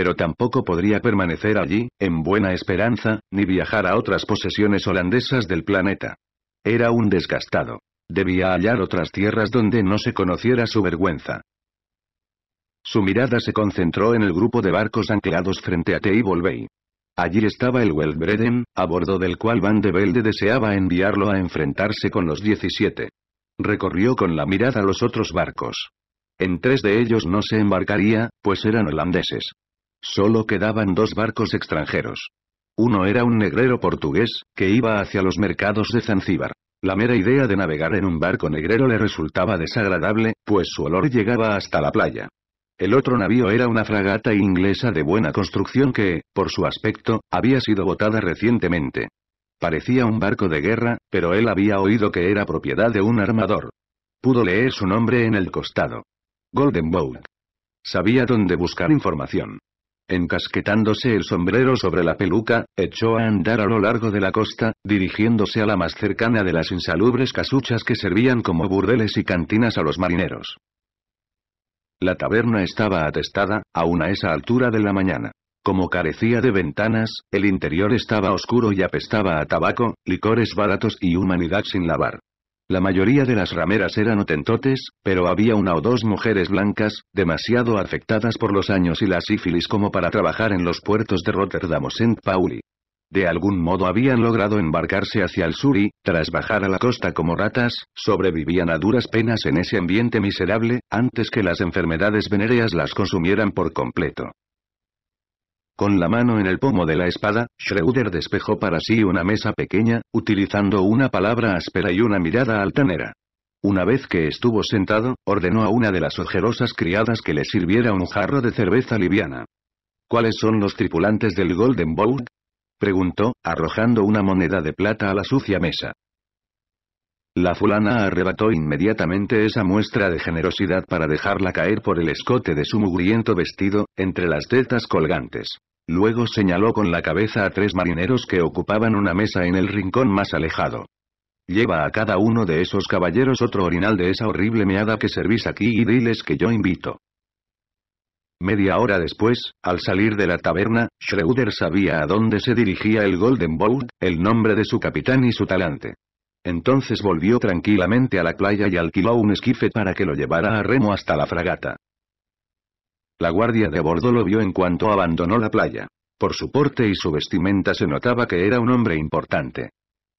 pero tampoco podría permanecer allí, en buena esperanza, ni viajar a otras posesiones holandesas del planeta. Era un desgastado. Debía hallar otras tierras donde no se conociera su vergüenza. Su mirada se concentró en el grupo de barcos anclados frente a Table Bay. Allí estaba el Welbreden, a bordo del cual Van de Velde deseaba enviarlo a enfrentarse con los 17. Recorrió con la mirada los otros barcos. En tres de ellos no se embarcaría, pues eran holandeses. Solo quedaban dos barcos extranjeros. Uno era un negrero portugués, que iba hacia los mercados de Zanzíbar. La mera idea de navegar en un barco negrero le resultaba desagradable, pues su olor llegaba hasta la playa. El otro navío era una fragata inglesa de buena construcción que, por su aspecto, había sido botada recientemente. Parecía un barco de guerra, pero él había oído que era propiedad de un armador. Pudo leer su nombre en el costado. Golden Boat. Sabía dónde buscar información encasquetándose el sombrero sobre la peluca, echó a andar a lo largo de la costa, dirigiéndose a la más cercana de las insalubres casuchas que servían como burdeles y cantinas a los marineros. La taberna estaba atestada, aún a esa altura de la mañana. Como carecía de ventanas, el interior estaba oscuro y apestaba a tabaco, licores baratos y humanidad sin lavar. La mayoría de las rameras eran otentotes, pero había una o dos mujeres blancas, demasiado afectadas por los años y la sífilis como para trabajar en los puertos de Rotterdam o St. Pauli. De algún modo habían logrado embarcarse hacia el sur y, tras bajar a la costa como ratas, sobrevivían a duras penas en ese ambiente miserable, antes que las enfermedades venéreas las consumieran por completo. Con la mano en el pomo de la espada, Schroeder despejó para sí una mesa pequeña, utilizando una palabra áspera y una mirada altanera. Una vez que estuvo sentado, ordenó a una de las ojerosas criadas que le sirviera un jarro de cerveza liviana. ¿Cuáles son los tripulantes del Golden Bowl? preguntó, arrojando una moneda de plata a la sucia mesa. La fulana arrebató inmediatamente esa muestra de generosidad para dejarla caer por el escote de su mugriento vestido, entre las tetas colgantes. Luego señaló con la cabeza a tres marineros que ocupaban una mesa en el rincón más alejado. Lleva a cada uno de esos caballeros otro orinal de esa horrible meada que servís aquí y diles que yo invito. Media hora después, al salir de la taberna, Schroeder sabía a dónde se dirigía el Golden Boat, el nombre de su capitán y su talante. Entonces volvió tranquilamente a la playa y alquiló un esquife para que lo llevara a remo hasta la fragata. La guardia de bordo lo vio en cuanto abandonó la playa. Por su porte y su vestimenta se notaba que era un hombre importante.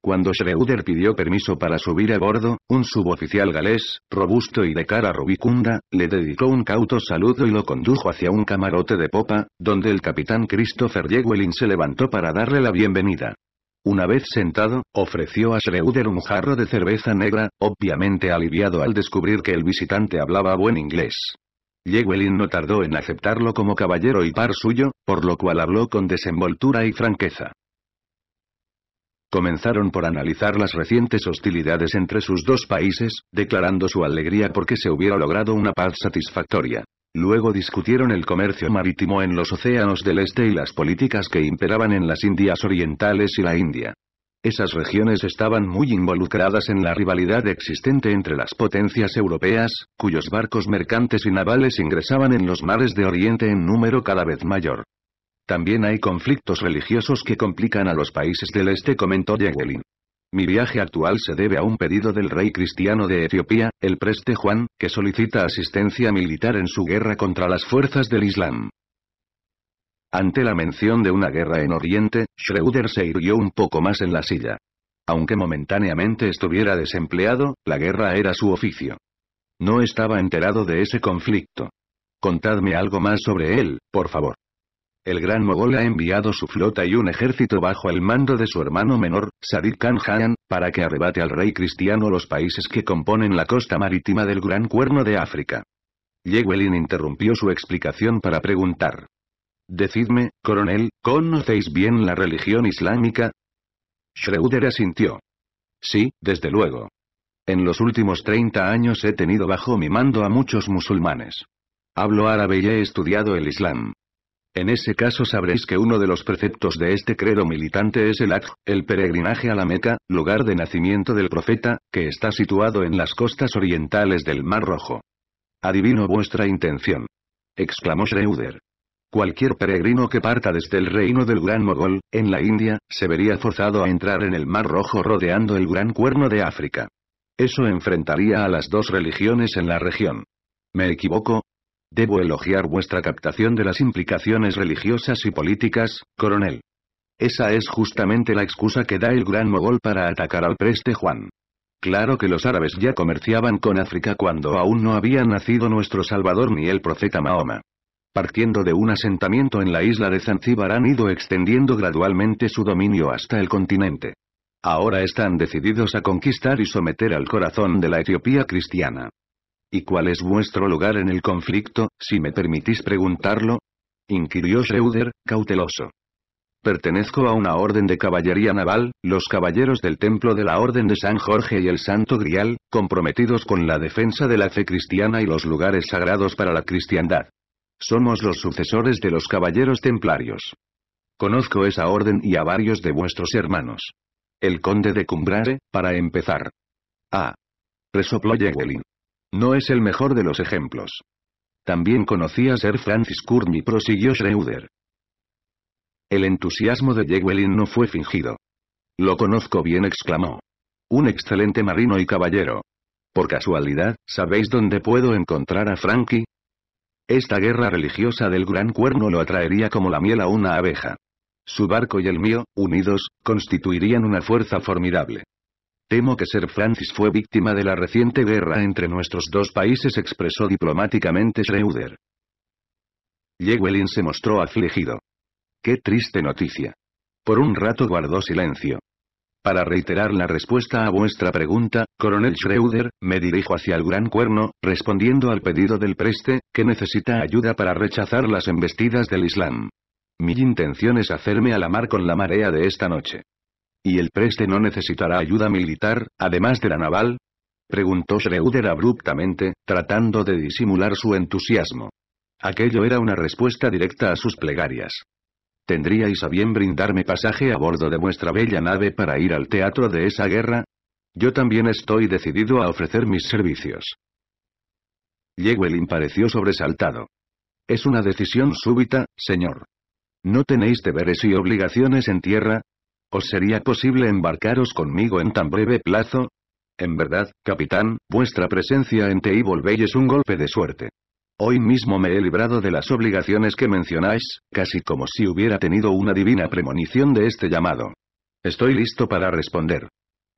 Cuando Schroeder pidió permiso para subir a bordo, un suboficial galés, robusto y de cara rubicunda, le dedicó un cauto saludo y lo condujo hacia un camarote de popa, donde el capitán Christopher Yewelin se levantó para darle la bienvenida. Una vez sentado, ofreció a Schroeder un jarro de cerveza negra, obviamente aliviado al descubrir que el visitante hablaba buen inglés. Llewellyn no tardó en aceptarlo como caballero y par suyo, por lo cual habló con desenvoltura y franqueza. Comenzaron por analizar las recientes hostilidades entre sus dos países, declarando su alegría porque se hubiera logrado una paz satisfactoria. Luego discutieron el comercio marítimo en los océanos del este y las políticas que imperaban en las Indias Orientales y la India. Esas regiones estaban muy involucradas en la rivalidad existente entre las potencias europeas, cuyos barcos mercantes y navales ingresaban en los mares de Oriente en número cada vez mayor. También hay conflictos religiosos que complican a los países del este, comentó Jaguelin. Mi viaje actual se debe a un pedido del rey cristiano de Etiopía, el preste Juan, que solicita asistencia militar en su guerra contra las fuerzas del Islam. Ante la mención de una guerra en Oriente, Schroeder se hirió un poco más en la silla. Aunque momentáneamente estuviera desempleado, la guerra era su oficio. No estaba enterado de ese conflicto. Contadme algo más sobre él, por favor. El gran mogol ha enviado su flota y un ejército bajo el mando de su hermano menor, Sadik Khan Hanan, para que arrebate al rey cristiano los países que componen la costa marítima del Gran Cuerno de África. Yewelin interrumpió su explicación para preguntar. Decidme, coronel, ¿conocéis bien la religión islámica? Schroeder asintió. Sí, desde luego. En los últimos 30 años he tenido bajo mi mando a muchos musulmanes. Hablo árabe y he estudiado el Islam. En ese caso sabréis que uno de los preceptos de este credo militante es el acto, el peregrinaje a la Meca, lugar de nacimiento del profeta, que está situado en las costas orientales del Mar Rojo. Adivino vuestra intención. Exclamó Schreuder. Cualquier peregrino que parta desde el reino del Gran Mogol, en la India, se vería forzado a entrar en el Mar Rojo rodeando el Gran Cuerno de África. Eso enfrentaría a las dos religiones en la región. ¿Me equivoco? Debo elogiar vuestra captación de las implicaciones religiosas y políticas, coronel. Esa es justamente la excusa que da el gran mogol para atacar al preste Juan. Claro que los árabes ya comerciaban con África cuando aún no había nacido nuestro Salvador ni el profeta Mahoma. Partiendo de un asentamiento en la isla de Zanzíbar han ido extendiendo gradualmente su dominio hasta el continente. Ahora están decididos a conquistar y someter al corazón de la Etiopía cristiana. ¿Y cuál es vuestro lugar en el conflicto, si me permitís preguntarlo? inquirió Schroeder, cauteloso. Pertenezco a una orden de caballería naval, los caballeros del Templo de la Orden de San Jorge y el Santo Grial, comprometidos con la defensa de la fe cristiana y los lugares sagrados para la cristiandad. Somos los sucesores de los caballeros templarios. Conozco esa orden y a varios de vuestros hermanos. El conde de Cumbrare, para empezar. Ah. Resopló no es el mejor de los ejemplos. También conocí a Sir Francis Courtney, prosiguió Schreuder. El entusiasmo de Jewelin no fue fingido. Lo conozco bien, exclamó. Un excelente marino y caballero. Por casualidad, ¿sabéis dónde puedo encontrar a Frankie? Esta guerra religiosa del Gran Cuerno lo atraería como la miel a una abeja. Su barco y el mío, unidos, constituirían una fuerza formidable. Temo que Sir Francis fue víctima de la reciente guerra entre nuestros dos países expresó diplomáticamente Schroeder. Llewellyn se mostró afligido. Qué triste noticia. Por un rato guardó silencio. Para reiterar la respuesta a vuestra pregunta, coronel Schroeder, me dirijo hacia el Gran Cuerno, respondiendo al pedido del preste, que necesita ayuda para rechazar las embestidas del Islam. Mi intención es hacerme a la mar con la marea de esta noche. ¿Y el preste no necesitará ayuda militar, además de la naval? Preguntó Schreuder abruptamente, tratando de disimular su entusiasmo. Aquello era una respuesta directa a sus plegarias. ¿Tendríais a bien brindarme pasaje a bordo de vuestra bella nave para ir al teatro de esa guerra? Yo también estoy decidido a ofrecer mis servicios. Yewelin pareció sobresaltado. Es una decisión súbita, señor. ¿No tenéis deberes y obligaciones en tierra? ¿Os sería posible embarcaros conmigo en tan breve plazo? En verdad, capitán, vuestra presencia en T.I. bay es un golpe de suerte. Hoy mismo me he librado de las obligaciones que mencionáis, casi como si hubiera tenido una divina premonición de este llamado. Estoy listo para responder.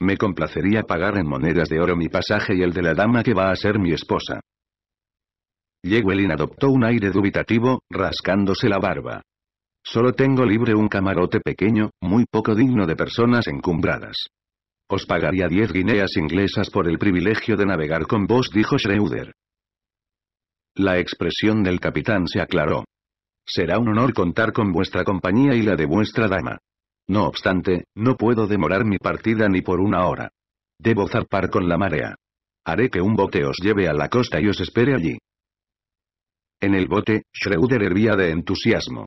Me complacería pagar en monedas de oro mi pasaje y el de la dama que va a ser mi esposa. Yewelin adoptó un aire dubitativo, rascándose la barba. Solo tengo libre un camarote pequeño, muy poco digno de personas encumbradas. Os pagaría 10 guineas inglesas por el privilegio de navegar con vos, dijo Schreuder. La expresión del capitán se aclaró. Será un honor contar con vuestra compañía y la de vuestra dama. No obstante, no puedo demorar mi partida ni por una hora. Debo zarpar con la marea. Haré que un bote os lleve a la costa y os espere allí. En el bote, Schreuder hervía de entusiasmo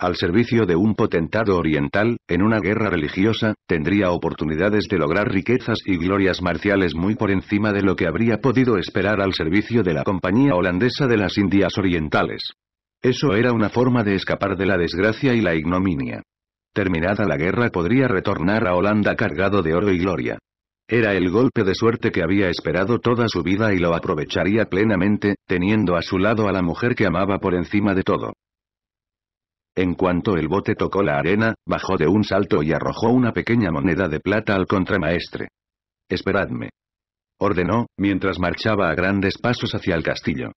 al servicio de un potentado oriental, en una guerra religiosa, tendría oportunidades de lograr riquezas y glorias marciales muy por encima de lo que habría podido esperar al servicio de la Compañía Holandesa de las Indias Orientales. Eso era una forma de escapar de la desgracia y la ignominia. Terminada la guerra podría retornar a Holanda cargado de oro y gloria. Era el golpe de suerte que había esperado toda su vida y lo aprovecharía plenamente, teniendo a su lado a la mujer que amaba por encima de todo. En cuanto el bote tocó la arena, bajó de un salto y arrojó una pequeña moneda de plata al contramaestre. Esperadme. Ordenó, mientras marchaba a grandes pasos hacia el castillo.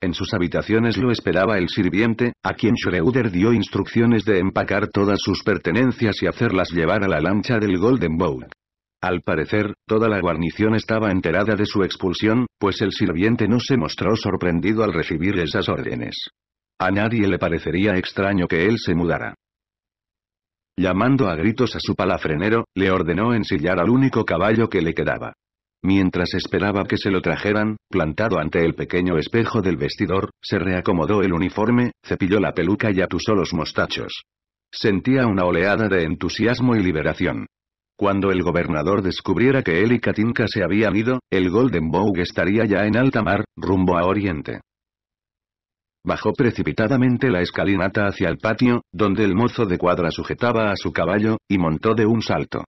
En sus habitaciones lo esperaba el sirviente, a quien Schroeder dio instrucciones de empacar todas sus pertenencias y hacerlas llevar a la lancha del Golden Boat. Al parecer, toda la guarnición estaba enterada de su expulsión, pues el sirviente no se mostró sorprendido al recibir esas órdenes. A nadie le parecería extraño que él se mudara. Llamando a gritos a su palafrenero, le ordenó ensillar al único caballo que le quedaba. Mientras esperaba que se lo trajeran, plantado ante el pequeño espejo del vestidor, se reacomodó el uniforme, cepilló la peluca y atusó los mostachos. Sentía una oleada de entusiasmo y liberación. Cuando el gobernador descubriera que él y Katinka se habían ido, el Golden Bow estaría ya en alta mar, rumbo a Oriente. Bajó precipitadamente la escalinata hacia el patio, donde el mozo de cuadra sujetaba a su caballo, y montó de un salto.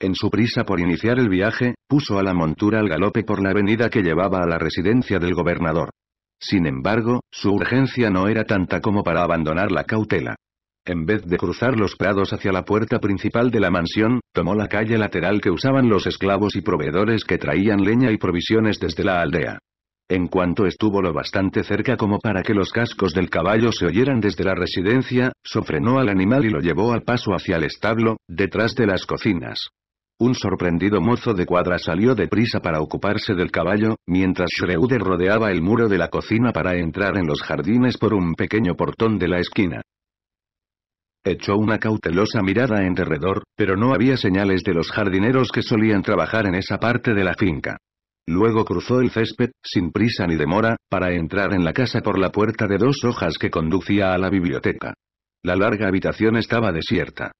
En su prisa por iniciar el viaje, puso a la montura al galope por la avenida que llevaba a la residencia del gobernador. Sin embargo, su urgencia no era tanta como para abandonar la cautela. En vez de cruzar los prados hacia la puerta principal de la mansión, tomó la calle lateral que usaban los esclavos y proveedores que traían leña y provisiones desde la aldea. En cuanto estuvo lo bastante cerca como para que los cascos del caballo se oyeran desde la residencia, sofrenó al animal y lo llevó al paso hacia el establo, detrás de las cocinas. Un sorprendido mozo de cuadra salió prisa para ocuparse del caballo, mientras Schreuder rodeaba el muro de la cocina para entrar en los jardines por un pequeño portón de la esquina. Echó una cautelosa mirada en derredor, pero no había señales de los jardineros que solían trabajar en esa parte de la finca. Luego cruzó el césped, sin prisa ni demora, para entrar en la casa por la puerta de dos hojas que conducía a la biblioteca. La larga habitación estaba desierta.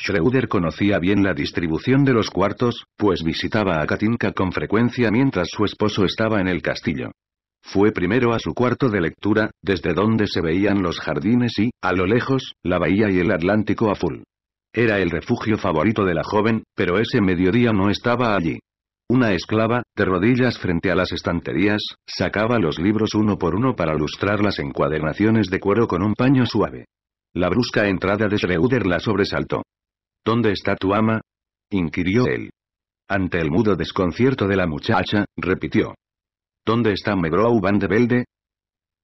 Schroeder conocía bien la distribución de los cuartos, pues visitaba a Katinka con frecuencia mientras su esposo estaba en el castillo. Fue primero a su cuarto de lectura, desde donde se veían los jardines y, a lo lejos, la bahía y el Atlántico azul. Era el refugio favorito de la joven, pero ese mediodía no estaba allí. Una esclava, de rodillas frente a las estanterías, sacaba los libros uno por uno para lustrar las encuadernaciones de cuero con un paño suave. La brusca entrada de Schreuder la sobresaltó. ¿Dónde está tu ama? inquirió él. Ante el mudo desconcierto de la muchacha, repitió. ¿Dónde está Megrow Van de Velde?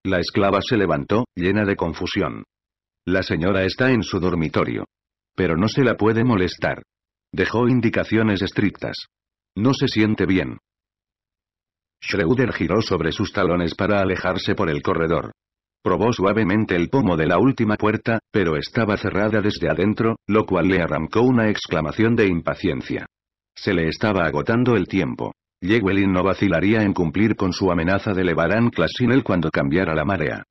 La esclava se levantó, llena de confusión. La señora está en su dormitorio. Pero no se la puede molestar. Dejó indicaciones estrictas. No se siente bien. Schroeder giró sobre sus talones para alejarse por el corredor. Probó suavemente el pomo de la última puerta, pero estaba cerrada desde adentro, lo cual le arrancó una exclamación de impaciencia. Se le estaba agotando el tiempo. Jewelin no vacilaría en cumplir con su amenaza de levar anclas sin él cuando cambiara la marea.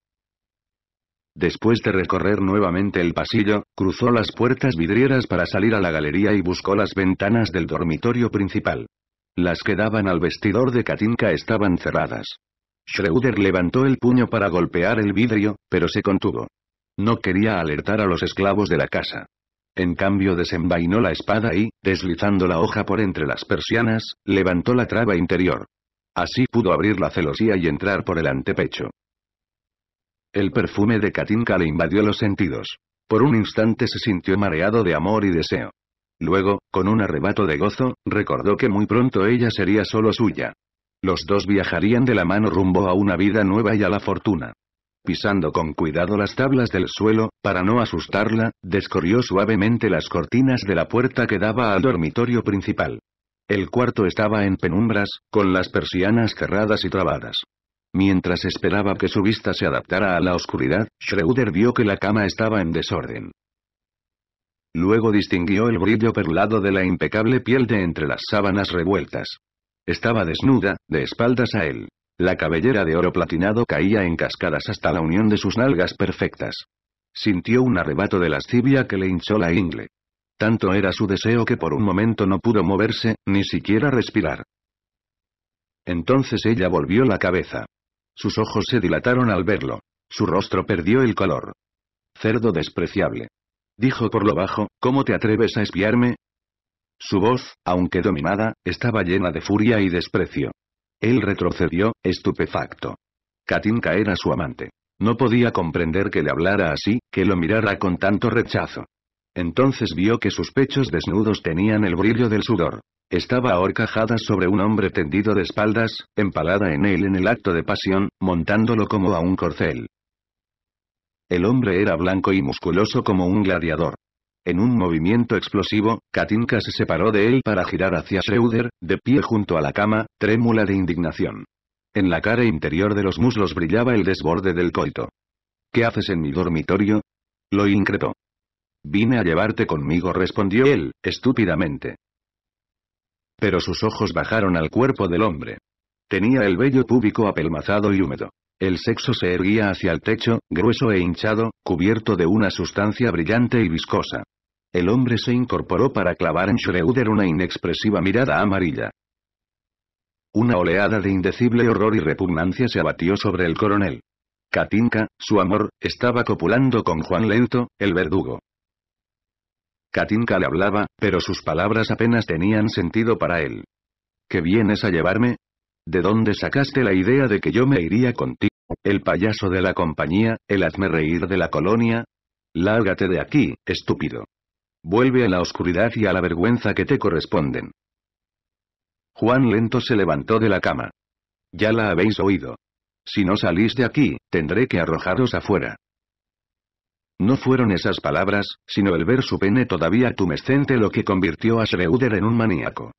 Después de recorrer nuevamente el pasillo, cruzó las puertas vidrieras para salir a la galería y buscó las ventanas del dormitorio principal. Las que daban al vestidor de Katinka estaban cerradas. Schroeder levantó el puño para golpear el vidrio, pero se contuvo. No quería alertar a los esclavos de la casa. En cambio desenvainó la espada y, deslizando la hoja por entre las persianas, levantó la traba interior. Así pudo abrir la celosía y entrar por el antepecho. El perfume de Katinka le invadió los sentidos. Por un instante se sintió mareado de amor y deseo. Luego, con un arrebato de gozo, recordó que muy pronto ella sería solo suya. Los dos viajarían de la mano rumbo a una vida nueva y a la fortuna. Pisando con cuidado las tablas del suelo, para no asustarla, descorrió suavemente las cortinas de la puerta que daba al dormitorio principal. El cuarto estaba en penumbras, con las persianas cerradas y trabadas. Mientras esperaba que su vista se adaptara a la oscuridad, Schroeder vio que la cama estaba en desorden. Luego distinguió el brillo perlado de la impecable piel de entre las sábanas revueltas. Estaba desnuda, de espaldas a él. La cabellera de oro platinado caía en cascadas hasta la unión de sus nalgas perfectas. Sintió un arrebato de lascivia que le hinchó la ingle. Tanto era su deseo que por un momento no pudo moverse, ni siquiera respirar. Entonces ella volvió la cabeza. Sus ojos se dilataron al verlo. Su rostro perdió el color. Cerdo despreciable. Dijo por lo bajo, ¿cómo te atreves a espiarme? Su voz, aunque dominada, estaba llena de furia y desprecio. Él retrocedió, estupefacto. Katinka era su amante. No podía comprender que le hablara así, que lo mirara con tanto rechazo. Entonces vio que sus pechos desnudos tenían el brillo del sudor. Estaba ahorcajada sobre un hombre tendido de espaldas, empalada en él en el acto de pasión, montándolo como a un corcel. El hombre era blanco y musculoso como un gladiador. En un movimiento explosivo, Katinka se separó de él para girar hacia Schroeder, de pie junto a la cama, trémula de indignación. En la cara interior de los muslos brillaba el desborde del coito. ¿Qué haces en mi dormitorio? Lo increpó. Vine a llevarte conmigo respondió él, estúpidamente. Pero sus ojos bajaron al cuerpo del hombre. Tenía el vello púbico apelmazado y húmedo. El sexo se erguía hacia el techo, grueso e hinchado, cubierto de una sustancia brillante y viscosa. El hombre se incorporó para clavar en Schroeder una inexpresiva mirada amarilla. Una oleada de indecible horror y repugnancia se abatió sobre el coronel. Katinka, su amor, estaba copulando con Juan Leuto, el verdugo. Katinka le hablaba, pero sus palabras apenas tenían sentido para él. ¿Qué vienes a llevarme? ¿De dónde sacaste la idea de que yo me iría contigo? El payaso de la compañía, el hazme reír de la colonia. Lárgate de aquí, estúpido. Vuelve a la oscuridad y a la vergüenza que te corresponden. Juan lento se levantó de la cama. Ya la habéis oído. Si no salís de aquí, tendré que arrojaros afuera. No fueron esas palabras, sino el ver su pene todavía tumescente lo que convirtió a Schreuder en un maníaco.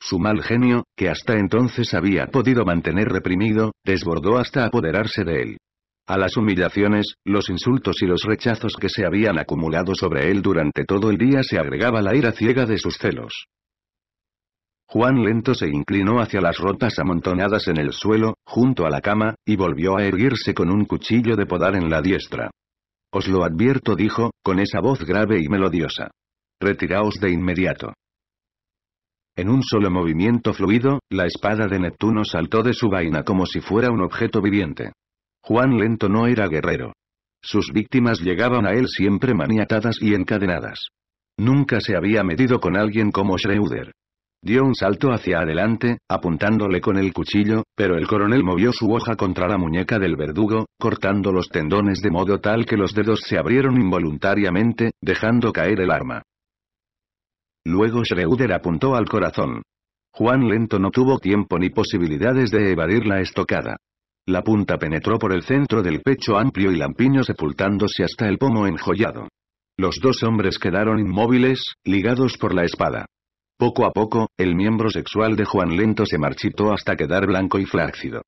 Su mal genio, que hasta entonces había podido mantener reprimido, desbordó hasta apoderarse de él. A las humillaciones, los insultos y los rechazos que se habían acumulado sobre él durante todo el día se agregaba la ira ciega de sus celos. Juan lento se inclinó hacia las rotas amontonadas en el suelo, junto a la cama, y volvió a erguirse con un cuchillo de podar en la diestra. Os lo advierto dijo, con esa voz grave y melodiosa. Retiraos de inmediato. En un solo movimiento fluido, la espada de Neptuno saltó de su vaina como si fuera un objeto viviente. Juan Lento no era guerrero. Sus víctimas llegaban a él siempre maniatadas y encadenadas. Nunca se había medido con alguien como Schroeder. Dio un salto hacia adelante, apuntándole con el cuchillo, pero el coronel movió su hoja contra la muñeca del verdugo, cortando los tendones de modo tal que los dedos se abrieron involuntariamente, dejando caer el arma. Luego Schreuder apuntó al corazón. Juan Lento no tuvo tiempo ni posibilidades de evadir la estocada. La punta penetró por el centro del pecho amplio y lampiño sepultándose hasta el pomo enjollado. Los dos hombres quedaron inmóviles, ligados por la espada. Poco a poco, el miembro sexual de Juan Lento se marchitó hasta quedar blanco y flácido.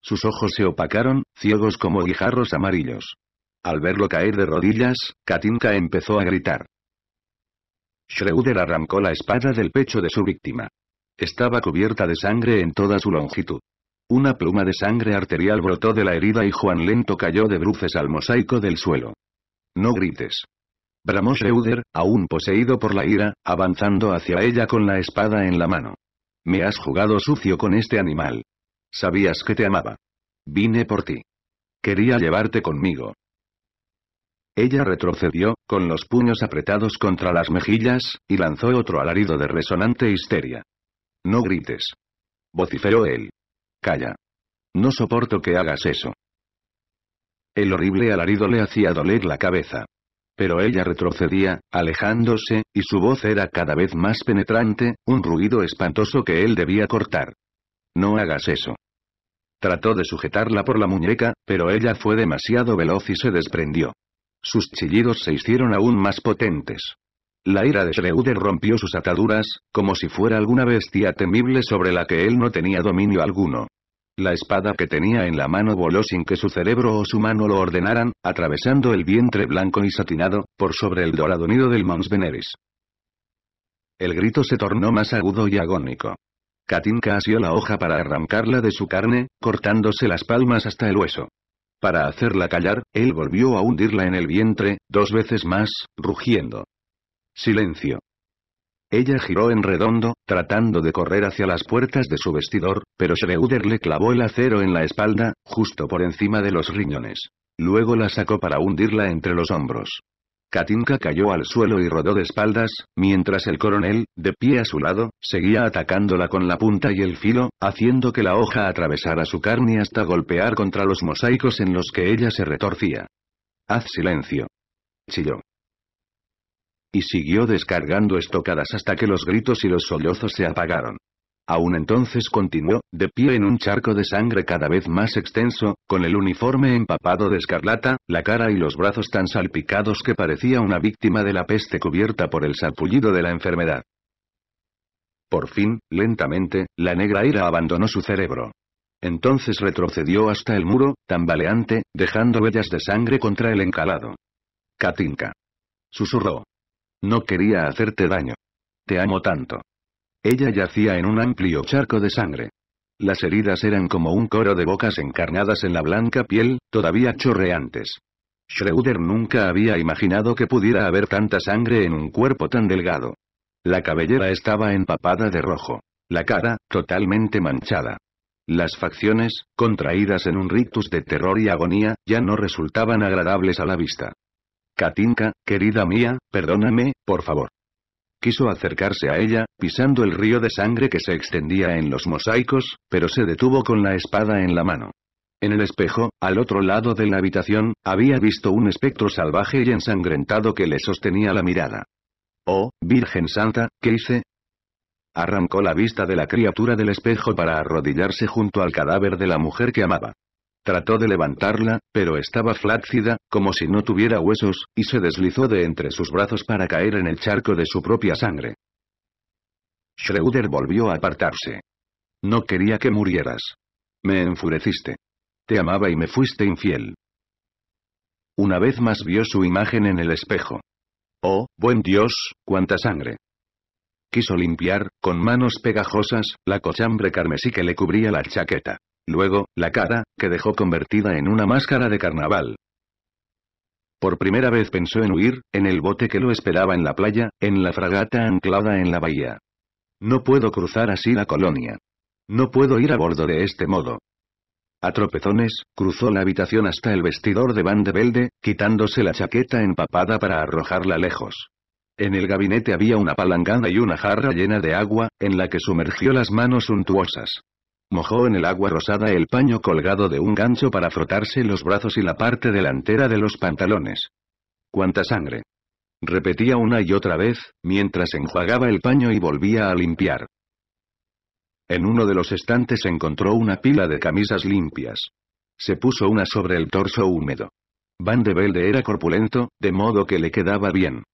Sus ojos se opacaron, ciegos como guijarros amarillos. Al verlo caer de rodillas, Katinka empezó a gritar. Schroeder arrancó la espada del pecho de su víctima. Estaba cubierta de sangre en toda su longitud. Una pluma de sangre arterial brotó de la herida y Juan Lento cayó de bruces al mosaico del suelo. No grites bramó aún poseído por la ira, avanzando hacia ella con la espada en la mano. Me has jugado sucio con este animal. Sabías que te amaba. Vine por ti. Quería llevarte conmigo. Ella retrocedió, con los puños apretados contra las mejillas, y lanzó otro alarido de resonante histeria. No grites. Vociferó él. Calla. No soporto que hagas eso. El horrible alarido le hacía doler la cabeza. Pero ella retrocedía, alejándose, y su voz era cada vez más penetrante, un ruido espantoso que él debía cortar. No hagas eso. Trató de sujetarla por la muñeca, pero ella fue demasiado veloz y se desprendió. Sus chillidos se hicieron aún más potentes. La ira de Schroeder rompió sus ataduras, como si fuera alguna bestia temible sobre la que él no tenía dominio alguno. La espada que tenía en la mano voló sin que su cerebro o su mano lo ordenaran, atravesando el vientre blanco y satinado, por sobre el dorado nido del Mons Veneris. El grito se tornó más agudo y agónico. Katinka asió la hoja para arrancarla de su carne, cortándose las palmas hasta el hueso. Para hacerla callar, él volvió a hundirla en el vientre, dos veces más, rugiendo. Silencio. Ella giró en redondo, tratando de correr hacia las puertas de su vestidor, pero Schroeder le clavó el acero en la espalda, justo por encima de los riñones. Luego la sacó para hundirla entre los hombros. Katinka cayó al suelo y rodó de espaldas, mientras el coronel, de pie a su lado, seguía atacándola con la punta y el filo, haciendo que la hoja atravesara su carne hasta golpear contra los mosaicos en los que ella se retorcía. Haz silencio. Chilló y siguió descargando estocadas hasta que los gritos y los sollozos se apagaron. Aún entonces continuó, de pie en un charco de sangre cada vez más extenso, con el uniforme empapado de escarlata, la cara y los brazos tan salpicados que parecía una víctima de la peste cubierta por el sarpullido de la enfermedad. Por fin, lentamente, la negra ira abandonó su cerebro. Entonces retrocedió hasta el muro, tambaleante, dejando huellas de sangre contra el encalado. Katinka. Susurró. No quería hacerte daño. Te amo tanto. Ella yacía en un amplio charco de sangre. Las heridas eran como un coro de bocas encarnadas en la blanca piel, todavía chorreantes. Schroeder nunca había imaginado que pudiera haber tanta sangre en un cuerpo tan delgado. La cabellera estaba empapada de rojo. La cara, totalmente manchada. Las facciones, contraídas en un rictus de terror y agonía, ya no resultaban agradables a la vista. Katinka, querida mía, perdóname, por favor. Quiso acercarse a ella, pisando el río de sangre que se extendía en los mosaicos, pero se detuvo con la espada en la mano. En el espejo, al otro lado de la habitación, había visto un espectro salvaje y ensangrentado que le sostenía la mirada. Oh, Virgen Santa, ¿qué hice? Arrancó la vista de la criatura del espejo para arrodillarse junto al cadáver de la mujer que amaba. Trató de levantarla, pero estaba flácida, como si no tuviera huesos, y se deslizó de entre sus brazos para caer en el charco de su propia sangre. Schroeder volvió a apartarse. No quería que murieras. Me enfureciste. Te amaba y me fuiste infiel. Una vez más vio su imagen en el espejo. Oh, buen Dios, cuánta sangre. Quiso limpiar, con manos pegajosas, la cochambre carmesí que le cubría la chaqueta. Luego, la cara, que dejó convertida en una máscara de carnaval. Por primera vez pensó en huir, en el bote que lo esperaba en la playa, en la fragata anclada en la bahía. No puedo cruzar así la colonia. No puedo ir a bordo de este modo. A tropezones, cruzó la habitación hasta el vestidor de Van de Velde, quitándose la chaqueta empapada para arrojarla lejos. En el gabinete había una palangana y una jarra llena de agua, en la que sumergió las manos suntuosas. Mojó en el agua rosada el paño colgado de un gancho para frotarse los brazos y la parte delantera de los pantalones. ¡Cuánta sangre! Repetía una y otra vez, mientras enjuagaba el paño y volvía a limpiar. En uno de los estantes encontró una pila de camisas limpias. Se puso una sobre el torso húmedo. Van de Velde era corpulento, de modo que le quedaba bien.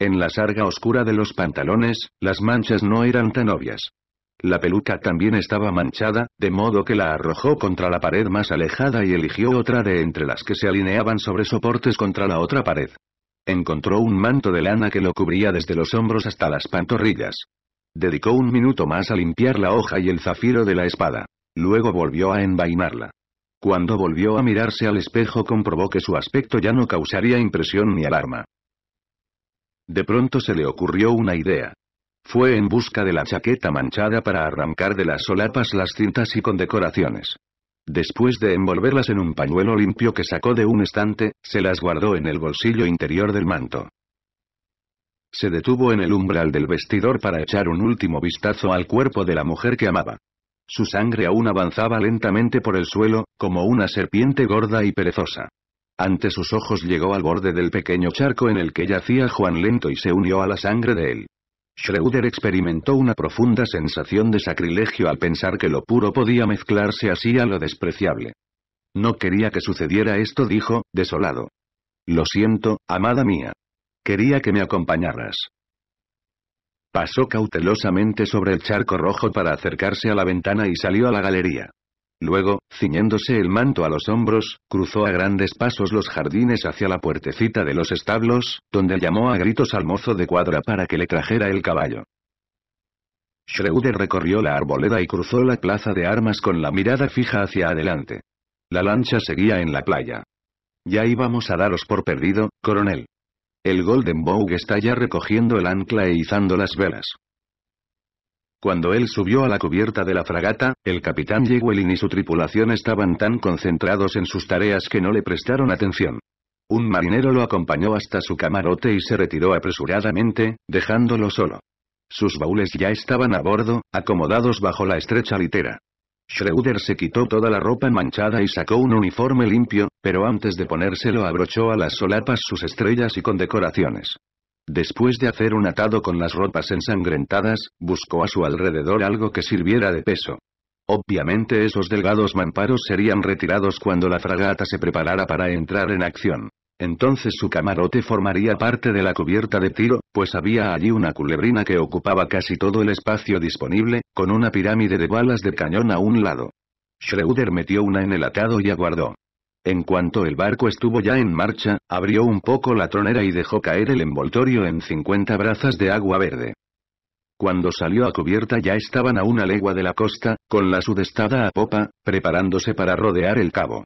En la sarga oscura de los pantalones, las manchas no eran tan obvias. La peluca también estaba manchada, de modo que la arrojó contra la pared más alejada y eligió otra de entre las que se alineaban sobre soportes contra la otra pared. Encontró un manto de lana que lo cubría desde los hombros hasta las pantorrillas. Dedicó un minuto más a limpiar la hoja y el zafiro de la espada. Luego volvió a envainarla. Cuando volvió a mirarse al espejo comprobó que su aspecto ya no causaría impresión ni alarma. De pronto se le ocurrió una idea. Fue en busca de la chaqueta manchada para arrancar de las solapas las cintas y condecoraciones. Después de envolverlas en un pañuelo limpio que sacó de un estante, se las guardó en el bolsillo interior del manto. Se detuvo en el umbral del vestidor para echar un último vistazo al cuerpo de la mujer que amaba. Su sangre aún avanzaba lentamente por el suelo, como una serpiente gorda y perezosa. Ante sus ojos llegó al borde del pequeño charco en el que yacía Juan Lento y se unió a la sangre de él. Schroeder experimentó una profunda sensación de sacrilegio al pensar que lo puro podía mezclarse así a lo despreciable. No quería que sucediera esto, dijo, desolado. Lo siento, amada mía. Quería que me acompañaras. Pasó cautelosamente sobre el charco rojo para acercarse a la ventana y salió a la galería. Luego, ciñéndose el manto a los hombros, cruzó a grandes pasos los jardines hacia la puertecita de los establos, donde llamó a gritos al mozo de cuadra para que le trajera el caballo. Schroeder recorrió la arboleda y cruzó la plaza de armas con la mirada fija hacia adelante. La lancha seguía en la playa. Ya íbamos a daros por perdido, coronel. El Golden Bow está ya recogiendo el ancla e izando las velas. Cuando él subió a la cubierta de la fragata, el capitán Jewelin y su tripulación estaban tan concentrados en sus tareas que no le prestaron atención. Un marinero lo acompañó hasta su camarote y se retiró apresuradamente, dejándolo solo. Sus baúles ya estaban a bordo, acomodados bajo la estrecha litera. Schroeder se quitó toda la ropa manchada y sacó un uniforme limpio, pero antes de ponérselo abrochó a las solapas sus estrellas y condecoraciones. Después de hacer un atado con las ropas ensangrentadas, buscó a su alrededor algo que sirviera de peso. Obviamente esos delgados mamparos serían retirados cuando la fragata se preparara para entrar en acción. Entonces su camarote formaría parte de la cubierta de tiro, pues había allí una culebrina que ocupaba casi todo el espacio disponible, con una pirámide de balas de cañón a un lado. Schroeder metió una en el atado y aguardó. En cuanto el barco estuvo ya en marcha, abrió un poco la tronera y dejó caer el envoltorio en 50 brazas de agua verde. Cuando salió a cubierta ya estaban a una legua de la costa, con la sudestada a popa, preparándose para rodear el cabo.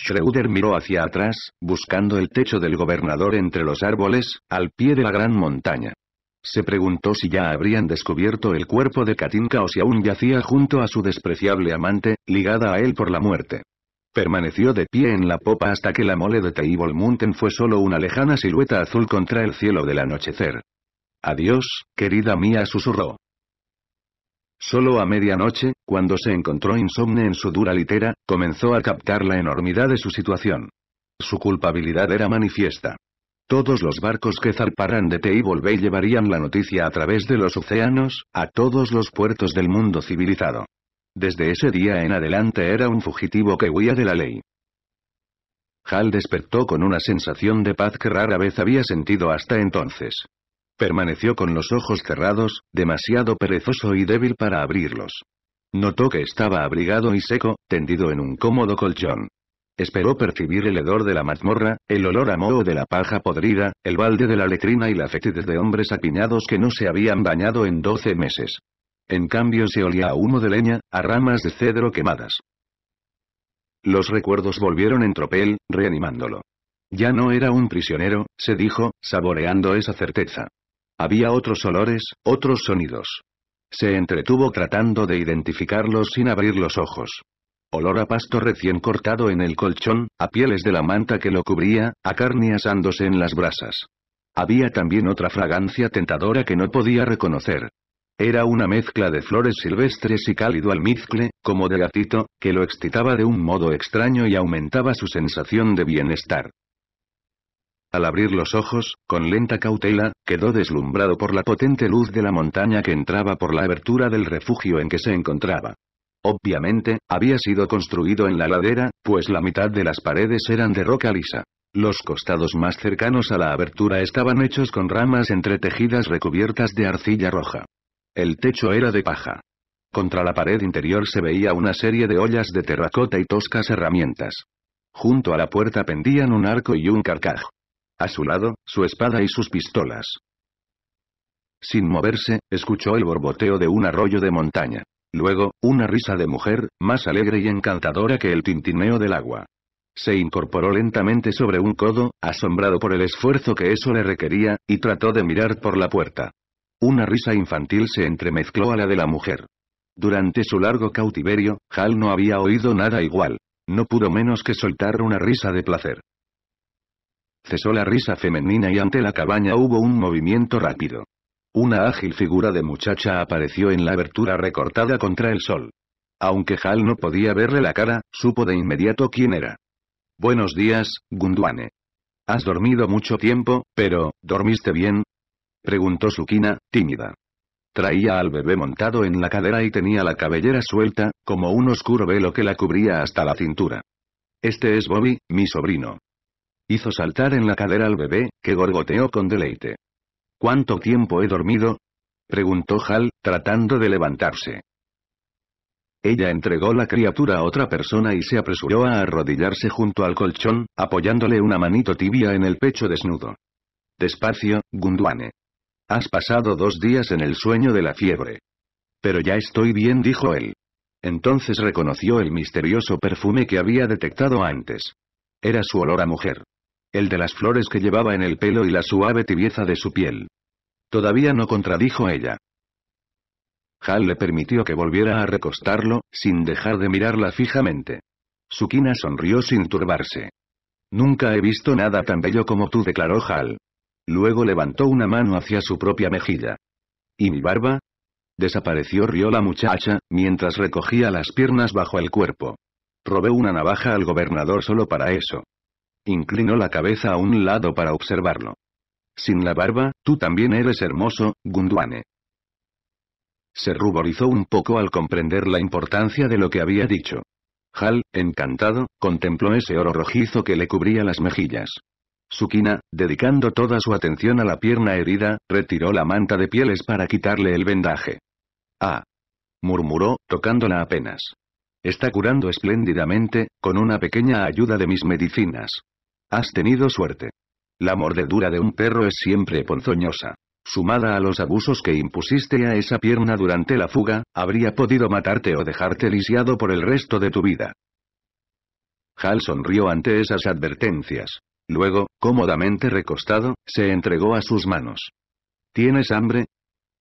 Schroeder miró hacia atrás, buscando el techo del gobernador entre los árboles, al pie de la gran montaña. Se preguntó si ya habrían descubierto el cuerpo de Katinka o si aún yacía junto a su despreciable amante, ligada a él por la muerte. Permaneció de pie en la popa hasta que la mole de Table Mountain fue solo una lejana silueta azul contra el cielo del anochecer. Adiós, querida mía, susurró. Solo a medianoche, cuando se encontró insomne en su dura litera, comenzó a captar la enormidad de su situación. Su culpabilidad era manifiesta. Todos los barcos que zarparan de Table Bay llevarían la noticia a través de los océanos, a todos los puertos del mundo civilizado. Desde ese día en adelante era un fugitivo que huía de la ley. Hal despertó con una sensación de paz que rara vez había sentido hasta entonces. Permaneció con los ojos cerrados, demasiado perezoso y débil para abrirlos. Notó que estaba abrigado y seco, tendido en un cómodo colchón. Esperó percibir el hedor de la mazmorra, el olor a moho de la paja podrida, el balde de la letrina y la fetidez de hombres apiñados que no se habían bañado en doce meses. En cambio se olía a humo de leña, a ramas de cedro quemadas. Los recuerdos volvieron en tropel, reanimándolo. Ya no era un prisionero, se dijo, saboreando esa certeza. Había otros olores, otros sonidos. Se entretuvo tratando de identificarlos sin abrir los ojos. Olor a pasto recién cortado en el colchón, a pieles de la manta que lo cubría, a carne asándose en las brasas. Había también otra fragancia tentadora que no podía reconocer. Era una mezcla de flores silvestres y cálido almizcle, como de gatito, que lo excitaba de un modo extraño y aumentaba su sensación de bienestar. Al abrir los ojos, con lenta cautela, quedó deslumbrado por la potente luz de la montaña que entraba por la abertura del refugio en que se encontraba. Obviamente, había sido construido en la ladera, pues la mitad de las paredes eran de roca lisa. Los costados más cercanos a la abertura estaban hechos con ramas entretejidas recubiertas de arcilla roja. El techo era de paja. Contra la pared interior se veía una serie de ollas de terracota y toscas herramientas. Junto a la puerta pendían un arco y un carcaj. A su lado, su espada y sus pistolas. Sin moverse, escuchó el borboteo de un arroyo de montaña. Luego, una risa de mujer, más alegre y encantadora que el tintineo del agua. Se incorporó lentamente sobre un codo, asombrado por el esfuerzo que eso le requería, y trató de mirar por la puerta. Una risa infantil se entremezcló a la de la mujer. Durante su largo cautiverio, Hal no había oído nada igual. No pudo menos que soltar una risa de placer. Cesó la risa femenina y ante la cabaña hubo un movimiento rápido. Una ágil figura de muchacha apareció en la abertura recortada contra el sol. Aunque Hal no podía verle la cara, supo de inmediato quién era. Buenos días, Gundwane. Has dormido mucho tiempo, pero, ¿dormiste bien? Preguntó Sukina, tímida. Traía al bebé montado en la cadera y tenía la cabellera suelta, como un oscuro velo que la cubría hasta la cintura. Este es Bobby, mi sobrino. Hizo saltar en la cadera al bebé, que gorgoteó con deleite. ¿Cuánto tiempo he dormido? Preguntó Hal, tratando de levantarse. Ella entregó la criatura a otra persona y se apresuró a arrodillarse junto al colchón, apoyándole una manito tibia en el pecho desnudo. Despacio, Gundwane. Has pasado dos días en el sueño de la fiebre. Pero ya estoy bien, dijo él. Entonces reconoció el misterioso perfume que había detectado antes. Era su olor a mujer. El de las flores que llevaba en el pelo y la suave tibieza de su piel. Todavía no contradijo ella. Hal le permitió que volviera a recostarlo, sin dejar de mirarla fijamente. Sukina sonrió sin turbarse. Nunca he visto nada tan bello como tú, declaró Hal. Luego levantó una mano hacia su propia mejilla. ¿Y mi barba? Desapareció rió la muchacha, mientras recogía las piernas bajo el cuerpo. Robé una navaja al gobernador solo para eso. Inclinó la cabeza a un lado para observarlo. Sin la barba, tú también eres hermoso, Gunduane. Se ruborizó un poco al comprender la importancia de lo que había dicho. Hal, encantado, contempló ese oro rojizo que le cubría las mejillas. Sukina, dedicando toda su atención a la pierna herida, retiró la manta de pieles para quitarle el vendaje. Ah. murmuró, tocándola apenas. Está curando espléndidamente, con una pequeña ayuda de mis medicinas. Has tenido suerte. La mordedura de un perro es siempre ponzoñosa. Sumada a los abusos que impusiste a esa pierna durante la fuga, habría podido matarte o dejarte lisiado por el resto de tu vida. Hal sonrió ante esas advertencias. Luego, cómodamente recostado, se entregó a sus manos. ¿Tienes hambre?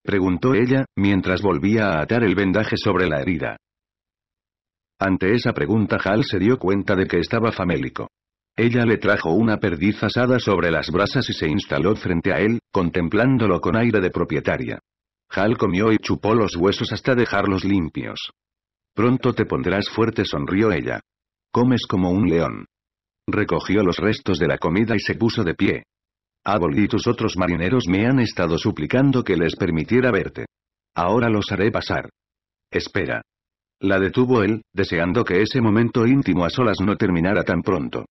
preguntó ella, mientras volvía a atar el vendaje sobre la herida. Ante esa pregunta Hal se dio cuenta de que estaba famélico. Ella le trajo una perdiz asada sobre las brasas y se instaló frente a él, contemplándolo con aire de propietaria. Hal comió y chupó los huesos hasta dejarlos limpios. Pronto te pondrás fuerte, sonrió ella. Comes como un león. Recogió los restos de la comida y se puso de pie. Abol y tus otros marineros me han estado suplicando que les permitiera verte. Ahora los haré pasar. Espera. La detuvo él, deseando que ese momento íntimo a solas no terminara tan pronto.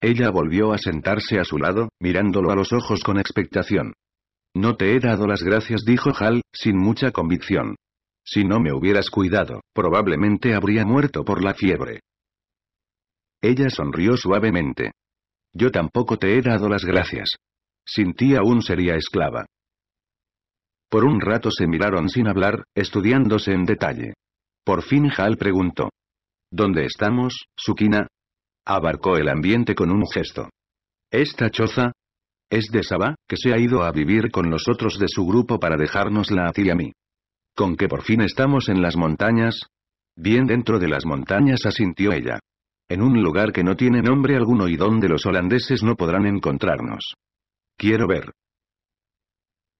Ella volvió a sentarse a su lado, mirándolo a los ojos con expectación. No te he dado las gracias, dijo Hal, sin mucha convicción. Si no me hubieras cuidado, probablemente habría muerto por la fiebre. Ella sonrió suavemente. Yo tampoco te he dado las gracias. Sin ti aún sería esclava. Por un rato se miraron sin hablar, estudiándose en detalle. Por fin Hal preguntó. ¿Dónde estamos, Sukina? Abarcó el ambiente con un gesto. ¿Esta choza? Es de Saba, que se ha ido a vivir con los otros de su grupo para dejárnosla a ti y a mí. ¿Con que por fin estamos en las montañas? Bien dentro de las montañas asintió ella. En un lugar que no tiene nombre alguno y donde los holandeses no podrán encontrarnos. Quiero ver.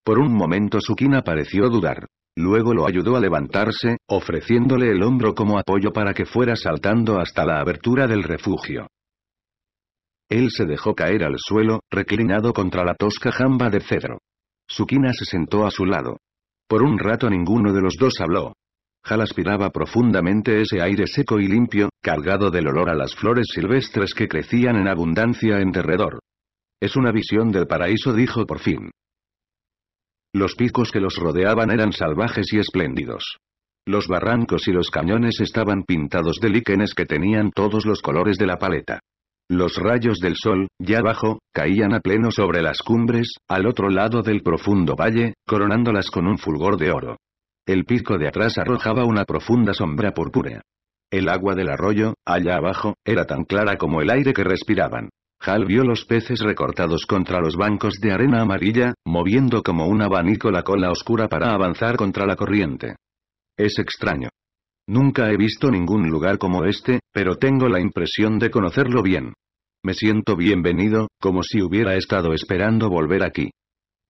Por un momento Sukina pareció dudar. Luego lo ayudó a levantarse, ofreciéndole el hombro como apoyo para que fuera saltando hasta la abertura del refugio. Él se dejó caer al suelo, reclinado contra la tosca jamba de cedro. Sukina se sentó a su lado. Por un rato ninguno de los dos habló, Hal aspiraba profundamente ese aire seco y limpio, cargado del olor a las flores silvestres que crecían en abundancia en derredor. Es una visión del paraíso dijo por fin. Los picos que los rodeaban eran salvajes y espléndidos. Los barrancos y los cañones estaban pintados de líquenes que tenían todos los colores de la paleta. Los rayos del sol, ya abajo, caían a pleno sobre las cumbres, al otro lado del profundo valle, coronándolas con un fulgor de oro. El pico de atrás arrojaba una profunda sombra purpúrea. El agua del arroyo, allá abajo, era tan clara como el aire que respiraban. Hal vio los peces recortados contra los bancos de arena amarilla, moviendo como un abanico la cola oscura para avanzar contra la corriente. Es extraño. Nunca he visto ningún lugar como este, pero tengo la impresión de conocerlo bien. Me siento bienvenido, como si hubiera estado esperando volver aquí.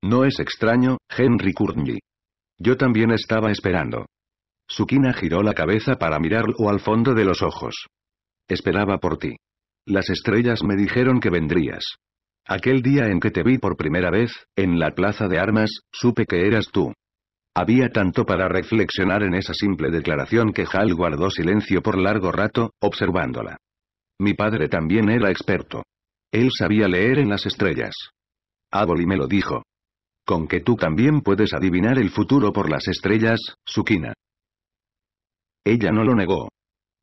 No es extraño, Henry Courtney. Yo también estaba esperando. Sukina giró la cabeza para mirarlo al fondo de los ojos. Esperaba por ti. Las estrellas me dijeron que vendrías. Aquel día en que te vi por primera vez, en la plaza de armas, supe que eras tú. Había tanto para reflexionar en esa simple declaración que Hal guardó silencio por largo rato, observándola. Mi padre también era experto. Él sabía leer en las estrellas. Aboli me lo dijo con que tú también puedes adivinar el futuro por las estrellas, Sukina. Ella no lo negó.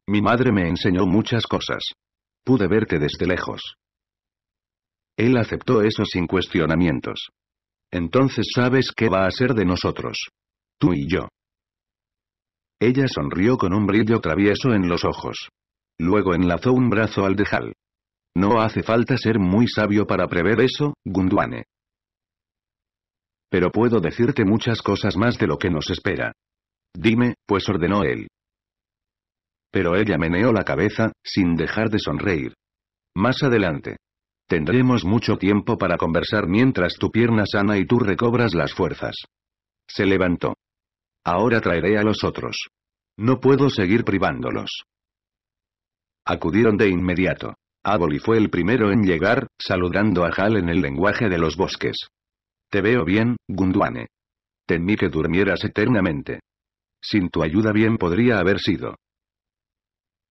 Mi madre me enseñó muchas cosas. Pude verte desde lejos. Él aceptó eso sin cuestionamientos. Entonces sabes qué va a ser de nosotros. Tú y yo. Ella sonrió con un brillo travieso en los ojos. Luego enlazó un brazo al de Hal. No hace falta ser muy sabio para prever eso, Gundwane pero puedo decirte muchas cosas más de lo que nos espera. Dime, pues ordenó él. Pero ella meneó la cabeza, sin dejar de sonreír. Más adelante. Tendremos mucho tiempo para conversar mientras tu pierna sana y tú recobras las fuerzas. Se levantó. Ahora traeré a los otros. No puedo seguir privándolos. Acudieron de inmediato. Aboli fue el primero en llegar, saludando a Hal en el lenguaje de los bosques. Te veo bien, Gunduane. Temí que durmieras eternamente. Sin tu ayuda bien podría haber sido.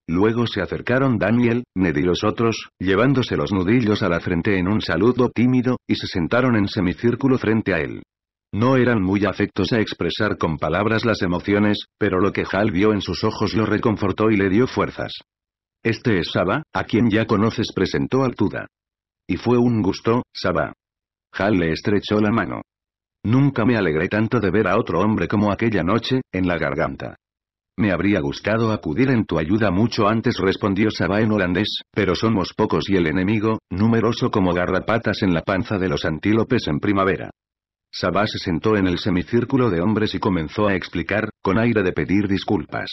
Luego se acercaron Daniel, Ned y los otros, llevándose los nudillos a la frente en un saludo tímido, y se sentaron en semicírculo frente a él. No eran muy afectos a expresar con palabras las emociones, pero lo que Hal vio en sus ojos lo reconfortó y le dio fuerzas. Este es Saba, a quien ya conoces presentó al Y fue un gusto, Saba. Hal le estrechó la mano. Nunca me alegré tanto de ver a otro hombre como aquella noche, en la garganta. Me habría gustado acudir en tu ayuda mucho antes respondió Saba en holandés, pero somos pocos y el enemigo, numeroso como garrapatas en la panza de los antílopes en primavera. Sabá se sentó en el semicírculo de hombres y comenzó a explicar, con aire de pedir disculpas.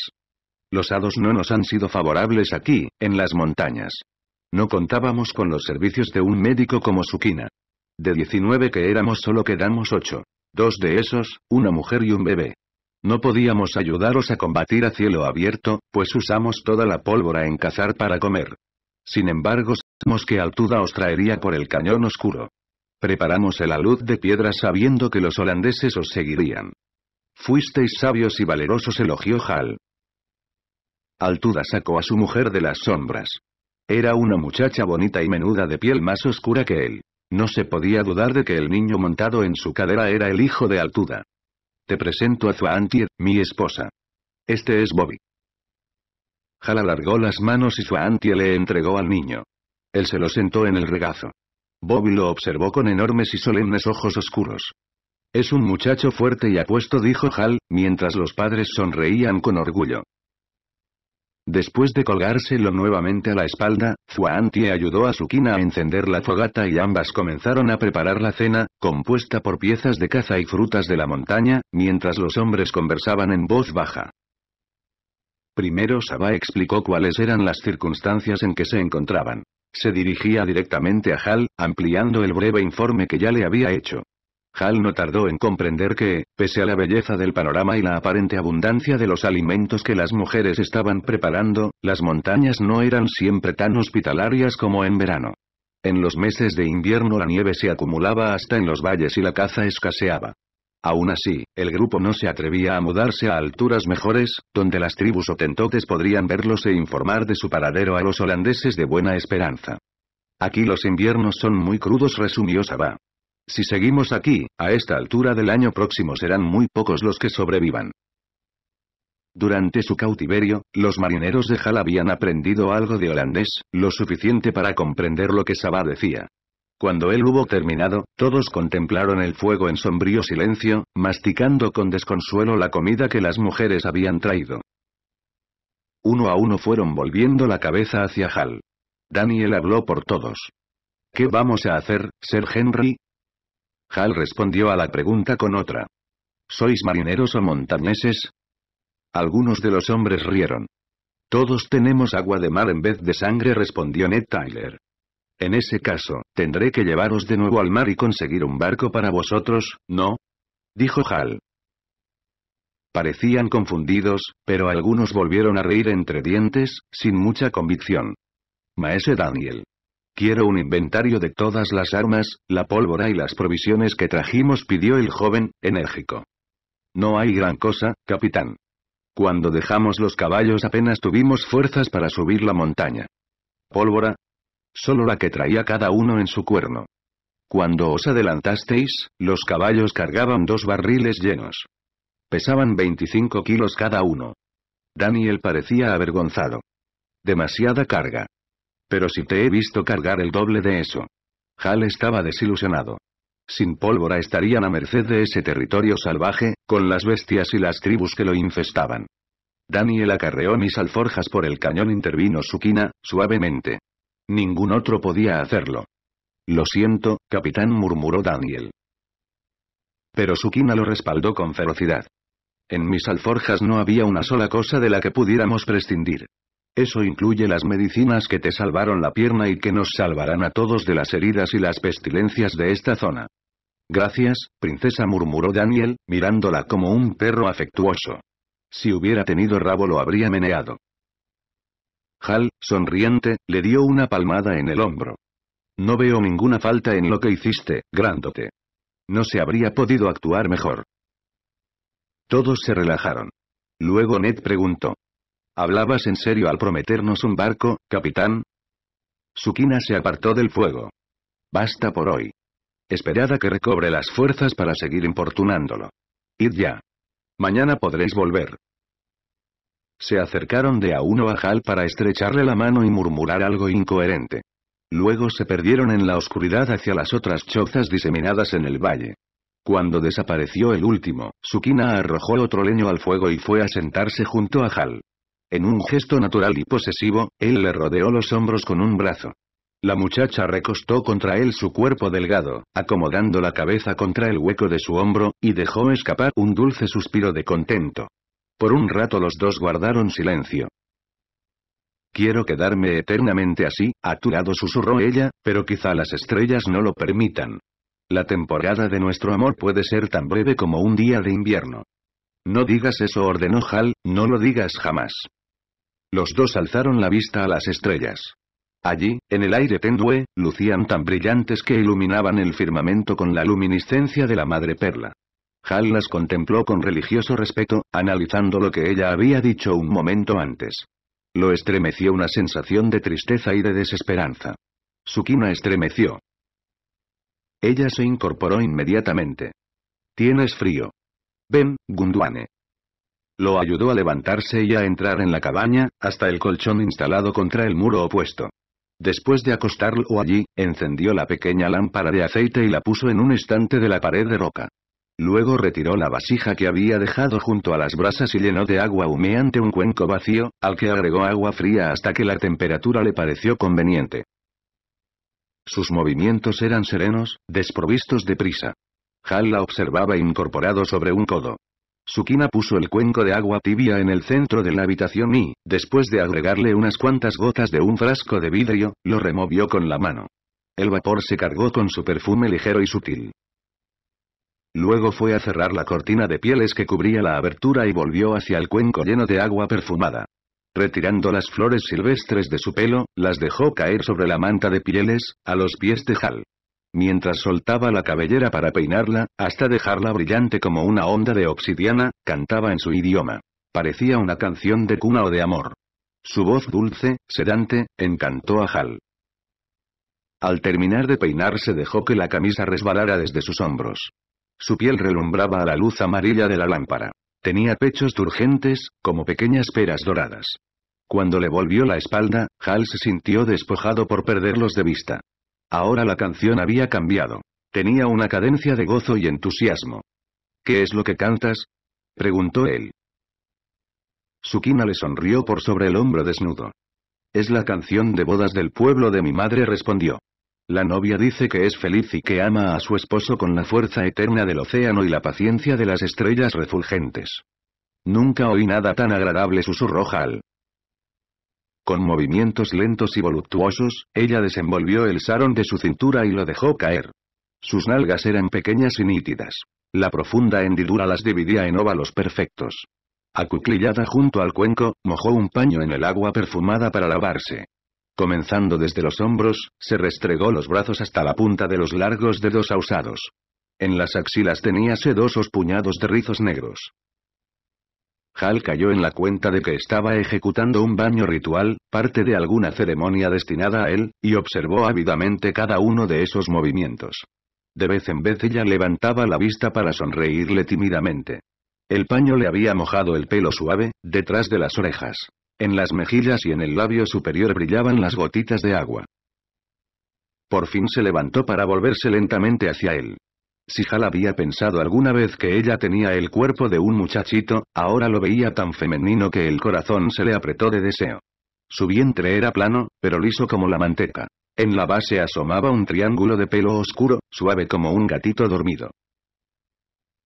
Los hados no nos han sido favorables aquí, en las montañas. No contábamos con los servicios de un médico como Sukina. De 19 que éramos solo quedamos 8. Dos de esos, una mujer y un bebé. No podíamos ayudaros a combatir a cielo abierto, pues usamos toda la pólvora en cazar para comer. Sin embargo, sabemos que Altuda os traería por el cañón oscuro. Preparamos la luz de piedra sabiendo que los holandeses os seguirían. Fuisteis sabios y valerosos, elogió Hal. Altuda sacó a su mujer de las sombras. Era una muchacha bonita y menuda de piel más oscura que él. No se podía dudar de que el niño montado en su cadera era el hijo de Altuda. Te presento a Zuantier, mi esposa. Este es Bobby. Hal alargó las manos y Zuantier le entregó al niño. Él se lo sentó en el regazo. Bobby lo observó con enormes y solemnes ojos oscuros. Es un muchacho fuerte y apuesto dijo Hal, mientras los padres sonreían con orgullo. Después de colgárselo nuevamente a la espalda, Zuantie ayudó a Sukina a encender la fogata y ambas comenzaron a preparar la cena, compuesta por piezas de caza y frutas de la montaña, mientras los hombres conversaban en voz baja. Primero Saba explicó cuáles eran las circunstancias en que se encontraban. Se dirigía directamente a Hal, ampliando el breve informe que ya le había hecho. Hal no tardó en comprender que, pese a la belleza del panorama y la aparente abundancia de los alimentos que las mujeres estaban preparando, las montañas no eran siempre tan hospitalarias como en verano. En los meses de invierno la nieve se acumulaba hasta en los valles y la caza escaseaba. Aún así, el grupo no se atrevía a mudarse a alturas mejores, donde las tribus otentotes podrían verlos e informar de su paradero a los holandeses de buena esperanza. Aquí los inviernos son muy crudos resumió Sabah. Si seguimos aquí, a esta altura del año próximo serán muy pocos los que sobrevivan. Durante su cautiverio, los marineros de Hal habían aprendido algo de holandés, lo suficiente para comprender lo que Sabah decía. Cuando él hubo terminado, todos contemplaron el fuego en sombrío silencio, masticando con desconsuelo la comida que las mujeres habían traído. Uno a uno fueron volviendo la cabeza hacia Hal. Daniel habló por todos. ¿Qué vamos a hacer, Sir Henry? Hal respondió a la pregunta con otra. ¿Sois marineros o montañeses? Algunos de los hombres rieron. Todos tenemos agua de mar en vez de sangre, respondió Ned Tyler. En ese caso, tendré que llevaros de nuevo al mar y conseguir un barco para vosotros, ¿no? dijo Hal. Parecían confundidos, pero algunos volvieron a reír entre dientes, sin mucha convicción. Maese Daniel, Quiero un inventario de todas las armas, la pólvora y las provisiones que trajimos pidió el joven, enérgico. No hay gran cosa, capitán. Cuando dejamos los caballos apenas tuvimos fuerzas para subir la montaña. ¿Pólvora? Solo la que traía cada uno en su cuerno. Cuando os adelantasteis, los caballos cargaban dos barriles llenos. Pesaban 25 kilos cada uno. Daniel parecía avergonzado. Demasiada carga. Pero si te he visto cargar el doble de eso. Hal estaba desilusionado. Sin pólvora estarían a merced de ese territorio salvaje, con las bestias y las tribus que lo infestaban. Daniel acarreó mis alforjas por el cañón intervino Sukina, suavemente. Ningún otro podía hacerlo. Lo siento, capitán murmuró Daniel. Pero Sukina lo respaldó con ferocidad. En mis alforjas no había una sola cosa de la que pudiéramos prescindir. Eso incluye las medicinas que te salvaron la pierna y que nos salvarán a todos de las heridas y las pestilencias de esta zona. Gracias, princesa murmuró Daniel, mirándola como un perro afectuoso. Si hubiera tenido rabo lo habría meneado. Hal, sonriente, le dio una palmada en el hombro. No veo ninguna falta en lo que hiciste, grándote. No se habría podido actuar mejor. Todos se relajaron. Luego Ned preguntó. ¿Hablabas en serio al prometernos un barco, capitán? Sukina se apartó del fuego. Basta por hoy. Esperad a que recobre las fuerzas para seguir importunándolo. Id ya. Mañana podréis volver. Se acercaron de a uno a Hal para estrecharle la mano y murmurar algo incoherente. Luego se perdieron en la oscuridad hacia las otras chozas diseminadas en el valle. Cuando desapareció el último, Sukina arrojó otro leño al fuego y fue a sentarse junto a Hal. En un gesto natural y posesivo, él le rodeó los hombros con un brazo. La muchacha recostó contra él su cuerpo delgado, acomodando la cabeza contra el hueco de su hombro, y dejó escapar un dulce suspiro de contento. Por un rato los dos guardaron silencio. Quiero quedarme eternamente así, a susurró ella, pero quizá las estrellas no lo permitan. La temporada de nuestro amor puede ser tan breve como un día de invierno. No digas eso ordenó Hal, no lo digas jamás. Los dos alzaron la vista a las estrellas. Allí, en el aire tendue, lucían tan brillantes que iluminaban el firmamento con la luminiscencia de la madre perla. Hal las contempló con religioso respeto, analizando lo que ella había dicho un momento antes. Lo estremeció una sensación de tristeza y de desesperanza. Su estremeció. Ella se incorporó inmediatamente. Tienes frío. Ven, Gunduane. Lo ayudó a levantarse y a entrar en la cabaña, hasta el colchón instalado contra el muro opuesto. Después de acostarlo allí, encendió la pequeña lámpara de aceite y la puso en un estante de la pared de roca. Luego retiró la vasija que había dejado junto a las brasas y llenó de agua humeante un cuenco vacío, al que agregó agua fría hasta que la temperatura le pareció conveniente. Sus movimientos eran serenos, desprovistos de prisa. Hal la observaba incorporado sobre un codo. Sukina puso el cuenco de agua tibia en el centro de la habitación y, después de agregarle unas cuantas gotas de un frasco de vidrio, lo removió con la mano. El vapor se cargó con su perfume ligero y sutil. Luego fue a cerrar la cortina de pieles que cubría la abertura y volvió hacia el cuenco lleno de agua perfumada. Retirando las flores silvestres de su pelo, las dejó caer sobre la manta de pieles, a los pies de Hal mientras soltaba la cabellera para peinarla, hasta dejarla brillante como una onda de obsidiana, cantaba en su idioma. Parecía una canción de cuna o de amor. Su voz dulce, sedante, encantó a Hal. Al terminar de peinarse dejó que la camisa resbalara desde sus hombros. Su piel relumbraba a la luz amarilla de la lámpara. Tenía pechos turgentes, como pequeñas peras doradas. Cuando le volvió la espalda, Hal se sintió despojado por perderlos de vista. Ahora la canción había cambiado. Tenía una cadencia de gozo y entusiasmo. ¿Qué es lo que cantas? preguntó él. Sukina le sonrió por sobre el hombro desnudo. Es la canción de bodas del pueblo de mi madre respondió. La novia dice que es feliz y que ama a su esposo con la fuerza eterna del océano y la paciencia de las estrellas refulgentes. Nunca oí nada tan agradable susurró Hal. Con movimientos lentos y voluptuosos, ella desenvolvió el sarón de su cintura y lo dejó caer. Sus nalgas eran pequeñas y nítidas. La profunda hendidura las dividía en óvalos perfectos. Acuclillada junto al cuenco, mojó un paño en el agua perfumada para lavarse. Comenzando desde los hombros, se restregó los brazos hasta la punta de los largos dedos ausados. En las axilas tenía sedosos puñados de rizos negros. Hal cayó en la cuenta de que estaba ejecutando un baño ritual, parte de alguna ceremonia destinada a él, y observó ávidamente cada uno de esos movimientos. De vez en vez ella levantaba la vista para sonreírle tímidamente. El paño le había mojado el pelo suave, detrás de las orejas. En las mejillas y en el labio superior brillaban las gotitas de agua. Por fin se levantó para volverse lentamente hacia él. Si Hal había pensado alguna vez que ella tenía el cuerpo de un muchachito, ahora lo veía tan femenino que el corazón se le apretó de deseo. Su vientre era plano, pero liso como la manteca. En la base asomaba un triángulo de pelo oscuro, suave como un gatito dormido.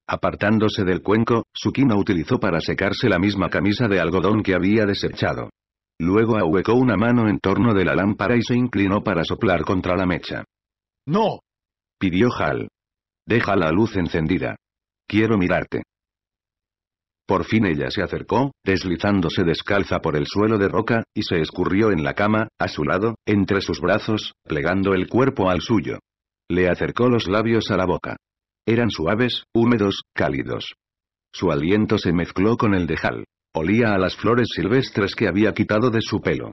Apartándose del cuenco, Sukina utilizó para secarse la misma camisa de algodón que había desechado. Luego ahuecó una mano en torno de la lámpara y se inclinó para soplar contra la mecha. ¡No! pidió Hal. Deja la luz encendida. Quiero mirarte. Por fin ella se acercó, deslizándose descalza por el suelo de roca, y se escurrió en la cama, a su lado, entre sus brazos, plegando el cuerpo al suyo. Le acercó los labios a la boca. Eran suaves, húmedos, cálidos. Su aliento se mezcló con el de Hal. Olía a las flores silvestres que había quitado de su pelo.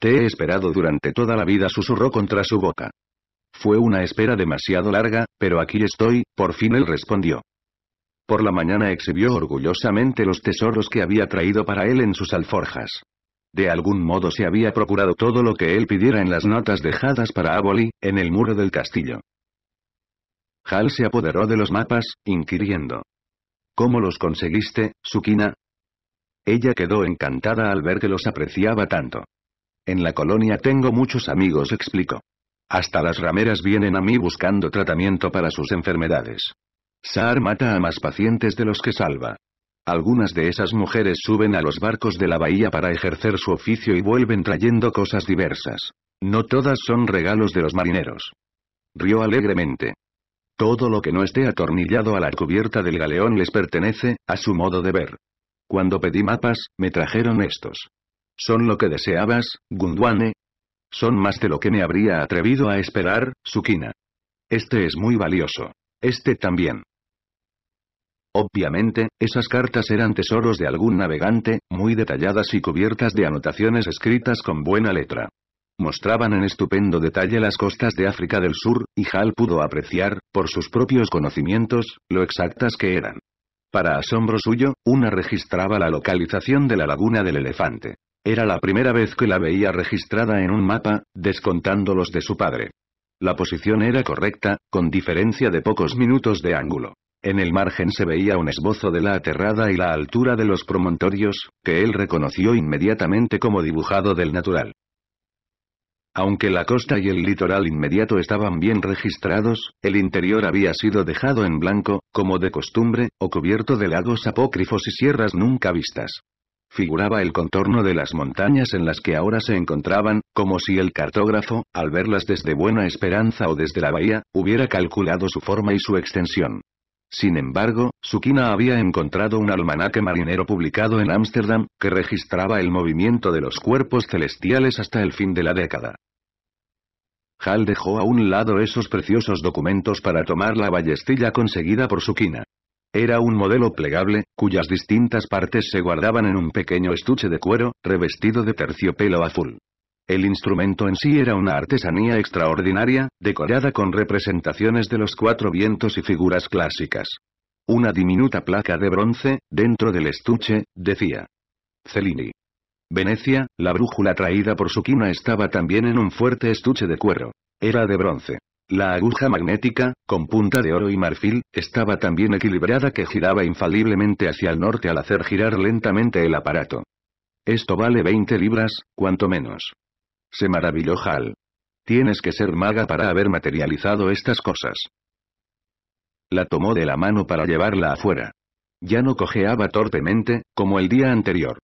Te he esperado durante toda la vida, susurró contra su boca. Fue una espera demasiado larga, pero aquí estoy, por fin él respondió. Por la mañana exhibió orgullosamente los tesoros que había traído para él en sus alforjas. De algún modo se había procurado todo lo que él pidiera en las notas dejadas para Aboli, en el muro del castillo. Hal se apoderó de los mapas, inquiriendo. ¿Cómo los conseguiste, Sukina? Ella quedó encantada al ver que los apreciaba tanto. En la colonia tengo muchos amigos, explicó. Hasta las rameras vienen a mí buscando tratamiento para sus enfermedades. Saar mata a más pacientes de los que salva. Algunas de esas mujeres suben a los barcos de la bahía para ejercer su oficio y vuelven trayendo cosas diversas. No todas son regalos de los marineros. Río alegremente. Todo lo que no esté atornillado a la cubierta del galeón les pertenece, a su modo de ver. Cuando pedí mapas, me trajeron estos. Son lo que deseabas, Gundwane, son más de lo que me habría atrevido a esperar, Sukina. Este es muy valioso. Este también. Obviamente, esas cartas eran tesoros de algún navegante, muy detalladas y cubiertas de anotaciones escritas con buena letra. Mostraban en estupendo detalle las costas de África del Sur, y Hal pudo apreciar, por sus propios conocimientos, lo exactas que eran. Para asombro suyo, una registraba la localización de la laguna del elefante. Era la primera vez que la veía registrada en un mapa, descontando los de su padre. La posición era correcta, con diferencia de pocos minutos de ángulo. En el margen se veía un esbozo de la aterrada y la altura de los promontorios, que él reconoció inmediatamente como dibujado del natural. Aunque la costa y el litoral inmediato estaban bien registrados, el interior había sido dejado en blanco, como de costumbre, o cubierto de lagos apócrifos y sierras nunca vistas figuraba el contorno de las montañas en las que ahora se encontraban, como si el cartógrafo, al verlas desde Buena Esperanza o desde la bahía, hubiera calculado su forma y su extensión. Sin embargo, Sukina había encontrado un almanaque marinero publicado en Ámsterdam, que registraba el movimiento de los cuerpos celestiales hasta el fin de la década. Hal dejó a un lado esos preciosos documentos para tomar la ballestilla conseguida por Sukina. Era un modelo plegable, cuyas distintas partes se guardaban en un pequeño estuche de cuero, revestido de terciopelo azul. El instrumento en sí era una artesanía extraordinaria, decorada con representaciones de los cuatro vientos y figuras clásicas. Una diminuta placa de bronce, dentro del estuche, decía. Cellini. Venecia, la brújula traída por su quina estaba también en un fuerte estuche de cuero. Era de bronce. La aguja magnética, con punta de oro y marfil, estaba tan bien equilibrada que giraba infaliblemente hacia el norte al hacer girar lentamente el aparato. Esto vale 20 libras, cuanto menos. Se maravilló Hal. Tienes que ser maga para haber materializado estas cosas. La tomó de la mano para llevarla afuera. Ya no cojeaba torpemente, como el día anterior.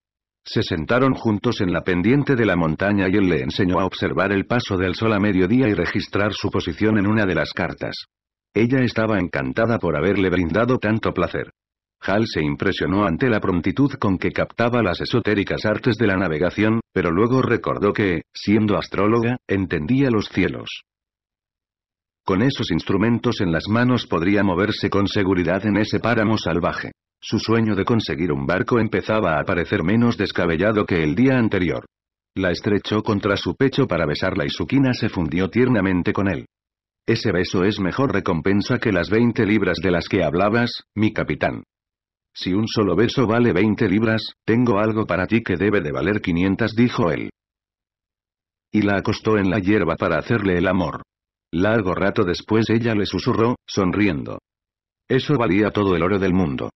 Se sentaron juntos en la pendiente de la montaña y él le enseñó a observar el paso del sol a mediodía y registrar su posición en una de las cartas. Ella estaba encantada por haberle brindado tanto placer. Hal se impresionó ante la prontitud con que captaba las esotéricas artes de la navegación, pero luego recordó que, siendo astróloga, entendía los cielos. Con esos instrumentos en las manos podría moverse con seguridad en ese páramo salvaje. Su sueño de conseguir un barco empezaba a parecer menos descabellado que el día anterior. La estrechó contra su pecho para besarla y su quina se fundió tiernamente con él. Ese beso es mejor recompensa que las 20 libras de las que hablabas, mi capitán. Si un solo beso vale 20 libras, tengo algo para ti que debe de valer 500, dijo él. Y la acostó en la hierba para hacerle el amor. Largo rato después ella le susurró, sonriendo. Eso valía todo el oro del mundo.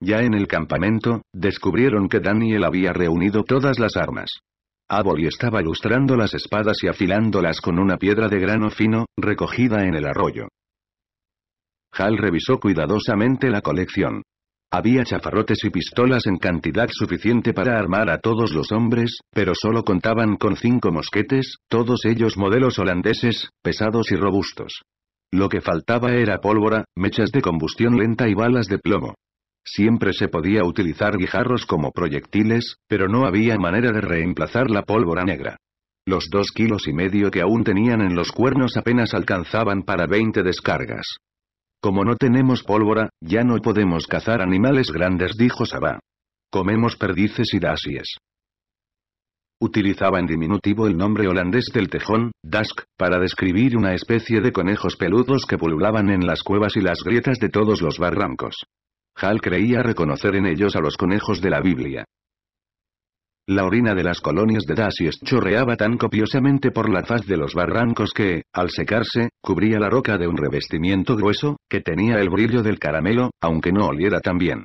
Ya en el campamento, descubrieron que Daniel había reunido todas las armas. Aboli estaba lustrando las espadas y afilándolas con una piedra de grano fino, recogida en el arroyo. Hal revisó cuidadosamente la colección. Había chafarrotes y pistolas en cantidad suficiente para armar a todos los hombres, pero solo contaban con cinco mosquetes, todos ellos modelos holandeses, pesados y robustos. Lo que faltaba era pólvora, mechas de combustión lenta y balas de plomo. Siempre se podía utilizar guijarros como proyectiles, pero no había manera de reemplazar la pólvora negra. Los dos kilos y medio que aún tenían en los cuernos apenas alcanzaban para 20 descargas. Como no tenemos pólvora, ya no podemos cazar animales grandes, dijo Sabá. Comemos perdices y dasies. Utilizaba en diminutivo el nombre holandés del tejón, Dask, para describir una especie de conejos peludos que pululaban en las cuevas y las grietas de todos los barrancos. Hal creía reconocer en ellos a los conejos de la Biblia. La orina de las colonias de Dacius chorreaba tan copiosamente por la faz de los barrancos que, al secarse, cubría la roca de un revestimiento grueso, que tenía el brillo del caramelo, aunque no oliera tan bien.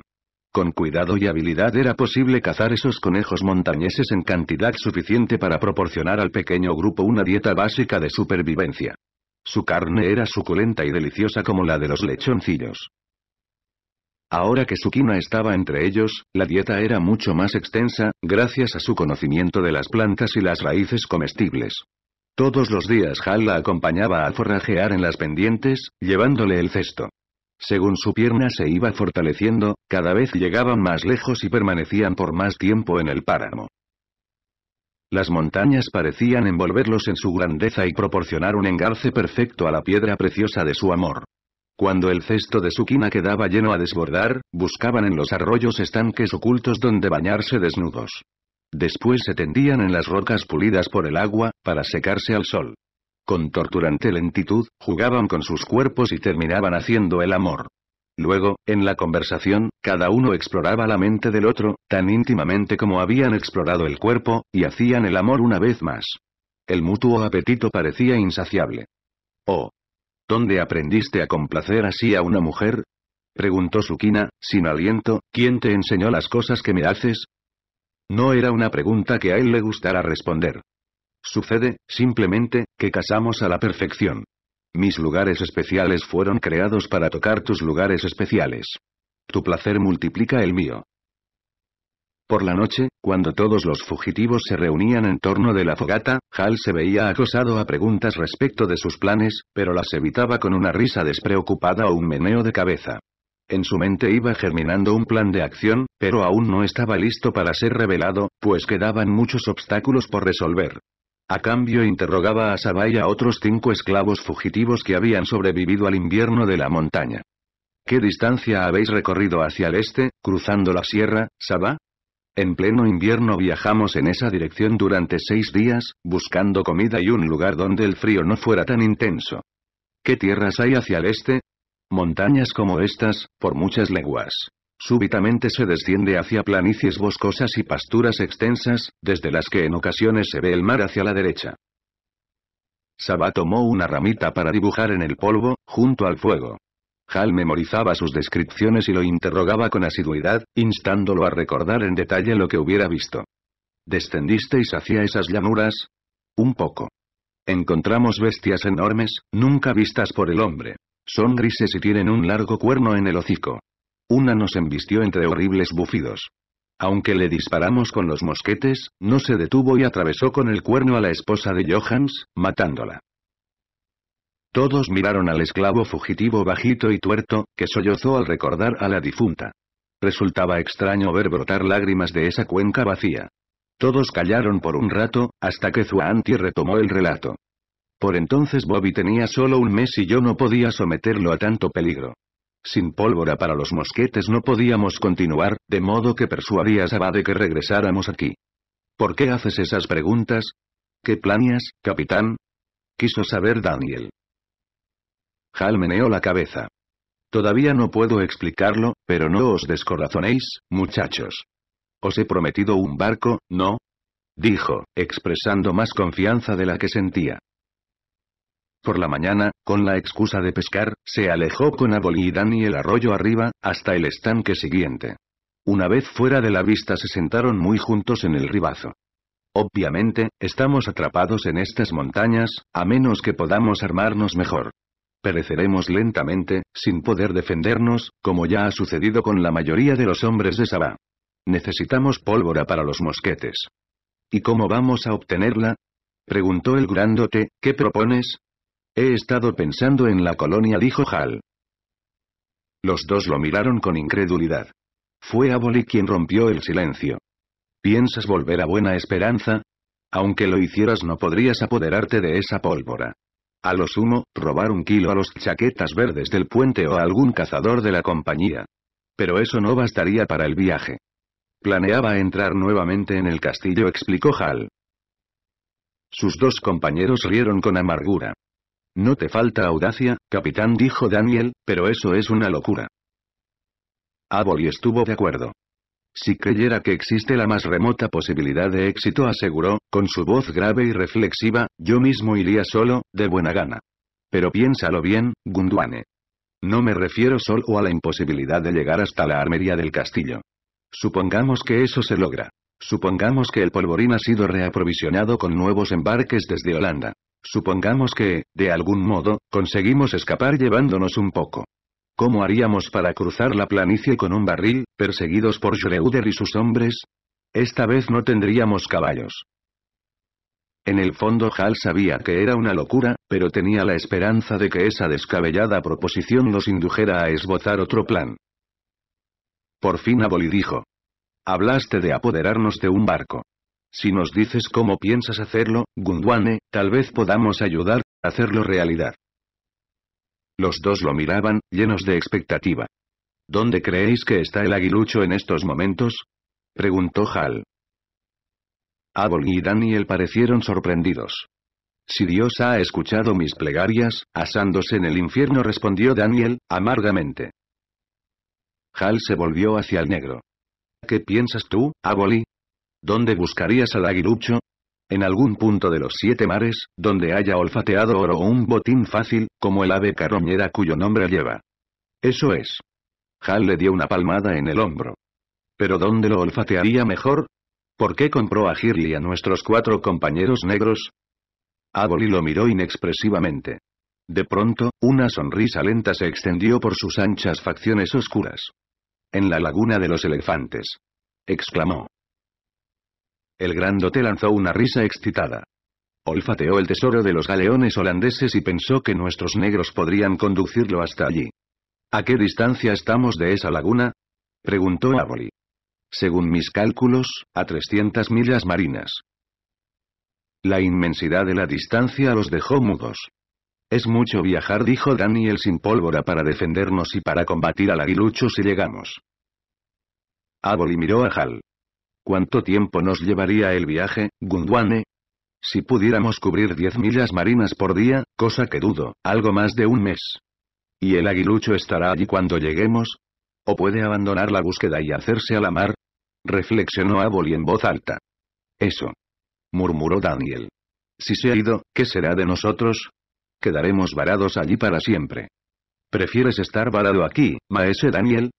Con cuidado y habilidad era posible cazar esos conejos montañeses en cantidad suficiente para proporcionar al pequeño grupo una dieta básica de supervivencia. Su carne era suculenta y deliciosa como la de los lechoncillos. Ahora que Sukina estaba entre ellos, la dieta era mucho más extensa, gracias a su conocimiento de las plantas y las raíces comestibles. Todos los días Hal la acompañaba a forrajear en las pendientes, llevándole el cesto. Según su pierna se iba fortaleciendo, cada vez llegaban más lejos y permanecían por más tiempo en el páramo. Las montañas parecían envolverlos en su grandeza y proporcionar un engarce perfecto a la piedra preciosa de su amor. Cuando el cesto de su quina quedaba lleno a desbordar, buscaban en los arroyos estanques ocultos donde bañarse desnudos. Después se tendían en las rocas pulidas por el agua, para secarse al sol. Con torturante lentitud, jugaban con sus cuerpos y terminaban haciendo el amor. Luego, en la conversación, cada uno exploraba la mente del otro, tan íntimamente como habían explorado el cuerpo, y hacían el amor una vez más. El mutuo apetito parecía insaciable. Oh, ¿Dónde aprendiste a complacer así a una mujer? Preguntó Sukina, sin aliento, ¿quién te enseñó las cosas que me haces? No era una pregunta que a él le gustara responder. Sucede, simplemente, que casamos a la perfección. Mis lugares especiales fueron creados para tocar tus lugares especiales. Tu placer multiplica el mío. Por la noche, cuando todos los fugitivos se reunían en torno de la fogata, Hal se veía acosado a preguntas respecto de sus planes, pero las evitaba con una risa despreocupada o un meneo de cabeza. En su mente iba germinando un plan de acción, pero aún no estaba listo para ser revelado, pues quedaban muchos obstáculos por resolver. A cambio interrogaba a Sabai y a otros cinco esclavos fugitivos que habían sobrevivido al invierno de la montaña. ¿Qué distancia habéis recorrido hacia el este, cruzando la sierra, Sabá? En pleno invierno viajamos en esa dirección durante seis días, buscando comida y un lugar donde el frío no fuera tan intenso. ¿Qué tierras hay hacia el este? Montañas como estas, por muchas leguas. Súbitamente se desciende hacia planicies boscosas y pasturas extensas, desde las que en ocasiones se ve el mar hacia la derecha. Sabá tomó una ramita para dibujar en el polvo, junto al fuego. Hal memorizaba sus descripciones y lo interrogaba con asiduidad, instándolo a recordar en detalle lo que hubiera visto. ¿Descendisteis hacia esas llanuras? Un poco. Encontramos bestias enormes, nunca vistas por el hombre. Son grises y tienen un largo cuerno en el hocico. Una nos embistió entre horribles bufidos. Aunque le disparamos con los mosquetes, no se detuvo y atravesó con el cuerno a la esposa de Johans, matándola. Todos miraron al esclavo fugitivo bajito y tuerto, que sollozó al recordar a la difunta. Resultaba extraño ver brotar lágrimas de esa cuenca vacía. Todos callaron por un rato, hasta que Zuanti retomó el relato. Por entonces Bobby tenía solo un mes y yo no podía someterlo a tanto peligro. Sin pólvora para los mosquetes no podíamos continuar, de modo que persuadí a Saba que regresáramos aquí. ¿Por qué haces esas preguntas? ¿Qué planeas, capitán? Quiso saber Daniel. Hal meneó la cabeza. Todavía no puedo explicarlo, pero no os descorazonéis, muchachos. Os he prometido un barco, ¿no? Dijo, expresando más confianza de la que sentía. Por la mañana, con la excusa de pescar, se alejó con Aboli y Dani el arroyo arriba, hasta el estanque siguiente. Una vez fuera de la vista se sentaron muy juntos en el ribazo. Obviamente, estamos atrapados en estas montañas, a menos que podamos armarnos mejor. Pereceremos lentamente, sin poder defendernos, como ya ha sucedido con la mayoría de los hombres de Sabá. Necesitamos pólvora para los mosquetes. ¿Y cómo vamos a obtenerla? Preguntó el grandote, ¿qué propones? He estado pensando en la colonia, dijo Hal. Los dos lo miraron con incredulidad. Fue Aboli quien rompió el silencio. ¿Piensas volver a Buena Esperanza? Aunque lo hicieras no podrías apoderarte de esa pólvora. A lo sumo, robar un kilo a los chaquetas verdes del puente o a algún cazador de la compañía. Pero eso no bastaría para el viaje. Planeaba entrar nuevamente en el castillo, explicó Hal. Sus dos compañeros rieron con amargura. No te falta audacia, capitán, dijo Daniel, pero eso es una locura. Aboli estuvo de acuerdo. Si creyera que existe la más remota posibilidad de éxito aseguró, con su voz grave y reflexiva, yo mismo iría solo, de buena gana. Pero piénsalo bien, Gundwane. No me refiero solo a la imposibilidad de llegar hasta la armería del castillo. Supongamos que eso se logra. Supongamos que el polvorín ha sido reaprovisionado con nuevos embarques desde Holanda. Supongamos que, de algún modo, conseguimos escapar llevándonos un poco. ¿Cómo haríamos para cruzar la planicie con un barril, perseguidos por Schroeder y sus hombres? Esta vez no tendríamos caballos. En el fondo Hal sabía que era una locura, pero tenía la esperanza de que esa descabellada proposición los indujera a esbozar otro plan. Por fin Aboli dijo. Hablaste de apoderarnos de un barco. Si nos dices cómo piensas hacerlo, Gundwane, tal vez podamos ayudar a hacerlo realidad. Los dos lo miraban, llenos de expectativa. ¿Dónde creéis que está el aguilucho en estos momentos? preguntó Hal. Aboli y Daniel parecieron sorprendidos. Si Dios ha escuchado mis plegarias, asándose en el infierno respondió Daniel, amargamente. Hal se volvió hacia el negro. ¿Qué piensas tú, Aboli? ¿Dónde buscarías al aguilucho? en algún punto de los siete mares, donde haya olfateado oro o un botín fácil, como el ave carroñera cuyo nombre lleva. Eso es. Hal le dio una palmada en el hombro. ¿Pero dónde lo olfatearía mejor? ¿Por qué compró a Girly a nuestros cuatro compañeros negros? Aboli lo miró inexpresivamente. De pronto, una sonrisa lenta se extendió por sus anchas facciones oscuras. En la laguna de los elefantes. exclamó. El grandote lanzó una risa excitada. Olfateó el tesoro de los galeones holandeses y pensó que nuestros negros podrían conducirlo hasta allí. ¿A qué distancia estamos de esa laguna? preguntó Aboli. Según mis cálculos, a 300 millas marinas. La inmensidad de la distancia los dejó mudos. Es mucho viajar, dijo Daniel sin pólvora para defendernos y para combatir al aguilucho si llegamos. Aboli miró a Hal. ¿Cuánto tiempo nos llevaría el viaje, Gundwane? Si pudiéramos cubrir 10 millas marinas por día, cosa que dudo, algo más de un mes. ¿Y el aguilucho estará allí cuando lleguemos? ¿O puede abandonar la búsqueda y hacerse a la mar? Reflexionó Aboli en voz alta. Eso. Murmuró Daniel. Si se ha ido, ¿qué será de nosotros? Quedaremos varados allí para siempre. ¿Prefieres estar varado aquí, maese Daniel?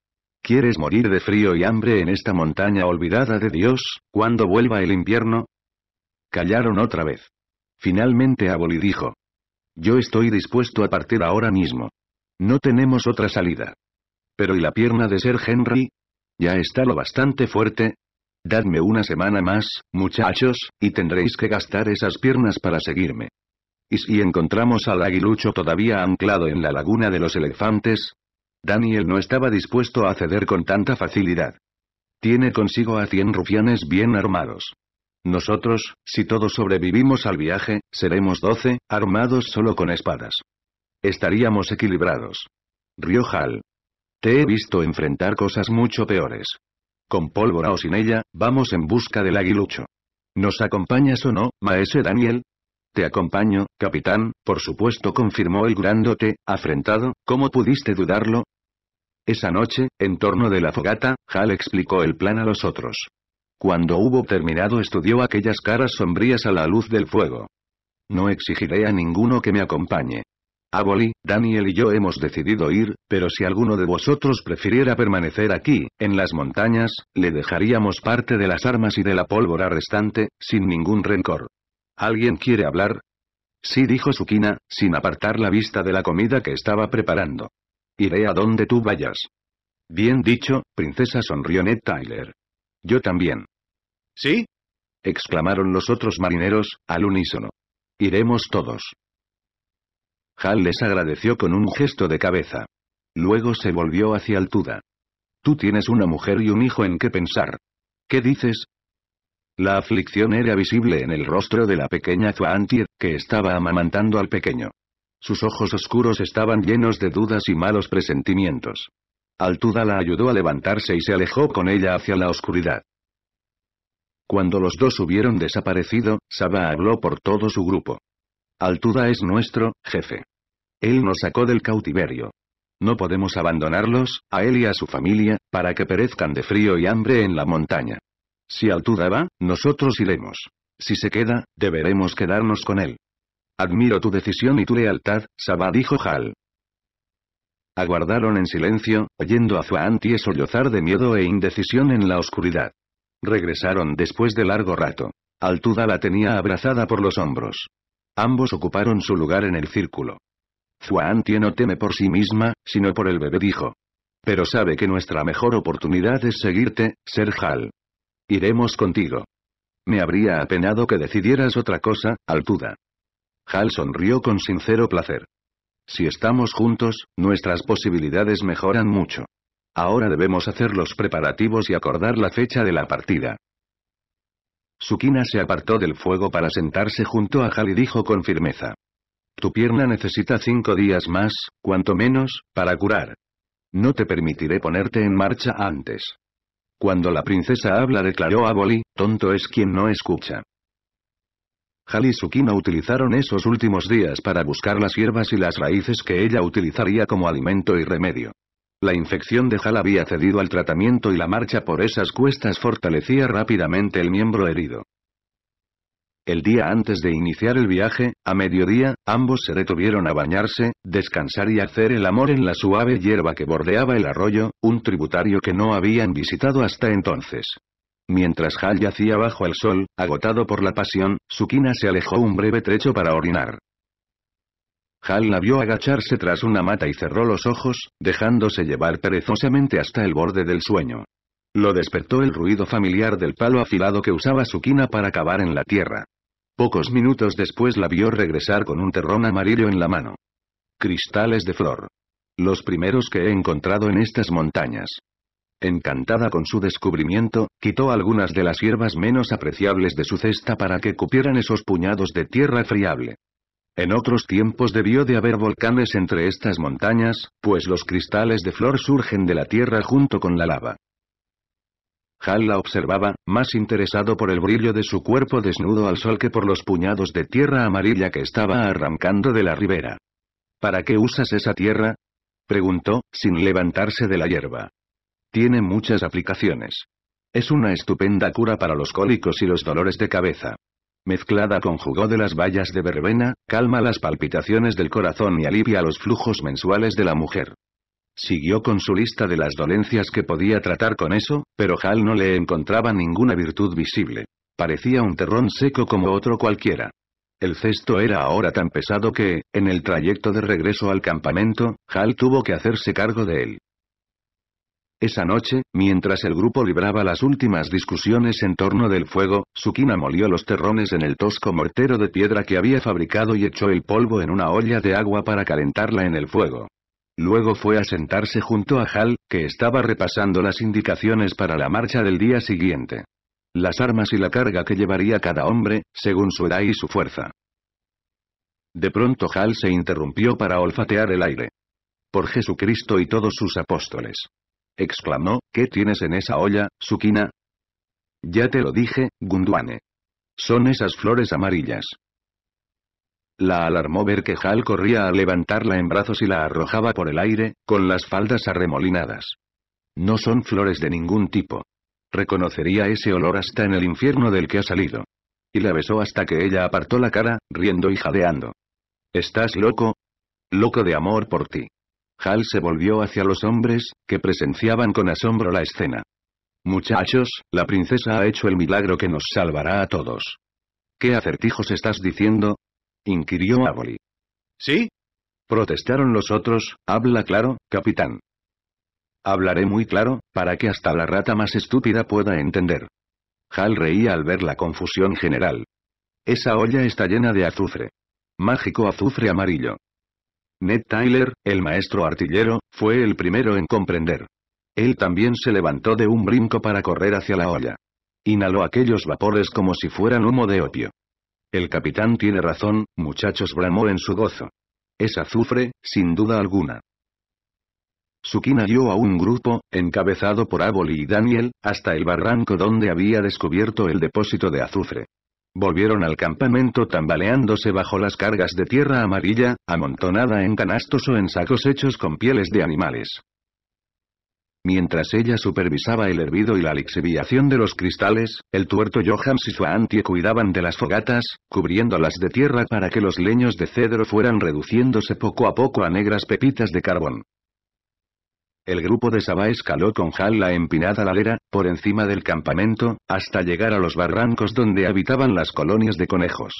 ¿Quieres morir de frío y hambre en esta montaña olvidada de Dios, cuando vuelva el invierno? Callaron otra vez. Finalmente Aboli dijo. Yo estoy dispuesto a partir ahora mismo. No tenemos otra salida. Pero ¿y la pierna de Ser Henry? Ya está lo bastante fuerte. Dadme una semana más, muchachos, y tendréis que gastar esas piernas para seguirme. ¿Y si encontramos al aguilucho todavía anclado en la laguna de los elefantes? Daniel no estaba dispuesto a ceder con tanta facilidad. Tiene consigo a cien rufianes bien armados. Nosotros, si todos sobrevivimos al viaje, seremos doce, armados solo con espadas. Estaríamos equilibrados. Riojal. Te he visto enfrentar cosas mucho peores. Con pólvora o sin ella, vamos en busca del aguilucho. ¿Nos acompañas o no, maese Daniel? Te acompaño, capitán, por supuesto confirmó el grandote, afrentado, ¿cómo pudiste dudarlo? Esa noche, en torno de la fogata, Hal explicó el plan a los otros. Cuando hubo terminado estudió aquellas caras sombrías a la luz del fuego. No exigiré a ninguno que me acompañe. Aboli, Daniel y yo hemos decidido ir, pero si alguno de vosotros prefiriera permanecer aquí, en las montañas, le dejaríamos parte de las armas y de la pólvora restante, sin ningún rencor. ¿Alguien quiere hablar? Sí dijo Sukina, sin apartar la vista de la comida que estaba preparando. Iré a donde tú vayas. Bien dicho, princesa sonrió Ned Tyler. Yo también. ¿Sí? exclamaron los otros marineros, al unísono. Iremos todos. Hal les agradeció con un gesto de cabeza. Luego se volvió hacia Altuda. Tú tienes una mujer y un hijo en qué pensar. ¿Qué dices, la aflicción era visible en el rostro de la pequeña Zuantir, que estaba amamantando al pequeño. Sus ojos oscuros estaban llenos de dudas y malos presentimientos. Altuda la ayudó a levantarse y se alejó con ella hacia la oscuridad. Cuando los dos hubieron desaparecido, Saba habló por todo su grupo. Altuda es nuestro, jefe. Él nos sacó del cautiverio. No podemos abandonarlos, a él y a su familia, para que perezcan de frío y hambre en la montaña. Si Altuda va, nosotros iremos. Si se queda, deberemos quedarnos con él. Admiro tu decisión y tu lealtad, Sabah dijo Hal. Aguardaron en silencio, oyendo a Zuanti sollozar de miedo e indecisión en la oscuridad. Regresaron después de largo rato. Altuda la tenía abrazada por los hombros. Ambos ocuparon su lugar en el círculo. Zuanti no teme por sí misma, sino por el bebé dijo. Pero sabe que nuestra mejor oportunidad es seguirte, Ser Hal. Iremos contigo. Me habría apenado que decidieras otra cosa, Altuda. Hal sonrió con sincero placer. Si estamos juntos, nuestras posibilidades mejoran mucho. Ahora debemos hacer los preparativos y acordar la fecha de la partida. Sukina se apartó del fuego para sentarse junto a Hal y dijo con firmeza. Tu pierna necesita cinco días más, cuanto menos, para curar. No te permitiré ponerte en marcha antes. Cuando la princesa habla declaró a Boli, tonto es quien no escucha. Hal y utilizaron esos últimos días para buscar las hierbas y las raíces que ella utilizaría como alimento y remedio. La infección de Hal había cedido al tratamiento y la marcha por esas cuestas fortalecía rápidamente el miembro herido. El día antes de iniciar el viaje, a mediodía, ambos se detuvieron a bañarse, descansar y hacer el amor en la suave hierba que bordeaba el arroyo, un tributario que no habían visitado hasta entonces. Mientras Hal yacía bajo el sol, agotado por la pasión, Sukina se alejó un breve trecho para orinar. Hal la vio agacharse tras una mata y cerró los ojos, dejándose llevar perezosamente hasta el borde del sueño. Lo despertó el ruido familiar del palo afilado que usaba Sukina para cavar en la tierra. Pocos minutos después la vio regresar con un terrón amarillo en la mano. Cristales de flor. Los primeros que he encontrado en estas montañas. Encantada con su descubrimiento, quitó algunas de las hierbas menos apreciables de su cesta para que cupieran esos puñados de tierra friable. En otros tiempos debió de haber volcanes entre estas montañas, pues los cristales de flor surgen de la tierra junto con la lava. Hal la observaba, más interesado por el brillo de su cuerpo desnudo al sol que por los puñados de tierra amarilla que estaba arrancando de la ribera. ¿Para qué usas esa tierra? preguntó, sin levantarse de la hierba. Tiene muchas aplicaciones. Es una estupenda cura para los cólicos y los dolores de cabeza. Mezclada con jugo de las vallas de verbena, calma las palpitaciones del corazón y alivia los flujos mensuales de la mujer. Siguió con su lista de las dolencias que podía tratar con eso, pero Hal no le encontraba ninguna virtud visible. Parecía un terrón seco como otro cualquiera. El cesto era ahora tan pesado que, en el trayecto de regreso al campamento, Hal tuvo que hacerse cargo de él. Esa noche, mientras el grupo libraba las últimas discusiones en torno del fuego, Sukina molió los terrones en el tosco mortero de piedra que había fabricado y echó el polvo en una olla de agua para calentarla en el fuego. Luego fue a sentarse junto a Hal, que estaba repasando las indicaciones para la marcha del día siguiente. Las armas y la carga que llevaría cada hombre, según su edad y su fuerza. De pronto Hal se interrumpió para olfatear el aire. Por Jesucristo y todos sus apóstoles. Exclamó, ¿qué tienes en esa olla, Sukina? Ya te lo dije, Gunduane. Son esas flores amarillas. La alarmó ver que Hal corría a levantarla en brazos y la arrojaba por el aire, con las faldas arremolinadas. No son flores de ningún tipo. Reconocería ese olor hasta en el infierno del que ha salido. Y la besó hasta que ella apartó la cara, riendo y jadeando. ¿Estás loco? Loco de amor por ti. Hal se volvió hacia los hombres, que presenciaban con asombro la escena. Muchachos, la princesa ha hecho el milagro que nos salvará a todos. ¿Qué acertijos estás diciendo? inquirió Aboli. ¿Sí? Protestaron los otros, habla claro, capitán. Hablaré muy claro, para que hasta la rata más estúpida pueda entender. Hal reía al ver la confusión general. Esa olla está llena de azufre. Mágico azufre amarillo. Ned Tyler, el maestro artillero, fue el primero en comprender. Él también se levantó de un brinco para correr hacia la olla. Inhaló aquellos vapores como si fueran humo de opio. El capitán tiene razón, muchachos bramó en su gozo. Es azufre, sin duda alguna. Sukina guió a un grupo, encabezado por Aboli y Daniel, hasta el barranco donde había descubierto el depósito de azufre. Volvieron al campamento tambaleándose bajo las cargas de tierra amarilla, amontonada en canastos o en sacos hechos con pieles de animales. Mientras ella supervisaba el hervido y la lixiviación de los cristales, el tuerto Johans y su anti cuidaban de las fogatas, cubriéndolas de tierra para que los leños de cedro fueran reduciéndose poco a poco a negras pepitas de carbón. El grupo de Saba escaló con Hal la empinada ladera, por encima del campamento, hasta llegar a los barrancos donde habitaban las colonias de conejos.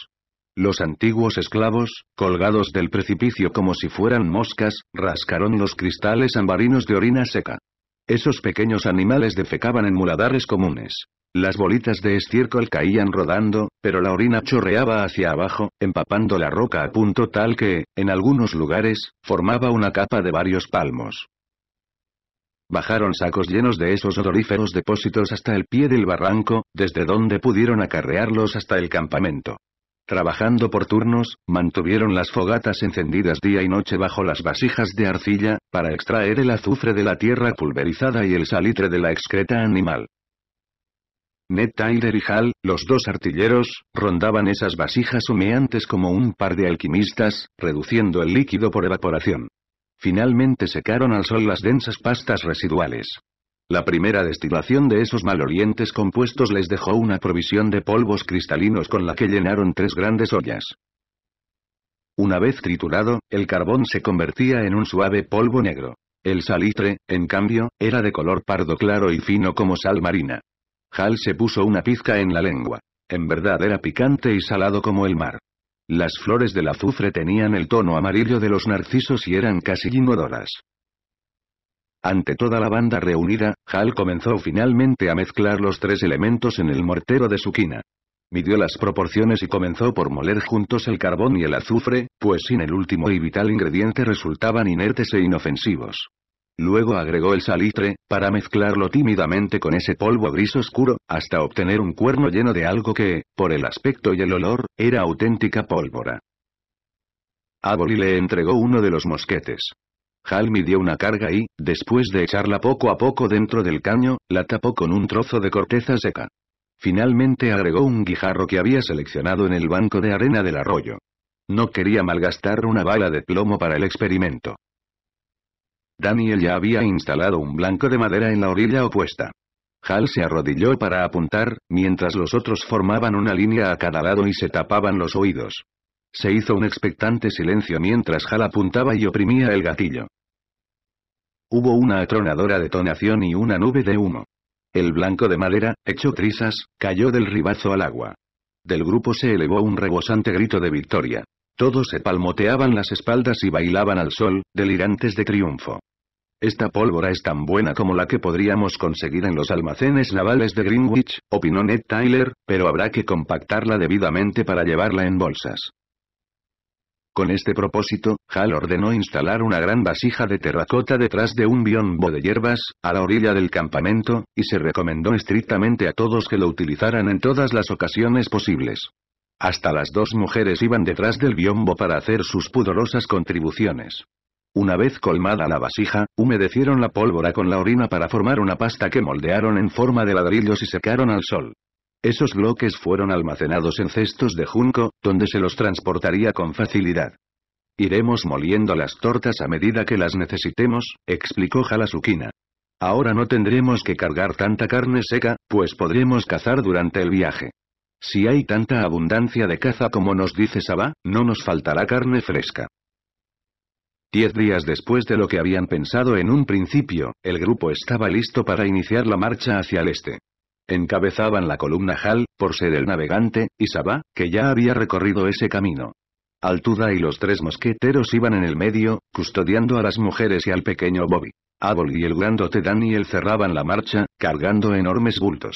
Los antiguos esclavos, colgados del precipicio como si fueran moscas, rascaron los cristales ambarinos de orina seca. Esos pequeños animales defecaban en muladares comunes. Las bolitas de estiércol caían rodando, pero la orina chorreaba hacia abajo, empapando la roca a punto tal que, en algunos lugares, formaba una capa de varios palmos. Bajaron sacos llenos de esos odoríferos depósitos hasta el pie del barranco, desde donde pudieron acarrearlos hasta el campamento. Trabajando por turnos, mantuvieron las fogatas encendidas día y noche bajo las vasijas de arcilla, para extraer el azufre de la tierra pulverizada y el salitre de la excreta animal. Ned Tyler y Hal, los dos artilleros, rondaban esas vasijas humeantes como un par de alquimistas, reduciendo el líquido por evaporación. Finalmente secaron al sol las densas pastas residuales. La primera destilación de esos malolientes compuestos les dejó una provisión de polvos cristalinos con la que llenaron tres grandes ollas. Una vez triturado, el carbón se convertía en un suave polvo negro. El salitre, en cambio, era de color pardo claro y fino como sal marina. Hal se puso una pizca en la lengua. En verdad era picante y salado como el mar. Las flores del azufre tenían el tono amarillo de los narcisos y eran casi inodoras. Ante toda la banda reunida, Hal comenzó finalmente a mezclar los tres elementos en el mortero de su quina. Midió las proporciones y comenzó por moler juntos el carbón y el azufre, pues sin el último y vital ingrediente resultaban inertes e inofensivos. Luego agregó el salitre, para mezclarlo tímidamente con ese polvo gris oscuro, hasta obtener un cuerno lleno de algo que, por el aspecto y el olor, era auténtica pólvora. Aboli le entregó uno de los mosquetes. Hal midió una carga y, después de echarla poco a poco dentro del caño, la tapó con un trozo de corteza seca. Finalmente agregó un guijarro que había seleccionado en el banco de arena del arroyo. No quería malgastar una bala de plomo para el experimento. Daniel ya había instalado un blanco de madera en la orilla opuesta. Hal se arrodilló para apuntar, mientras los otros formaban una línea a cada lado y se tapaban los oídos. Se hizo un expectante silencio mientras Hal apuntaba y oprimía el gatillo. Hubo una atronadora detonación y una nube de humo. El blanco de madera, hecho trizas, cayó del ribazo al agua. Del grupo se elevó un rebosante grito de victoria. Todos se palmoteaban las espaldas y bailaban al sol, delirantes de triunfo. Esta pólvora es tan buena como la que podríamos conseguir en los almacenes navales de Greenwich, opinó Ned Tyler, pero habrá que compactarla debidamente para llevarla en bolsas. Con este propósito, Hal ordenó instalar una gran vasija de terracota detrás de un biombo de hierbas, a la orilla del campamento, y se recomendó estrictamente a todos que lo utilizaran en todas las ocasiones posibles. Hasta las dos mujeres iban detrás del biombo para hacer sus pudorosas contribuciones. Una vez colmada la vasija, humedecieron la pólvora con la orina para formar una pasta que moldearon en forma de ladrillos y secaron al sol. Esos bloques fueron almacenados en cestos de junco, donde se los transportaría con facilidad. Iremos moliendo las tortas a medida que las necesitemos, explicó Jalasukina. Ahora no tendremos que cargar tanta carne seca, pues podremos cazar durante el viaje. Si hay tanta abundancia de caza como nos dice Saba, no nos faltará carne fresca. Diez días después de lo que habían pensado en un principio, el grupo estaba listo para iniciar la marcha hacia el este encabezaban la columna Hal, por ser el navegante, y Sabah, que ya había recorrido ese camino. Altuda y los tres mosqueteros iban en el medio, custodiando a las mujeres y al pequeño Bobby. Abol y el grandote Daniel cerraban la marcha, cargando enormes bultos.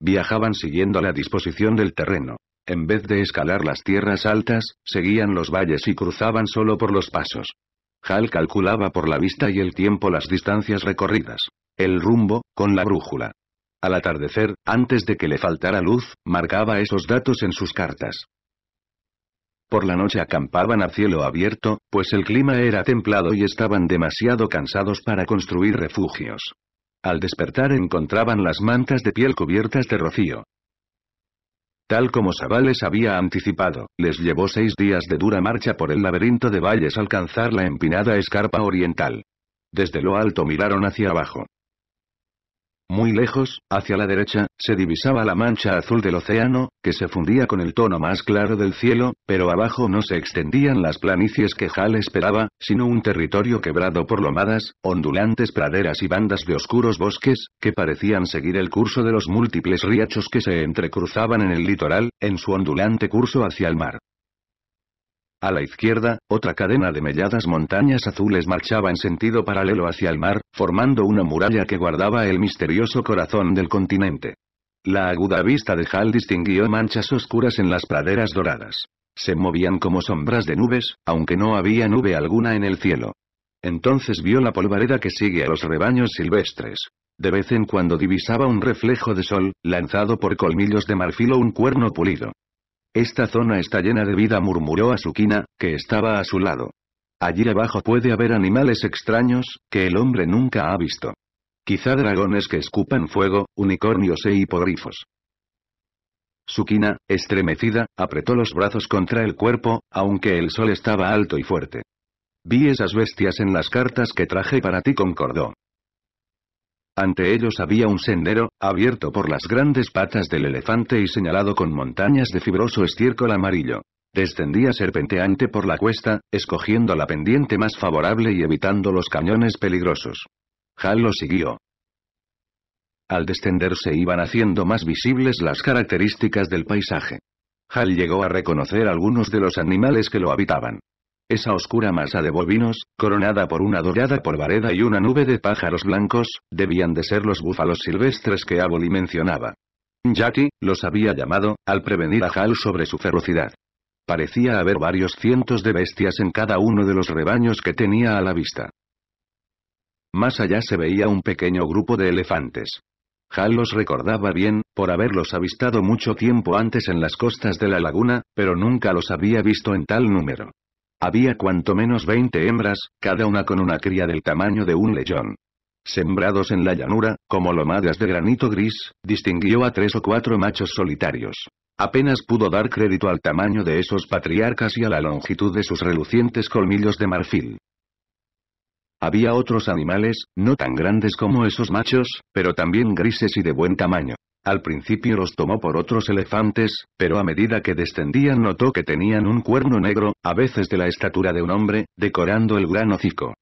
Viajaban siguiendo la disposición del terreno. En vez de escalar las tierras altas, seguían los valles y cruzaban solo por los pasos. Hal calculaba por la vista y el tiempo las distancias recorridas. El rumbo, con la brújula al atardecer, antes de que le faltara luz, marcaba esos datos en sus cartas. Por la noche acampaban a cielo abierto, pues el clima era templado y estaban demasiado cansados para construir refugios. Al despertar encontraban las mantas de piel cubiertas de rocío. Tal como Sabales había anticipado, les llevó seis días de dura marcha por el laberinto de valles alcanzar la empinada escarpa oriental. Desde lo alto miraron hacia abajo. Muy lejos, hacia la derecha, se divisaba la mancha azul del océano, que se fundía con el tono más claro del cielo, pero abajo no se extendían las planicies que Hal esperaba, sino un territorio quebrado por lomadas, ondulantes praderas y bandas de oscuros bosques, que parecían seguir el curso de los múltiples riachos que se entrecruzaban en el litoral, en su ondulante curso hacia el mar. A la izquierda, otra cadena de melladas montañas azules marchaba en sentido paralelo hacia el mar, formando una muralla que guardaba el misterioso corazón del continente. La aguda vista de Hal distinguió manchas oscuras en las praderas doradas. Se movían como sombras de nubes, aunque no había nube alguna en el cielo. Entonces vio la polvareda que sigue a los rebaños silvestres. De vez en cuando divisaba un reflejo de sol, lanzado por colmillos de marfil o un cuerno pulido. Esta zona está llena de vida murmuró a Asukina, que estaba a su lado. Allí abajo puede haber animales extraños, que el hombre nunca ha visto. Quizá dragones que escupan fuego, unicornios e hipogrifos. Sukina, estremecida, apretó los brazos contra el cuerpo, aunque el sol estaba alto y fuerte. Vi esas bestias en las cartas que traje para ti concordó. Ante ellos había un sendero, abierto por las grandes patas del elefante y señalado con montañas de fibroso estiércol amarillo. Descendía serpenteante por la cuesta, escogiendo la pendiente más favorable y evitando los cañones peligrosos. Hal lo siguió. Al descender se iban haciendo más visibles las características del paisaje. Hal llegó a reconocer algunos de los animales que lo habitaban. Esa oscura masa de bovinos, coronada por una dorada polvareda y una nube de pájaros blancos, debían de ser los búfalos silvestres que Aboli mencionaba. Jackie, los había llamado, al prevenir a Hal sobre su ferocidad. Parecía haber varios cientos de bestias en cada uno de los rebaños que tenía a la vista. Más allá se veía un pequeño grupo de elefantes. Hal los recordaba bien, por haberlos avistado mucho tiempo antes en las costas de la laguna, pero nunca los había visto en tal número. Había cuanto menos 20 hembras, cada una con una cría del tamaño de un león. Sembrados en la llanura, como lomadas de granito gris, distinguió a tres o cuatro machos solitarios. Apenas pudo dar crédito al tamaño de esos patriarcas y a la longitud de sus relucientes colmillos de marfil. Había otros animales, no tan grandes como esos machos, pero también grises y de buen tamaño. Al principio los tomó por otros elefantes, pero a medida que descendían notó que tenían un cuerno negro, a veces de la estatura de un hombre, decorando el gran hocico.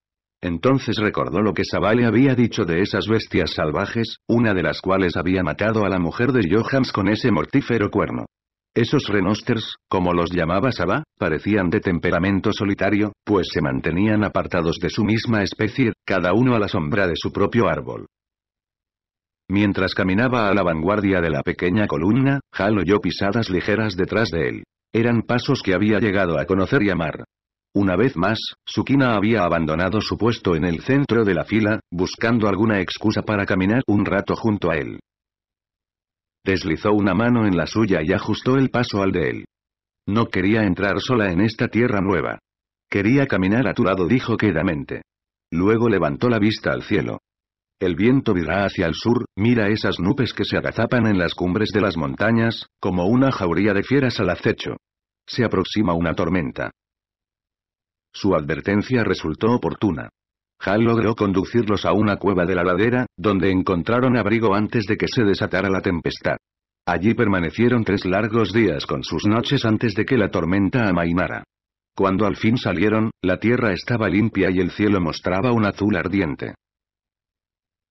Entonces recordó lo que le había dicho de esas bestias salvajes, una de las cuales había matado a la mujer de Johans con ese mortífero cuerno. Esos renosters, como los llamaba Saba, parecían de temperamento solitario, pues se mantenían apartados de su misma especie, cada uno a la sombra de su propio árbol. Mientras caminaba a la vanguardia de la pequeña columna, Hal oyó pisadas ligeras detrás de él. Eran pasos que había llegado a conocer y amar. Una vez más, Sukina había abandonado su puesto en el centro de la fila, buscando alguna excusa para caminar un rato junto a él. Deslizó una mano en la suya y ajustó el paso al de él. No quería entrar sola en esta tierra nueva. Quería caminar a tu lado, dijo quedamente. Luego levantó la vista al cielo. El viento virá hacia el sur, mira esas nubes que se agazapan en las cumbres de las montañas, como una jauría de fieras al acecho. Se aproxima una tormenta. Su advertencia resultó oportuna. Hal logró conducirlos a una cueva de la ladera, donde encontraron abrigo antes de que se desatara la tempestad. Allí permanecieron tres largos días con sus noches antes de que la tormenta amainara. Cuando al fin salieron, la tierra estaba limpia y el cielo mostraba un azul ardiente.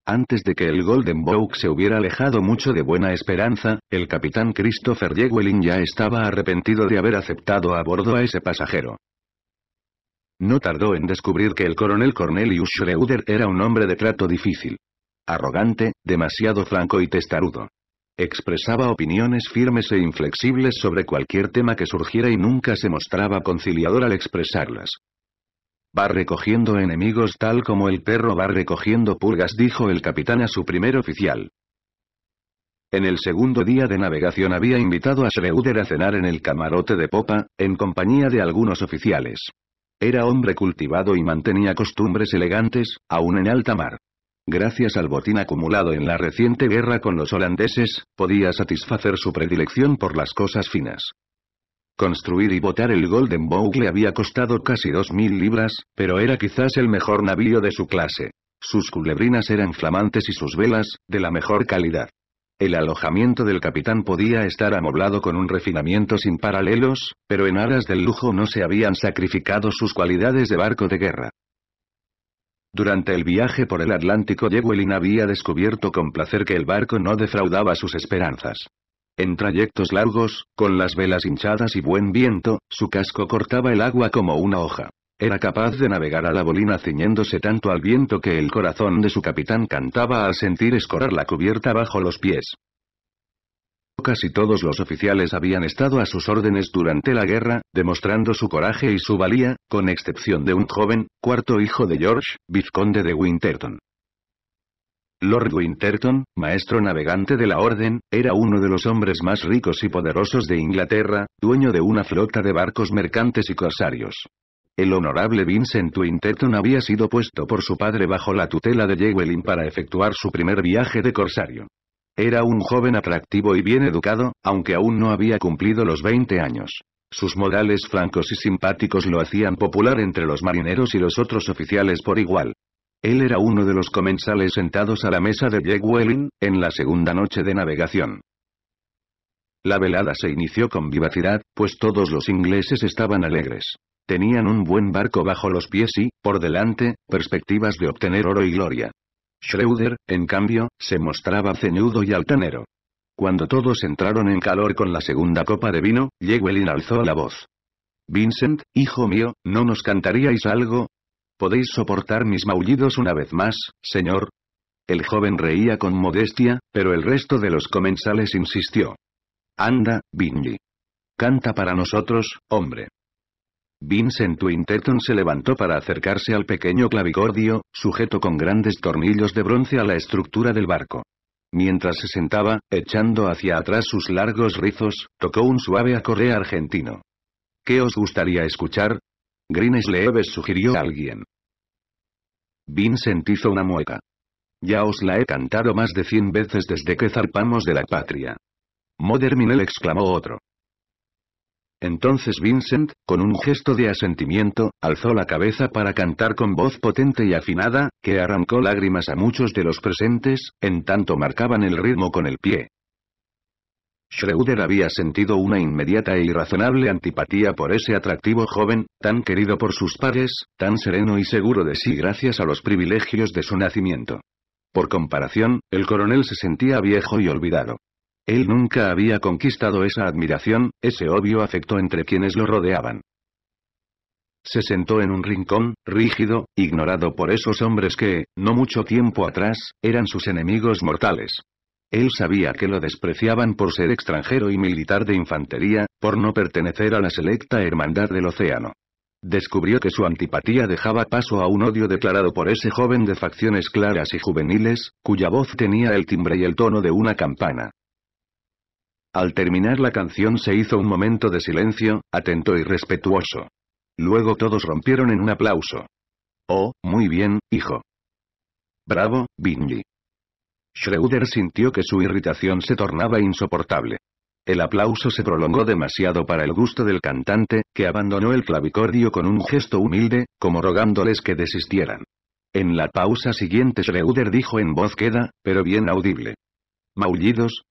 Antes de que el Golden Book se hubiera alejado mucho de Buena Esperanza, el capitán Christopher Jewelin ya estaba arrepentido de haber aceptado a bordo a ese pasajero. No tardó en descubrir que el coronel Cornelius Schroeder era un hombre de trato difícil. Arrogante, demasiado franco y testarudo. Expresaba opiniones firmes e inflexibles sobre cualquier tema que surgiera y nunca se mostraba conciliador al expresarlas. Va recogiendo enemigos tal como el perro va recogiendo pulgas dijo el capitán a su primer oficial. En el segundo día de navegación había invitado a Schreuder a cenar en el camarote de popa, en compañía de algunos oficiales. Era hombre cultivado y mantenía costumbres elegantes, aún en alta mar. Gracias al botín acumulado en la reciente guerra con los holandeses, podía satisfacer su predilección por las cosas finas. Construir y botar el Golden Bow le había costado casi dos mil libras, pero era quizás el mejor navío de su clase. Sus culebrinas eran flamantes y sus velas, de la mejor calidad. El alojamiento del capitán podía estar amoblado con un refinamiento sin paralelos, pero en aras del lujo no se habían sacrificado sus cualidades de barco de guerra. Durante el viaje por el Atlántico Jewelin había descubierto con placer que el barco no defraudaba sus esperanzas. En trayectos largos, con las velas hinchadas y buen viento, su casco cortaba el agua como una hoja. Era capaz de navegar a la bolina ciñéndose tanto al viento que el corazón de su capitán cantaba al sentir escorar la cubierta bajo los pies. Casi todos los oficiales habían estado a sus órdenes durante la guerra, demostrando su coraje y su valía, con excepción de un joven, cuarto hijo de George, vizconde de Winterton. Lord Winterton, maestro navegante de la Orden, era uno de los hombres más ricos y poderosos de Inglaterra, dueño de una flota de barcos mercantes y corsarios. El honorable Vincent Winterton había sido puesto por su padre bajo la tutela de Jewelin para efectuar su primer viaje de corsario. Era un joven atractivo y bien educado, aunque aún no había cumplido los 20 años. Sus modales francos y simpáticos lo hacían popular entre los marineros y los otros oficiales por igual. Él era uno de los comensales sentados a la mesa de Jack Welling, en la segunda noche de navegación. La velada se inició con vivacidad, pues todos los ingleses estaban alegres. Tenían un buen barco bajo los pies y, por delante, perspectivas de obtener oro y gloria. Schroeder, en cambio, se mostraba ceñudo y altanero. Cuando todos entraron en calor con la segunda copa de vino, Welling alzó la voz. Vincent, hijo mío, ¿no nos cantaríais algo? ¿Podéis soportar mis maullidos una vez más, señor? El joven reía con modestia, pero el resto de los comensales insistió. Anda, Bingy. Canta para nosotros, hombre. Vincent Winterton se levantó para acercarse al pequeño clavicordio, sujeto con grandes tornillos de bronce a la estructura del barco. Mientras se sentaba, echando hacia atrás sus largos rizos, tocó un suave acorde argentino. ¿Qué os gustaría escuchar, Greensleeves sugirió a alguien. Vincent hizo una mueca. Ya os la he cantado más de cien veces desde que zarpamos de la patria. Minel exclamó otro. Entonces Vincent, con un gesto de asentimiento, alzó la cabeza para cantar con voz potente y afinada, que arrancó lágrimas a muchos de los presentes, en tanto marcaban el ritmo con el pie. Schroeder había sentido una inmediata e irrazonable antipatía por ese atractivo joven, tan querido por sus padres, tan sereno y seguro de sí gracias a los privilegios de su nacimiento. Por comparación, el coronel se sentía viejo y olvidado. Él nunca había conquistado esa admiración, ese obvio afecto entre quienes lo rodeaban. Se sentó en un rincón, rígido, ignorado por esos hombres que, no mucho tiempo atrás, eran sus enemigos mortales. Él sabía que lo despreciaban por ser extranjero y militar de infantería, por no pertenecer a la selecta hermandad del océano. Descubrió que su antipatía dejaba paso a un odio declarado por ese joven de facciones claras y juveniles, cuya voz tenía el timbre y el tono de una campana. Al terminar la canción se hizo un momento de silencio, atento y respetuoso. Luego todos rompieron en un aplauso. Oh, muy bien, hijo. Bravo, Bingley. Schroeder sintió que su irritación se tornaba insoportable. El aplauso se prolongó demasiado para el gusto del cantante, que abandonó el clavicordio con un gesto humilde, como rogándoles que desistieran. En la pausa siguiente Schroeder dijo en voz queda, pero bien audible. ¿Maullidos?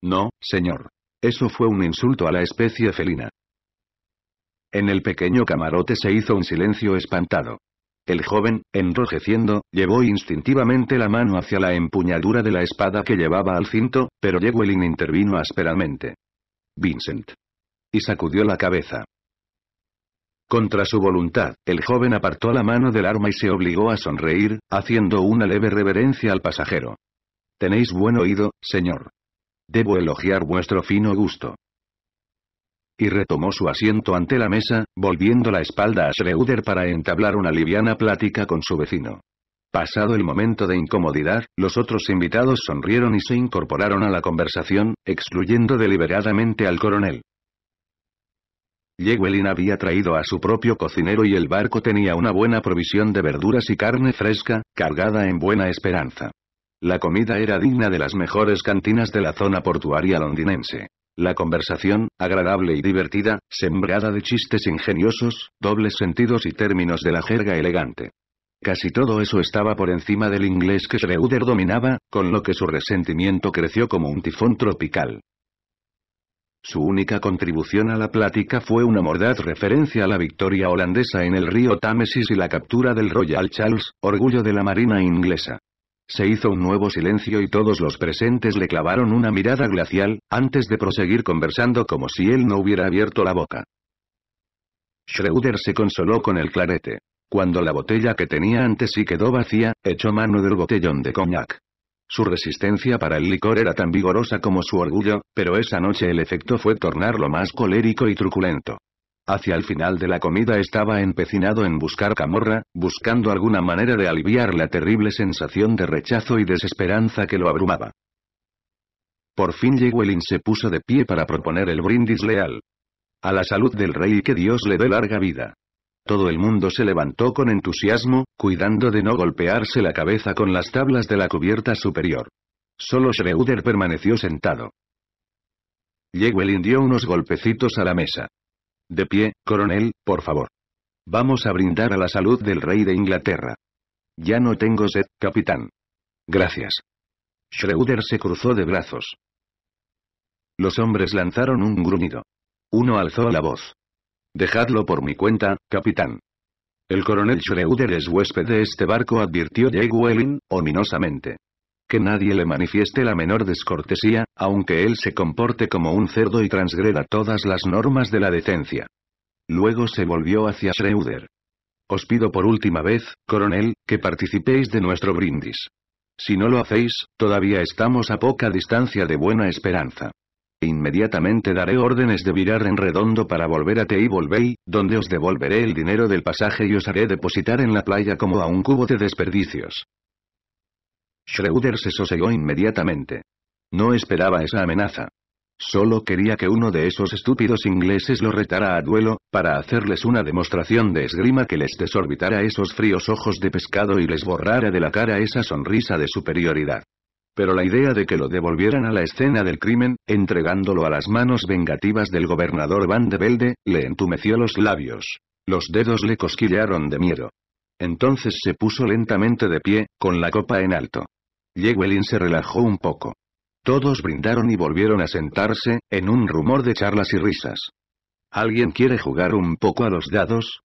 No, señor. Eso fue un insulto a la especie felina. En el pequeño camarote se hizo un silencio espantado. El joven, enrojeciendo, llevó instintivamente la mano hacia la empuñadura de la espada que llevaba al cinto, pero Jewelin intervino ásperamente. Vincent. Y sacudió la cabeza. Contra su voluntad, el joven apartó la mano del arma y se obligó a sonreír, haciendo una leve reverencia al pasajero. Tenéis buen oído, señor. Debo elogiar vuestro fino gusto y retomó su asiento ante la mesa, volviendo la espalda a Schreuder para entablar una liviana plática con su vecino. Pasado el momento de incomodidad, los otros invitados sonrieron y se incorporaron a la conversación, excluyendo deliberadamente al coronel. Llewellyn había traído a su propio cocinero y el barco tenía una buena provisión de verduras y carne fresca, cargada en buena esperanza. La comida era digna de las mejores cantinas de la zona portuaria londinense. La conversación, agradable y divertida, sembrada de chistes ingeniosos, dobles sentidos y términos de la jerga elegante. Casi todo eso estaba por encima del inglés que Schroeder dominaba, con lo que su resentimiento creció como un tifón tropical. Su única contribución a la plática fue una mordaz referencia a la victoria holandesa en el río Támesis y la captura del Royal Charles, orgullo de la marina inglesa. Se hizo un nuevo silencio y todos los presentes le clavaron una mirada glacial, antes de proseguir conversando como si él no hubiera abierto la boca. Schroeder se consoló con el clarete. Cuando la botella que tenía antes sí quedó vacía, echó mano del botellón de coñac. Su resistencia para el licor era tan vigorosa como su orgullo, pero esa noche el efecto fue tornarlo más colérico y truculento. Hacia el final de la comida estaba empecinado en buscar camorra, buscando alguna manera de aliviar la terrible sensación de rechazo y desesperanza que lo abrumaba. Por fin Llewellyn se puso de pie para proponer el brindis leal. A la salud del rey y que Dios le dé larga vida. Todo el mundo se levantó con entusiasmo, cuidando de no golpearse la cabeza con las tablas de la cubierta superior. Solo Shreuder permaneció sentado. Llewellyn dio unos golpecitos a la mesa. De pie, coronel, por favor. Vamos a brindar a la salud del rey de Inglaterra. Ya no tengo sed, capitán. Gracias. Schroeder se cruzó de brazos. Los hombres lanzaron un gruñido. Uno alzó la voz. Dejadlo por mi cuenta, capitán. El coronel Schroeder es huésped de este barco, advirtió J. Welling, ominosamente que nadie le manifieste la menor descortesía, aunque él se comporte como un cerdo y transgreda todas las normas de la decencia. Luego se volvió hacia Schroeder. Os pido por última vez, coronel, que participéis de nuestro brindis. Si no lo hacéis, todavía estamos a poca distancia de buena esperanza. E inmediatamente daré órdenes de virar en redondo para volver a Bay, donde os devolveré el dinero del pasaje y os haré depositar en la playa como a un cubo de desperdicios. Schroeder se sosegó inmediatamente. No esperaba esa amenaza. Solo quería que uno de esos estúpidos ingleses lo retara a duelo, para hacerles una demostración de esgrima que les desorbitara esos fríos ojos de pescado y les borrara de la cara esa sonrisa de superioridad. Pero la idea de que lo devolvieran a la escena del crimen, entregándolo a las manos vengativas del gobernador Van de Velde, le entumeció los labios. Los dedos le cosquillearon de miedo. Entonces se puso lentamente de pie, con la copa en alto. Llewellyn se relajó un poco. Todos brindaron y volvieron a sentarse, en un rumor de charlas y risas. ¿Alguien quiere jugar un poco a los dados?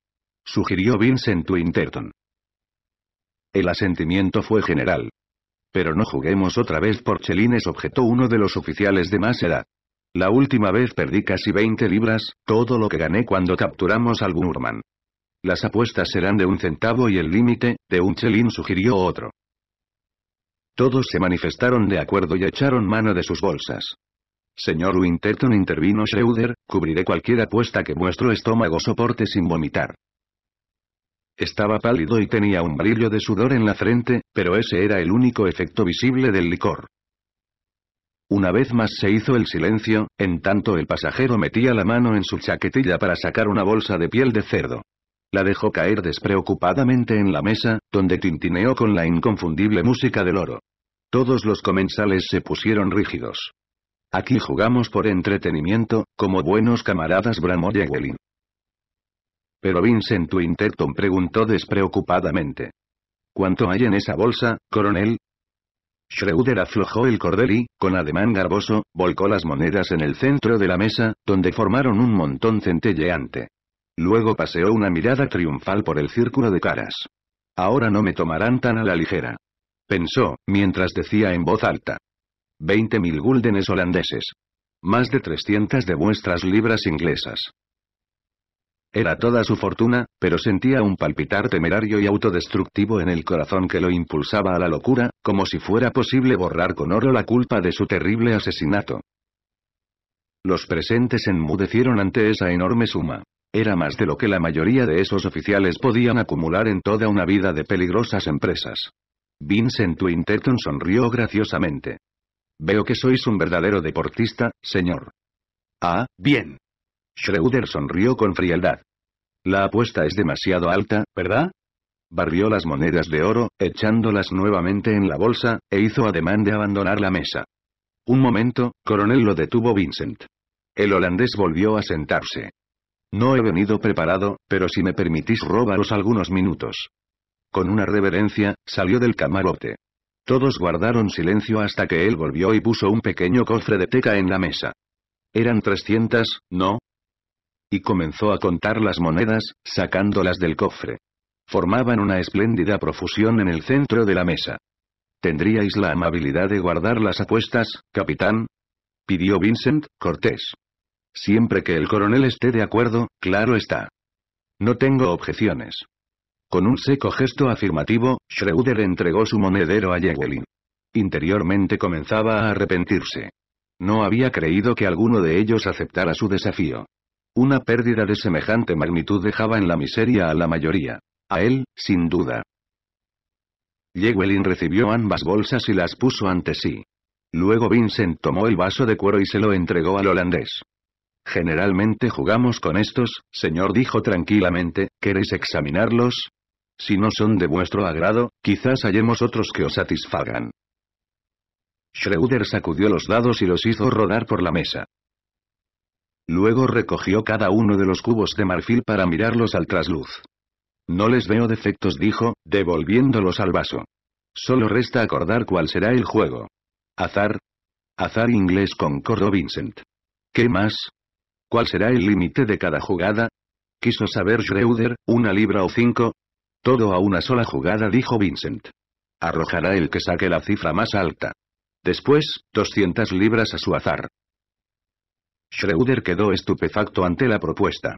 sugirió Vincent Winterton. El asentimiento fue general. Pero no juguemos otra vez por chelines, objetó uno de los oficiales de más edad. La última vez perdí casi 20 libras, todo lo que gané cuando capturamos al Burman. Las apuestas serán de un centavo y el límite, de un chelín sugirió otro. Todos se manifestaron de acuerdo y echaron mano de sus bolsas. Señor Winterton intervino Schroeder, cubriré cualquier apuesta que vuestro estómago soporte sin vomitar. Estaba pálido y tenía un brillo de sudor en la frente, pero ese era el único efecto visible del licor. Una vez más se hizo el silencio, en tanto el pasajero metía la mano en su chaquetilla para sacar una bolsa de piel de cerdo. La dejó caer despreocupadamente en la mesa, donde tintineó con la inconfundible música del oro. Todos los comensales se pusieron rígidos. Aquí jugamos por entretenimiento, como buenos camaradas bramó Pero Vincent Winterton preguntó despreocupadamente. ¿Cuánto hay en esa bolsa, coronel? Schroeder aflojó el cordel y, con ademán garboso, volcó las monedas en el centro de la mesa, donde formaron un montón centelleante. Luego paseó una mirada triunfal por el círculo de caras. Ahora no me tomarán tan a la ligera. Pensó, mientras decía en voz alta. Veinte mil guldenes holandeses. Más de 300 de vuestras libras inglesas. Era toda su fortuna, pero sentía un palpitar temerario y autodestructivo en el corazón que lo impulsaba a la locura, como si fuera posible borrar con oro la culpa de su terrible asesinato. Los presentes enmudecieron ante esa enorme suma. Era más de lo que la mayoría de esos oficiales podían acumular en toda una vida de peligrosas empresas. Vincent Winterton sonrió graciosamente. Veo que sois un verdadero deportista, señor. Ah, bien. Schroeder sonrió con frialdad. La apuesta es demasiado alta, ¿verdad? Barrió las monedas de oro, echándolas nuevamente en la bolsa, e hizo ademán de abandonar la mesa. Un momento, coronel lo detuvo Vincent. El holandés volvió a sentarse. No he venido preparado, pero si me permitís robaros algunos minutos. Con una reverencia, salió del camarote. Todos guardaron silencio hasta que él volvió y puso un pequeño cofre de teca en la mesa. Eran 300, ¿no? Y comenzó a contar las monedas, sacándolas del cofre. Formaban una espléndida profusión en el centro de la mesa. ¿Tendríais la amabilidad de guardar las apuestas, capitán? pidió Vincent, cortés. Siempre que el coronel esté de acuerdo, claro está. No tengo objeciones. Con un seco gesto afirmativo, Schroeder entregó su monedero a yewelin. Interiormente comenzaba a arrepentirse. No había creído que alguno de ellos aceptara su desafío. Una pérdida de semejante magnitud dejaba en la miseria a la mayoría. A él, sin duda. Yewelin recibió ambas bolsas y las puso ante sí. Luego Vincent tomó el vaso de cuero y se lo entregó al holandés. Generalmente jugamos con estos, señor dijo tranquilamente, ¿queréis examinarlos? Si no son de vuestro agrado, quizás hallemos otros que os satisfagan. Schroeder sacudió los dados y los hizo rodar por la mesa. Luego recogió cada uno de los cubos de marfil para mirarlos al trasluz. No les veo defectos dijo, devolviéndolos al vaso. Solo resta acordar cuál será el juego. Azar. Azar inglés con Vincent. ¿Qué más? ¿Cuál será el límite de cada jugada? Quiso saber Schroeder, ¿una libra o cinco? Todo a una sola jugada dijo Vincent. Arrojará el que saque la cifra más alta. Después, 200 libras a su azar. Schroeder quedó estupefacto ante la propuesta.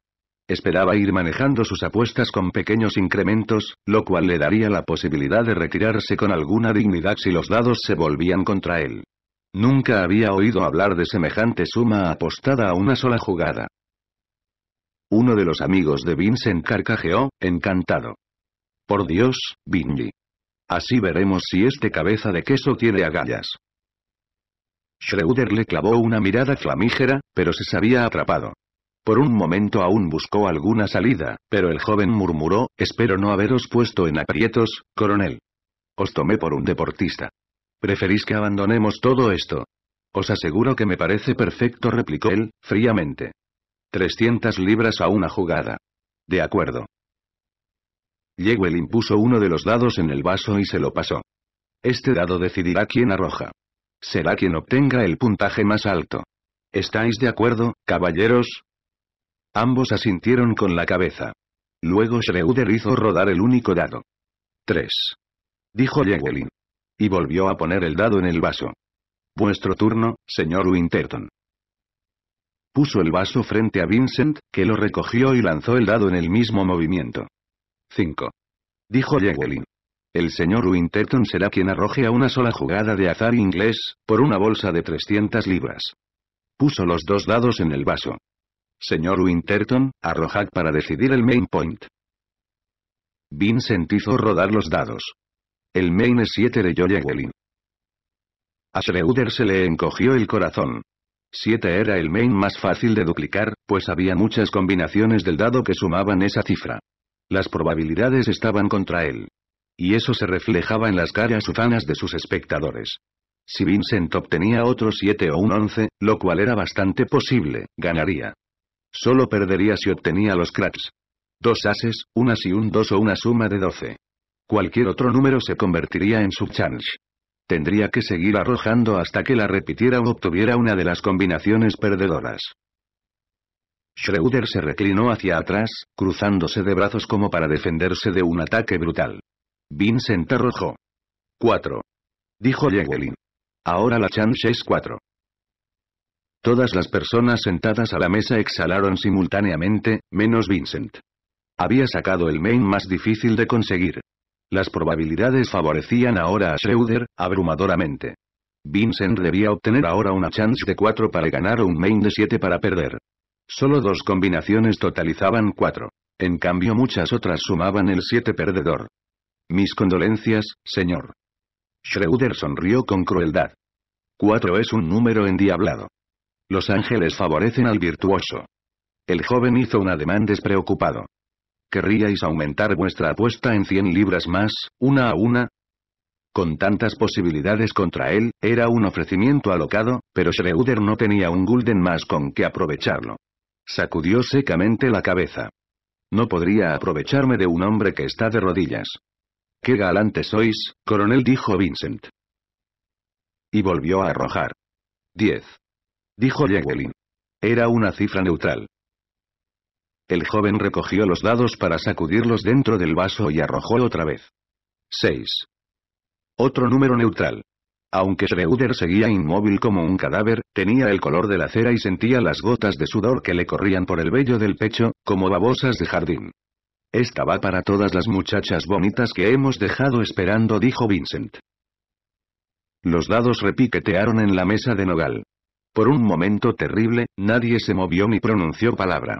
Esperaba ir manejando sus apuestas con pequeños incrementos, lo cual le daría la posibilidad de retirarse con alguna dignidad si los dados se volvían contra él. Nunca había oído hablar de semejante suma apostada a una sola jugada. Uno de los amigos de Vincent carcajeó, encantado. Por Dios, Vinny. Así veremos si este cabeza de queso tiene agallas. Schroeder le clavó una mirada flamígera, pero se sabía atrapado. Por un momento aún buscó alguna salida, pero el joven murmuró, espero no haberos puesto en aprietos, coronel. Os tomé por un deportista. ¿Preferís que abandonemos todo esto? Os aseguro que me parece perfecto, replicó él, fríamente. 300 libras a una jugada. De acuerdo. el impuso uno de los dados en el vaso y se lo pasó. Este dado decidirá quién arroja. Será quien obtenga el puntaje más alto. ¿Estáis de acuerdo, caballeros? Ambos asintieron con la cabeza. Luego Schroeder hizo rodar el único dado. 3. Dijo Yewell y volvió a poner el dado en el vaso. Vuestro turno, señor Winterton. Puso el vaso frente a Vincent, que lo recogió y lanzó el dado en el mismo movimiento. 5. Dijo Jewelin. El señor Winterton será quien arroje a una sola jugada de azar inglés, por una bolsa de 300 libras. Puso los dos dados en el vaso. Señor Winterton, arrojad para decidir el main point. Vincent hizo rodar los dados. El Main 7 de Joya Welling. A Schroeder se le encogió el corazón. 7 era el main más fácil de duplicar, pues había muchas combinaciones del dado que sumaban esa cifra. Las probabilidades estaban contra él. Y eso se reflejaba en las caras ufanas de sus espectadores. Si Vincent obtenía otro 7 o un 11, lo cual era bastante posible, ganaría. Solo perdería si obtenía los cracks. Dos ases, unas y un 2 o una suma de 12. Cualquier otro número se convertiría en subchange. Tendría que seguir arrojando hasta que la repitiera o obtuviera una de las combinaciones perdedoras. Schroeder se reclinó hacia atrás, cruzándose de brazos como para defenderse de un ataque brutal. Vincent arrojó. 4. Dijo Llewellyn. Ahora la chance es cuatro. Todas las personas sentadas a la mesa exhalaron simultáneamente, menos Vincent. Había sacado el main más difícil de conseguir. Las probabilidades favorecían ahora a Schroeder, abrumadoramente. Vincent debía obtener ahora una chance de 4 para ganar o un main de 7 para perder. Solo dos combinaciones totalizaban 4. En cambio muchas otras sumaban el 7 perdedor. Mis condolencias, señor. Schroeder sonrió con crueldad. 4 es un número endiablado. Los ángeles favorecen al virtuoso. El joven hizo un ademán despreocupado. ¿Querríais aumentar vuestra apuesta en 100 libras más, una a una? Con tantas posibilidades contra él, era un ofrecimiento alocado, pero Schroeder no tenía un gulden más con que aprovecharlo. Sacudió secamente la cabeza. No podría aprovecharme de un hombre que está de rodillas. Qué galante sois, coronel dijo Vincent. Y volvió a arrojar. Diez. Dijo Jawelin. Era una cifra neutral. El joven recogió los dados para sacudirlos dentro del vaso y arrojó otra vez. 6. Otro número neutral. Aunque Schroeder seguía inmóvil como un cadáver, tenía el color de la cera y sentía las gotas de sudor que le corrían por el vello del pecho, como babosas de jardín. Esta va para todas las muchachas bonitas que hemos dejado esperando, dijo Vincent. Los dados repiquetearon en la mesa de nogal. Por un momento terrible, nadie se movió ni pronunció palabra.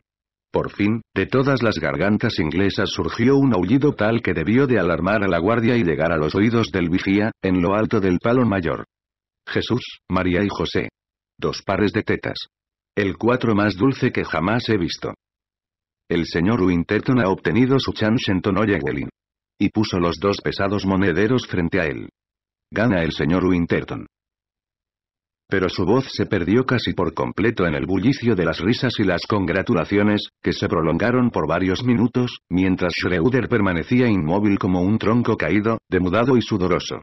Por fin, de todas las gargantas inglesas surgió un aullido tal que debió de alarmar a la guardia y llegar a los oídos del vigía, en lo alto del palo mayor. Jesús, María y José. Dos pares de tetas. El cuatro más dulce que jamás he visto. El señor Winterton ha obtenido su chance en Y puso los dos pesados monederos frente a él. Gana el señor Winterton pero su voz se perdió casi por completo en el bullicio de las risas y las congratulaciones, que se prolongaron por varios minutos, mientras Schreuder permanecía inmóvil como un tronco caído, demudado y sudoroso.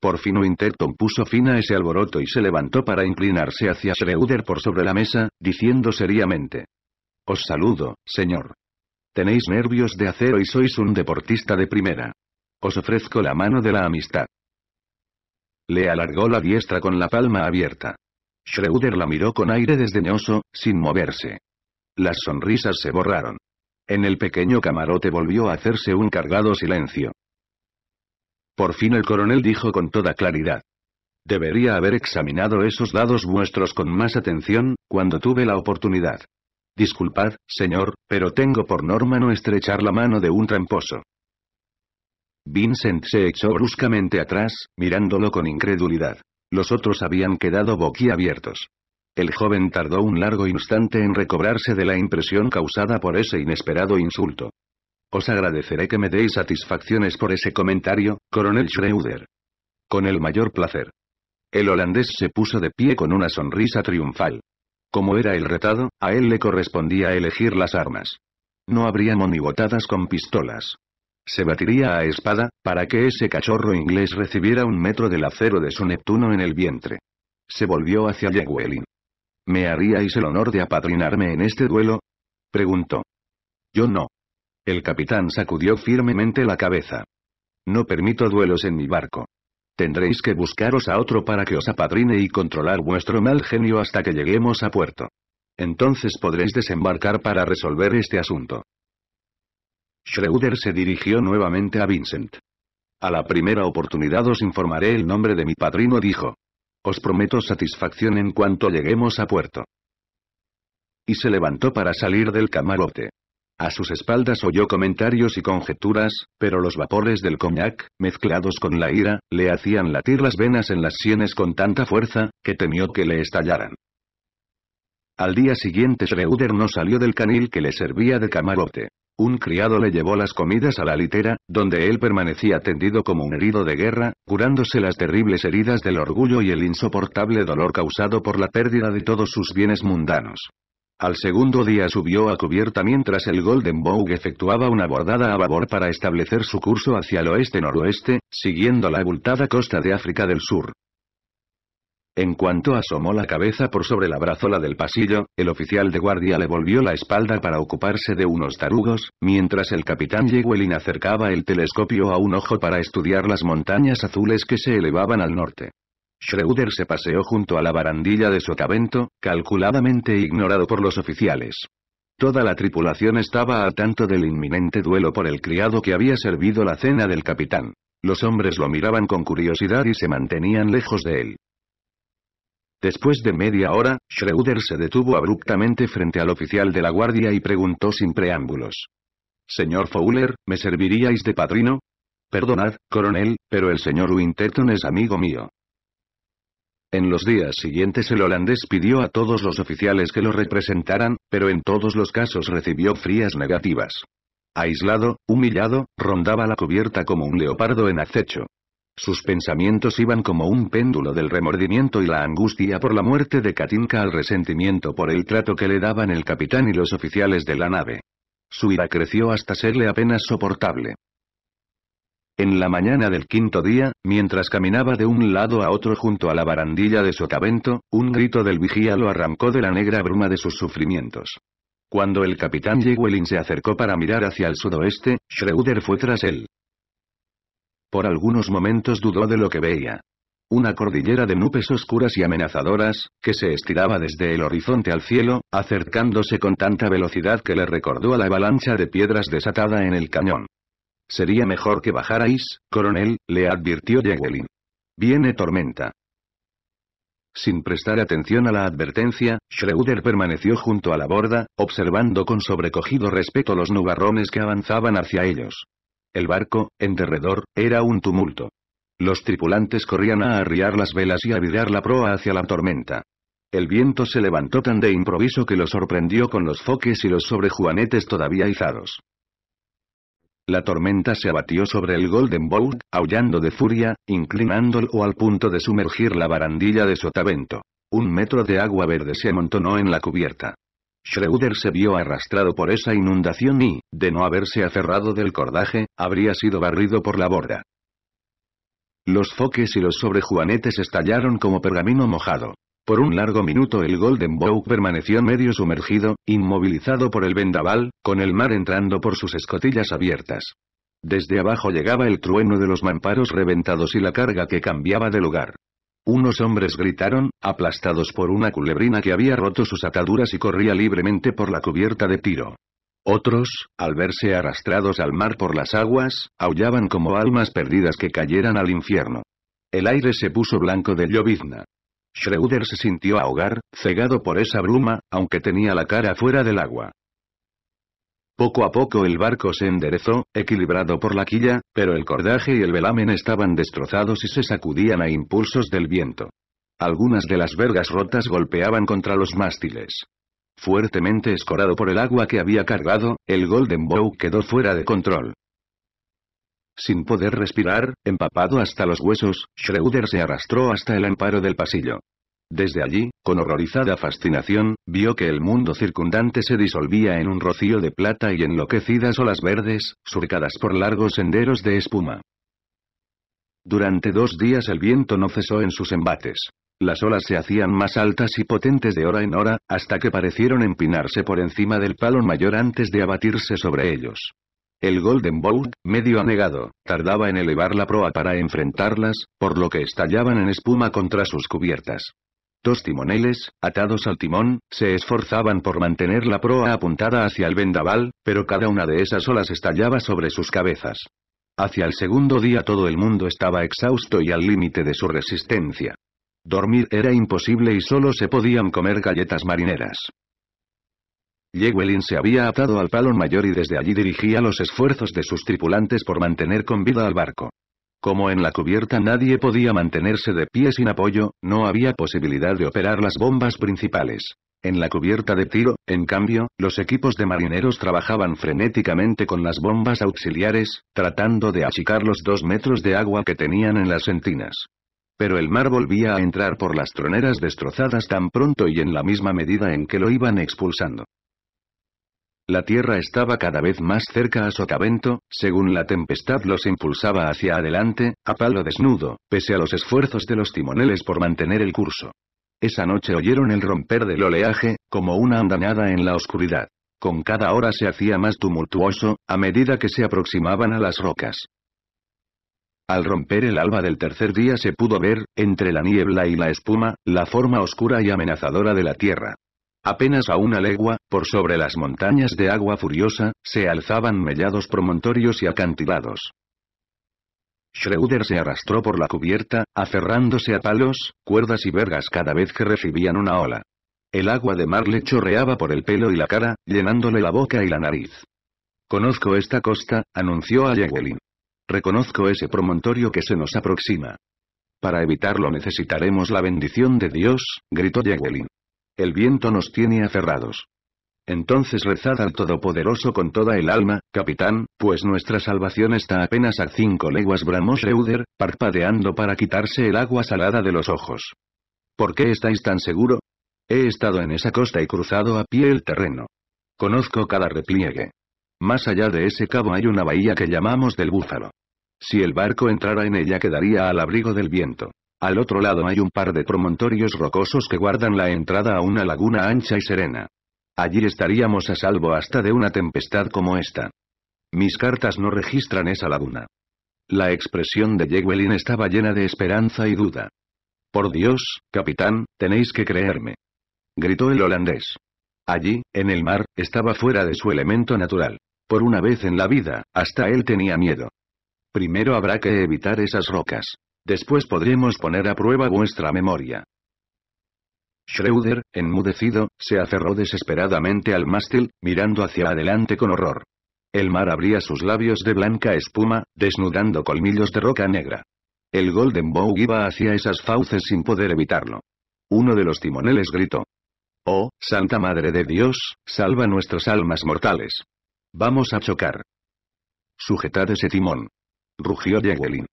Por fin Winterton puso fin a ese alboroto y se levantó para inclinarse hacia Schroeder por sobre la mesa, diciendo seriamente. Os saludo, señor. Tenéis nervios de acero y sois un deportista de primera. Os ofrezco la mano de la amistad. Le alargó la diestra con la palma abierta. Schroeder la miró con aire desdeñoso, sin moverse. Las sonrisas se borraron. En el pequeño camarote volvió a hacerse un cargado silencio. Por fin el coronel dijo con toda claridad. Debería haber examinado esos dados vuestros con más atención, cuando tuve la oportunidad. Disculpad, señor, pero tengo por norma no estrechar la mano de un tramposo. Vincent se echó bruscamente atrás, mirándolo con incredulidad. Los otros habían quedado boquiabiertos. El joven tardó un largo instante en recobrarse de la impresión causada por ese inesperado insulto. Os agradeceré que me deis satisfacciones por ese comentario, coronel Schroeder. Con el mayor placer. El holandés se puso de pie con una sonrisa triunfal. Como era el retado, a él le correspondía elegir las armas. No habría monigotadas con pistolas. Se batiría a espada, para que ese cachorro inglés recibiera un metro del acero de su Neptuno en el vientre. Se volvió hacia Llewellyn. ¿Me haríais el honor de apadrinarme en este duelo? Preguntó. Yo no. El capitán sacudió firmemente la cabeza. No permito duelos en mi barco. Tendréis que buscaros a otro para que os apadrine y controlar vuestro mal genio hasta que lleguemos a puerto. Entonces podréis desembarcar para resolver este asunto. Schreuder se dirigió nuevamente a Vincent. A la primera oportunidad os informaré el nombre de mi padrino dijo. Os prometo satisfacción en cuanto lleguemos a puerto. Y se levantó para salir del camarote. A sus espaldas oyó comentarios y conjeturas, pero los vapores del cognac, mezclados con la ira, le hacían latir las venas en las sienes con tanta fuerza, que temió que le estallaran. Al día siguiente Schreuder no salió del canil que le servía de camarote. Un criado le llevó las comidas a la litera, donde él permanecía tendido como un herido de guerra, curándose las terribles heridas del orgullo y el insoportable dolor causado por la pérdida de todos sus bienes mundanos. Al segundo día subió a cubierta mientras el Golden Bogue efectuaba una bordada a babor para establecer su curso hacia el oeste-noroeste, siguiendo la abultada costa de África del Sur. En cuanto asomó la cabeza por sobre la brazola del pasillo, el oficial de guardia le volvió la espalda para ocuparse de unos tarugos, mientras el capitán Yewelin acercaba el telescopio a un ojo para estudiar las montañas azules que se elevaban al norte. Schroeder se paseó junto a la barandilla de su sotavento, calculadamente ignorado por los oficiales. Toda la tripulación estaba a tanto del inminente duelo por el criado que había servido la cena del capitán. Los hombres lo miraban con curiosidad y se mantenían lejos de él. Después de media hora, Schroeder se detuvo abruptamente frente al oficial de la guardia y preguntó sin preámbulos. Señor Fowler, ¿me serviríais de padrino? Perdonad, coronel, pero el señor Winterton es amigo mío. En los días siguientes el holandés pidió a todos los oficiales que lo representaran, pero en todos los casos recibió frías negativas. Aislado, humillado, rondaba la cubierta como un leopardo en acecho. Sus pensamientos iban como un péndulo del remordimiento y la angustia por la muerte de Katinka al resentimiento por el trato que le daban el capitán y los oficiales de la nave. Su ira creció hasta serle apenas soportable. En la mañana del quinto día, mientras caminaba de un lado a otro junto a la barandilla de Sotavento, un grito del vigía lo arrancó de la negra bruma de sus sufrimientos. Cuando el capitán Jewelin se acercó para mirar hacia el sudoeste, Schroeder fue tras él. Por algunos momentos dudó de lo que veía. Una cordillera de nubes oscuras y amenazadoras, que se estiraba desde el horizonte al cielo, acercándose con tanta velocidad que le recordó a la avalancha de piedras desatada en el cañón. Sería mejor que bajarais, coronel, le advirtió Jewelin. Viene tormenta. Sin prestar atención a la advertencia, Schroeder permaneció junto a la borda, observando con sobrecogido respeto los nubarrones que avanzaban hacia ellos. El barco, en derredor, era un tumulto. Los tripulantes corrían a arriar las velas y a virar la proa hacia la tormenta. El viento se levantó tan de improviso que lo sorprendió con los foques y los sobrejuanetes todavía izados. La tormenta se abatió sobre el Golden Boat, aullando de furia, inclinándolo al punto de sumergir la barandilla de sotavento. Un metro de agua verde se amontonó en la cubierta. Schroeder se vio arrastrado por esa inundación y, de no haberse aferrado del cordaje, habría sido barrido por la borda. Los foques y los sobrejuanetes estallaron como pergamino mojado. Por un largo minuto el Golden Bow permaneció medio sumergido, inmovilizado por el vendaval, con el mar entrando por sus escotillas abiertas. Desde abajo llegaba el trueno de los mamparos reventados y la carga que cambiaba de lugar. Unos hombres gritaron, aplastados por una culebrina que había roto sus ataduras y corría libremente por la cubierta de tiro. Otros, al verse arrastrados al mar por las aguas, aullaban como almas perdidas que cayeran al infierno. El aire se puso blanco de llovizna. Schroeder se sintió ahogar, cegado por esa bruma, aunque tenía la cara fuera del agua. Poco a poco el barco se enderezó, equilibrado por la quilla, pero el cordaje y el velamen estaban destrozados y se sacudían a impulsos del viento. Algunas de las vergas rotas golpeaban contra los mástiles. Fuertemente escorado por el agua que había cargado, el Golden Bow quedó fuera de control. Sin poder respirar, empapado hasta los huesos, Schroeder se arrastró hasta el amparo del pasillo. Desde allí, con horrorizada fascinación, vio que el mundo circundante se disolvía en un rocío de plata y enloquecidas olas verdes, surcadas por largos senderos de espuma. Durante dos días el viento no cesó en sus embates. Las olas se hacían más altas y potentes de hora en hora, hasta que parecieron empinarse por encima del palo mayor antes de abatirse sobre ellos. El Golden Boat, medio anegado, tardaba en elevar la proa para enfrentarlas, por lo que estallaban en espuma contra sus cubiertas. Dos timoneles, atados al timón, se esforzaban por mantener la proa apuntada hacia el vendaval, pero cada una de esas olas estallaba sobre sus cabezas. Hacia el segundo día todo el mundo estaba exhausto y al límite de su resistencia. Dormir era imposible y solo se podían comer galletas marineras. Llewellyn se había atado al palo mayor y desde allí dirigía los esfuerzos de sus tripulantes por mantener con vida al barco. Como en la cubierta nadie podía mantenerse de pie sin apoyo, no había posibilidad de operar las bombas principales. En la cubierta de tiro, en cambio, los equipos de marineros trabajaban frenéticamente con las bombas auxiliares, tratando de achicar los dos metros de agua que tenían en las sentinas. Pero el mar volvía a entrar por las troneras destrozadas tan pronto y en la misma medida en que lo iban expulsando. La tierra estaba cada vez más cerca a sotavento, según la tempestad los impulsaba hacia adelante, a palo desnudo, pese a los esfuerzos de los timoneles por mantener el curso. Esa noche oyeron el romper del oleaje, como una andanada en la oscuridad. Con cada hora se hacía más tumultuoso, a medida que se aproximaban a las rocas. Al romper el alba del tercer día se pudo ver, entre la niebla y la espuma, la forma oscura y amenazadora de la tierra. Apenas a una legua, por sobre las montañas de agua furiosa, se alzaban mellados promontorios y acantilados. Schroeder se arrastró por la cubierta, aferrándose a palos, cuerdas y vergas cada vez que recibían una ola. El agua de mar le chorreaba por el pelo y la cara, llenándole la boca y la nariz. Conozco esta costa, anunció a Jaguelin. Reconozco ese promontorio que se nos aproxima. Para evitarlo necesitaremos la bendición de Dios, gritó Jacqueline. El viento nos tiene aferrados. Entonces rezad al Todopoderoso con toda el alma, capitán, pues nuestra salvación está apenas a cinco leguas bramó Schroeder, parpadeando para quitarse el agua salada de los ojos. ¿Por qué estáis tan seguro? He estado en esa costa y cruzado a pie el terreno. Conozco cada repliegue. Más allá de ese cabo hay una bahía que llamamos del Búfalo. Si el barco entrara en ella quedaría al abrigo del viento. Al otro lado hay un par de promontorios rocosos que guardan la entrada a una laguna ancha y serena. Allí estaríamos a salvo hasta de una tempestad como esta. Mis cartas no registran esa laguna. La expresión de Jewelin estaba llena de esperanza y duda. Por Dios, capitán, tenéis que creerme. Gritó el holandés. Allí, en el mar, estaba fuera de su elemento natural. Por una vez en la vida, hasta él tenía miedo. Primero habrá que evitar esas rocas. Después podremos poner a prueba vuestra memoria. Schroeder, enmudecido, se aferró desesperadamente al mástil, mirando hacia adelante con horror. El mar abría sus labios de blanca espuma, desnudando colmillos de roca negra. El Golden Bow iba hacia esas fauces sin poder evitarlo. Uno de los timoneles gritó. Oh, Santa Madre de Dios, salva nuestras almas mortales. Vamos a chocar. Sujetad ese timón. Rugió Jewelin.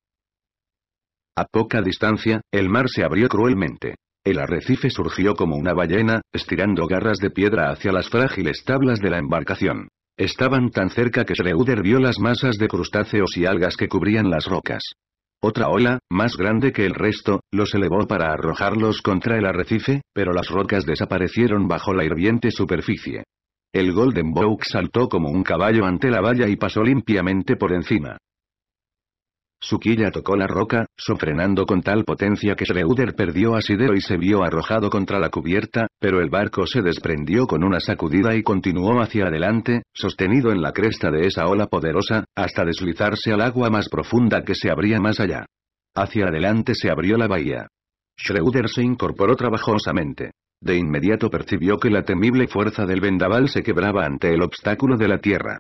A poca distancia, el mar se abrió cruelmente. El arrecife surgió como una ballena, estirando garras de piedra hacia las frágiles tablas de la embarcación. Estaban tan cerca que Schreuder vio las masas de crustáceos y algas que cubrían las rocas. Otra ola, más grande que el resto, los elevó para arrojarlos contra el arrecife, pero las rocas desaparecieron bajo la hirviente superficie. El Golden Bow saltó como un caballo ante la valla y pasó limpiamente por encima. Su quilla tocó la roca, sofrenando con tal potencia que Schreuder perdió asidero y se vio arrojado contra la cubierta, pero el barco se desprendió con una sacudida y continuó hacia adelante, sostenido en la cresta de esa ola poderosa, hasta deslizarse al agua más profunda que se abría más allá. Hacia adelante se abrió la bahía. Schreuder se incorporó trabajosamente. De inmediato percibió que la temible fuerza del vendaval se quebraba ante el obstáculo de la tierra.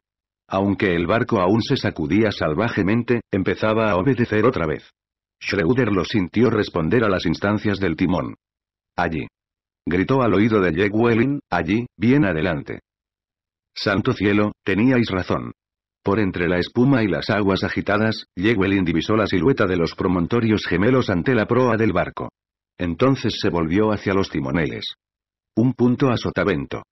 Aunque el barco aún se sacudía salvajemente, empezaba a obedecer otra vez. Schroeder lo sintió responder a las instancias del timón. Allí. Gritó al oído de Jack Welling, allí, bien adelante. Santo cielo, teníais razón. Por entre la espuma y las aguas agitadas, Yewelin divisó la silueta de los promontorios gemelos ante la proa del barco. Entonces se volvió hacia los timoneles. Un punto a sotavento.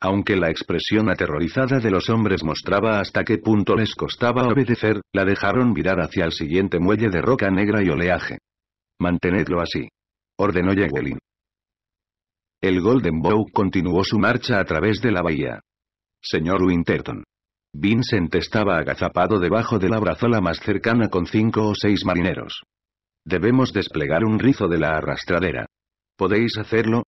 Aunque la expresión aterrorizada de los hombres mostraba hasta qué punto les costaba obedecer, la dejaron mirar hacia el siguiente muelle de roca negra y oleaje. Mantenedlo así. Ordenó Jewelin. El Golden Bow continuó su marcha a través de la bahía. Señor Winterton. Vincent estaba agazapado debajo de la brazola más cercana con cinco o seis marineros. Debemos desplegar un rizo de la arrastradera. ¿Podéis hacerlo?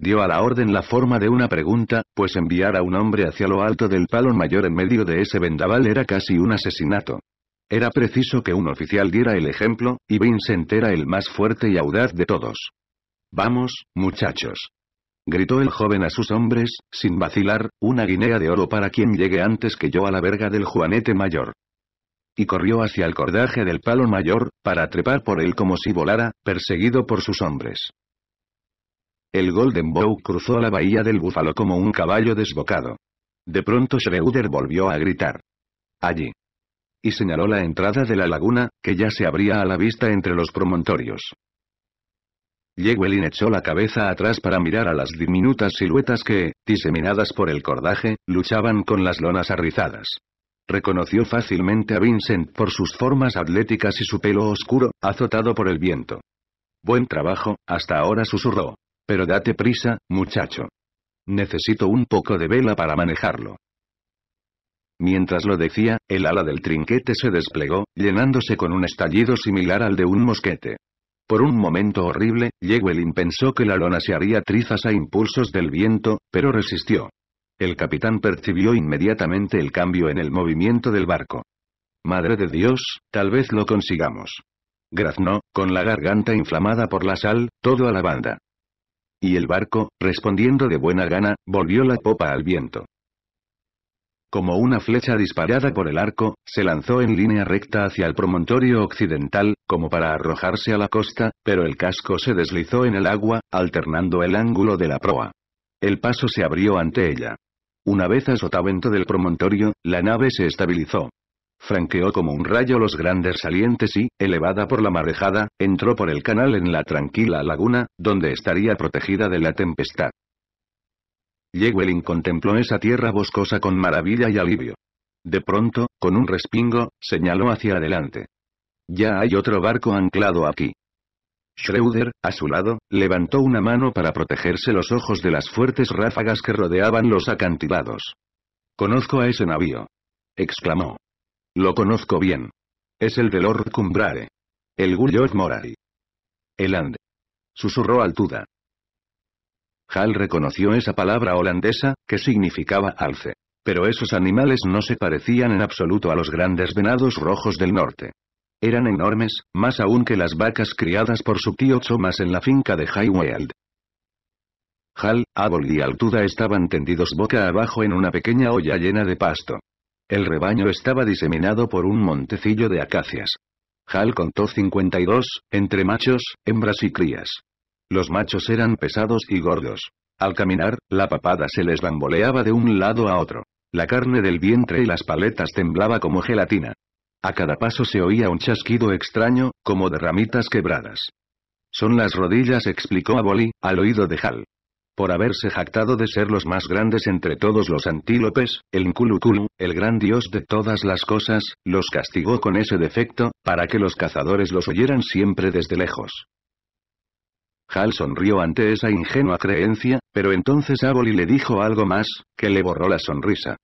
Dio a la orden la forma de una pregunta, pues enviar a un hombre hacia lo alto del palo mayor en medio de ese vendaval era casi un asesinato. Era preciso que un oficial diera el ejemplo, y Vincent era el más fuerte y audaz de todos. Vamos, muchachos. Gritó el joven a sus hombres, sin vacilar, una guinea de oro para quien llegue antes que yo a la verga del Juanete Mayor. Y corrió hacia el cordaje del palo mayor, para trepar por él como si volara, perseguido por sus hombres. El Golden Bow cruzó la bahía del búfalo como un caballo desbocado. De pronto Schroeder volvió a gritar. Allí. Y señaló la entrada de la laguna, que ya se abría a la vista entre los promontorios. Yewellin echó la cabeza atrás para mirar a las diminutas siluetas que, diseminadas por el cordaje, luchaban con las lonas arrizadas. Reconoció fácilmente a Vincent por sus formas atléticas y su pelo oscuro, azotado por el viento. Buen trabajo, hasta ahora susurró. Pero date prisa, muchacho. Necesito un poco de vela para manejarlo. Mientras lo decía, el ala del trinquete se desplegó, llenándose con un estallido similar al de un mosquete. Por un momento horrible, Jewelin pensó que la lona se haría trizas a impulsos del viento, pero resistió. El capitán percibió inmediatamente el cambio en el movimiento del barco. Madre de Dios, tal vez lo consigamos. Graznó, con la garganta inflamada por la sal, todo a la banda. Y el barco, respondiendo de buena gana, volvió la popa al viento. Como una flecha disparada por el arco, se lanzó en línea recta hacia el promontorio occidental, como para arrojarse a la costa, pero el casco se deslizó en el agua, alternando el ángulo de la proa. El paso se abrió ante ella. Una vez a sotavento del promontorio, la nave se estabilizó franqueó como un rayo los grandes salientes y, elevada por la marejada, entró por el canal en la tranquila laguna, donde estaría protegida de la tempestad. Llewellyn contempló esa tierra boscosa con maravilla y alivio. De pronto, con un respingo, señaló hacia adelante. Ya hay otro barco anclado aquí. Schroeder, a su lado, levantó una mano para protegerse los ojos de las fuertes ráfagas que rodeaban los acantilados. Conozco a ese navío. exclamó. Lo conozco bien. Es el de Lord Cumbrare. El Gullos Morari. El Ande. Susurró Altuda. Hal reconoció esa palabra holandesa, que significaba alce. Pero esos animales no se parecían en absoluto a los grandes venados rojos del norte. Eran enormes, más aún que las vacas criadas por su tío Chomas en la finca de Highweld. Hal, Abel y Altuda estaban tendidos boca abajo en una pequeña olla llena de pasto. El rebaño estaba diseminado por un montecillo de acacias. Hal contó 52, entre machos, hembras y crías. Los machos eran pesados y gordos. Al caminar, la papada se les bamboleaba de un lado a otro. La carne del vientre y las paletas temblaba como gelatina. A cada paso se oía un chasquido extraño, como de ramitas quebradas. Son las rodillas, explicó Aboli, al oído de Hal. Por haberse jactado de ser los más grandes entre todos los antílopes, el Nkulukulu, el gran dios de todas las cosas, los castigó con ese defecto, para que los cazadores los oyeran siempre desde lejos. Hal sonrió ante esa ingenua creencia, pero entonces Aboli le dijo algo más, que le borró la sonrisa.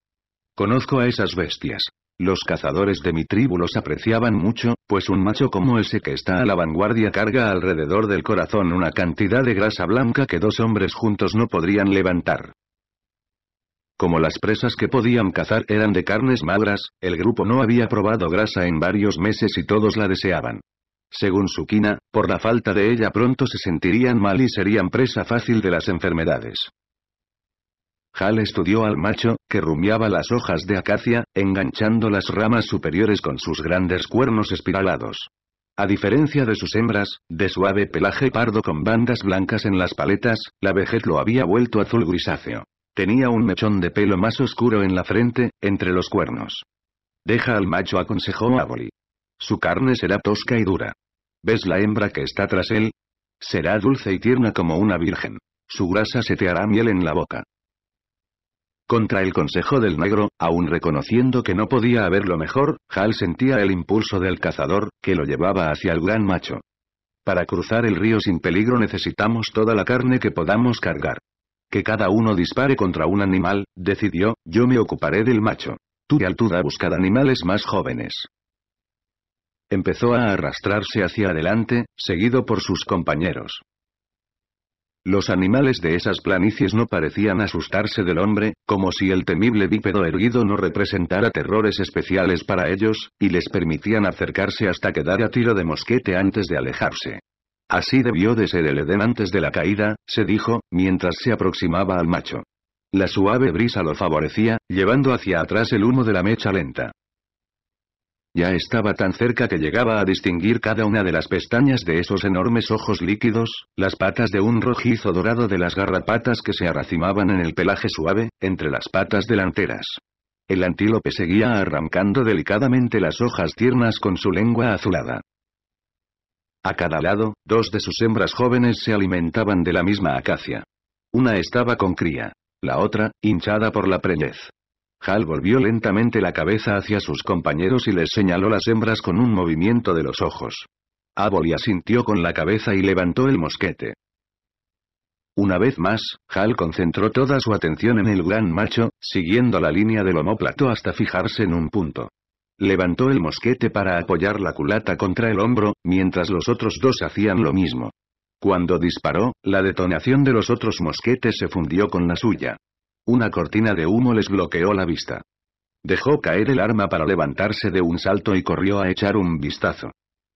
Conozco a esas bestias. Los cazadores de mi tribu los apreciaban mucho, pues un macho como ese que está a la vanguardia carga alrededor del corazón una cantidad de grasa blanca que dos hombres juntos no podrían levantar. Como las presas que podían cazar eran de carnes magras, el grupo no había probado grasa en varios meses y todos la deseaban. Según Sukina, por la falta de ella pronto se sentirían mal y serían presa fácil de las enfermedades. Hal estudió al macho, que rumiaba las hojas de acacia, enganchando las ramas superiores con sus grandes cuernos espiralados. A diferencia de sus hembras, de suave pelaje pardo con bandas blancas en las paletas, la vejez lo había vuelto azul grisáceo. Tenía un mechón de pelo más oscuro en la frente, entre los cuernos. Deja al macho, aconsejó Aboli. Su carne será tosca y dura. ¿Ves la hembra que está tras él? Será dulce y tierna como una virgen. Su grasa se te hará miel en la boca. Contra el consejo del negro, aún reconociendo que no podía haberlo mejor, Hal sentía el impulso del cazador, que lo llevaba hacia el gran macho. Para cruzar el río sin peligro necesitamos toda la carne que podamos cargar. Que cada uno dispare contra un animal, decidió, yo me ocuparé del macho. Tú y Altuda buscad animales más jóvenes. Empezó a arrastrarse hacia adelante, seguido por sus compañeros. Los animales de esas planicies no parecían asustarse del hombre, como si el temible bípedo erguido no representara terrores especiales para ellos, y les permitían acercarse hasta quedar a tiro de mosquete antes de alejarse. Así debió de ser el Edén antes de la caída, se dijo, mientras se aproximaba al macho. La suave brisa lo favorecía, llevando hacia atrás el humo de la mecha lenta. Ya estaba tan cerca que llegaba a distinguir cada una de las pestañas de esos enormes ojos líquidos, las patas de un rojizo dorado de las garrapatas que se arracimaban en el pelaje suave, entre las patas delanteras. El antílope seguía arrancando delicadamente las hojas tiernas con su lengua azulada. A cada lado, dos de sus hembras jóvenes se alimentaban de la misma acacia. Una estaba con cría, la otra, hinchada por la preñez. Hal volvió lentamente la cabeza hacia sus compañeros y les señaló las hembras con un movimiento de los ojos. Aboli asintió con la cabeza y levantó el mosquete. Una vez más, Hal concentró toda su atención en el gran macho, siguiendo la línea del homóplato hasta fijarse en un punto. Levantó el mosquete para apoyar la culata contra el hombro, mientras los otros dos hacían lo mismo. Cuando disparó, la detonación de los otros mosquetes se fundió con la suya. Una cortina de humo les bloqueó la vista. Dejó caer el arma para levantarse de un salto y corrió a echar un vistazo.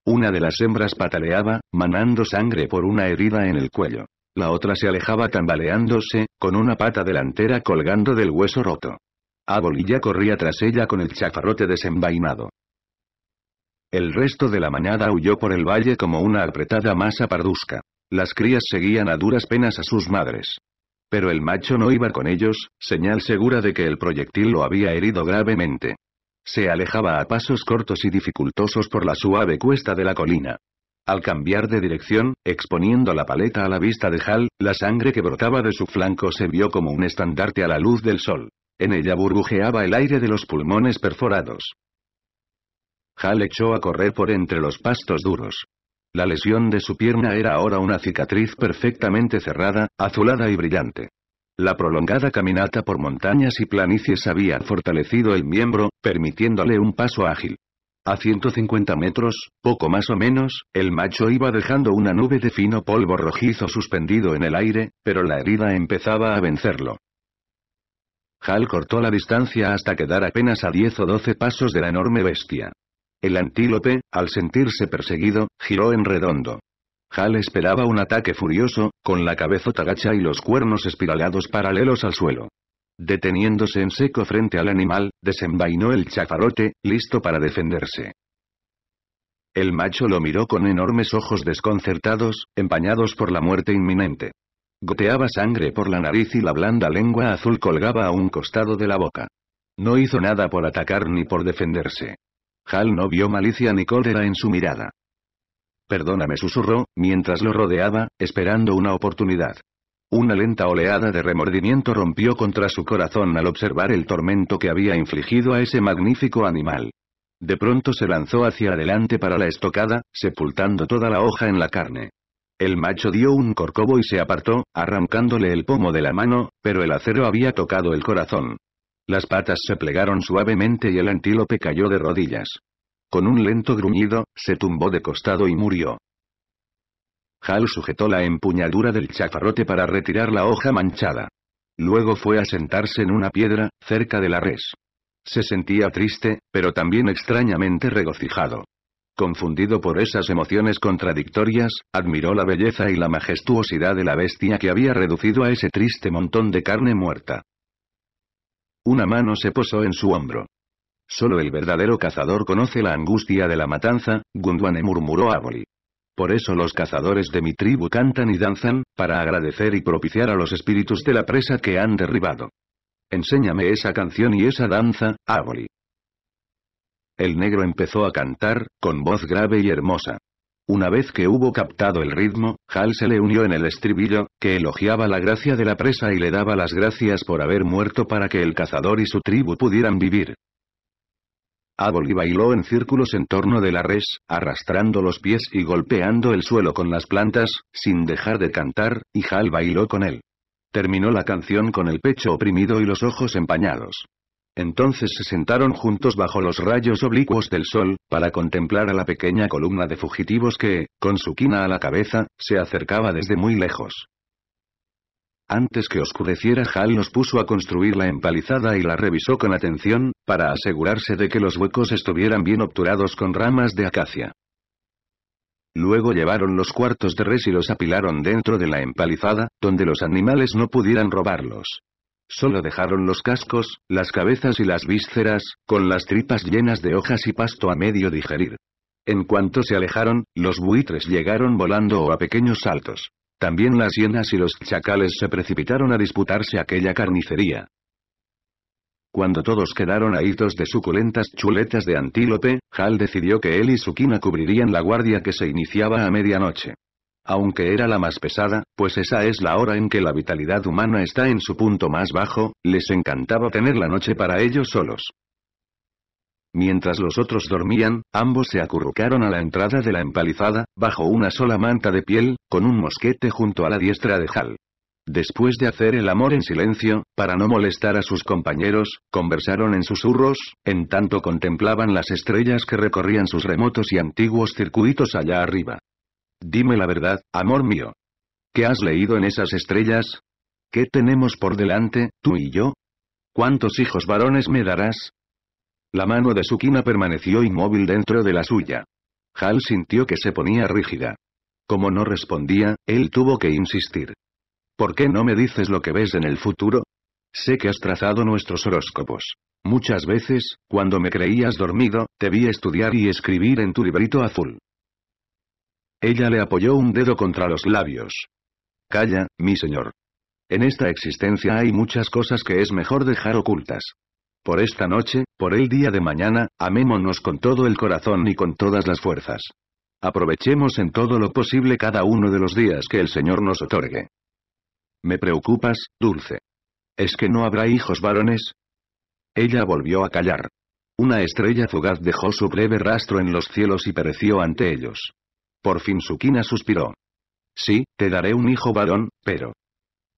Una de las hembras pataleaba, manando sangre por una herida en el cuello. La otra se alejaba tambaleándose, con una pata delantera colgando del hueso roto. Abolilla corría tras ella con el chafarrote desenvainado. El resto de la mañana huyó por el valle como una apretada masa pardusca. Las crías seguían a duras penas a sus madres. Pero el macho no iba con ellos, señal segura de que el proyectil lo había herido gravemente. Se alejaba a pasos cortos y dificultosos por la suave cuesta de la colina. Al cambiar de dirección, exponiendo la paleta a la vista de Hal, la sangre que brotaba de su flanco se vio como un estandarte a la luz del sol. En ella burbujeaba el aire de los pulmones perforados. Hal echó a correr por entre los pastos duros. La lesión de su pierna era ahora una cicatriz perfectamente cerrada, azulada y brillante. La prolongada caminata por montañas y planicies había fortalecido el miembro, permitiéndole un paso ágil. A 150 metros, poco más o menos, el macho iba dejando una nube de fino polvo rojizo suspendido en el aire, pero la herida empezaba a vencerlo. Hal cortó la distancia hasta quedar apenas a 10 o 12 pasos de la enorme bestia. El antílope, al sentirse perseguido, giró en redondo. Hal esperaba un ataque furioso, con la cabeza tagacha y los cuernos espiralados paralelos al suelo. Deteniéndose en seco frente al animal, desenvainó el chafarote, listo para defenderse. El macho lo miró con enormes ojos desconcertados, empañados por la muerte inminente. Goteaba sangre por la nariz y la blanda lengua azul colgaba a un costado de la boca. No hizo nada por atacar ni por defenderse. Hal no vio malicia ni cólera en su mirada. Perdóname susurró, mientras lo rodeaba, esperando una oportunidad. Una lenta oleada de remordimiento rompió contra su corazón al observar el tormento que había infligido a ese magnífico animal. De pronto se lanzó hacia adelante para la estocada, sepultando toda la hoja en la carne. El macho dio un corcobo y se apartó, arrancándole el pomo de la mano, pero el acero había tocado el corazón. Las patas se plegaron suavemente y el antílope cayó de rodillas. Con un lento gruñido, se tumbó de costado y murió. Hal sujetó la empuñadura del chafarrote para retirar la hoja manchada. Luego fue a sentarse en una piedra, cerca de la res. Se sentía triste, pero también extrañamente regocijado. Confundido por esas emociones contradictorias, admiró la belleza y la majestuosidad de la bestia que había reducido a ese triste montón de carne muerta. Una mano se posó en su hombro. Solo el verdadero cazador conoce la angustia de la matanza, Gundwane murmuró Aboli. Por eso los cazadores de mi tribu cantan y danzan, para agradecer y propiciar a los espíritus de la presa que han derribado. Enséñame esa canción y esa danza, Aboli». El negro empezó a cantar, con voz grave y hermosa. Una vez que hubo captado el ritmo, Hal se le unió en el estribillo, que elogiaba la gracia de la presa y le daba las gracias por haber muerto para que el cazador y su tribu pudieran vivir. Aboli y bailó en círculos en torno de la res, arrastrando los pies y golpeando el suelo con las plantas, sin dejar de cantar, y Hal bailó con él. Terminó la canción con el pecho oprimido y los ojos empañados. Entonces se sentaron juntos bajo los rayos oblicuos del sol, para contemplar a la pequeña columna de fugitivos que, con su quina a la cabeza, se acercaba desde muy lejos. Antes que oscureciera Hal los puso a construir la empalizada y la revisó con atención, para asegurarse de que los huecos estuvieran bien obturados con ramas de acacia. Luego llevaron los cuartos de res y los apilaron dentro de la empalizada, donde los animales no pudieran robarlos. Solo dejaron los cascos, las cabezas y las vísceras, con las tripas llenas de hojas y pasto a medio digerir. En cuanto se alejaron, los buitres llegaron volando o a pequeños saltos. También las hienas y los chacales se precipitaron a disputarse aquella carnicería. Cuando todos quedaron ahitos de suculentas chuletas de antílope, Hal decidió que él y Sukina cubrirían la guardia que se iniciaba a medianoche aunque era la más pesada, pues esa es la hora en que la vitalidad humana está en su punto más bajo, les encantaba tener la noche para ellos solos. Mientras los otros dormían, ambos se acurrucaron a la entrada de la empalizada, bajo una sola manta de piel, con un mosquete junto a la diestra de Hal. Después de hacer el amor en silencio, para no molestar a sus compañeros, conversaron en susurros, en tanto contemplaban las estrellas que recorrían sus remotos y antiguos circuitos allá arriba. Dime la verdad, amor mío. ¿Qué has leído en esas estrellas? ¿Qué tenemos por delante, tú y yo? ¿Cuántos hijos varones me darás? La mano de Sukina permaneció inmóvil dentro de la suya. Hal sintió que se ponía rígida. Como no respondía, él tuvo que insistir. ¿Por qué no me dices lo que ves en el futuro? Sé que has trazado nuestros horóscopos. Muchas veces, cuando me creías dormido, te vi estudiar y escribir en tu librito azul. Ella le apoyó un dedo contra los labios. Calla, mi señor. En esta existencia hay muchas cosas que es mejor dejar ocultas. Por esta noche, por el día de mañana, amémonos con todo el corazón y con todas las fuerzas. Aprovechemos en todo lo posible cada uno de los días que el Señor nos otorgue. Me preocupas, Dulce. ¿Es que no habrá hijos varones? Ella volvió a callar. Una estrella fugaz dejó su breve rastro en los cielos y pereció ante ellos. Por fin Sukina suspiró. Sí, te daré un hijo varón, pero...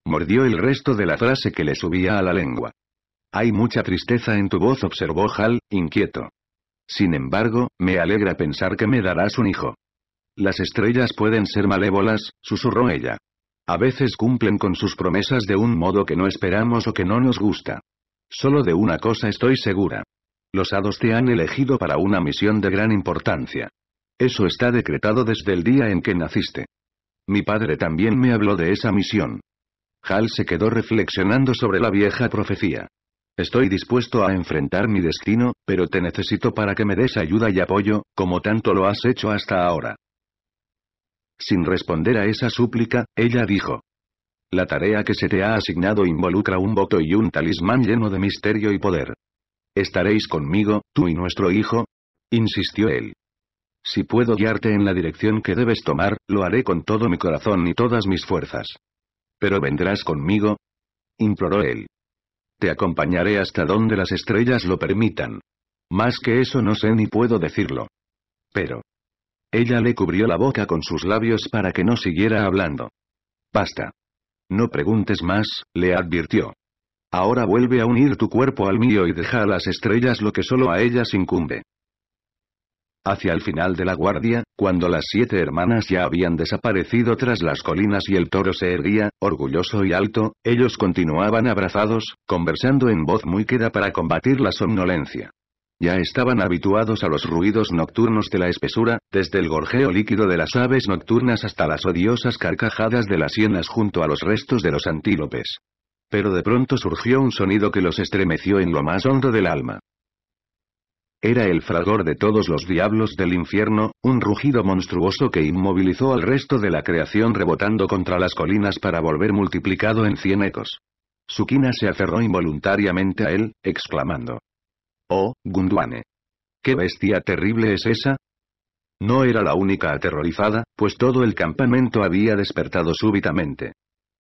Mordió el resto de la frase que le subía a la lengua. Hay mucha tristeza en tu voz, observó Hal, inquieto. Sin embargo, me alegra pensar que me darás un hijo. Las estrellas pueden ser malévolas, susurró ella. A veces cumplen con sus promesas de un modo que no esperamos o que no nos gusta. Solo de una cosa estoy segura. Los hados te han elegido para una misión de gran importancia. Eso está decretado desde el día en que naciste. Mi padre también me habló de esa misión. Hal se quedó reflexionando sobre la vieja profecía. Estoy dispuesto a enfrentar mi destino, pero te necesito para que me des ayuda y apoyo, como tanto lo has hecho hasta ahora. Sin responder a esa súplica, ella dijo. La tarea que se te ha asignado involucra un voto y un talismán lleno de misterio y poder. ¿Estaréis conmigo, tú y nuestro hijo? insistió él. Si puedo guiarte en la dirección que debes tomar, lo haré con todo mi corazón y todas mis fuerzas. ¿Pero vendrás conmigo? imploró él. Te acompañaré hasta donde las estrellas lo permitan. Más que eso no sé ni puedo decirlo. Pero. Ella le cubrió la boca con sus labios para que no siguiera hablando. Basta. No preguntes más, le advirtió. Ahora vuelve a unir tu cuerpo al mío y deja a las estrellas lo que solo a ellas incumbe. Hacia el final de la guardia, cuando las siete hermanas ya habían desaparecido tras las colinas y el toro se erguía, orgulloso y alto, ellos continuaban abrazados, conversando en voz muy queda para combatir la somnolencia. Ya estaban habituados a los ruidos nocturnos de la espesura, desde el gorjeo líquido de las aves nocturnas hasta las odiosas carcajadas de las hienas junto a los restos de los antílopes. Pero de pronto surgió un sonido que los estremeció en lo más hondo del alma. Era el fragor de todos los diablos del infierno, un rugido monstruoso que inmovilizó al resto de la creación rebotando contra las colinas para volver multiplicado en cien ecos. Sukina se aferró involuntariamente a él, exclamando. ¡Oh, Gundwane! ¿Qué bestia terrible es esa? No era la única aterrorizada, pues todo el campamento había despertado súbitamente.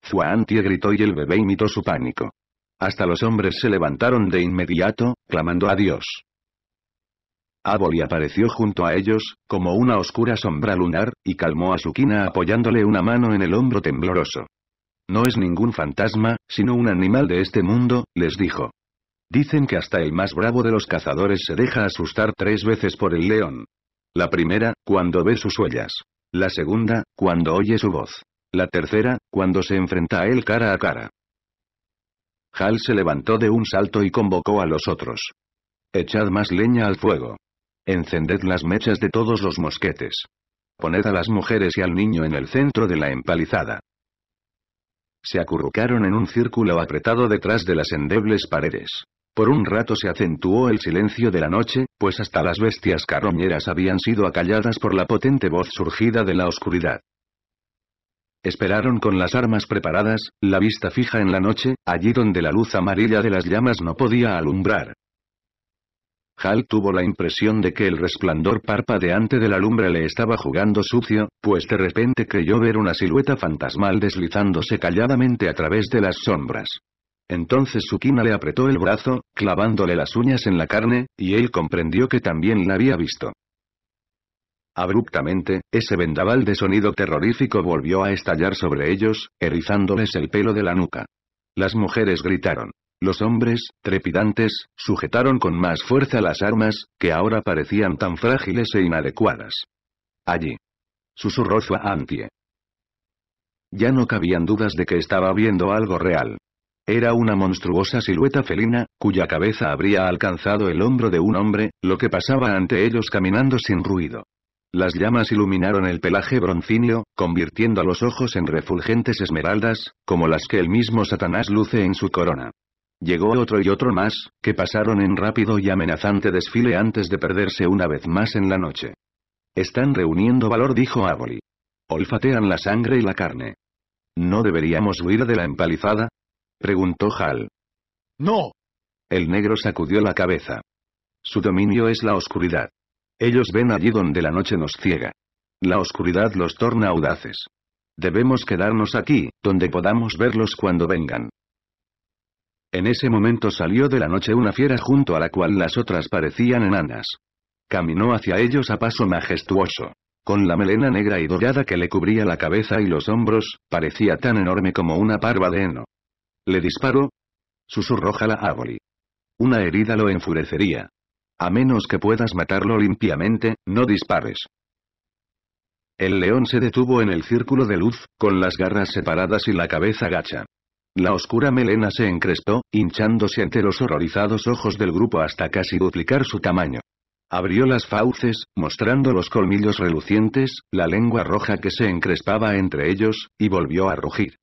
Zuantie gritó y el bebé imitó su pánico. Hasta los hombres se levantaron de inmediato, clamando a Dios. Aboli apareció junto a ellos, como una oscura sombra lunar, y calmó a Sukina apoyándole una mano en el hombro tembloroso. No es ningún fantasma, sino un animal de este mundo, les dijo. Dicen que hasta el más bravo de los cazadores se deja asustar tres veces por el león. La primera, cuando ve sus huellas. La segunda, cuando oye su voz. La tercera, cuando se enfrenta a él cara a cara. Hal se levantó de un salto y convocó a los otros. Echad más leña al fuego. Encended las mechas de todos los mosquetes. Poned a las mujeres y al niño en el centro de la empalizada. Se acurrucaron en un círculo apretado detrás de las endebles paredes. Por un rato se acentuó el silencio de la noche, pues hasta las bestias carroñeras habían sido acalladas por la potente voz surgida de la oscuridad. Esperaron con las armas preparadas, la vista fija en la noche, allí donde la luz amarilla de las llamas no podía alumbrar. Hal tuvo la impresión de que el resplandor parpadeante de la lumbre le estaba jugando sucio, pues de repente creyó ver una silueta fantasmal deslizándose calladamente a través de las sombras. Entonces Sukina le apretó el brazo, clavándole las uñas en la carne, y él comprendió que también la había visto. Abruptamente, ese vendaval de sonido terrorífico volvió a estallar sobre ellos, erizándoles el pelo de la nuca. Las mujeres gritaron. Los hombres, trepidantes, sujetaron con más fuerza las armas, que ahora parecían tan frágiles e inadecuadas. Allí. Susurró Antie. Ya no cabían dudas de que estaba viendo algo real. Era una monstruosa silueta felina, cuya cabeza habría alcanzado el hombro de un hombre, lo que pasaba ante ellos caminando sin ruido. Las llamas iluminaron el pelaje broncíneo, convirtiendo a los ojos en refulgentes esmeraldas, como las que el mismo Satanás luce en su corona. Llegó otro y otro más, que pasaron en rápido y amenazante desfile antes de perderse una vez más en la noche. Están reuniendo valor, dijo Aboli. Olfatean la sangre y la carne. ¿No deberíamos huir de la empalizada? preguntó Hal. No. El negro sacudió la cabeza. Su dominio es la oscuridad. Ellos ven allí donde la noche nos ciega. La oscuridad los torna audaces. Debemos quedarnos aquí, donde podamos verlos cuando vengan. En ese momento salió de la noche una fiera junto a la cual las otras parecían enanas. Caminó hacia ellos a paso majestuoso. Con la melena negra y dorada que le cubría la cabeza y los hombros, parecía tan enorme como una parva de heno. ¿Le disparó? Susurró Ávoli: Una herida lo enfurecería. A menos que puedas matarlo limpiamente, no dispares. El león se detuvo en el círculo de luz, con las garras separadas y la cabeza gacha. La oscura melena se encrestó, hinchándose ante los horrorizados ojos del grupo hasta casi duplicar su tamaño. Abrió las fauces, mostrando los colmillos relucientes, la lengua roja que se encrespaba entre ellos, y volvió a rugir.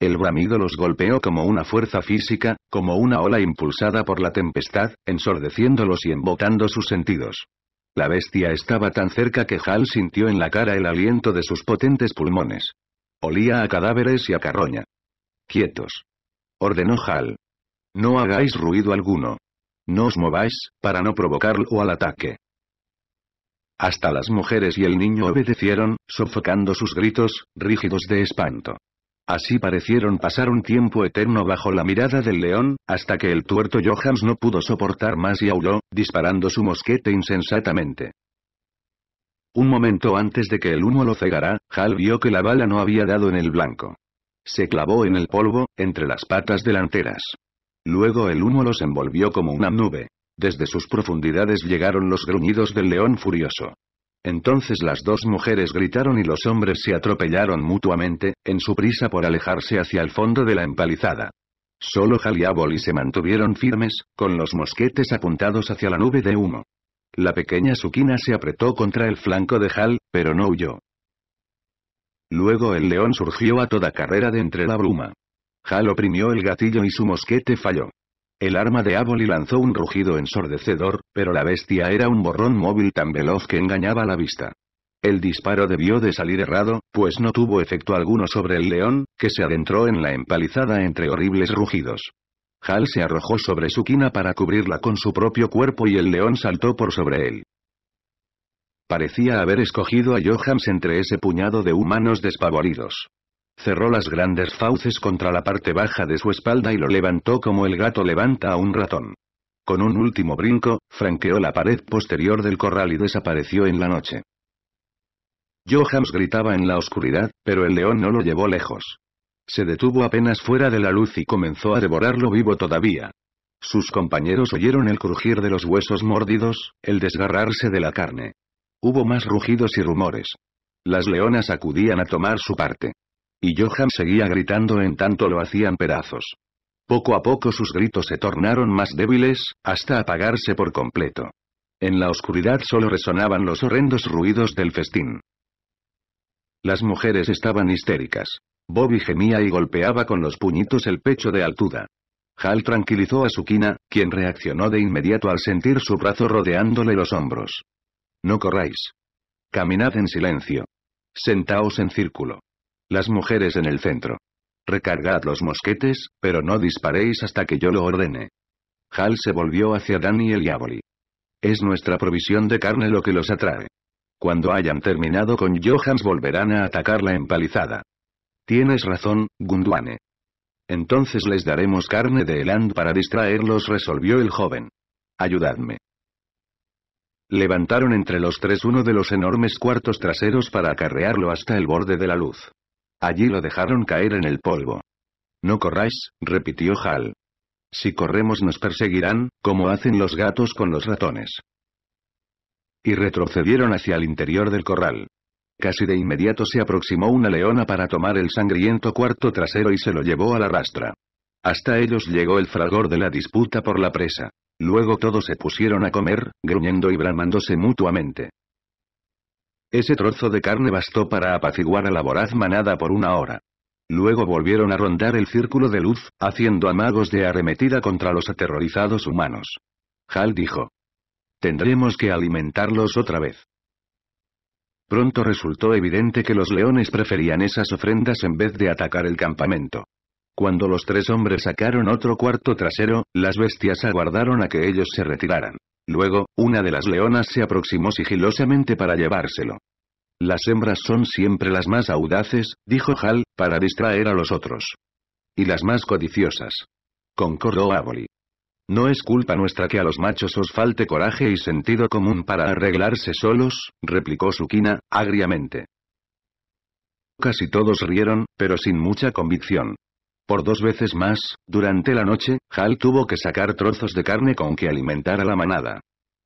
El bramido los golpeó como una fuerza física, como una ola impulsada por la tempestad, ensordeciéndolos y embotando sus sentidos. La bestia estaba tan cerca que Hal sintió en la cara el aliento de sus potentes pulmones. Olía a cadáveres y a carroña. Quietos. Ordenó Hal. No hagáis ruido alguno. No os mováis, para no provocarlo al ataque. Hasta las mujeres y el niño obedecieron, sofocando sus gritos, rígidos de espanto. Así parecieron pasar un tiempo eterno bajo la mirada del león, hasta que el tuerto Johans no pudo soportar más y auló, disparando su mosquete insensatamente. Un momento antes de que el humo lo cegara, Hal vio que la bala no había dado en el blanco. Se clavó en el polvo, entre las patas delanteras. Luego el humo los envolvió como una nube. Desde sus profundidades llegaron los gruñidos del león furioso. Entonces las dos mujeres gritaron y los hombres se atropellaron mutuamente, en su prisa por alejarse hacia el fondo de la empalizada. Solo Hal y se mantuvieron firmes, con los mosquetes apuntados hacia la nube de humo. La pequeña Sukina se apretó contra el flanco de Hal, pero no huyó. Luego el león surgió a toda carrera de entre la bruma. Hal oprimió el gatillo y su mosquete falló. El arma de Aboli lanzó un rugido ensordecedor, pero la bestia era un borrón móvil tan veloz que engañaba la vista. El disparo debió de salir errado, pues no tuvo efecto alguno sobre el león, que se adentró en la empalizada entre horribles rugidos. Hal se arrojó sobre su quina para cubrirla con su propio cuerpo y el león saltó por sobre él. Parecía haber escogido a Johans entre ese puñado de humanos despavoridos. Cerró las grandes fauces contra la parte baja de su espalda y lo levantó como el gato levanta a un ratón. Con un último brinco, franqueó la pared posterior del corral y desapareció en la noche. Johans gritaba en la oscuridad, pero el león no lo llevó lejos. Se detuvo apenas fuera de la luz y comenzó a devorarlo vivo todavía. Sus compañeros oyeron el crujir de los huesos mordidos, el desgarrarse de la carne. Hubo más rugidos y rumores. Las leonas acudían a tomar su parte. Y Johan seguía gritando en tanto lo hacían pedazos. Poco a poco sus gritos se tornaron más débiles, hasta apagarse por completo. En la oscuridad solo resonaban los horrendos ruidos del festín. Las mujeres estaban histéricas. Bobby gemía y golpeaba con los puñitos el pecho de Altuda. Hal tranquilizó a Sukina, quien reaccionó de inmediato al sentir su brazo rodeándole los hombros. No corráis. Caminad en silencio. Sentaos en círculo. Las mujeres en el centro. Recargad los mosquetes, pero no disparéis hasta que yo lo ordene. Hal se volvió hacia Dani y el Es nuestra provisión de carne lo que los atrae. Cuando hayan terminado con Johans volverán a atacar la empalizada. Tienes razón, Gundwane. Entonces les daremos carne de Eland para distraerlos, resolvió el joven. Ayudadme. Levantaron entre los tres uno de los enormes cuartos traseros para acarrearlo hasta el borde de la luz. Allí lo dejaron caer en el polvo. No corráis, repitió Hal. Si corremos nos perseguirán, como hacen los gatos con los ratones. Y retrocedieron hacia el interior del corral. Casi de inmediato se aproximó una leona para tomar el sangriento cuarto trasero y se lo llevó a la rastra. Hasta ellos llegó el fragor de la disputa por la presa. Luego todos se pusieron a comer, gruñendo y bramándose mutuamente. Ese trozo de carne bastó para apaciguar a la voraz manada por una hora. Luego volvieron a rondar el círculo de luz, haciendo amagos de arremetida contra los aterrorizados humanos. Hal dijo. Tendremos que alimentarlos otra vez. Pronto resultó evidente que los leones preferían esas ofrendas en vez de atacar el campamento. Cuando los tres hombres sacaron otro cuarto trasero, las bestias aguardaron a que ellos se retiraran. Luego, una de las leonas se aproximó sigilosamente para llevárselo. Las hembras son siempre las más audaces, dijo Hal, para distraer a los otros. Y las más codiciosas. Concordó Aboli. No es culpa nuestra que a los machos os falte coraje y sentido común para arreglarse solos, replicó Sukina, agriamente. Casi todos rieron, pero sin mucha convicción. Por dos veces más, durante la noche, Hal tuvo que sacar trozos de carne con que alimentar a la manada.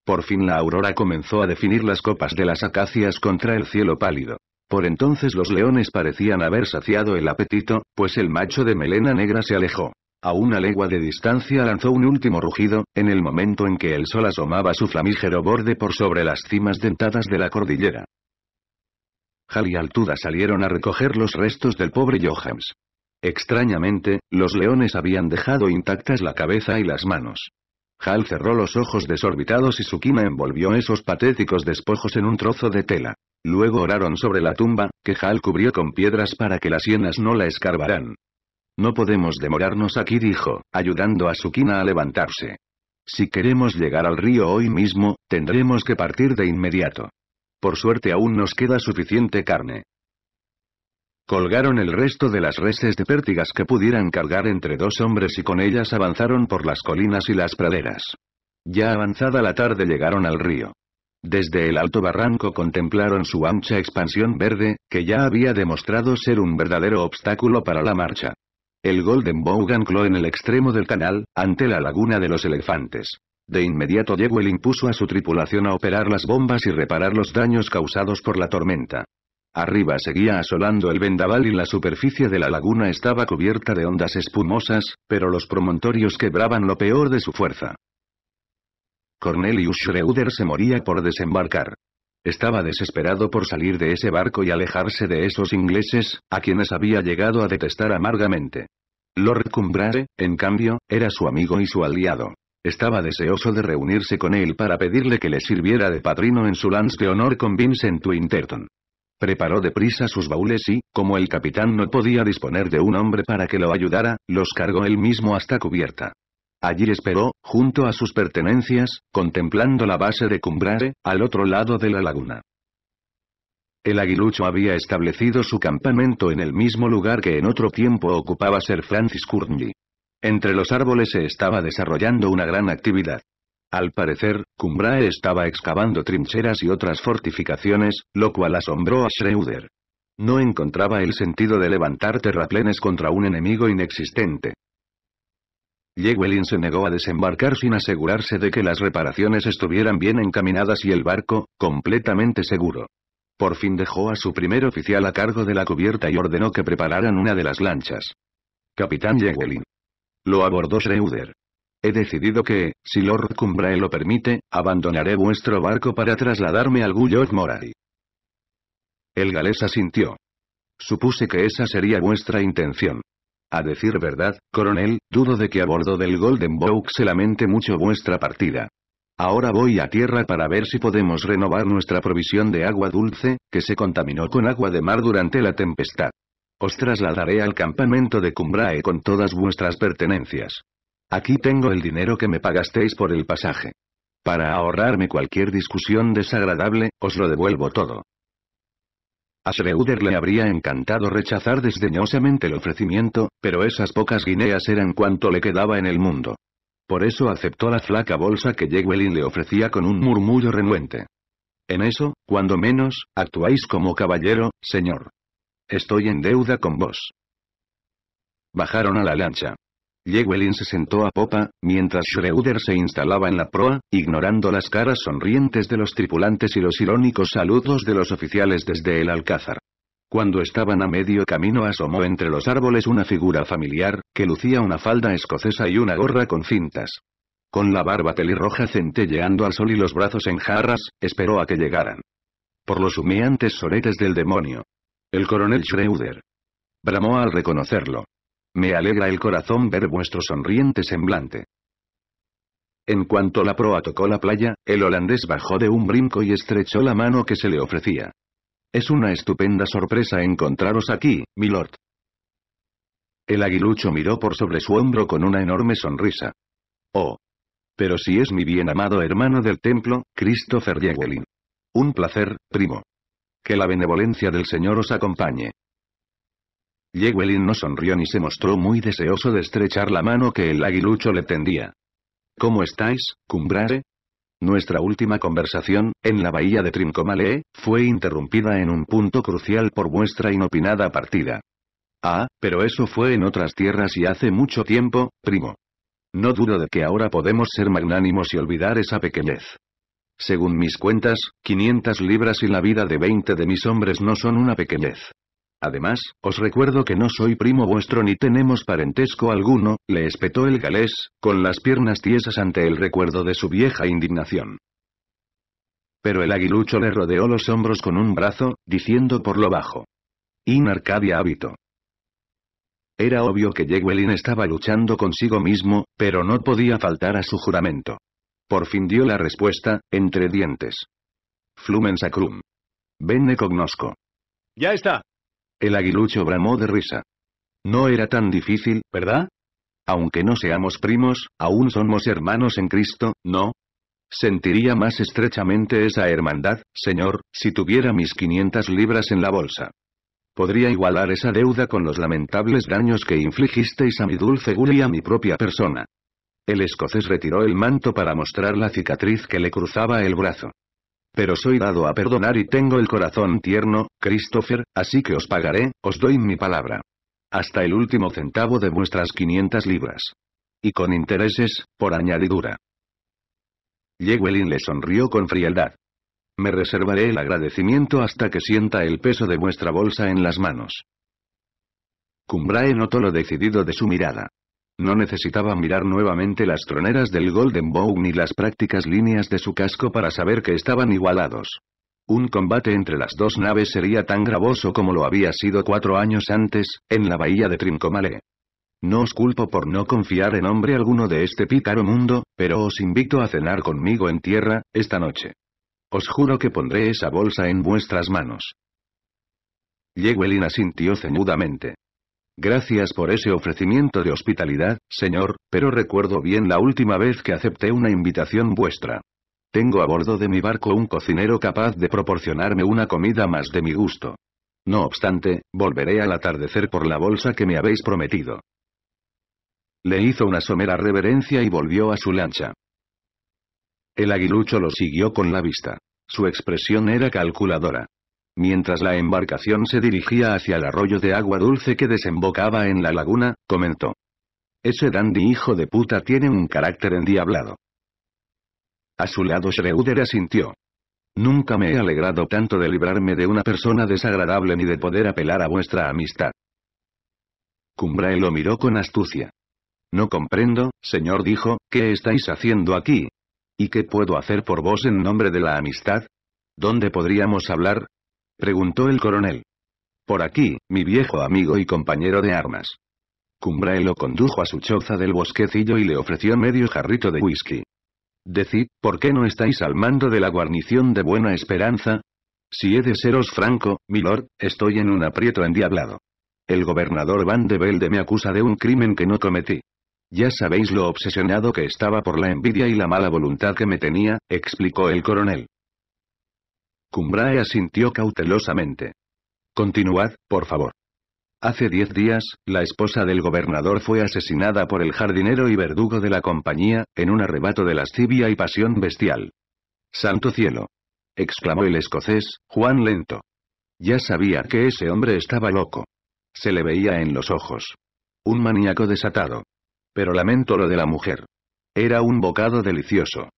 Por fin la aurora comenzó a definir las copas de las acacias contra el cielo pálido. Por entonces los leones parecían haber saciado el apetito, pues el macho de melena negra se alejó. A una legua de distancia lanzó un último rugido, en el momento en que el sol asomaba su flamígero borde por sobre las cimas dentadas de la cordillera. Hal y Altuda salieron a recoger los restos del pobre Johans. Extrañamente, los leones habían dejado intactas la cabeza y las manos. Hal cerró los ojos desorbitados y Sukima envolvió esos patéticos despojos en un trozo de tela. Luego oraron sobre la tumba, que Hal cubrió con piedras para que las hienas no la escarbaran. No podemos demorarnos aquí dijo, ayudando a Sukima a levantarse. Si queremos llegar al río hoy mismo, tendremos que partir de inmediato. Por suerte aún nos queda suficiente carne. Colgaron el resto de las reses de pértigas que pudieran cargar entre dos hombres y con ellas avanzaron por las colinas y las praderas. Ya avanzada la tarde llegaron al río. Desde el alto barranco contemplaron su ancha expansión verde, que ya había demostrado ser un verdadero obstáculo para la marcha. El Golden Bow gancló en el extremo del canal, ante la laguna de los elefantes. De inmediato el impuso a su tripulación a operar las bombas y reparar los daños causados por la tormenta. Arriba seguía asolando el vendaval y la superficie de la laguna estaba cubierta de ondas espumosas, pero los promontorios quebraban lo peor de su fuerza. Cornelius Schroeder se moría por desembarcar. Estaba desesperado por salir de ese barco y alejarse de esos ingleses, a quienes había llegado a detestar amargamente. Lord Cumbrare, en cambio, era su amigo y su aliado. Estaba deseoso de reunirse con él para pedirle que le sirviera de padrino en su lance de honor con Vincent Winterton. Preparó deprisa sus baúles y, como el capitán no podía disponer de un hombre para que lo ayudara, los cargó él mismo hasta cubierta. Allí esperó, junto a sus pertenencias, contemplando la base de Cumbrare, al otro lado de la laguna. El aguilucho había establecido su campamento en el mismo lugar que en otro tiempo ocupaba Sir Francis Courtney. Entre los árboles se estaba desarrollando una gran actividad. Al parecer, Cumbrae estaba excavando trincheras y otras fortificaciones, lo cual asombró a Schreuder. No encontraba el sentido de levantar terraplenes contra un enemigo inexistente. Llewellyn se negó a desembarcar sin asegurarse de que las reparaciones estuvieran bien encaminadas y el barco, completamente seguro. Por fin dejó a su primer oficial a cargo de la cubierta y ordenó que prepararan una de las lanchas. Capitán Llewellyn. Lo abordó Schreuder. He decidido que, si Lord Cumbrae lo permite, abandonaré vuestro barco para trasladarme al Guyot Moray. El galés asintió. Supuse que esa sería vuestra intención. A decir verdad, coronel, dudo de que a bordo del Golden Bow se lamente mucho vuestra partida. Ahora voy a tierra para ver si podemos renovar nuestra provisión de agua dulce, que se contaminó con agua de mar durante la tempestad. Os trasladaré al campamento de Cumbrae con todas vuestras pertenencias. Aquí tengo el dinero que me pagasteis por el pasaje. Para ahorrarme cualquier discusión desagradable, os lo devuelvo todo. A le habría encantado rechazar desdeñosamente el ofrecimiento, pero esas pocas guineas eran cuanto le quedaba en el mundo. Por eso aceptó la flaca bolsa que Jewelin le ofrecía con un murmullo renuente. En eso, cuando menos, actuáis como caballero, señor. Estoy en deuda con vos. Bajaron a la lancha. Llewellyn se sentó a popa, mientras Schroeder se instalaba en la proa, ignorando las caras sonrientes de los tripulantes y los irónicos saludos de los oficiales desde el alcázar. Cuando estaban a medio camino asomó entre los árboles una figura familiar, que lucía una falda escocesa y una gorra con cintas. Con la barba pelirroja centelleando al sol y los brazos en jarras, esperó a que llegaran. Por los humeantes soretes del demonio. El coronel Schroeder. Bramó al reconocerlo. Me alegra el corazón ver vuestro sonriente semblante. En cuanto la proa tocó la playa, el holandés bajó de un brinco y estrechó la mano que se le ofrecía. Es una estupenda sorpresa encontraros aquí, milord. El aguilucho miró por sobre su hombro con una enorme sonrisa. Oh. Pero si es mi bien amado hermano del templo, Christopher Jewelin. Un placer, primo. Que la benevolencia del Señor os acompañe. Yewelin no sonrió ni se mostró muy deseoso de estrechar la mano que el aguilucho le tendía. ¿Cómo estáis, Cumbrare? Nuestra última conversación, en la bahía de Trincomalee, fue interrumpida en un punto crucial por vuestra inopinada partida. Ah, pero eso fue en otras tierras y hace mucho tiempo, primo. No dudo de que ahora podemos ser magnánimos y olvidar esa pequeñez. Según mis cuentas, 500 libras y la vida de 20 de mis hombres no son una pequeñez. Además, os recuerdo que no soy primo vuestro ni tenemos parentesco alguno, le espetó el galés, con las piernas tiesas ante el recuerdo de su vieja indignación. Pero el aguilucho le rodeó los hombros con un brazo, diciendo por lo bajo. In Arcadia habito. Era obvio que Jewelin estaba luchando consigo mismo, pero no podía faltar a su juramento. Por fin dio la respuesta, entre dientes. Flumen sacrum. Venne cognosco. Ya está, el aguilucho bramó de risa. No era tan difícil, ¿verdad? Aunque no seamos primos, aún somos hermanos en Cristo, ¿no? Sentiría más estrechamente esa hermandad, señor, si tuviera mis 500 libras en la bolsa. Podría igualar esa deuda con los lamentables daños que infligisteis a mi dulce gul y a mi propia persona. El escocés retiró el manto para mostrar la cicatriz que le cruzaba el brazo pero soy dado a perdonar y tengo el corazón tierno, Christopher, así que os pagaré, os doy mi palabra. Hasta el último centavo de vuestras 500 libras. Y con intereses, por añadidura. Llewellyn le sonrió con frialdad. Me reservaré el agradecimiento hasta que sienta el peso de vuestra bolsa en las manos. Cumbrae notó lo decidido de su mirada. No necesitaba mirar nuevamente las troneras del Golden Bow ni las prácticas líneas de su casco para saber que estaban igualados. Un combate entre las dos naves sería tan gravoso como lo había sido cuatro años antes, en la bahía de Trincomalee. No os culpo por no confiar en hombre alguno de este pícaro mundo, pero os invito a cenar conmigo en tierra, esta noche. Os juro que pondré esa bolsa en vuestras manos. Yewelin asintió ceñudamente. Gracias por ese ofrecimiento de hospitalidad, señor, pero recuerdo bien la última vez que acepté una invitación vuestra. Tengo a bordo de mi barco un cocinero capaz de proporcionarme una comida más de mi gusto. No obstante, volveré al atardecer por la bolsa que me habéis prometido. Le hizo una somera reverencia y volvió a su lancha. El aguilucho lo siguió con la vista. Su expresión era calculadora. Mientras la embarcación se dirigía hacia el arroyo de agua dulce que desembocaba en la laguna, comentó. Ese dandy hijo de puta tiene un carácter endiablado. A su lado Schroeder asintió. Nunca me he alegrado tanto de librarme de una persona desagradable ni de poder apelar a vuestra amistad. Cumbrae lo miró con astucia. No comprendo, señor dijo, ¿qué estáis haciendo aquí? ¿Y qué puedo hacer por vos en nombre de la amistad? ¿Dónde podríamos hablar? Preguntó el coronel. Por aquí, mi viejo amigo y compañero de armas. Cumbrae lo condujo a su choza del bosquecillo y le ofreció medio jarrito de whisky. Decid, ¿por qué no estáis al mando de la guarnición de Buena Esperanza? Si he de seros franco, milord, estoy en un aprieto endiablado. El gobernador Van de Velde me acusa de un crimen que no cometí. Ya sabéis lo obsesionado que estaba por la envidia y la mala voluntad que me tenía, explicó el coronel. Cumbrae asintió cautelosamente. Continuad, por favor. Hace diez días, la esposa del gobernador fue asesinada por el jardinero y verdugo de la compañía, en un arrebato de lascivia y pasión bestial. ¡Santo cielo! exclamó el escocés, Juan Lento. Ya sabía que ese hombre estaba loco. Se le veía en los ojos. Un maníaco desatado. Pero lamento lo de la mujer. Era un bocado delicioso.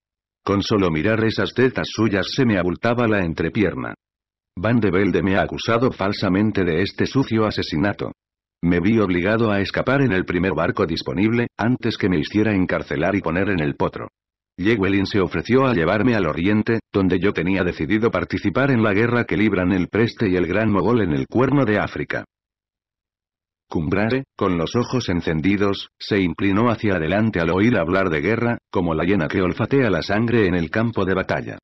Con solo mirar esas tetas suyas se me abultaba la entrepierna. Van de Velde me ha acusado falsamente de este sucio asesinato. Me vi obligado a escapar en el primer barco disponible, antes que me hiciera encarcelar y poner en el potro. Yewelin se ofreció a llevarme al oriente, donde yo tenía decidido participar en la guerra que libran el Preste y el Gran Mogol en el Cuerno de África. Cumbrare, con los ojos encendidos, se inclinó hacia adelante al oír hablar de guerra, como la hiena que olfatea la sangre en el campo de batalla.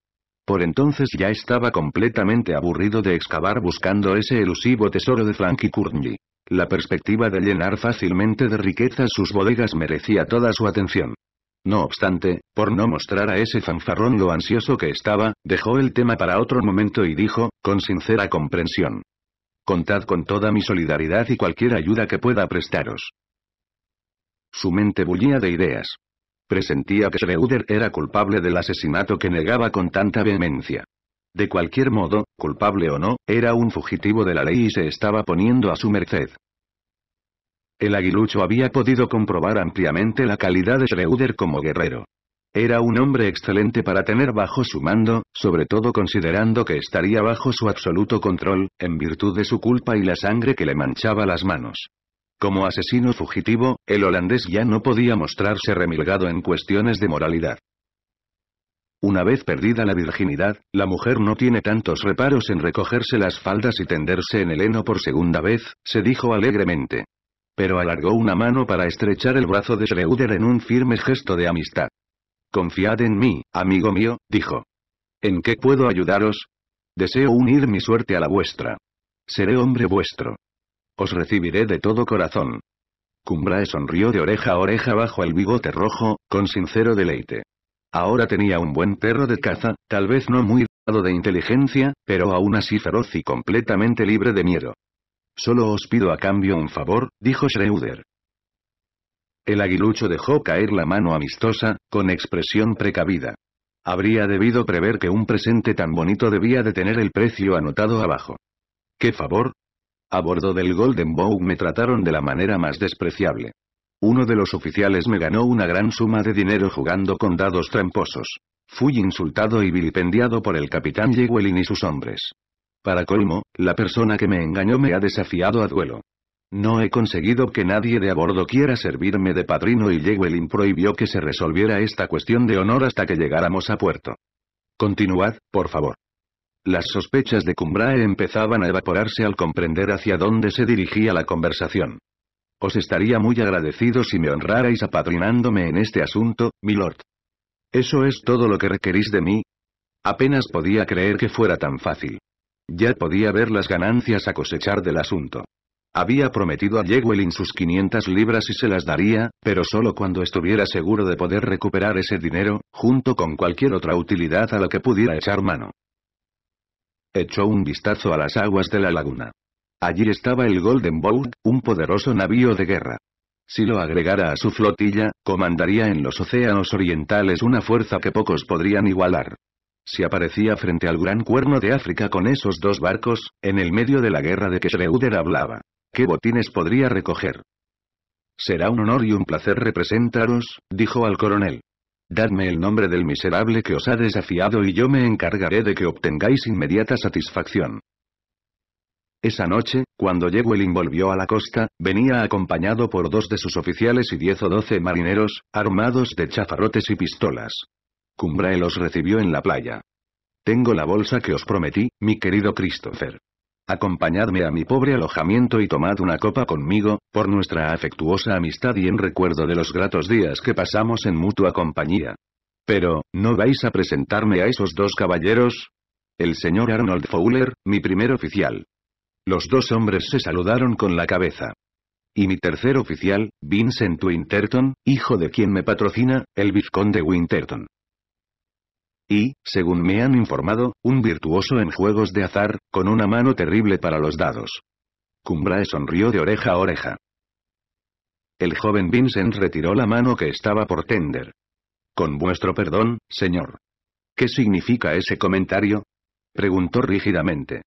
Por entonces ya estaba completamente aburrido de excavar buscando ese elusivo tesoro de Frankie Courtney. La perspectiva de llenar fácilmente de riquezas sus bodegas merecía toda su atención. No obstante, por no mostrar a ese fanfarrón lo ansioso que estaba, dejó el tema para otro momento y dijo, con sincera comprensión. Contad con toda mi solidaridad y cualquier ayuda que pueda prestaros. Su mente bullía de ideas. Presentía que Schroeder era culpable del asesinato que negaba con tanta vehemencia. De cualquier modo, culpable o no, era un fugitivo de la ley y se estaba poniendo a su merced. El aguilucho había podido comprobar ampliamente la calidad de Schroeder como guerrero. Era un hombre excelente para tener bajo su mando, sobre todo considerando que estaría bajo su absoluto control, en virtud de su culpa y la sangre que le manchaba las manos. Como asesino fugitivo, el holandés ya no podía mostrarse remilgado en cuestiones de moralidad. Una vez perdida la virginidad, la mujer no tiene tantos reparos en recogerse las faldas y tenderse en el heno por segunda vez, se dijo alegremente. Pero alargó una mano para estrechar el brazo de Schleuder en un firme gesto de amistad. Confiad en mí, amigo mío, dijo. ¿En qué puedo ayudaros? Deseo unir mi suerte a la vuestra. Seré hombre vuestro. Os recibiré de todo corazón. Cumbrae sonrió de oreja a oreja bajo el bigote rojo, con sincero deleite. Ahora tenía un buen perro de caza, tal vez no muy dado de inteligencia, pero aún así feroz y completamente libre de miedo. Solo os pido a cambio un favor, dijo Schroeder. El aguilucho dejó caer la mano amistosa, con expresión precavida. Habría debido prever que un presente tan bonito debía de tener el precio anotado abajo. ¿Qué favor? A bordo del Golden Bow me trataron de la manera más despreciable. Uno de los oficiales me ganó una gran suma de dinero jugando con dados tramposos. Fui insultado y vilipendiado por el capitán Yewelin y sus hombres. Para colmo, la persona que me engañó me ha desafiado a duelo. No he conseguido que nadie de a bordo quiera servirme de padrino y Llewellyn prohibió que se resolviera esta cuestión de honor hasta que llegáramos a puerto. Continuad, por favor. Las sospechas de Cumbrae empezaban a evaporarse al comprender hacia dónde se dirigía la conversación. Os estaría muy agradecido si me honrarais apadrinándome en este asunto, milord. ¿Eso es todo lo que requerís de mí? Apenas podía creer que fuera tan fácil. Ya podía ver las ganancias a cosechar del asunto. Había prometido a Jewelin sus 500 libras y se las daría, pero solo cuando estuviera seguro de poder recuperar ese dinero, junto con cualquier otra utilidad a la que pudiera echar mano. Echó un vistazo a las aguas de la laguna. Allí estaba el Golden Boat, un poderoso navío de guerra. Si lo agregara a su flotilla, comandaría en los océanos orientales una fuerza que pocos podrían igualar. Si aparecía frente al gran cuerno de África con esos dos barcos, en el medio de la guerra de que Schleuder hablaba, ¿Qué botines podría recoger? Será un honor y un placer representaros, dijo al coronel. Dadme el nombre del miserable que os ha desafiado y yo me encargaré de que obtengáis inmediata satisfacción. Esa noche, cuando Yewelin volvió a la costa, venía acompañado por dos de sus oficiales y diez o doce marineros, armados de chafarotes y pistolas. Cumbrae los recibió en la playa. Tengo la bolsa que os prometí, mi querido Christopher. Acompañadme a mi pobre alojamiento y tomad una copa conmigo, por nuestra afectuosa amistad y en recuerdo de los gratos días que pasamos en mutua compañía. Pero, ¿no vais a presentarme a esos dos caballeros? El señor Arnold Fowler, mi primer oficial. Los dos hombres se saludaron con la cabeza. Y mi tercer oficial, Vincent Winterton, hijo de quien me patrocina, el vizconde Winterton y, según me han informado, un virtuoso en juegos de azar, con una mano terrible para los dados. Cumbrae sonrió de oreja a oreja. El joven Vincent retiró la mano que estaba por tender. Con vuestro perdón, señor. ¿Qué significa ese comentario? Preguntó rígidamente.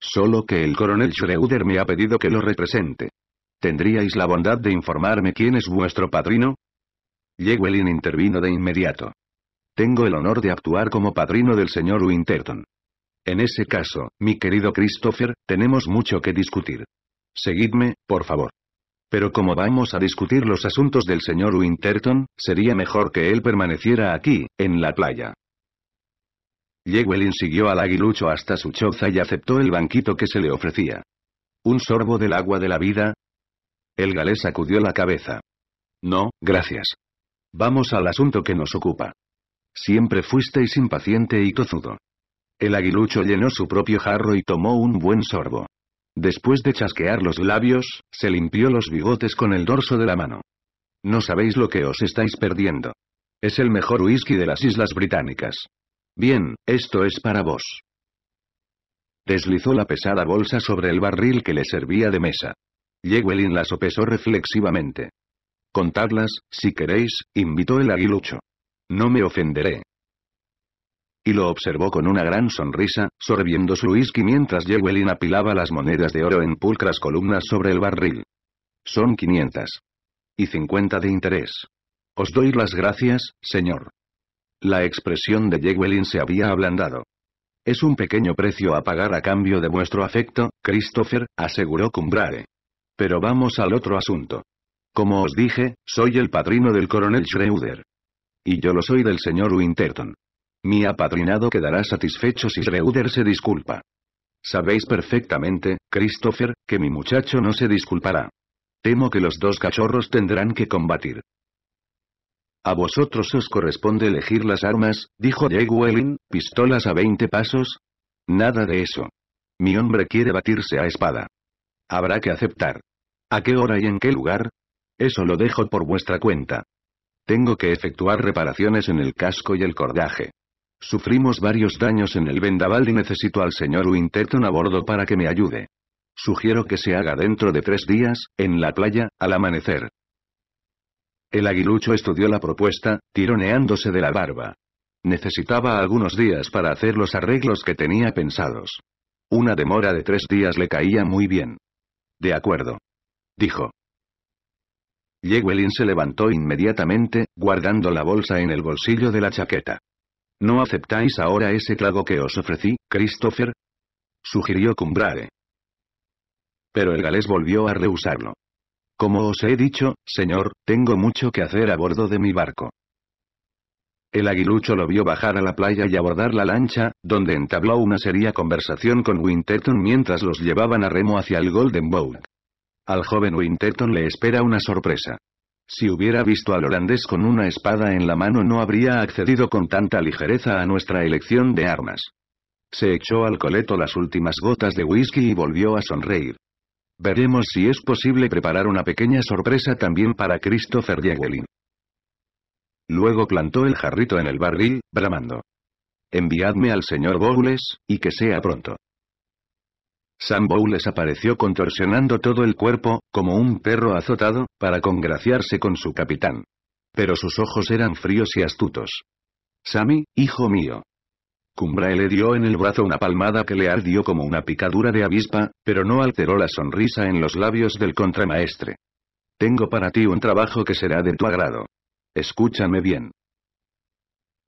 Solo que el coronel Schroeder me ha pedido que lo represente. ¿Tendríais la bondad de informarme quién es vuestro padrino? Yewelin intervino de inmediato. Tengo el honor de actuar como padrino del señor Winterton. En ese caso, mi querido Christopher, tenemos mucho que discutir. Seguidme, por favor. Pero como vamos a discutir los asuntos del señor Winterton, sería mejor que él permaneciera aquí, en la playa. Llewellyn siguió al aguilucho hasta su choza y aceptó el banquito que se le ofrecía. ¿Un sorbo del agua de la vida? El galés sacudió la cabeza. No, gracias. Vamos al asunto que nos ocupa. Siempre fuisteis impaciente y tozudo. El aguilucho llenó su propio jarro y tomó un buen sorbo. Después de chasquear los labios, se limpió los bigotes con el dorso de la mano. No sabéis lo que os estáis perdiendo. Es el mejor whisky de las Islas Británicas. Bien, esto es para vos. Deslizó la pesada bolsa sobre el barril que le servía de mesa. Yewelin la sopesó reflexivamente. Contadlas, si queréis, invitó el aguilucho. No me ofenderé. Y lo observó con una gran sonrisa, sorbiendo su whisky mientras Jewelin apilaba las monedas de oro en pulcras columnas sobre el barril. Son 500. Y 50 de interés. Os doy las gracias, señor. La expresión de Jewelin se había ablandado. Es un pequeño precio a pagar a cambio de vuestro afecto, Christopher, aseguró Cumbrare. Pero vamos al otro asunto. Como os dije, soy el padrino del coronel Schreuder». Y yo lo soy del señor Winterton. Mi apadrinado quedará satisfecho si Schroeder se disculpa. Sabéis perfectamente, Christopher, que mi muchacho no se disculpará. Temo que los dos cachorros tendrán que combatir. A vosotros os corresponde elegir las armas, dijo Jake Welling, pistolas a 20 pasos. Nada de eso. Mi hombre quiere batirse a espada. Habrá que aceptar. ¿A qué hora y en qué lugar? Eso lo dejo por vuestra cuenta. Tengo que efectuar reparaciones en el casco y el cordaje. Sufrimos varios daños en el vendaval y necesito al señor Winterton a bordo para que me ayude. Sugiero que se haga dentro de tres días, en la playa, al amanecer. El aguilucho estudió la propuesta, tironeándose de la barba. Necesitaba algunos días para hacer los arreglos que tenía pensados. Una demora de tres días le caía muy bien. De acuerdo. Dijo se levantó inmediatamente, guardando la bolsa en el bolsillo de la chaqueta. ¿No aceptáis ahora ese trago que os ofrecí, Christopher? sugirió Cumbrare. Pero el galés volvió a rehusarlo. Como os he dicho, señor, tengo mucho que hacer a bordo de mi barco. El aguilucho lo vio bajar a la playa y abordar la lancha, donde entabló una seria conversación con Winterton mientras los llevaban a remo hacia el Golden Boat. Al joven Winterton le espera una sorpresa. Si hubiera visto al holandés con una espada en la mano no habría accedido con tanta ligereza a nuestra elección de armas. Se echó al coleto las últimas gotas de whisky y volvió a sonreír. Veremos si es posible preparar una pequeña sorpresa también para Christopher Jagelin. Luego plantó el jarrito en el barril, bramando. Enviadme al señor Bowles, y que sea pronto. Sambo les apareció contorsionando todo el cuerpo, como un perro azotado, para congraciarse con su capitán. Pero sus ojos eran fríos y astutos. Sammy, hijo mío. Cumbrae le dio en el brazo una palmada que le ardió como una picadura de avispa, pero no alteró la sonrisa en los labios del contramaestre. Tengo para ti un trabajo que será de tu agrado. Escúchame bien.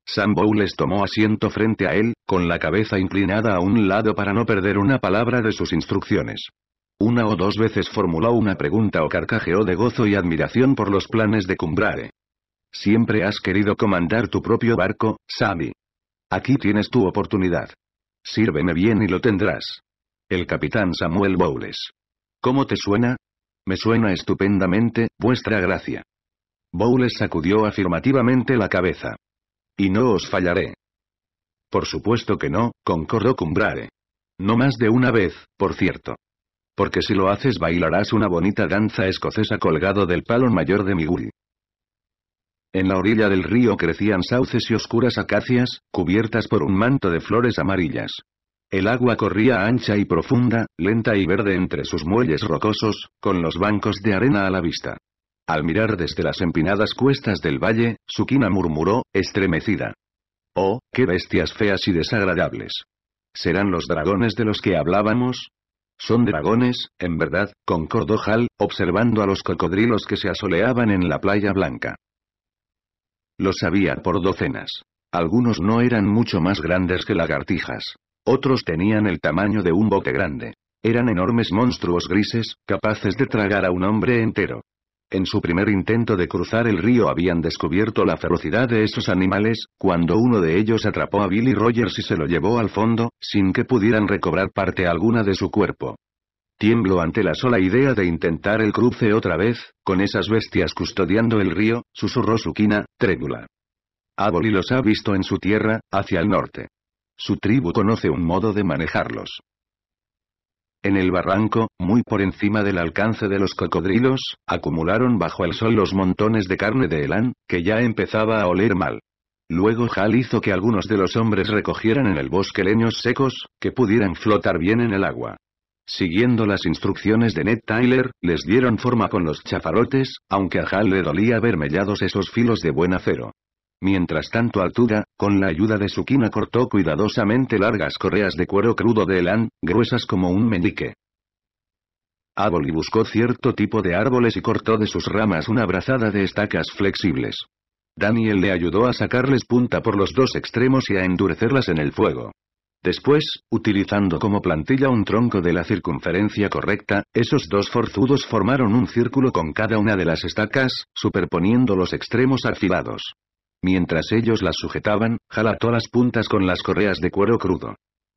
Sam Bowles tomó asiento frente a él, con la cabeza inclinada a un lado para no perder una palabra de sus instrucciones. Una o dos veces formuló una pregunta o carcajeó de gozo y admiración por los planes de Cumbrare. Siempre has querido comandar tu propio barco, Sammy. Aquí tienes tu oportunidad. Sírveme bien y lo tendrás. El capitán Samuel Bowles. ¿Cómo te suena? Me suena estupendamente, vuestra gracia. Bowles sacudió afirmativamente la cabeza. Y no os fallaré. Por supuesto que no, concordó Cumbrare. No más de una vez, por cierto. Porque si lo haces bailarás una bonita danza escocesa colgado del palo mayor de Migul. En la orilla del río crecían sauces y oscuras acacias, cubiertas por un manto de flores amarillas. El agua corría ancha y profunda, lenta y verde entre sus muelles rocosos, con los bancos de arena a la vista. Al mirar desde las empinadas cuestas del valle, Sukina murmuró, estremecida. Oh, qué bestias feas y desagradables. ¿Serán los dragones de los que hablábamos? Son dragones, en verdad, concordó Hal, observando a los cocodrilos que se asoleaban en la playa blanca. Lo sabía por docenas. Algunos no eran mucho más grandes que lagartijas. Otros tenían el tamaño de un bote grande. Eran enormes monstruos grises, capaces de tragar a un hombre entero. En su primer intento de cruzar el río habían descubierto la ferocidad de esos animales, cuando uno de ellos atrapó a Billy Rogers y se lo llevó al fondo, sin que pudieran recobrar parte alguna de su cuerpo. Tiemblo ante la sola idea de intentar el cruce otra vez, con esas bestias custodiando el río, susurró Sukina, trémula. Aboli los ha visto en su tierra, hacia el norte. Su tribu conoce un modo de manejarlos. En el barranco, muy por encima del alcance de los cocodrilos, acumularon bajo el sol los montones de carne de elán, que ya empezaba a oler mal. Luego Hal hizo que algunos de los hombres recogieran en el bosque leños secos, que pudieran flotar bien en el agua. Siguiendo las instrucciones de Ned Tyler, les dieron forma con los chafarotes, aunque a Hal le dolía ver mellados esos filos de buen acero. Mientras tanto Altura, con la ayuda de su quina cortó cuidadosamente largas correas de cuero crudo de elán, gruesas como un mendique. Aboli buscó cierto tipo de árboles y cortó de sus ramas una brazada de estacas flexibles. Daniel le ayudó a sacarles punta por los dos extremos y a endurecerlas en el fuego. Después, utilizando como plantilla un tronco de la circunferencia correcta, esos dos forzudos formaron un círculo con cada una de las estacas, superponiendo los extremos afilados. Mientras ellos las sujetaban, jalató las puntas con las correas de cuero crudo.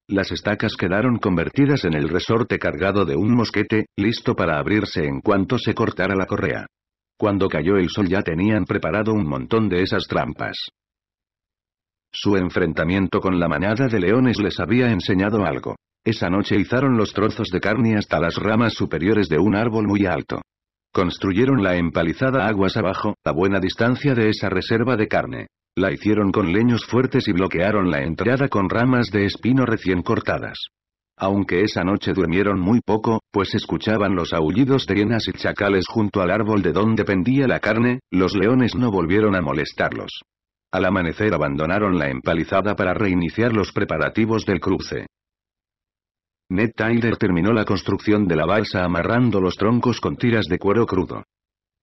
Las estacas quedaron convertidas en el resorte cargado de un mosquete, listo para abrirse en cuanto se cortara la correa. Cuando cayó el sol ya tenían preparado un montón de esas trampas. Su enfrentamiento con la manada de leones les había enseñado algo. Esa noche izaron los trozos de carne hasta las ramas superiores de un árbol muy alto. Construyeron la empalizada aguas abajo, a buena distancia de esa reserva de carne. La hicieron con leños fuertes y bloquearon la entrada con ramas de espino recién cortadas. Aunque esa noche durmieron muy poco, pues escuchaban los aullidos de hienas y chacales junto al árbol de donde pendía la carne, los leones no volvieron a molestarlos. Al amanecer abandonaron la empalizada para reiniciar los preparativos del cruce. Ned Tyler terminó la construcción de la balsa amarrando los troncos con tiras de cuero crudo.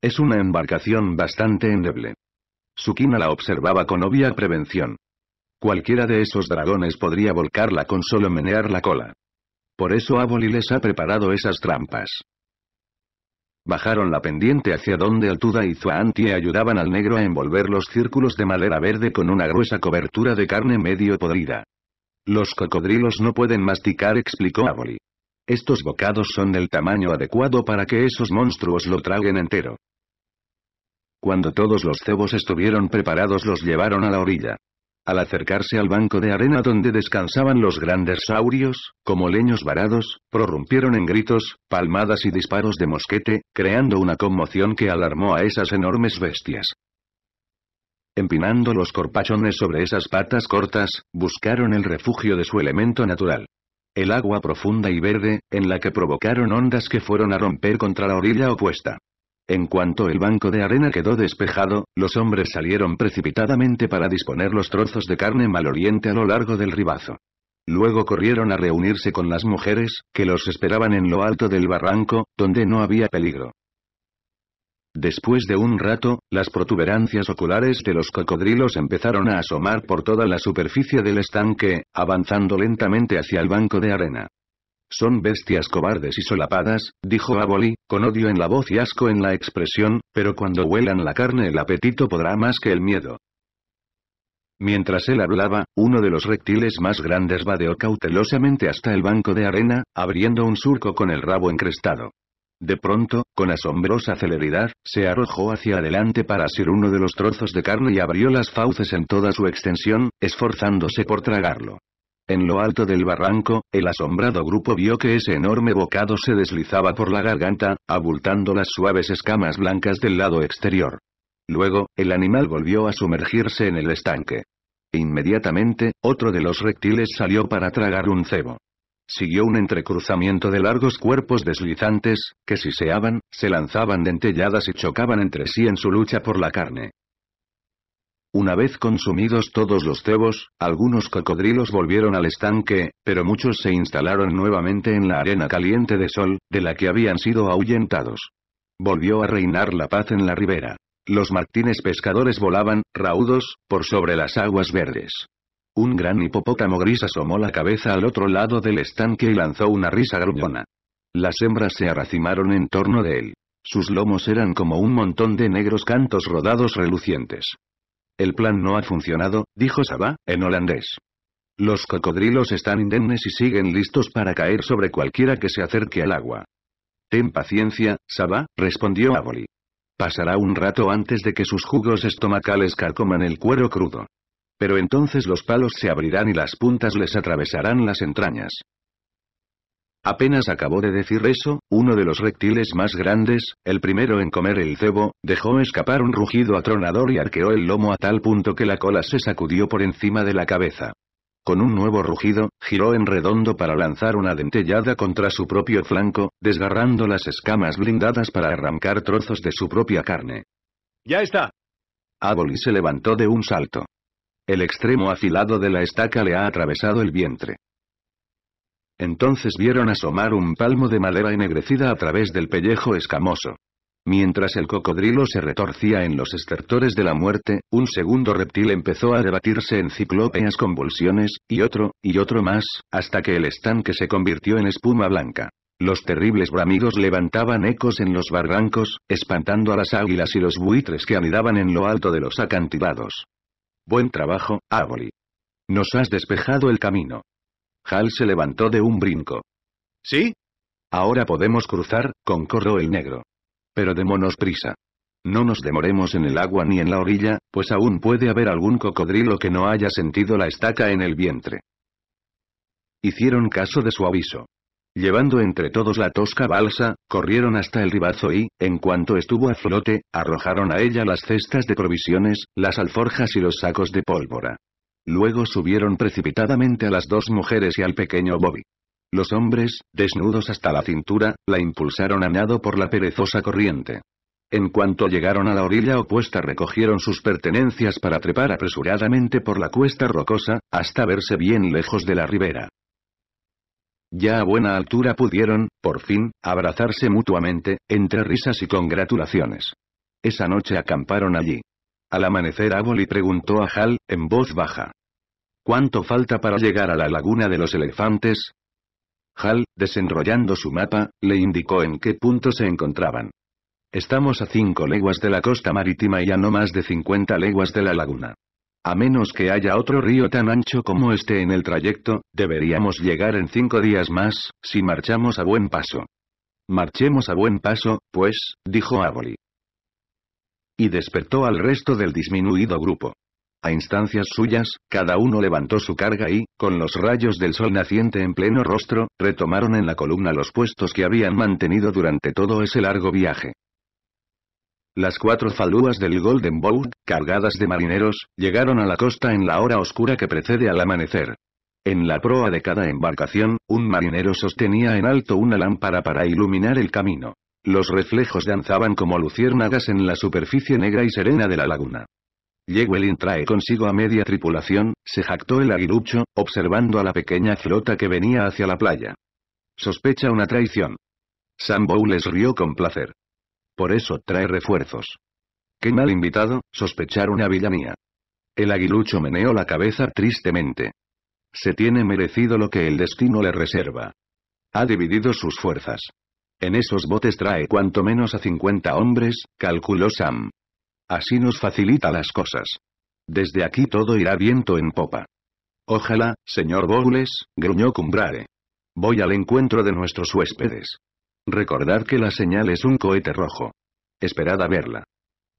Es una embarcación bastante endeble. Sukina la observaba con obvia prevención. Cualquiera de esos dragones podría volcarla con solo menear la cola. Por eso Aboli les ha preparado esas trampas. Bajaron la pendiente hacia donde Altuda y Zuanti ayudaban al negro a envolver los círculos de madera verde con una gruesa cobertura de carne medio podrida. Los cocodrilos no pueden masticar, explicó Aboli. Estos bocados son del tamaño adecuado para que esos monstruos lo traguen entero. Cuando todos los cebos estuvieron preparados los llevaron a la orilla. Al acercarse al banco de arena donde descansaban los grandes saurios, como leños varados, prorrumpieron en gritos, palmadas y disparos de mosquete, creando una conmoción que alarmó a esas enormes bestias. Empinando los corpachones sobre esas patas cortas, buscaron el refugio de su elemento natural. El agua profunda y verde, en la que provocaron ondas que fueron a romper contra la orilla opuesta. En cuanto el banco de arena quedó despejado, los hombres salieron precipitadamente para disponer los trozos de carne oriente a lo largo del ribazo. Luego corrieron a reunirse con las mujeres, que los esperaban en lo alto del barranco, donde no había peligro. Después de un rato, las protuberancias oculares de los cocodrilos empezaron a asomar por toda la superficie del estanque, avanzando lentamente hacia el banco de arena. Son bestias cobardes y solapadas, dijo Aboli, con odio en la voz y asco en la expresión, pero cuando huelan la carne el apetito podrá más que el miedo. Mientras él hablaba, uno de los reptiles más grandes vadeó cautelosamente hasta el banco de arena, abriendo un surco con el rabo encrestado. De pronto, con asombrosa celeridad, se arrojó hacia adelante para asir uno de los trozos de carne y abrió las fauces en toda su extensión, esforzándose por tragarlo. En lo alto del barranco, el asombrado grupo vio que ese enorme bocado se deslizaba por la garganta, abultando las suaves escamas blancas del lado exterior. Luego, el animal volvió a sumergirse en el estanque. Inmediatamente, otro de los reptiles salió para tragar un cebo. Siguió un entrecruzamiento de largos cuerpos deslizantes, que siseaban, se lanzaban dentelladas y chocaban entre sí en su lucha por la carne. Una vez consumidos todos los cebos, algunos cocodrilos volvieron al estanque, pero muchos se instalaron nuevamente en la arena caliente de sol, de la que habían sido ahuyentados. Volvió a reinar la paz en la ribera. Los martines pescadores volaban, raudos, por sobre las aguas verdes. Un gran hipopótamo gris asomó la cabeza al otro lado del estanque y lanzó una risa gruñona. Las hembras se arracimaron en torno de él. Sus lomos eran como un montón de negros cantos rodados relucientes. El plan no ha funcionado, dijo Sabah, en holandés. Los cocodrilos están indemnes y siguen listos para caer sobre cualquiera que se acerque al agua. Ten paciencia, Sabah, respondió Aboli. Pasará un rato antes de que sus jugos estomacales carcoman el cuero crudo. Pero entonces los palos se abrirán y las puntas les atravesarán las entrañas. Apenas acabó de decir eso, uno de los reptiles más grandes, el primero en comer el cebo, dejó escapar un rugido atronador y arqueó el lomo a tal punto que la cola se sacudió por encima de la cabeza. Con un nuevo rugido, giró en redondo para lanzar una dentellada contra su propio flanco, desgarrando las escamas blindadas para arrancar trozos de su propia carne. ¡Ya está! Aboli se levantó de un salto. El extremo afilado de la estaca le ha atravesado el vientre. Entonces vieron asomar un palmo de madera ennegrecida a través del pellejo escamoso. Mientras el cocodrilo se retorcía en los estertores de la muerte, un segundo reptil empezó a debatirse en ciclópeas convulsiones, y otro, y otro más, hasta que el estanque se convirtió en espuma blanca. Los terribles bramidos levantaban ecos en los barrancos, espantando a las águilas y los buitres que anidaban en lo alto de los acantilados. Buen trabajo, Ávoli. Nos has despejado el camino. Hal se levantó de un brinco. ¿Sí? Ahora podemos cruzar, corro el negro. Pero démonos prisa. No nos demoremos en el agua ni en la orilla, pues aún puede haber algún cocodrilo que no haya sentido la estaca en el vientre. Hicieron caso de su aviso. Llevando entre todos la tosca balsa, corrieron hasta el ribazo y, en cuanto estuvo a flote, arrojaron a ella las cestas de provisiones, las alforjas y los sacos de pólvora. Luego subieron precipitadamente a las dos mujeres y al pequeño Bobby. Los hombres, desnudos hasta la cintura, la impulsaron a nado por la perezosa corriente. En cuanto llegaron a la orilla opuesta recogieron sus pertenencias para trepar apresuradamente por la cuesta rocosa, hasta verse bien lejos de la ribera. Ya a buena altura pudieron, por fin, abrazarse mutuamente, entre risas y congratulaciones. Esa noche acamparon allí. Al amanecer Aboli preguntó a Hal, en voz baja. ¿Cuánto falta para llegar a la laguna de los elefantes? Hal, desenrollando su mapa, le indicó en qué punto se encontraban. Estamos a cinco leguas de la costa marítima y a no más de 50 leguas de la laguna. A menos que haya otro río tan ancho como este en el trayecto, deberíamos llegar en cinco días más, si marchamos a buen paso. Marchemos a buen paso, pues, dijo Aboli. Y despertó al resto del disminuido grupo. A instancias suyas, cada uno levantó su carga y, con los rayos del sol naciente en pleno rostro, retomaron en la columna los puestos que habían mantenido durante todo ese largo viaje. Las cuatro falúas del Golden Boat, cargadas de marineros, llegaron a la costa en la hora oscura que precede al amanecer. En la proa de cada embarcación, un marinero sostenía en alto una lámpara para iluminar el camino. Los reflejos danzaban como luciérnagas en la superficie negra y serena de la laguna. Llewellyn trae consigo a media tripulación, se jactó el aguilucho, observando a la pequeña flota que venía hacia la playa. Sospecha una traición. Sam Bowles rió con placer. Por eso trae refuerzos. Qué mal invitado, sospechar una villanía. El aguilucho meneó la cabeza tristemente. Se tiene merecido lo que el destino le reserva. Ha dividido sus fuerzas. En esos botes trae cuanto menos a 50 hombres, calculó Sam. Así nos facilita las cosas. Desde aquí todo irá viento en popa. Ojalá, señor Bowles, gruñó Cumbrare. Voy al encuentro de nuestros huéspedes. Recordad que la señal es un cohete rojo. Esperad a verla.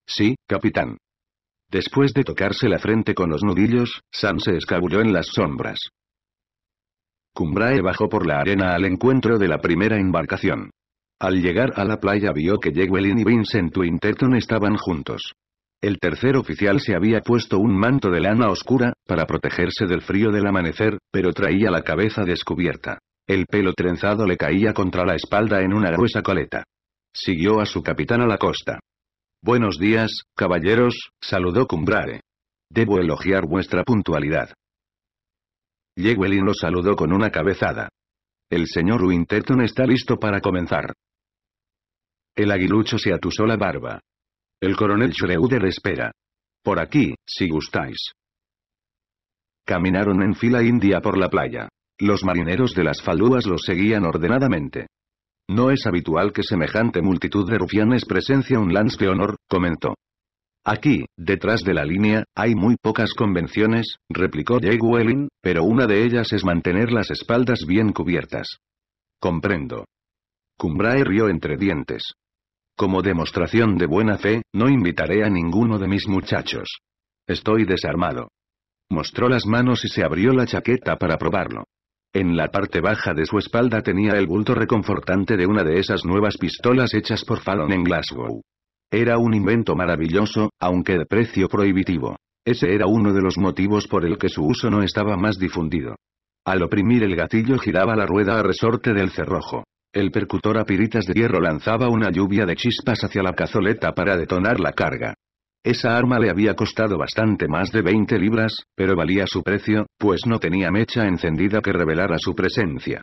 Sí, capitán. Después de tocarse la frente con los nudillos, Sam se escabulló en las sombras. Cumbrae bajó por la arena al encuentro de la primera embarcación. Al llegar a la playa vio que Jewelin y Vincent Winterton estaban juntos. El tercer oficial se había puesto un manto de lana oscura, para protegerse del frío del amanecer, pero traía la cabeza descubierta. El pelo trenzado le caía contra la espalda en una gruesa coleta. Siguió a su capitán a la costa. Buenos días, caballeros, saludó Cumbrare. Debo elogiar vuestra puntualidad. Llewellyn lo saludó con una cabezada. El señor Winterton está listo para comenzar. El aguilucho se atusó la barba. El coronel Schreuder espera. Por aquí, si gustáis. Caminaron en fila india por la playa. Los marineros de las falúas los seguían ordenadamente. No es habitual que semejante multitud de rufianes presencia un lance de honor, comentó. Aquí, detrás de la línea, hay muy pocas convenciones, replicó Jay Welling, pero una de ellas es mantener las espaldas bien cubiertas. Comprendo. Cumbrae rió entre dientes. Como demostración de buena fe, no invitaré a ninguno de mis muchachos. Estoy desarmado. Mostró las manos y se abrió la chaqueta para probarlo. En la parte baja de su espalda tenía el bulto reconfortante de una de esas nuevas pistolas hechas por Fallon en Glasgow. Era un invento maravilloso, aunque de precio prohibitivo. Ese era uno de los motivos por el que su uso no estaba más difundido. Al oprimir el gatillo giraba la rueda a resorte del cerrojo. El percutor a piritas de hierro lanzaba una lluvia de chispas hacia la cazoleta para detonar la carga. Esa arma le había costado bastante más de 20 libras, pero valía su precio, pues no tenía mecha encendida que revelara su presencia.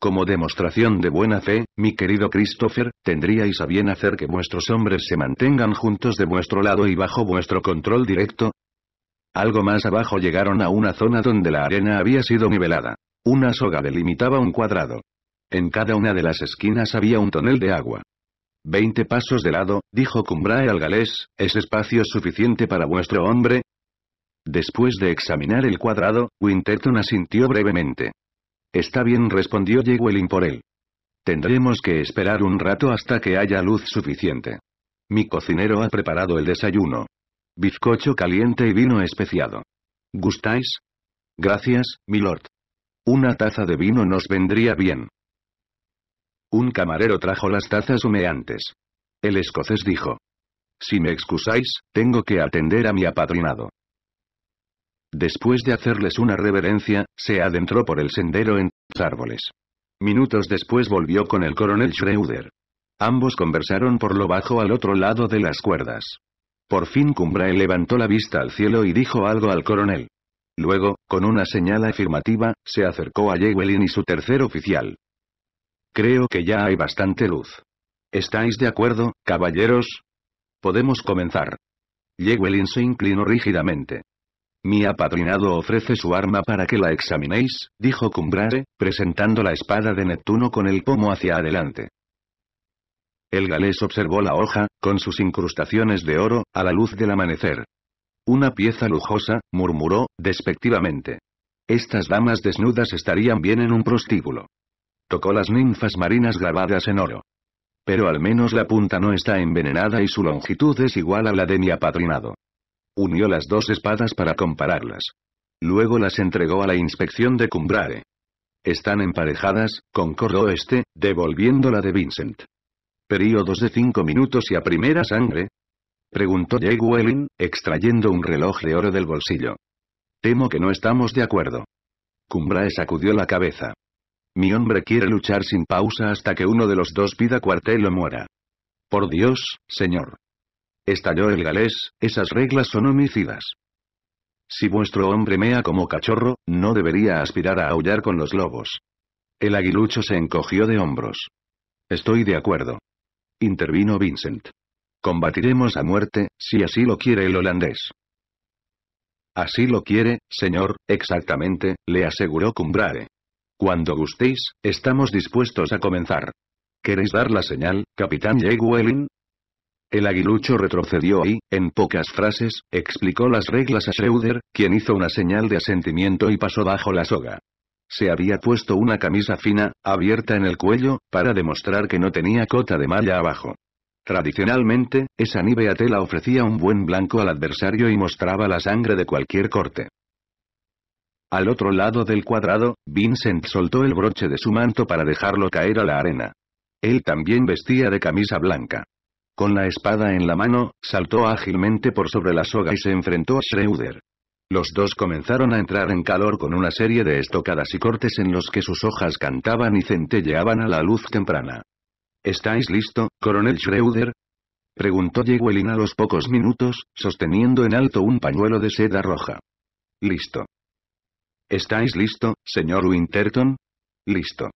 Como demostración de buena fe, mi querido Christopher, ¿tendríais a bien hacer que vuestros hombres se mantengan juntos de vuestro lado y bajo vuestro control directo? Algo más abajo llegaron a una zona donde la arena había sido nivelada. Una soga delimitaba un cuadrado. En cada una de las esquinas había un tonel de agua. Veinte pasos de lado, dijo Cumbrae al galés, ¿es espacio suficiente para vuestro hombre? Después de examinar el cuadrado, Winterton asintió brevemente. Está bien respondió Jewelin por él. Tendremos que esperar un rato hasta que haya luz suficiente. Mi cocinero ha preparado el desayuno. Bizcocho caliente y vino especiado. ¿Gustáis? Gracias, milord. Una taza de vino nos vendría bien. Un camarero trajo las tazas humeantes. El escocés dijo. Si me excusáis, tengo que atender a mi apadrinado. Después de hacerles una reverencia, se adentró por el sendero en árboles. Minutos después volvió con el coronel Schroeder. Ambos conversaron por lo bajo al otro lado de las cuerdas. Por fin Cumbrae levantó la vista al cielo y dijo algo al coronel. Luego, con una señal afirmativa, se acercó a Jewelin y su tercer oficial. Creo que ya hay bastante luz. ¿Estáis de acuerdo, caballeros? Podemos comenzar. Llewellyn se inclinó rígidamente. Mi apadrinado ofrece su arma para que la examinéis, dijo Cumbrare, presentando la espada de Neptuno con el pomo hacia adelante. El galés observó la hoja, con sus incrustaciones de oro, a la luz del amanecer. Una pieza lujosa, murmuró, despectivamente. Estas damas desnudas estarían bien en un prostíbulo. Tocó las ninfas marinas grabadas en oro. Pero al menos la punta no está envenenada y su longitud es igual a la de mi apadrinado. Unió las dos espadas para compararlas. Luego las entregó a la inspección de Cumbrae. Están emparejadas, concordó este, devolviendo la de Vincent. ¿Períodos de cinco minutos y a primera sangre? Preguntó Jake Welling, extrayendo un reloj de oro del bolsillo. Temo que no estamos de acuerdo. Cumbrae sacudió la cabeza. Mi hombre quiere luchar sin pausa hasta que uno de los dos pida cuartel o muera. Por Dios, señor. Estalló el galés, esas reglas son homicidas. Si vuestro hombre mea como cachorro, no debería aspirar a aullar con los lobos. El aguilucho se encogió de hombros. Estoy de acuerdo. Intervino Vincent. Combatiremos a muerte, si así lo quiere el holandés. Así lo quiere, señor, exactamente, le aseguró Cumbrare. Cuando gustéis, estamos dispuestos a comenzar. ¿Queréis dar la señal, Capitán Welling?» El aguilucho retrocedió y, en pocas frases, explicó las reglas a Schroeder, quien hizo una señal de asentimiento y pasó bajo la soga. Se había puesto una camisa fina, abierta en el cuello, para demostrar que no tenía cota de malla abajo. Tradicionalmente, esa a tela ofrecía un buen blanco al adversario y mostraba la sangre de cualquier corte. Al otro lado del cuadrado, Vincent soltó el broche de su manto para dejarlo caer a la arena. Él también vestía de camisa blanca. Con la espada en la mano, saltó ágilmente por sobre la soga y se enfrentó a Schroeder. Los dos comenzaron a entrar en calor con una serie de estocadas y cortes en los que sus hojas cantaban y centelleaban a la luz temprana. ¿Estáis listo, coronel Schroeder? Preguntó Jewelin a los pocos minutos, sosteniendo en alto un pañuelo de seda roja. Listo. ¿Estáis listo, señor Winterton? Listo.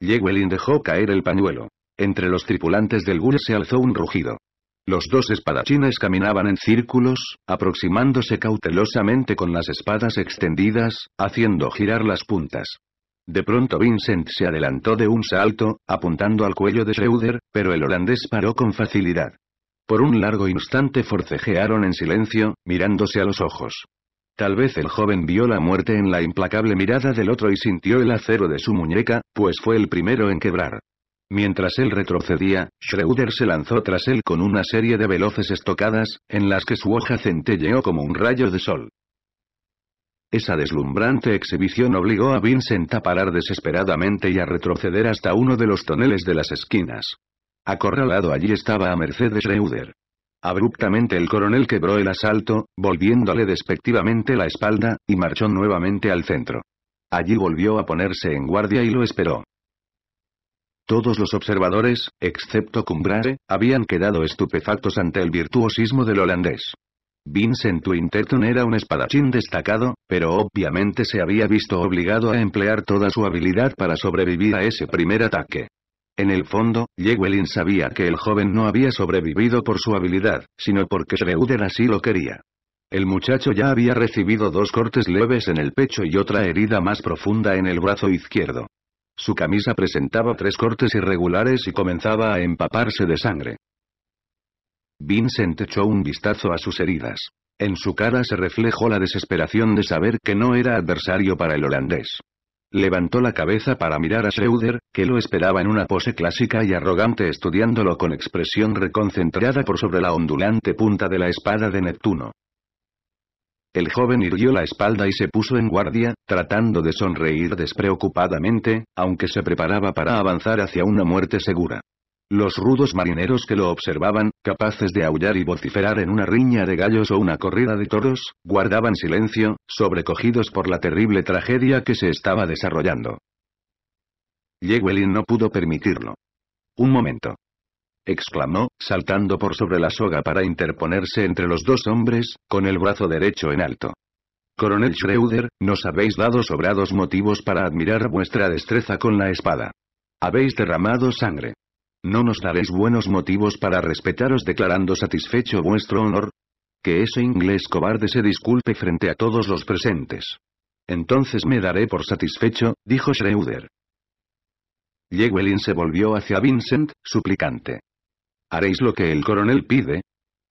Llewellyn dejó caer el pañuelo. Entre los tripulantes del Gull se alzó un rugido. Los dos espadachines caminaban en círculos, aproximándose cautelosamente con las espadas extendidas, haciendo girar las puntas. De pronto Vincent se adelantó de un salto, apuntando al cuello de Schroeder, pero el holandés paró con facilidad. Por un largo instante forcejearon en silencio, mirándose a los ojos. Tal vez el joven vio la muerte en la implacable mirada del otro y sintió el acero de su muñeca, pues fue el primero en quebrar. Mientras él retrocedía, Schroeder se lanzó tras él con una serie de veloces estocadas, en las que su hoja centelleó como un rayo de sol. Esa deslumbrante exhibición obligó a Vincent a parar desesperadamente y a retroceder hasta uno de los toneles de las esquinas. Acorralado allí estaba a merced de Schroeder. Abruptamente el coronel quebró el asalto, volviéndole despectivamente la espalda, y marchó nuevamente al centro. Allí volvió a ponerse en guardia y lo esperó. Todos los observadores, excepto Cumbrare, habían quedado estupefactos ante el virtuosismo del holandés. Vincent Winterton era un espadachín destacado, pero obviamente se había visto obligado a emplear toda su habilidad para sobrevivir a ese primer ataque. En el fondo, Llewellyn sabía que el joven no había sobrevivido por su habilidad, sino porque Schroeder así lo quería. El muchacho ya había recibido dos cortes leves en el pecho y otra herida más profunda en el brazo izquierdo. Su camisa presentaba tres cortes irregulares y comenzaba a empaparse de sangre. Vincent echó un vistazo a sus heridas. En su cara se reflejó la desesperación de saber que no era adversario para el holandés. Levantó la cabeza para mirar a Schroeder, que lo esperaba en una pose clásica y arrogante estudiándolo con expresión reconcentrada por sobre la ondulante punta de la espada de Neptuno. El joven irguió la espalda y se puso en guardia, tratando de sonreír despreocupadamente, aunque se preparaba para avanzar hacia una muerte segura. Los rudos marineros que lo observaban, capaces de aullar y vociferar en una riña de gallos o una corrida de toros, guardaban silencio, sobrecogidos por la terrible tragedia que se estaba desarrollando. Llewellyn no pudo permitirlo. Un momento. exclamó, saltando por sobre la soga para interponerse entre los dos hombres, con el brazo derecho en alto. Coronel Schroeder, nos habéis dado sobrados motivos para admirar vuestra destreza con la espada. Habéis derramado sangre. ¿No nos daréis buenos motivos para respetaros declarando satisfecho vuestro honor? Que ese inglés cobarde se disculpe frente a todos los presentes. Entonces me daré por satisfecho, dijo Schroeder. Llewellyn se volvió hacia Vincent, suplicante. ¿Haréis lo que el coronel pide?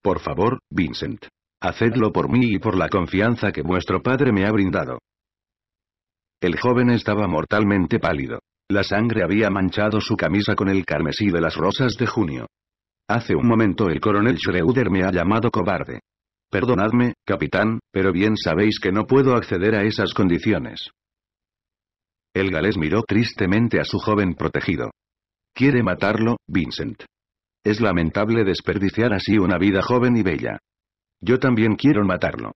Por favor, Vincent. Hacedlo por mí y por la confianza que vuestro padre me ha brindado. El joven estaba mortalmente pálido. La sangre había manchado su camisa con el carmesí de las rosas de junio. Hace un momento el coronel Schroeder me ha llamado cobarde. Perdonadme, capitán, pero bien sabéis que no puedo acceder a esas condiciones. El galés miró tristemente a su joven protegido. Quiere matarlo, Vincent. Es lamentable desperdiciar así una vida joven y bella. Yo también quiero matarlo.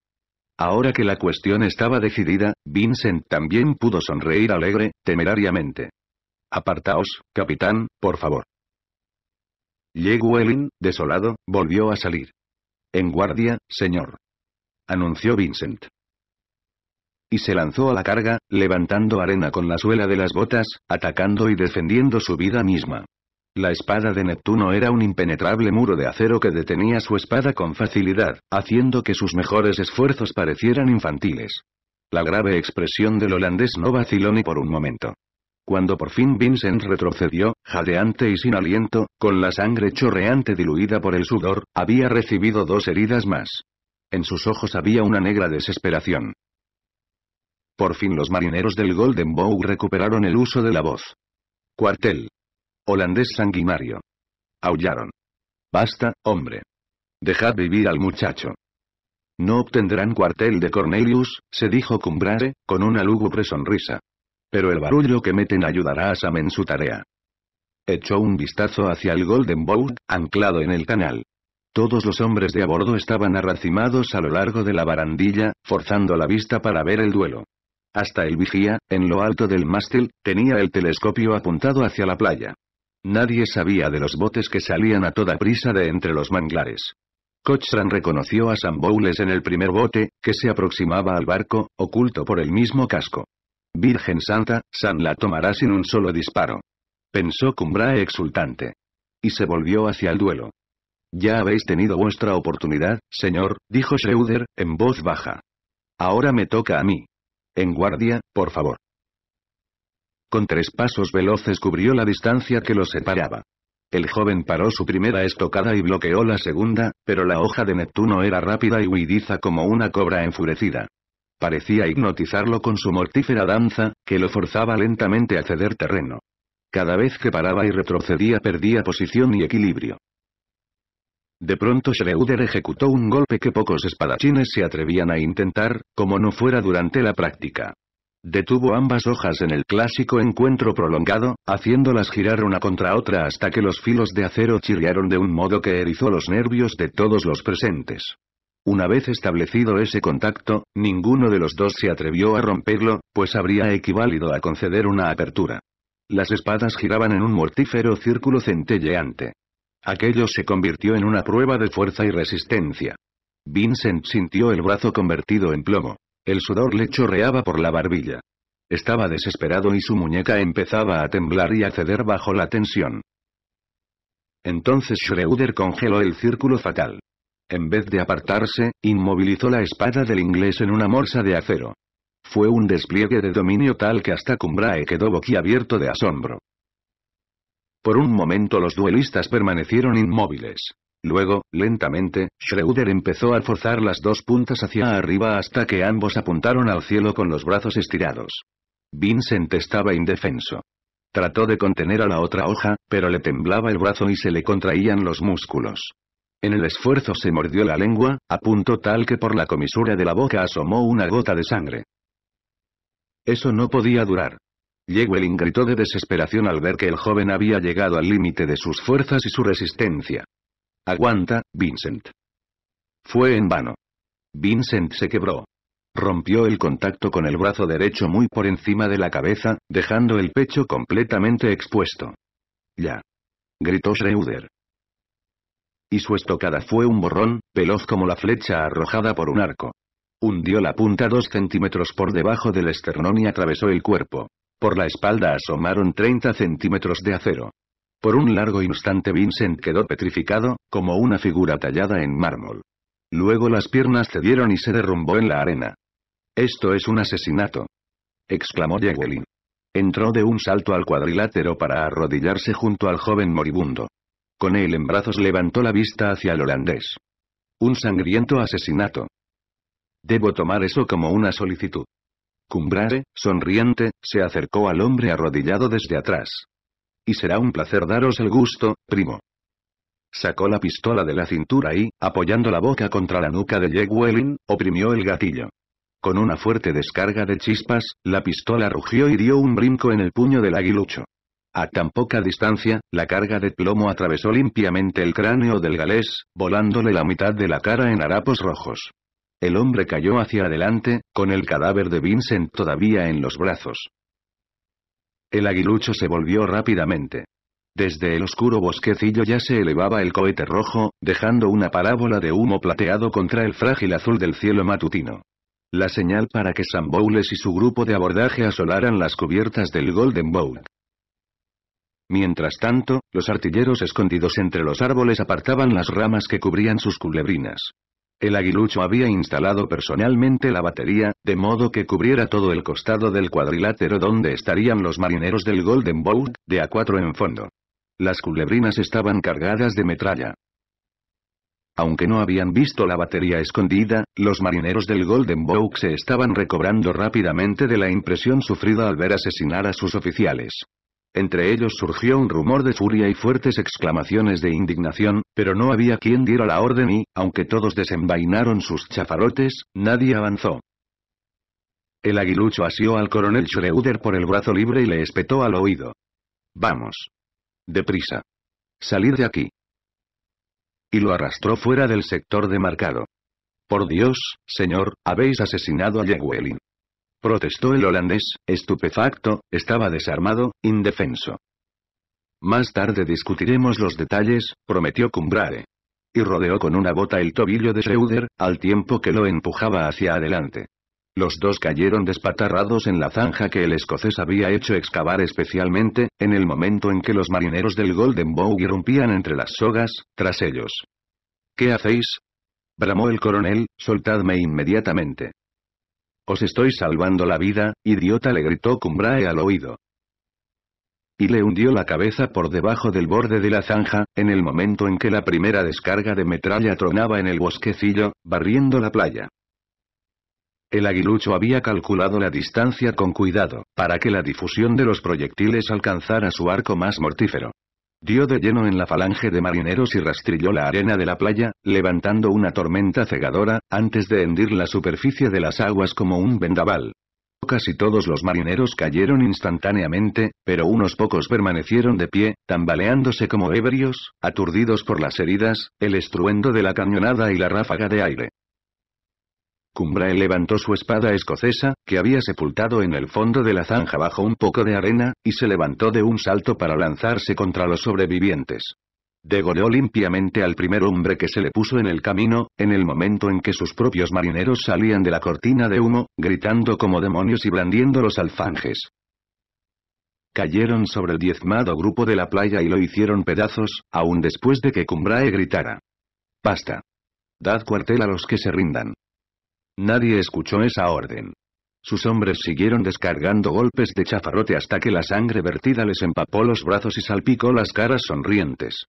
Ahora que la cuestión estaba decidida, Vincent también pudo sonreír alegre, temerariamente. Apartaos, capitán, por favor. Yeguelin, desolado, volvió a salir. En guardia, señor. Anunció Vincent. Y se lanzó a la carga, levantando arena con la suela de las botas, atacando y defendiendo su vida misma. La espada de Neptuno era un impenetrable muro de acero que detenía su espada con facilidad, haciendo que sus mejores esfuerzos parecieran infantiles. La grave expresión del holandés no vaciló ni por un momento. Cuando por fin Vincent retrocedió, jadeante y sin aliento, con la sangre chorreante diluida por el sudor, había recibido dos heridas más. En sus ojos había una negra desesperación. Por fin los marineros del Golden Bow recuperaron el uso de la voz. Cuartel. Holandés sanguinario. Aullaron. Basta, hombre. Dejad vivir al muchacho. No obtendrán cuartel de Cornelius, se dijo Cumbrare, con una lúgubre sonrisa. Pero el barullo que meten ayudará a Sam en su tarea. Echó un vistazo hacia el Golden Boat, anclado en el canal. Todos los hombres de a bordo estaban arracimados a lo largo de la barandilla, forzando la vista para ver el duelo. Hasta el vigía, en lo alto del mástil, tenía el telescopio apuntado hacia la playa. Nadie sabía de los botes que salían a toda prisa de entre los manglares. Cochran reconoció a Sam Bowles en el primer bote, que se aproximaba al barco, oculto por el mismo casco. Virgen Santa, San la tomará sin un solo disparo. Pensó Cumbrae exultante. Y se volvió hacia el duelo. Ya habéis tenido vuestra oportunidad, señor, dijo Schroeder, en voz baja. Ahora me toca a mí. En guardia, por favor. Con tres pasos veloces cubrió la distancia que los separaba. El joven paró su primera estocada y bloqueó la segunda, pero la hoja de Neptuno era rápida y huidiza como una cobra enfurecida. Parecía hipnotizarlo con su mortífera danza, que lo forzaba lentamente a ceder terreno. Cada vez que paraba y retrocedía perdía posición y equilibrio. De pronto Schreuder ejecutó un golpe que pocos espadachines se atrevían a intentar, como no fuera durante la práctica. Detuvo ambas hojas en el clásico encuentro prolongado, haciéndolas girar una contra otra hasta que los filos de acero chirriaron de un modo que erizó los nervios de todos los presentes. Una vez establecido ese contacto, ninguno de los dos se atrevió a romperlo, pues habría equivalido a conceder una apertura. Las espadas giraban en un mortífero círculo centelleante. Aquello se convirtió en una prueba de fuerza y resistencia. Vincent sintió el brazo convertido en plomo. El sudor le chorreaba por la barbilla. Estaba desesperado y su muñeca empezaba a temblar y a ceder bajo la tensión. Entonces Schroeder congeló el círculo fatal. En vez de apartarse, inmovilizó la espada del inglés en una morsa de acero. Fue un despliegue de dominio tal que hasta Cumbrae quedó boquiabierto de asombro. Por un momento los duelistas permanecieron inmóviles. Luego, lentamente, Schroeder empezó a forzar las dos puntas hacia arriba hasta que ambos apuntaron al cielo con los brazos estirados. Vincent estaba indefenso. Trató de contener a la otra hoja, pero le temblaba el brazo y se le contraían los músculos. En el esfuerzo se mordió la lengua, a punto tal que por la comisura de la boca asomó una gota de sangre. Eso no podía durar. el gritó de desesperación al ver que el joven había llegado al límite de sus fuerzas y su resistencia. Aguanta, Vincent. Fue en vano. Vincent se quebró. Rompió el contacto con el brazo derecho muy por encima de la cabeza, dejando el pecho completamente expuesto. Ya. Gritó Schroeder. Y su estocada fue un borrón, veloz como la flecha arrojada por un arco. Hundió la punta dos centímetros por debajo del esternón y atravesó el cuerpo. Por la espalda asomaron 30 centímetros de acero. Por un largo instante Vincent quedó petrificado, como una figura tallada en mármol. Luego las piernas cedieron y se derrumbó en la arena. Esto es un asesinato. exclamó Jewelin. Entró de un salto al cuadrilátero para arrodillarse junto al joven moribundo. Con él en brazos levantó la vista hacia el holandés. Un sangriento asesinato. Debo tomar eso como una solicitud. Cumbrare, sonriente, se acercó al hombre arrodillado desde atrás. Y será un placer daros el gusto, primo. Sacó la pistola de la cintura y, apoyando la boca contra la nuca de Jack oprimió el gatillo. Con una fuerte descarga de chispas, la pistola rugió y dio un brinco en el puño del aguilucho. A tan poca distancia, la carga de plomo atravesó limpiamente el cráneo del galés, volándole la mitad de la cara en harapos rojos. El hombre cayó hacia adelante, con el cadáver de Vincent todavía en los brazos. El aguilucho se volvió rápidamente. Desde el oscuro bosquecillo ya se elevaba el cohete rojo, dejando una parábola de humo plateado contra el frágil azul del cielo matutino. La señal para que Sam Bowles y su grupo de abordaje asolaran las cubiertas del Golden Boat. Mientras tanto, los artilleros escondidos entre los árboles apartaban las ramas que cubrían sus culebrinas. El aguilucho había instalado personalmente la batería, de modo que cubriera todo el costado del cuadrilátero donde estarían los marineros del Golden Boat, de a cuatro en fondo. Las culebrinas estaban cargadas de metralla. Aunque no habían visto la batería escondida, los marineros del Golden Boat se estaban recobrando rápidamente de la impresión sufrida al ver asesinar a sus oficiales. Entre ellos surgió un rumor de furia y fuertes exclamaciones de indignación, pero no había quien diera la orden y, aunque todos desenvainaron sus chafarotes, nadie avanzó. El aguilucho asió al coronel Schroeder por el brazo libre y le espetó al oído. Vamos. Deprisa. ¡Salid de aquí. Y lo arrastró fuera del sector demarcado. Por Dios, señor, habéis asesinado a Yewelin protestó el holandés, estupefacto, estaba desarmado, indefenso. Más tarde discutiremos los detalles, prometió Cumbrare. Y rodeó con una bota el tobillo de Schroeder, al tiempo que lo empujaba hacia adelante. Los dos cayeron despatarrados en la zanja que el escocés había hecho excavar especialmente, en el momento en que los marineros del Golden Bow irrumpían entre las sogas, tras ellos. ¿Qué hacéis? bramó el coronel, soltadme inmediatamente. Os estoy salvando la vida, idiota le gritó Cumbrae al oído. Y le hundió la cabeza por debajo del borde de la zanja, en el momento en que la primera descarga de metralla tronaba en el bosquecillo, barriendo la playa. El aguilucho había calculado la distancia con cuidado, para que la difusión de los proyectiles alcanzara su arco más mortífero. Dio de lleno en la falange de marineros y rastrilló la arena de la playa, levantando una tormenta cegadora, antes de hendir la superficie de las aguas como un vendaval. Casi todos los marineros cayeron instantáneamente, pero unos pocos permanecieron de pie, tambaleándose como ebrios, aturdidos por las heridas, el estruendo de la cañonada y la ráfaga de aire. Cumbrae levantó su espada escocesa, que había sepultado en el fondo de la zanja bajo un poco de arena, y se levantó de un salto para lanzarse contra los sobrevivientes. Degoleó limpiamente al primer hombre que se le puso en el camino, en el momento en que sus propios marineros salían de la cortina de humo, gritando como demonios y blandiendo los alfanjes. Cayeron sobre el diezmado grupo de la playa y lo hicieron pedazos, aun después de que Cumbrae gritara. Basta. Dad cuartel a los que se rindan. Nadie escuchó esa orden. Sus hombres siguieron descargando golpes de chafarote hasta que la sangre vertida les empapó los brazos y salpicó las caras sonrientes.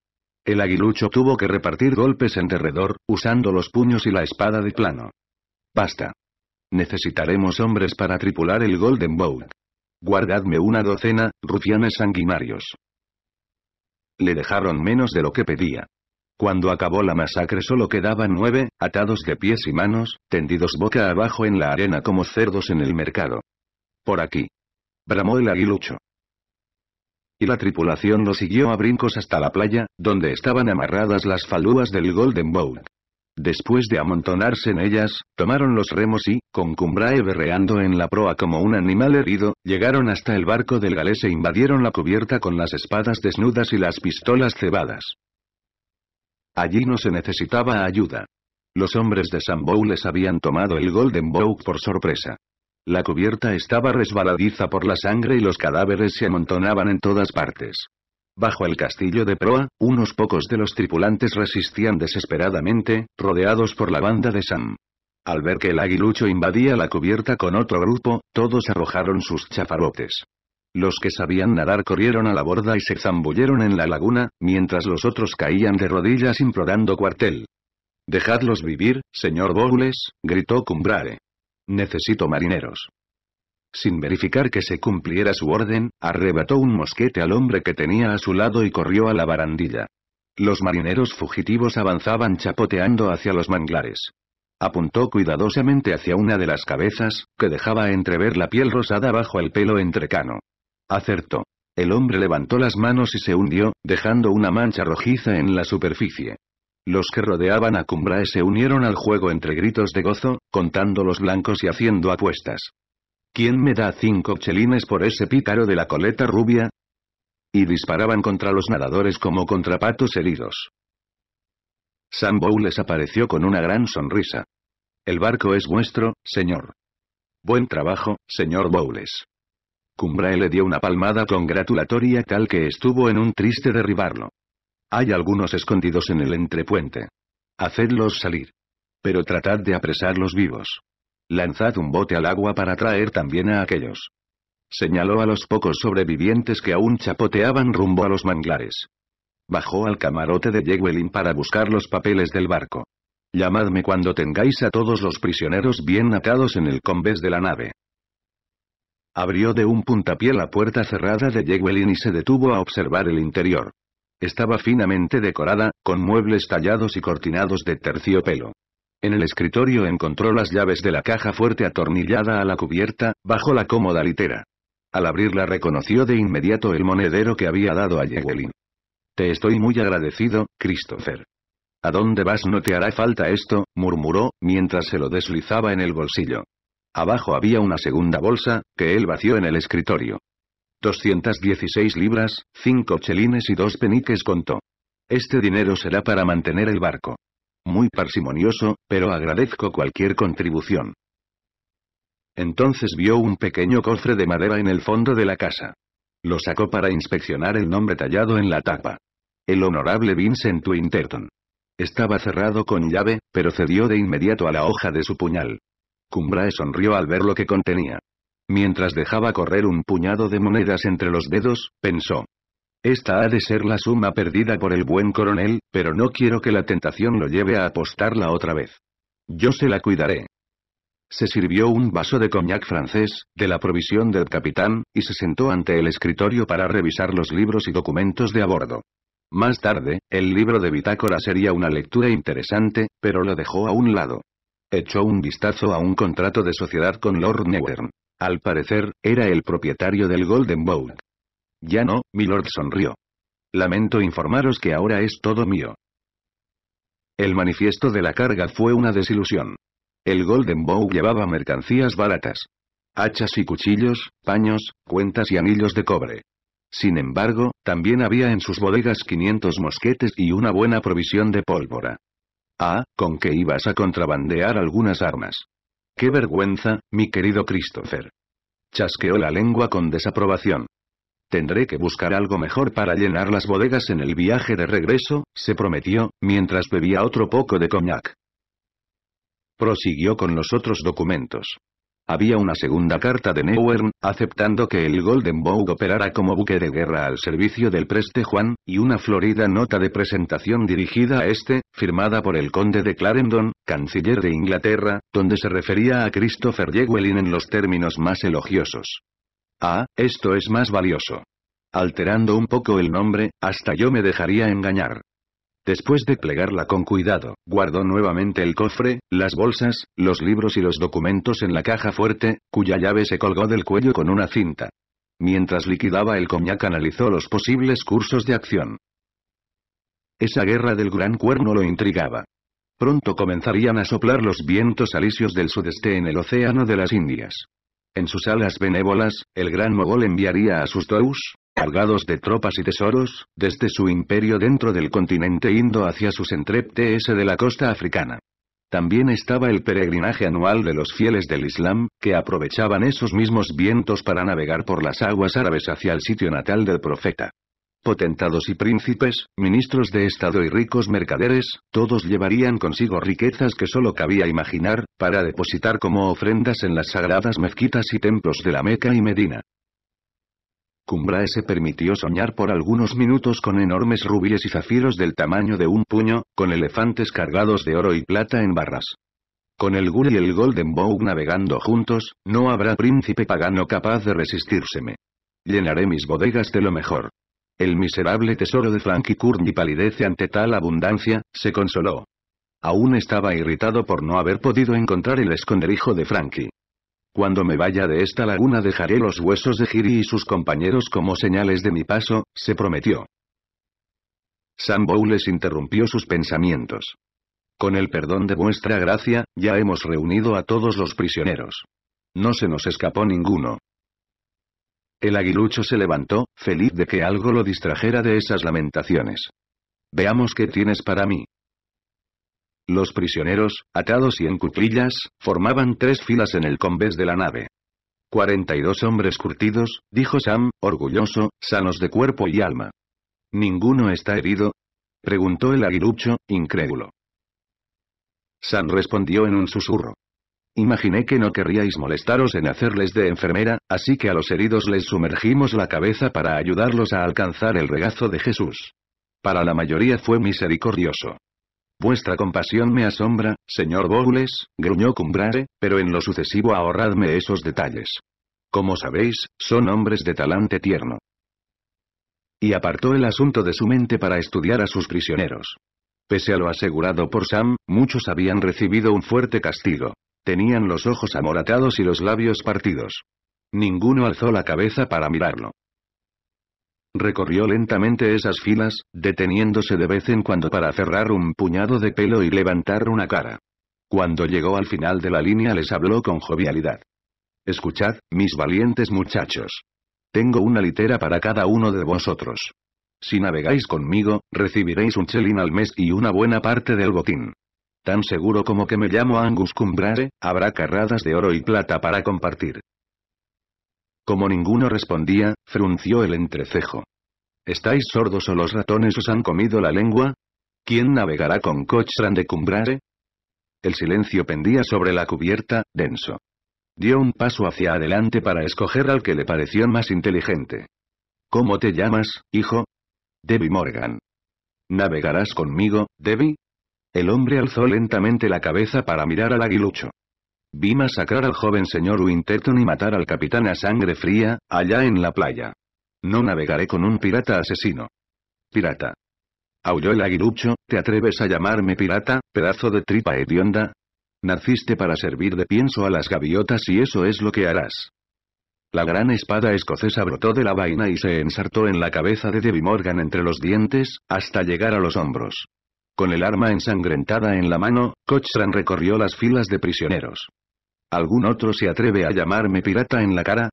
El aguilucho tuvo que repartir golpes en derredor, usando los puños y la espada de plano. Basta. Necesitaremos hombres para tripular el Golden Boat. Guardadme una docena, rufianes sanguinarios. Le dejaron menos de lo que pedía. Cuando acabó la masacre solo quedaban nueve, atados de pies y manos, tendidos boca abajo en la arena como cerdos en el mercado. Por aquí. Bramó el aguilucho. Y la tripulación lo siguió a brincos hasta la playa, donde estaban amarradas las falúas del Golden Boat. Después de amontonarse en ellas, tomaron los remos y, con Cumbrae berreando en la proa como un animal herido, llegaron hasta el barco del galés e invadieron la cubierta con las espadas desnudas y las pistolas cebadas. Allí no se necesitaba ayuda. Los hombres de Sambou les habían tomado el Golden Bow por sorpresa. La cubierta estaba resbaladiza por la sangre y los cadáveres se amontonaban en todas partes. Bajo el castillo de proa, unos pocos de los tripulantes resistían desesperadamente, rodeados por la banda de Sam. Al ver que el aguilucho invadía la cubierta con otro grupo, todos arrojaron sus chafarotes. Los que sabían nadar corrieron a la borda y se zambulleron en la laguna, mientras los otros caían de rodillas implorando cuartel. Dejadlos vivir, señor Bowles, gritó Cumbrare. Necesito marineros. Sin verificar que se cumpliera su orden, arrebató un mosquete al hombre que tenía a su lado y corrió a la barandilla. Los marineros fugitivos avanzaban chapoteando hacia los manglares. Apuntó cuidadosamente hacia una de las cabezas, que dejaba entrever la piel rosada bajo el pelo entrecano. Acertó. El hombre levantó las manos y se hundió, dejando una mancha rojiza en la superficie. Los que rodeaban a Cumbrae se unieron al juego entre gritos de gozo, contando los blancos y haciendo apuestas. ¿Quién me da cinco chelines por ese pícaro de la coleta rubia? Y disparaban contra los nadadores como contra patos heridos. Sam Bowles apareció con una gran sonrisa. El barco es vuestro, señor. Buen trabajo, señor Bowles. Cumbrae le dio una palmada congratulatoria tal que estuvo en un triste derribarlo. Hay algunos escondidos en el entrepuente. Hacedlos salir. Pero tratad de apresar los vivos. Lanzad un bote al agua para traer también a aquellos. Señaló a los pocos sobrevivientes que aún chapoteaban rumbo a los manglares. Bajó al camarote de Jewelin para buscar los papeles del barco. Llamadme cuando tengáis a todos los prisioneros bien atados en el combés de la nave. Abrió de un puntapié la puerta cerrada de Yewelin y se detuvo a observar el interior. Estaba finamente decorada, con muebles tallados y cortinados de terciopelo. En el escritorio encontró las llaves de la caja fuerte atornillada a la cubierta, bajo la cómoda litera. Al abrirla reconoció de inmediato el monedero que había dado a Yewelin. Te estoy muy agradecido, Christopher. ¿A dónde vas? No te hará falta esto, murmuró, mientras se lo deslizaba en el bolsillo. Abajo había una segunda bolsa, que él vació en el escritorio. 216 libras, 5 chelines y 2 peniques contó. Este dinero será para mantener el barco. Muy parsimonioso, pero agradezco cualquier contribución. Entonces vio un pequeño cofre de madera en el fondo de la casa. Lo sacó para inspeccionar el nombre tallado en la tapa. El honorable Vincent Winterton. Estaba cerrado con llave, pero cedió de inmediato a la hoja de su puñal. Cumbrae sonrió al ver lo que contenía. Mientras dejaba correr un puñado de monedas entre los dedos, pensó. Esta ha de ser la suma perdida por el buen coronel, pero no quiero que la tentación lo lleve a apostarla otra vez. Yo se la cuidaré. Se sirvió un vaso de cognac francés, de la provisión del capitán, y se sentó ante el escritorio para revisar los libros y documentos de a bordo. Más tarde, el libro de bitácora sería una lectura interesante, pero lo dejó a un lado. Echó un vistazo a un contrato de sociedad con Lord Newern. Al parecer, era el propietario del Golden Bowl. Ya no, Milord sonrió. Lamento informaros que ahora es todo mío. El manifiesto de la carga fue una desilusión. El Golden Bow llevaba mercancías baratas. Hachas y cuchillos, paños, cuentas y anillos de cobre. Sin embargo, también había en sus bodegas 500 mosquetes y una buena provisión de pólvora. Ah, con que ibas a contrabandear algunas armas. ¡Qué vergüenza, mi querido Christopher! Chasqueó la lengua con desaprobación. Tendré que buscar algo mejor para llenar las bodegas en el viaje de regreso, se prometió, mientras bebía otro poco de coñac. Prosiguió con los otros documentos. Había una segunda carta de Neuern, aceptando que el Golden Bow operara como buque de guerra al servicio del preste Juan, y una florida nota de presentación dirigida a este, firmada por el conde de Clarendon, canciller de Inglaterra, donde se refería a Christopher yewelin en los términos más elogiosos. Ah, esto es más valioso. Alterando un poco el nombre, hasta yo me dejaría engañar. Después de plegarla con cuidado, guardó nuevamente el cofre, las bolsas, los libros y los documentos en la caja fuerte, cuya llave se colgó del cuello con una cinta. Mientras liquidaba el coñac analizó los posibles cursos de acción. Esa guerra del gran cuerno lo intrigaba. Pronto comenzarían a soplar los vientos alisios del sudeste en el océano de las Indias. En sus alas benévolas, el gran mogol enviaría a sus Tous, cargados de tropas y tesoros, desde su imperio dentro del continente indo hacia sus entreptes de la costa africana. También estaba el peregrinaje anual de los fieles del Islam, que aprovechaban esos mismos vientos para navegar por las aguas árabes hacia el sitio natal del profeta. Potentados y príncipes, ministros de Estado y ricos mercaderes, todos llevarían consigo riquezas que solo cabía imaginar, para depositar como ofrendas en las sagradas mezquitas y templos de la Meca y Medina. Cumbrae se permitió soñar por algunos minutos con enormes rubíes y zafiros del tamaño de un puño, con elefantes cargados de oro y plata en barras. Con el Gul y el Golden Bow navegando juntos, no habrá príncipe pagano capaz de resistírseme. Llenaré mis bodegas de lo mejor. El miserable tesoro de Frankie y palidece ante tal abundancia, se consoló. Aún estaba irritado por no haber podido encontrar el esconderijo de Frankie. Cuando me vaya de esta laguna dejaré los huesos de Giri y sus compañeros como señales de mi paso, se prometió. Sam les interrumpió sus pensamientos. Con el perdón de vuestra gracia, ya hemos reunido a todos los prisioneros. No se nos escapó ninguno. El aguilucho se levantó, feliz de que algo lo distrajera de esas lamentaciones. Veamos qué tienes para mí. Los prisioneros, atados y en cuclillas, formaban tres filas en el convés de la nave. y dos hombres curtidos, dijo Sam, orgulloso, sanos de cuerpo y alma. ¿Ninguno está herido? preguntó el aguilucho, incrédulo. Sam respondió en un susurro. Imaginé que no querríais molestaros en hacerles de enfermera, así que a los heridos les sumergimos la cabeza para ayudarlos a alcanzar el regazo de Jesús. Para la mayoría fue misericordioso. Vuestra compasión me asombra, señor Bowles, gruñó Cumbrare, pero en lo sucesivo ahorradme esos detalles. Como sabéis, son hombres de talante tierno. Y apartó el asunto de su mente para estudiar a sus prisioneros. Pese a lo asegurado por Sam, muchos habían recibido un fuerte castigo. Tenían los ojos amoratados y los labios partidos. Ninguno alzó la cabeza para mirarlo. Recorrió lentamente esas filas, deteniéndose de vez en cuando para cerrar un puñado de pelo y levantar una cara. Cuando llegó al final de la línea les habló con jovialidad. Escuchad, mis valientes muchachos. Tengo una litera para cada uno de vosotros. Si navegáis conmigo, recibiréis un chelín al mes y una buena parte del botín. Tan seguro como que me llamo Angus Cumbrare, habrá carradas de oro y plata para compartir. Como ninguno respondía, frunció el entrecejo. ¿Estáis sordos o los ratones os han comido la lengua? ¿Quién navegará con Cochran de Cumbrare? El silencio pendía sobre la cubierta, denso. Dio un paso hacia adelante para escoger al que le pareció más inteligente. ¿Cómo te llamas, hijo? Debbie Morgan. ¿Navegarás conmigo, Debbie? El hombre alzó lentamente la cabeza para mirar al aguilucho. Vi masacrar al joven señor Winterton y matar al capitán a sangre fría, allá en la playa. No navegaré con un pirata asesino. Pirata. Aulló el aguilucho, ¿te atreves a llamarme pirata, pedazo de tripa hedionda? Naciste para servir de pienso a las gaviotas y eso es lo que harás. La gran espada escocesa brotó de la vaina y se ensartó en la cabeza de Debbie Morgan entre los dientes, hasta llegar a los hombros. Con el arma ensangrentada en la mano, Cochran recorrió las filas de prisioneros. ¿Algún otro se atreve a llamarme pirata en la cara?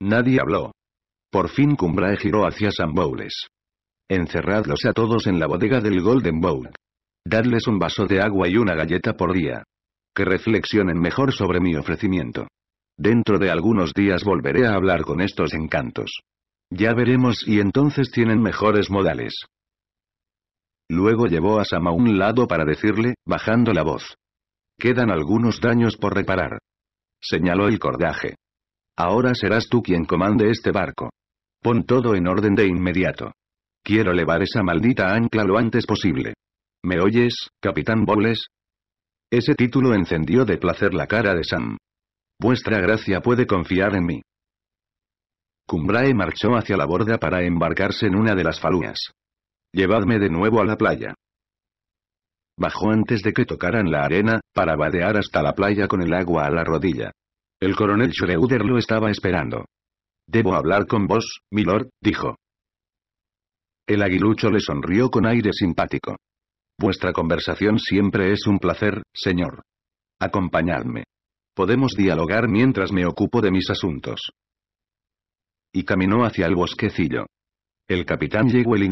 Nadie habló. Por fin Cumbrae giró hacia San Bowles. Encerradlos a todos en la bodega del Golden Bowl. Dadles un vaso de agua y una galleta por día. Que reflexionen mejor sobre mi ofrecimiento. Dentro de algunos días volveré a hablar con estos encantos. Ya veremos y entonces tienen mejores modales. Luego llevó a Sam a un lado para decirle, bajando la voz. Quedan algunos daños por reparar. Señaló el cordaje. Ahora serás tú quien comande este barco. Pon todo en orden de inmediato. Quiero levar esa maldita ancla lo antes posible. ¿Me oyes, capitán Bowles? Ese título encendió de placer la cara de Sam. Vuestra gracia puede confiar en mí. Cumbrae marchó hacia la borda para embarcarse en una de las falunas. Llevadme de nuevo a la playa. Bajó antes de que tocaran la arena, para vadear hasta la playa con el agua a la rodilla. El coronel Schroeder lo estaba esperando. Debo hablar con vos, milord, dijo. El aguilucho le sonrió con aire simpático. Vuestra conversación siempre es un placer, señor. Acompañadme. Podemos dialogar mientras me ocupo de mis asuntos. Y caminó hacia el bosquecillo. El capitán llegó el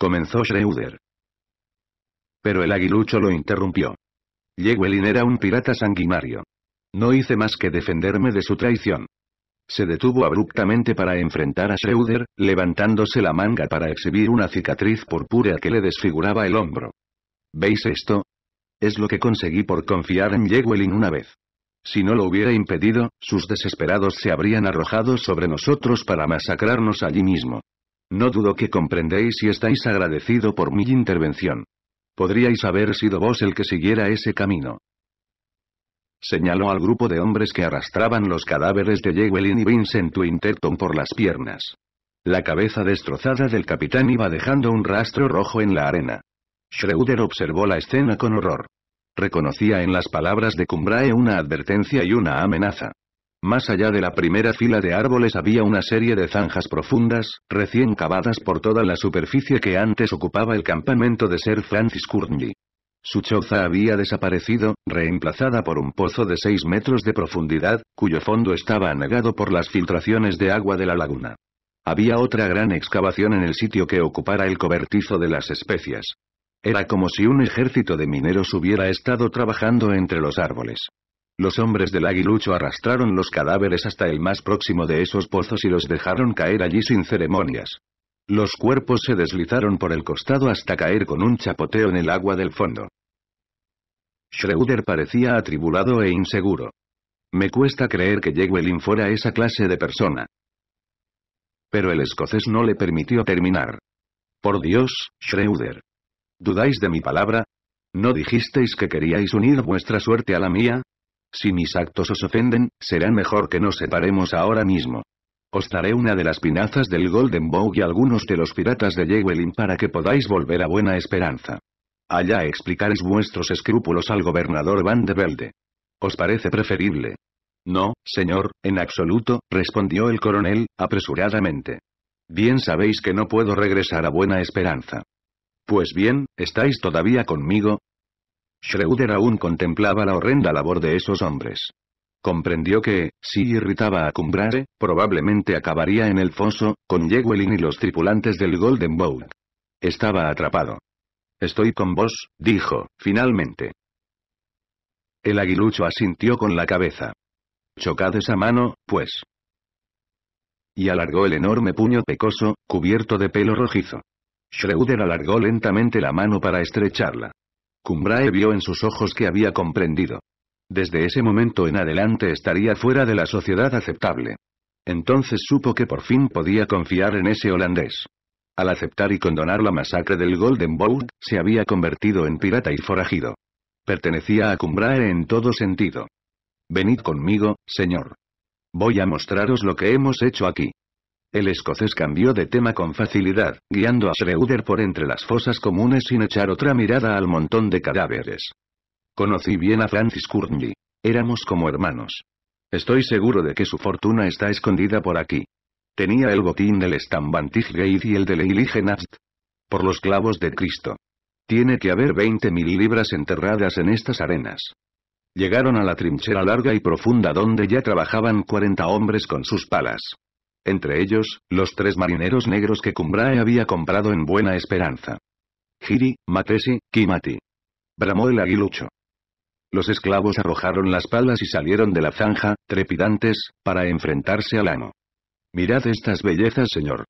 Comenzó Schreuder, Pero el aguilucho lo interrumpió. Yeguelin era un pirata sanguinario. No hice más que defenderme de su traición. Se detuvo abruptamente para enfrentar a Schreuder, levantándose la manga para exhibir una cicatriz purpúrea que le desfiguraba el hombro. ¿Veis esto? Es lo que conseguí por confiar en Yeguelin una vez. Si no lo hubiera impedido, sus desesperados se habrían arrojado sobre nosotros para masacrarnos allí mismo. No dudo que comprendéis y estáis agradecido por mi intervención. Podríais haber sido vos el que siguiera ese camino. Señaló al grupo de hombres que arrastraban los cadáveres de Jewelin y Vincent Winterton por las piernas. La cabeza destrozada del capitán iba dejando un rastro rojo en la arena. Schroeder observó la escena con horror. Reconocía en las palabras de Cumbrae una advertencia y una amenaza. Más allá de la primera fila de árboles había una serie de zanjas profundas, recién cavadas por toda la superficie que antes ocupaba el campamento de Sir Francis Courtney. Su choza había desaparecido, reemplazada por un pozo de 6 metros de profundidad, cuyo fondo estaba anegado por las filtraciones de agua de la laguna. Había otra gran excavación en el sitio que ocupara el cobertizo de las especias. Era como si un ejército de mineros hubiera estado trabajando entre los árboles. Los hombres del aguilucho arrastraron los cadáveres hasta el más próximo de esos pozos y los dejaron caer allí sin ceremonias. Los cuerpos se deslizaron por el costado hasta caer con un chapoteo en el agua del fondo. Schroeder parecía atribulado e inseguro. Me cuesta creer que Jewelin fuera esa clase de persona. Pero el escocés no le permitió terminar. Por Dios, Schroeder. ¿Dudáis de mi palabra? ¿No dijisteis que queríais unir vuestra suerte a la mía? Si mis actos os ofenden, será mejor que nos separemos ahora mismo. Os daré una de las pinazas del Golden Bow y algunos de los piratas de Jewelin para que podáis volver a buena esperanza. Allá explicaréis vuestros escrúpulos al gobernador Van de Velde. ¿Os parece preferible? No, señor, en absoluto, respondió el coronel, apresuradamente. Bien sabéis que no puedo regresar a buena esperanza. Pues bien, ¿estáis todavía conmigo? Schroeder aún contemplaba la horrenda labor de esos hombres. Comprendió que, si irritaba a Cumbrare, probablemente acabaría en el foso, con Jewelin y los tripulantes del Golden Boat. Estaba atrapado. Estoy con vos, dijo, finalmente. El aguilucho asintió con la cabeza. Chocad esa mano, pues. Y alargó el enorme puño pecoso, cubierto de pelo rojizo. Schreuder alargó lentamente la mano para estrecharla. Cumbrae vio en sus ojos que había comprendido. Desde ese momento en adelante estaría fuera de la sociedad aceptable. Entonces supo que por fin podía confiar en ese holandés. Al aceptar y condonar la masacre del Golden Boat, se había convertido en pirata y forajido. Pertenecía a Cumbrae en todo sentido. Venid conmigo, señor. Voy a mostraros lo que hemos hecho aquí. El escocés cambió de tema con facilidad, guiando a Schroeder por entre las fosas comunes sin echar otra mirada al montón de cadáveres. Conocí bien a Francis Courtney. Éramos como hermanos. Estoy seguro de que su fortuna está escondida por aquí. Tenía el botín del Stambantig Gate y el de Leiligenast. Por los clavos de Cristo. Tiene que haber 20.000 libras enterradas en estas arenas. Llegaron a la trinchera larga y profunda donde ya trabajaban 40 hombres con sus palas. Entre ellos, los tres marineros negros que Cumbrae había comprado en Buena Esperanza. Giri, Matesi, Kimati. Bramó el aguilucho. Los esclavos arrojaron las palas y salieron de la zanja, trepidantes, para enfrentarse al amo. Mirad estas bellezas, señor.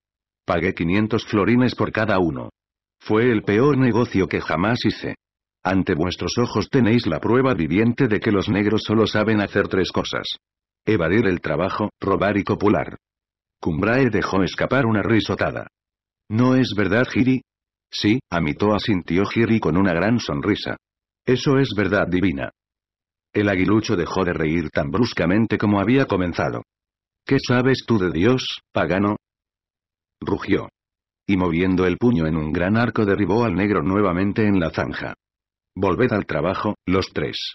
Pagué 500 florines por cada uno. Fue el peor negocio que jamás hice. Ante vuestros ojos tenéis la prueba viviente de que los negros solo saben hacer tres cosas. Evadir el trabajo, robar y copular. Cumbrae dejó escapar una risotada. ¿No es verdad, Giri? Sí, Amito asintió Giri con una gran sonrisa. Eso es verdad divina. El aguilucho dejó de reír tan bruscamente como había comenzado. ¿Qué sabes tú de Dios, pagano? Rugió. Y moviendo el puño en un gran arco derribó al negro nuevamente en la zanja. Volved al trabajo, los tres.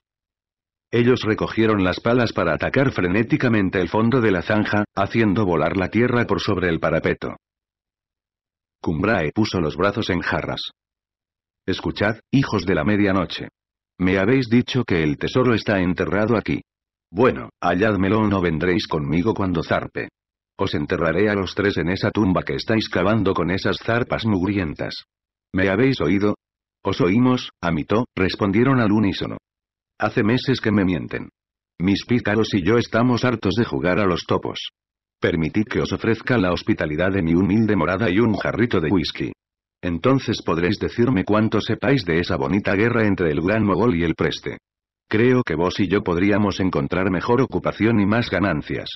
Ellos recogieron las palas para atacar frenéticamente el fondo de la zanja, haciendo volar la tierra por sobre el parapeto. Cumbrae puso los brazos en jarras. Escuchad, hijos de la medianoche. Me habéis dicho que el tesoro está enterrado aquí. Bueno, halládmelo o no vendréis conmigo cuando zarpe. Os enterraré a los tres en esa tumba que estáis cavando con esas zarpas mugrientas. ¿Me habéis oído? Os oímos, amito, respondieron al unísono. Hace meses que me mienten. Mis pícaros y yo estamos hartos de jugar a los topos. Permitid que os ofrezca la hospitalidad de mi humilde morada y un jarrito de whisky. Entonces podréis decirme cuánto sepáis de esa bonita guerra entre el gran mogol y el preste. Creo que vos y yo podríamos encontrar mejor ocupación y más ganancias.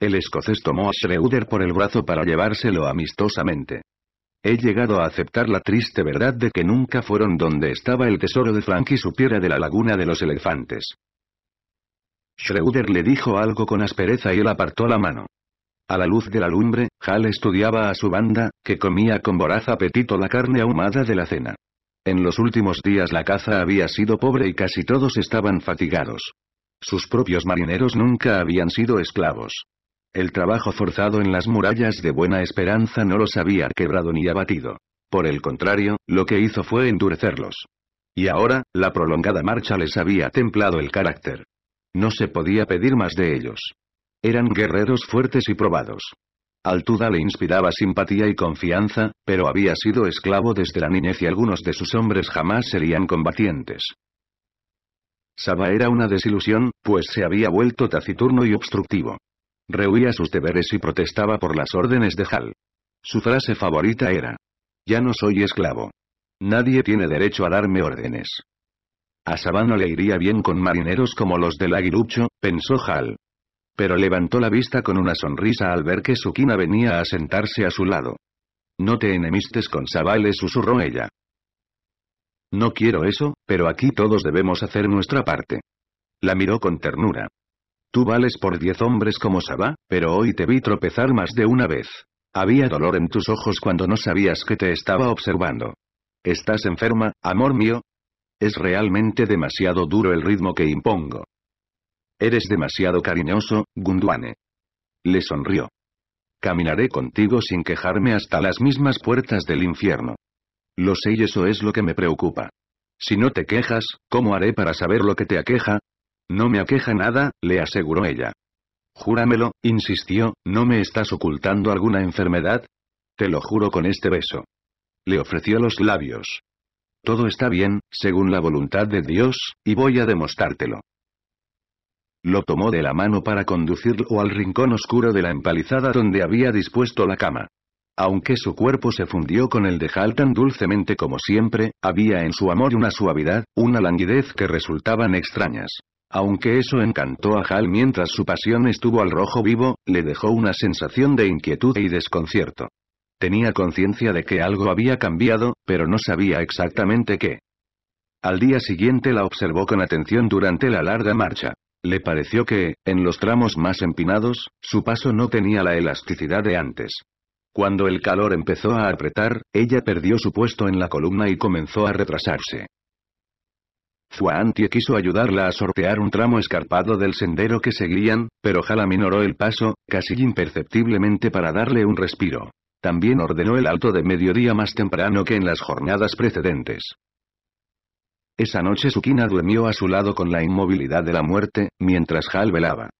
El escocés tomó a Schroeder por el brazo para llevárselo amistosamente. He llegado a aceptar la triste verdad de que nunca fueron donde estaba el tesoro de y supiera de la laguna de los elefantes. Schroeder le dijo algo con aspereza y él apartó la mano. A la luz de la lumbre, Hal estudiaba a su banda, que comía con voraz apetito la carne ahumada de la cena. En los últimos días la caza había sido pobre y casi todos estaban fatigados. Sus propios marineros nunca habían sido esclavos. El trabajo forzado en las murallas de Buena Esperanza no los había quebrado ni abatido. Por el contrario, lo que hizo fue endurecerlos. Y ahora, la prolongada marcha les había templado el carácter. No se podía pedir más de ellos. Eran guerreros fuertes y probados. Altuda le inspiraba simpatía y confianza, pero había sido esclavo desde la niñez y algunos de sus hombres jamás serían combatientes. Saba era una desilusión, pues se había vuelto taciturno y obstructivo. Rehuía sus deberes y protestaba por las órdenes de Hal. Su frase favorita era, ya no soy esclavo. Nadie tiene derecho a darme órdenes. A Sabano le iría bien con marineros como los del aguilucho, pensó Hal. Pero levantó la vista con una sonrisa al ver que Sukina venía a sentarse a su lado. No te enemistes con Sabal", susurró ella. No quiero eso, pero aquí todos debemos hacer nuestra parte. La miró con ternura. Tú vales por diez hombres como Sabá, pero hoy te vi tropezar más de una vez. Había dolor en tus ojos cuando no sabías que te estaba observando. ¿Estás enferma, amor mío? Es realmente demasiado duro el ritmo que impongo. Eres demasiado cariñoso, Gundwane». Le sonrió. Caminaré contigo sin quejarme hasta las mismas puertas del infierno. Lo sé y eso es lo que me preocupa. Si no te quejas, ¿cómo haré para saber lo que te aqueja? No me aqueja nada, le aseguró ella. Júramelo, insistió, ¿no me estás ocultando alguna enfermedad? Te lo juro con este beso. Le ofreció los labios. Todo está bien, según la voluntad de Dios, y voy a demostrártelo. Lo tomó de la mano para conducirlo al rincón oscuro de la empalizada donde había dispuesto la cama. Aunque su cuerpo se fundió con el de Hal tan dulcemente como siempre, había en su amor una suavidad, una languidez que resultaban extrañas. Aunque eso encantó a Hal mientras su pasión estuvo al rojo vivo, le dejó una sensación de inquietud y desconcierto. Tenía conciencia de que algo había cambiado, pero no sabía exactamente qué. Al día siguiente la observó con atención durante la larga marcha. Le pareció que, en los tramos más empinados, su paso no tenía la elasticidad de antes. Cuando el calor empezó a apretar, ella perdió su puesto en la columna y comenzó a retrasarse tie quiso ayudarla a sortear un tramo escarpado del sendero que seguían, pero Hal aminoró el paso, casi imperceptiblemente para darle un respiro. También ordenó el alto de mediodía más temprano que en las jornadas precedentes. Esa noche Sukina duermió a su lado con la inmovilidad de la muerte, mientras Hal velaba.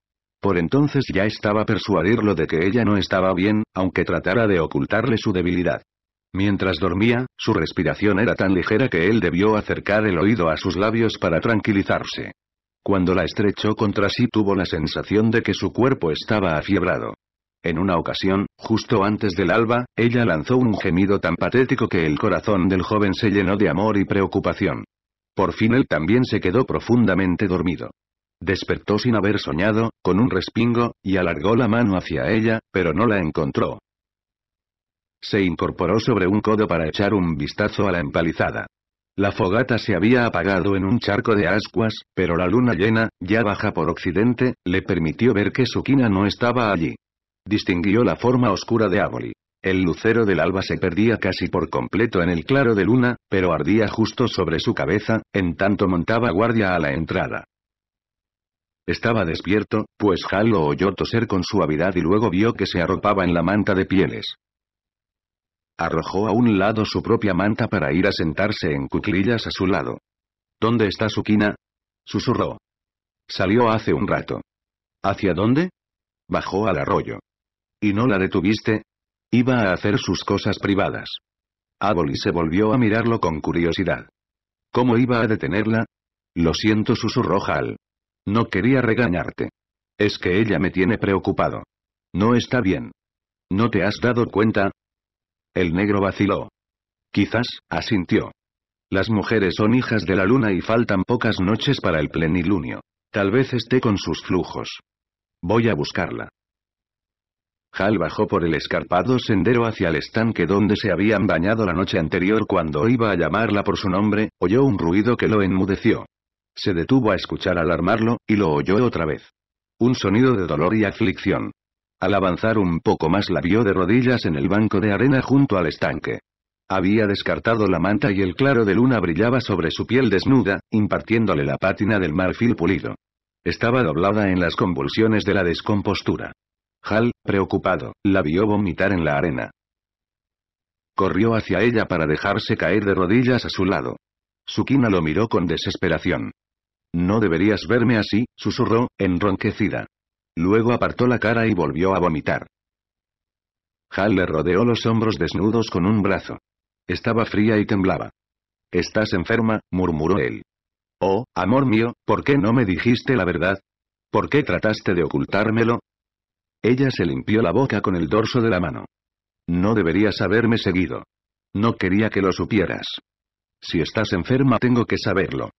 Por entonces ya estaba persuadirlo de que ella no estaba bien, aunque tratara de ocultarle su debilidad. Mientras dormía, su respiración era tan ligera que él debió acercar el oído a sus labios para tranquilizarse. Cuando la estrechó contra sí tuvo la sensación de que su cuerpo estaba afiebrado. En una ocasión, justo antes del alba, ella lanzó un gemido tan patético que el corazón del joven se llenó de amor y preocupación. Por fin él también se quedó profundamente dormido. Despertó sin haber soñado, con un respingo, y alargó la mano hacia ella, pero no la encontró. Se incorporó sobre un codo para echar un vistazo a la empalizada. La fogata se había apagado en un charco de ascuas, pero la luna llena, ya baja por occidente, le permitió ver que su quina no estaba allí. Distinguió la forma oscura de Aboli. El lucero del alba se perdía casi por completo en el claro de luna, pero ardía justo sobre su cabeza, en tanto montaba guardia a la entrada. Estaba despierto, pues Hal lo oyó toser con suavidad y luego vio que se arropaba en la manta de pieles. Arrojó a un lado su propia manta para ir a sentarse en cuclillas a su lado. ¿Dónde está quina?» Susurró. Salió hace un rato. ¿Hacia dónde? Bajó al arroyo. ¿Y no la detuviste? Iba a hacer sus cosas privadas. Aboli se volvió a mirarlo con curiosidad. ¿Cómo iba a detenerla? Lo siento, susurró Hal. No quería regañarte. Es que ella me tiene preocupado. No está bien. ¿No te has dado cuenta? El negro vaciló. Quizás, asintió. Las mujeres son hijas de la luna y faltan pocas noches para el plenilunio. Tal vez esté con sus flujos. Voy a buscarla. Hal bajó por el escarpado sendero hacia el estanque donde se habían bañado la noche anterior cuando iba a llamarla por su nombre, oyó un ruido que lo enmudeció. Se detuvo a escuchar alarmarlo, y lo oyó otra vez. Un sonido de dolor y aflicción. Al avanzar un poco más la vio de rodillas en el banco de arena junto al estanque. Había descartado la manta y el claro de luna brillaba sobre su piel desnuda, impartiéndole la pátina del marfil pulido. Estaba doblada en las convulsiones de la descompostura. Hal, preocupado, la vio vomitar en la arena. Corrió hacia ella para dejarse caer de rodillas a su lado. Sukina lo miró con desesperación. No deberías verme así, susurró, enronquecida. Luego apartó la cara y volvió a vomitar. Hal le rodeó los hombros desnudos con un brazo. Estaba fría y temblaba. Estás enferma, murmuró él. Oh, amor mío, ¿por qué no me dijiste la verdad? ¿Por qué trataste de ocultármelo? Ella se limpió la boca con el dorso de la mano. No deberías haberme seguido. No quería que lo supieras. Si estás enferma tengo que saberlo.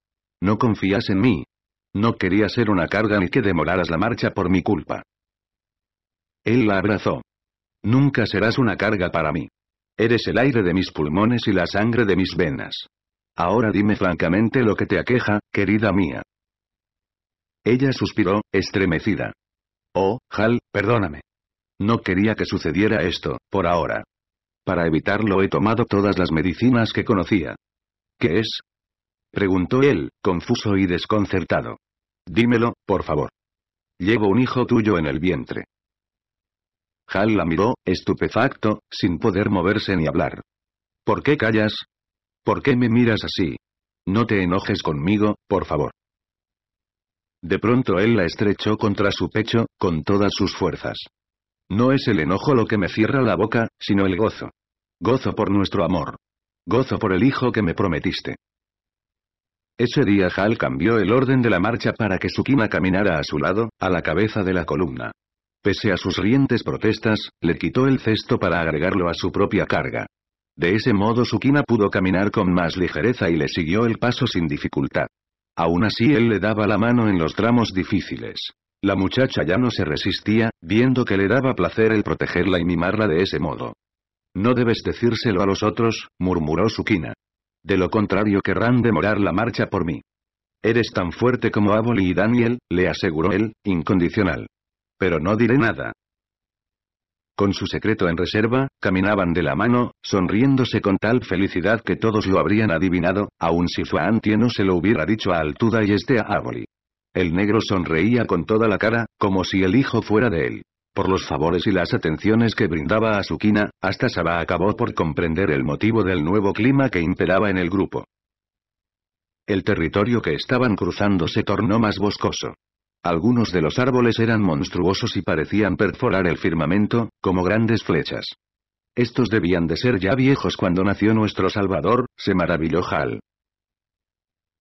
No confías en mí, no quería ser una carga ni que demoraras la marcha por mi culpa. Él la abrazó. Nunca serás una carga para mí. Eres el aire de mis pulmones y la sangre de mis venas. Ahora dime francamente lo que te aqueja, querida mía. Ella suspiró, estremecida. Oh, Hal, perdóname. No quería que sucediera esto, por ahora. Para evitarlo he tomado todas las medicinas que conocía. ¿Qué es? preguntó él, confuso y desconcertado. Dímelo, por favor. Llevo un hijo tuyo en el vientre. Hal la miró, estupefacto, sin poder moverse ni hablar. ¿Por qué callas? ¿Por qué me miras así? No te enojes conmigo, por favor. De pronto él la estrechó contra su pecho, con todas sus fuerzas. No es el enojo lo que me cierra la boca, sino el gozo. Gozo por nuestro amor. Gozo por el hijo que me prometiste. Ese día Hal cambió el orden de la marcha para que Sukina caminara a su lado, a la cabeza de la columna. Pese a sus rientes protestas, le quitó el cesto para agregarlo a su propia carga. De ese modo Sukina pudo caminar con más ligereza y le siguió el paso sin dificultad. Aún así él le daba la mano en los tramos difíciles. La muchacha ya no se resistía, viendo que le daba placer el protegerla y mimarla de ese modo. No debes decírselo a los otros, murmuró Sukina de lo contrario querrán demorar la marcha por mí. Eres tan fuerte como Aboli y Daniel, le aseguró él, incondicional. Pero no diré nada. Con su secreto en reserva, caminaban de la mano, sonriéndose con tal felicidad que todos lo habrían adivinado, aun si Fuantie no se lo hubiera dicho a Altuda y este a Aboli. El negro sonreía con toda la cara, como si el hijo fuera de él. Por los favores y las atenciones que brindaba a quina, hasta Saba acabó por comprender el motivo del nuevo clima que imperaba en el grupo. El territorio que estaban cruzando se tornó más boscoso. Algunos de los árboles eran monstruosos y parecían perforar el firmamento, como grandes flechas. Estos debían de ser ya viejos cuando nació nuestro Salvador, se maravilló Hal.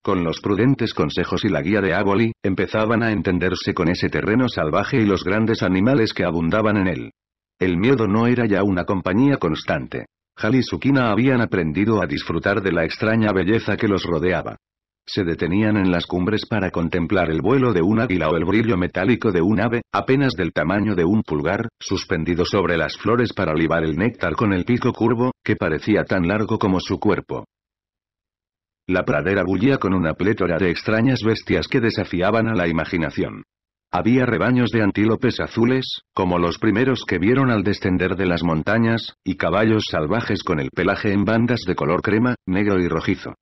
Con los prudentes consejos y la guía de Aboli, empezaban a entenderse con ese terreno salvaje y los grandes animales que abundaban en él. El miedo no era ya una compañía constante. Hal y Sukina habían aprendido a disfrutar de la extraña belleza que los rodeaba. Se detenían en las cumbres para contemplar el vuelo de un águila o el brillo metálico de un ave, apenas del tamaño de un pulgar, suspendido sobre las flores para olivar el néctar con el pico curvo, que parecía tan largo como su cuerpo. La pradera bullía con una plétora de extrañas bestias que desafiaban a la imaginación. Había rebaños de antílopes azules, como los primeros que vieron al descender de las montañas, y caballos salvajes con el pelaje en bandas de color crema, negro y rojizo.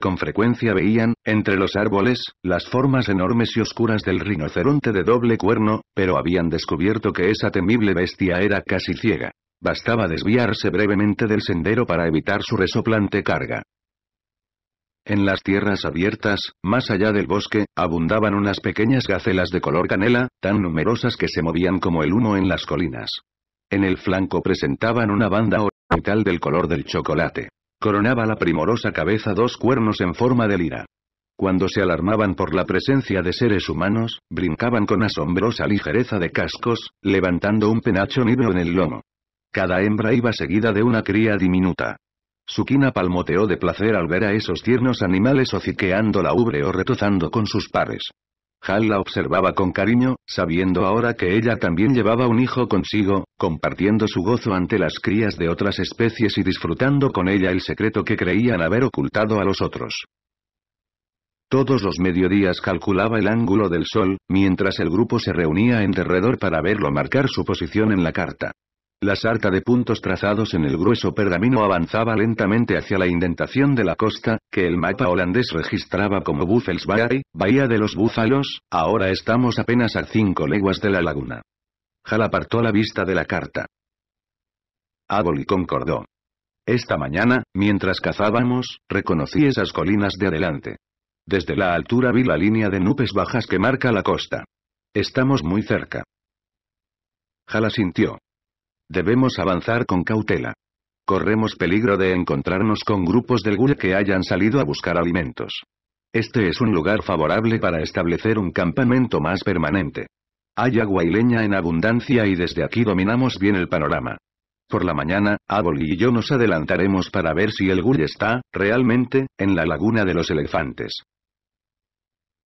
Con frecuencia veían, entre los árboles, las formas enormes y oscuras del rinoceronte de doble cuerno, pero habían descubierto que esa temible bestia era casi ciega. Bastaba desviarse brevemente del sendero para evitar su resoplante carga. En las tierras abiertas, más allá del bosque, abundaban unas pequeñas gacelas de color canela, tan numerosas que se movían como el humo en las colinas. En el flanco presentaban una banda oriental del color del chocolate. Coronaba la primorosa cabeza dos cuernos en forma de lira. Cuando se alarmaban por la presencia de seres humanos, brincaban con asombrosa ligereza de cascos, levantando un penacho negro en el lomo. Cada hembra iba seguida de una cría diminuta. Sukina palmoteó de placer al ver a esos tiernos animales hociqueando la ubre o retozando con sus pares. Hal la observaba con cariño, sabiendo ahora que ella también llevaba un hijo consigo, compartiendo su gozo ante las crías de otras especies y disfrutando con ella el secreto que creían haber ocultado a los otros. Todos los mediodías calculaba el ángulo del sol, mientras el grupo se reunía en derredor para verlo marcar su posición en la carta. La sarta de puntos trazados en el grueso pergamino avanzaba lentamente hacia la indentación de la costa, que el mapa holandés registraba como Bay, Bahía de los Búfalos, ahora estamos apenas a cinco leguas de la laguna. jala apartó la vista de la carta. Aboli concordó. Esta mañana, mientras cazábamos, reconocí esas colinas de adelante. Desde la altura vi la línea de nubes bajas que marca la costa. Estamos muy cerca. Jala sintió. Debemos avanzar con cautela. Corremos peligro de encontrarnos con grupos del Gul que hayan salido a buscar alimentos. Este es un lugar favorable para establecer un campamento más permanente. Hay agua y leña en abundancia y desde aquí dominamos bien el panorama. Por la mañana, Aboli y yo nos adelantaremos para ver si el Gul está, realmente, en la laguna de los elefantes.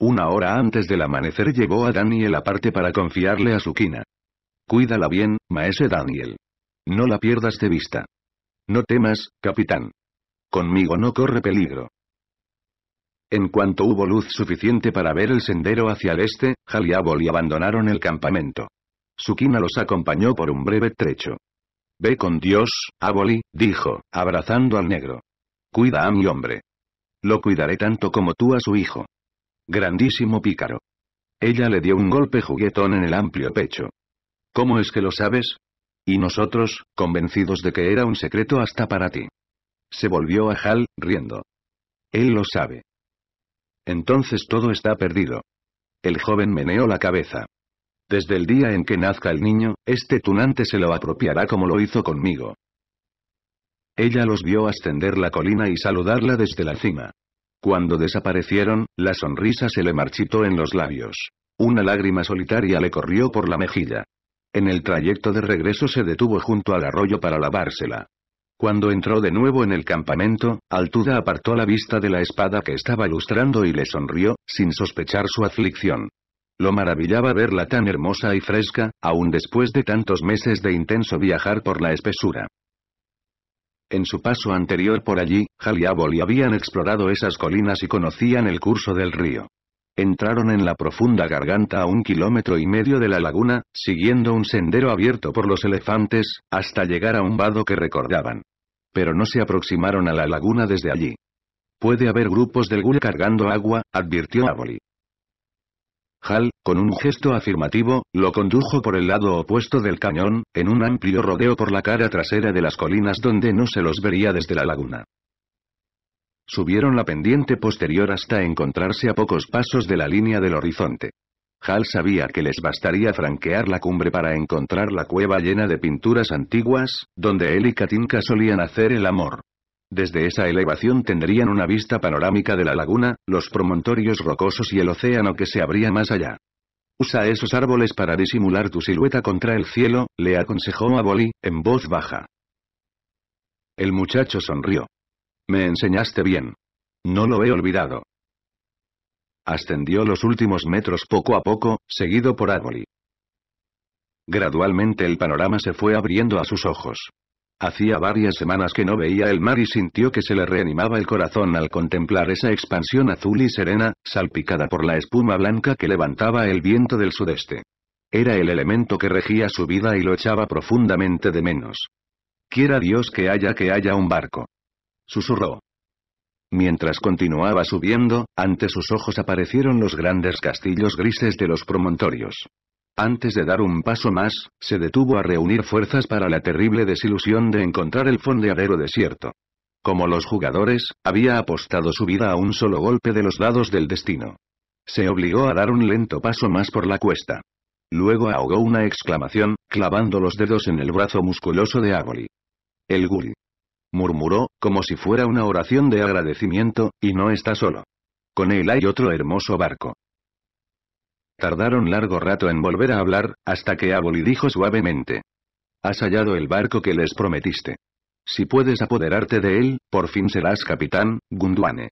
Una hora antes del amanecer llevó a Daniel aparte para confiarle a Sukina. Cuídala bien, maese Daniel. No la pierdas de vista. No temas, capitán. Conmigo no corre peligro. En cuanto hubo luz suficiente para ver el sendero hacia el este, Hal y abandonaron el campamento. Sukina los acompañó por un breve trecho. Ve con Dios, Aboli, dijo, abrazando al negro. Cuida a mi hombre. Lo cuidaré tanto como tú a su hijo. Grandísimo pícaro. Ella le dio un golpe juguetón en el amplio pecho. ¿Cómo es que lo sabes? Y nosotros, convencidos de que era un secreto hasta para ti. Se volvió a Hal, riendo. Él lo sabe. Entonces todo está perdido. El joven meneó la cabeza. Desde el día en que nazca el niño, este tunante se lo apropiará como lo hizo conmigo. Ella los vio ascender la colina y saludarla desde la cima. Cuando desaparecieron, la sonrisa se le marchitó en los labios. Una lágrima solitaria le corrió por la mejilla. En el trayecto de regreso se detuvo junto al arroyo para lavársela. Cuando entró de nuevo en el campamento, Altuda apartó la vista de la espada que estaba lustrando y le sonrió, sin sospechar su aflicción. Lo maravillaba verla tan hermosa y fresca, aun después de tantos meses de intenso viajar por la espesura. En su paso anterior por allí, Haliaboli habían explorado esas colinas y conocían el curso del río. Entraron en la profunda garganta a un kilómetro y medio de la laguna, siguiendo un sendero abierto por los elefantes, hasta llegar a un vado que recordaban. Pero no se aproximaron a la laguna desde allí. Puede haber grupos del Ghoul cargando agua, advirtió Aboli. Hal, con un gesto afirmativo, lo condujo por el lado opuesto del cañón, en un amplio rodeo por la cara trasera de las colinas donde no se los vería desde la laguna. Subieron la pendiente posterior hasta encontrarse a pocos pasos de la línea del horizonte. Hal sabía que les bastaría franquear la cumbre para encontrar la cueva llena de pinturas antiguas, donde él y Katinka solían hacer el amor. Desde esa elevación tendrían una vista panorámica de la laguna, los promontorios rocosos y el océano que se abría más allá. Usa esos árboles para disimular tu silueta contra el cielo, le aconsejó a Bolí, en voz baja. El muchacho sonrió. Me enseñaste bien. No lo he olvidado. Ascendió los últimos metros poco a poco, seguido por árbol. Gradualmente el panorama se fue abriendo a sus ojos. Hacía varias semanas que no veía el mar y sintió que se le reanimaba el corazón al contemplar esa expansión azul y serena, salpicada por la espuma blanca que levantaba el viento del sudeste. Era el elemento que regía su vida y lo echaba profundamente de menos. Quiera Dios que haya que haya un barco susurró. Mientras continuaba subiendo, ante sus ojos aparecieron los grandes castillos grises de los promontorios. Antes de dar un paso más, se detuvo a reunir fuerzas para la terrible desilusión de encontrar el fondeadero desierto. Como los jugadores, había apostado su vida a un solo golpe de los dados del destino. Se obligó a dar un lento paso más por la cuesta. Luego ahogó una exclamación, clavando los dedos en el brazo musculoso de Agoli. El Guri murmuró, como si fuera una oración de agradecimiento, y no está solo. Con él hay otro hermoso barco. Tardaron largo rato en volver a hablar, hasta que Aboli dijo suavemente. Has hallado el barco que les prometiste. Si puedes apoderarte de él, por fin serás capitán, Gundwane.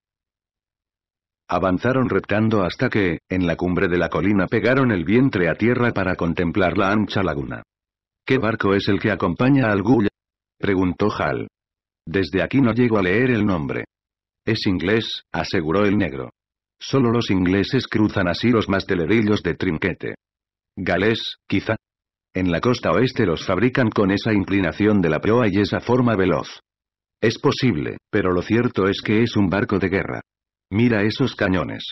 Avanzaron reptando hasta que, en la cumbre de la colina pegaron el vientre a tierra para contemplar la ancha laguna. ¿Qué barco es el que acompaña al Gulla? Preguntó Hal. Desde aquí no llego a leer el nombre. Es inglés, aseguró el negro. Solo los ingleses cruzan así los mastelerillos de trinquete. Galés, quizá. En la costa oeste los fabrican con esa inclinación de la proa y esa forma veloz. Es posible, pero lo cierto es que es un barco de guerra. Mira esos cañones.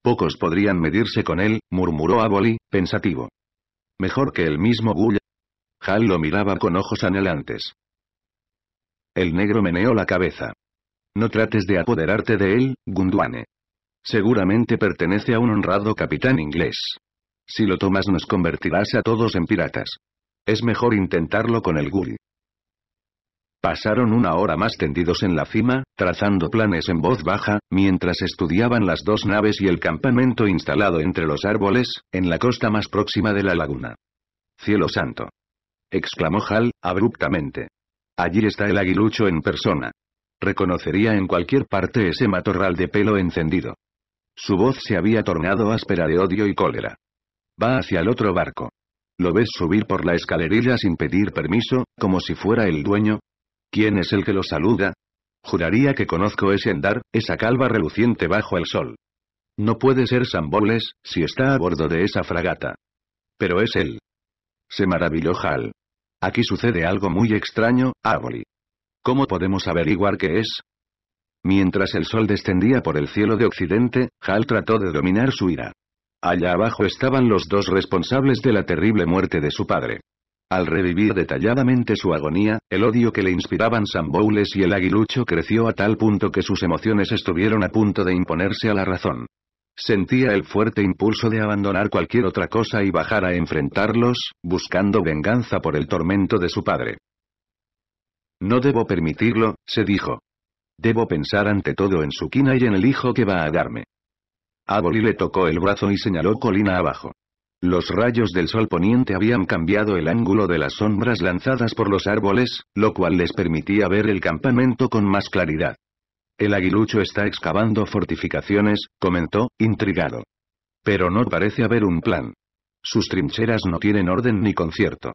Pocos podrían medirse con él, murmuró Aboli, pensativo. Mejor que el mismo Gull. Hal lo miraba con ojos anhelantes. El negro meneó la cabeza. No trates de apoderarte de él, Gunduane. Seguramente pertenece a un honrado capitán inglés. Si lo tomas nos convertirás a todos en piratas. Es mejor intentarlo con el Guri. Pasaron una hora más tendidos en la cima, trazando planes en voz baja, mientras estudiaban las dos naves y el campamento instalado entre los árboles, en la costa más próxima de la laguna. Cielo santo. exclamó Hal, abruptamente. Allí está el aguilucho en persona. Reconocería en cualquier parte ese matorral de pelo encendido. Su voz se había tornado áspera de odio y cólera. Va hacia el otro barco. ¿Lo ves subir por la escalerilla sin pedir permiso, como si fuera el dueño? ¿Quién es el que lo saluda? Juraría que conozco ese andar, esa calva reluciente bajo el sol. No puede ser Samboles, si está a bordo de esa fragata. Pero es él. Se maravilló Hal. Aquí sucede algo muy extraño, Ávoli. ¿Cómo podemos averiguar qué es? Mientras el sol descendía por el cielo de occidente, Hal trató de dominar su ira. Allá abajo estaban los dos responsables de la terrible muerte de su padre. Al revivir detalladamente su agonía, el odio que le inspiraban Sam Bowles y el aguilucho creció a tal punto que sus emociones estuvieron a punto de imponerse a la razón. Sentía el fuerte impulso de abandonar cualquier otra cosa y bajar a enfrentarlos, buscando venganza por el tormento de su padre. No debo permitirlo, se dijo. Debo pensar ante todo en su quina y en el hijo que va a darme. Aboli le tocó el brazo y señaló colina abajo. Los rayos del sol poniente habían cambiado el ángulo de las sombras lanzadas por los árboles, lo cual les permitía ver el campamento con más claridad. El aguilucho está excavando fortificaciones, comentó, intrigado. Pero no parece haber un plan. Sus trincheras no tienen orden ni concierto.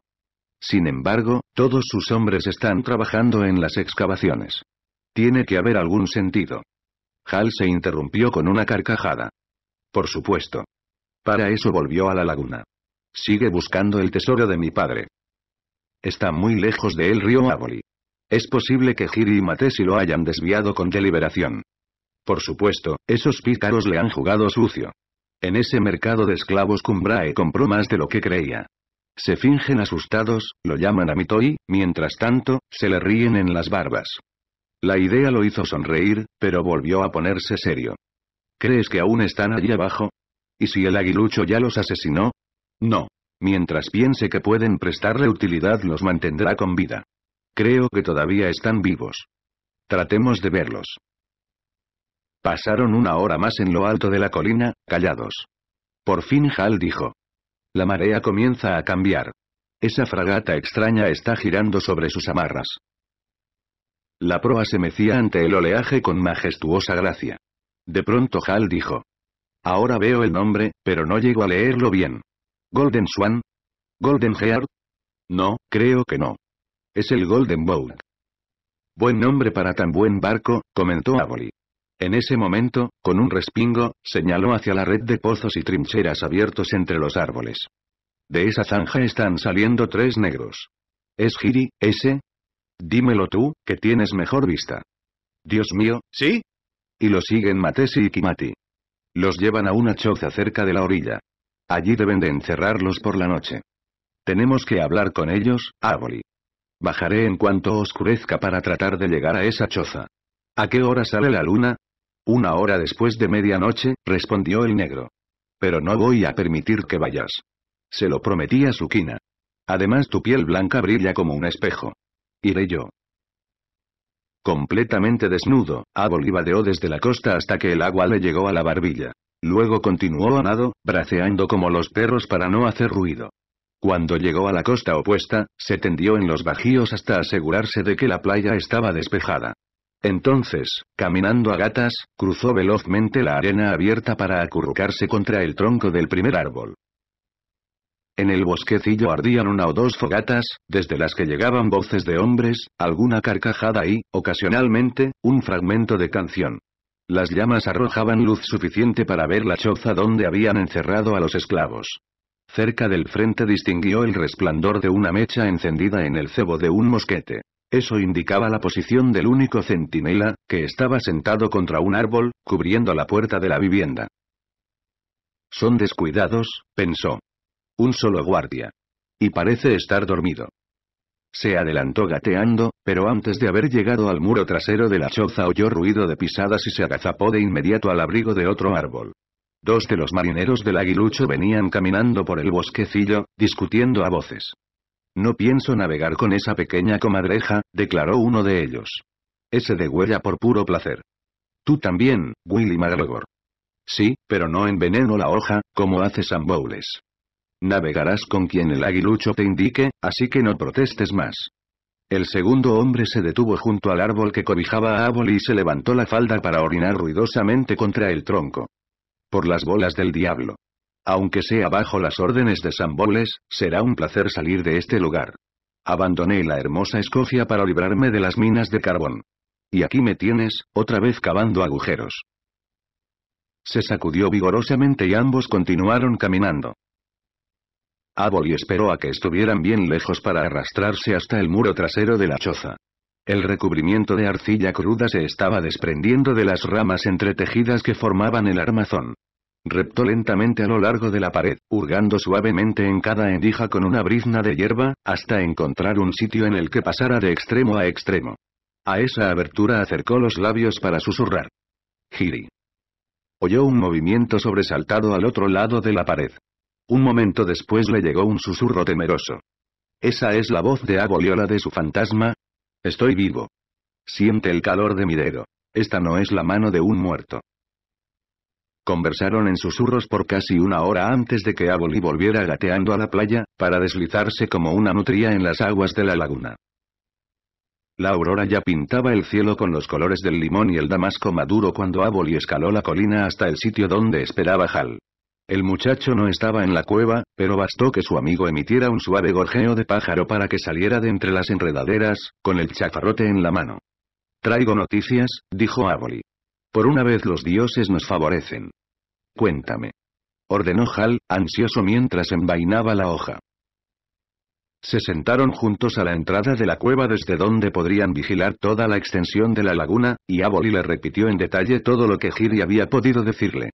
Sin embargo, todos sus hombres están trabajando en las excavaciones. Tiene que haber algún sentido. Hal se interrumpió con una carcajada. Por supuesto. Para eso volvió a la laguna. Sigue buscando el tesoro de mi padre. Está muy lejos de el río Avoli. Es posible que Giri y Matesi lo hayan desviado con deliberación. Por supuesto, esos pícaros le han jugado sucio. En ese mercado de esclavos Cumbrae compró más de lo que creía. Se fingen asustados, lo llaman a Mitoi, mientras tanto, se le ríen en las barbas. La idea lo hizo sonreír, pero volvió a ponerse serio. ¿Crees que aún están allí abajo? ¿Y si el aguilucho ya los asesinó? No. Mientras piense que pueden prestarle utilidad los mantendrá con vida. Creo que todavía están vivos. Tratemos de verlos. Pasaron una hora más en lo alto de la colina, callados. Por fin Hal dijo. La marea comienza a cambiar. Esa fragata extraña está girando sobre sus amarras. La proa se mecía ante el oleaje con majestuosa gracia. De pronto Hal dijo. Ahora veo el nombre, pero no llego a leerlo bien. ¿Golden Swan? ¿Golden Heart? No, creo que no. Es el Golden Boat. Buen nombre para tan buen barco, comentó Aboli. En ese momento, con un respingo, señaló hacia la red de pozos y trincheras abiertos entre los árboles. De esa zanja están saliendo tres negros. ¿Es Giri, ese? Dímelo tú, que tienes mejor vista. Dios mío, ¿sí? Y lo siguen Matesi y Kimati. Los llevan a una choza cerca de la orilla. Allí deben de encerrarlos por la noche. Tenemos que hablar con ellos, Ávoli. Bajaré en cuanto oscurezca para tratar de llegar a esa choza. ¿A qué hora sale la luna? Una hora después de medianoche, respondió el negro. Pero no voy a permitir que vayas. Se lo prometí a Sukina. Además tu piel blanca brilla como un espejo. Iré yo. Completamente desnudo, Abol vadeó desde la costa hasta que el agua le llegó a la barbilla. Luego continuó a nado, braceando como los perros para no hacer ruido. Cuando llegó a la costa opuesta, se tendió en los bajíos hasta asegurarse de que la playa estaba despejada. Entonces, caminando a gatas, cruzó velozmente la arena abierta para acurrucarse contra el tronco del primer árbol. En el bosquecillo ardían una o dos fogatas, desde las que llegaban voces de hombres, alguna carcajada y, ocasionalmente, un fragmento de canción. Las llamas arrojaban luz suficiente para ver la choza donde habían encerrado a los esclavos. Cerca del frente distinguió el resplandor de una mecha encendida en el cebo de un mosquete. Eso indicaba la posición del único centinela, que estaba sentado contra un árbol, cubriendo la puerta de la vivienda. Son descuidados, pensó. Un solo guardia. Y parece estar dormido. Se adelantó gateando, pero antes de haber llegado al muro trasero de la choza oyó ruido de pisadas y se agazapó de inmediato al abrigo de otro árbol. Dos de los marineros del aguilucho venían caminando por el bosquecillo, discutiendo a voces. No pienso navegar con esa pequeña comadreja, declaró uno de ellos. Ese de huella por puro placer. Tú también, Willy McGregor. Sí, pero no enveneno la hoja, como hace Sam Bowles. Navegarás con quien el aguilucho te indique, así que no protestes más. El segundo hombre se detuvo junto al árbol que cobijaba a Aboli y se levantó la falda para orinar ruidosamente contra el tronco. Por las bolas del diablo. Aunque sea bajo las órdenes de Samboles, será un placer salir de este lugar. Abandoné la hermosa Escocia para librarme de las minas de carbón. Y aquí me tienes, otra vez cavando agujeros. Se sacudió vigorosamente y ambos continuaron caminando. Aboli esperó a que estuvieran bien lejos para arrastrarse hasta el muro trasero de la choza. El recubrimiento de arcilla cruda se estaba desprendiendo de las ramas entretejidas que formaban el armazón. Reptó lentamente a lo largo de la pared, hurgando suavemente en cada endija con una brizna de hierba, hasta encontrar un sitio en el que pasara de extremo a extremo. A esa abertura acercó los labios para susurrar. Giri. Oyó un movimiento sobresaltado al otro lado de la pared. Un momento después le llegó un susurro temeroso. Esa es la voz de Aboliola de su fantasma, Estoy vivo. Siente el calor de mi dedo. Esta no es la mano de un muerto. Conversaron en susurros por casi una hora antes de que Aboli volviera gateando a la playa, para deslizarse como una nutria en las aguas de la laguna. La aurora ya pintaba el cielo con los colores del limón y el damasco maduro cuando Aboli escaló la colina hasta el sitio donde esperaba Hal. El muchacho no estaba en la cueva, pero bastó que su amigo emitiera un suave gorjeo de pájaro para que saliera de entre las enredaderas, con el chafarrote en la mano. Traigo noticias, dijo Aboli. Por una vez los dioses nos favorecen. Cuéntame. Ordenó Hal, ansioso mientras envainaba la hoja. Se sentaron juntos a la entrada de la cueva desde donde podrían vigilar toda la extensión de la laguna, y Aboli le repitió en detalle todo lo que Giri había podido decirle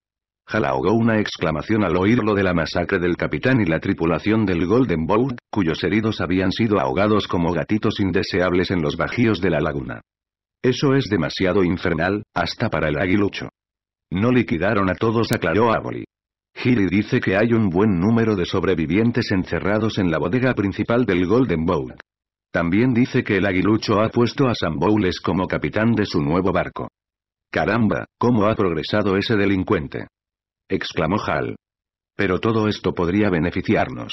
ahogó una exclamación al oírlo de la masacre del capitán y la tripulación del Golden Boat, cuyos heridos habían sido ahogados como gatitos indeseables en los bajíos de la laguna. Eso es demasiado infernal, hasta para el aguilucho. No liquidaron a todos, aclaró Aboli. Gilly dice que hay un buen número de sobrevivientes encerrados en la bodega principal del Golden Boat. También dice que el aguilucho ha puesto a Sam Bowles como capitán de su nuevo barco. Caramba, cómo ha progresado ese delincuente exclamó Hal. Pero todo esto podría beneficiarnos.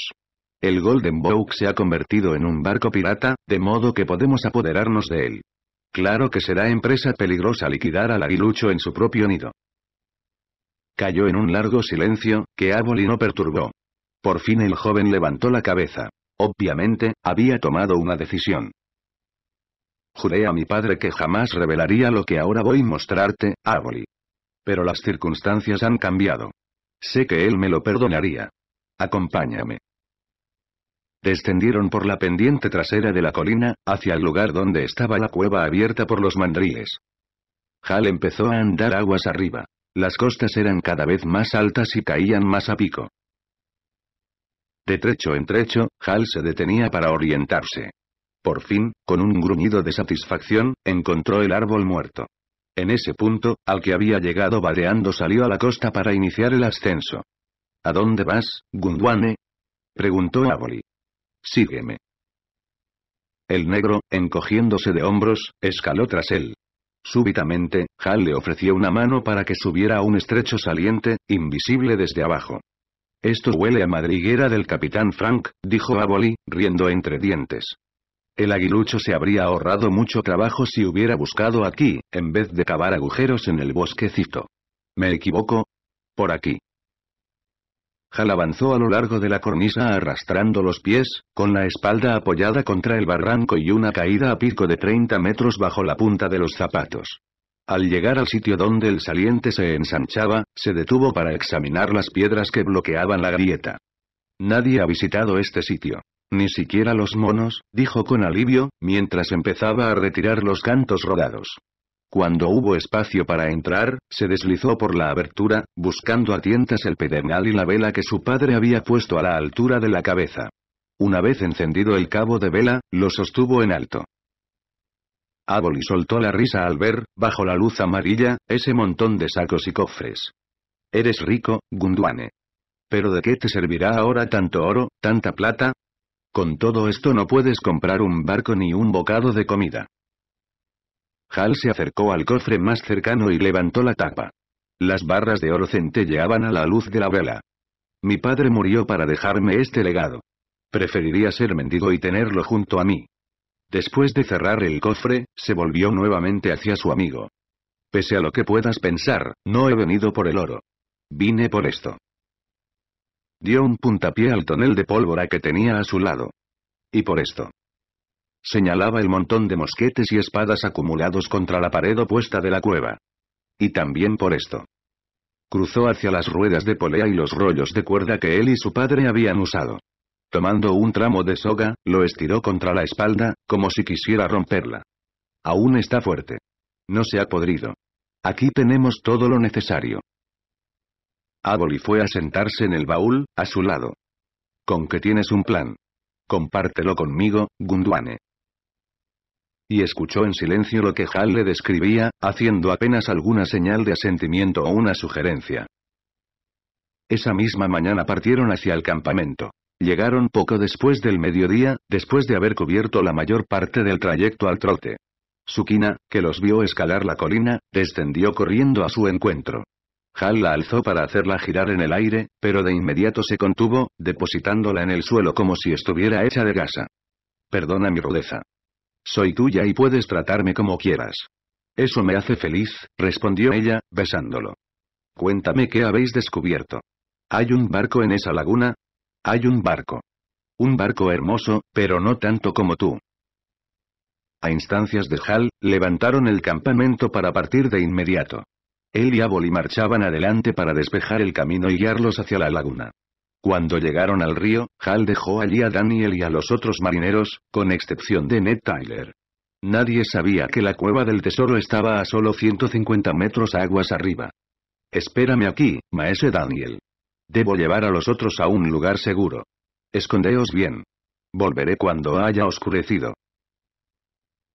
El Golden Bowk se ha convertido en un barco pirata, de modo que podemos apoderarnos de él. Claro que será empresa peligrosa liquidar al aguilucho en su propio nido. Cayó en un largo silencio, que Aboli no perturbó. Por fin el joven levantó la cabeza. Obviamente, había tomado una decisión. Juré a mi padre que jamás revelaría lo que ahora voy a mostrarte, Aboli. Pero las circunstancias han cambiado. Sé que él me lo perdonaría. Acompáñame. Descendieron por la pendiente trasera de la colina, hacia el lugar donde estaba la cueva abierta por los mandriles. Hal empezó a andar aguas arriba. Las costas eran cada vez más altas y caían más a pico. De trecho en trecho, Hal se detenía para orientarse. Por fin, con un gruñido de satisfacción, encontró el árbol muerto. En ese punto, al que había llegado vadeando salió a la costa para iniciar el ascenso. ¿A dónde vas, Gundwane? preguntó Aboli. Sígueme. El negro, encogiéndose de hombros, escaló tras él. Súbitamente, Hal le ofreció una mano para que subiera a un estrecho saliente, invisible desde abajo. Esto huele a madriguera del capitán Frank, dijo Aboli, riendo entre dientes. El aguilucho se habría ahorrado mucho trabajo si hubiera buscado aquí, en vez de cavar agujeros en el bosquecito. ¿Me equivoco? Por aquí. Hal avanzó a lo largo de la cornisa arrastrando los pies, con la espalda apoyada contra el barranco y una caída a pico de 30 metros bajo la punta de los zapatos. Al llegar al sitio donde el saliente se ensanchaba, se detuvo para examinar las piedras que bloqueaban la grieta. Nadie ha visitado este sitio. Ni siquiera los monos, dijo con alivio, mientras empezaba a retirar los cantos rodados. Cuando hubo espacio para entrar, se deslizó por la abertura, buscando a tientas el pedernal y la vela que su padre había puesto a la altura de la cabeza. Una vez encendido el cabo de vela, lo sostuvo en alto. Aboli soltó la risa al ver, bajo la luz amarilla, ese montón de sacos y cofres. Eres rico, Gunduane. Pero ¿de qué te servirá ahora tanto oro, tanta plata? Con todo esto no puedes comprar un barco ni un bocado de comida. Hal se acercó al cofre más cercano y levantó la tapa. Las barras de oro centelleaban a la luz de la vela. Mi padre murió para dejarme este legado. Preferiría ser mendigo y tenerlo junto a mí. Después de cerrar el cofre, se volvió nuevamente hacia su amigo. Pese a lo que puedas pensar, no he venido por el oro. Vine por esto. Dio un puntapié al tonel de pólvora que tenía a su lado. Y por esto. Señalaba el montón de mosquetes y espadas acumulados contra la pared opuesta de la cueva. Y también por esto. Cruzó hacia las ruedas de polea y los rollos de cuerda que él y su padre habían usado. Tomando un tramo de soga, lo estiró contra la espalda, como si quisiera romperla. Aún está fuerte. No se ha podrido. Aquí tenemos todo lo necesario. Aboli fue a sentarse en el baúl, a su lado. Con qué tienes un plan. Compártelo conmigo, Gunduane. Y escuchó en silencio lo que Hal le describía, haciendo apenas alguna señal de asentimiento o una sugerencia. Esa misma mañana partieron hacia el campamento. Llegaron poco después del mediodía, después de haber cubierto la mayor parte del trayecto al trote. Sukina, que los vio escalar la colina, descendió corriendo a su encuentro. Hal la alzó para hacerla girar en el aire, pero de inmediato se contuvo, depositándola en el suelo como si estuviera hecha de gasa. Perdona mi rudeza. Soy tuya y puedes tratarme como quieras. Eso me hace feliz, respondió ella, besándolo. Cuéntame qué habéis descubierto. ¿Hay un barco en esa laguna? Hay un barco. Un barco hermoso, pero no tanto como tú. A instancias de Hal, levantaron el campamento para partir de inmediato. Él y Aboli marchaban adelante para despejar el camino y guiarlos hacia la laguna. Cuando llegaron al río, Hal dejó allí a Daniel y a los otros marineros, con excepción de Ned Tyler. Nadie sabía que la cueva del tesoro estaba a solo 150 metros aguas arriba. Espérame aquí, maese Daniel. Debo llevar a los otros a un lugar seguro. Escondeos bien. Volveré cuando haya oscurecido.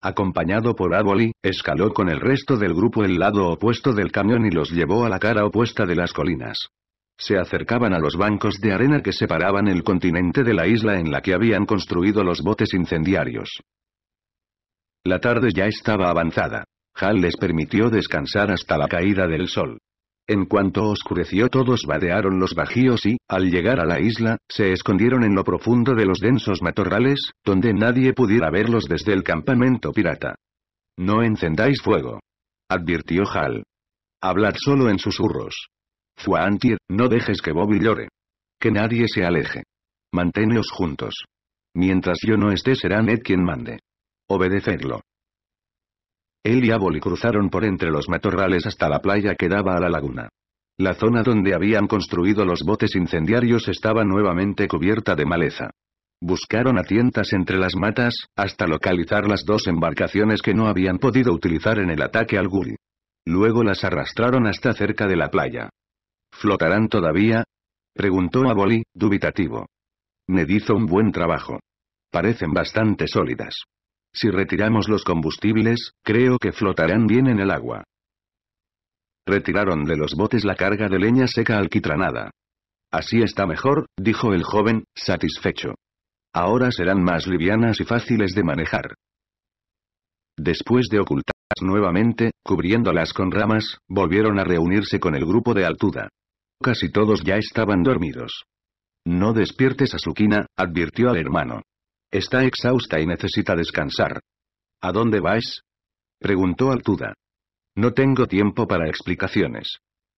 Acompañado por Aboli, escaló con el resto del grupo el lado opuesto del camión y los llevó a la cara opuesta de las colinas. Se acercaban a los bancos de arena que separaban el continente de la isla en la que habían construido los botes incendiarios. La tarde ya estaba avanzada. Hal les permitió descansar hasta la caída del sol. En cuanto oscureció todos vadearon los bajíos y, al llegar a la isla, se escondieron en lo profundo de los densos matorrales, donde nadie pudiera verlos desde el campamento pirata. No encendáis fuego. Advirtió Hal. Hablad solo en susurros. Zuantir, no dejes que Bobby llore. Que nadie se aleje. Manténeos juntos. Mientras yo no esté será Ned quien mande. Obedecerlo. Él y Aboli cruzaron por entre los matorrales hasta la playa que daba a la laguna. La zona donde habían construido los botes incendiarios estaba nuevamente cubierta de maleza. Buscaron a tientas entre las matas, hasta localizar las dos embarcaciones que no habían podido utilizar en el ataque al Guri. Luego las arrastraron hasta cerca de la playa. ¿Flotarán todavía? Preguntó Aboli, dubitativo. Me hizo un buen trabajo. Parecen bastante sólidas. Si retiramos los combustibles, creo que flotarán bien en el agua. Retiraron de los botes la carga de leña seca alquitranada. Así está mejor, dijo el joven, satisfecho. Ahora serán más livianas y fáciles de manejar. Después de ocultarlas nuevamente, cubriéndolas con ramas, volvieron a reunirse con el grupo de Altuda. Casi todos ya estaban dormidos. No despiertes a Sukina, advirtió al hermano. Está exhausta y necesita descansar. ¿A dónde vais? Preguntó Altuda. No tengo tiempo para explicaciones.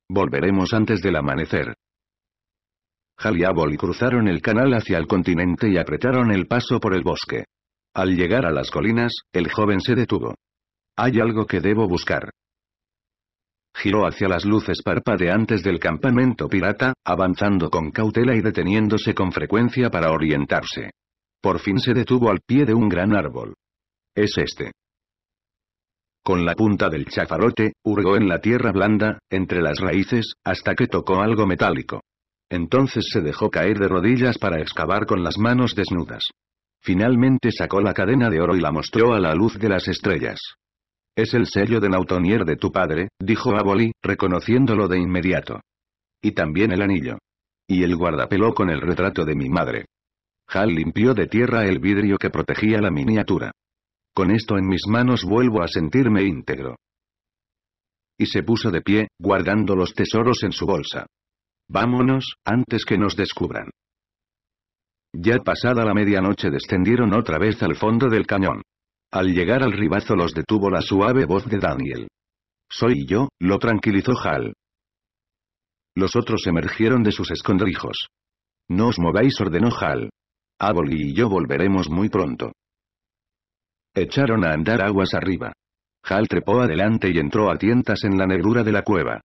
Volveremos antes del amanecer. Jaliabol cruzaron el canal hacia el continente y apretaron el paso por el bosque. Al llegar a las colinas, el joven se detuvo. Hay algo que debo buscar. Giró hacia las luces parpadeantes del campamento pirata, avanzando con cautela y deteniéndose con frecuencia para orientarse. Por fin se detuvo al pie de un gran árbol. Es este. Con la punta del chafarote, hurgó en la tierra blanda, entre las raíces, hasta que tocó algo metálico. Entonces se dejó caer de rodillas para excavar con las manos desnudas. Finalmente sacó la cadena de oro y la mostró a la luz de las estrellas. Es el sello de Nautonier de tu padre, dijo Aboli, reconociéndolo de inmediato. Y también el anillo. Y el guardapelo con el retrato de mi madre. Hal limpió de tierra el vidrio que protegía la miniatura. Con esto en mis manos vuelvo a sentirme íntegro. Y se puso de pie, guardando los tesoros en su bolsa. Vámonos, antes que nos descubran. Ya pasada la medianoche descendieron otra vez al fondo del cañón. Al llegar al ribazo los detuvo la suave voz de Daniel. Soy yo, lo tranquilizó Hal. Los otros emergieron de sus escondrijos. No os mováis, ordenó Hal. Aboli y yo volveremos muy pronto. Echaron a andar aguas arriba. Hal trepó adelante y entró a tientas en la negrura de la cueva.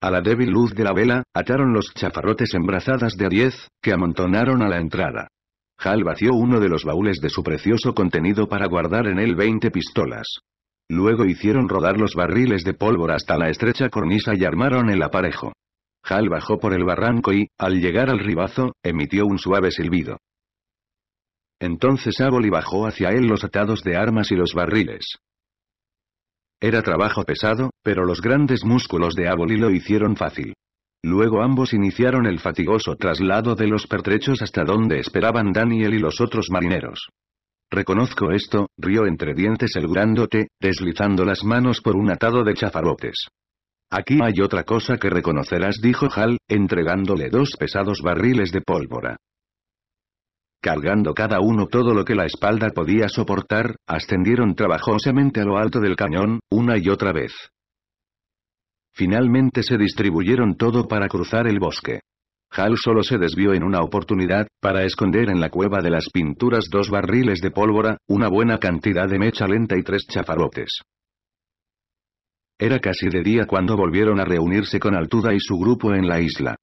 A la débil luz de la vela, ataron los chafarrotes embrazadas de a que amontonaron a la entrada. Hal vació uno de los baúles de su precioso contenido para guardar en él 20 pistolas. Luego hicieron rodar los barriles de pólvora hasta la estrecha cornisa y armaron el aparejo. Hal bajó por el barranco y, al llegar al ribazo, emitió un suave silbido. Entonces Aboli bajó hacia él los atados de armas y los barriles. Era trabajo pesado, pero los grandes músculos de Aboli lo hicieron fácil. Luego ambos iniciaron el fatigoso traslado de los pertrechos hasta donde esperaban Daniel y los otros marineros. Reconozco esto, rió entre dientes el deslizando las manos por un atado de chafarotes. Aquí hay otra cosa que reconocerás, dijo Hal, entregándole dos pesados barriles de pólvora. Cargando cada uno todo lo que la espalda podía soportar, ascendieron trabajosamente a lo alto del cañón, una y otra vez. Finalmente se distribuyeron todo para cruzar el bosque. Hal solo se desvió en una oportunidad, para esconder en la cueva de las pinturas dos barriles de pólvora, una buena cantidad de mecha lenta y tres chafarotes. Era casi de día cuando volvieron a reunirse con Altuda y su grupo en la isla.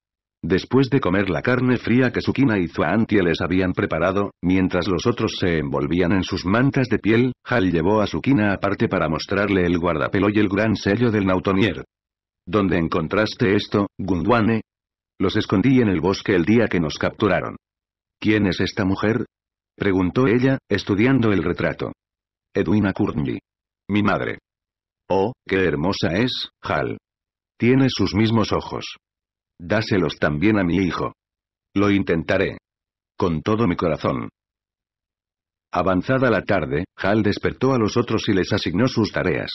Después de comer la carne fría que Sukina y Zuantie les habían preparado, mientras los otros se envolvían en sus mantas de piel, Hal llevó a Sukina aparte para mostrarle el guardapelo y el gran sello del Nautonier. ¿Dónde encontraste esto, Gundwane? Los escondí en el bosque el día que nos capturaron. ¿Quién es esta mujer? Preguntó ella, estudiando el retrato. Edwina Curnley. Mi madre. Oh, qué hermosa es, Hal. Tiene sus mismos ojos. Dáselos también a mi hijo. Lo intentaré. Con todo mi corazón. Avanzada la tarde, Hal despertó a los otros y les asignó sus tareas.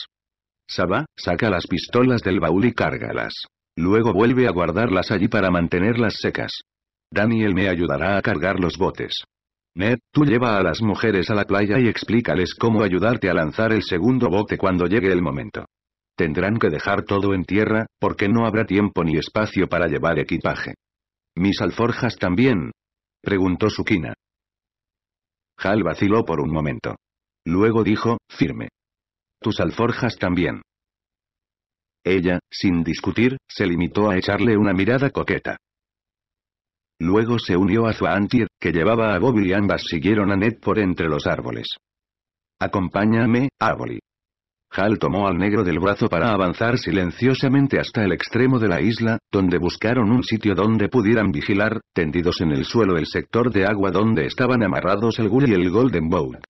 Saba, saca las pistolas del baúl y cárgalas. Luego vuelve a guardarlas allí para mantenerlas secas. Daniel me ayudará a cargar los botes. Ned, tú lleva a las mujeres a la playa y explícales cómo ayudarte a lanzar el segundo bote cuando llegue el momento. Tendrán que dejar todo en tierra, porque no habrá tiempo ni espacio para llevar equipaje. ¿Mis alforjas también? preguntó Sukina. Hal vaciló por un momento. Luego dijo, firme. Tus alforjas también. Ella, sin discutir, se limitó a echarle una mirada coqueta. Luego se unió a Zuantir, que llevaba a Bobby y ambas siguieron a Ned por entre los árboles. Acompáñame, Aboli. Hal tomó al negro del brazo para avanzar silenciosamente hasta el extremo de la isla, donde buscaron un sitio donde pudieran vigilar, tendidos en el suelo el sector de agua donde estaban amarrados el Gull y el Golden Boat.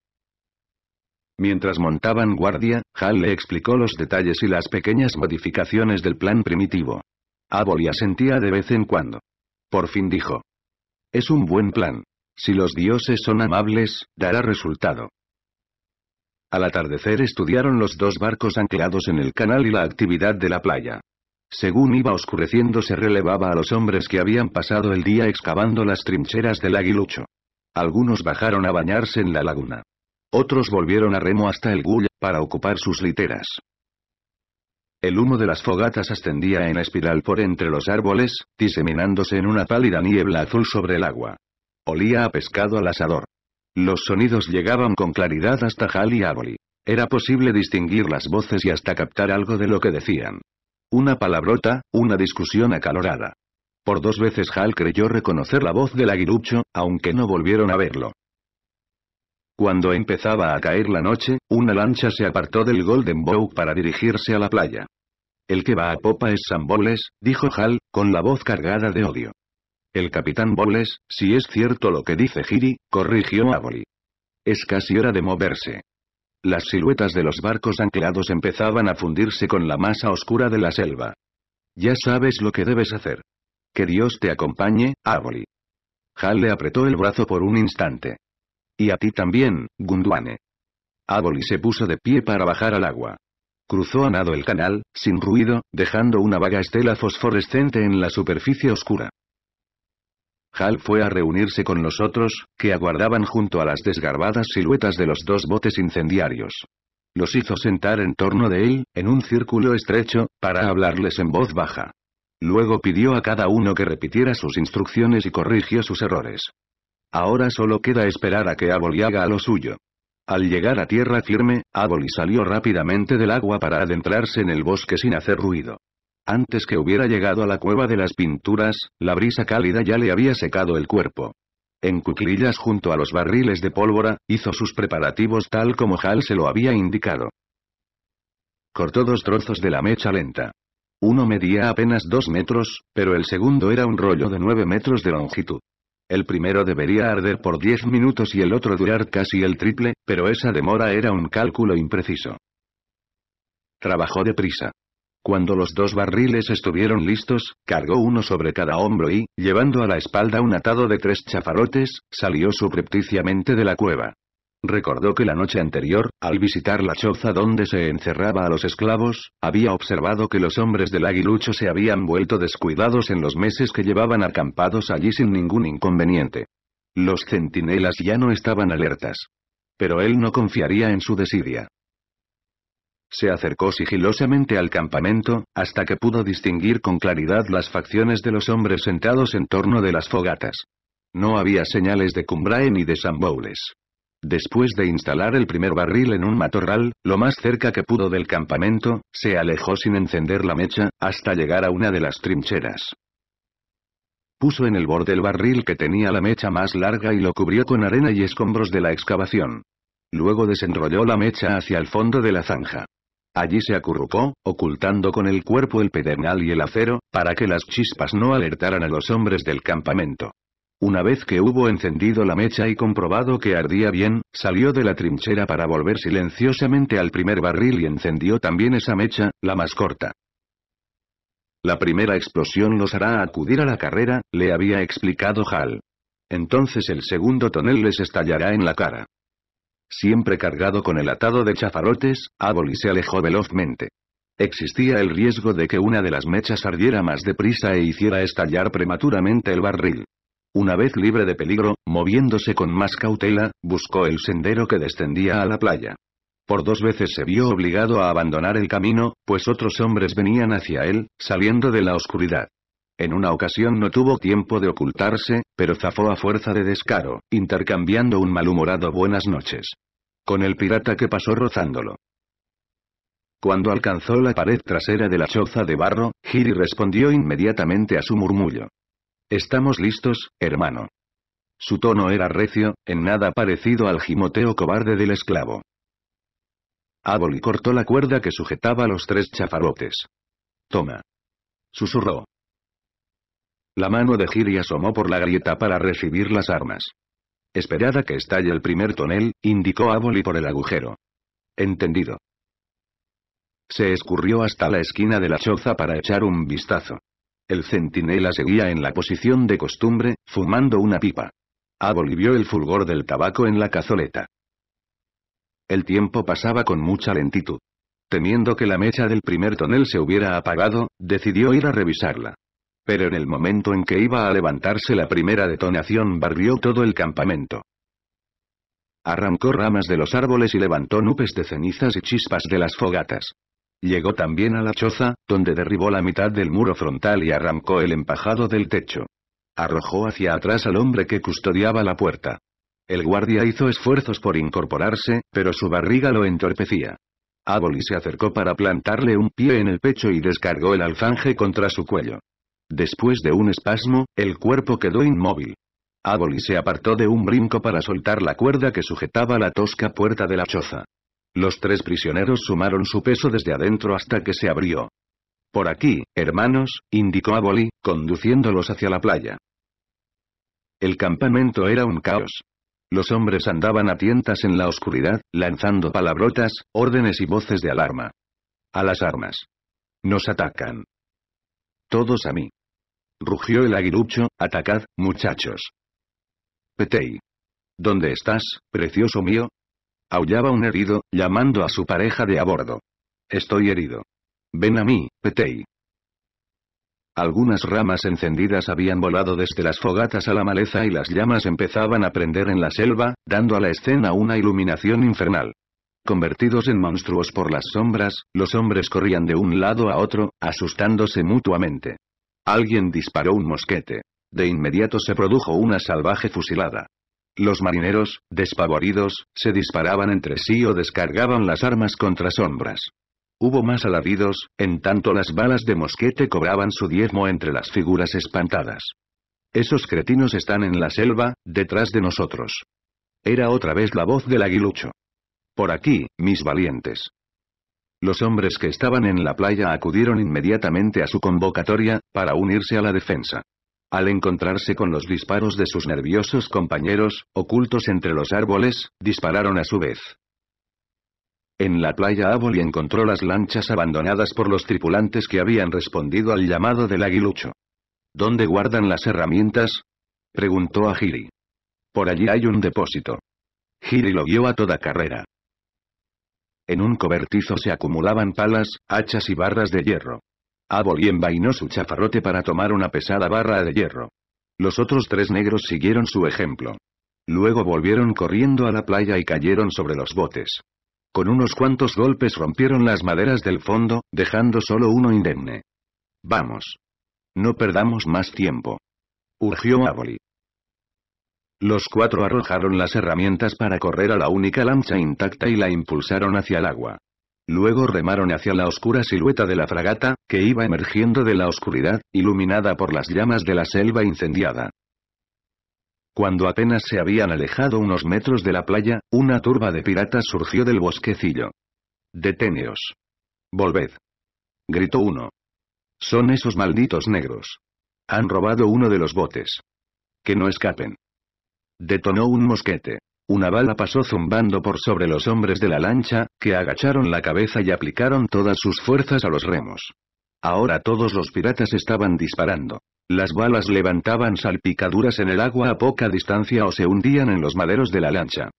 Mientras montaban guardia, Hal le explicó los detalles y las pequeñas modificaciones del plan primitivo. Aboli asentía de vez en cuando. Por fin dijo. Es un buen plan. Si los dioses son amables, dará resultado. Al atardecer estudiaron los dos barcos anclados en el canal y la actividad de la playa. Según iba oscureciendo se relevaba a los hombres que habían pasado el día excavando las trincheras del aguilucho. Algunos bajaron a bañarse en la laguna. Otros volvieron a remo hasta el gulla, para ocupar sus literas. El humo de las fogatas ascendía en espiral por entre los árboles, diseminándose en una pálida niebla azul sobre el agua. Olía a pescado al asador. Los sonidos llegaban con claridad hasta Hal y Aboli. Era posible distinguir las voces y hasta captar algo de lo que decían. Una palabrota, una discusión acalorada. Por dos veces Hal creyó reconocer la voz del aguirucho, aunque no volvieron a verlo. Cuando empezaba a caer la noche, una lancha se apartó del Golden Bow para dirigirse a la playa. El que va a popa es Samboles, dijo Hal, con la voz cargada de odio. El capitán Bowles, si es cierto lo que dice Giri, corrigió a Es casi hora de moverse. Las siluetas de los barcos anclados empezaban a fundirse con la masa oscura de la selva. Ya sabes lo que debes hacer. Que Dios te acompañe, Ávoli. Hal le apretó el brazo por un instante. Y a ti también, Gundwane. Ávoli se puso de pie para bajar al agua. Cruzó a nado el canal, sin ruido, dejando una vaga estela fosforescente en la superficie oscura. Hal fue a reunirse con los otros, que aguardaban junto a las desgarbadas siluetas de los dos botes incendiarios. Los hizo sentar en torno de él, en un círculo estrecho, para hablarles en voz baja. Luego pidió a cada uno que repitiera sus instrucciones y corrigió sus errores. Ahora solo queda esperar a que Aboli haga lo suyo. Al llegar a tierra firme, Aboli salió rápidamente del agua para adentrarse en el bosque sin hacer ruido. Antes que hubiera llegado a la cueva de las pinturas, la brisa cálida ya le había secado el cuerpo. En cuclillas junto a los barriles de pólvora, hizo sus preparativos tal como Hal se lo había indicado. Cortó dos trozos de la mecha lenta. Uno medía apenas dos metros, pero el segundo era un rollo de nueve metros de longitud. El primero debería arder por diez minutos y el otro durar casi el triple, pero esa demora era un cálculo impreciso. Trabajó deprisa. Cuando los dos barriles estuvieron listos, cargó uno sobre cada hombro y, llevando a la espalda un atado de tres chafarotes, salió suprepticiamente de la cueva. Recordó que la noche anterior, al visitar la choza donde se encerraba a los esclavos, había observado que los hombres del aguilucho se habían vuelto descuidados en los meses que llevaban acampados allí sin ningún inconveniente. Los centinelas ya no estaban alertas. Pero él no confiaría en su desidia. Se acercó sigilosamente al campamento, hasta que pudo distinguir con claridad las facciones de los hombres sentados en torno de las fogatas. No había señales de Cumbrae ni de Samboules. Después de instalar el primer barril en un matorral, lo más cerca que pudo del campamento, se alejó sin encender la mecha, hasta llegar a una de las trincheras. Puso en el borde el barril que tenía la mecha más larga y lo cubrió con arena y escombros de la excavación. Luego desenrolló la mecha hacia el fondo de la zanja. Allí se acurrucó, ocultando con el cuerpo el pedernal y el acero, para que las chispas no alertaran a los hombres del campamento. Una vez que hubo encendido la mecha y comprobado que ardía bien, salió de la trinchera para volver silenciosamente al primer barril y encendió también esa mecha, la más corta. La primera explosión los hará acudir a la carrera, le había explicado Hal. Entonces el segundo tonel les estallará en la cara. Siempre cargado con el atado de chafarotes, Aboli se alejó velozmente. Existía el riesgo de que una de las mechas ardiera más deprisa e hiciera estallar prematuramente el barril. Una vez libre de peligro, moviéndose con más cautela, buscó el sendero que descendía a la playa. Por dos veces se vio obligado a abandonar el camino, pues otros hombres venían hacia él, saliendo de la oscuridad. En una ocasión no tuvo tiempo de ocultarse, pero zafó a fuerza de descaro, intercambiando un malhumorado buenas noches. Con el pirata que pasó rozándolo. Cuando alcanzó la pared trasera de la choza de barro, Giri respondió inmediatamente a su murmullo. Estamos listos, hermano. Su tono era recio, en nada parecido al gimoteo cobarde del esclavo. Aboli cortó la cuerda que sujetaba los tres chafarotes. Toma. Susurró. La mano de Giri asomó por la grieta para recibir las armas. Esperada que estalle el primer tonel, indicó a por el agujero. Entendido. Se escurrió hasta la esquina de la choza para echar un vistazo. El centinela seguía en la posición de costumbre, fumando una pipa. Aboli vio el fulgor del tabaco en la cazoleta. El tiempo pasaba con mucha lentitud. Temiendo que la mecha del primer tonel se hubiera apagado, decidió ir a revisarla. Pero en el momento en que iba a levantarse la primera detonación barrió todo el campamento. Arrancó ramas de los árboles y levantó nubes de cenizas y chispas de las fogatas. Llegó también a la choza, donde derribó la mitad del muro frontal y arrancó el empajado del techo. Arrojó hacia atrás al hombre que custodiaba la puerta. El guardia hizo esfuerzos por incorporarse, pero su barriga lo entorpecía. Aboli se acercó para plantarle un pie en el pecho y descargó el alfanje contra su cuello. Después de un espasmo, el cuerpo quedó inmóvil. Aboli se apartó de un brinco para soltar la cuerda que sujetaba la tosca puerta de la choza. Los tres prisioneros sumaron su peso desde adentro hasta que se abrió. Por aquí, hermanos, indicó Aboli, conduciéndolos hacia la playa. El campamento era un caos. Los hombres andaban a tientas en la oscuridad, lanzando palabrotas, órdenes y voces de alarma. A las armas. Nos atacan. Todos a mí rugió el aguilucho, atacad, muchachos. Petey. ¿Dónde estás, precioso mío? Aullaba un herido, llamando a su pareja de a bordo. Estoy herido. Ven a mí, Petey. Algunas ramas encendidas habían volado desde las fogatas a la maleza y las llamas empezaban a prender en la selva, dando a la escena una iluminación infernal. Convertidos en monstruos por las sombras, los hombres corrían de un lado a otro, asustándose mutuamente. Alguien disparó un mosquete. De inmediato se produjo una salvaje fusilada. Los marineros, despavoridos, se disparaban entre sí o descargaban las armas contra sombras. Hubo más alaridos, en tanto las balas de mosquete cobraban su diezmo entre las figuras espantadas. Esos cretinos están en la selva, detrás de nosotros. Era otra vez la voz del aguilucho. Por aquí, mis valientes. Los hombres que estaban en la playa acudieron inmediatamente a su convocatoria, para unirse a la defensa. Al encontrarse con los disparos de sus nerviosos compañeros, ocultos entre los árboles, dispararon a su vez. En la playa Aboli encontró las lanchas abandonadas por los tripulantes que habían respondido al llamado del aguilucho. ¿Dónde guardan las herramientas? preguntó a Giri. Por allí hay un depósito. Giri lo guió a toda carrera. En un cobertizo se acumulaban palas, hachas y barras de hierro. Aboli envainó su chafarrote para tomar una pesada barra de hierro. Los otros tres negros siguieron su ejemplo. Luego volvieron corriendo a la playa y cayeron sobre los botes. Con unos cuantos golpes rompieron las maderas del fondo, dejando solo uno indemne. Vamos. No perdamos más tiempo. Urgió Aboli. Los cuatro arrojaron las herramientas para correr a la única lancha intacta y la impulsaron hacia el agua. Luego remaron hacia la oscura silueta de la fragata, que iba emergiendo de la oscuridad, iluminada por las llamas de la selva incendiada. Cuando apenas se habían alejado unos metros de la playa, una turba de piratas surgió del bosquecillo. «¡Deténeos! Volved. Gritó uno. Son esos malditos negros. Han robado uno de los botes. Que no escapen. Detonó un mosquete. Una bala pasó zumbando por sobre los hombres de la lancha, que agacharon la cabeza y aplicaron todas sus fuerzas a los remos. Ahora todos los piratas estaban disparando. Las balas levantaban salpicaduras en el agua a poca distancia o se hundían en los maderos de la lancha.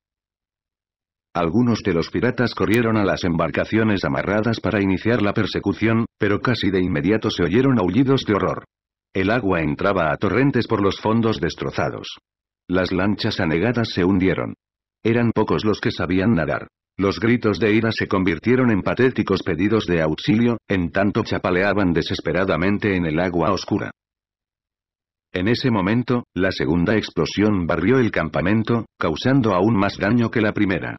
Algunos de los piratas corrieron a las embarcaciones amarradas para iniciar la persecución, pero casi de inmediato se oyeron aullidos de horror. El agua entraba a torrentes por los fondos destrozados. Las lanchas anegadas se hundieron. Eran pocos los que sabían nadar. Los gritos de ira se convirtieron en patéticos pedidos de auxilio, en tanto chapaleaban desesperadamente en el agua oscura. En ese momento, la segunda explosión barrió el campamento, causando aún más daño que la primera.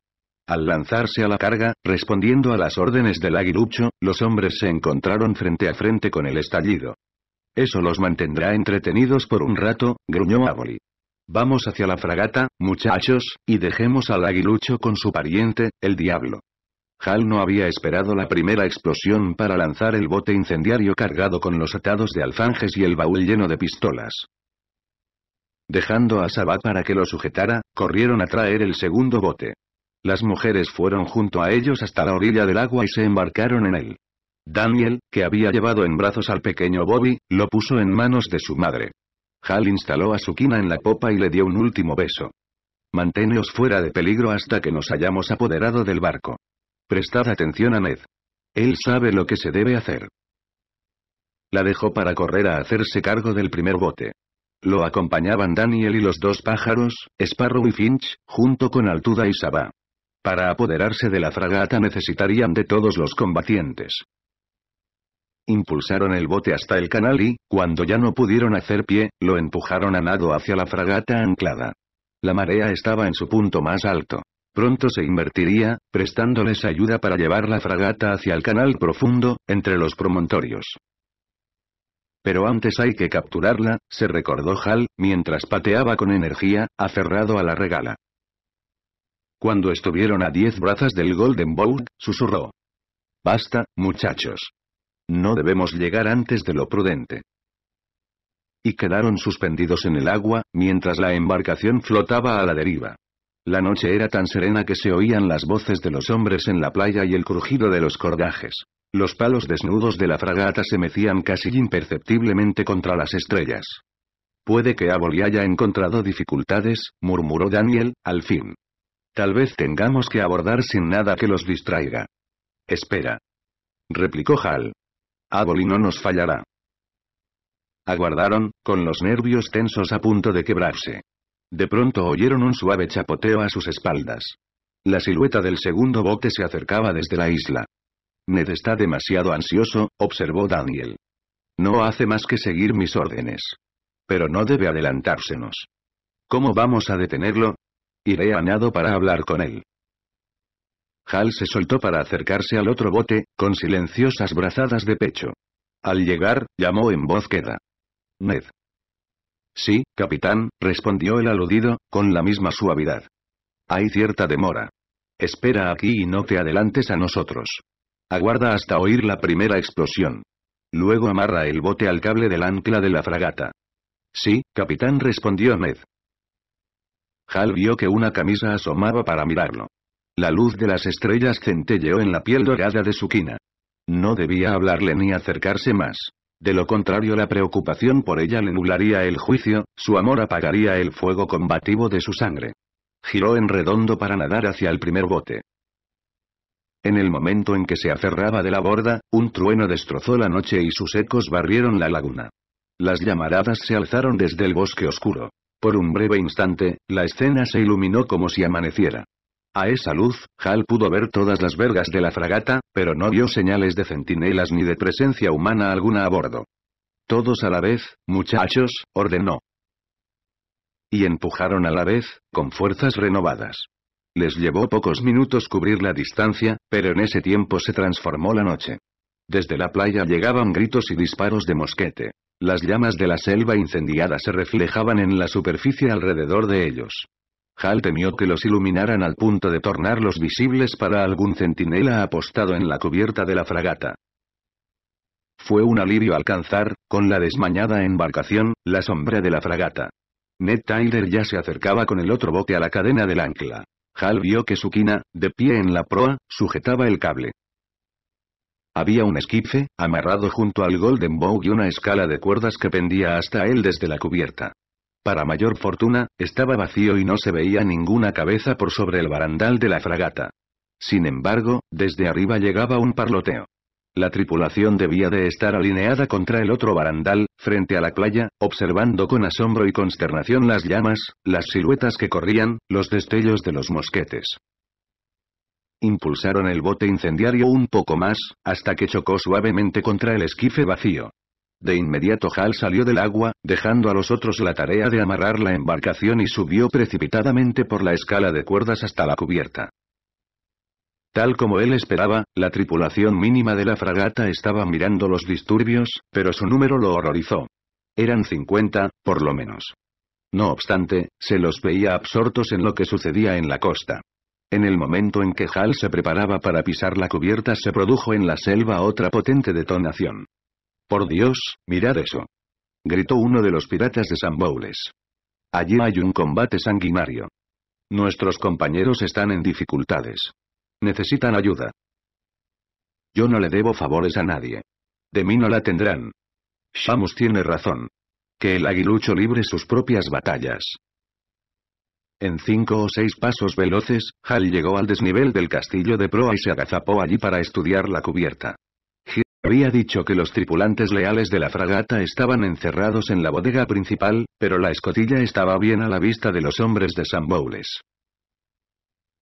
Al lanzarse a la carga, respondiendo a las órdenes del aguilucho, los hombres se encontraron frente a frente con el estallido. Eso los mantendrá entretenidos por un rato, gruñó Aboli. Vamos hacia la fragata, muchachos, y dejemos al aguilucho con su pariente, el diablo. Hal no había esperado la primera explosión para lanzar el bote incendiario cargado con los atados de alfanjes y el baúl lleno de pistolas. Dejando a Sabat para que lo sujetara, corrieron a traer el segundo bote. Las mujeres fueron junto a ellos hasta la orilla del agua y se embarcaron en él. Daniel, que había llevado en brazos al pequeño Bobby, lo puso en manos de su madre. Hal instaló a su quina en la popa y le dio un último beso. Manténeos fuera de peligro hasta que nos hayamos apoderado del barco. Prestad atención a Ned. Él sabe lo que se debe hacer. La dejó para correr a hacerse cargo del primer bote. Lo acompañaban Daniel y los dos pájaros, Sparrow y Finch, junto con Altuda y Sabah. Para apoderarse de la fragata necesitarían de todos los combatientes impulsaron el bote hasta el canal y, cuando ya no pudieron hacer pie, lo empujaron a nado hacia la fragata anclada. La marea estaba en su punto más alto. Pronto se invertiría, prestándoles ayuda para llevar la fragata hacia el canal profundo, entre los promontorios. Pero antes hay que capturarla, se recordó Hal, mientras pateaba con energía, aferrado a la regala. Cuando estuvieron a diez brazas del Golden Bowl, susurró. Basta, muchachos. No debemos llegar antes de lo prudente. Y quedaron suspendidos en el agua, mientras la embarcación flotaba a la deriva. La noche era tan serena que se oían las voces de los hombres en la playa y el crujido de los cordajes. Los palos desnudos de la fragata se mecían casi imperceptiblemente contra las estrellas. Puede que Aboli haya encontrado dificultades, murmuró Daniel, al fin. Tal vez tengamos que abordar sin nada que los distraiga. Espera. Replicó Hal. Aboli no nos fallará. Aguardaron, con los nervios tensos a punto de quebrarse. De pronto oyeron un suave chapoteo a sus espaldas. La silueta del segundo bote se acercaba desde la isla. Ned está demasiado ansioso, observó Daniel. No hace más que seguir mis órdenes. Pero no debe adelantársenos. ¿Cómo vamos a detenerlo? Iré a nado para hablar con él. Hal se soltó para acercarse al otro bote, con silenciosas brazadas de pecho. Al llegar, llamó en voz queda. Ned. Sí, capitán, respondió el aludido, con la misma suavidad. Hay cierta demora. Espera aquí y no te adelantes a nosotros. Aguarda hasta oír la primera explosión. Luego amarra el bote al cable del ancla de la fragata. Sí, capitán, respondió Ned. Hal vio que una camisa asomaba para mirarlo. La luz de las estrellas centelleó en la piel dorada de su quina. No debía hablarle ni acercarse más. De lo contrario la preocupación por ella le nublaría el juicio, su amor apagaría el fuego combativo de su sangre. Giró en redondo para nadar hacia el primer bote. En el momento en que se aferraba de la borda, un trueno destrozó la noche y sus ecos barrieron la laguna. Las llamaradas se alzaron desde el bosque oscuro. Por un breve instante, la escena se iluminó como si amaneciera. A esa luz, Hal pudo ver todas las vergas de la fragata, pero no vio señales de centinelas ni de presencia humana alguna a bordo. Todos a la vez, muchachos, ordenó. Y empujaron a la vez, con fuerzas renovadas. Les llevó pocos minutos cubrir la distancia, pero en ese tiempo se transformó la noche. Desde la playa llegaban gritos y disparos de mosquete. Las llamas de la selva incendiada se reflejaban en la superficie alrededor de ellos. Hal temió que los iluminaran al punto de tornarlos visibles para algún centinela apostado en la cubierta de la fragata. Fue un alivio alcanzar, con la desmañada embarcación, la sombra de la fragata. Ned Tyler ya se acercaba con el otro bote a la cadena del ancla. Hal vio que su quina, de pie en la proa, sujetaba el cable. Había un esquife, amarrado junto al Golden Bow y una escala de cuerdas que pendía hasta él desde la cubierta. Para mayor fortuna, estaba vacío y no se veía ninguna cabeza por sobre el barandal de la fragata. Sin embargo, desde arriba llegaba un parloteo. La tripulación debía de estar alineada contra el otro barandal, frente a la playa, observando con asombro y consternación las llamas, las siluetas que corrían, los destellos de los mosquetes. Impulsaron el bote incendiario un poco más, hasta que chocó suavemente contra el esquife vacío. De inmediato Hal salió del agua, dejando a los otros la tarea de amarrar la embarcación y subió precipitadamente por la escala de cuerdas hasta la cubierta. Tal como él esperaba, la tripulación mínima de la fragata estaba mirando los disturbios, pero su número lo horrorizó. Eran 50, por lo menos. No obstante, se los veía absortos en lo que sucedía en la costa. En el momento en que Hal se preparaba para pisar la cubierta se produjo en la selva otra potente detonación. Por Dios, mirad eso. Gritó uno de los piratas de San Bowles. Allí hay un combate sanguinario. Nuestros compañeros están en dificultades. Necesitan ayuda. Yo no le debo favores a nadie. De mí no la tendrán. Shamus tiene razón. Que el aguilucho libre sus propias batallas. En cinco o seis pasos veloces, Hal llegó al desnivel del castillo de proa y se agazapó allí para estudiar la cubierta había dicho que los tripulantes leales de la fragata estaban encerrados en la bodega principal, pero la escotilla estaba bien a la vista de los hombres de San Bowles.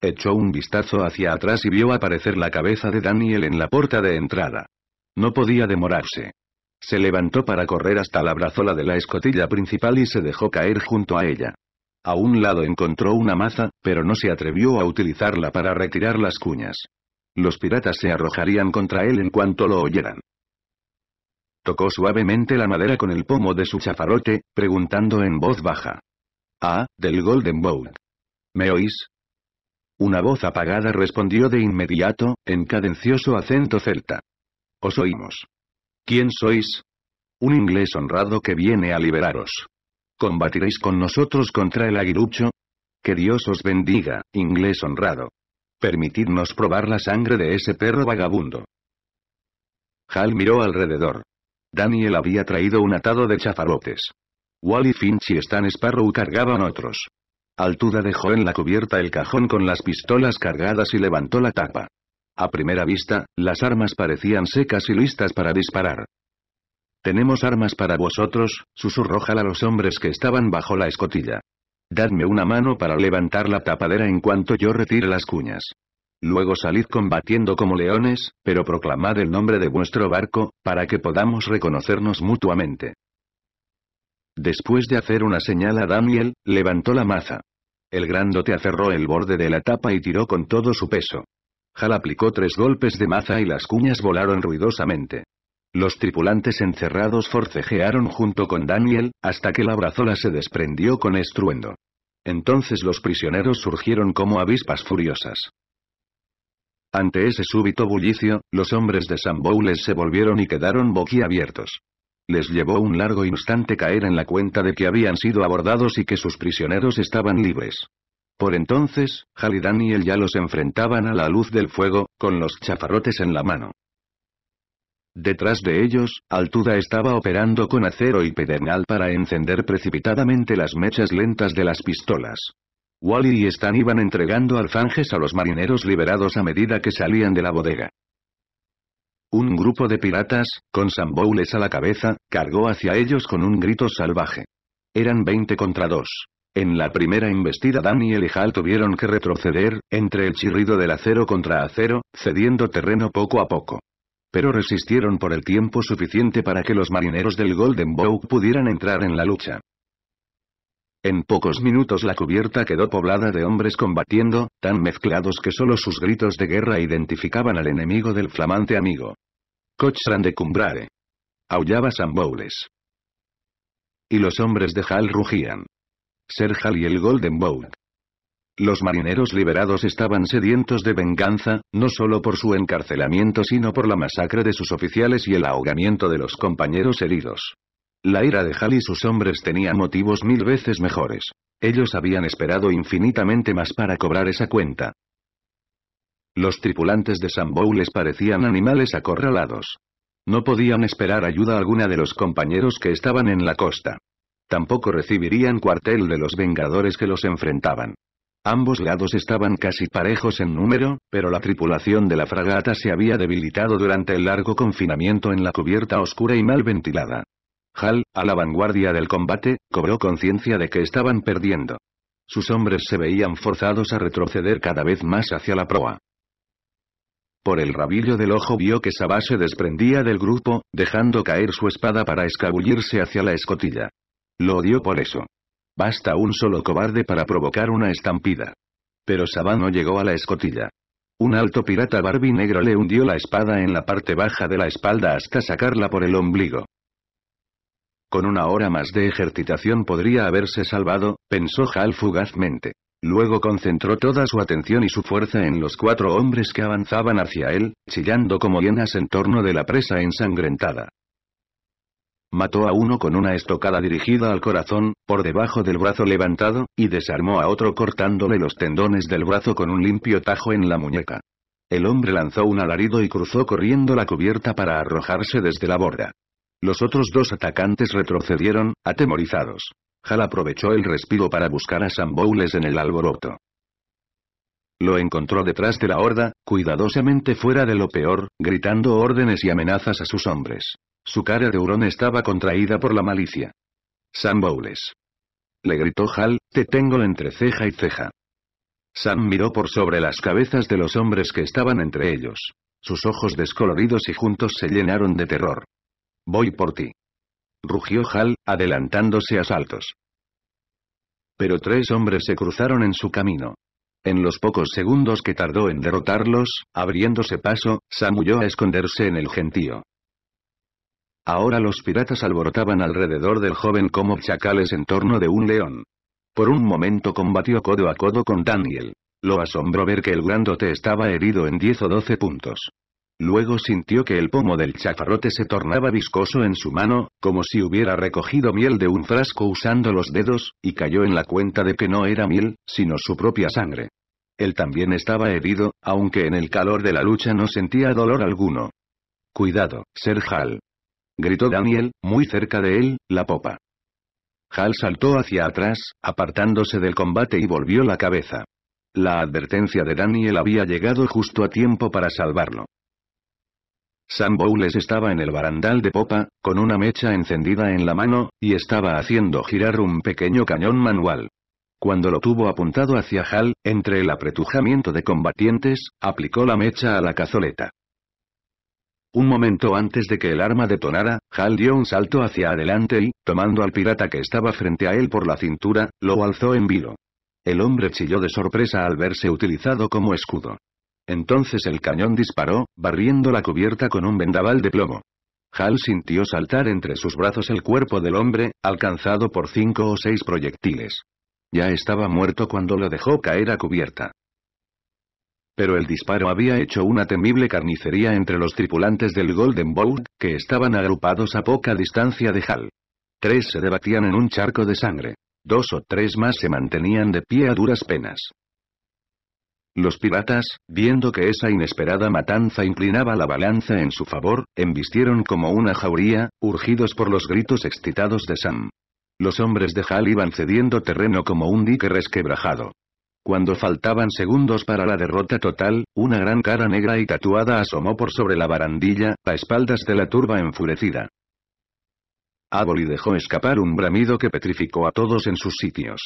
Echó un vistazo hacia atrás y vio aparecer la cabeza de Daniel en la puerta de entrada. No podía demorarse. Se levantó para correr hasta la brazola de la escotilla principal y se dejó caer junto a ella. A un lado encontró una maza, pero no se atrevió a utilizarla para retirar las cuñas. Los piratas se arrojarían contra él en cuanto lo oyeran. Tocó suavemente la madera con el pomo de su chafarote, preguntando en voz baja. Ah, del Golden Boat. ¿Me oís? Una voz apagada respondió de inmediato, en cadencioso acento celta. Os oímos. ¿Quién sois? Un inglés honrado que viene a liberaros. ¿Combatiréis con nosotros contra el aguilucho? Que Dios os bendiga, inglés honrado. Permitidnos probar la sangre de ese perro vagabundo. Hal miró alrededor. Daniel había traído un atado de chafarotes. Wally y Finch y Stan Sparrow cargaban otros. Altuda dejó en la cubierta el cajón con las pistolas cargadas y levantó la tapa. A primera vista, las armas parecían secas y listas para disparar. Tenemos armas para vosotros, susurró Hal a los hombres que estaban bajo la escotilla. Dadme una mano para levantar la tapadera en cuanto yo retire las cuñas. Luego salid combatiendo como leones, pero proclamad el nombre de vuestro barco, para que podamos reconocernos mutuamente. Después de hacer una señal a Daniel, levantó la maza. El grandote aferró el borde de la tapa y tiró con todo su peso. Hal aplicó tres golpes de maza y las cuñas volaron ruidosamente. Los tripulantes encerrados forcejearon junto con Daniel, hasta que la brazola se desprendió con estruendo. Entonces los prisioneros surgieron como avispas furiosas. Ante ese súbito bullicio, los hombres de San Bowles se volvieron y quedaron boquiabiertos. Les llevó un largo instante caer en la cuenta de que habían sido abordados y que sus prisioneros estaban libres. Por entonces, Hal y Daniel ya los enfrentaban a la luz del fuego, con los chafarrotes en la mano. Detrás de ellos, Altuda estaba operando con acero y pedernal para encender precipitadamente las mechas lentas de las pistolas. Wally y Stan iban entregando alfanjes a los marineros liberados a medida que salían de la bodega. Un grupo de piratas, con samboules a la cabeza, cargó hacia ellos con un grito salvaje. Eran 20 contra 2. En la primera embestida Daniel y Hal tuvieron que retroceder, entre el chirrido del acero contra acero, cediendo terreno poco a poco pero resistieron por el tiempo suficiente para que los marineros del Golden Bow pudieran entrar en la lucha. En pocos minutos la cubierta quedó poblada de hombres combatiendo, tan mezclados que solo sus gritos de guerra identificaban al enemigo del flamante amigo. Cochran de Cumbrare. Aullaba samboules Y los hombres de Hal rugían. Ser Hal y el Golden Bow los marineros liberados estaban sedientos de venganza, no solo por su encarcelamiento sino por la masacre de sus oficiales y el ahogamiento de los compañeros heridos. La ira de Hal y sus hombres tenían motivos mil veces mejores. Ellos habían esperado infinitamente más para cobrar esa cuenta. Los tripulantes de Sambou les parecían animales acorralados. No podían esperar ayuda alguna de los compañeros que estaban en la costa. Tampoco recibirían cuartel de los Vengadores que los enfrentaban. Ambos lados estaban casi parejos en número, pero la tripulación de la fragata se había debilitado durante el largo confinamiento en la cubierta oscura y mal ventilada. Hal, a la vanguardia del combate, cobró conciencia de que estaban perdiendo. Sus hombres se veían forzados a retroceder cada vez más hacia la proa. Por el rabillo del ojo vio que Sabá se desprendía del grupo, dejando caer su espada para escabullirse hacia la escotilla. Lo odió por eso. Basta un solo cobarde para provocar una estampida. Pero Saban no llegó a la escotilla. Un alto pirata Barbie negro le hundió la espada en la parte baja de la espalda hasta sacarla por el ombligo. Con una hora más de ejercitación podría haberse salvado, pensó Hal fugazmente. Luego concentró toda su atención y su fuerza en los cuatro hombres que avanzaban hacia él, chillando como hienas en torno de la presa ensangrentada. Mató a uno con una estocada dirigida al corazón, por debajo del brazo levantado, y desarmó a otro cortándole los tendones del brazo con un limpio tajo en la muñeca. El hombre lanzó un alarido y cruzó corriendo la cubierta para arrojarse desde la borda. Los otros dos atacantes retrocedieron, atemorizados. Hal aprovechó el respiro para buscar a Sam Bowles en el alboroto. Lo encontró detrás de la horda, cuidadosamente fuera de lo peor, gritando órdenes y amenazas a sus hombres. Su cara de hurón estaba contraída por la malicia. Sam Bowles. Le gritó Hal, te tengo entre ceja y ceja. Sam miró por sobre las cabezas de los hombres que estaban entre ellos. Sus ojos descoloridos y juntos se llenaron de terror. Voy por ti. Rugió Hal, adelantándose a saltos. Pero tres hombres se cruzaron en su camino. En los pocos segundos que tardó en derrotarlos, abriéndose paso, Sam huyó a esconderse en el gentío. Ahora los piratas alborotaban alrededor del joven como chacales en torno de un león. Por un momento combatió codo a codo con Daniel. Lo asombró ver que el grandote estaba herido en 10 o 12 puntos. Luego sintió que el pomo del chafarrote se tornaba viscoso en su mano, como si hubiera recogido miel de un frasco usando los dedos, y cayó en la cuenta de que no era miel, sino su propia sangre. Él también estaba herido, aunque en el calor de la lucha no sentía dolor alguno. Cuidado, Serjal, gritó Daniel, muy cerca de él, la popa. Hal saltó hacia atrás, apartándose del combate y volvió la cabeza. La advertencia de Daniel había llegado justo a tiempo para salvarlo. Sam Bowles estaba en el barandal de popa, con una mecha encendida en la mano, y estaba haciendo girar un pequeño cañón manual. Cuando lo tuvo apuntado hacia Hal, entre el apretujamiento de combatientes, aplicó la mecha a la cazoleta. Un momento antes de que el arma detonara, Hal dio un salto hacia adelante y, tomando al pirata que estaba frente a él por la cintura, lo alzó en vilo. El hombre chilló de sorpresa al verse utilizado como escudo. Entonces el cañón disparó, barriendo la cubierta con un vendaval de plomo. Hal sintió saltar entre sus brazos el cuerpo del hombre, alcanzado por cinco o seis proyectiles. Ya estaba muerto cuando lo dejó caer a cubierta. Pero el disparo había hecho una temible carnicería entre los tripulantes del Golden Boat, que estaban agrupados a poca distancia de Hal. Tres se debatían en un charco de sangre. Dos o tres más se mantenían de pie a duras penas. Los piratas, viendo que esa inesperada matanza inclinaba la balanza en su favor, embistieron como una jauría, urgidos por los gritos excitados de Sam. Los hombres de Hal iban cediendo terreno como un dique resquebrajado. Cuando faltaban segundos para la derrota total, una gran cara negra y tatuada asomó por sobre la barandilla, a espaldas de la turba enfurecida. Aboli dejó escapar un bramido que petrificó a todos en sus sitios.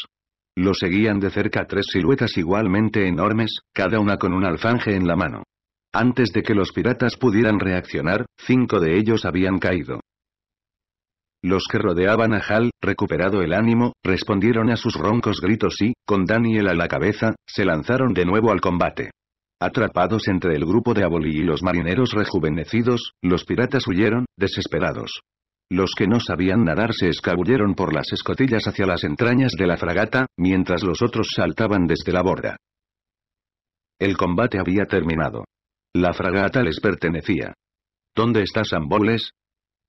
Lo seguían de cerca tres siluetas igualmente enormes, cada una con un alfanje en la mano. Antes de que los piratas pudieran reaccionar, cinco de ellos habían caído. Los que rodeaban a Hal, recuperado el ánimo, respondieron a sus roncos gritos y, con Daniel a la cabeza, se lanzaron de nuevo al combate. Atrapados entre el grupo de Aboli y los marineros rejuvenecidos, los piratas huyeron, desesperados. Los que no sabían nadar se escabulleron por las escotillas hacia las entrañas de la fragata, mientras los otros saltaban desde la borda. El combate había terminado. La fragata les pertenecía. ¿Dónde está Samboles?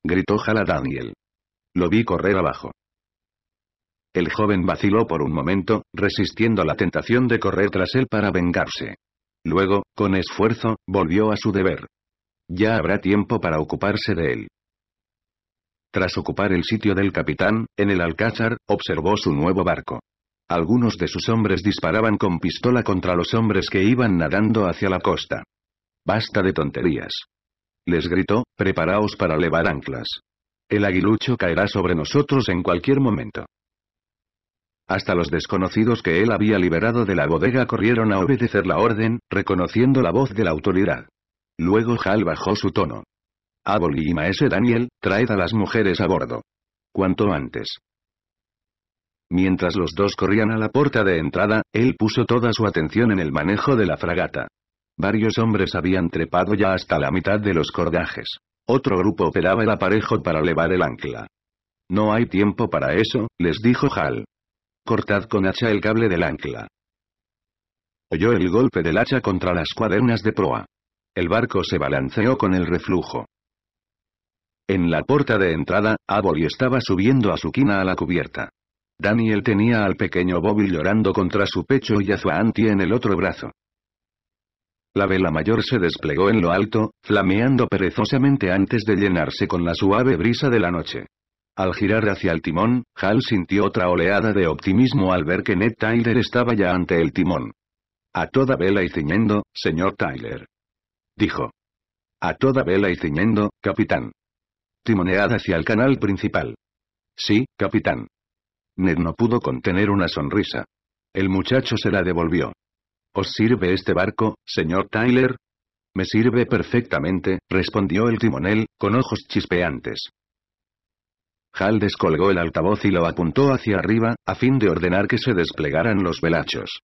gritó Hal a Daniel. Lo vi correr abajo. El joven vaciló por un momento, resistiendo la tentación de correr tras él para vengarse. Luego, con esfuerzo, volvió a su deber. Ya habrá tiempo para ocuparse de él. Tras ocupar el sitio del capitán, en el Alcázar, observó su nuevo barco. Algunos de sus hombres disparaban con pistola contra los hombres que iban nadando hacia la costa. Basta de tonterías. Les gritó, preparaos para levar anclas. El aguilucho caerá sobre nosotros en cualquier momento. Hasta los desconocidos que él había liberado de la bodega corrieron a obedecer la orden, reconociendo la voz de la autoridad. Luego Hal bajó su tono. aboli y Maese Daniel, traed a las mujeres a bordo. Cuanto antes. Mientras los dos corrían a la puerta de entrada, él puso toda su atención en el manejo de la fragata. Varios hombres habían trepado ya hasta la mitad de los cordajes. Otro grupo operaba el aparejo para elevar el ancla. No hay tiempo para eso, les dijo Hal. Cortad con hacha el cable del ancla. Oyó el golpe del hacha contra las cuadernas de proa. El barco se balanceó con el reflujo. En la puerta de entrada, Aboli estaba subiendo a su quina a la cubierta. Daniel tenía al pequeño Bobby llorando contra su pecho y a Zuanti en el otro brazo. La vela mayor se desplegó en lo alto, flameando perezosamente antes de llenarse con la suave brisa de la noche. Al girar hacia el timón, Hal sintió otra oleada de optimismo al ver que Ned Tyler estaba ya ante el timón. A toda vela y ciñendo, señor Tyler. Dijo. A toda vela y ciñendo, capitán. Timonead hacia el canal principal. Sí, capitán. Ned no pudo contener una sonrisa. El muchacho se la devolvió. ¿Os sirve este barco, señor Tyler? Me sirve perfectamente, respondió el timonel, con ojos chispeantes. Hal descolgó el altavoz y lo apuntó hacia arriba, a fin de ordenar que se desplegaran los velachos.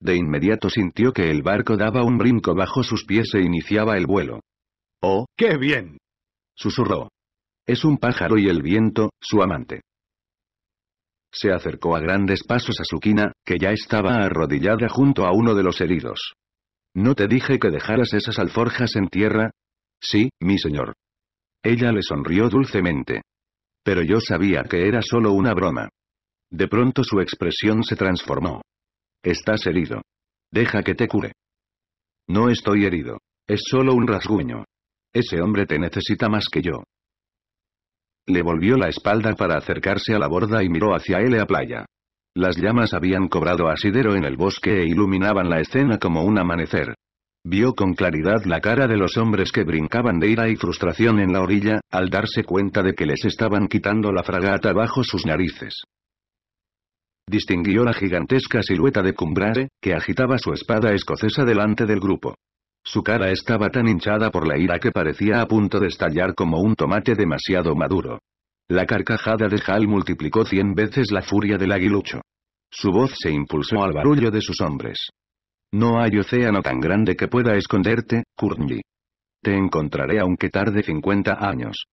De inmediato sintió que el barco daba un brinco bajo sus pies e iniciaba el vuelo. ¡Oh, qué bien! susurró. Es un pájaro y el viento, su amante se acercó a grandes pasos a Sukina, que ya estaba arrodillada junto a uno de los heridos. ¿No te dije que dejaras esas alforjas en tierra? Sí, mi señor. Ella le sonrió dulcemente. Pero yo sabía que era solo una broma. De pronto su expresión se transformó. Estás herido. Deja que te cure. No estoy herido. Es solo un rasguño. Ese hombre te necesita más que yo. Le volvió la espalda para acercarse a la borda y miró hacia él a playa. Las llamas habían cobrado asidero en el bosque e iluminaban la escena como un amanecer. Vio con claridad la cara de los hombres que brincaban de ira y frustración en la orilla, al darse cuenta de que les estaban quitando la fragata bajo sus narices. Distinguió la gigantesca silueta de Cumbrare, que agitaba su espada escocesa delante del grupo. Su cara estaba tan hinchada por la ira que parecía a punto de estallar como un tomate demasiado maduro. La carcajada de Hal multiplicó cien veces la furia del aguilucho. Su voz se impulsó al barullo de sus hombres. No hay océano tan grande que pueda esconderte, Kurnji. Te encontraré aunque tarde 50 años.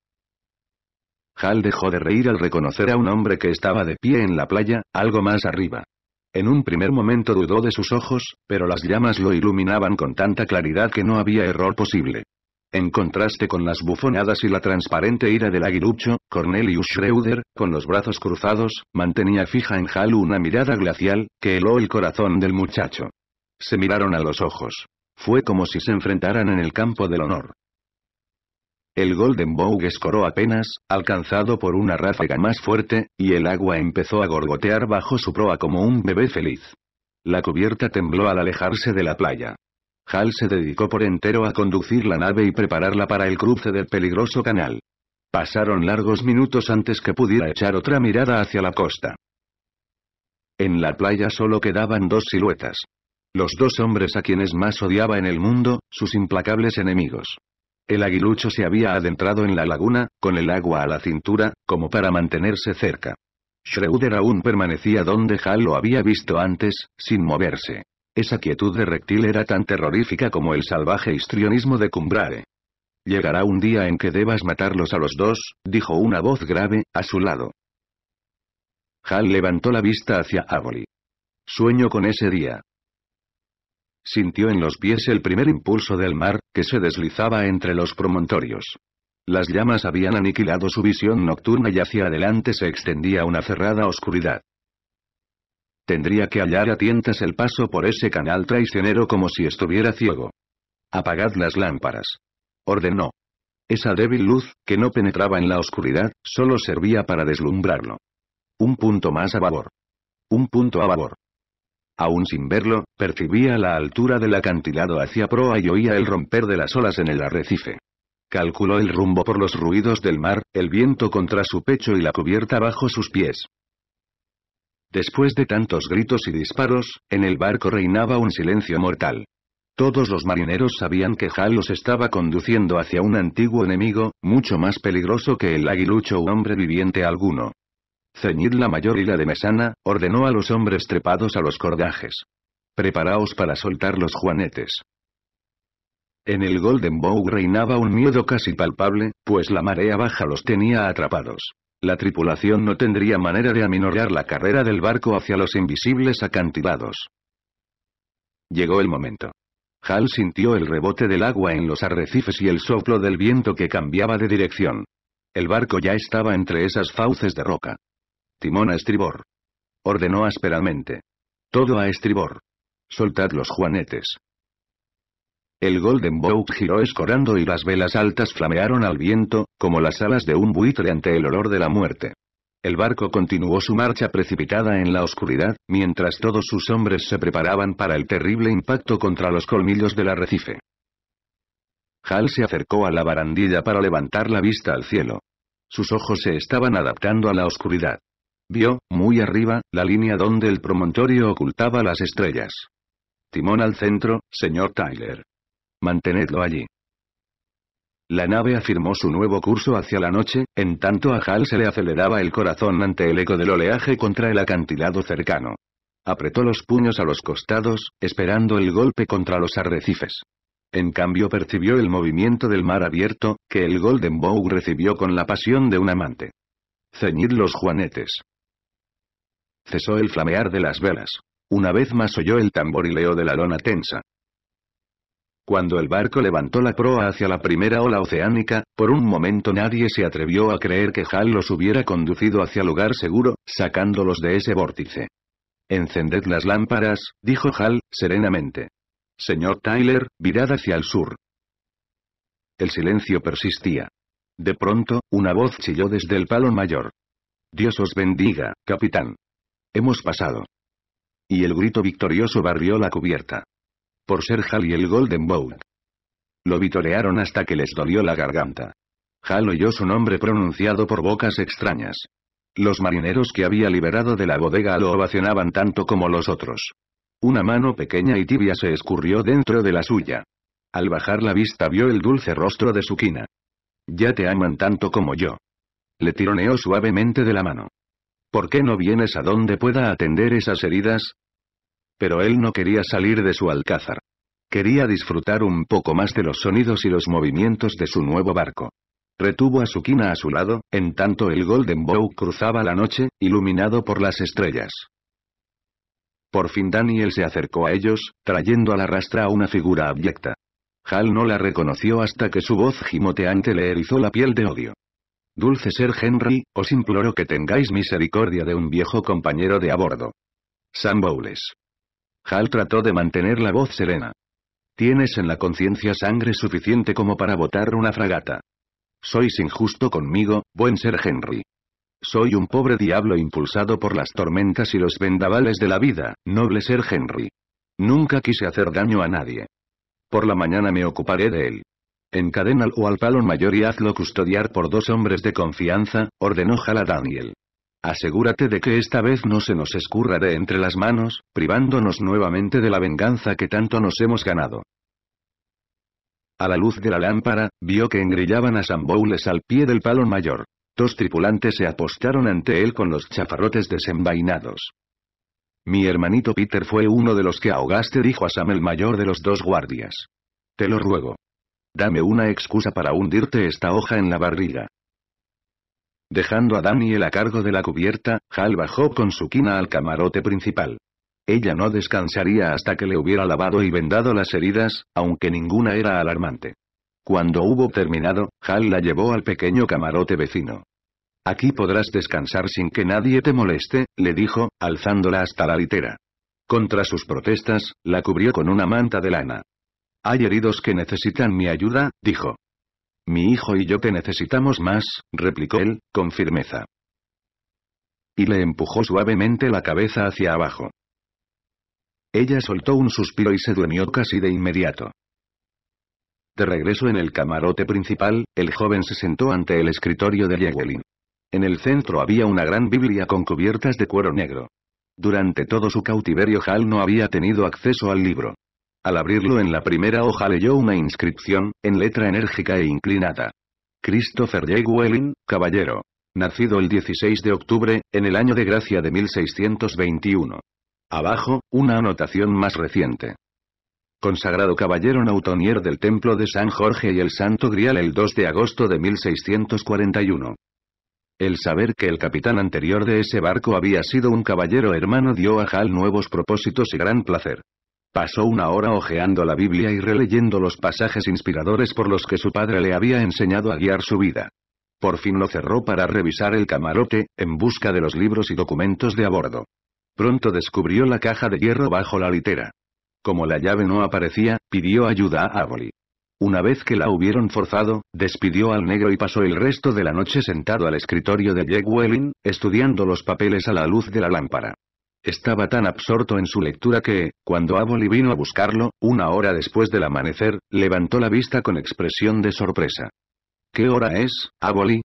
Hal dejó de reír al reconocer a un hombre que estaba de pie en la playa, algo más arriba. En un primer momento dudó de sus ojos, pero las llamas lo iluminaban con tanta claridad que no había error posible. En contraste con las bufonadas y la transparente ira del aguilucho, Cornelius Schroeder, con los brazos cruzados, mantenía fija en Hal una mirada glacial, que heló el corazón del muchacho. Se miraron a los ojos. Fue como si se enfrentaran en el campo del honor. El Golden Bow escoró apenas, alcanzado por una ráfaga más fuerte, y el agua empezó a gorgotear bajo su proa como un bebé feliz. La cubierta tembló al alejarse de la playa. Hal se dedicó por entero a conducir la nave y prepararla para el cruce del peligroso canal. Pasaron largos minutos antes que pudiera echar otra mirada hacia la costa. En la playa solo quedaban dos siluetas. Los dos hombres a quienes más odiaba en el mundo, sus implacables enemigos. El aguilucho se había adentrado en la laguna, con el agua a la cintura, como para mantenerse cerca. Schroeder aún permanecía donde Hal lo había visto antes, sin moverse. Esa quietud de reptil era tan terrorífica como el salvaje histrionismo de Cumbrare. Llegará un día en que debas matarlos a los dos, dijo una voz grave, a su lado. Hal levantó la vista hacia Avoli. Sueño con ese día. Sintió en los pies el primer impulso del mar, que se deslizaba entre los promontorios. Las llamas habían aniquilado su visión nocturna y hacia adelante se extendía una cerrada oscuridad. Tendría que hallar a tientas el paso por ese canal traicionero como si estuviera ciego. Apagad las lámparas. Ordenó. Esa débil luz, que no penetraba en la oscuridad, solo servía para deslumbrarlo. Un punto más a babor. Un punto a babor. Aún sin verlo, percibía la altura del acantilado hacia proa y oía el romper de las olas en el arrecife. Calculó el rumbo por los ruidos del mar, el viento contra su pecho y la cubierta bajo sus pies. Después de tantos gritos y disparos, en el barco reinaba un silencio mortal. Todos los marineros sabían que Jalos estaba conduciendo hacia un antiguo enemigo, mucho más peligroso que el aguilucho o hombre viviente alguno. Ceñid la mayor y la de mesana, ordenó a los hombres trepados a los cordajes. Preparaos para soltar los juanetes. En el Golden Bow reinaba un miedo casi palpable, pues la marea baja los tenía atrapados. La tripulación no tendría manera de aminorar la carrera del barco hacia los invisibles acantilados. Llegó el momento. Hal sintió el rebote del agua en los arrecifes y el soplo del viento que cambiaba de dirección. El barco ya estaba entre esas fauces de roca. Timón a estribor. Ordenó ásperamente. Todo a estribor. Soltad los juanetes. El Golden Boat giró escorando y las velas altas flamearon al viento, como las alas de un buitre ante el olor de la muerte. El barco continuó su marcha precipitada en la oscuridad, mientras todos sus hombres se preparaban para el terrible impacto contra los colmillos del arrecife. Hal se acercó a la barandilla para levantar la vista al cielo. Sus ojos se estaban adaptando a la oscuridad. Vio, muy arriba, la línea donde el promontorio ocultaba las estrellas. Timón al centro, señor Tyler. Mantenedlo allí. La nave afirmó su nuevo curso hacia la noche, en tanto a Hal se le aceleraba el corazón ante el eco del oleaje contra el acantilado cercano. Apretó los puños a los costados, esperando el golpe contra los arrecifes. En cambio percibió el movimiento del mar abierto, que el Golden Bow recibió con la pasión de un amante. Ceñid los juanetes. Cesó el flamear de las velas. Una vez más oyó el tamborileo de la lona tensa. Cuando el barco levantó la proa hacia la primera ola oceánica, por un momento nadie se atrevió a creer que Hal los hubiera conducido hacia lugar seguro, sacándolos de ese vórtice. Encended las lámparas, dijo Hal, serenamente. Señor Tyler, virad hacia el sur. El silencio persistía. De pronto, una voz chilló desde el palo mayor. Dios os bendiga, capitán. Hemos pasado. Y el grito victorioso barrió la cubierta. Por ser Hal y el Golden Boat. Lo vitorearon hasta que les dolió la garganta. Hal oyó su nombre pronunciado por bocas extrañas. Los marineros que había liberado de la bodega lo ovacionaban tanto como los otros. Una mano pequeña y tibia se escurrió dentro de la suya. Al bajar la vista vio el dulce rostro de Sukina. Ya te aman tanto como yo. Le tironeó suavemente de la mano. ¿Por qué no vienes a donde pueda atender esas heridas? Pero él no quería salir de su alcázar. Quería disfrutar un poco más de los sonidos y los movimientos de su nuevo barco. Retuvo a Sukina a su lado, en tanto el Golden Bow cruzaba la noche, iluminado por las estrellas. Por fin Daniel se acercó a ellos, trayendo a la rastra a una figura abyecta. Hal no la reconoció hasta que su voz gimoteante le erizó la piel de odio. Dulce Ser Henry, os imploro que tengáis misericordia de un viejo compañero de a bordo. Sam Bowles. Hal trató de mantener la voz serena. Tienes en la conciencia sangre suficiente como para botar una fragata. Sois injusto conmigo, buen Ser Henry. Soy un pobre diablo impulsado por las tormentas y los vendavales de la vida, noble Ser Henry. Nunca quise hacer daño a nadie. Por la mañana me ocuparé de él o al palo mayor y hazlo custodiar por dos hombres de confianza, ordenó Jala Daniel. Asegúrate de que esta vez no se nos escurra de entre las manos, privándonos nuevamente de la venganza que tanto nos hemos ganado. A la luz de la lámpara, vio que engrillaban a Samboules al pie del palo mayor. Dos tripulantes se apostaron ante él con los chafarrotes desenvainados. Mi hermanito Peter fue uno de los que ahogaste, dijo a Sam el mayor de los dos guardias. Te lo ruego, Dame una excusa para hundirte esta hoja en la barriga. Dejando a Daniel a cargo de la cubierta, Hal bajó con su quina al camarote principal. Ella no descansaría hasta que le hubiera lavado y vendado las heridas, aunque ninguna era alarmante. Cuando hubo terminado, Hal la llevó al pequeño camarote vecino. Aquí podrás descansar sin que nadie te moleste, le dijo, alzándola hasta la litera. Contra sus protestas, la cubrió con una manta de lana. Hay heridos que necesitan mi ayuda, dijo. Mi hijo y yo te necesitamos más, replicó él, con firmeza. Y le empujó suavemente la cabeza hacia abajo. Ella soltó un suspiro y se durmió casi de inmediato. De regreso en el camarote principal, el joven se sentó ante el escritorio de Llewellyn. En el centro había una gran Biblia con cubiertas de cuero negro. Durante todo su cautiverio Hal no había tenido acceso al libro. Al abrirlo en la primera hoja leyó una inscripción, en letra enérgica e inclinada. Christopher J. Welling, caballero. Nacido el 16 de octubre, en el año de gracia de 1621. Abajo, una anotación más reciente. Consagrado caballero nautonier del Templo de San Jorge y el Santo Grial el 2 de agosto de 1641. El saber que el capitán anterior de ese barco había sido un caballero hermano dio a Hal nuevos propósitos y gran placer. Pasó una hora hojeando la Biblia y releyendo los pasajes inspiradores por los que su padre le había enseñado a guiar su vida. Por fin lo cerró para revisar el camarote, en busca de los libros y documentos de a bordo. Pronto descubrió la caja de hierro bajo la litera. Como la llave no aparecía, pidió ayuda a Avoli. Una vez que la hubieron forzado, despidió al negro y pasó el resto de la noche sentado al escritorio de Jack Welling, estudiando los papeles a la luz de la lámpara. Estaba tan absorto en su lectura que, cuando Aboli vino a buscarlo, una hora después del amanecer, levantó la vista con expresión de sorpresa. ¿Qué hora es, Aboli?